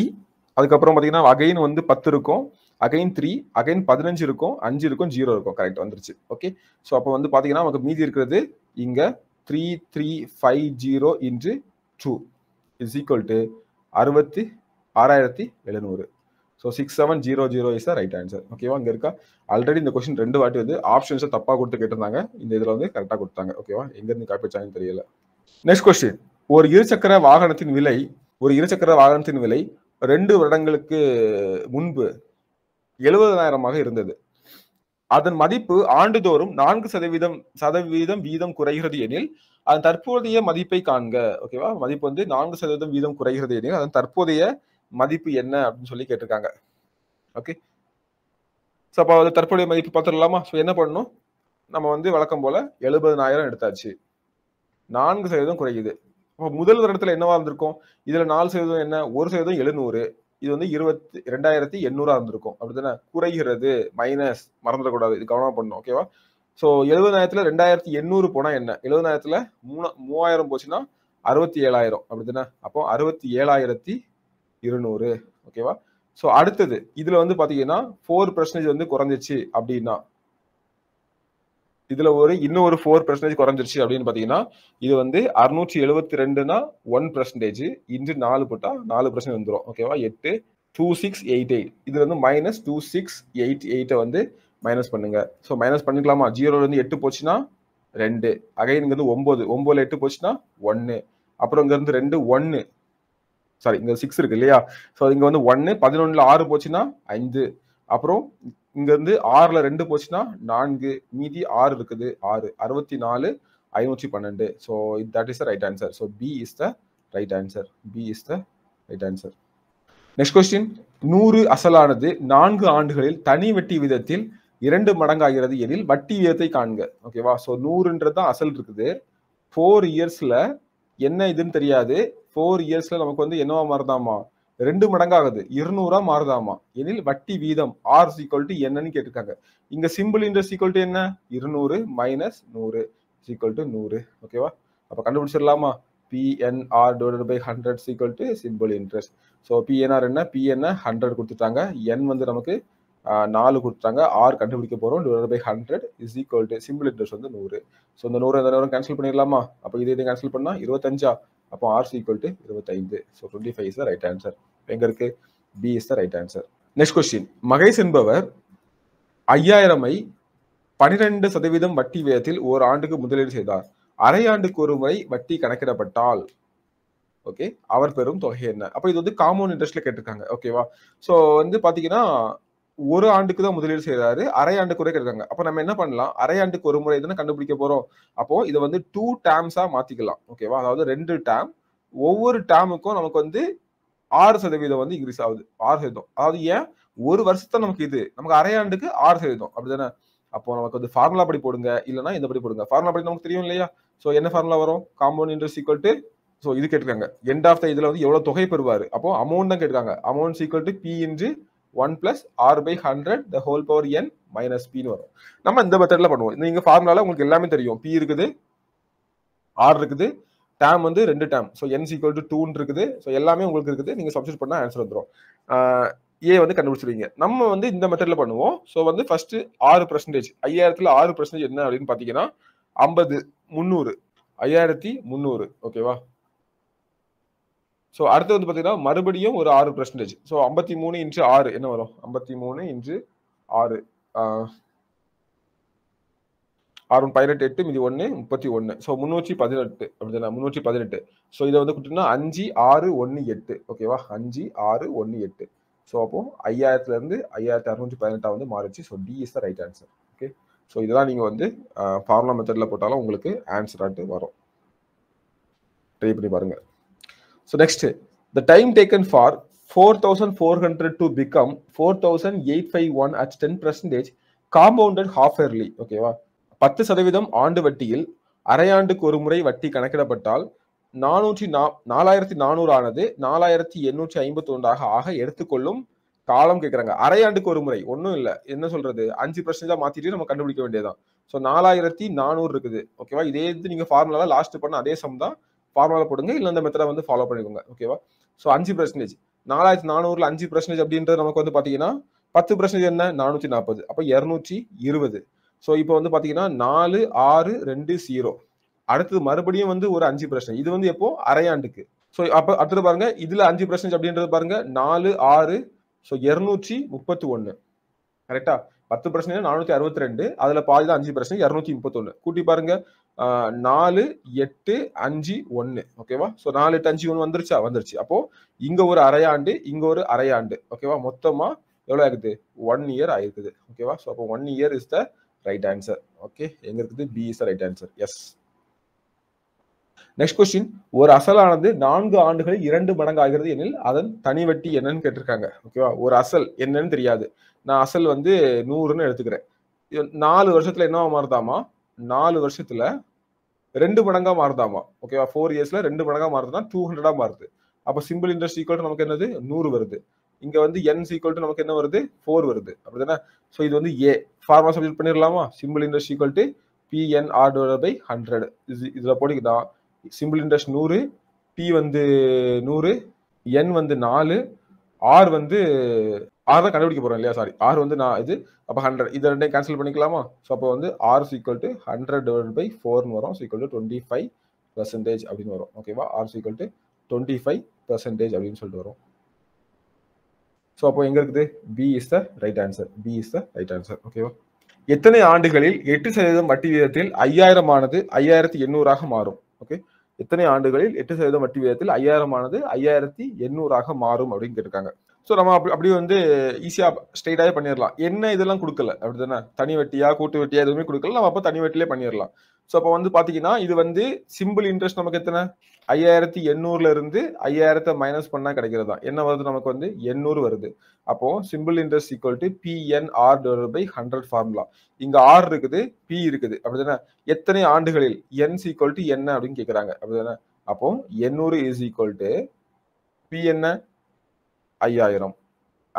அதுக்கப்புறம் பார்த்தீங்கன்னா அகைன் வந்து பத்து இருக்கும் அகைன் த்ரீ அகைன் பதினஞ்சு இருக்கும் அஞ்சு இருக்கும் ஜீரோ இருக்கும் கரெக்ட் வந்துருச்சு ஓகே ஸோ அப்போ வந்து பார்த்தீங்கன்னா நமக்கு மீதி இருக்கிறது இங்கே three three five zero into two is equal to அறுபத்தி ஆறாயிரத்தி எழுநூறு so six seven zero zero is the right answer ஓகேவா இங்கே இருக்கா ஆல்ரெடி இந்த கொஸ்டின் ரெண்டு வாட்டி வந்து ஆப்ஷன்ஸை தப்பாக கொடுத்து கேட்டிருந்தாங்க இந்த இதில் வந்து கரெக்டாக கொடுத்தாங்க ஓகேவா எங்கேருந்து காப்பி வச்சாங்கன்னு தெரியல நெக்ஸ்ட் கொஸ்டின் ஒரு இருசக்கர வாகனத்தின் விலை ஒரு இருசக்கர வாகனத்தின் விலை ரெண்டு வருடங்களுக்கு முன்பு எழுபதாயிரமாக இருந்தது அதன் மதிப்பு ஆண்டுதோறும் நான்கு சதவீதம் சதவீதம் வீதம் குறைகிறது எனில் அதன் தற்போதைய மதிப்பை காண்க ஓகேவா மதிப்பு வந்து நான்கு சதவீதம் வீதம் குறைகிறது எனில் அதன் தற்போதைய மதிப்பு என்ன அப்படின்னு சொல்லி கேட்டிருக்காங்க ஓகே ஸோ அப்போ அது தற்போதைய மதிப்பு பார்த்துடலாமா ஸோ என்ன பண்ணணும் நம்ம வந்து வழக்கம் போல எழுபதனாயிரம் எடுத்தாச்சு நான்கு சதவீதம் குறையுது அப்போ முதல் வருடத்துல என்னவா இருந்திருக்கும் இதுல நாலு சதவீதம் என்ன ஒரு சதவீதம் எழுநூறு இது வந்து இருபத்தி ரெண்டாயிரத்தி எண்ணூறா இருந்திருக்கும் அப்படித்தானே குறைகிறது மைனஸ் மறந்துடக்கூடாது இது கவனமா பண்ணும் ஓகேவா ஸோ எழுபதாயிரத்துல ரெண்டாயிரத்தி எண்ணூறு போனா என்ன எழுபதாயிரத்துல மூணு மூவாயிரம் போச்சுன்னா அறுபத்தி ஏழாயிரம் அப்படித்தானே அப்போ அறுபத்தி ஏழாயிரத்தி இருநூறு ஓகேவா ஸோ அடுத்தது இதுல வந்து பாத்தீங்கன்னா ஃபோர் பர்சன்டேஜ் வந்து குறைஞ்சிச்சு அப்படின்னா இதுல ஒரு இன்னும் ஒரு ஃபோர் பெர்சன்டேஜ் குறைஞ்சிருச்சு அப்படின்னு பாத்தீங்கன்னா இது வந்து அறுநூற்றி எழுபத்தி ரெண்டுனா ஒன் பெர்சன்டேஜ் இன்று நாலு போட்டா நாலு பர்சன்ட் வந்துடும் ஓகேவா எட்டு டூ சிக்ஸ் எயிட் எயிட் இது வந்து மைனஸ் டூ சிக்ஸ் எயிட் எயிட்டை வந்து மைனஸ் பண்ணுங்க ஸோ மைனஸ் பண்ணிக்கலாமா ஜீரோலேருந்து எட்டு போச்சுன்னா ரெண்டு அகைன் இங்கேருந்து ஒன்பது ஒன்பதுல எட்டு போச்சுன்னா ஒன்று அப்புறம் இங்கேருந்து ரெண்டு ஒன்று சாரி இங்க சிக்ஸ் இருக்கு இல்லையா ஸோ இங்கே வந்து ஒன்று பதினொன்னுல ஆறு போச்சுன்னா ஐந்து அப்புறம் இங்கேருந்து ஆறில் ரெண்டு போச்சுன்னா நான்கு மீதி ஆறு இருக்குது ஆறு அறுபத்தி நாலு ஐநூற்றி பன்னெண்டு so that is the right answer so B is the right answer B is the right answer next question நூறு அசலானது நான்கு ஆண்டுகளில் தனி வட்டி விதத்தில் இரண்டு மடங்காகிறது எனில் வட்டி விதத்தை காண்க ஓகேவா ஸோ நூறுன்றது தான் அசல் இருக்குது ஃபோர் இயர்ஸில் என்ன இதுன்னு தெரியாது ஃபோர் இயர்ஸில் நமக்கு வந்து என்னவா மாறுதாமா ரெண்டு மடங்காகுது இருநூறா மாறுதாமா எனில் வட்டி வீதம் ஆர் டு என்னன்னு கேட்டிருக்காங்க இங்க சிம்பிள் இன்ட்ரெஸ்ட் டு என்ன இருநூறு மைனஸ் நூறு டு நூறு ஓகேவா அப்போ கண்டுபிடிச்சிடலாமா P N R divided by hundred sequel to simple interest so P N R என்ன பிஎன்ஐ ஹண்ட்ரட் கொடுத்துட்டாங்க என் வந்து நமக்கு நாலு கொடுத்தாங்க ஆர் கண்டுபிடிக்க போகிறோம் divide by hundred is equal to simple interest வந்து நூறு ஸோ இந்த நூறு எந்த நேரம் கேன்சல் பண்ணிடலாமா அப்போ இதை இதை கேன்சல் பண்ணால் இருபத்தஞ்சா அப்போ ஆர் சீக்வல் டு இருபத்தைந்து so twenty five is the right answer எங்க இருக்கு B is the right answer next question Mahesh என்பவர் ஐயாயிரமை பனிரெண்டு சதவீதம் வட்டி வீதத்தில் ஒரு ஆண்டுக்கு முதலீடு செய்தார் அரை ஆண்டுக்கு ஒரு முறை வட்டி கணக்கிடப்பட்டால் ஓகே அவர் பெரும் தொகை என்ன அப்போ இது வந்து காமன் இன்ட்ரெஸ்ட்ல கேட்டிருக்காங்க ஓகேவா ஸோ வந்து பார்த்தீங்கன்னா ஒரு ஆண்டுக்கு தான் முதலீடு செய்யறாரு அரை ஆண்டுக்கு குறை கேட்டிருக்காங்க அப்போ நம்ம என்ன பண்ணலாம் அரை ஆண்டுக்கு ஒரு முறை தானே கண்டுபிடிக்க போறோம் அப்போ இதை வந்து டூ டேம்ஸா மாத்திக்கலாம் ஓகேவா அதாவது ரெண்டு டேம் ஒவ்வொரு டேமுக்கும் நமக்கு வந்து ஆறு சதவீதம் வந்து இன்க்ரீஸ் ஆகுது ஆறு சதவீதம் அதாவது ஏன் ஒரு வருஷத்தை நமக்கு இது நமக்கு அரையாண்டுக்கு ஆறு சதவீதம் அப்படிதானே அப்போ நமக்கு வந்து ஃபார்முலா படி போடுங்க இல்லைன்னா இந்த படி போடுங்க ஃபார்முலா படி நமக்கு தெரியும் இல்லையா ஸோ என்ன ஃபார்முலா வரும் compound interest equal to so இது கேட்டிருக்காங்க எண்ட் ஆஃப் த இதில் வந்து எவ்வளோ தொகை பெறுவார் அப்போ அமௌண்ட் தான் கேட்டிருக்காங்க amount equal to P into one plus R by hundred the whole power N minus பின்னு வரும் நம்ம இந்த மெத்தடில் பண்ணுவோம் நீங்கள் ஃபார்முலாவில் உங்களுக்கு எல்லாமே தெரியும் பி இருக்குது ஆர் இருக்குது டேம் வந்து ரெண்டு term so N sequel to டூன் இருக்குது ஸோ எல்லாமே உங்களுக்கு இருக்குது நீங்கள் சப்ஸ்டியூட் பண்ணால் ஆன்சர் வந்துடும் ஏ வந்து கண்டுபிடிச்சிருவீங்க நம்ம வந்து இந்த மெத்தடில் பண்ணுவோம் ஸோ வந்து ஃபர்ஸ்ட் ஆறு பர்சன்டேஜ் ஐயாயிரத்தில் ஆறு பர்சன்டேஜ் என்ன அப்படின்னு பார்த்தீங்கன்னா ஐம்பது முந்நூறு ஐயாயிரத்தி முந்நூறு ஓகேவா ஸோ அடுத்து வந்து பார்த்தீங்கன்னா மறுபடியும் ஒரு ஆறு பர்சன்டேஜ் ஸோ ஐம்பத்தி மூணு இன்ச்சு ஆறு என்ன வரும் ஐம்பத்தி மூணு இன்ச்சு ஆறு ஆறு பதினெட்டு எட்டு மீதி ஒன்று முப்பத்தி ஒன்று ஸோ முந்நூற்றி பதினெட்டு அப்படின்னா முந்நூற்றி பதினெட்டு ஸோ இதை வந்து கொடுத்தீங்கன்னா அஞ்சு ஆறு ஒன்று எட்டு ஓகேவா அஞ்சு ஆறு ஒன்று எட்டு ஸோ அப்போது ஐயாயிரத்துலேருந்து ஐயாயிரத்தி அறுநூற்றி பதினெட்டாக வந்து மாறிச்சு so D is the right answer okay so இதெல்லாம் நீங்கள் வந்து ஃபார்முலா மெத்தடில் போட்டாலும் உங்களுக்கு ஆன்சர் ஆட்டு வரும் ட்ரை பண்ணி பாருங்கள் so next the time taken for four thousand four hundred to become four thousand eight five one at ten percentage compounded half yearly ஓகேவா பத்து சதவீதம் ஆண்டு வட்டியில் அரையாண்டுக்கு ஒரு முறை வட்டி கணக்கிடப்பட்டால் நானூற்றி நா நாலாயிரத்தி நானூறு ஆனது நாலாயிரத்தி எண்ணூற்றி ஐம்பத்தி ஒன்றாக ஆக எடுத்துக்கொள்ளும் காலம் கேட்குறாங்க அரையாண்டுக்கு ஒரு முறை ஒன்றும் இல்லை என்ன சொல்றது அஞ்சு பர்சன்டேஜாக மாற்றிட்டு நம்ம கண்டுபிடிக்க வேண்டியதுதான் ஸோ நாலாயிரத்தி நானூறு இருக்குது ஓகேவா இதே இது நீங்கள் ஃபார்முலாவில் லாஸ்ட் பண்ண அதே சம் தான் ஃபார்முலா போடுங்க இல்லை அந்த மெத்தடை வந்து ஃபாலோ பண்ணிக்கோங்க ஓகேவா ஸோ அஞ்சு பர்சன்டேஜ் நாலாயிரத்தி நானூறுல அஞ்சு பர்சன்டேஜ் அப்படின்றது நமக்கு வந்து பார்த்தீங்கன்னா பத்து பர்சன்டேஜ் என்ன நானூற்றி நாற்பது அப்போ இரநூற்றி இருபது ஸோ இப்போ வந்து பார்த்தீங்கன்னா நாலு ஆறு ரெண்டு ஜீரோ அடுத்தது மறுபடியும் வந்து ஒரு அஞ்சு பிரச்சனை இது வந்து எப்போ அரையாண்டுக்கு ஸோ அப்போ அடுத்தது பாருங்க இதுல அஞ்சு பிரச்சனை அப்படின்றது பாருங்க நாலு ஆறு ஸோ இரநூற்றி முப்பத்தி ஒன்று கரெக்டா பத்து பிரச்சனை நானூற்றி அறுபத்தி ரெண்டு அதில் பாதி தான் அஞ்சு பிரச்சனை இரநூத்தி முப்பத்தொன்று கூட்டி பாருங்க நாலு எட்டு அஞ்சு ஒன்று ஓகேவா ஸோ நாலு எட்டு அஞ்சு ஒன்று வந்துருச்சா வந்துருச்சு அப்போது இங்கே ஒரு அரையாண்டு இங்கே ஒரு அரையாண்டு ஓகேவா மொத்தமாக எவ்வளோ ஆயிருக்குது ஒன் இயர் ஆயிருக்குது ஓகேவா ஸோ அப்போ one year is the right answer okay எங்க இருக்குது B is right answer yes next question ஒரு அசலானது நான்கு ஆண்டுகளில் இரண்டு மடங்கு ஆகிறது எனில் அதன் தனி வட்டி என்னன்னு கேட்டிருக்காங்க ஓகேவா ஒரு அசல் என்னன்னு தெரியாது நான் அசல் வந்து நூறுன்னு எடுத்துக்கிறேன் நாலு வருஷத்துல என்னவா மாறுதாமா நாலு வருஷத்துல ரெண்டு மடங்கா மாறுதாமா ஓகேவா ஃபோர் இயர்ஸ்ல ரெண்டு மடங்கா மாறுதுன்னா டூ ஹண்ட்ரடா மாறுது அப்போ சிம்பிள் இன்ட்ரெஸ்ட் ஈக்குவல் நமக்கு என்னது நூறு வருது இங்க வந்து என் சீக்வல் டு நமக்கு என்ன வருது ஃபோர் வருது அப்படிதானே ஸோ இது வந்து ஏ ஃபார்மா சப்ஜெக்ட் பண்ணிடலாமா simple interest equal to PN R divide by hundred இது இதில் போட்டுக்கிட்டான் சிம்பிள் இன்ட்ரெஸ்ட் நூறு பி வந்து நூறு என் வந்து நாலு ஆர் வந்து ஆர் தான் கண்டுபிடிக்க போகிறோம் இல்லையா சாரி ஆர் வந்து நான் இது அப்போ ஹண்ட்ரட் இது ரெண்டையும் கேன்சல் பண்ணிக்கலாமா ஸோ அப்போ வந்து R sequel to hundred divide by ஃபோர்னு வரும் equal to twenty five percentage அப்படின்னு வரும் ஓகேவா R sequel to twenty five percentage அப்படின்னு சொல்லிட்டு வரும் ஸோ அப்போ எங்கே இருக்குது B is the right answer B is the right answer ஓகேவா எத்தனை ஆண்டுகளில் எட்டு சதவீதம் வட்டி வீதத்தில் ஐயாயிரம் ஆனது ஐயாயிரத்தி எண்ணூறாக மாறும் ஓகே எத்தனை ஆண்டுகளில் எட்டு சதவீதம் வட்டி வீதத்தில் ஐயாயிரம் ஆனது ஐயாயிரத்தி எண்ணூறாக மாறும் அப்படின்னு கேட்டிருக்காங்க ஸோ நம்ம அப்படி அப்படியே வந்து ஈஸியாக ஸ்ட்ரெயிட்டாகவே பண்ணிடலாம் என்ன இதெல்லாம் கொடுக்கல அப்படி தானே தனி வட்டியா கூட்டு வட்டியா எதுவுமே கொடுக்கல நம்ம அப்போ தனி வெட்டிலே பண்ணிடலாம் ஸோ அப்போ வந்து பார்த்தீங்கன்னா இது வந்து சிம்பிள் இன்ட்ரெஸ்ட் நமக்கு எத்தனை ஐயாயிரத்தி எண்ணூறுல இருந்து ஐயாயிரத்தை மைனஸ் பண்ணால் கிடைக்கிறது தான் என்ன வருது நமக்கு வந்து எண்ணூறு வருது அப்போ simple interest equal to PNR divide by hundred formula இங்கே ஆர் இருக்குது பி இருக்குது அப்படிதானே எத்தனை ஆண்டுகளில் என் ஈக்குவல் டு என்ன அப்படின்னு கேட்குறாங்க அப்படிதானே அப்போ எண்ணூறு இஸ் ஈக்குவல் டு பி என்ன ஐயாயிரம்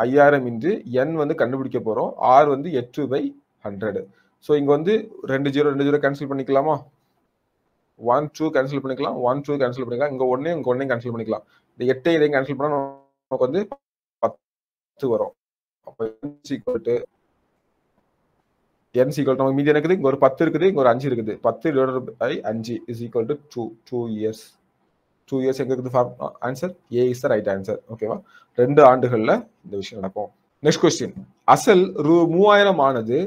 ஐயாயிரம் இன்று என் வந்து கண்டுபிடிக்க போகிறோம் ஆர் வந்து எட்டு பை ஹண்ட்ரடு ஸோ இங்கே வந்து ரெண்டு ஜீரோ ரெண்டு ஜீரோ கேன்சல் பண்ணிக்கலாமா ஒன் டூ கேன்சல் பண்ணிக்கலாம் ஒன் டூ கேன்சல் பண்ணிக்கலாம் இங்கே ஒன்றையும் இங்கே ஒன்றையும் கேன்சல் பண்ணிக்கலாம் இந்த எட்டை இதையும் கேன்சல் பண்ணால் நமக்கு வந்து பத்து வரும் அப்போ சீக்கிரட்டு என் சீக்கிரம் நமக்கு மீதி இருக்குது இங்கே ஒரு பத்து இருக்குது இங்கே ஒரு அஞ்சு இருக்குது பத்து டிவைடட் பை அஞ்சு is equal to two two years two years எங்கே இருக்குது form answer A is the right answer ஓகேவா ரெண்டு ஆண்டுகளில் இந்த விஷயம் நடக்கும் நெக்ஸ்ட் கொஸ்டின் அசல் ரூ மூவாயிரம் ஆனது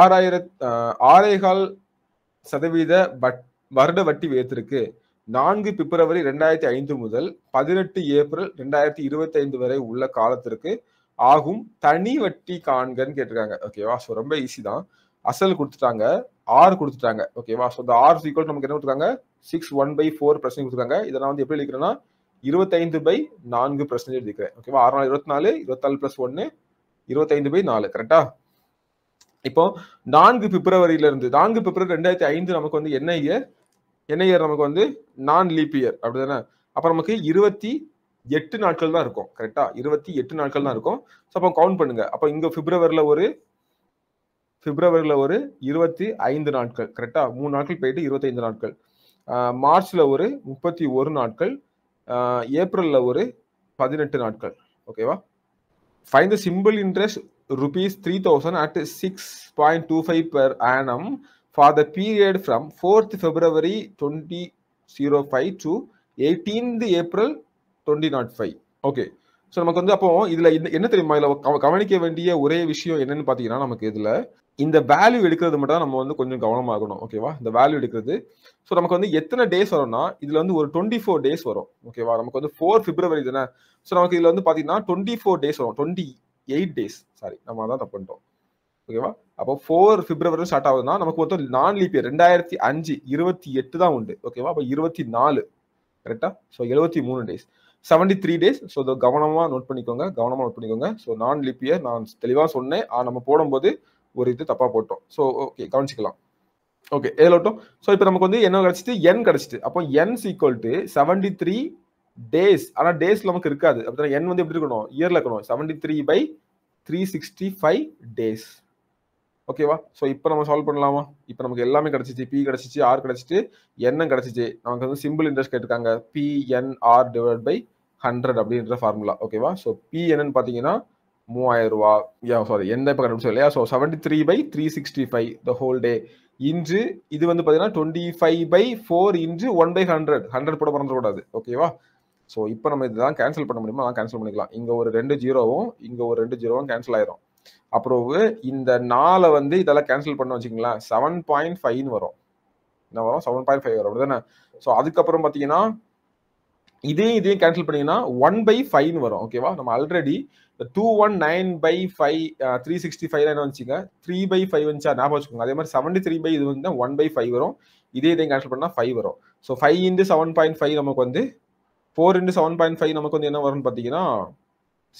ஆறாயிர ஆறேகால் சதவீத வருட வட்டி உயர்த்திருக்கு நான்கு பிப்ரவரி ரெண்டாயிரத்தி ஐந்து முதல் பதினெட்டு ஏப்ரல் ரெண்டாயிரத்தி இருபத்தி ஐந்து வரை உள்ள காலத்திற்கு ஆகும் தனி வட்டி காண்கன்னு கேட்டிருக்காங்க ஓகேவா ஸோ ரொம்ப ஈஸி தான் அசல் கொடுத்துட்டாங்க ஆர் கொடுத்துட்டாங்க ஓகேவா ஸோ இந்த ஆர் ஈக்குவல் நமக்கு என்ன கொடுத்துருக்காங்க six one by four percent கொடுத்துருக்காங்க இதை நான் வந்து எப்படி எழுதிக்கிறேன்னா இருபத்தைந்து பை நான்கு பர்சன்டேஜ் எழுதிக்கிறேன் ஓகேவா ஆறு நாள் இருபத்தி நாலு இருபத்தாலு பிளஸ் ஒன்று இருபத்தைந்து பை நாலு கரெக்டா இப்போ நான்கு இருந்து நான்கு பிப்ரவரி ரெண்டாயிரத்தி ஐந்து நமக்கு வந்து என்ன இயர் என்ன இயர் நமக்கு வந்து நான் லீப் இயர் அப்படிதானே அப்ப நமக்கு இருபத்தி எட்டு நாட்கள் தான் இருக்கும் கரெக்டா இருபத்தி எட்டு நாட்கள் தான் இருக்கும் ஸோ அப்போ கவுண்ட் பண்ணுங்க அப்போ இங்கே பிப்ரவரியில் ஒரு பிப்ரவரியில ஒரு இருபத்தி ஐந்து நாட்கள் கரெக்டா மூணு நாட்கள் போயிட்டு இருபத்தைந்து நாட்கள் மார்ச்ல ஒரு முப்பத்தி ஒரு நாட்கள் ஏப்ரலில் ஒரு பதினெட்டு நாட்கள் ஓகேவா fine the simple interest rupees 3000 at 6.25 per annum for the period from 4th February 2005 to 18th April 2005. Okay. So நமக்கு வந்து அப்போ இதில் என்ன தெரியுமா இதில் கவனிக்க வேண்டிய ஒரே விஷயம் என்னன்னு பார்த்தீங்கன்னா நமக்கு இதில் இந்த வேல்யூ எடுக்கிறது மட்டும் தான் நம்ம வந்து கொஞ்சம் கவனமாகணும் ஓகேவா இந்த வேல்யூ எடுக்கிறது ஸோ நமக்கு வந்து எத்தனை டேஸ் வரும்னா இதில் வந்து ஒரு டுவெண்ட்டி ஃபோர் டேஸ் வரும் ஓகேவா நமக்கு வந்து ஃபோர் பிப்ரவரி தானே ஸோ நமக்கு இதில் வந்து பார்த்தீங்கன்னா டுவெண்ட்டி ஃபோர் டேஸ் வரும் டுவெண்ட்டி எயிட் டேஸ் சாரி நம்ம அதான் தப்பு பண்ணிட்டோம் ஓகேவா அப்போ ஃபோர் பிப்ரவரி ஸ்டார்ட் ஆகுதுன்னா நமக்கு மொத்தம் நான் லீப் இயர் ரெண்டாயிரத்தி அஞ்சு இருபத்தி எட்டு தான் உண்டு ஓகேவா அப்போ இருபத்தி நாலு கரெக்டா ஸோ எழுபத்தி மூணு days seventy three days so இதை கவனமாக நோட் பண்ணிக்கோங்க கவனமாக நோட் பண்ணிக்கோங்க ஸோ நான் லிப்பியை நான் தெளிவாக சொன்னேன் நம்ம போடும்போது ஒரு இது தப்பாக போட்டோம் ஸோ ஓகே கவனிச்சிக்கலாம் ஓகே எதில் விட்டோம் ஸோ இப்போ நமக்கு வந்து என்ன கிடச்சிட்டு என் கிடச்சிட்டு அப்போ N sequel to seventy three days ஆனா டேஸ் நமக்கு இருக்காது அப்படின்னா என் வந்து எப்படி இருக்கணும் இயர்ல இருக்கணும் seventy three by three sixty five days ஓகேவா ஸோ இப்போ நம்ம சால்வ் பண்ணலாமா இப்போ நமக்கு எல்லாமே கிடச்சிச்சு பி கிடச்சிச்சு ஆர் கிடச்சிச்சு எண்ணம் கிடச்சிச்சு நமக்கு வந்து சிம்பிள் இன்ட்ரெஸ்ட் கேட்டிருக்காங்க P N R divide by hundred அப்படின்ற ஃபார்முலா ஓகேவா ஸோ பி என்னன்னு பார்த்தீங்கன்னா மூவாயிரம் ரூபா யா சாரி என்ன இப்போ கண்டுபிடிச்சோம் இல்லையா so seventy three by three sixty five the whole day into இது வந்து பார்த்தீங்கன்னா twenty five by four into one by hundred hundred கூட கூடாது ஓகேவா ஸோ இப்போ நம்ம இதெல்லாம் கேன்சல் பண்ண முடியுமோ அதான் கேன்சல் பண்ணிக்கலாம் இங்கே ஒரு ரெண்டு ஜீரோவும் இங்கே ஒரு ரெண்டு ஜீரோவும் கேன்சல் ஆயிரும் அப்புறம் இந்த நாளை வந்து இதெல்லாம் கேன்சல் பண்ண வச்சுக்கலாம் செவன் பாயிண்ட் ஃபைவ்னு வரும் என்ன வரும் செவன் பாயிண்ட் ஃபைவ் வரும் அப்படிதானே ஸோ அதுக்கப்புறம் பார்த்தீங்கன்னா இதையும் இதையும் கேன்சல் பண்ணீங்கன்னா ஒன் பை ஃபைவ்னு வரும் ஓகேவா நம்ம already two one nine by five three sixty five என்ன வந்துச்சுங்க த்ரீ பை ஃபைவ் வந்துச்சா ஞாபகம் வச்சுக்கோங்க அதே மாதிரி செவன்டி த்ரீ பை இது வந்து ஒன் பை ஃபைவ் வரும் இதே இதையும் கேன்சல் பண்ணால் ஃபைவ் வரும் so five into seven point five நமக்கு வந்து four into seven point five நமக்கு வந்து என்ன வரும்னு பார்த்தீங்கன்னா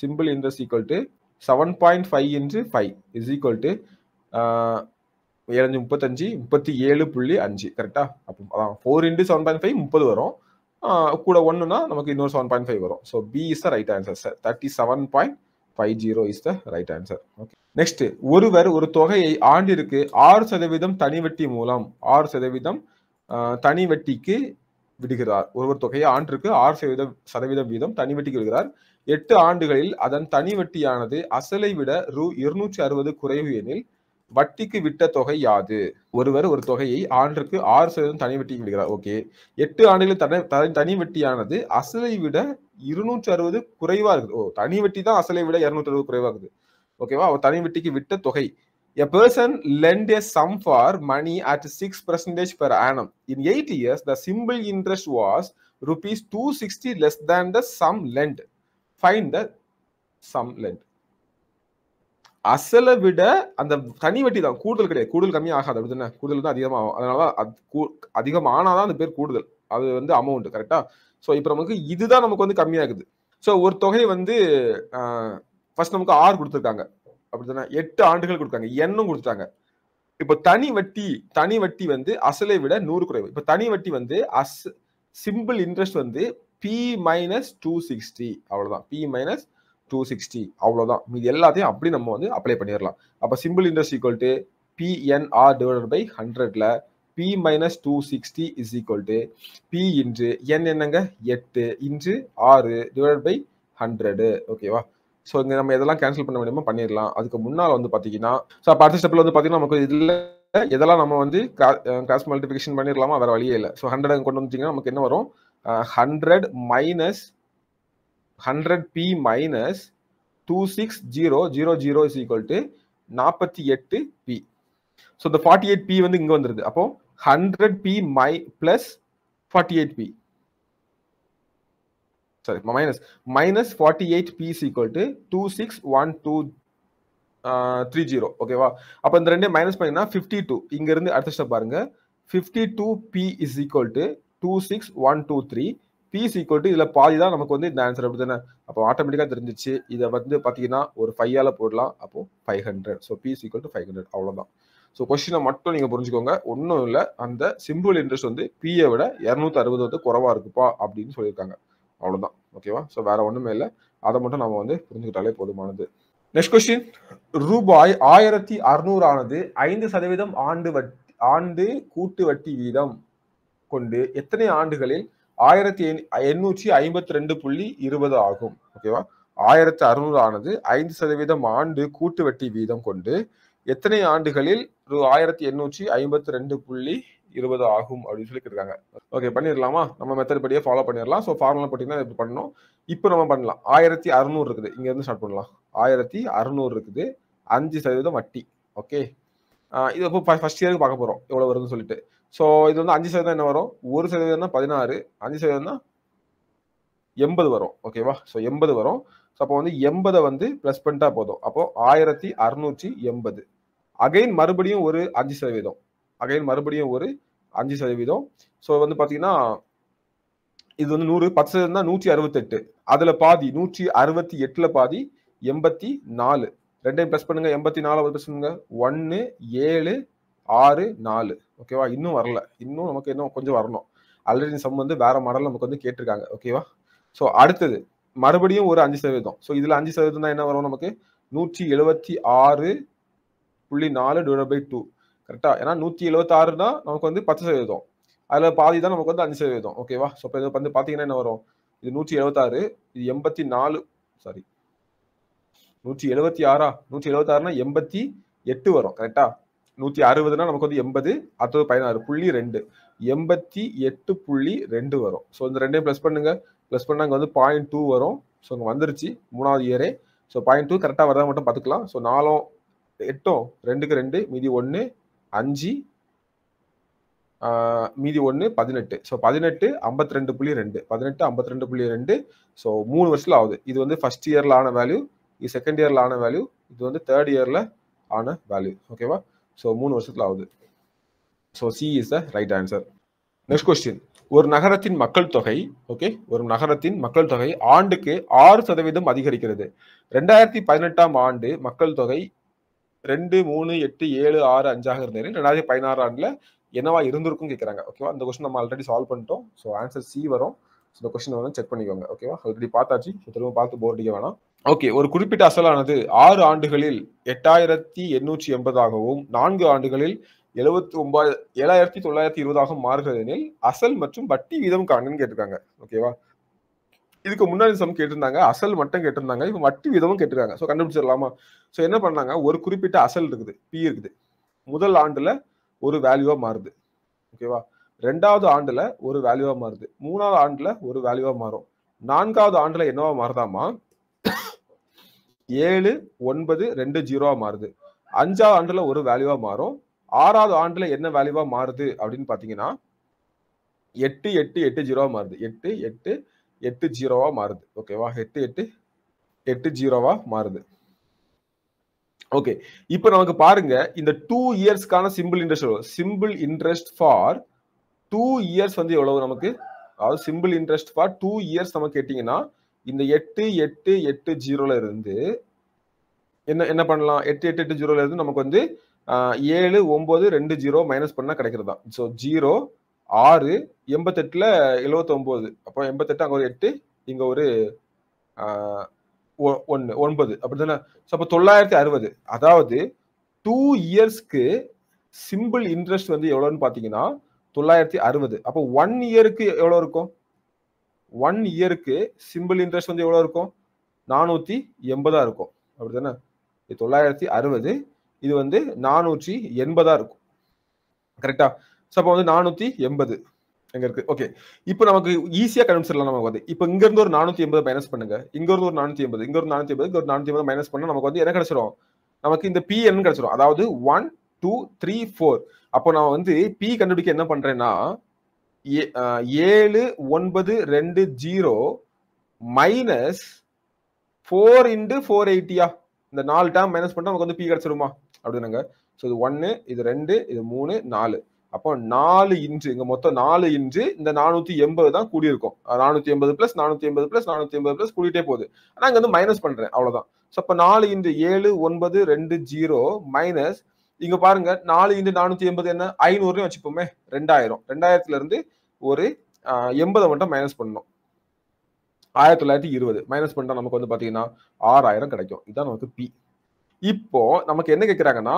simple interest equal to seven point five into five is equal to ஏழஞ்சு முப்பத்தஞ்சு முப்பத்தி ஏழு புள்ளி அஞ்சு கரெக்டா அப்போ அதான் four into seven point five முப்பது வரும் கூட ஒன்றுனா நமக்கு இன்னொரு செவன் பாயிண்ட் ஃபைவ் வரும் so B is the right answer sir thirty seven point five zero is the right answer okay next ஒருவர் ஒரு தொகையை ஆண்டிற்கு ஆறு சதவீதம் தனி வட்டி மூலம் ஆறு சதவீதம் தனி வட்டிக்கு விடுகிறார் ஒருவர் தொகையை ஆண்டிற்கு ஆறு சதவீத சதவீதம் வீதம் தனி வெட்டி விடுகிறார் எட்டு ஆண்டுகளில் அதன் தனி வட்டியானது அசலை விட ரூ இருநூற்றி அறுபது குறைவு எனில் வட்டிக்கு விட்ட தொகை யாது ஒருவர் ஒரு தொகையை ஆண்டுக்கு ஆறு சதவீதம் தனி வெட்டி விடுகிறார் ஓகே எட்டு ஆண்டுகளில் தனி தனி வெட்டியானது அசலை விட இருநூற்றி அறுபது குறைவா இருக்குது ஓ தனி வெட்டி தான் அசலை விட இருநூற்றி அறுபது குறைவாக இருக்குது ஓகேவா அவர் தனி வெட்டிக்கு விட்ட தொகை A person lend a sum for money at 6% per annum. In 8 years, the simple interest was rupees 260 less than the sum lent. Find the sum lent. அசலை விட அந்த தனி வட்டி தான் கூடுதல் கிடையாது கூடுதல் கம்மி ஆகாது அப்படி தானே கூடுதல் தான் அதிகமாகும் அதனால கூ அதிகம் ஆனாதான் அந்த பேர் கூடுதல் அது வந்து அமௌண்ட் கரெக்டா ஸோ இப்போ நமக்கு இதுதான் நமக்கு வந்து கம்மியாகுது ஸோ ஒரு தொகை வந்து ஃபர்ஸ்ட் நமக்கு ஆறு கொடுத்துருக்காங்க அப்படித்தானே எட்டு ஆண்டுகள் கொடுக்காங்க எண்ணும் கொடுத்துட்டாங்க இப்போ தனி வட்டி தனி வட்டி வந்து அசலை விட நூறு குறைவு இப்போ தனி வட்டி வந்து அஸ் சிம்பிள் இன்ட்ரெஸ்ட் வந்து பி மைனஸ் டூ சிக்ஸ்டி அவ்வளோதான் பி மைனஸ் டூ சிக்ஸ்டி அவ்வளோதான் இது எல்லாத்தையும் அப்படி நம்ம வந்து அப்ளை பண்ணிடலாம் அப்போ simple interest equal to PNR divide by ஹண்ட்ரட்ல P minus two sixty is equal to P into N என்னங்க எட்டு இன்று ஆறு டிவைட் பை ஹண்ட்ரடு ஓகேவா ஸோ இங்கே நம்ம எதெல்லாம் கேன்சல் பண்ண முடியுமோ பண்ணிடலாம் அதுக்கு முன்னால் வந்து பார்த்தீங்கன்னா ஸோ அடுத்த ஸ்டெப்பில் வந்து பார்த்தீங்கன்னா நமக்கு இதில் எதெல்லாம் நம்ம வந்து கிராஸ் மல்டிபிகேஷன் பண்ணிடலாமா வேறு வழியே இல்லை ஸோ ஹண்ட்ரட் கொண்டு வந்துட்டிங்கன்னா நமக்கு என்ன வரும் hundred minus hundred P minus two six zero zero zero is equal to நாற்பத்தி எட்டு பி ஸோ இந்த ஃபார்ட்டி எயிட் பி வந்து இங்கே வந்துருது அப்போ ஹண்ட்ரட் பி மை plus forty eight P minus minus forty eight sorry minus minus two six one two three zero ஓகேவா அப்போ இந்த ரெண்டே மைனஸ் பண்ணீங்கன்னா 52 டூ இங்கேருந்து அடுத்த ஸ்டெப் பாருங்க 52 p two six one two three is equal to uh, இதில் பாதி தான் நமக்கு வந்து இந்த ஆன்சர் அப்படி தானே அப்போ ஆட்டோமேட்டிக்காக தெரிஞ்சிச்சு இதை வந்து பார்த்தீங்கன்னா ஒரு ஃபைவ் போடலாம் அப்போ five hundred so B is equal to five hundred அவ்வளோதான் ஸோ கொஸ்டினை மட்டும் நீங்கள் புரிஞ்சுக்கோங்க ஒன்றும் இல்லை அந்த சிம்பிள் இன்ட்ரெஸ்ட் வந்து பிஏ விட இரநூத்தி அறுபது வந்து குறவாக இருக்குப்பா அப்படின்னு சொல்லியிருக்காங்க அவ்வளோதான் ஓகேவா ஸோ வேற ஒன்றுமே இல்லை அதை மட்டும் நம்ம வந்து புரிஞ்சுக்கிட்டாலே போதுமானது நெக்ஸ்ட் கொஸ்டின் ரூபாய் ஆயிரத்தி ஆனது ஐந்து சதவீதம் ஆண்டு வட்டி ஆண்டு கூட்டு வட்டி வீதம் கொண்டு எத்தனை ஆண்டுகளில் ஆயிரத்தி எண்ணூற்றி ஐம்பத்தி ரெண்டு புள்ளி இருபது ஆகும் ஓகேவா ஆயிரத்தி அறுநூறு ஆனது ஐந்து சதவீதம் ஆண்டு கூட்டு வட்டி வீதம் கொண்டு எத்தனை ஆண்டுகளில் ஆயிரத்தி எண்ணூற்றி ஐம்பத்தி ரெண்டு புள்ளி இருபது ஆகும் அப்படின்னு சொல்லி கேட்டிருக்காங்க ஓகே பண்ணிடலாமா நம்ம மெத்தட் படியே ஃபாலோ பண்ணிடலாம் ஸோ ஃபார்முலா பார்த்தீங்கன்னா இப்போ பண்ணணும் இப்போ நம்ம பண்ணலாம் ஆயிரத்தி அறுநூறு இருக்குது இங்கேருந்து ஸ்டார்ட் பண்ணலாம் ஆயிரத்தி அறுநூறு இருக்குது அஞ்சு சதவீதம் வட்டி ஓகே இது இப்போ ஃபர்ஸ்ட் இயருக்கு பார்க்க போகிறோம் எவ்வளோ வருதுன்னு சொல்லிட்டு ஸோ இது வந்து அஞ்சு சதவீதம் என்ன வரும் ஒரு சதவீதம்னா பதினாறு அஞ்சு சதவீதம்னா எண்பது வரும் ஓகேவா ஸோ எண்பது வரும் ஸோ அப்போ வந்து எண்பதை வந்து ப்ளஸ் பண்ணிட்டா போதும் அப்போ ஆயிரத்தி அறுநூற்றி எண்பது அகைன் மறுபடியும் ஒரு அஞ்சு சதவீதம் அகைன் மறுபடியும் ஒரு அஞ்சு சதவீதம் ஸோ வந்து பார்த்தீங்கன்னா இது வந்து நூறு பத்து சதவீதம் தான் நூற்றி அறுபத்தெட்டு அதில் பாதி நூற்றி அறுபத்தி எட்டில் பாதி எண்பத்தி நாலு ரெண்டையும் ப்ளஸ் பண்ணுங்கள் எண்பத்தி நாலாவது ப்ளஸ் பண்ணுங்க ஒன்று ஏழு ஆறு நாலு ஓகேவா இன்னும் வரல இன்னும் நமக்கு இன்னும் கொஞ்சம் வரணும் ஆல்ரெடி சம் வந்து வேற மாடல் நமக்கு வந்து கேட்டிருக்காங்க ஓகேவா ஸோ அடுத்தது மறுபடியும் ஒரு அஞ்சு சதவீதம் ஸோ இதில் அஞ்சு சதவீதம் தான் என்ன வரும் நமக்கு நூற்றி எழுபத்தி ஆறு புள்ளி நாலு டிவைட் பை டூ கரெக்டா ஏன்னா நூத்தி தான் நமக்கு வந்து பத்து சதவீதம் அதுல பாதி தான் நமக்கு வந்து அஞ்சு சதவீதம் ஓகேவா ஸோ இது வந்து பாத்தீங்கன்னா என்ன வரும் இது நூற்றி எழுபத்தாறு இது எண்பத்தி நாலு சாரி நூற்றி எழுபத்தி ஆறா நூற்றி எழுபத்தாறுனா எண்பத்தி எட்டு வரும் கரெக்டா நூற்றி அறுபதுனா நமக்கு வந்து எண்பது அடுத்தது பதினாறு புள்ளி ரெண்டு எண்பத்தி எட்டு புள்ளி ரெண்டு வரும் ஸோ இந்த ரெண்டையும் ப்ளஸ் பண்ணுங்க ப்ளஸ் பண்ணால் இங்கே வந்து பாயிண்ட் டூ வரும் ஸோ இங்கே வந்துருச்சு மூணாவது இயரே ஸோ பாயிண்ட் டூ கரெக்டாக வரதா மட்டும் பார்த்துக்கலாம் ஸோ நாலும் எட்டும் ரெண்டுக்கு ரெண்டு மீதி ஒன்று அஞ்சு மீதி ஒன்று பதினெட்டு ஸோ பதினெட்டு ஐம்பத்தி ரெண்டு புள்ளி ரெண்டு பதினெட்டு ஐம்பத்தி ரெண்டு புள்ளி ரெண்டு ஸோ மூணு வருஷத்தில் ஆகுது இது வந்து ஃபஸ்ட் இயரில் ஆன வேல்யூ இது செகண்ட் இயரில் ஆன வேல்யூ இது வந்து தேர்ட் இயரில் ஆன வேல்யூ ஓகேவா ஸோ மூணு வருஷத்தில் ஆகுது so C is the right answer next question ஒரு நகரத்தின் மக்கள் தொகை ஓகே ஒரு நகரத்தின் மக்கள் தொகை ஆண்டுக்கு ஆறு சதவீதம் அதிகரிக்கிறது ரெண்டாயிரத்தி பதினெட்டாம் ஆண்டு மக்கள் தொகை ரெண்டு மூணு எட்டு ஏழு ஆறு அஞ்சாக இருந்தது ரெண்டாயிரத்தி பதினாறு ஆண்டுல என்னவா இருந்திருக்கும் கேட்குறாங்க ஓகேவா இந்த கொஸ்டின் நம்ம ஆல்ரெடி சால்வ் பண்ணிட்டோம் ஸோ ஆன்சர் சி வரும் இந்த கொஸ்டின் வந்து செக் பண்ணிக்கோங்க ஓகேவா ஆல்ரெடி பார்த்தாச்சு திரும்ப பார்த்து போர் அடிக்க வேணாம் ஓகே ஒரு குறிப்பிட்ட அசலானது ஆறு ஆண்டுகளில் எட்டாயிரத்தி எண்ணூற்றி எண்பதாகவும் நான்கு ஆண்டுகளில் எழுபத்தி ஒன்பது ஏழாயிரத்தி தொள்ளாயிரத்தி இருபதாகவும் மாறுகிறது எனில் அசல் மற்றும் வட்டி வீதம் காணுன்னு கேட்டிருக்காங்க ஓகேவா இதுக்கு முன்னாடி சம் கேட்டிருந்தாங்க அசல் மட்டும் கேட்டிருந்தாங்க இப்போ வட்டி விதமும் கேட்டிருக்காங்க ஸோ கண்டுபிடிச்சிடலாமா ஸோ என்ன பண்ணாங்க ஒரு குறிப்பிட்ட அசல் இருக்குது பி இருக்குது முதல் ஆண்டில் ஒரு வேல்யூவாக மாறுது ஓகேவா ரெண்டாவது ஆண்டில் ஒரு வேல்யூவாக மாறுது மூணாவது ஆண்டில் ஒரு வேல்யூவாக மாறும் நான்காவது ஆண்டில் என்னவா மாறுதாமா ஏழு ஒன்பது ரெண்டு ஜீரோவாக மாறுது அஞ்சாவது ஆண்டில் ஒரு வேல்யூவாக மாறும் ஆறாவது ஆண்டில் என்ன வேல்யூவாக மாறுது அப்படின்னு பார்த்தீங்கன்னா எட்டு எட்டு எட்டு ஜீரோவாக மாறுது எட்டு எட்டு எட்டு ஜீரோவாக மாறுது ஓகேவா எட்டு எட்டு எட்டு ஜீரோவாக மாறுது ஓகே இப்போ நமக்கு பாருங்க இந்த டூ இயர்ஸ்க்கான simple interest simple interest for two years வந்து எவ்வளவு நமக்கு அதாவது simple interest for two years நம்ம கேட்டீங்கன்னா இந்த எட்டு எட்டு எட்டு ஜீரோல இருந்து என்ன என்ன பண்ணலாம் எட்டு எட்டு எட்டு ஜீரோல இருந்து நமக்கு வந்து ஏழு ஒன்பது ரெண்டு ஜீரோ மைனஸ் பண்ணால் கிடைக்கிறது தான் ஸோ ஜீரோ ஆறு எண்பத்தெட்டுல எழுவத்தொம்போது அப்போ எண்பத்தெட்டு அங்கே ஒரு எட்டு இங்கே ஒரு ஒன்று ஒன்பது அப்படி தானே ஸோ அப்போ தொள்ளாயிரத்தி அறுபது அதாவது டூ இயர்ஸ்க்கு சிம்பிள் இன்ட்ரெஸ்ட் வந்து எவ்வளோன்னு பார்த்தீங்கன்னா தொள்ளாயிரத்தி அறுபது அப்போ ஒன் இயருக்கு எவ்வளோ இருக்கும் ஒன் இயருக்கு சிம்பிள் இன்ட்ரெஸ்ட் வந்து எவ்வளோ இருக்கும் நானூற்றி எண்பதாக இருக்கும் அப்படி தானே தொள்ளாயிரத்தி அறுபது இது வந்து நானூற்றி எண்பதாக இருக்கும் கரெக்டாக ஸோ அப்போ வந்து நானூற்றி எண்பது எங்கே இருக்குது ஓகே இப்போ நமக்கு ஈஸியாக கண்டுபிடிச்சிடலாம் நமக்கு வந்து இப்போ இங்கேருந்து ஒரு நானூற்றி எண்பது மைனஸ் பண்ணுங்க இங்கேருந்து இருந்து ஒரு நானூற்றி எண்பது இங்கே ஒரு நானூற்றி எண்பது இங்கே ஒரு நானூற்றி எண்பது மைனஸ் பண்ணால் நமக்கு வந்து என்ன கிடைச்சிரும் நமக்கு இந்த பி என்ன கிடைச்சிரும் அதாவது ஒன் டூ த்ரீ ஃபோர் அப்போ நான் வந்து பி கண்டுபிடிக்க என்ன பண்ணுறேன்னா ஏழு ஒன்பது ரெண்டு zero minus four into four எயிட்டியா இந்த நாலு டேம் மைனஸ் பண்ணால் நமக்கு வந்து பி கிடச்சிடுமா அப்படின்னாங்க ஸோ இது ஒன்று இது ரெண்டு இது மூணு நாலு அப்போ நாலு இன்று இங்க மொத்தம் நாலு இன்று இந்த நானூத்தி எண்பது தான் கூடியிருக்கும் நானூத்தி எண்பது பிளஸ் நானூத்தி எண்பது பிளஸ் நானூத்தி எண்பது பிளஸ் கூடிட்டே போகுது ஆனா இங்க வந்து மைனஸ் பண்றேன் அவ்வளவுதான் ஸோ அப்ப நாலு இன்று ஏழு ஒன்பது ரெண்டு ஜீரோ மைனஸ் இங்க பாருங்க நாலு இன்று நானூத்தி எண்பது என்ன ஐநூறுன்னு வச்சுப்போமே ரெண்டாயிரம் ரெண்டாயிரத்துல இருந்து ஒரு எண்பதை மட்டும் மைனஸ் பண்ணணும் ஆயிரத்தி தொள்ளாயிரத்தி இருபது மைனஸ் பண்ணிட்டா நமக்கு வந்து பாத்தீங்கன்னா ஆறாயிரம் கிடைக்கும் இதுதான் நமக்கு பி இப்போ நமக்கு என்ன கேட்கிறாங்கன்னா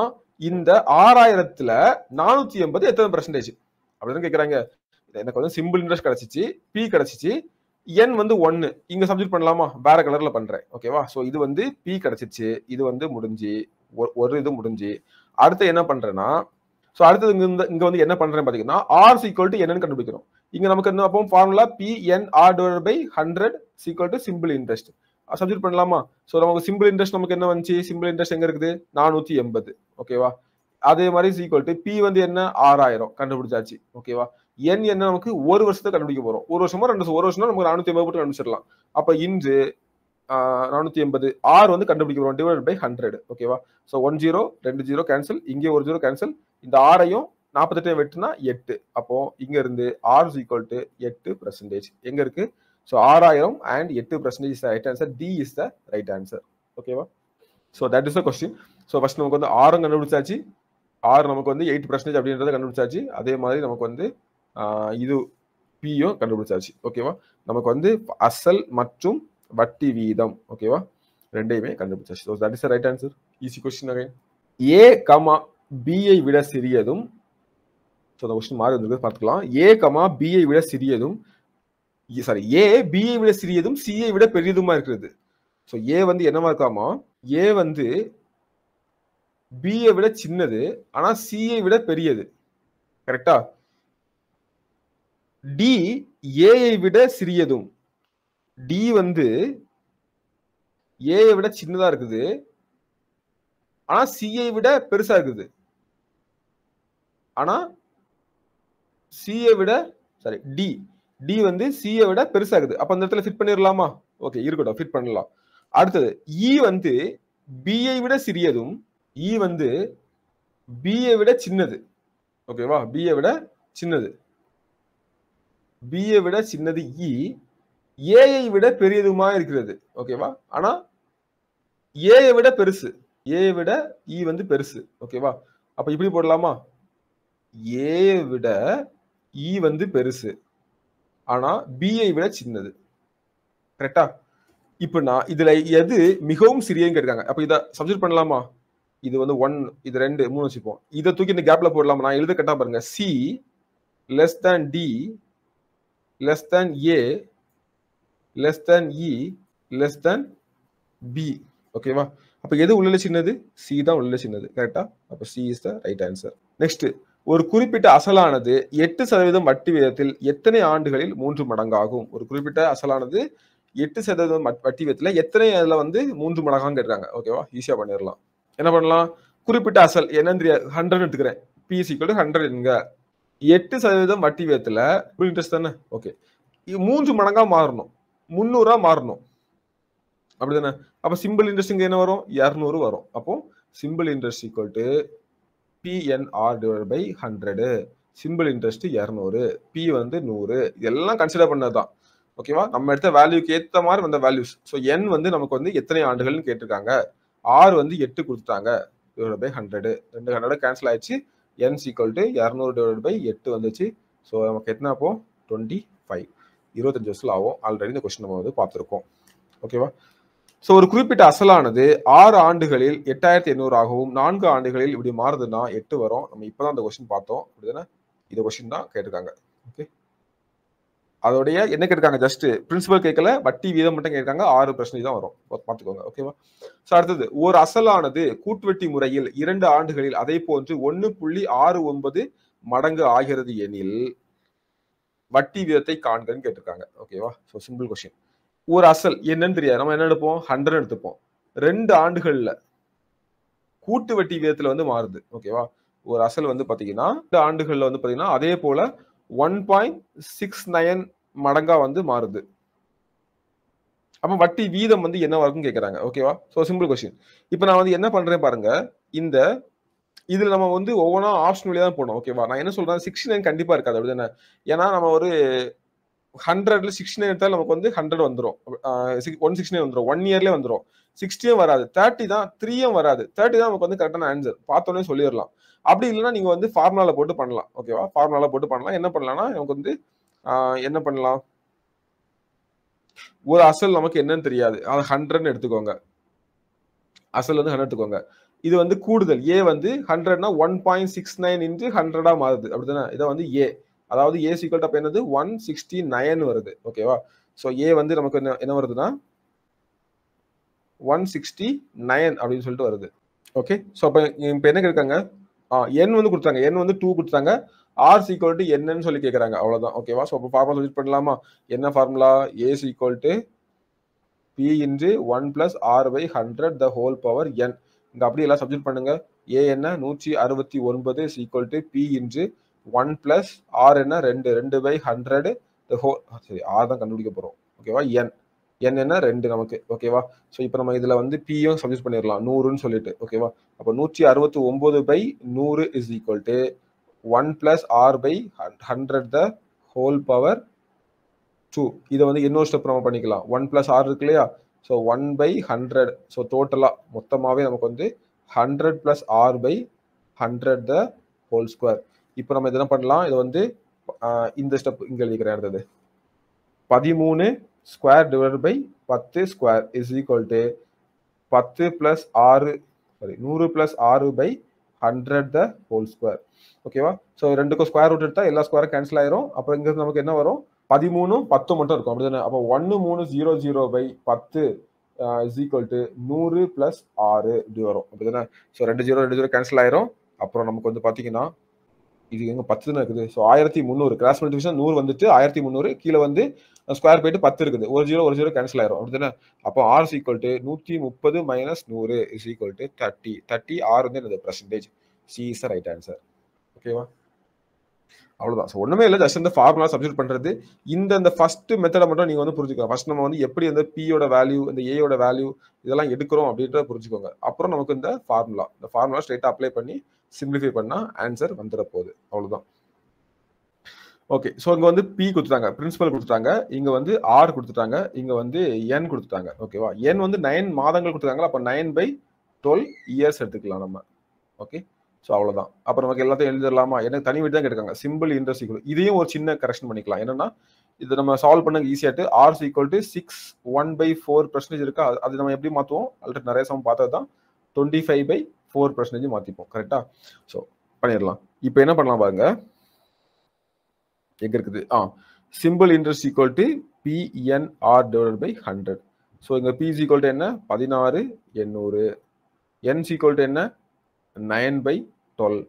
இந்த ஆறாயிரத்துல நானூத்தி எண்பது எத்தனை பர்சன்டேஜ் அப்படின்னு கேட்கறாங்க எனக்கு வந்து சிம்பிள் இன்ட்ரெஸ்ட் கிடைச்சிச்சு பி கிடைச்சிச்சு என் வந்து ஒன்னு இங்க சப்ஜெக்ட் பண்ணலாமா வேற கலர்ல பண்றேன் ஓகேவா ஸோ இது வந்து பி கிடைச்சிச்சு இது வந்து முடிஞ்சு ஒரு இது முடிஞ்சு அடுத்து என்ன பண்றேன்னா ஸோ அடுத்தது இங்க இங்க வந்து என்ன பண்றேன் பாத்தீங்கன்னா ஆர் சீக்வல் டு என்னன்னு கண்டுபிடிக்கிறோம் இங்க நமக்கு என்ன அப்போ formula P N R divide by hundred sequel to simple interest subject பண்ணலாமா ஸோ நமக்கு சிம்பிள் இன்ட்ரெஸ்ட் நமக்கு என்ன வந்துச்சு சிம்பிள் இன்ட்ரெஸ்ட் எங்க இருக்குது நானூத்தி எண்பது ஓகேவா அதே மாதிரி ஈக்குவல் டு பி வந்து என்ன ஆறாயிரம் கண்டுபிடிச்சாச்சு ஓகேவா என் என்ன நமக்கு ஒரு வருஷத்தை கண்டுபிடிக்க போறோம் ஒரு வருஷமா ரெண்டு ஒரு வருஷம் நமக்கு நானூத்தி எண்பது போட்டு கண்டுபிடிச்சிடலாம் அப்ப இன்று நானூத்தி எண்பது ஆறு வந்து கண்டுபிடிக்க போறோம் டிவைட் பை ஹண்ட்ரட் ஓகேவா ஸோ ஒன் ஜீரோ ரெண்டு ஜீரோ கேன்சல் இங்கே ஒரு ஜீரோ கேன்சல் இந்த ஆறையும் நாற்பத்தெட்டையும் வெட்டுனா எட்டு அப்போ இங்க இருந்து ஆறு ஈக்குவல் டு எட்டு பர்சன்டேஜ் எங்க இருக்கு ஸோ ஆறாயிரம் அண்ட் எட்டு percentage is the right answer D is the right answer ஓகேவா so that is a question so first நமக்கு வந்து ஆறும் கண்டுபிடிச்சாச்சு ஆறு நமக்கு வந்து எயிட் பர்சன்டேஜ் அப்படின்றத கண்டுபிடிச்சாச்சு அதே மாதிரி நமக்கு வந்து இது பியும் கண்டுபிடிச்சாச்சு ஓகேவா நமக்கு வந்து அசல் மற்றும் வட்டி வீதம் ஓகேவா ரெண்டையுமே கண்டுபிடிச்சாச்சு so that is right answer easy question again A comma பிஐ விட சிறியதும் ஸோ அந்த கொஸ்டின் மாறி வந்திருக்கு பார்த்துக்கலாம் ஏ கமா பிஐ விட சிறியதும் சாரி ஏ பிஐ விட சிறியதும் சிஐ விட பெரியதுமா இருக்கிறது ஸோ ஏ வந்து என்னவா இருக்காமா ஏ வந்து பிஏ விட சின்னது ஆனால் சிஐ விட பெரியது கரெக்டா டி ஏஐ விட சிறியதும் டி வந்து ஏஐ விட சின்னதா இருக்குது ஆனா சிஐ விட பெருசா இருக்குது ஆனா சிஏ விட சாரி டி டி வந்து சியை விட பெருசாகுது அப்போ அந்த இடத்துல ஃபிட் பண்ணிடலாமா ஓகே இருக்கட்டும் ஃபிட் பண்ணலாம் அடுத்தது இ e வந்து பிஐ விட சிறியதும் இ e வந்து பிஏ விட சின்னது ஓகேவா பிஏ விட சின்னது பிஏ விட சின்னது இ e, ஏஐ விட பெரியதுமா இருக்கிறது ஓகேவா ஆனா ஏஐ விட பெருசு ஏஐ விட இ வந்து பெருசு ஓகேவா அப்ப இப்படி போடலாமா ஏ விட இ வந்து பெருசு ஆனா பிஐ விட சின்னது கரெக்டா இப்ப நான் இதுல எது மிகவும் சிறியன்னு கேட்காங்க அப்ப இதை சப்ஜெக்ட் பண்ணலாமா இது வந்து ஒன் இது ரெண்டு மூணு வச்சுப்போம் இதை தூக்கி இந்த கேப்ல போடலாமா நான் எழுத கட்டா பாருங்க C less than D less than A less than E less than B ஓகேவா அப்போ எது உள்ள சின்னது சி தான் உள்ள சின்னது கரெக்டா அப்போ C is the right answer next ஒரு குறிப்பிட்ட அசலானது எட்டு சதவீதம் வட்டி வீதத்தில் எத்தனை ஆண்டுகளில் மூன்று மடங்காகும் ஒரு குறிப்பிட்ட அசலானது எட்டு சதவீதம் வட்டி வீதத்தில் எத்தனை அதில் வந்து மூன்று மடங்காக கேட்குறாங்க ஓகேவா ஈஸியாக பண்ணிடலாம் என்ன பண்ணலாம் குறிப்பிட்ட அசல் என்னன்னு தெரியாது ஹண்ட்ரட் எடுத்துக்கிறேன் பிஎஸ்சி கூட ஹண்ட்ரட் எங்க எட்டு சதவீதம் வட்டி வீதத்தில் இன்ட்ரெஸ்ட் தானே ஓகே மூன்று மடங்காக மாறணும் முந்நூறா மாறணும் அப்படி தானே அப்போ சிம்பிள் இன்ட்ரெஸ்ட் இங்கே என்ன வரும் இரநூறு வரும் அப்போ simple interest equal to PNR divide by hundred simple interest இரநூறு பி வந்து நூறு இதெல்லாம் கன்சிடர் பண்ணது தான் ஓகேவா நம்ம எடுத்த வேல்யூக்கு ஏற்ற மாதிரி வந்த வேல்யூஸ் ஸோ என் வந்து நமக்கு வந்து எத்தனை ஆண்டுகள்னு கேட்டிருக்காங்க ஆர் வந்து எட்டு கொடுத்துட்டாங்க டிவைட் பை ஹண்ட்ரடு ரெண்டு ஹண்ட்ரடு கேன்சல் ஆயிடுச்சு என் சீக்வல் டு இரநூறு டிவைட் பை எட்டு வந்துச்சு ஸோ நமக்கு எத்தனை அப்போ டுவெண்ட்டி ஃபைவ் இருபத்தஞ்சு வருஷத்தில் ஆகும் ஆல்ரெடி இந்த கொஸ்டின் நம்ம வந்து பார்த்துருக்கோம் ஓகேவா ஸோ ஒரு குறிப்பிட்ட அசலானது ஆறு ஆண்டுகளில் எட்டாயிரத்தி எண்ணூறு ஆகவும் நான்கு ஆண்டுகளில் இப்படி மாறுதுன்னா எட்டு வரும் நம்ம இப்போ தான் அந்த கொஸ்டின் பார்த்தோம் அப்படிதானே இந்த கொஸ்டின் தான் கேட்டிருக்காங்க ஓகே அதோடைய என்ன கேட்டுருக்காங்க ஜஸ்ட் பிரின்சிபல் கேட்கல வட்டி வீதம் மட்டும் கேட்காங்க ஆறு பிரச்சனை தான் வரும் பார்த்துக்கோங்க ஓகேவா ஸோ அடுத்தது ஒரு அசலானது கூட்டுவட்டி முறையில் இரண்டு ஆண்டுகளில் அதே போன்று ஒன்று புள்ளி ஆறு ஒன்பது மடங்கு ஆகிறது எனில் வட்டி வீதத்தை காண்கன்னு கேட்டிருக்காங்க ஓகேவா ஸோ சிம்பிள் கொஸ்டின் ஒரு அசல் என்னன்னு தெரியாது நம்ம என்ன எடுப்போம் ஹண்ட்ரட் எடுத்துப்போம் ரெண்டு ஆண்டுகள்ல கூட்டு வட்டி விதத்துல வந்து மாறுது ஓகேவா ஒரு அசல் வந்து பாத்தீங்கன்னா ரெண்டு ஆண்டுகள்ல வந்து பாத்தீங்கன்னா அதே போல ஒன் பாயிண்ட் சிக்ஸ் நைன் மடங்கா வந்து மாறுது அப்ப வட்டி வீதம் வந்து என்ன இருக்கும் கேட்கறாங்க ஓகேவா ஸோ சிம்பிள் கொஸ்டின் இப்போ நான் வந்து என்ன பண்றேன் பாருங்க இந்த இதுல நம்ம வந்து ஒவ்வொன்றா ஆப்ஷன் வழியா தான் போனோம் ஓகேவா நான் என்ன சொல்றேன் சிக்ஸ்டி நைன் கண்டிப்பா இருக்காது அப்படி தானே ஏன்னா நம்ம ஒரு ஹண்ட்ரட்ல சிக்ஸ்டி நைன் எடுத்தாலும் நமக்கு வந்து ஹண்ட்ரட் வந்துடும் ஒன் சிக்ஸ்டி நைன் வந்துடும் ஒன் இயர்லேயே வந்துடும் சிக்ஸ்டியும் வராது தேர்ட்டி தான் த்ரீயும் வராது தேர்ட்டி தான் நமக்கு வந்து கரெக்டான ஆன்சர் பார்த்தோன்னே சொல்லிடலாம் அப்படி இல்லைன்னா நீங்கள் வந்து ஃபார்முலாவில் போட்டு பண்ணலாம் ஓகேவா ஃபார்முலாவில் போட்டு பண்ணலாம் என்ன பண்ணலாம்னா நமக்கு வந்து என்ன பண்ணலாம் ஒரு அசல் நமக்கு என்னன்னு தெரியாது அது ஹண்ட்ரட்னு எடுத்துக்கோங்க அசல் வந்து ஹண்ட்ரட் எடுத்துக்கோங்க இது வந்து கூடுதல் ஏ வந்து ஹண்ட்ரட்னா one point six nine into ஹண்ட்ரடாக மாறுது அப்படிதானே இதை வந்து ஏ அதாவது ஏ சீக்வல் டப் என்னது ஒன் சிக்ஸ்டி நைன் வருது ஓகேவா ஸோ ஏ வந்து நமக்கு என்ன என்ன வருதுன்னா ஒன் சிக்ஸ்டி நைன் அப்படின்னு சொல்லிட்டு வருது ஓகே ஸோ அப்போ இப்போ என்ன கேட்காங்க ஆ என் வந்து கொடுத்தாங்க என் வந்து டூ கொடுத்தாங்க ஆர் சீக்வல் டு என்னன்னு சொல்லி கேட்குறாங்க அவ்வளோதான் ஓகேவா ஸோ அப்போ ஃபார்முலா யூஸ் பண்ணலாமா என்ன formula A is equal to P into one plus R by hundred the whole power N இங்கே அப்படி எல்லாம் சப்ஜெக்ட் பண்ணுங்க ஏ என்ன நூற்றி அறுபத்தி ஒன்பது is equal to P into one plus R என்ன ரெண்டு ரெண்டு பை ஹண்ட்ரடு ஹோ சரி ஆர் தான் கண்டுபிடிக்க போகிறோம் ஓகேவா என் என் என்ன ரெண்டு நமக்கு ஓகேவா ஸோ இப்போ நம்ம இதில் வந்து பியும் சப்ஜெக்ட் பண்ணிடலாம் நூறுன்னு சொல்லிட்டு ஓகேவா அப்போ நூற்றி அறுபத்தி ஒம்பது பை நூறு is equal to one plus R by hundred the whole power two இதை வந்து இன்னொரு ஸ்டெப் நம்ம பண்ணிக்கலாம் ஒன் பிளஸ் ஆர் இருக்கு இல்லையா so one by hundred so டோட்டலாக மொத்தமாகவே நமக்கு வந்து hundred plus R by hundred the whole square இப்போ நம்ம இதெல்லாம் பண்ணலாம் இது வந்து இந்த ஸ்டெப் இங்கே எழுதிக்கிறேன் இருந்தது பதிமூணு ஸ்கொயர் டிவைட் பை பத்து ஸ்கொயர் இஸ் ஈக்குவல் டு பத்து ப்ளஸ் ஆறு சாரி நூறு ப்ளஸ் ஆறு by hundred the whole square ஓகேவா ஸோ ரெண்டுக்கும் ஸ்கொயர் ரூட் எடுத்தால் எல்லா ஸ்கொயரும் கேன்சல் ஆயிரும் அப்புறம் இங்கே நமக்கு என்ன வரும் பதிமூணும் பத்து மட்டும் இருக்கும் அப்படி தானே அப்போ ஒன்று மூணு ஜீரோ ஜீரோ பை பத்து இஸ் ஈக்குவல் டு நூறு ப்ளஸ் ஆறு இப்படி வரும் அப்படி தானே ஸோ ரெண்டு ஜீரோ ரெண்டு ஜீரோ கேன்சல் ஆயிரும் அப்புறம் நமக்கு வந்து பார்த்தீங்கன்னா இது எங்க பத்து தான் இருக்குது ஸோ ஆயிரத்தி முந்நூறு கிராஸ் மல்டிபிகேஷன் நூறு வந்துட்டு ஆயிரத்தி முந்நூறு கீழே வந்து ஸ்கொயர் போயிட்டு பத்து இருக்குது ஒரு ஜீரோ ஒரு ஜீரோ கேன்சல் ஆயிரும் அப்படின்னா அப்போ ஆர் ஈக்குவல் டு நூற்றி முப்பது மைனஸ் நூறு is equal to thirty thirty R வந்து எனது percentage C is right answer ஓகேவா அவ்வளோதான் ஸோ ஒன்றுமே இல்லை ஜஸ்ட் இந்த ஃபார்முலா சப்ஜெக்ட் பண்ணுறது இந்த இந்த ஃபஸ்ட்டு மெத்தடை மட்டும் நீங்கள் வந்து புரிஞ்சுக்கலாம் ஃபஸ்ட் நம்ம வந்து எப்படி அந்த பியோட வேல்யூ இந்த ஏயோட வேல்யூ இதெல்லாம் எடுக்கிறோம் அப்படின்றத புரிஞ்சுக்கோங்க அப்புறம் நமக்கு இந்த ஃபார்முலா இந்த ஃபார்முலா ஸ்ட்ரெயிட்டாக அப்ளை பண்ணி சிம்பிளிஃபை பண்ணால் ஆன்சர் வந்துட போகுது அவ்வளோதான் ஓகே ஸோ இங்கே வந்து பி கொடுத்துட்டாங்க பிரின்சிபல் கொடுத்துட்டாங்க இங்கே வந்து ஆர் கொடுத்துட்டாங்க இங்கே வந்து என் கொடுத்துட்டாங்க ஓகேவா என் வந்து நைன் மாதங்கள் கொடுத்துருக்காங்களா அப்போ நைன் பை டுவெல் இயர்ஸ் எடுத்துக்கலாம் நம்ம ஓகே ஸோ அவ்வளோதான் அப்புறம் நமக்கு எல்லாத்தையும் எழுதிடலாமா எனக்கு தனி வீடு தான் கேட்டுக்காங்க சிம்பிள் ஈக்குவல் இதையும் ஒரு சின்ன கரெக்ஷன் பண்ணிக்கலாம் என்னென்னா இது நம்ம சால்வ் பண்ணுங்க ஈஸியாட்டு R equal to six one by four percentage இருக்கா அது நம்ம எப்படி மாற்றுவோம் ஆல்ரெடி நிறைய சமம் பார்த்தது தான் twenty five by four percentage மாற்றிப்போம் கரெக்டாக ஸோ பண்ணிடலாம் இப்போ என்ன பண்ணலாம் பாருங்க எங்கே இருக்குது ஆ simple interest equal to PNR divide by hundred so இங்கே பி சீக்வல் டு என்ன பதினாறு எண்ணூறு என் சீக்வல் டு என்ன nine by twelve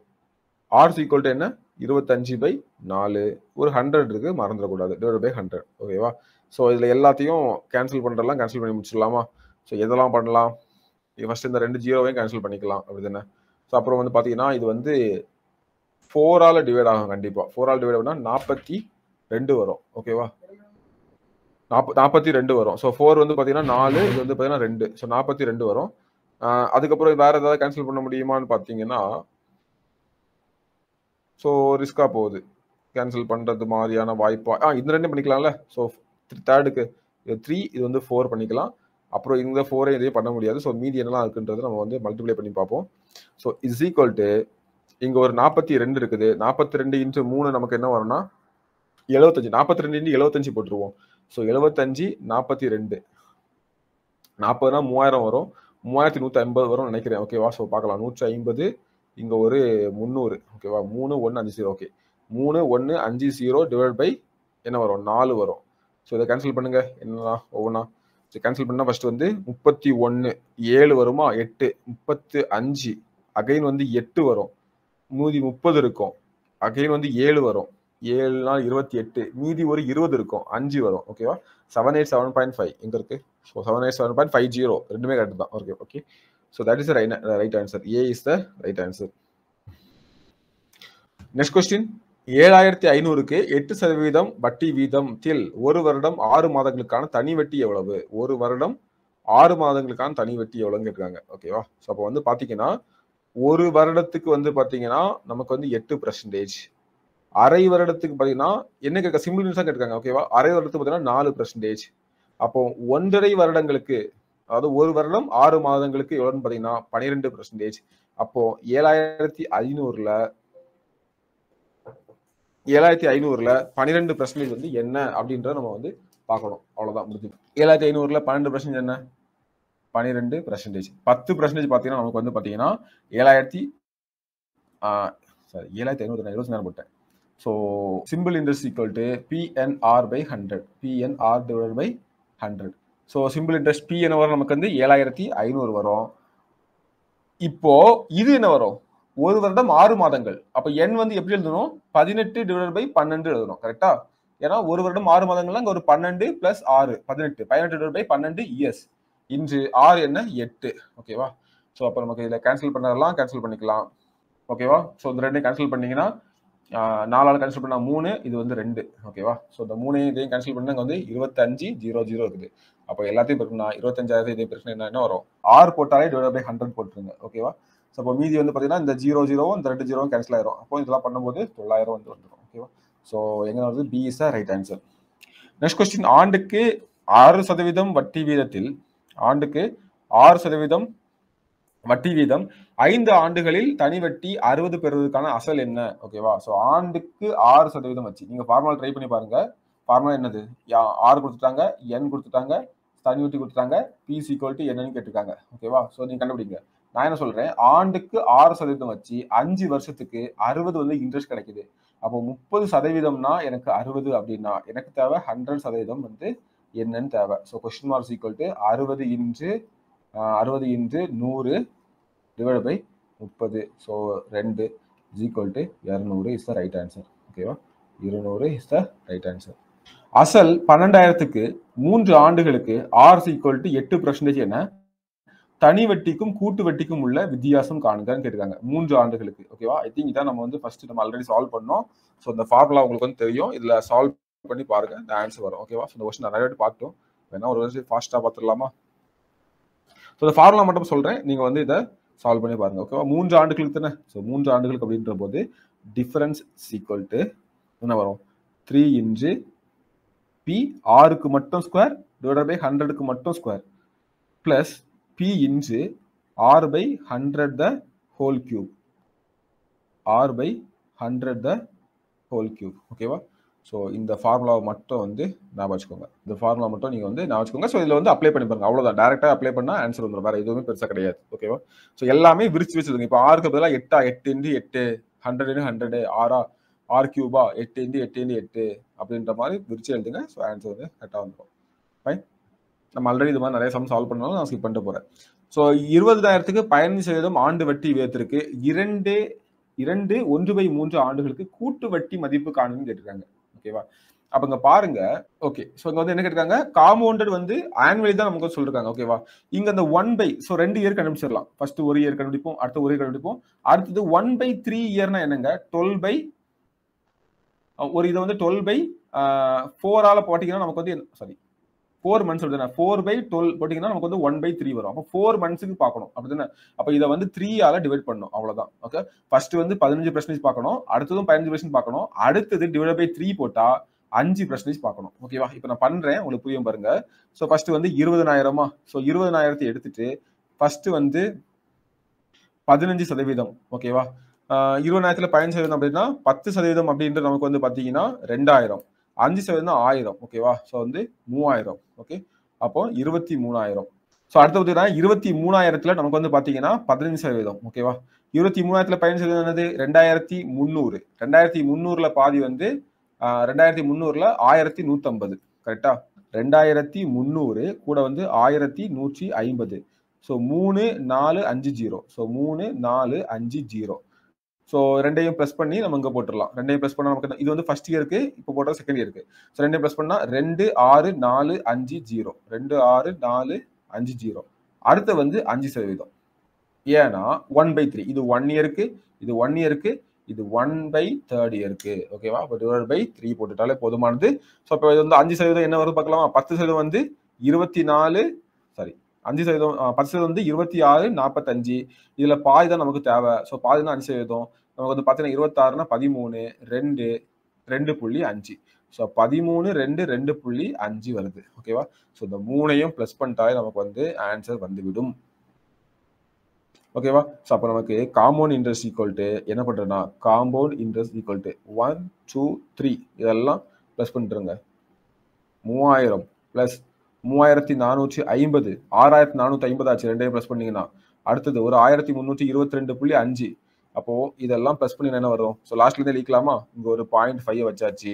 R sequel to என்ன இருபத்தஞ்சு பை நாலு ஒரு ஹண்ட்ரட் இருக்குது மறந்துடக்கூடாது டிவைட் பை ஹண்ட்ரட் ஓகேவா ஸோ இதில் எல்லாத்தையும் கேன்சல் பண்ணுறலாம் கேன்சல் பண்ணி முடிச்சிடலாமா ஸோ எதெல்லாம் பண்ணலாம் ஃபர்ஸ்ட் இந்த ரெண்டு ஜீரோவையும் கேன்சல் பண்ணிக்கலாம் அப்படி தானே ஸோ அப்புறம் வந்து பார்த்தீங்கன்னா இது வந்து ஃபோரால் டிவைட் ஆகும் கண்டிப்பாக ஃபோரால் டிவைட் ஆகுனா நாற்பத்தி ரெண்டு வரும் ஓகேவா நாற்ப நாற்பத்தி ரெண்டு வரும் ஸோ ஃபோர் வந்து பார்த்தீங்கன்னா நாலு இது வந்து பார்த்தீங்கன்னா ரெண்டு ஸோ நாற்பத்தி ரெண்டு வரும் அதுக்கப்புறம் வேறு ஏதாவது கேன்சல் பண்ண முடியுமான்னு பார்த்தீங்கன்னா ஸோ ரிஸ்காக போகுது கேன்சல் பண்ணுறது மாதிரியான வாய்ப்பா ஆ இந்த ரெண்டும் பண்ணிக்கலாம்ல ஸோ தேர்டுக்கு இது த்ரீ இது வந்து ஃபோர் பண்ணிக்கலாம் அப்புறம் இந்த ஃபோரே இதே பண்ண முடியாது ஸோ மீதி என்னலாம் இருக்குன்றது நம்ம வந்து மல்டிப்ளை பண்ணி பார்ப்போம் ஸோ இஸ் ஈக்குவல் டு இங்கே ஒரு நாற்பத்தி ரெண்டு இருக்குது நாற்பத்தி ரெண்டு இன்ட்டு மூணு நமக்கு என்ன வரும்னா எழுபத்தஞ்சு நாற்பத்தி ரெண்டு இன்ட்டு எழுபத்தஞ்சு போட்டுருவோம் ஸோ எழுபத்தஞ்சு நாற்பத்தி ரெண்டு நாற்பதுனா மூவாயிரம் வரும் மூவாயிரத்தி நூற்றி ஐம்பது வரும் நினைக்கிறேன் ஓகேவா ஸோ பார்க்கலாம் நூற்றி ஐம்பது இங்கே ஒரு முந்நூறு ஓகேவா மூணு ஒன்று அஞ்சு ஜீரோ ஓகே மூணு ஒன்று அஞ்சு ஜீரோ டிவைட் பை என்ன வரும் நாலு வரும் ஸோ இதை கேன்சல் பண்ணுங்கள் என்னன்னா ஒவ்வொன்றா சரி கேன்சல் பண்ணால் ஃபஸ்ட்டு வந்து முப்பத்தி ஒன்று ஏழு வருமா எட்டு முப்பத்து அஞ்சு அகைன் வந்து எட்டு வரும் மீதி முப்பது இருக்கும் அகைன் வந்து ஏழு வரும் ஏழு நாள் இருபத்தி எட்டு மீதி ஒரு இருபது இருக்கும் அஞ்சு வரும் ஓகேவா seven eight seven point five இங்கே இருக்கு so seven eight seven point five zero ரெண்டுமே கரெக்ட் தான் okay okay so that is right right answer A is the right answer next question ஏழாயிரத்தி ஐநூறுக்கு எட்டு சதவீதம் வட்டி வீதத்தில் ஒரு வருடம் ஆறு மாதங்களுக்கான தனி வட்டி எவ்வளவு ஒரு வருடம் ஆறு மாதங்களுக்கான தனி வட்டி எவ்வளோன்னு கேட்டிருக்காங்க ஓகேவா ஸோ அப்போ வந்து பார்த்தீங்கன்னா ஒரு வருடத்துக்கு வந்து பார்த்தீங்கன்னா நமக்கு வந்து எட்டு பர்சன்டேஜ் அரை வருடத்துக்கு பார்த்தீங்கன்னா என்ன கேட்க சிம்பிள் நியூஸாக கேட்டிருக்காங்க ஓகேவா அரை வருடத்துக்கு பார்த்தீங்கன்னா நாலு பர்சன்டேஜ் அப்போ ஒன்றரை வருடங்களுக்கு அதாவது ஒரு வருடம் ஆறு மாதங்களுக்கு எவ்வளோன்னு பார்த்தீங்கன்னா பன்னிரெண்டு பர்சன்டேஜ் அப்போ ஏழாயிரத்தி ஐநூறுல ஏழாயிரத்தி ஐநூறுல பன்னிரெண்டு பர்சன்டேஜ் வந்து என்ன அப்படின்றத நம்ம வந்து பார்க்கணும் அவ்வளோதான் முடிஞ்சு ஏழாயிரத்தி ஐநூறுல பன்னெண்டு பர்சன்டேஜ் என்ன பன்னிரெண்டு பர்சன்டேஜ் பத்து பர்சன்டேஜ் பார்த்தீங்கன்னா நமக்கு வந்து பார்த்தீங்கன்னா ஏழாயிரத்தி சாரி ஏழாயிரத்தி ஐநூறு நான் இருபத்தி நேரம் போட்டேன் so simple interest equal to PNR by hundred PNR divide by hundred so simple interest P என்ன வரும் நமக்கு வந்து ஏழாயிரத்தி ஐநூறு வரும் இப்போ இது என்ன வரும் ஒரு வருடம் ஆறு மாதங்கள் அப்ப எண் வந்து எப்படி எழுதணும் பதினெட்டு டிவைட் பை பன்னெண்டு எழுதணும் கரெக்டா ஏன்னா ஒரு வருடம் ஆறு மாதங்கள்லாம் அங்க ஒரு பன்னெண்டு பிளஸ் ஆறு பதினெட்டு பதினெட்டு டிவைட் பை பன்னெண்டு இயர்ஸ் இன்று ஆறு என்ன எட்டு ஓகேவா ஸோ அப்போ நமக்கு இதில் கேன்சல் பண்ணலாம் கேன்சல் பண்ணிக்கலாம் ஓகேவா ஸோ இந்த ரெண்டையும் கேன்சல் பண்ணீங்கன்னா நாலால் கேன்சல் பண்ணால் மூணு இது வந்து ரெண்டு ஓகேவா ஸோ இந்த மூணையும் இதையும் கேன்சல் பண்ணாங்க வந்து இருபத்தஞ்சு ஜீரோ ஜீரோ இருக்குது அப்போ எல்லாத்தையும் பெருக்கணும் இதே இதையும் என்ன என்ன வரும் ஆறு போட்டாலே டிவைட் பை ஹண்ட்ரட் போட்டுருங்க ஓகேவா ஸோ அப்போ மீதி வந்து பார்த்தீங்கன்னா இந்த ஜீரோ ஜீரோவும் இந்த ரெண்டு ஜீரோவும் கேன்சல் ஆயிரும் அப்போ இதெல்லாம் பண்ணும்போது தொள்ளாயிரம் வந்து வந்துடும் ஓகேவா ஸோ எங்கே வந்து P is the right answer next question ஆண்டுக்கு ஆறு சதவீதம் வட்டி வீதத்தில் ஆண்டுக்கு ஆறு சதவீதம் வட்டி வீதம் ஐந்து ஆண்டுகளில் தனி வட்டி அறுபது பெறுவதற்கான அசல் என்ன ஓகேவா ஸோ ஆண்டுக்கு ஆறு சதவீதம் வச்சு நீங்கள் ஃபார்முலா ட்ரை பண்ணி பாருங்க ஃபார்முலா என்னது ஆறு கொடுத்துட்டாங்க என் கொடுத்துட்டாங்க தனி வட்டி கொடுத்துட்டாங்க பிசி குவாலிட்டி என்னன்னு கேட்டிருக்காங்க ஓகேவா ஸோ நீங்கள் கண்டுபிடிங்க நான் என்ன சொல்றேன் ஆண்டுக்கு ஆறு சதவீதம் வச்சு அஞ்சு வருஷத்துக்கு அறுபது வந்து இன்ட்ரெஸ்ட் கிடைக்குது அப்போ முப்பது சதவீதம்னா எனக்கு அறுபது அப்படின்னா எனக்கு தேவை ஹண்ட்ரட் சதவீதம் வந்து என்னன்னு தேவை so question mark equal to அறுபது இன்று அறுபது இன்று நூறு டிவைட் பை முப்பது ஸோ ரெண்டு இஸ் ஈக்குவல் டு இரநூறு இஸ் த ரைட் ஆன்சர் ஓகேவா இருநூறு இஸ் த ரைட் ஆன்சர் அசல் பன்னெண்டாயிரத்துக்கு மூன்று ஆண்டுகளுக்கு ஆர்ஸ் ஈக்குவல் டு எட்டு பர்சன்டேஜ் என்ன தனி வட்டிக்கும் கூட்டு வட்டிக்கும் உள்ள வித்தியாசம் காணுங்கன்னு கேட்டிருக்காங்க மூன்று ஆண்டுகளுக்கு ஓகேவா ஐ திங்க் இதான் நம்ம வந்து ஃபர்ஸ்ட் நம்ம ஆல்ரெடி சால்வ் பண்ணோம் ஸோ அந்த ஃபார்முலா உங்களுக்கு வந்து தெரியும் இதில் சால்வ் பண்ணி பாருங்க இந்த ஆன்சர் வரும் ஓகேவா ஸோ இந்த கொஸ்டின் நிறைய வாட்டி பார்த்தோம் வேணா ஒரு வருஷம் ஃபாஸ்ட்டாக பார்த்துடலாமா ஸோ இந்த ஃபார்முலா மட்டும் சொல்கிறேன் நீங்கள் வந்து இதை சால்வ் பண்ணி பாருங்க ஓகேவா மூன்று ஆண்டுகளுக்கு தானே ஸோ மூன்று ஆண்டுகளுக்கு அப்படின்ற போது டிஃபரன்ஸ் சீக்வல் டு என்ன வரும் த்ரீ இன்ச்சு பி ஆறுக்கு மட்டும் ஸ்கொயர் டிவைட் பை ஹண்ட்ரடுக்கு மட்டும் square plus P into R by hundred the whole cube. R by hundred the whole cube. ஓகேவா ஸோ இந்த ஃபார்முலாவை மட்டும் வந்து ஞாபகம் வச்சுக்கோங்க இந்த ஃபார்முலா மட்டும் நீங்கள் வந்து ஞாபகம் வச்சுக்கோங்க ஸோ இதில் வந்து அப்ளை பண்ணி பாருங்க அவ்வளோதான் டேரெக்டாக அப்ளை பண்ணால் ஆன்சர் வந்துடும் வேறு எதுவுமே பெருசாக கிடையாது ஓகேவா ஸோ எல்லாமே விரிச்சு வச்சுருங்க இப்போ ஆறுக்கு பதிலாக எட்டா எட்டு இன்ட்டு எட்டு ஹண்ட்ரட் இன்ட்டு ஹண்ட்ரடு ஆறா ஆர் கியூபா எட்டு இன்ட்டு எட்டு இன்ட்டு எட்டு அப்படின்ற மாதிரி விரிச்சு எழுதுங்க ஸோ ஆன்சர் வந்து கரெக்டாக வந்துடும் ஃபைன் நம்ம ஆல்ரெடி இது மாதிரி நிறைய சம் சால்வ் பண்ணாலும் நான் ஸ்கிப் பண்ணிட்டு போகிறேன் ஸோ இருபதாயிரத்துக்கு பயணி சதவீதம் ஆண்டு வட்டி வேத்திருக்கு இரண்டு இரண்டு ஒன்று பை மூன்று ஆண்டுகளுக்கு கூட்டு வட்டி மதிப்பு காணும்னு கேட்டிருக்காங்க ஓகேவா அப்போ இங்கே பாருங்க ஓகே ஸோ இங்கே வந்து என்ன கேட்டிருக்காங்க காம்பவுண்டட் வந்து ஆனுவலி தான் நமக்கு சொல்லிருக்காங்க ஓகேவா இங்கே அந்த ஒன் பை ஸோ ரெண்டு இயர் கண்டுபிடிச்சிடலாம் ஃபர்ஸ்ட் ஒரு இயர் கண்டுபிடிப்போம் அடுத்த ஒரு இயர் கண்டுபிடிப்போம் அடுத்தது ஒன் பை த்ரீ இயர்னா என்னங்க டுவெல் பை ஒரு இதை வந்து டுவெல் பை ஃபோரால் போட்டிங்கன்னா நமக்கு வந்து சாரி ஃபோர் மந்த்ஸ் அப்படி தானே ஃபோர் பை டுவெல் போட்டிங்கன்னா நமக்கு வந்து ஒன் பை த்ரீ வரும் அப்போ ஃபோர் மந்த்ஸுக்கு பார்க்கணும் அப்படி தானே அப்போ இதை வந்து த்ரீயால் டிவைட் பண்ணணும் அவ்வளோதான் ஓகே ஃபர்ஸ்ட் வந்து பதினஞ்சு பர்சன்டேஜ் பார்க்கணும் அடுத்ததும் பதினஞ்சு பர்சன்ட் பார்க்கணும் அடுத்தது டிவைட் பை த்ரீ போட்டால் அஞ்சு பர்சன்டேஜ் பார்க்கணும் ஓகேவா இப்போ நான் பண்ணுறேன் உங்களுக்கு புரியும் பாருங்க ஸோ ஃபர்ஸ்ட் வந்து இருபதனாயிரமா ஸோ இருபதனாயிரத்தை எடுத்துட்டு ஃபர்ஸ்ட் வந்து பதினஞ்சு சதவீதம் ஓகேவா இருபதாயிரத்துல பதினஞ்சு சதவீதம் அப்படின்னா பத்து சதவீதம் அப்படின்றது நமக்கு வந்து பார்த்தீங்கன்னா ரெண்டாயிரம் அஞ்சு சதவீதம் ஆயிரம் ஓகேவா ஸோ வந்து மூவாயிரம் ஓகே அப்போ இருபத்தி மூணாயிரம் ஸோ அடுத்து பார்த்தீங்கன்னா இருபத்தி மூணாயிரத்துல நமக்கு வந்து பார்த்தீங்கன்னா பதினஞ்சு சதவீதம் ஓகேவா இருபத்தி மூணாயிரத்துல பதினஞ்சு சதவீதம் என்னது ரெண்டாயிரத்தி முந்நூறு ரெண்டாயிரத்தி முந்நூறுல பாதி வந்து ரெண்டாயிரத்தி முந்நூறுல ஆயிரத்தி நூற்றம்பது கரெக்டா ரெண்டாயிரத்தி முந்நூறு கூட வந்து ஆயிரத்தி நூற்றி ஐம்பது ஸோ மூணு நாலு அஞ்சு ஜீரோ ஸோ மூணு நாலு அஞ்சு ஜீரோ ஸோ ரெண்டையும் ப்ளஸ் பண்ணி நம்ம இங்கே போட்டுடலாம் ரெண்டையும் ப்ளஸ் பண்ணால் நமக்கு இது வந்து ஃபர்ஸ்ட் இயருக்கு இப்போ போட்டால் செகண்ட் இயருக்கு ஸோ ரெண்டையும் ப்ளஸ் பண்ணால் ரெண்டு ஆறு நாலு அஞ்சு ஜீரோ ரெண்டு ஆறு நாலு அஞ்சு ஜீரோ அடுத்து வந்து அஞ்சு சதவீதம் ஏன்னா ஒன் பை த்ரீ இது ஒன் இயருக்கு இது ஒன் இயருக்கு இது ஒன் பை தேர்ட் இயருக்கு ஓகேவா இப்போ டிவைட் பை த்ரீ போட்டுட்டாலே போதுமானது ஸோ இப்போ இது வந்து அஞ்சு சதவீதம் என்ன வருது பார்க்கலாமா பத்து சதவீதம் வந்து இருபத்தி நாலு சாரி அஞ்சு சதவீதம் பத்து சதவீதம் வந்து இருபத்தி ஆறு நாற்பத்தஞ்சு இதில் பாதி தான் நமக்கு தேவை ஸோ பாதி தான் அஞ்சு சதவீதம் நமக்கு வந்து பார்த்தீங்கன்னா இருபத்தாறுனா பதிமூணு ரெண்டு ரெண்டு புள்ளி அஞ்சு ஸோ பதிமூணு ரெண்டு ரெண்டு புள்ளி அஞ்சு வருது ஓகேவா ஸோ இந்த மூணையும் ப்ளஸ் பண்ணிட்டாலே நமக்கு வந்து ஆன்சர் வந்துவிடும் ஓகேவா ஸோ அப்போ நமக்கு காம்பவுண்ட் இன்ட்ரெஸ்ட் ஈக்குவல் டு என்ன பண்ணுறேன்னா compound interest equal to one two three இதெல்லாம் ப்ளஸ் பண்ணிட்டுருங்க மூவாயிரம் ப்ளஸ் மூவாயிரத்தி நானூற்றி ஐம்பது ஆறாயிரத்தி நானூற்றி ஐம்பது ஆச்சு ரெண்டையும் ப்ளஸ் பண்ணிங்கன்னா அடுத்தது ஒரு ஆயிரத்தி முந்நூற்றி இருபத்தி ரெண்டு புள்ளி அஞ்சு அப்போ இதெல்லாம் ப்ளஸ் பண்ணி என்ன வரும் ஸோ லாஸ்ட்லேருந்து லீக்கலாமா இங்கே ஒரு பாயிண்ட் ஃபைவ் வச்சாச்சு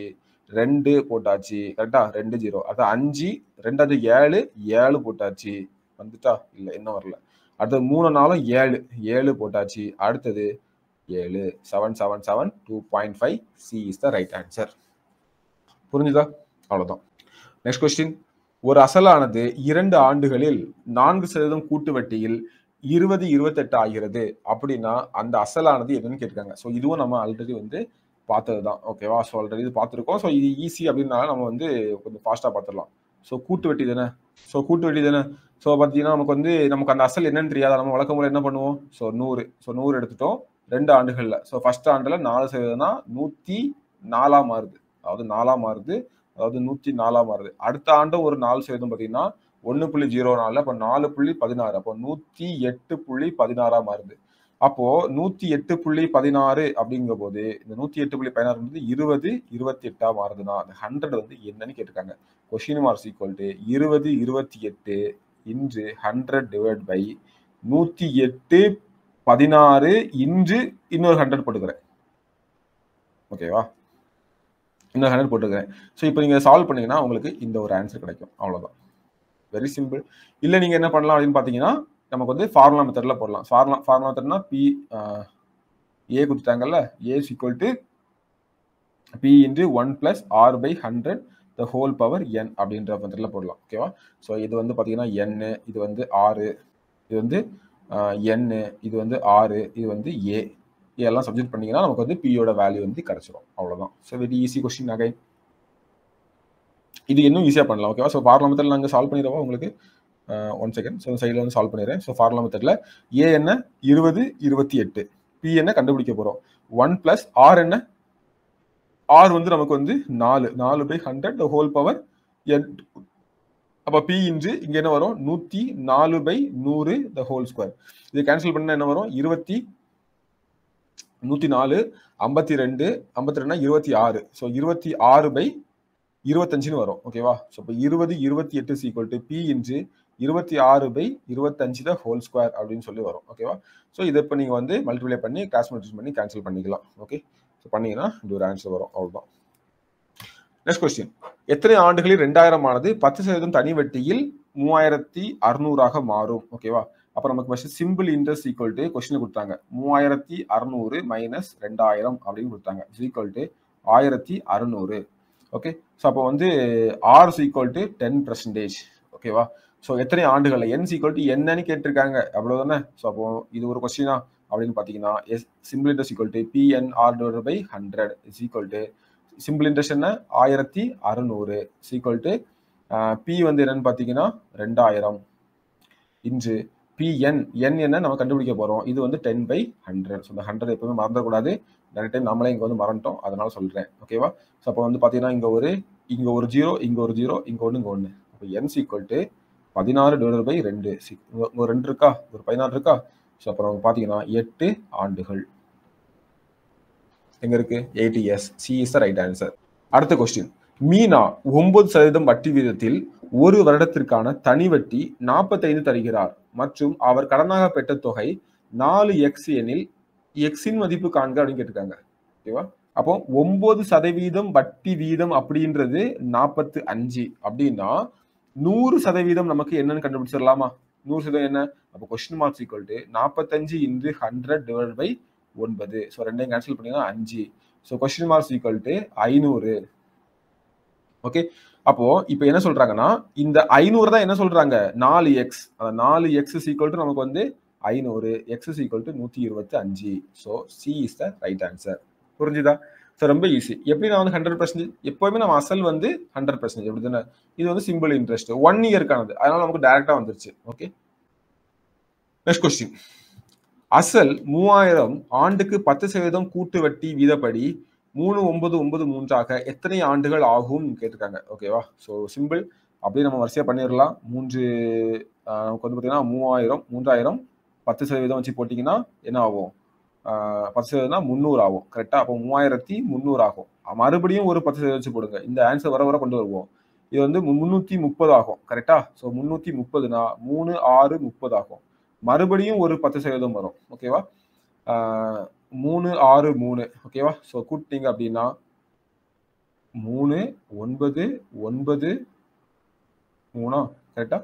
ரெண்டு போட்டாச்சு கரெக்டா ரெண்டு ஜீரோ அது அஞ்சு ரெண்டாவது ஏழு ஏழு போட்டாச்சு வந்துட்டா இல்லை என்ன வரல அடுத்தது மூணு நாளும் ஏழு ஏழு போட்டாச்சு அடுத்தது ஏழு seven seven seven two point five C is the right answer புரிஞ்சுதா அவ்வளோதான் நெக்ஸ்ட் கொஸ்டின் ஒரு அசலானது இரண்டு ஆண்டுகளில் நான்கு சதவீதம் கூட்டு வட்டியில் இருபது இருபத்தெட்டு ஆகிறது அப்படின்னா அந்த அசலானது என்னன்னு கேட்டிருக்காங்க ஸோ இதுவும் நம்ம ஆல்ரெடி வந்து பார்த்தது தான் ஓகேவா ஸோ ஆல்ரெடி இது பார்த்துருக்கோம் ஸோ இது ஈஸி அப்படின்னால நம்ம வந்து கொஞ்சம் ஃபாஸ்ட்டாக பார்த்துடலாம் ஸோ கூட்டு வெட்டி தானே ஸோ கூட்டு வெட்டி தானே ஸோ பார்த்தீங்கன்னா நமக்கு வந்து நமக்கு அந்த அசல் என்னன்னு தெரியாது நம்ம வழக்கம் போல என்ன பண்ணுவோம் ஸோ நூறு ஸோ நூறு எடுத்துட்டோம் ரெண்டு ஆண்டுகளில் ஸோ ஃபர்ஸ்ட் ஆண்டில் நாலு சதவீதம்னா நூற்றி நாலாம் மாறுது அதாவது நாலாம் மாறுது அதாவது நூற்றி நாலாம் மாறுது அடுத்த ஆண்டும் ஒரு நாலு சதவீதம் பார்த்தீங்கன்னா ஒன்று புள்ளி ஜீரோ நாலில் அப்போ நாலு புள்ளி பதினாறு அப்போ நூற்றி எட்டு புள்ளி பதினாறாக மாறுது அப்போது நூற்றி எட்டு புள்ளி பதினாறு அப்படிங்கும் போது இந்த நூற்றி எட்டு புள்ளி பதினாறு வந்து இருபது இருபத்தி எட்டாக மாறுதுன்னா அந்த ஹண்ட்ரட் வந்து என்னன்னு கேட்டிருக்காங்க கொஷின் மார்க்ஸ் ஈக்குவல் டு இருபது இருபத்தி எட்டு இன்று ஹண்ட்ரட் டிவைட் பை நூற்றி எட்டு பதினாறு இன்று இன்னொரு ஹண்ட்ரட் போட்டுக்கிறேன் ஓகேவா இன்னொரு ஹண்ட்ரட் போட்டுக்கிறேன் ஸோ இப்போ நீங்கள் சால்வ் பண்ணிங்கன்னா உங்களுக்கு இந்த ஒரு ஆன்சர் கிடைக்கும் அவ்வளோதான் வெரி சிம்பிள் இல்லை நீங்கள் என்ன பண்ணலாம் அப்படின்னு பார்த்தீங்கன்னா நமக்கு வந்து ஃபார்முலா மெத்தடில் போடலாம் ஃபார்முலா ஃபார்முலா மெத்தட்னா பி ஏ கொடுத்துட்டாங்கல்ல A equal to P into one plus R by hundred the whole power N அப்படின்ற மெத்தடில் போடலாம் ஓகேவா ஸோ இது வந்து பார்த்தீங்கன்னா என்னு இது வந்து ஆறு இது வந்து என்னு இது வந்து ஆறு இது வந்து ஏ இதெல்லாம் சப்ஜெக்ட் பண்ணிங்கன்னா நமக்கு வந்து பியோட வேல்யூ வந்து கிடச்சிடும் அவ்வளோதான் so very easy question again இது இன்னும் ஈஸியாக பண்ணலாம் ஓகேவா ஸோ ஃபார்லா மெத்தட் நாங்கள் சால்வ் பண்ணிடுவோம் உங்களுக்கு ஒன் செகண்ட் ஸோ சைடில் வந்து சால்வ் பண்ணிடுறேன் ஸோ ஃபார்லா மெத்தடில் ஏ என்ன இருபது இருபத்தி எட்டு பி என்ன கண்டுபிடிக்க போகிறோம் ஒன் பிளஸ் ஆர் என்ன ஆர் வந்து நமக்கு வந்து நாலு நாலு பை ஹண்ட்ரட் ஹோல் பவர் அப்போ பி இன்று இங்கே என்ன வரும் நூற்றி நாலு பை நூறு த ஹோல் ஸ்கொயர் இது கேன்சல் பண்ணால் என்ன வரும் இருபத்தி நூற்றி நாலு ஐம்பத்தி ரெண்டு ஐம்பத்தி ரெண்டுனா இருபத்தி ஆறு ஸோ இருபத்தி ஆறு பை இருபத்தஞ்சுன்னு வரும் ஓகேவா ஸோ இப்போ இருபது இருபத்தி எட்டு சீக்வல் டு பி இன்ச்சு இருபத்தி ஆறு பை இருபத்தஞ்சு தான் ஹோல் ஸ்கொயர் அப்படின்னு சொல்லி வரும் ஓகேவா ஸோ இதை இப்போ நீங்கள் வந்து மல்டிப்ளை பண்ணி கிராஸ் மல்டிப்ளை பண்ணி கேன்சல் பண்ணிக்கலாம் ஓகே ஸோ பண்ணிங்கன்னா இது ஒரு ஆன்சர் வரும் அவ்வளோதான் நெக்ஸ்ட் கொஸ்டின் எத்தனை ஆண்டுகளில் ரெண்டாயிரம் ஆனது பத்து சதவீதம் தனி வட்டியில் மூவாயிரத்தி அறுநூறாக மாறும் ஓகேவா அப்போ நமக்கு first simple interest equal to question கொடுத்தாங்க மூவாயிரத்தி அறுநூறு மைனஸ் ரெண்டாயிரம் அப்படின்னு கொடுத்தாங்க ஈக்குவல் டு ஆயிரத்தி அறுநூறு ஓகே ஸோ அப்போ வந்து R equal to ten percentage ஓகேவா ஸோ எத்தனை ஆண்டுகள் என் ஈக்குவல் டு என்னன்னு கேட்டிருக்காங்க அவ்வளோதானே ஸோ அப்போ இது ஒரு கொஸ்டினா அப்படின்னு பார்த்தீங்கன்னா S simple interest equal to PNR divide by hundred is equal to simple interest என்ன ஆயிரத்தி அறுநூறு ஈக்குவல் டு பி வந்து என்னன்னு பார்த்தீங்கன்னா ரெண்டாயிரம் இன்று பிஎன் என் என்ன நம்ம கண்டுபிடிக்க போகிறோம் இது வந்து டென் பை ஹண்ட்ரட் ஸோ இந்த ஹண்ட்ரட் எப்பவுமே மறந்துடக்கூடாது நிறைய டைம் நம்மளே இங்கே வந்து மறந்துட்டோம் அதனால சொல்கிறேன் ஓகேவா ஸோ அப்போ வந்து பார்த்தீங்கன்னா இங்கே ஒரு இங்கே ஒரு ஜீரோ இங்கே ஒரு ஜீரோ இங்கே ஒன்று இங்கே ஒன்று அப்போ என் சீக்வல் டு பதினாறு டிவைடட் பை ரெண்டு சி இங்கே ரெண்டு இருக்கா ஒரு பதினாறு இருக்கா ஸோ அப்புறம் பார்த்தீங்கன்னா எட்டு ஆண்டுகள் எங்கே இருக்குது eighty years C is the right answer அடுத்த கொஸ்டின் மீனா ஒன்பது சதவீதம் வட்டி வீதத்தில் ஒரு வருடத்திற்கான தனி வட்டி நாற்பத்தைந்து தருகிறார் மற்றும் அவர் கடனாக பெற்ற தொகை நாலு எக்ஸ் எனில் எக்ஸின் மதிப்பு காண்க அப்படின்னு கேட்டிருக்காங்க ஓகேவா அப்போ ஒன்பது சதவீதம் வட்டி வீதம் அப்படின்றது நாற்பத்து அஞ்சு அப்படின்னா நூறு சதவீதம் நமக்கு என்னன்னு கண்டுபிடிச்சிடலாமா நூறு சதவீதம் என்ன அப்போ கொஸ்டின் மார்க்ஸ் ஈக்குவல் டு நாற்பத்தஞ்சு இன்று ஹண்ட்ரட் டிவைட் பை ஒன்பது ஸோ ரெண்டையும் கேன்சல் பண்ணிங்கன்னா அஞ்சு so question marks equal to ஐநூறு ஓகே அப்போ இப்போ என்ன சொல்றாங்கன்னா இந்த ஐநூறு தான் என்ன சொல்றாங்க நாலு எக்ஸ் அந்த நாலு எக்ஸ் ஈக்குவல் டு நமக்கு வந்து ஐநூறு எக்ஸஸ் ஈக்குவல் டு நூற்றி இருபத்தி அஞ்சு so C is the right answer புரிஞ்சுதா ஸோ ரொம்ப ஈஸி எப்படி நான் வந்து ஹண்ட்ரட் பர்சன்டேஜ் எப்போவுமே நம்ம அசல் வந்து ஹண்ட்ரட் பர்சன்டேஜ் எப்படி தானே இது வந்து சிம்பிள் இன்ட்ரெஸ்ட் ஒன் இயர்க்கானது அதனால நமக்கு டேரெக்டாக வந்துருச்சு ஓகே நெக்ஸ்ட் கொஸ்டின் அசல் மூவாயிரம் ஆண்டுக்கு பத்து சதவீதம் கூட்டு வட்டி வீதப்படி மூணு ஒன்பது ஒன்பது மூன்றாக எத்தனை ஆண்டுகள் ஆகும் கேட்டிருக்காங்க ஓகேவா ஸோ சிம்பிள் அப்படியே நம்ம வரிசையாக பண்ணிடலாம் மூன்று நமக்கு வந்து பார்த்தீங்கன்னா மூவாயிரம் மூன்றாயிரம் பத்து சதவீதம் வச்சு போட்டிங்கன்னா என்ன ஆகும் பத்து சதவீதம்னா முந்நூறு ஆகும் கரெக்டாக அப்போ மூவாயிரத்தி முந்நூறு ஆகும் மறுபடியும் ஒரு பத்து சதவீதம் வச்சு போடுங்க இந்த ஆன்சர் வர வர கொண்டு வருவோம் இது வந்து முந்நூற்றி முப்பது ஆகும் கரெக்டாக ஸோ முந்நூற்றி முப்பதுனா மூணு ஆறு முப்பது ஆகும் மறுபடியும் ஒரு பத்து சதவீதம் வரும் ஓகேவா மூணு ஆறு மூணு ஓகேவா ஸோ கூட்டிங்க அப்படின்னா மூணு ஒன்பது ஒன்பது மூணா கரெக்டா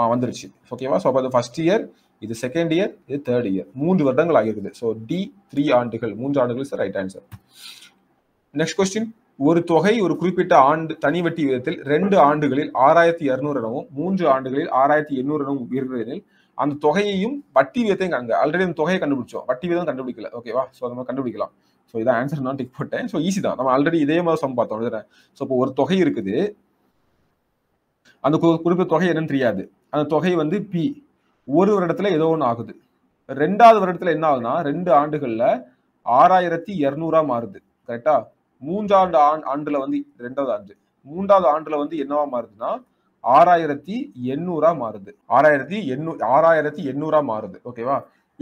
ஆ வந்துருச்சு ஓகேவா ஸோ அப்போ அது ஃபர்ஸ்ட் இயர் இது செகண்ட் இயர் இது தேர்ட் இயர் மூன்று வருடங்கள் ஆகியிருக்குது ஸோ டி த்ரீ ஆண்டுகள் மூன்று ஆண்டுகள் sir right answer next question ஒரு தொகை ஒரு குறிப்பிட்ட ஆண்டு தனி வட்டி விதத்தில் ரெண்டு ஆண்டுகளில் ஆறாயிரத்தி இரநூறு எனவும் மூன்று ஆண்டுகளில் ஆறாயிரத்தி எண்ணூறு எனவும் உயர்கிறதில் அந்த தொகையையும் வட்டி விதத்தையும் காணுங்க ஆல்ரெடி அந்த தொகையை கண்டுபிடிச்சோம் வட்டி விதம் கண்டுபிடிக்கல ஓகேவா ஸோ நம்ம கண்டுபிடிக்கலாம் ஸோ இதான் ஆன்சர் நான் டிக் போட்டேன் ஸோ ஈஸி தான் நம்ம ஆல்ரெடி இதே மாதிரி சம் பார்த்தோம் ஸோ இப்போ ஒரு தொகை இருக்குது அந்த குறிப்பிட்ட தொகை என்னன்னு தெரியாது அந்த தொகை வந்து பி ஒரு வருடத்துல ஏதோ ஒன்று ஆகுது ரெண்டாவது வருடத்துல என்ன ஆகுதுன்னா ரெண்டு ஆண்டுகள்ல ஆறாயிரத்தி இரநூறா மாறுது கரெக்டா மூன்றாண்டு ஆண் ஆண்டுல வந்து ரெண்டாவது ஆண்டு மூன்றாவது ஆண்டுல வந்து என்னவா மாறுதுன்னா ஆறாயிரத்தி எண்ணூறா மாறுது ஆறாயிரத்தி எண்ணூ ஆறாயிரத்தி எண்ணூறா மாறுது ஓகேவா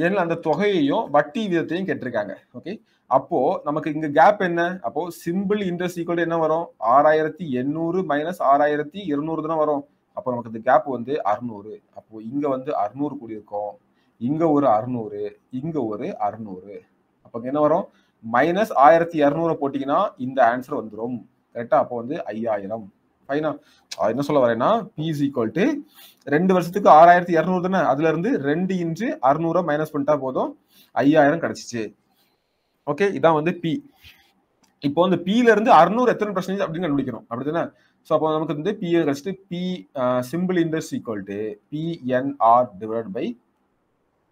ஏன்னா அந்த தொகையையும் வட்டி விதத்தையும் கேட்டிருக்காங்க ஓகே அப்போ நமக்கு இங்க கேப் என்ன அப்போ சிம்பிள் இன்ட்ரெஸ்ட் ஈக்குவல் என்ன வரும் ஆறாயிரத்தி எண்ணூறு மைனஸ் ஆறாயிரத்தி இருநூறு தானே வரும் அப்போ நமக்கு இந்த கேப் வந்து அறுநூறு அப்போ இங்க வந்து அறுநூறு இருக்கும் இங்க ஒரு அறுநூறு இங்க ஒரு அறுநூறு அப்போ என்ன வரும் மைனஸ் ஆயிரத்தி இரநூறு போட்டிங்கன்னா இந்த ஆன்சர் வந்துடும் கரெக்டா அப்போ வந்து ஐயாயிரம் ஃபைனா என்ன சொல்ல வரேன்னா பிஇஸ் ஈக்குவல் டு ரெண்டு வருஷத்துக்கு ஆறாயிரத்தி இரநூறு தானே அதுல இருந்து ரெண்டு இன்ச்சு அறுநூறு மைனஸ் பண்ணிட்டா போதும் ஐயாயிரம் கிடைச்சிச்சு ஓகே இதான் வந்து பி இப்போ வந்து ல இருந்து அறுநூறு எத்தனை பர்சன்டேஜ் அப்படின்னு கண்டுபிடிக்கணும் அப்படி தானே ஸோ அப்போ நமக்கு வந்து பிஏ கழிச்சிட்டு P simple interest equal to PNR divide by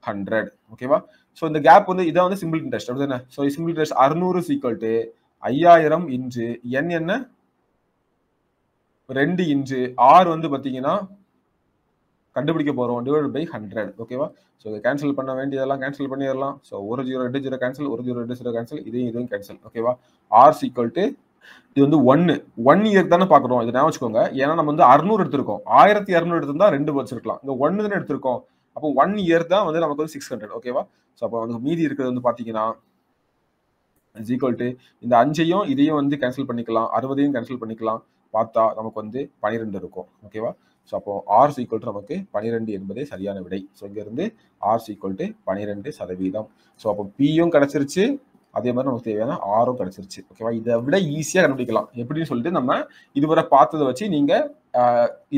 hundred ஓகேவா ஸோ இந்த கேப் வந்து இதான் வந்து சிம்பிள் இன்ட்ரெஸ்ட் அப்படி தானே ஸோ சிம்பிள் இன்ட்ரெஸ்ட் அறுநூறு ஈக்குவல் டு ஐயாயிரம் இன்ச்சு என் என்ன ரெண்டு இன்ச்சு ஆர் வந்து பார்த்தீங்கன்னா கண்டுபிடிக்க போகிறோம் டிவைட் பை ஹண்ட்ரட் ஓகேவா ஸோ கேன்சல் பண்ண வேண்டியதெல்லாம் கேன்சல் பண்ணிடலாம் ஸோ ஒரு ஜீரோ ரெண்டு ஜீரோ கேன்சல் ஒரு ஜீரோ ரெண்டு ஜீரோ கேன்சல் இதையும் இதையும் கேன்சல் ஓகேவா ஆர் ஈக்குவல் டு இது வந்து ஒன்னு ஒன் இயர் தானே பாக்குறோம் இதை வச்சுக்கோங்க ஏன்னா நம்ம வந்து அறுநூறு எடுத்திருக்கோம் ஆயிரத்தி இரநூறு எடுத்திருந்தா ரெண்டு வேர்ட்ஸ் இருக்கலாம் இங்க ஒன்னு தானே எடுத்திருக்கோம் அப்போ ஒன் இயர் தான் வந்து நமக்கு வந்து சிக்ஸ் ஹண்ட்ரட் ஓகேவா ஸோ அப்போ வந்து மீதி இருக்கிறது வந்து பாத்தீங்கன்னா இஸ் டு இந்த அஞ்சையும் இதையும் வந்து கேன்சல் பண்ணிக்கலாம் அறுபதையும் கேன்சல் பண்ணிக்கலாம் பார்த்தா நமக்கு வந்து பனிரெண்டு இருக்கும் ஓகேவா ஸோ அப்போ ஆர் சீக்வல் டு நமக்கு பனிரெண்டு என்பதே சரியான விடை ஸோ இங்கேருந்து ஆர் ஈக்குவல் டு பனிரெண்டு சதவீதம் ஸோ அப்போ பியும் கிடச்சிருச்சு அதே மாதிரி நமக்கு தேவையான ஆர்வம் கிடைச்சிருச்சு ஓகேவா இதை விட ஈஸியாக கண்டுபிடிக்கலாம் எப்படின்னு சொல்லிட்டு நம்ம இதுவரை பார்த்ததை வச்சு நீங்கள்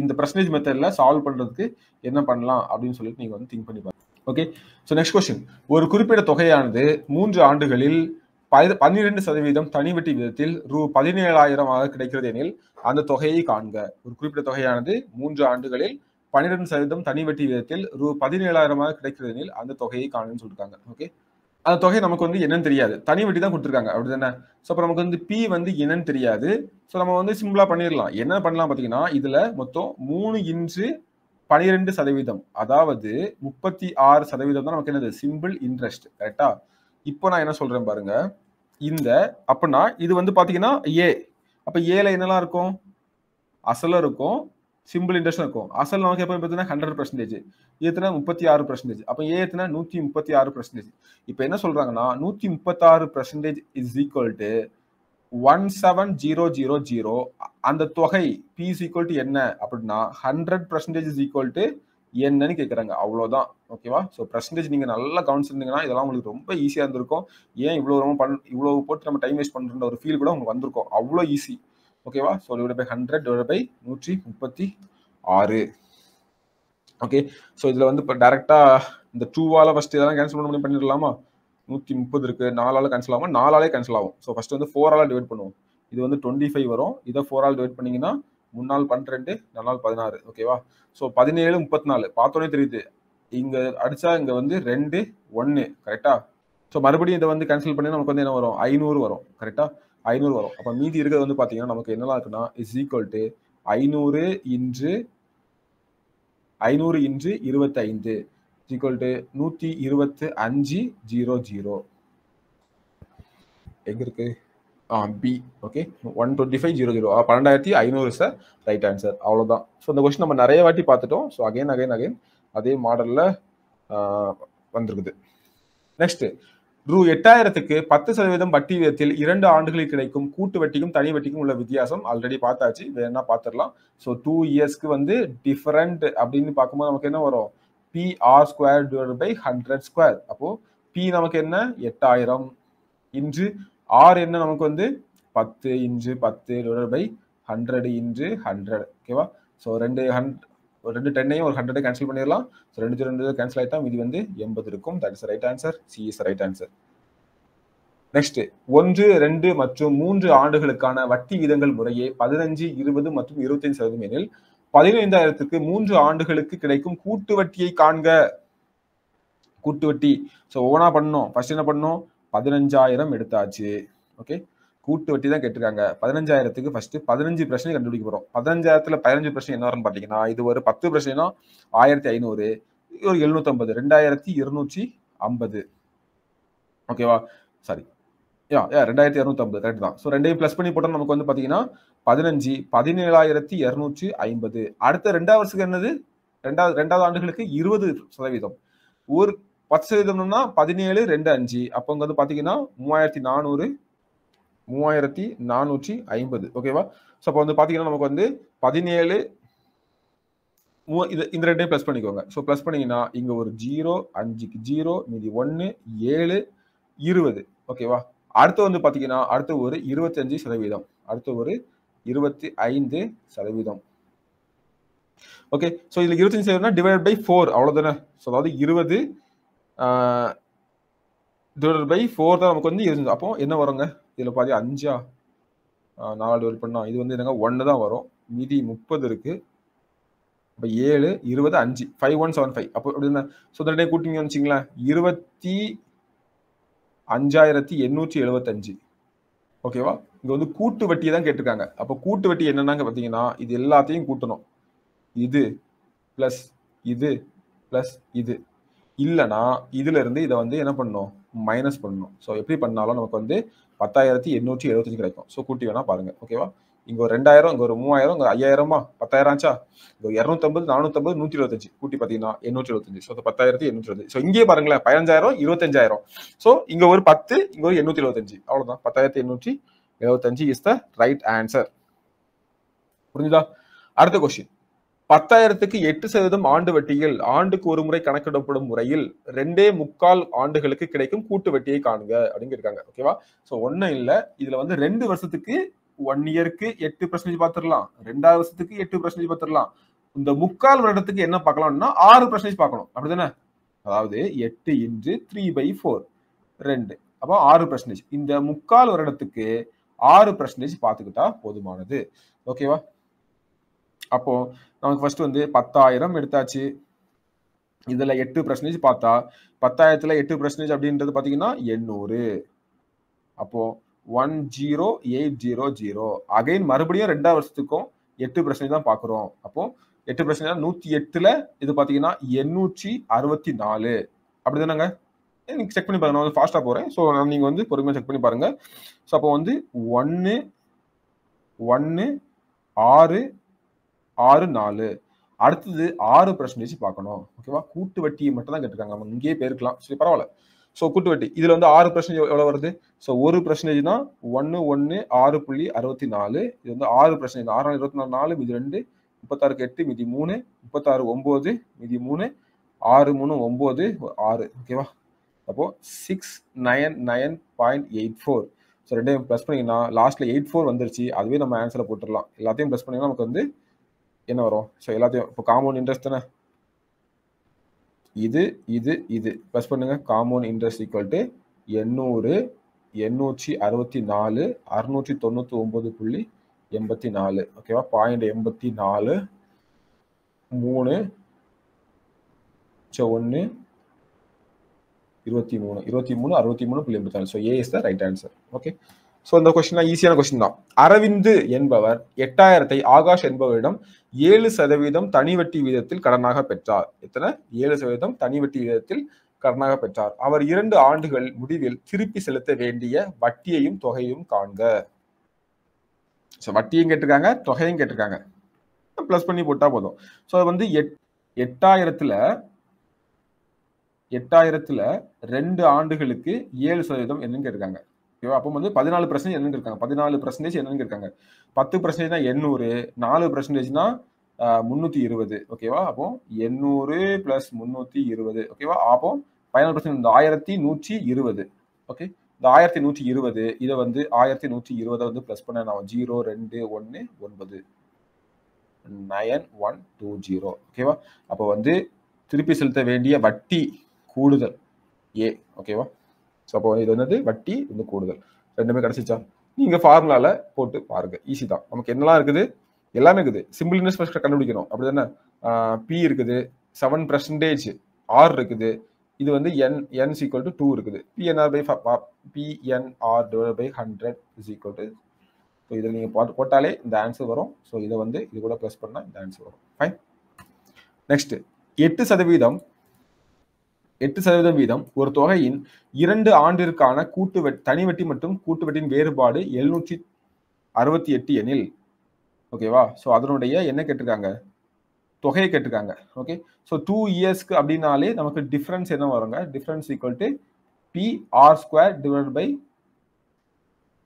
இந்த பிரசனேஜ் மெத்தடில் சால்வ் பண்ணுறதுக்கு என்ன பண்ணலாம் அப்படின்னு சொல்லிட்டு நீங்கள் வந்து திங்க் பண்ணி பாருங்க ஓகே ஸோ நெக்ஸ்ட் கொஸ்டின் ஒரு குறிப்பிட்ட தொகையானது மூன்று ஆண்டுகளில் பன்னிரெண்டு சதவீதம் தனிவட்டி விதத்தில் ரூ பதினேழாயிரமாக கிடைக்கிறது எனில் அந்த தொகையை காண்க ஒரு குறிப்பிட்ட தொகையானது மூன்று ஆண்டுகளில் பன்னிரெண்டு சதவீதம் தனி விதத்தில் ரூ பதினேழாயிரமாக கிடைக்கிறது எனில் அந்த தொகையை காணுன்னு சொல்லியிருக்காங்க ஓகே அந்த தொகை நமக்கு வந்து என்னன்னு தெரியாது தனி வட்டி தான் கொடுத்துருக்காங்க அப்படி தானே ஸோ அப்போ நமக்கு வந்து பி வந்து என்னன்னு தெரியாது ஸோ நம்ம வந்து சிம்பிளாக பண்ணிடலாம் என்ன பண்ணலாம் பார்த்தீங்கன்னா இதில் மொத்தம் மூணு இன்ச்சு பனிரெண்டு சதவீதம் அதாவது முப்பத்தி ஆறு சதவீதம் தான் நமக்கு என்னது சிம்பிள் இன்ட்ரெஸ்ட் கரெக்டா இப்போ நான் என்ன சொல்கிறேன் பாருங்க இந்த அப்படின்னா இது வந்து பார்த்தீங்கன்னா ஏ அப்போ ஏல என்னெல்லாம் இருக்கும் அசலும் இருக்கும் சிம்பிள் இன்ட்ரெஸ்ட் இருக்கும் அசல் நமக்கு எப்போ ஹண்ட்ரட் பர்சன்டேஜ் ஏத்துனா முப்பத்தி ஆறு பர்சன்டேஜ் அப்போ ஏத்துனா நூற்றி முப்பத்தி ஆறு பர்சன்டேஜ் இப்போ என்ன சொல்றாங்கன்னா நூற்றி முப்பத்தாறு percentage is equal to one seven zero zero zero அந்த தொகை பிஸ் ஈக்குவல் டு என்ன அப்படின்னா hundred percentage is equal to என்னன்னு கேட்குறாங்க அவ்வளோதான் ஓகேவா ஸோ பர்சன்டேஜ் நீங்கள் நல்லா கவனிச்சிருந்தீங்கன்னா இதெல்லாம் உங்களுக்கு ரொம்ப ஈஸியாக இருந்திருக்கும் ஏன் இவ்வளோ ரொம்ப பண் இவ்வளோ போட்டு நம்ம டைம் வேஸ்ட் பண்ணுற ஒரு ஃபீல் கூட உங்களுக்கு வந்திருக்கும் அவ்வளோ ஈஸி ஓகேவா so divide by hundred divide by நூற்றி முப்பத்தி ஆறு ஓகே ஸோ இதில் வந்து இப்போ டேரெக்டாக இந்த டூவால் ஃபஸ்ட்டு இதெல்லாம் கேன்சல் பண்ண முடியும் பண்ணிடலாமா நூற்றி முப்பது இருக்குது நாலால் கேன்சல் ஆகும் நாலாலே கேன்சல் ஆகும் ஸோ ஃபஸ்ட்டு வந்து ஃபோரால் டிவைட் பண்ணுவோம் இது வந்து டுவெண்ட்டி ஃபைவ் வரும் இதை ஃபோரால் டிவைட் பண்ணிங்கன்னா முன்னாள் பன்னிரெண்டு நாள் பதினாறு ஓகேவா ஸோ பதினேழு முப்பத்தி நாலு பார்த்தோன்னே தெரியுது இங்கே அடித்தா இங்கே வந்து ரெண்டு ஒன்று கரெக்டாக ஸோ மறுபடியும் இதை வந்து கேன்சல் பண்ணி நமக்கு வந்து என்ன வரும் ஐநூறு வரும் கரெக்டாக ஐநூறு வரும் அப்போ மீதி இருக்கிறது வந்து பார்த்தீங்கன்னா நமக்கு என்னெல்லாம் இருக்குன்னா இஸ் ஈக்குவல் டு ஐநூறு இன்று ஐநூறு இன்று இருபத்தைந்து ஈக்குவல் டு நூற்றி இருபத்து அஞ்சு ஜீரோ ஜீரோ எங்கே இருக்கு ஆ B okay one twenty five zero zero பன்னெண்டாயிரத்தி ஐநூறு சார் ரைட் ஆன்சர் அவ்வளோதான் ஸோ இந்த கொஸ்டின் நம்ம நிறைய வாட்டி பார்த்துட்டோம் ஸோ அகைன் அகைன் அகைன் அதே மாடலில் வந்திருக்குது நெக்ஸ்ட்டு ரூ எட்டாயிரத்துக்கு பத்து சதவீதம் வட்டி வீதத்தில் இரண்டு ஆண்டுகளில் கிடைக்கும் கூட்டு வட்டிக்கும் தனி வட்டிக்கும் உள்ள வித்தியாசம் ஆல்ரெடி பார்த்தாச்சு வேணா பார்த்துடலாம் ஸோ டூ இயர்ஸ்க்கு வந்து டிஃபரெண்ட் அப்படின்னு பார்க்கும்போது நமக்கு என்ன வரும் P R square divide by hundred square அப்போ பி நமக்கு என்ன எட்டாயிரம் இன்று ஆர் என்ன நமக்கு வந்து பத்து இன்று பத்து டிவைட் பை ஹண்ட்ரட் இன்று ஹண்ட்ரட் ஓகேவா ஸோ ரெண்டு ஹண்ட் ஒரு ரெண்டு டென்னையும் ஒரு ஹண்ட்ரடே கேன்சல் பண்ணிடலாம் ஸோ ரெண்டு ரெண்டு கேன்சல் ஆகிட்டா மீதி வந்து எண்பது இருக்கும் that is right answer C is right answer next ஒன்று ரெண்டு மற்றும் மூன்று ஆண்டுகளுக்கான வட்டி விதங்கள் முறையே பதினஞ்சு இருபது மற்றும் இருபத்தைந்து சதவீதம் எனில் பதினைந்தாயிரத்துக்கு மூன்று ஆண்டுகளுக்கு கிடைக்கும் கூட்டு வட்டியை காண்க கூட்டு வட்டி ஸோ ஒவ்வொன்றா பண்ணோம் ஃபர்ஸ்ட் என்ன பண்ணோம் பதினஞ்சாயிரம் எடுத்தாச்சு ஓகே கூட்டு வட்டி தான் கேட்டிருக்காங்க பதினஞ்சாயிரத்துக்கு ஃபர்ஸ்ட் பதினஞ்சு பிரச்சனை கண்டுபிடிக்க போறோம் பதினஞ்சாயிரத்துல பதினஞ்சு பிரச்சனை என்ன வரும்னு பாத்தீங்கன்னா இது ஒரு பத்து பிரச்சனை ஆயிரத்தி ஐநூறு ஒரு எழுநூத்தி ரெண்டாயிரத்தி இருநூற்றி ஐம்பது ஓகேவா சாரி யா யா ரெண்டாயிரத்தி இருநூத்தி ஐம்பது கரெக்ட் தான் ஸோ ரெண்டையும் ப்ளஸ் பண்ணி போட்டோம் நமக்கு வந்து பார்த்தீங்கன்னா பதினஞ்சு பதினேழாயிரத்தி இரநூற்றி ஐம்பது அடுத்த ரெண்டாவது வருஷத்துக்கு என்னது ரெண்டாவது ரெண்டாவது ஆண்டுகளுக்கு இருபது சதவீதம் ஒரு பத்து சதவீதம்னா பதினேழு ரெண்டு அஞ்சு அப்போ வந்து பார்த்தீங்கன்னா மூவாயிரத்தி நானூறு மூவாயிரத்தி நானூற்றி ஐம்பது ஓகேவா ஸோ அப்போ வந்து பார்த்தீங்கன்னா நமக்கு வந்து பதினேழு மூ இது இந்த ரெண்டையும் ப்ளஸ் பண்ணிக்கோங்க ஸோ ப்ளஸ் பண்ணிங்கன்னா இங்கே ஒரு ஜீரோ அஞ்சுக்கு ஜீரோ மீதி ஒன்று ஏழு இருபது ஓகேவா அடுத்து வந்து பார்த்தீங்கன்னா அடுத்து ஒரு இருபத்தஞ்சு சதவீதம் அடுத்து ஒரு இருபத்தி ஐந்து சதவீதம் ஓகே ஸோ இதில் இருபத்தஞ்சு சதவீதம்னா டிவைட் பை ஃபோர் அவ்வளோதானே ஸோ அதாவது இருபது டிவைட் பை ஃபோர் தான் நமக்கு வந்து இருந்தது அப்போ என்ன வருங்க இதில் பாதி அஞ்சா நாலு டிவைட் பண்ணால் இது வந்து என்னங்க ஒன்று தான் வரும் மீதி முப்பது இருக்குது இப்போ ஏழு இருபது அஞ்சு ஃபைவ் ஒன் செவன் ஃபைவ் அப்போ அப்படி என்ன ஸோ ரெண்டே கூட்டிங்கன்னு வச்சிங்களேன் இருபத்தி அஞ்சாயிரத்தி எண்ணூற்றி எழுபத்தஞ்சு ஓகேவா இங்கே வந்து கூட்டு வட்டி தான் கேட்டிருக்காங்க அப்போ கூட்டு வட்டி என்னென்னாங்க பார்த்தீங்கன்னா இது எல்லாத்தையும் கூட்டணும் இது ப்ளஸ் இது ப்ளஸ் இது இல்லைனா இருந்து இதை வந்து என்ன பண்ணணும் மைனஸ் பண்ணணும் ஸோ எப்படி பண்ணாலும் நமக்கு வந்து பத்தாயிரத்தி எண்ணூற்றி எழுபத்தஞ்சு கிடைக்கும் ஸோ கூட்டி வேணா பாருங்க ஓகேவா இங்க ஒரு ரெண்டாயிரம் இங்க ஒரு மூவாயிரம் இங்க ஐயாயிரமா பத்தாயிரம் ஆச்சா இங்க இரநூத்தம்பது நானூற்றம்பது நூத்தி இருபத்தஞ்சு கூட்டி பாத்தீங்கன்னா எண்ணூற்றி எழுபத்தஞ்சு ஸோ பத்தாயிரத்தி எண்ணூற்றி இருபது ஸோ இங்கே பாருங்களேன் பதினஞ்சாயிரம் இருபத்தஞ்சாயிரம் ஸோ இங்க ஒரு பத்து இங்க ஒரு எண்ணூத்தி எழுபத்தஞ்சு அவ்வளவுதான் பத்தாயிரத்தி எண்ணூற்றி எழுபத்தஞ்சு இஸ் த ரைட் ஆன்சர் புரிஞ்சுதா அடுத்த கொஸ்டின் பத்தாயிரத்துக்கு எட்டு சதவீதம் ஆண்டு வட்டியில் ஆண்டுக்கு ஒரு முறை கணக்கிடப்படும் முறையில் ரெண்டே முக்கால் ஆண்டுகளுக்கு கிடைக்கும் கூட்டு வட்டியை காணுங்க அப்படின்னு இருக்காங்க ஓகேவா சோ ஒன்னும் இல்ல இதுல வந்து ரெண்டு வருஷத்துக்கு ஒன் இயருக்கு எட்டு பர்சன்டேஜ் பாத்துரலாம் ரெண்டாவது வருஷத்துக்கு எட்டு பர்சன்டேஜ் பார்த்துடலாம் இந்த முக்கால் வருடத்துக்கு என்ன பார்க்கலாம்னா ஆறு பர்சன்டேஜ் பார்க்கணும் அப்படிதானே அதாவது எட்டு இன்று த்ரீ பை ஃபோர் ரெண்டு அப்போ ஆறு பர்சன்டேஜ் இந்த முக்கால் வருடத்துக்கு ஆறு பர்சன்டேஜ் பார்த்துக்கிட்டா போதுமானது ஓகேவா அப்போ நமக்கு ஃபர்ஸ்ட் வந்து பத்தாயிரம் எடுத்தாச்சு இதுல எட்டு பர்சன்டேஜ் பார்த்தா பத்தாயிரத்துல எட்டு பர்சன்டேஜ் அப்படின்றது பாத்தீங்கன்னா எண்ணூறு அப்போ one zero eight zero zero again மறுபடியும் ரெண்டாவது வருஷத்துக்கும் எட்டு பர்சன்டேஜ் தான் பாக்குறோம் அப்போ எட்டு பர்சன்டேஜ் நூத்தி எட்டுல இது பாத்தீங்கன்னா எண்ணூற்றி அறுபத்தி நாலு அப்படிதானங்க நீங்கள் செக் பண்ணி பாருங்க நான் வந்து ஃபாஸ்ட்டாக போகிறேன் ஸோ நீங்கள் வந்து பொறுமையாக செக் பண்ணி பாருங்கள் ஸோ அப்போ வந்து ஒன்று ஒன்று ஆறு ஆறு நாலு அடுத்தது ஆறு பர்சன்டேஜ் பார்க்கணும் ஓகேவா கூட்டு வட்டியை மட்டும் தான் கேட்டிருக்காங்க அவங்க இங்கேயே போயிருக்கலாம் சரி பரவாயில்ல ஸோ கூட்டு வட்டி இதில் வந்து ஆறு பர்சன்டேஜ் எவ்வளோ வருது ஸோ ஒரு பர்சன்டேஜ் தான் ஒன்று ஒன்று ஆறு புள்ளி அறுபத்தி நாலு இது வந்து ஆறு பர்சன்டேஜ் ஆறு நாள் இருபத்தி நாலு நாலு மீதி ரெண்டு முப்பத்தாறுக்கு எட்டு மீதி மூணு முப்பத்தாறு ஒம்பது மீதி மூணு ஆறு மூணு ஒம்பது ஆறு ஓகேவா அப்போது six nine nine point eight four so ரெண்டையும் ப்ளஸ் பண்ணிங்கன்னா லாஸ்ட்டில் எயிட் ஃபோர் வந்துருச்சு அதுவே நம்ம ஆன்சரை போட்டுடலாம் எல்லாத்தையும் ப்ளஸ் பண்ணிங்கன்னா நமக்கு வந்து என்ன வரும் ஸோ எல்லாத்தையும் இப்போ காமௌண்ட் இன்ட்ரெஸ்ட் தானே இது இது இது ப்ளஸ் பண்ணுங்க காமௌண்ட் இன்ட்ரெஸ்ட் ஈக்குவல் டு எண்ணூறு எண்ணூற்றி அறுபத்தி நாலு அறுநூற்றி தொண்ணூற்றி ஒம்பது புள்ளி எண்பத்தி நாலு ஓகேவா பாயிண்ட் எண்பத்தி நாலு மூணு ஸோ ஒன்று இருபத்தி மூணு இருபத்தி மூணு அறுபத்தி மூணு புள்ளி எண்பத்தி நாலு so A is the right answer okay so இந்த கொஸ்டின்லாம் ஈஸியான கொஸ்டின் தான் அரவிந்து என்பவர் எட்டாயிரத்தை ஆகாஷ் என்பவரிடம் ஏழு சதவீதம் தனி வட்டி வீதத்தில் கடனாக பெற்றார் எத்தனை ஏழு சதவீதம் தனி வட்டி வீதத்தில் கடனாக பெற்றார் அவர் இரண்டு ஆண்டுகள் முடிவில் திருப்பி செலுத்த வேண்டிய வட்டியையும் தொகையும் காண்க ஸோ வட்டியும் கேட்டிருக்காங்க தொகையும் கேட்டிருக்காங்க ப்ளஸ் பண்ணி போட்டால் போதும் ஸோ அது வந்து எட் எட்டாயிரத்துல எட்டாயிரத்துல ரெண்டு ஆண்டுகளுக்கு ஏழு சதவீதம் என்னன்னு கேட்டிருக்காங்க ஓகேவா அப்போ வந்து பதினாலு பர்சன்டேஜ் என்னங்க இருக்காங்க பதினாலு பர்சன்டேஜ் என்னங்க இருக்காங்க பத்து பர்சன்டேஜ்னா எண்ணூறு நாலு பர்சன்டேஜ்னா முந்நூத்தி இருபது ஓகேவா அப்போ எண்ணூறு ப்ளஸ் முந்நூற்றி இருபது ஓகேவா அப்போ பதினாலு பர்சன்டேஜ் இந்த ஆயிரத்தி நூற்றி இருபது ஓகே இந்த ஆயிரத்தி நூற்றி இருபது இதை வந்து ஆயிரத்தி நூற்றி இருபதை வந்து ப்ளஸ் பண்ண நான் ஜீரோ ரெண்டு ஒன்று ஒன்பது நயன் ஒன் டூ ஜீரோ ஓகேவா அப்போ வந்து திருப்பி செலுத்த வேண்டிய வட்டி கூடுதல் ஏ ஓகேவா சப்போ இது என்னது வட்டி வந்து கூடுதல் ரெண்டுமே கிடைச்சிச்சா நீங்க ஃபார்முலால போட்டு பாருங்க ஈஸி தான் நமக்கு என்னெல்லாம் இருக்குது எல்லாமே இருக்குது சிம்பிள் இன்வெஸ்ட்மெண்ட் கண்டுபிடிக்கணும் அப்படி தானே பி இருக்குது செவன் பர்சன்டேஜ் ஆர் இருக்குது இது வந்து N N sequel to two இருக்குது PNR by PNR divide by hundred is equal to so இதில் நீங்கள் பார்த்து போட்டாலே இந்த ஆன்சர் வரும் ஸோ இதை வந்து இது கூட ப்ளஸ் பண்ணால் இந்த ஆன்சர் வரும் ஃபைன் நெக்ஸ்ட் எட்டு சதவீதம் எட்டு சதவீத வீதம் ஒரு தொகையின் இரண்டு ஆண்டிற்கான கூட்டு வெட் தனிவெட்டி மற்றும் கூட்டுவட்டின் வேறுபாடு எழுநூற்றி அறுபத்தி எட்டு எனில் ஓகேவா ஸோ அதனுடைய என்ன கேட்டிருக்காங்க தொகையை கேட்டிருக்காங்க ஓகே ஸோ டூ இயர்ஸ்க்கு அப்படின்னாலே நமக்கு டிஃப்ரென்ஸ் என்ன வருங்க difference equal to P R square divide by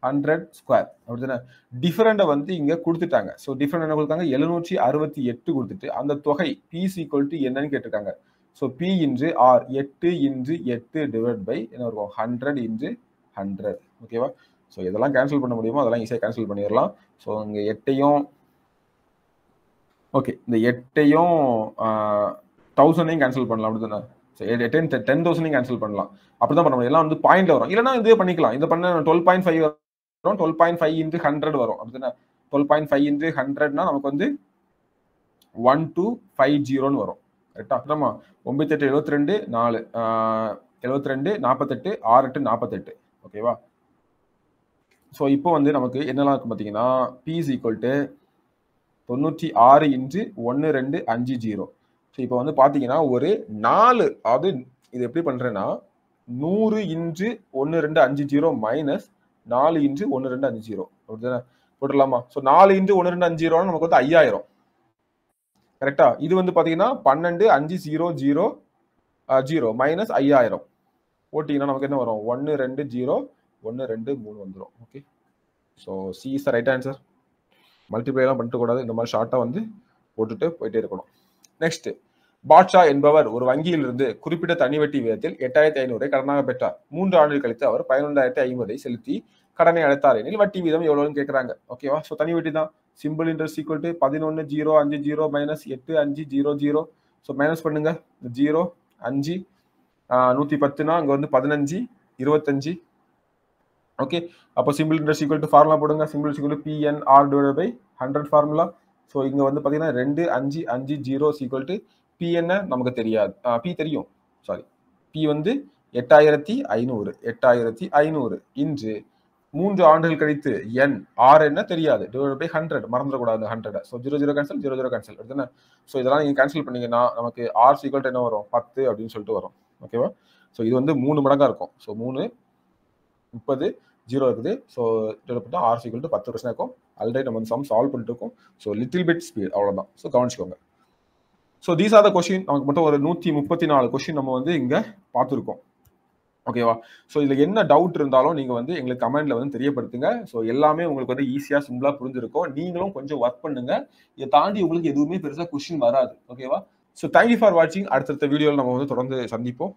hundred square அப்படிதானே டிஃப்ரெண்டை வந்து இங்கே கொடுத்துட்டாங்க ஸோ டிஃப்ரெண்ட் என்ன கொடுத்தாங்க எழுநூற்றி அறுபத்தி எட்டு கொடுத்துட்டு அந்த தொகை பிஸ் ஈக்குவல் டு என்னன்னு கேட்டிருக்காங்க ஸோ பி இன்று ஆர் எட்டு இன்று எட்டு டிவைட் பை என்ன இருக்கும் ஹண்ட்ரட் இன்று ஹண்ட்ரட் ஓகேவா ஸோ இதெல்லாம் கேன்சல் பண்ண முடியுமோ அதெல்லாம் ஈஸியாக கேன்சல் பண்ணிடலாம் ஸோ இங்கே எட்டையும் ஓகே இந்த எட்டையும் தௌசண்டையும் கேன்சல் பண்ணலாம் அப்படி தானே டென் டென் தௌசண்டையும் கேன்சல் பண்ணலாம் அப்படி தான் பண்ண முடியும் எல்லாம் வந்து பாயிண்ட்ல வரும் இல்லைனா இதே பண்ணிக்கலாம் இந்த பண்ண டுவெல் பாயிண்ட் ஃபைவ் வரும் twelve point five into hundred வரும் அப்படி தானே டுவெல் பாயிண்ட் ஃபைவ் இன்ட்டு ஹண்ட்ரட்னா நமக்கு வந்து ஒன் டூ ஃபைவ் ஜீரோன்னு வரும் கரெக்டா நம்ம ஒன்பத்தி எட்டு எழுபத்தி ரெண்டு நாலு எழுபத்தி ரெண்டு நாற்பத்தெட்டு ஆறு எட்டு நாற்பத்தெட்டு ஓகேவா ஸோ இப்போ வந்து நமக்கு என்னெல்லாம் இருக்கும் பார்த்தீங்கன்னா பிஸ் ஈக்குவல் டு தொண்ணூற்றி ஆறு இன்ட்டு ஒன்று ரெண்டு அஞ்சு ஜீரோ ஸோ இப்போ வந்து பார்த்தீங்கன்னா ஒரு நாலு அதாவது இது எப்படி பண்ணுறேன்னா நூறு இன்ட்டு ஒன்று ரெண்டு அஞ்சு ஜீரோ மைனஸ் நாலு இன்ட்டு ஒன்று ரெண்டு அஞ்சு ஜீரோ அப்படிதானே போட்டுடலாமா ஸோ நாலு இன்ட்டு ஒன்று ரெண்டு அஞ்சு ஜீரோன்னு நமக்கு வந்து ஐயாயிரம் கரெக்டா இது வந்து பாத்தீங்கன்னா பன்னெண்டு அஞ்சு ஜீரோ ஜீரோ ஜீரோ மைனஸ் ஐயாயிரம் ஓட்டிங்கன்னா நமக்கு என்ன வரும் ஒன்று ரெண்டு ஜீரோ ஒன்று ரெண்டு மூணு வந்துடும் okay so C is the right answer மல்டிப்ளைலாம் பண்ணிட்டு கூடாது இந்த மாதிரி ஷார்ட்டாக வந்து போட்டுட்டு போயிட்டே இருக்கணும் நெக்ஸ்ட் பாட்ஷா என்பவர் ஒரு வங்கியிலிருந்து குறிப்பிட்ட தனி வட்டி விதத்தில் எட்டாயிரத்தி ஐநூறை கடனாக பெற்றார் மூன்று ஆண்டுகள் கழித்து அவர் பதினொன்றாயிரத்தி ஐம்பதை செலுத்தி கடனை அடைத்தார் எனில் வட்டி வீதம் எவ்வளோன்னு கேட்குறாங்க ஓகேவா ஸோ தனி வட்டி தான் சிம்பிள் இன்ட்ரெஸ்ட் ஈக்குவல் டு பதினொன்று ஜீரோ அஞ்சு ஜீரோ மைனஸ் எட்டு அஞ்சு ஜீரோ ஜீரோ ஸோ மைனஸ் பண்ணுங்க ஜீரோ அஞ்சு நூற்றி பத்துனா அங்கே வந்து பதினஞ்சு இருபத்தஞ்சு ஓகே அப்போ simple interest equal to formula போடுங்க simple equal to PN divide by hundred formula so இங்கே வந்து பார்த்தீங்கன்னா ரெண்டு அஞ்சு அஞ்சு ஜீரோ சீக்குவல் டு பிஎன்ன நமக்கு தெரியாது பி தெரியும் சாரி பி வந்து எட்டாயிரத்தி ஐநூறு எட்டாயிரத்தி ஐநூறு இன்று மூன்று ஆண்டுகள் கழித்து என் ஆர் என்ன தெரியாது டிவைட் பை ஹண்ட்ரட் மறந்துடக்கூடாது அந்த hundred so zero zero cancel zero zero cancel அப்படிதானே ஸோ இதெல்லாம் நீங்கள் கேன்சல் பண்ணீங்கன்னா நமக்கு ஆர் சீக்கிரம் என்ன வரும் பத்து அப்படின்னு சொல்லிட்டு வரும் ஓகேவா ஸோ இது வந்து மூணு மடங்காக இருக்கும் ஸோ மூணு முப்பது ஜீரோ இருக்குது ஸோ டிவைட் பண்ணால் ஆர் சீக்கிரம் பத்து வருஷம் இருக்கும் ஆல்ரெடி நம்ம வந்து சம் சால்வ் பண்ணிட்டு இருக்கோம் ஸோ லிட்டில் பிட் ஸ்பீட் அவ்வளோதான் ஸோ கவனிச்சுக்கோங்க so these are the question நமக்கு மட்டும் ஒரு நூற்றி முப்பத்தி நாலு கொஷின் நம்ம வந்து இங்கே பார்த்துருக்கோம் ஓகேவா ஸோ இதில் என்ன டவுட் இருந்தாலும் நீங்கள் வந்து எங்களுக்கு கமெண்ட்ல வந்து தெரியப்படுத்துங்க ஸோ எல்லாமே உங்களுக்கு வந்து ஈஸியாக சிம்பிளாக புரிஞ்சிருக்கும் நீங்களும் கொஞ்சம் ஒர்க் பண்ணுங்க இதை தாண்டி உங்களுக்கு எதுவுமே பெருசாக கொஷின் வராது ஓகேவா ஸோ தேங்க்யூ ஃபார் வாட்சிங் அடுத்தடுத்த வீடியோவில் நம்ம வந்து தொடர்ந்து சந்திப்போம்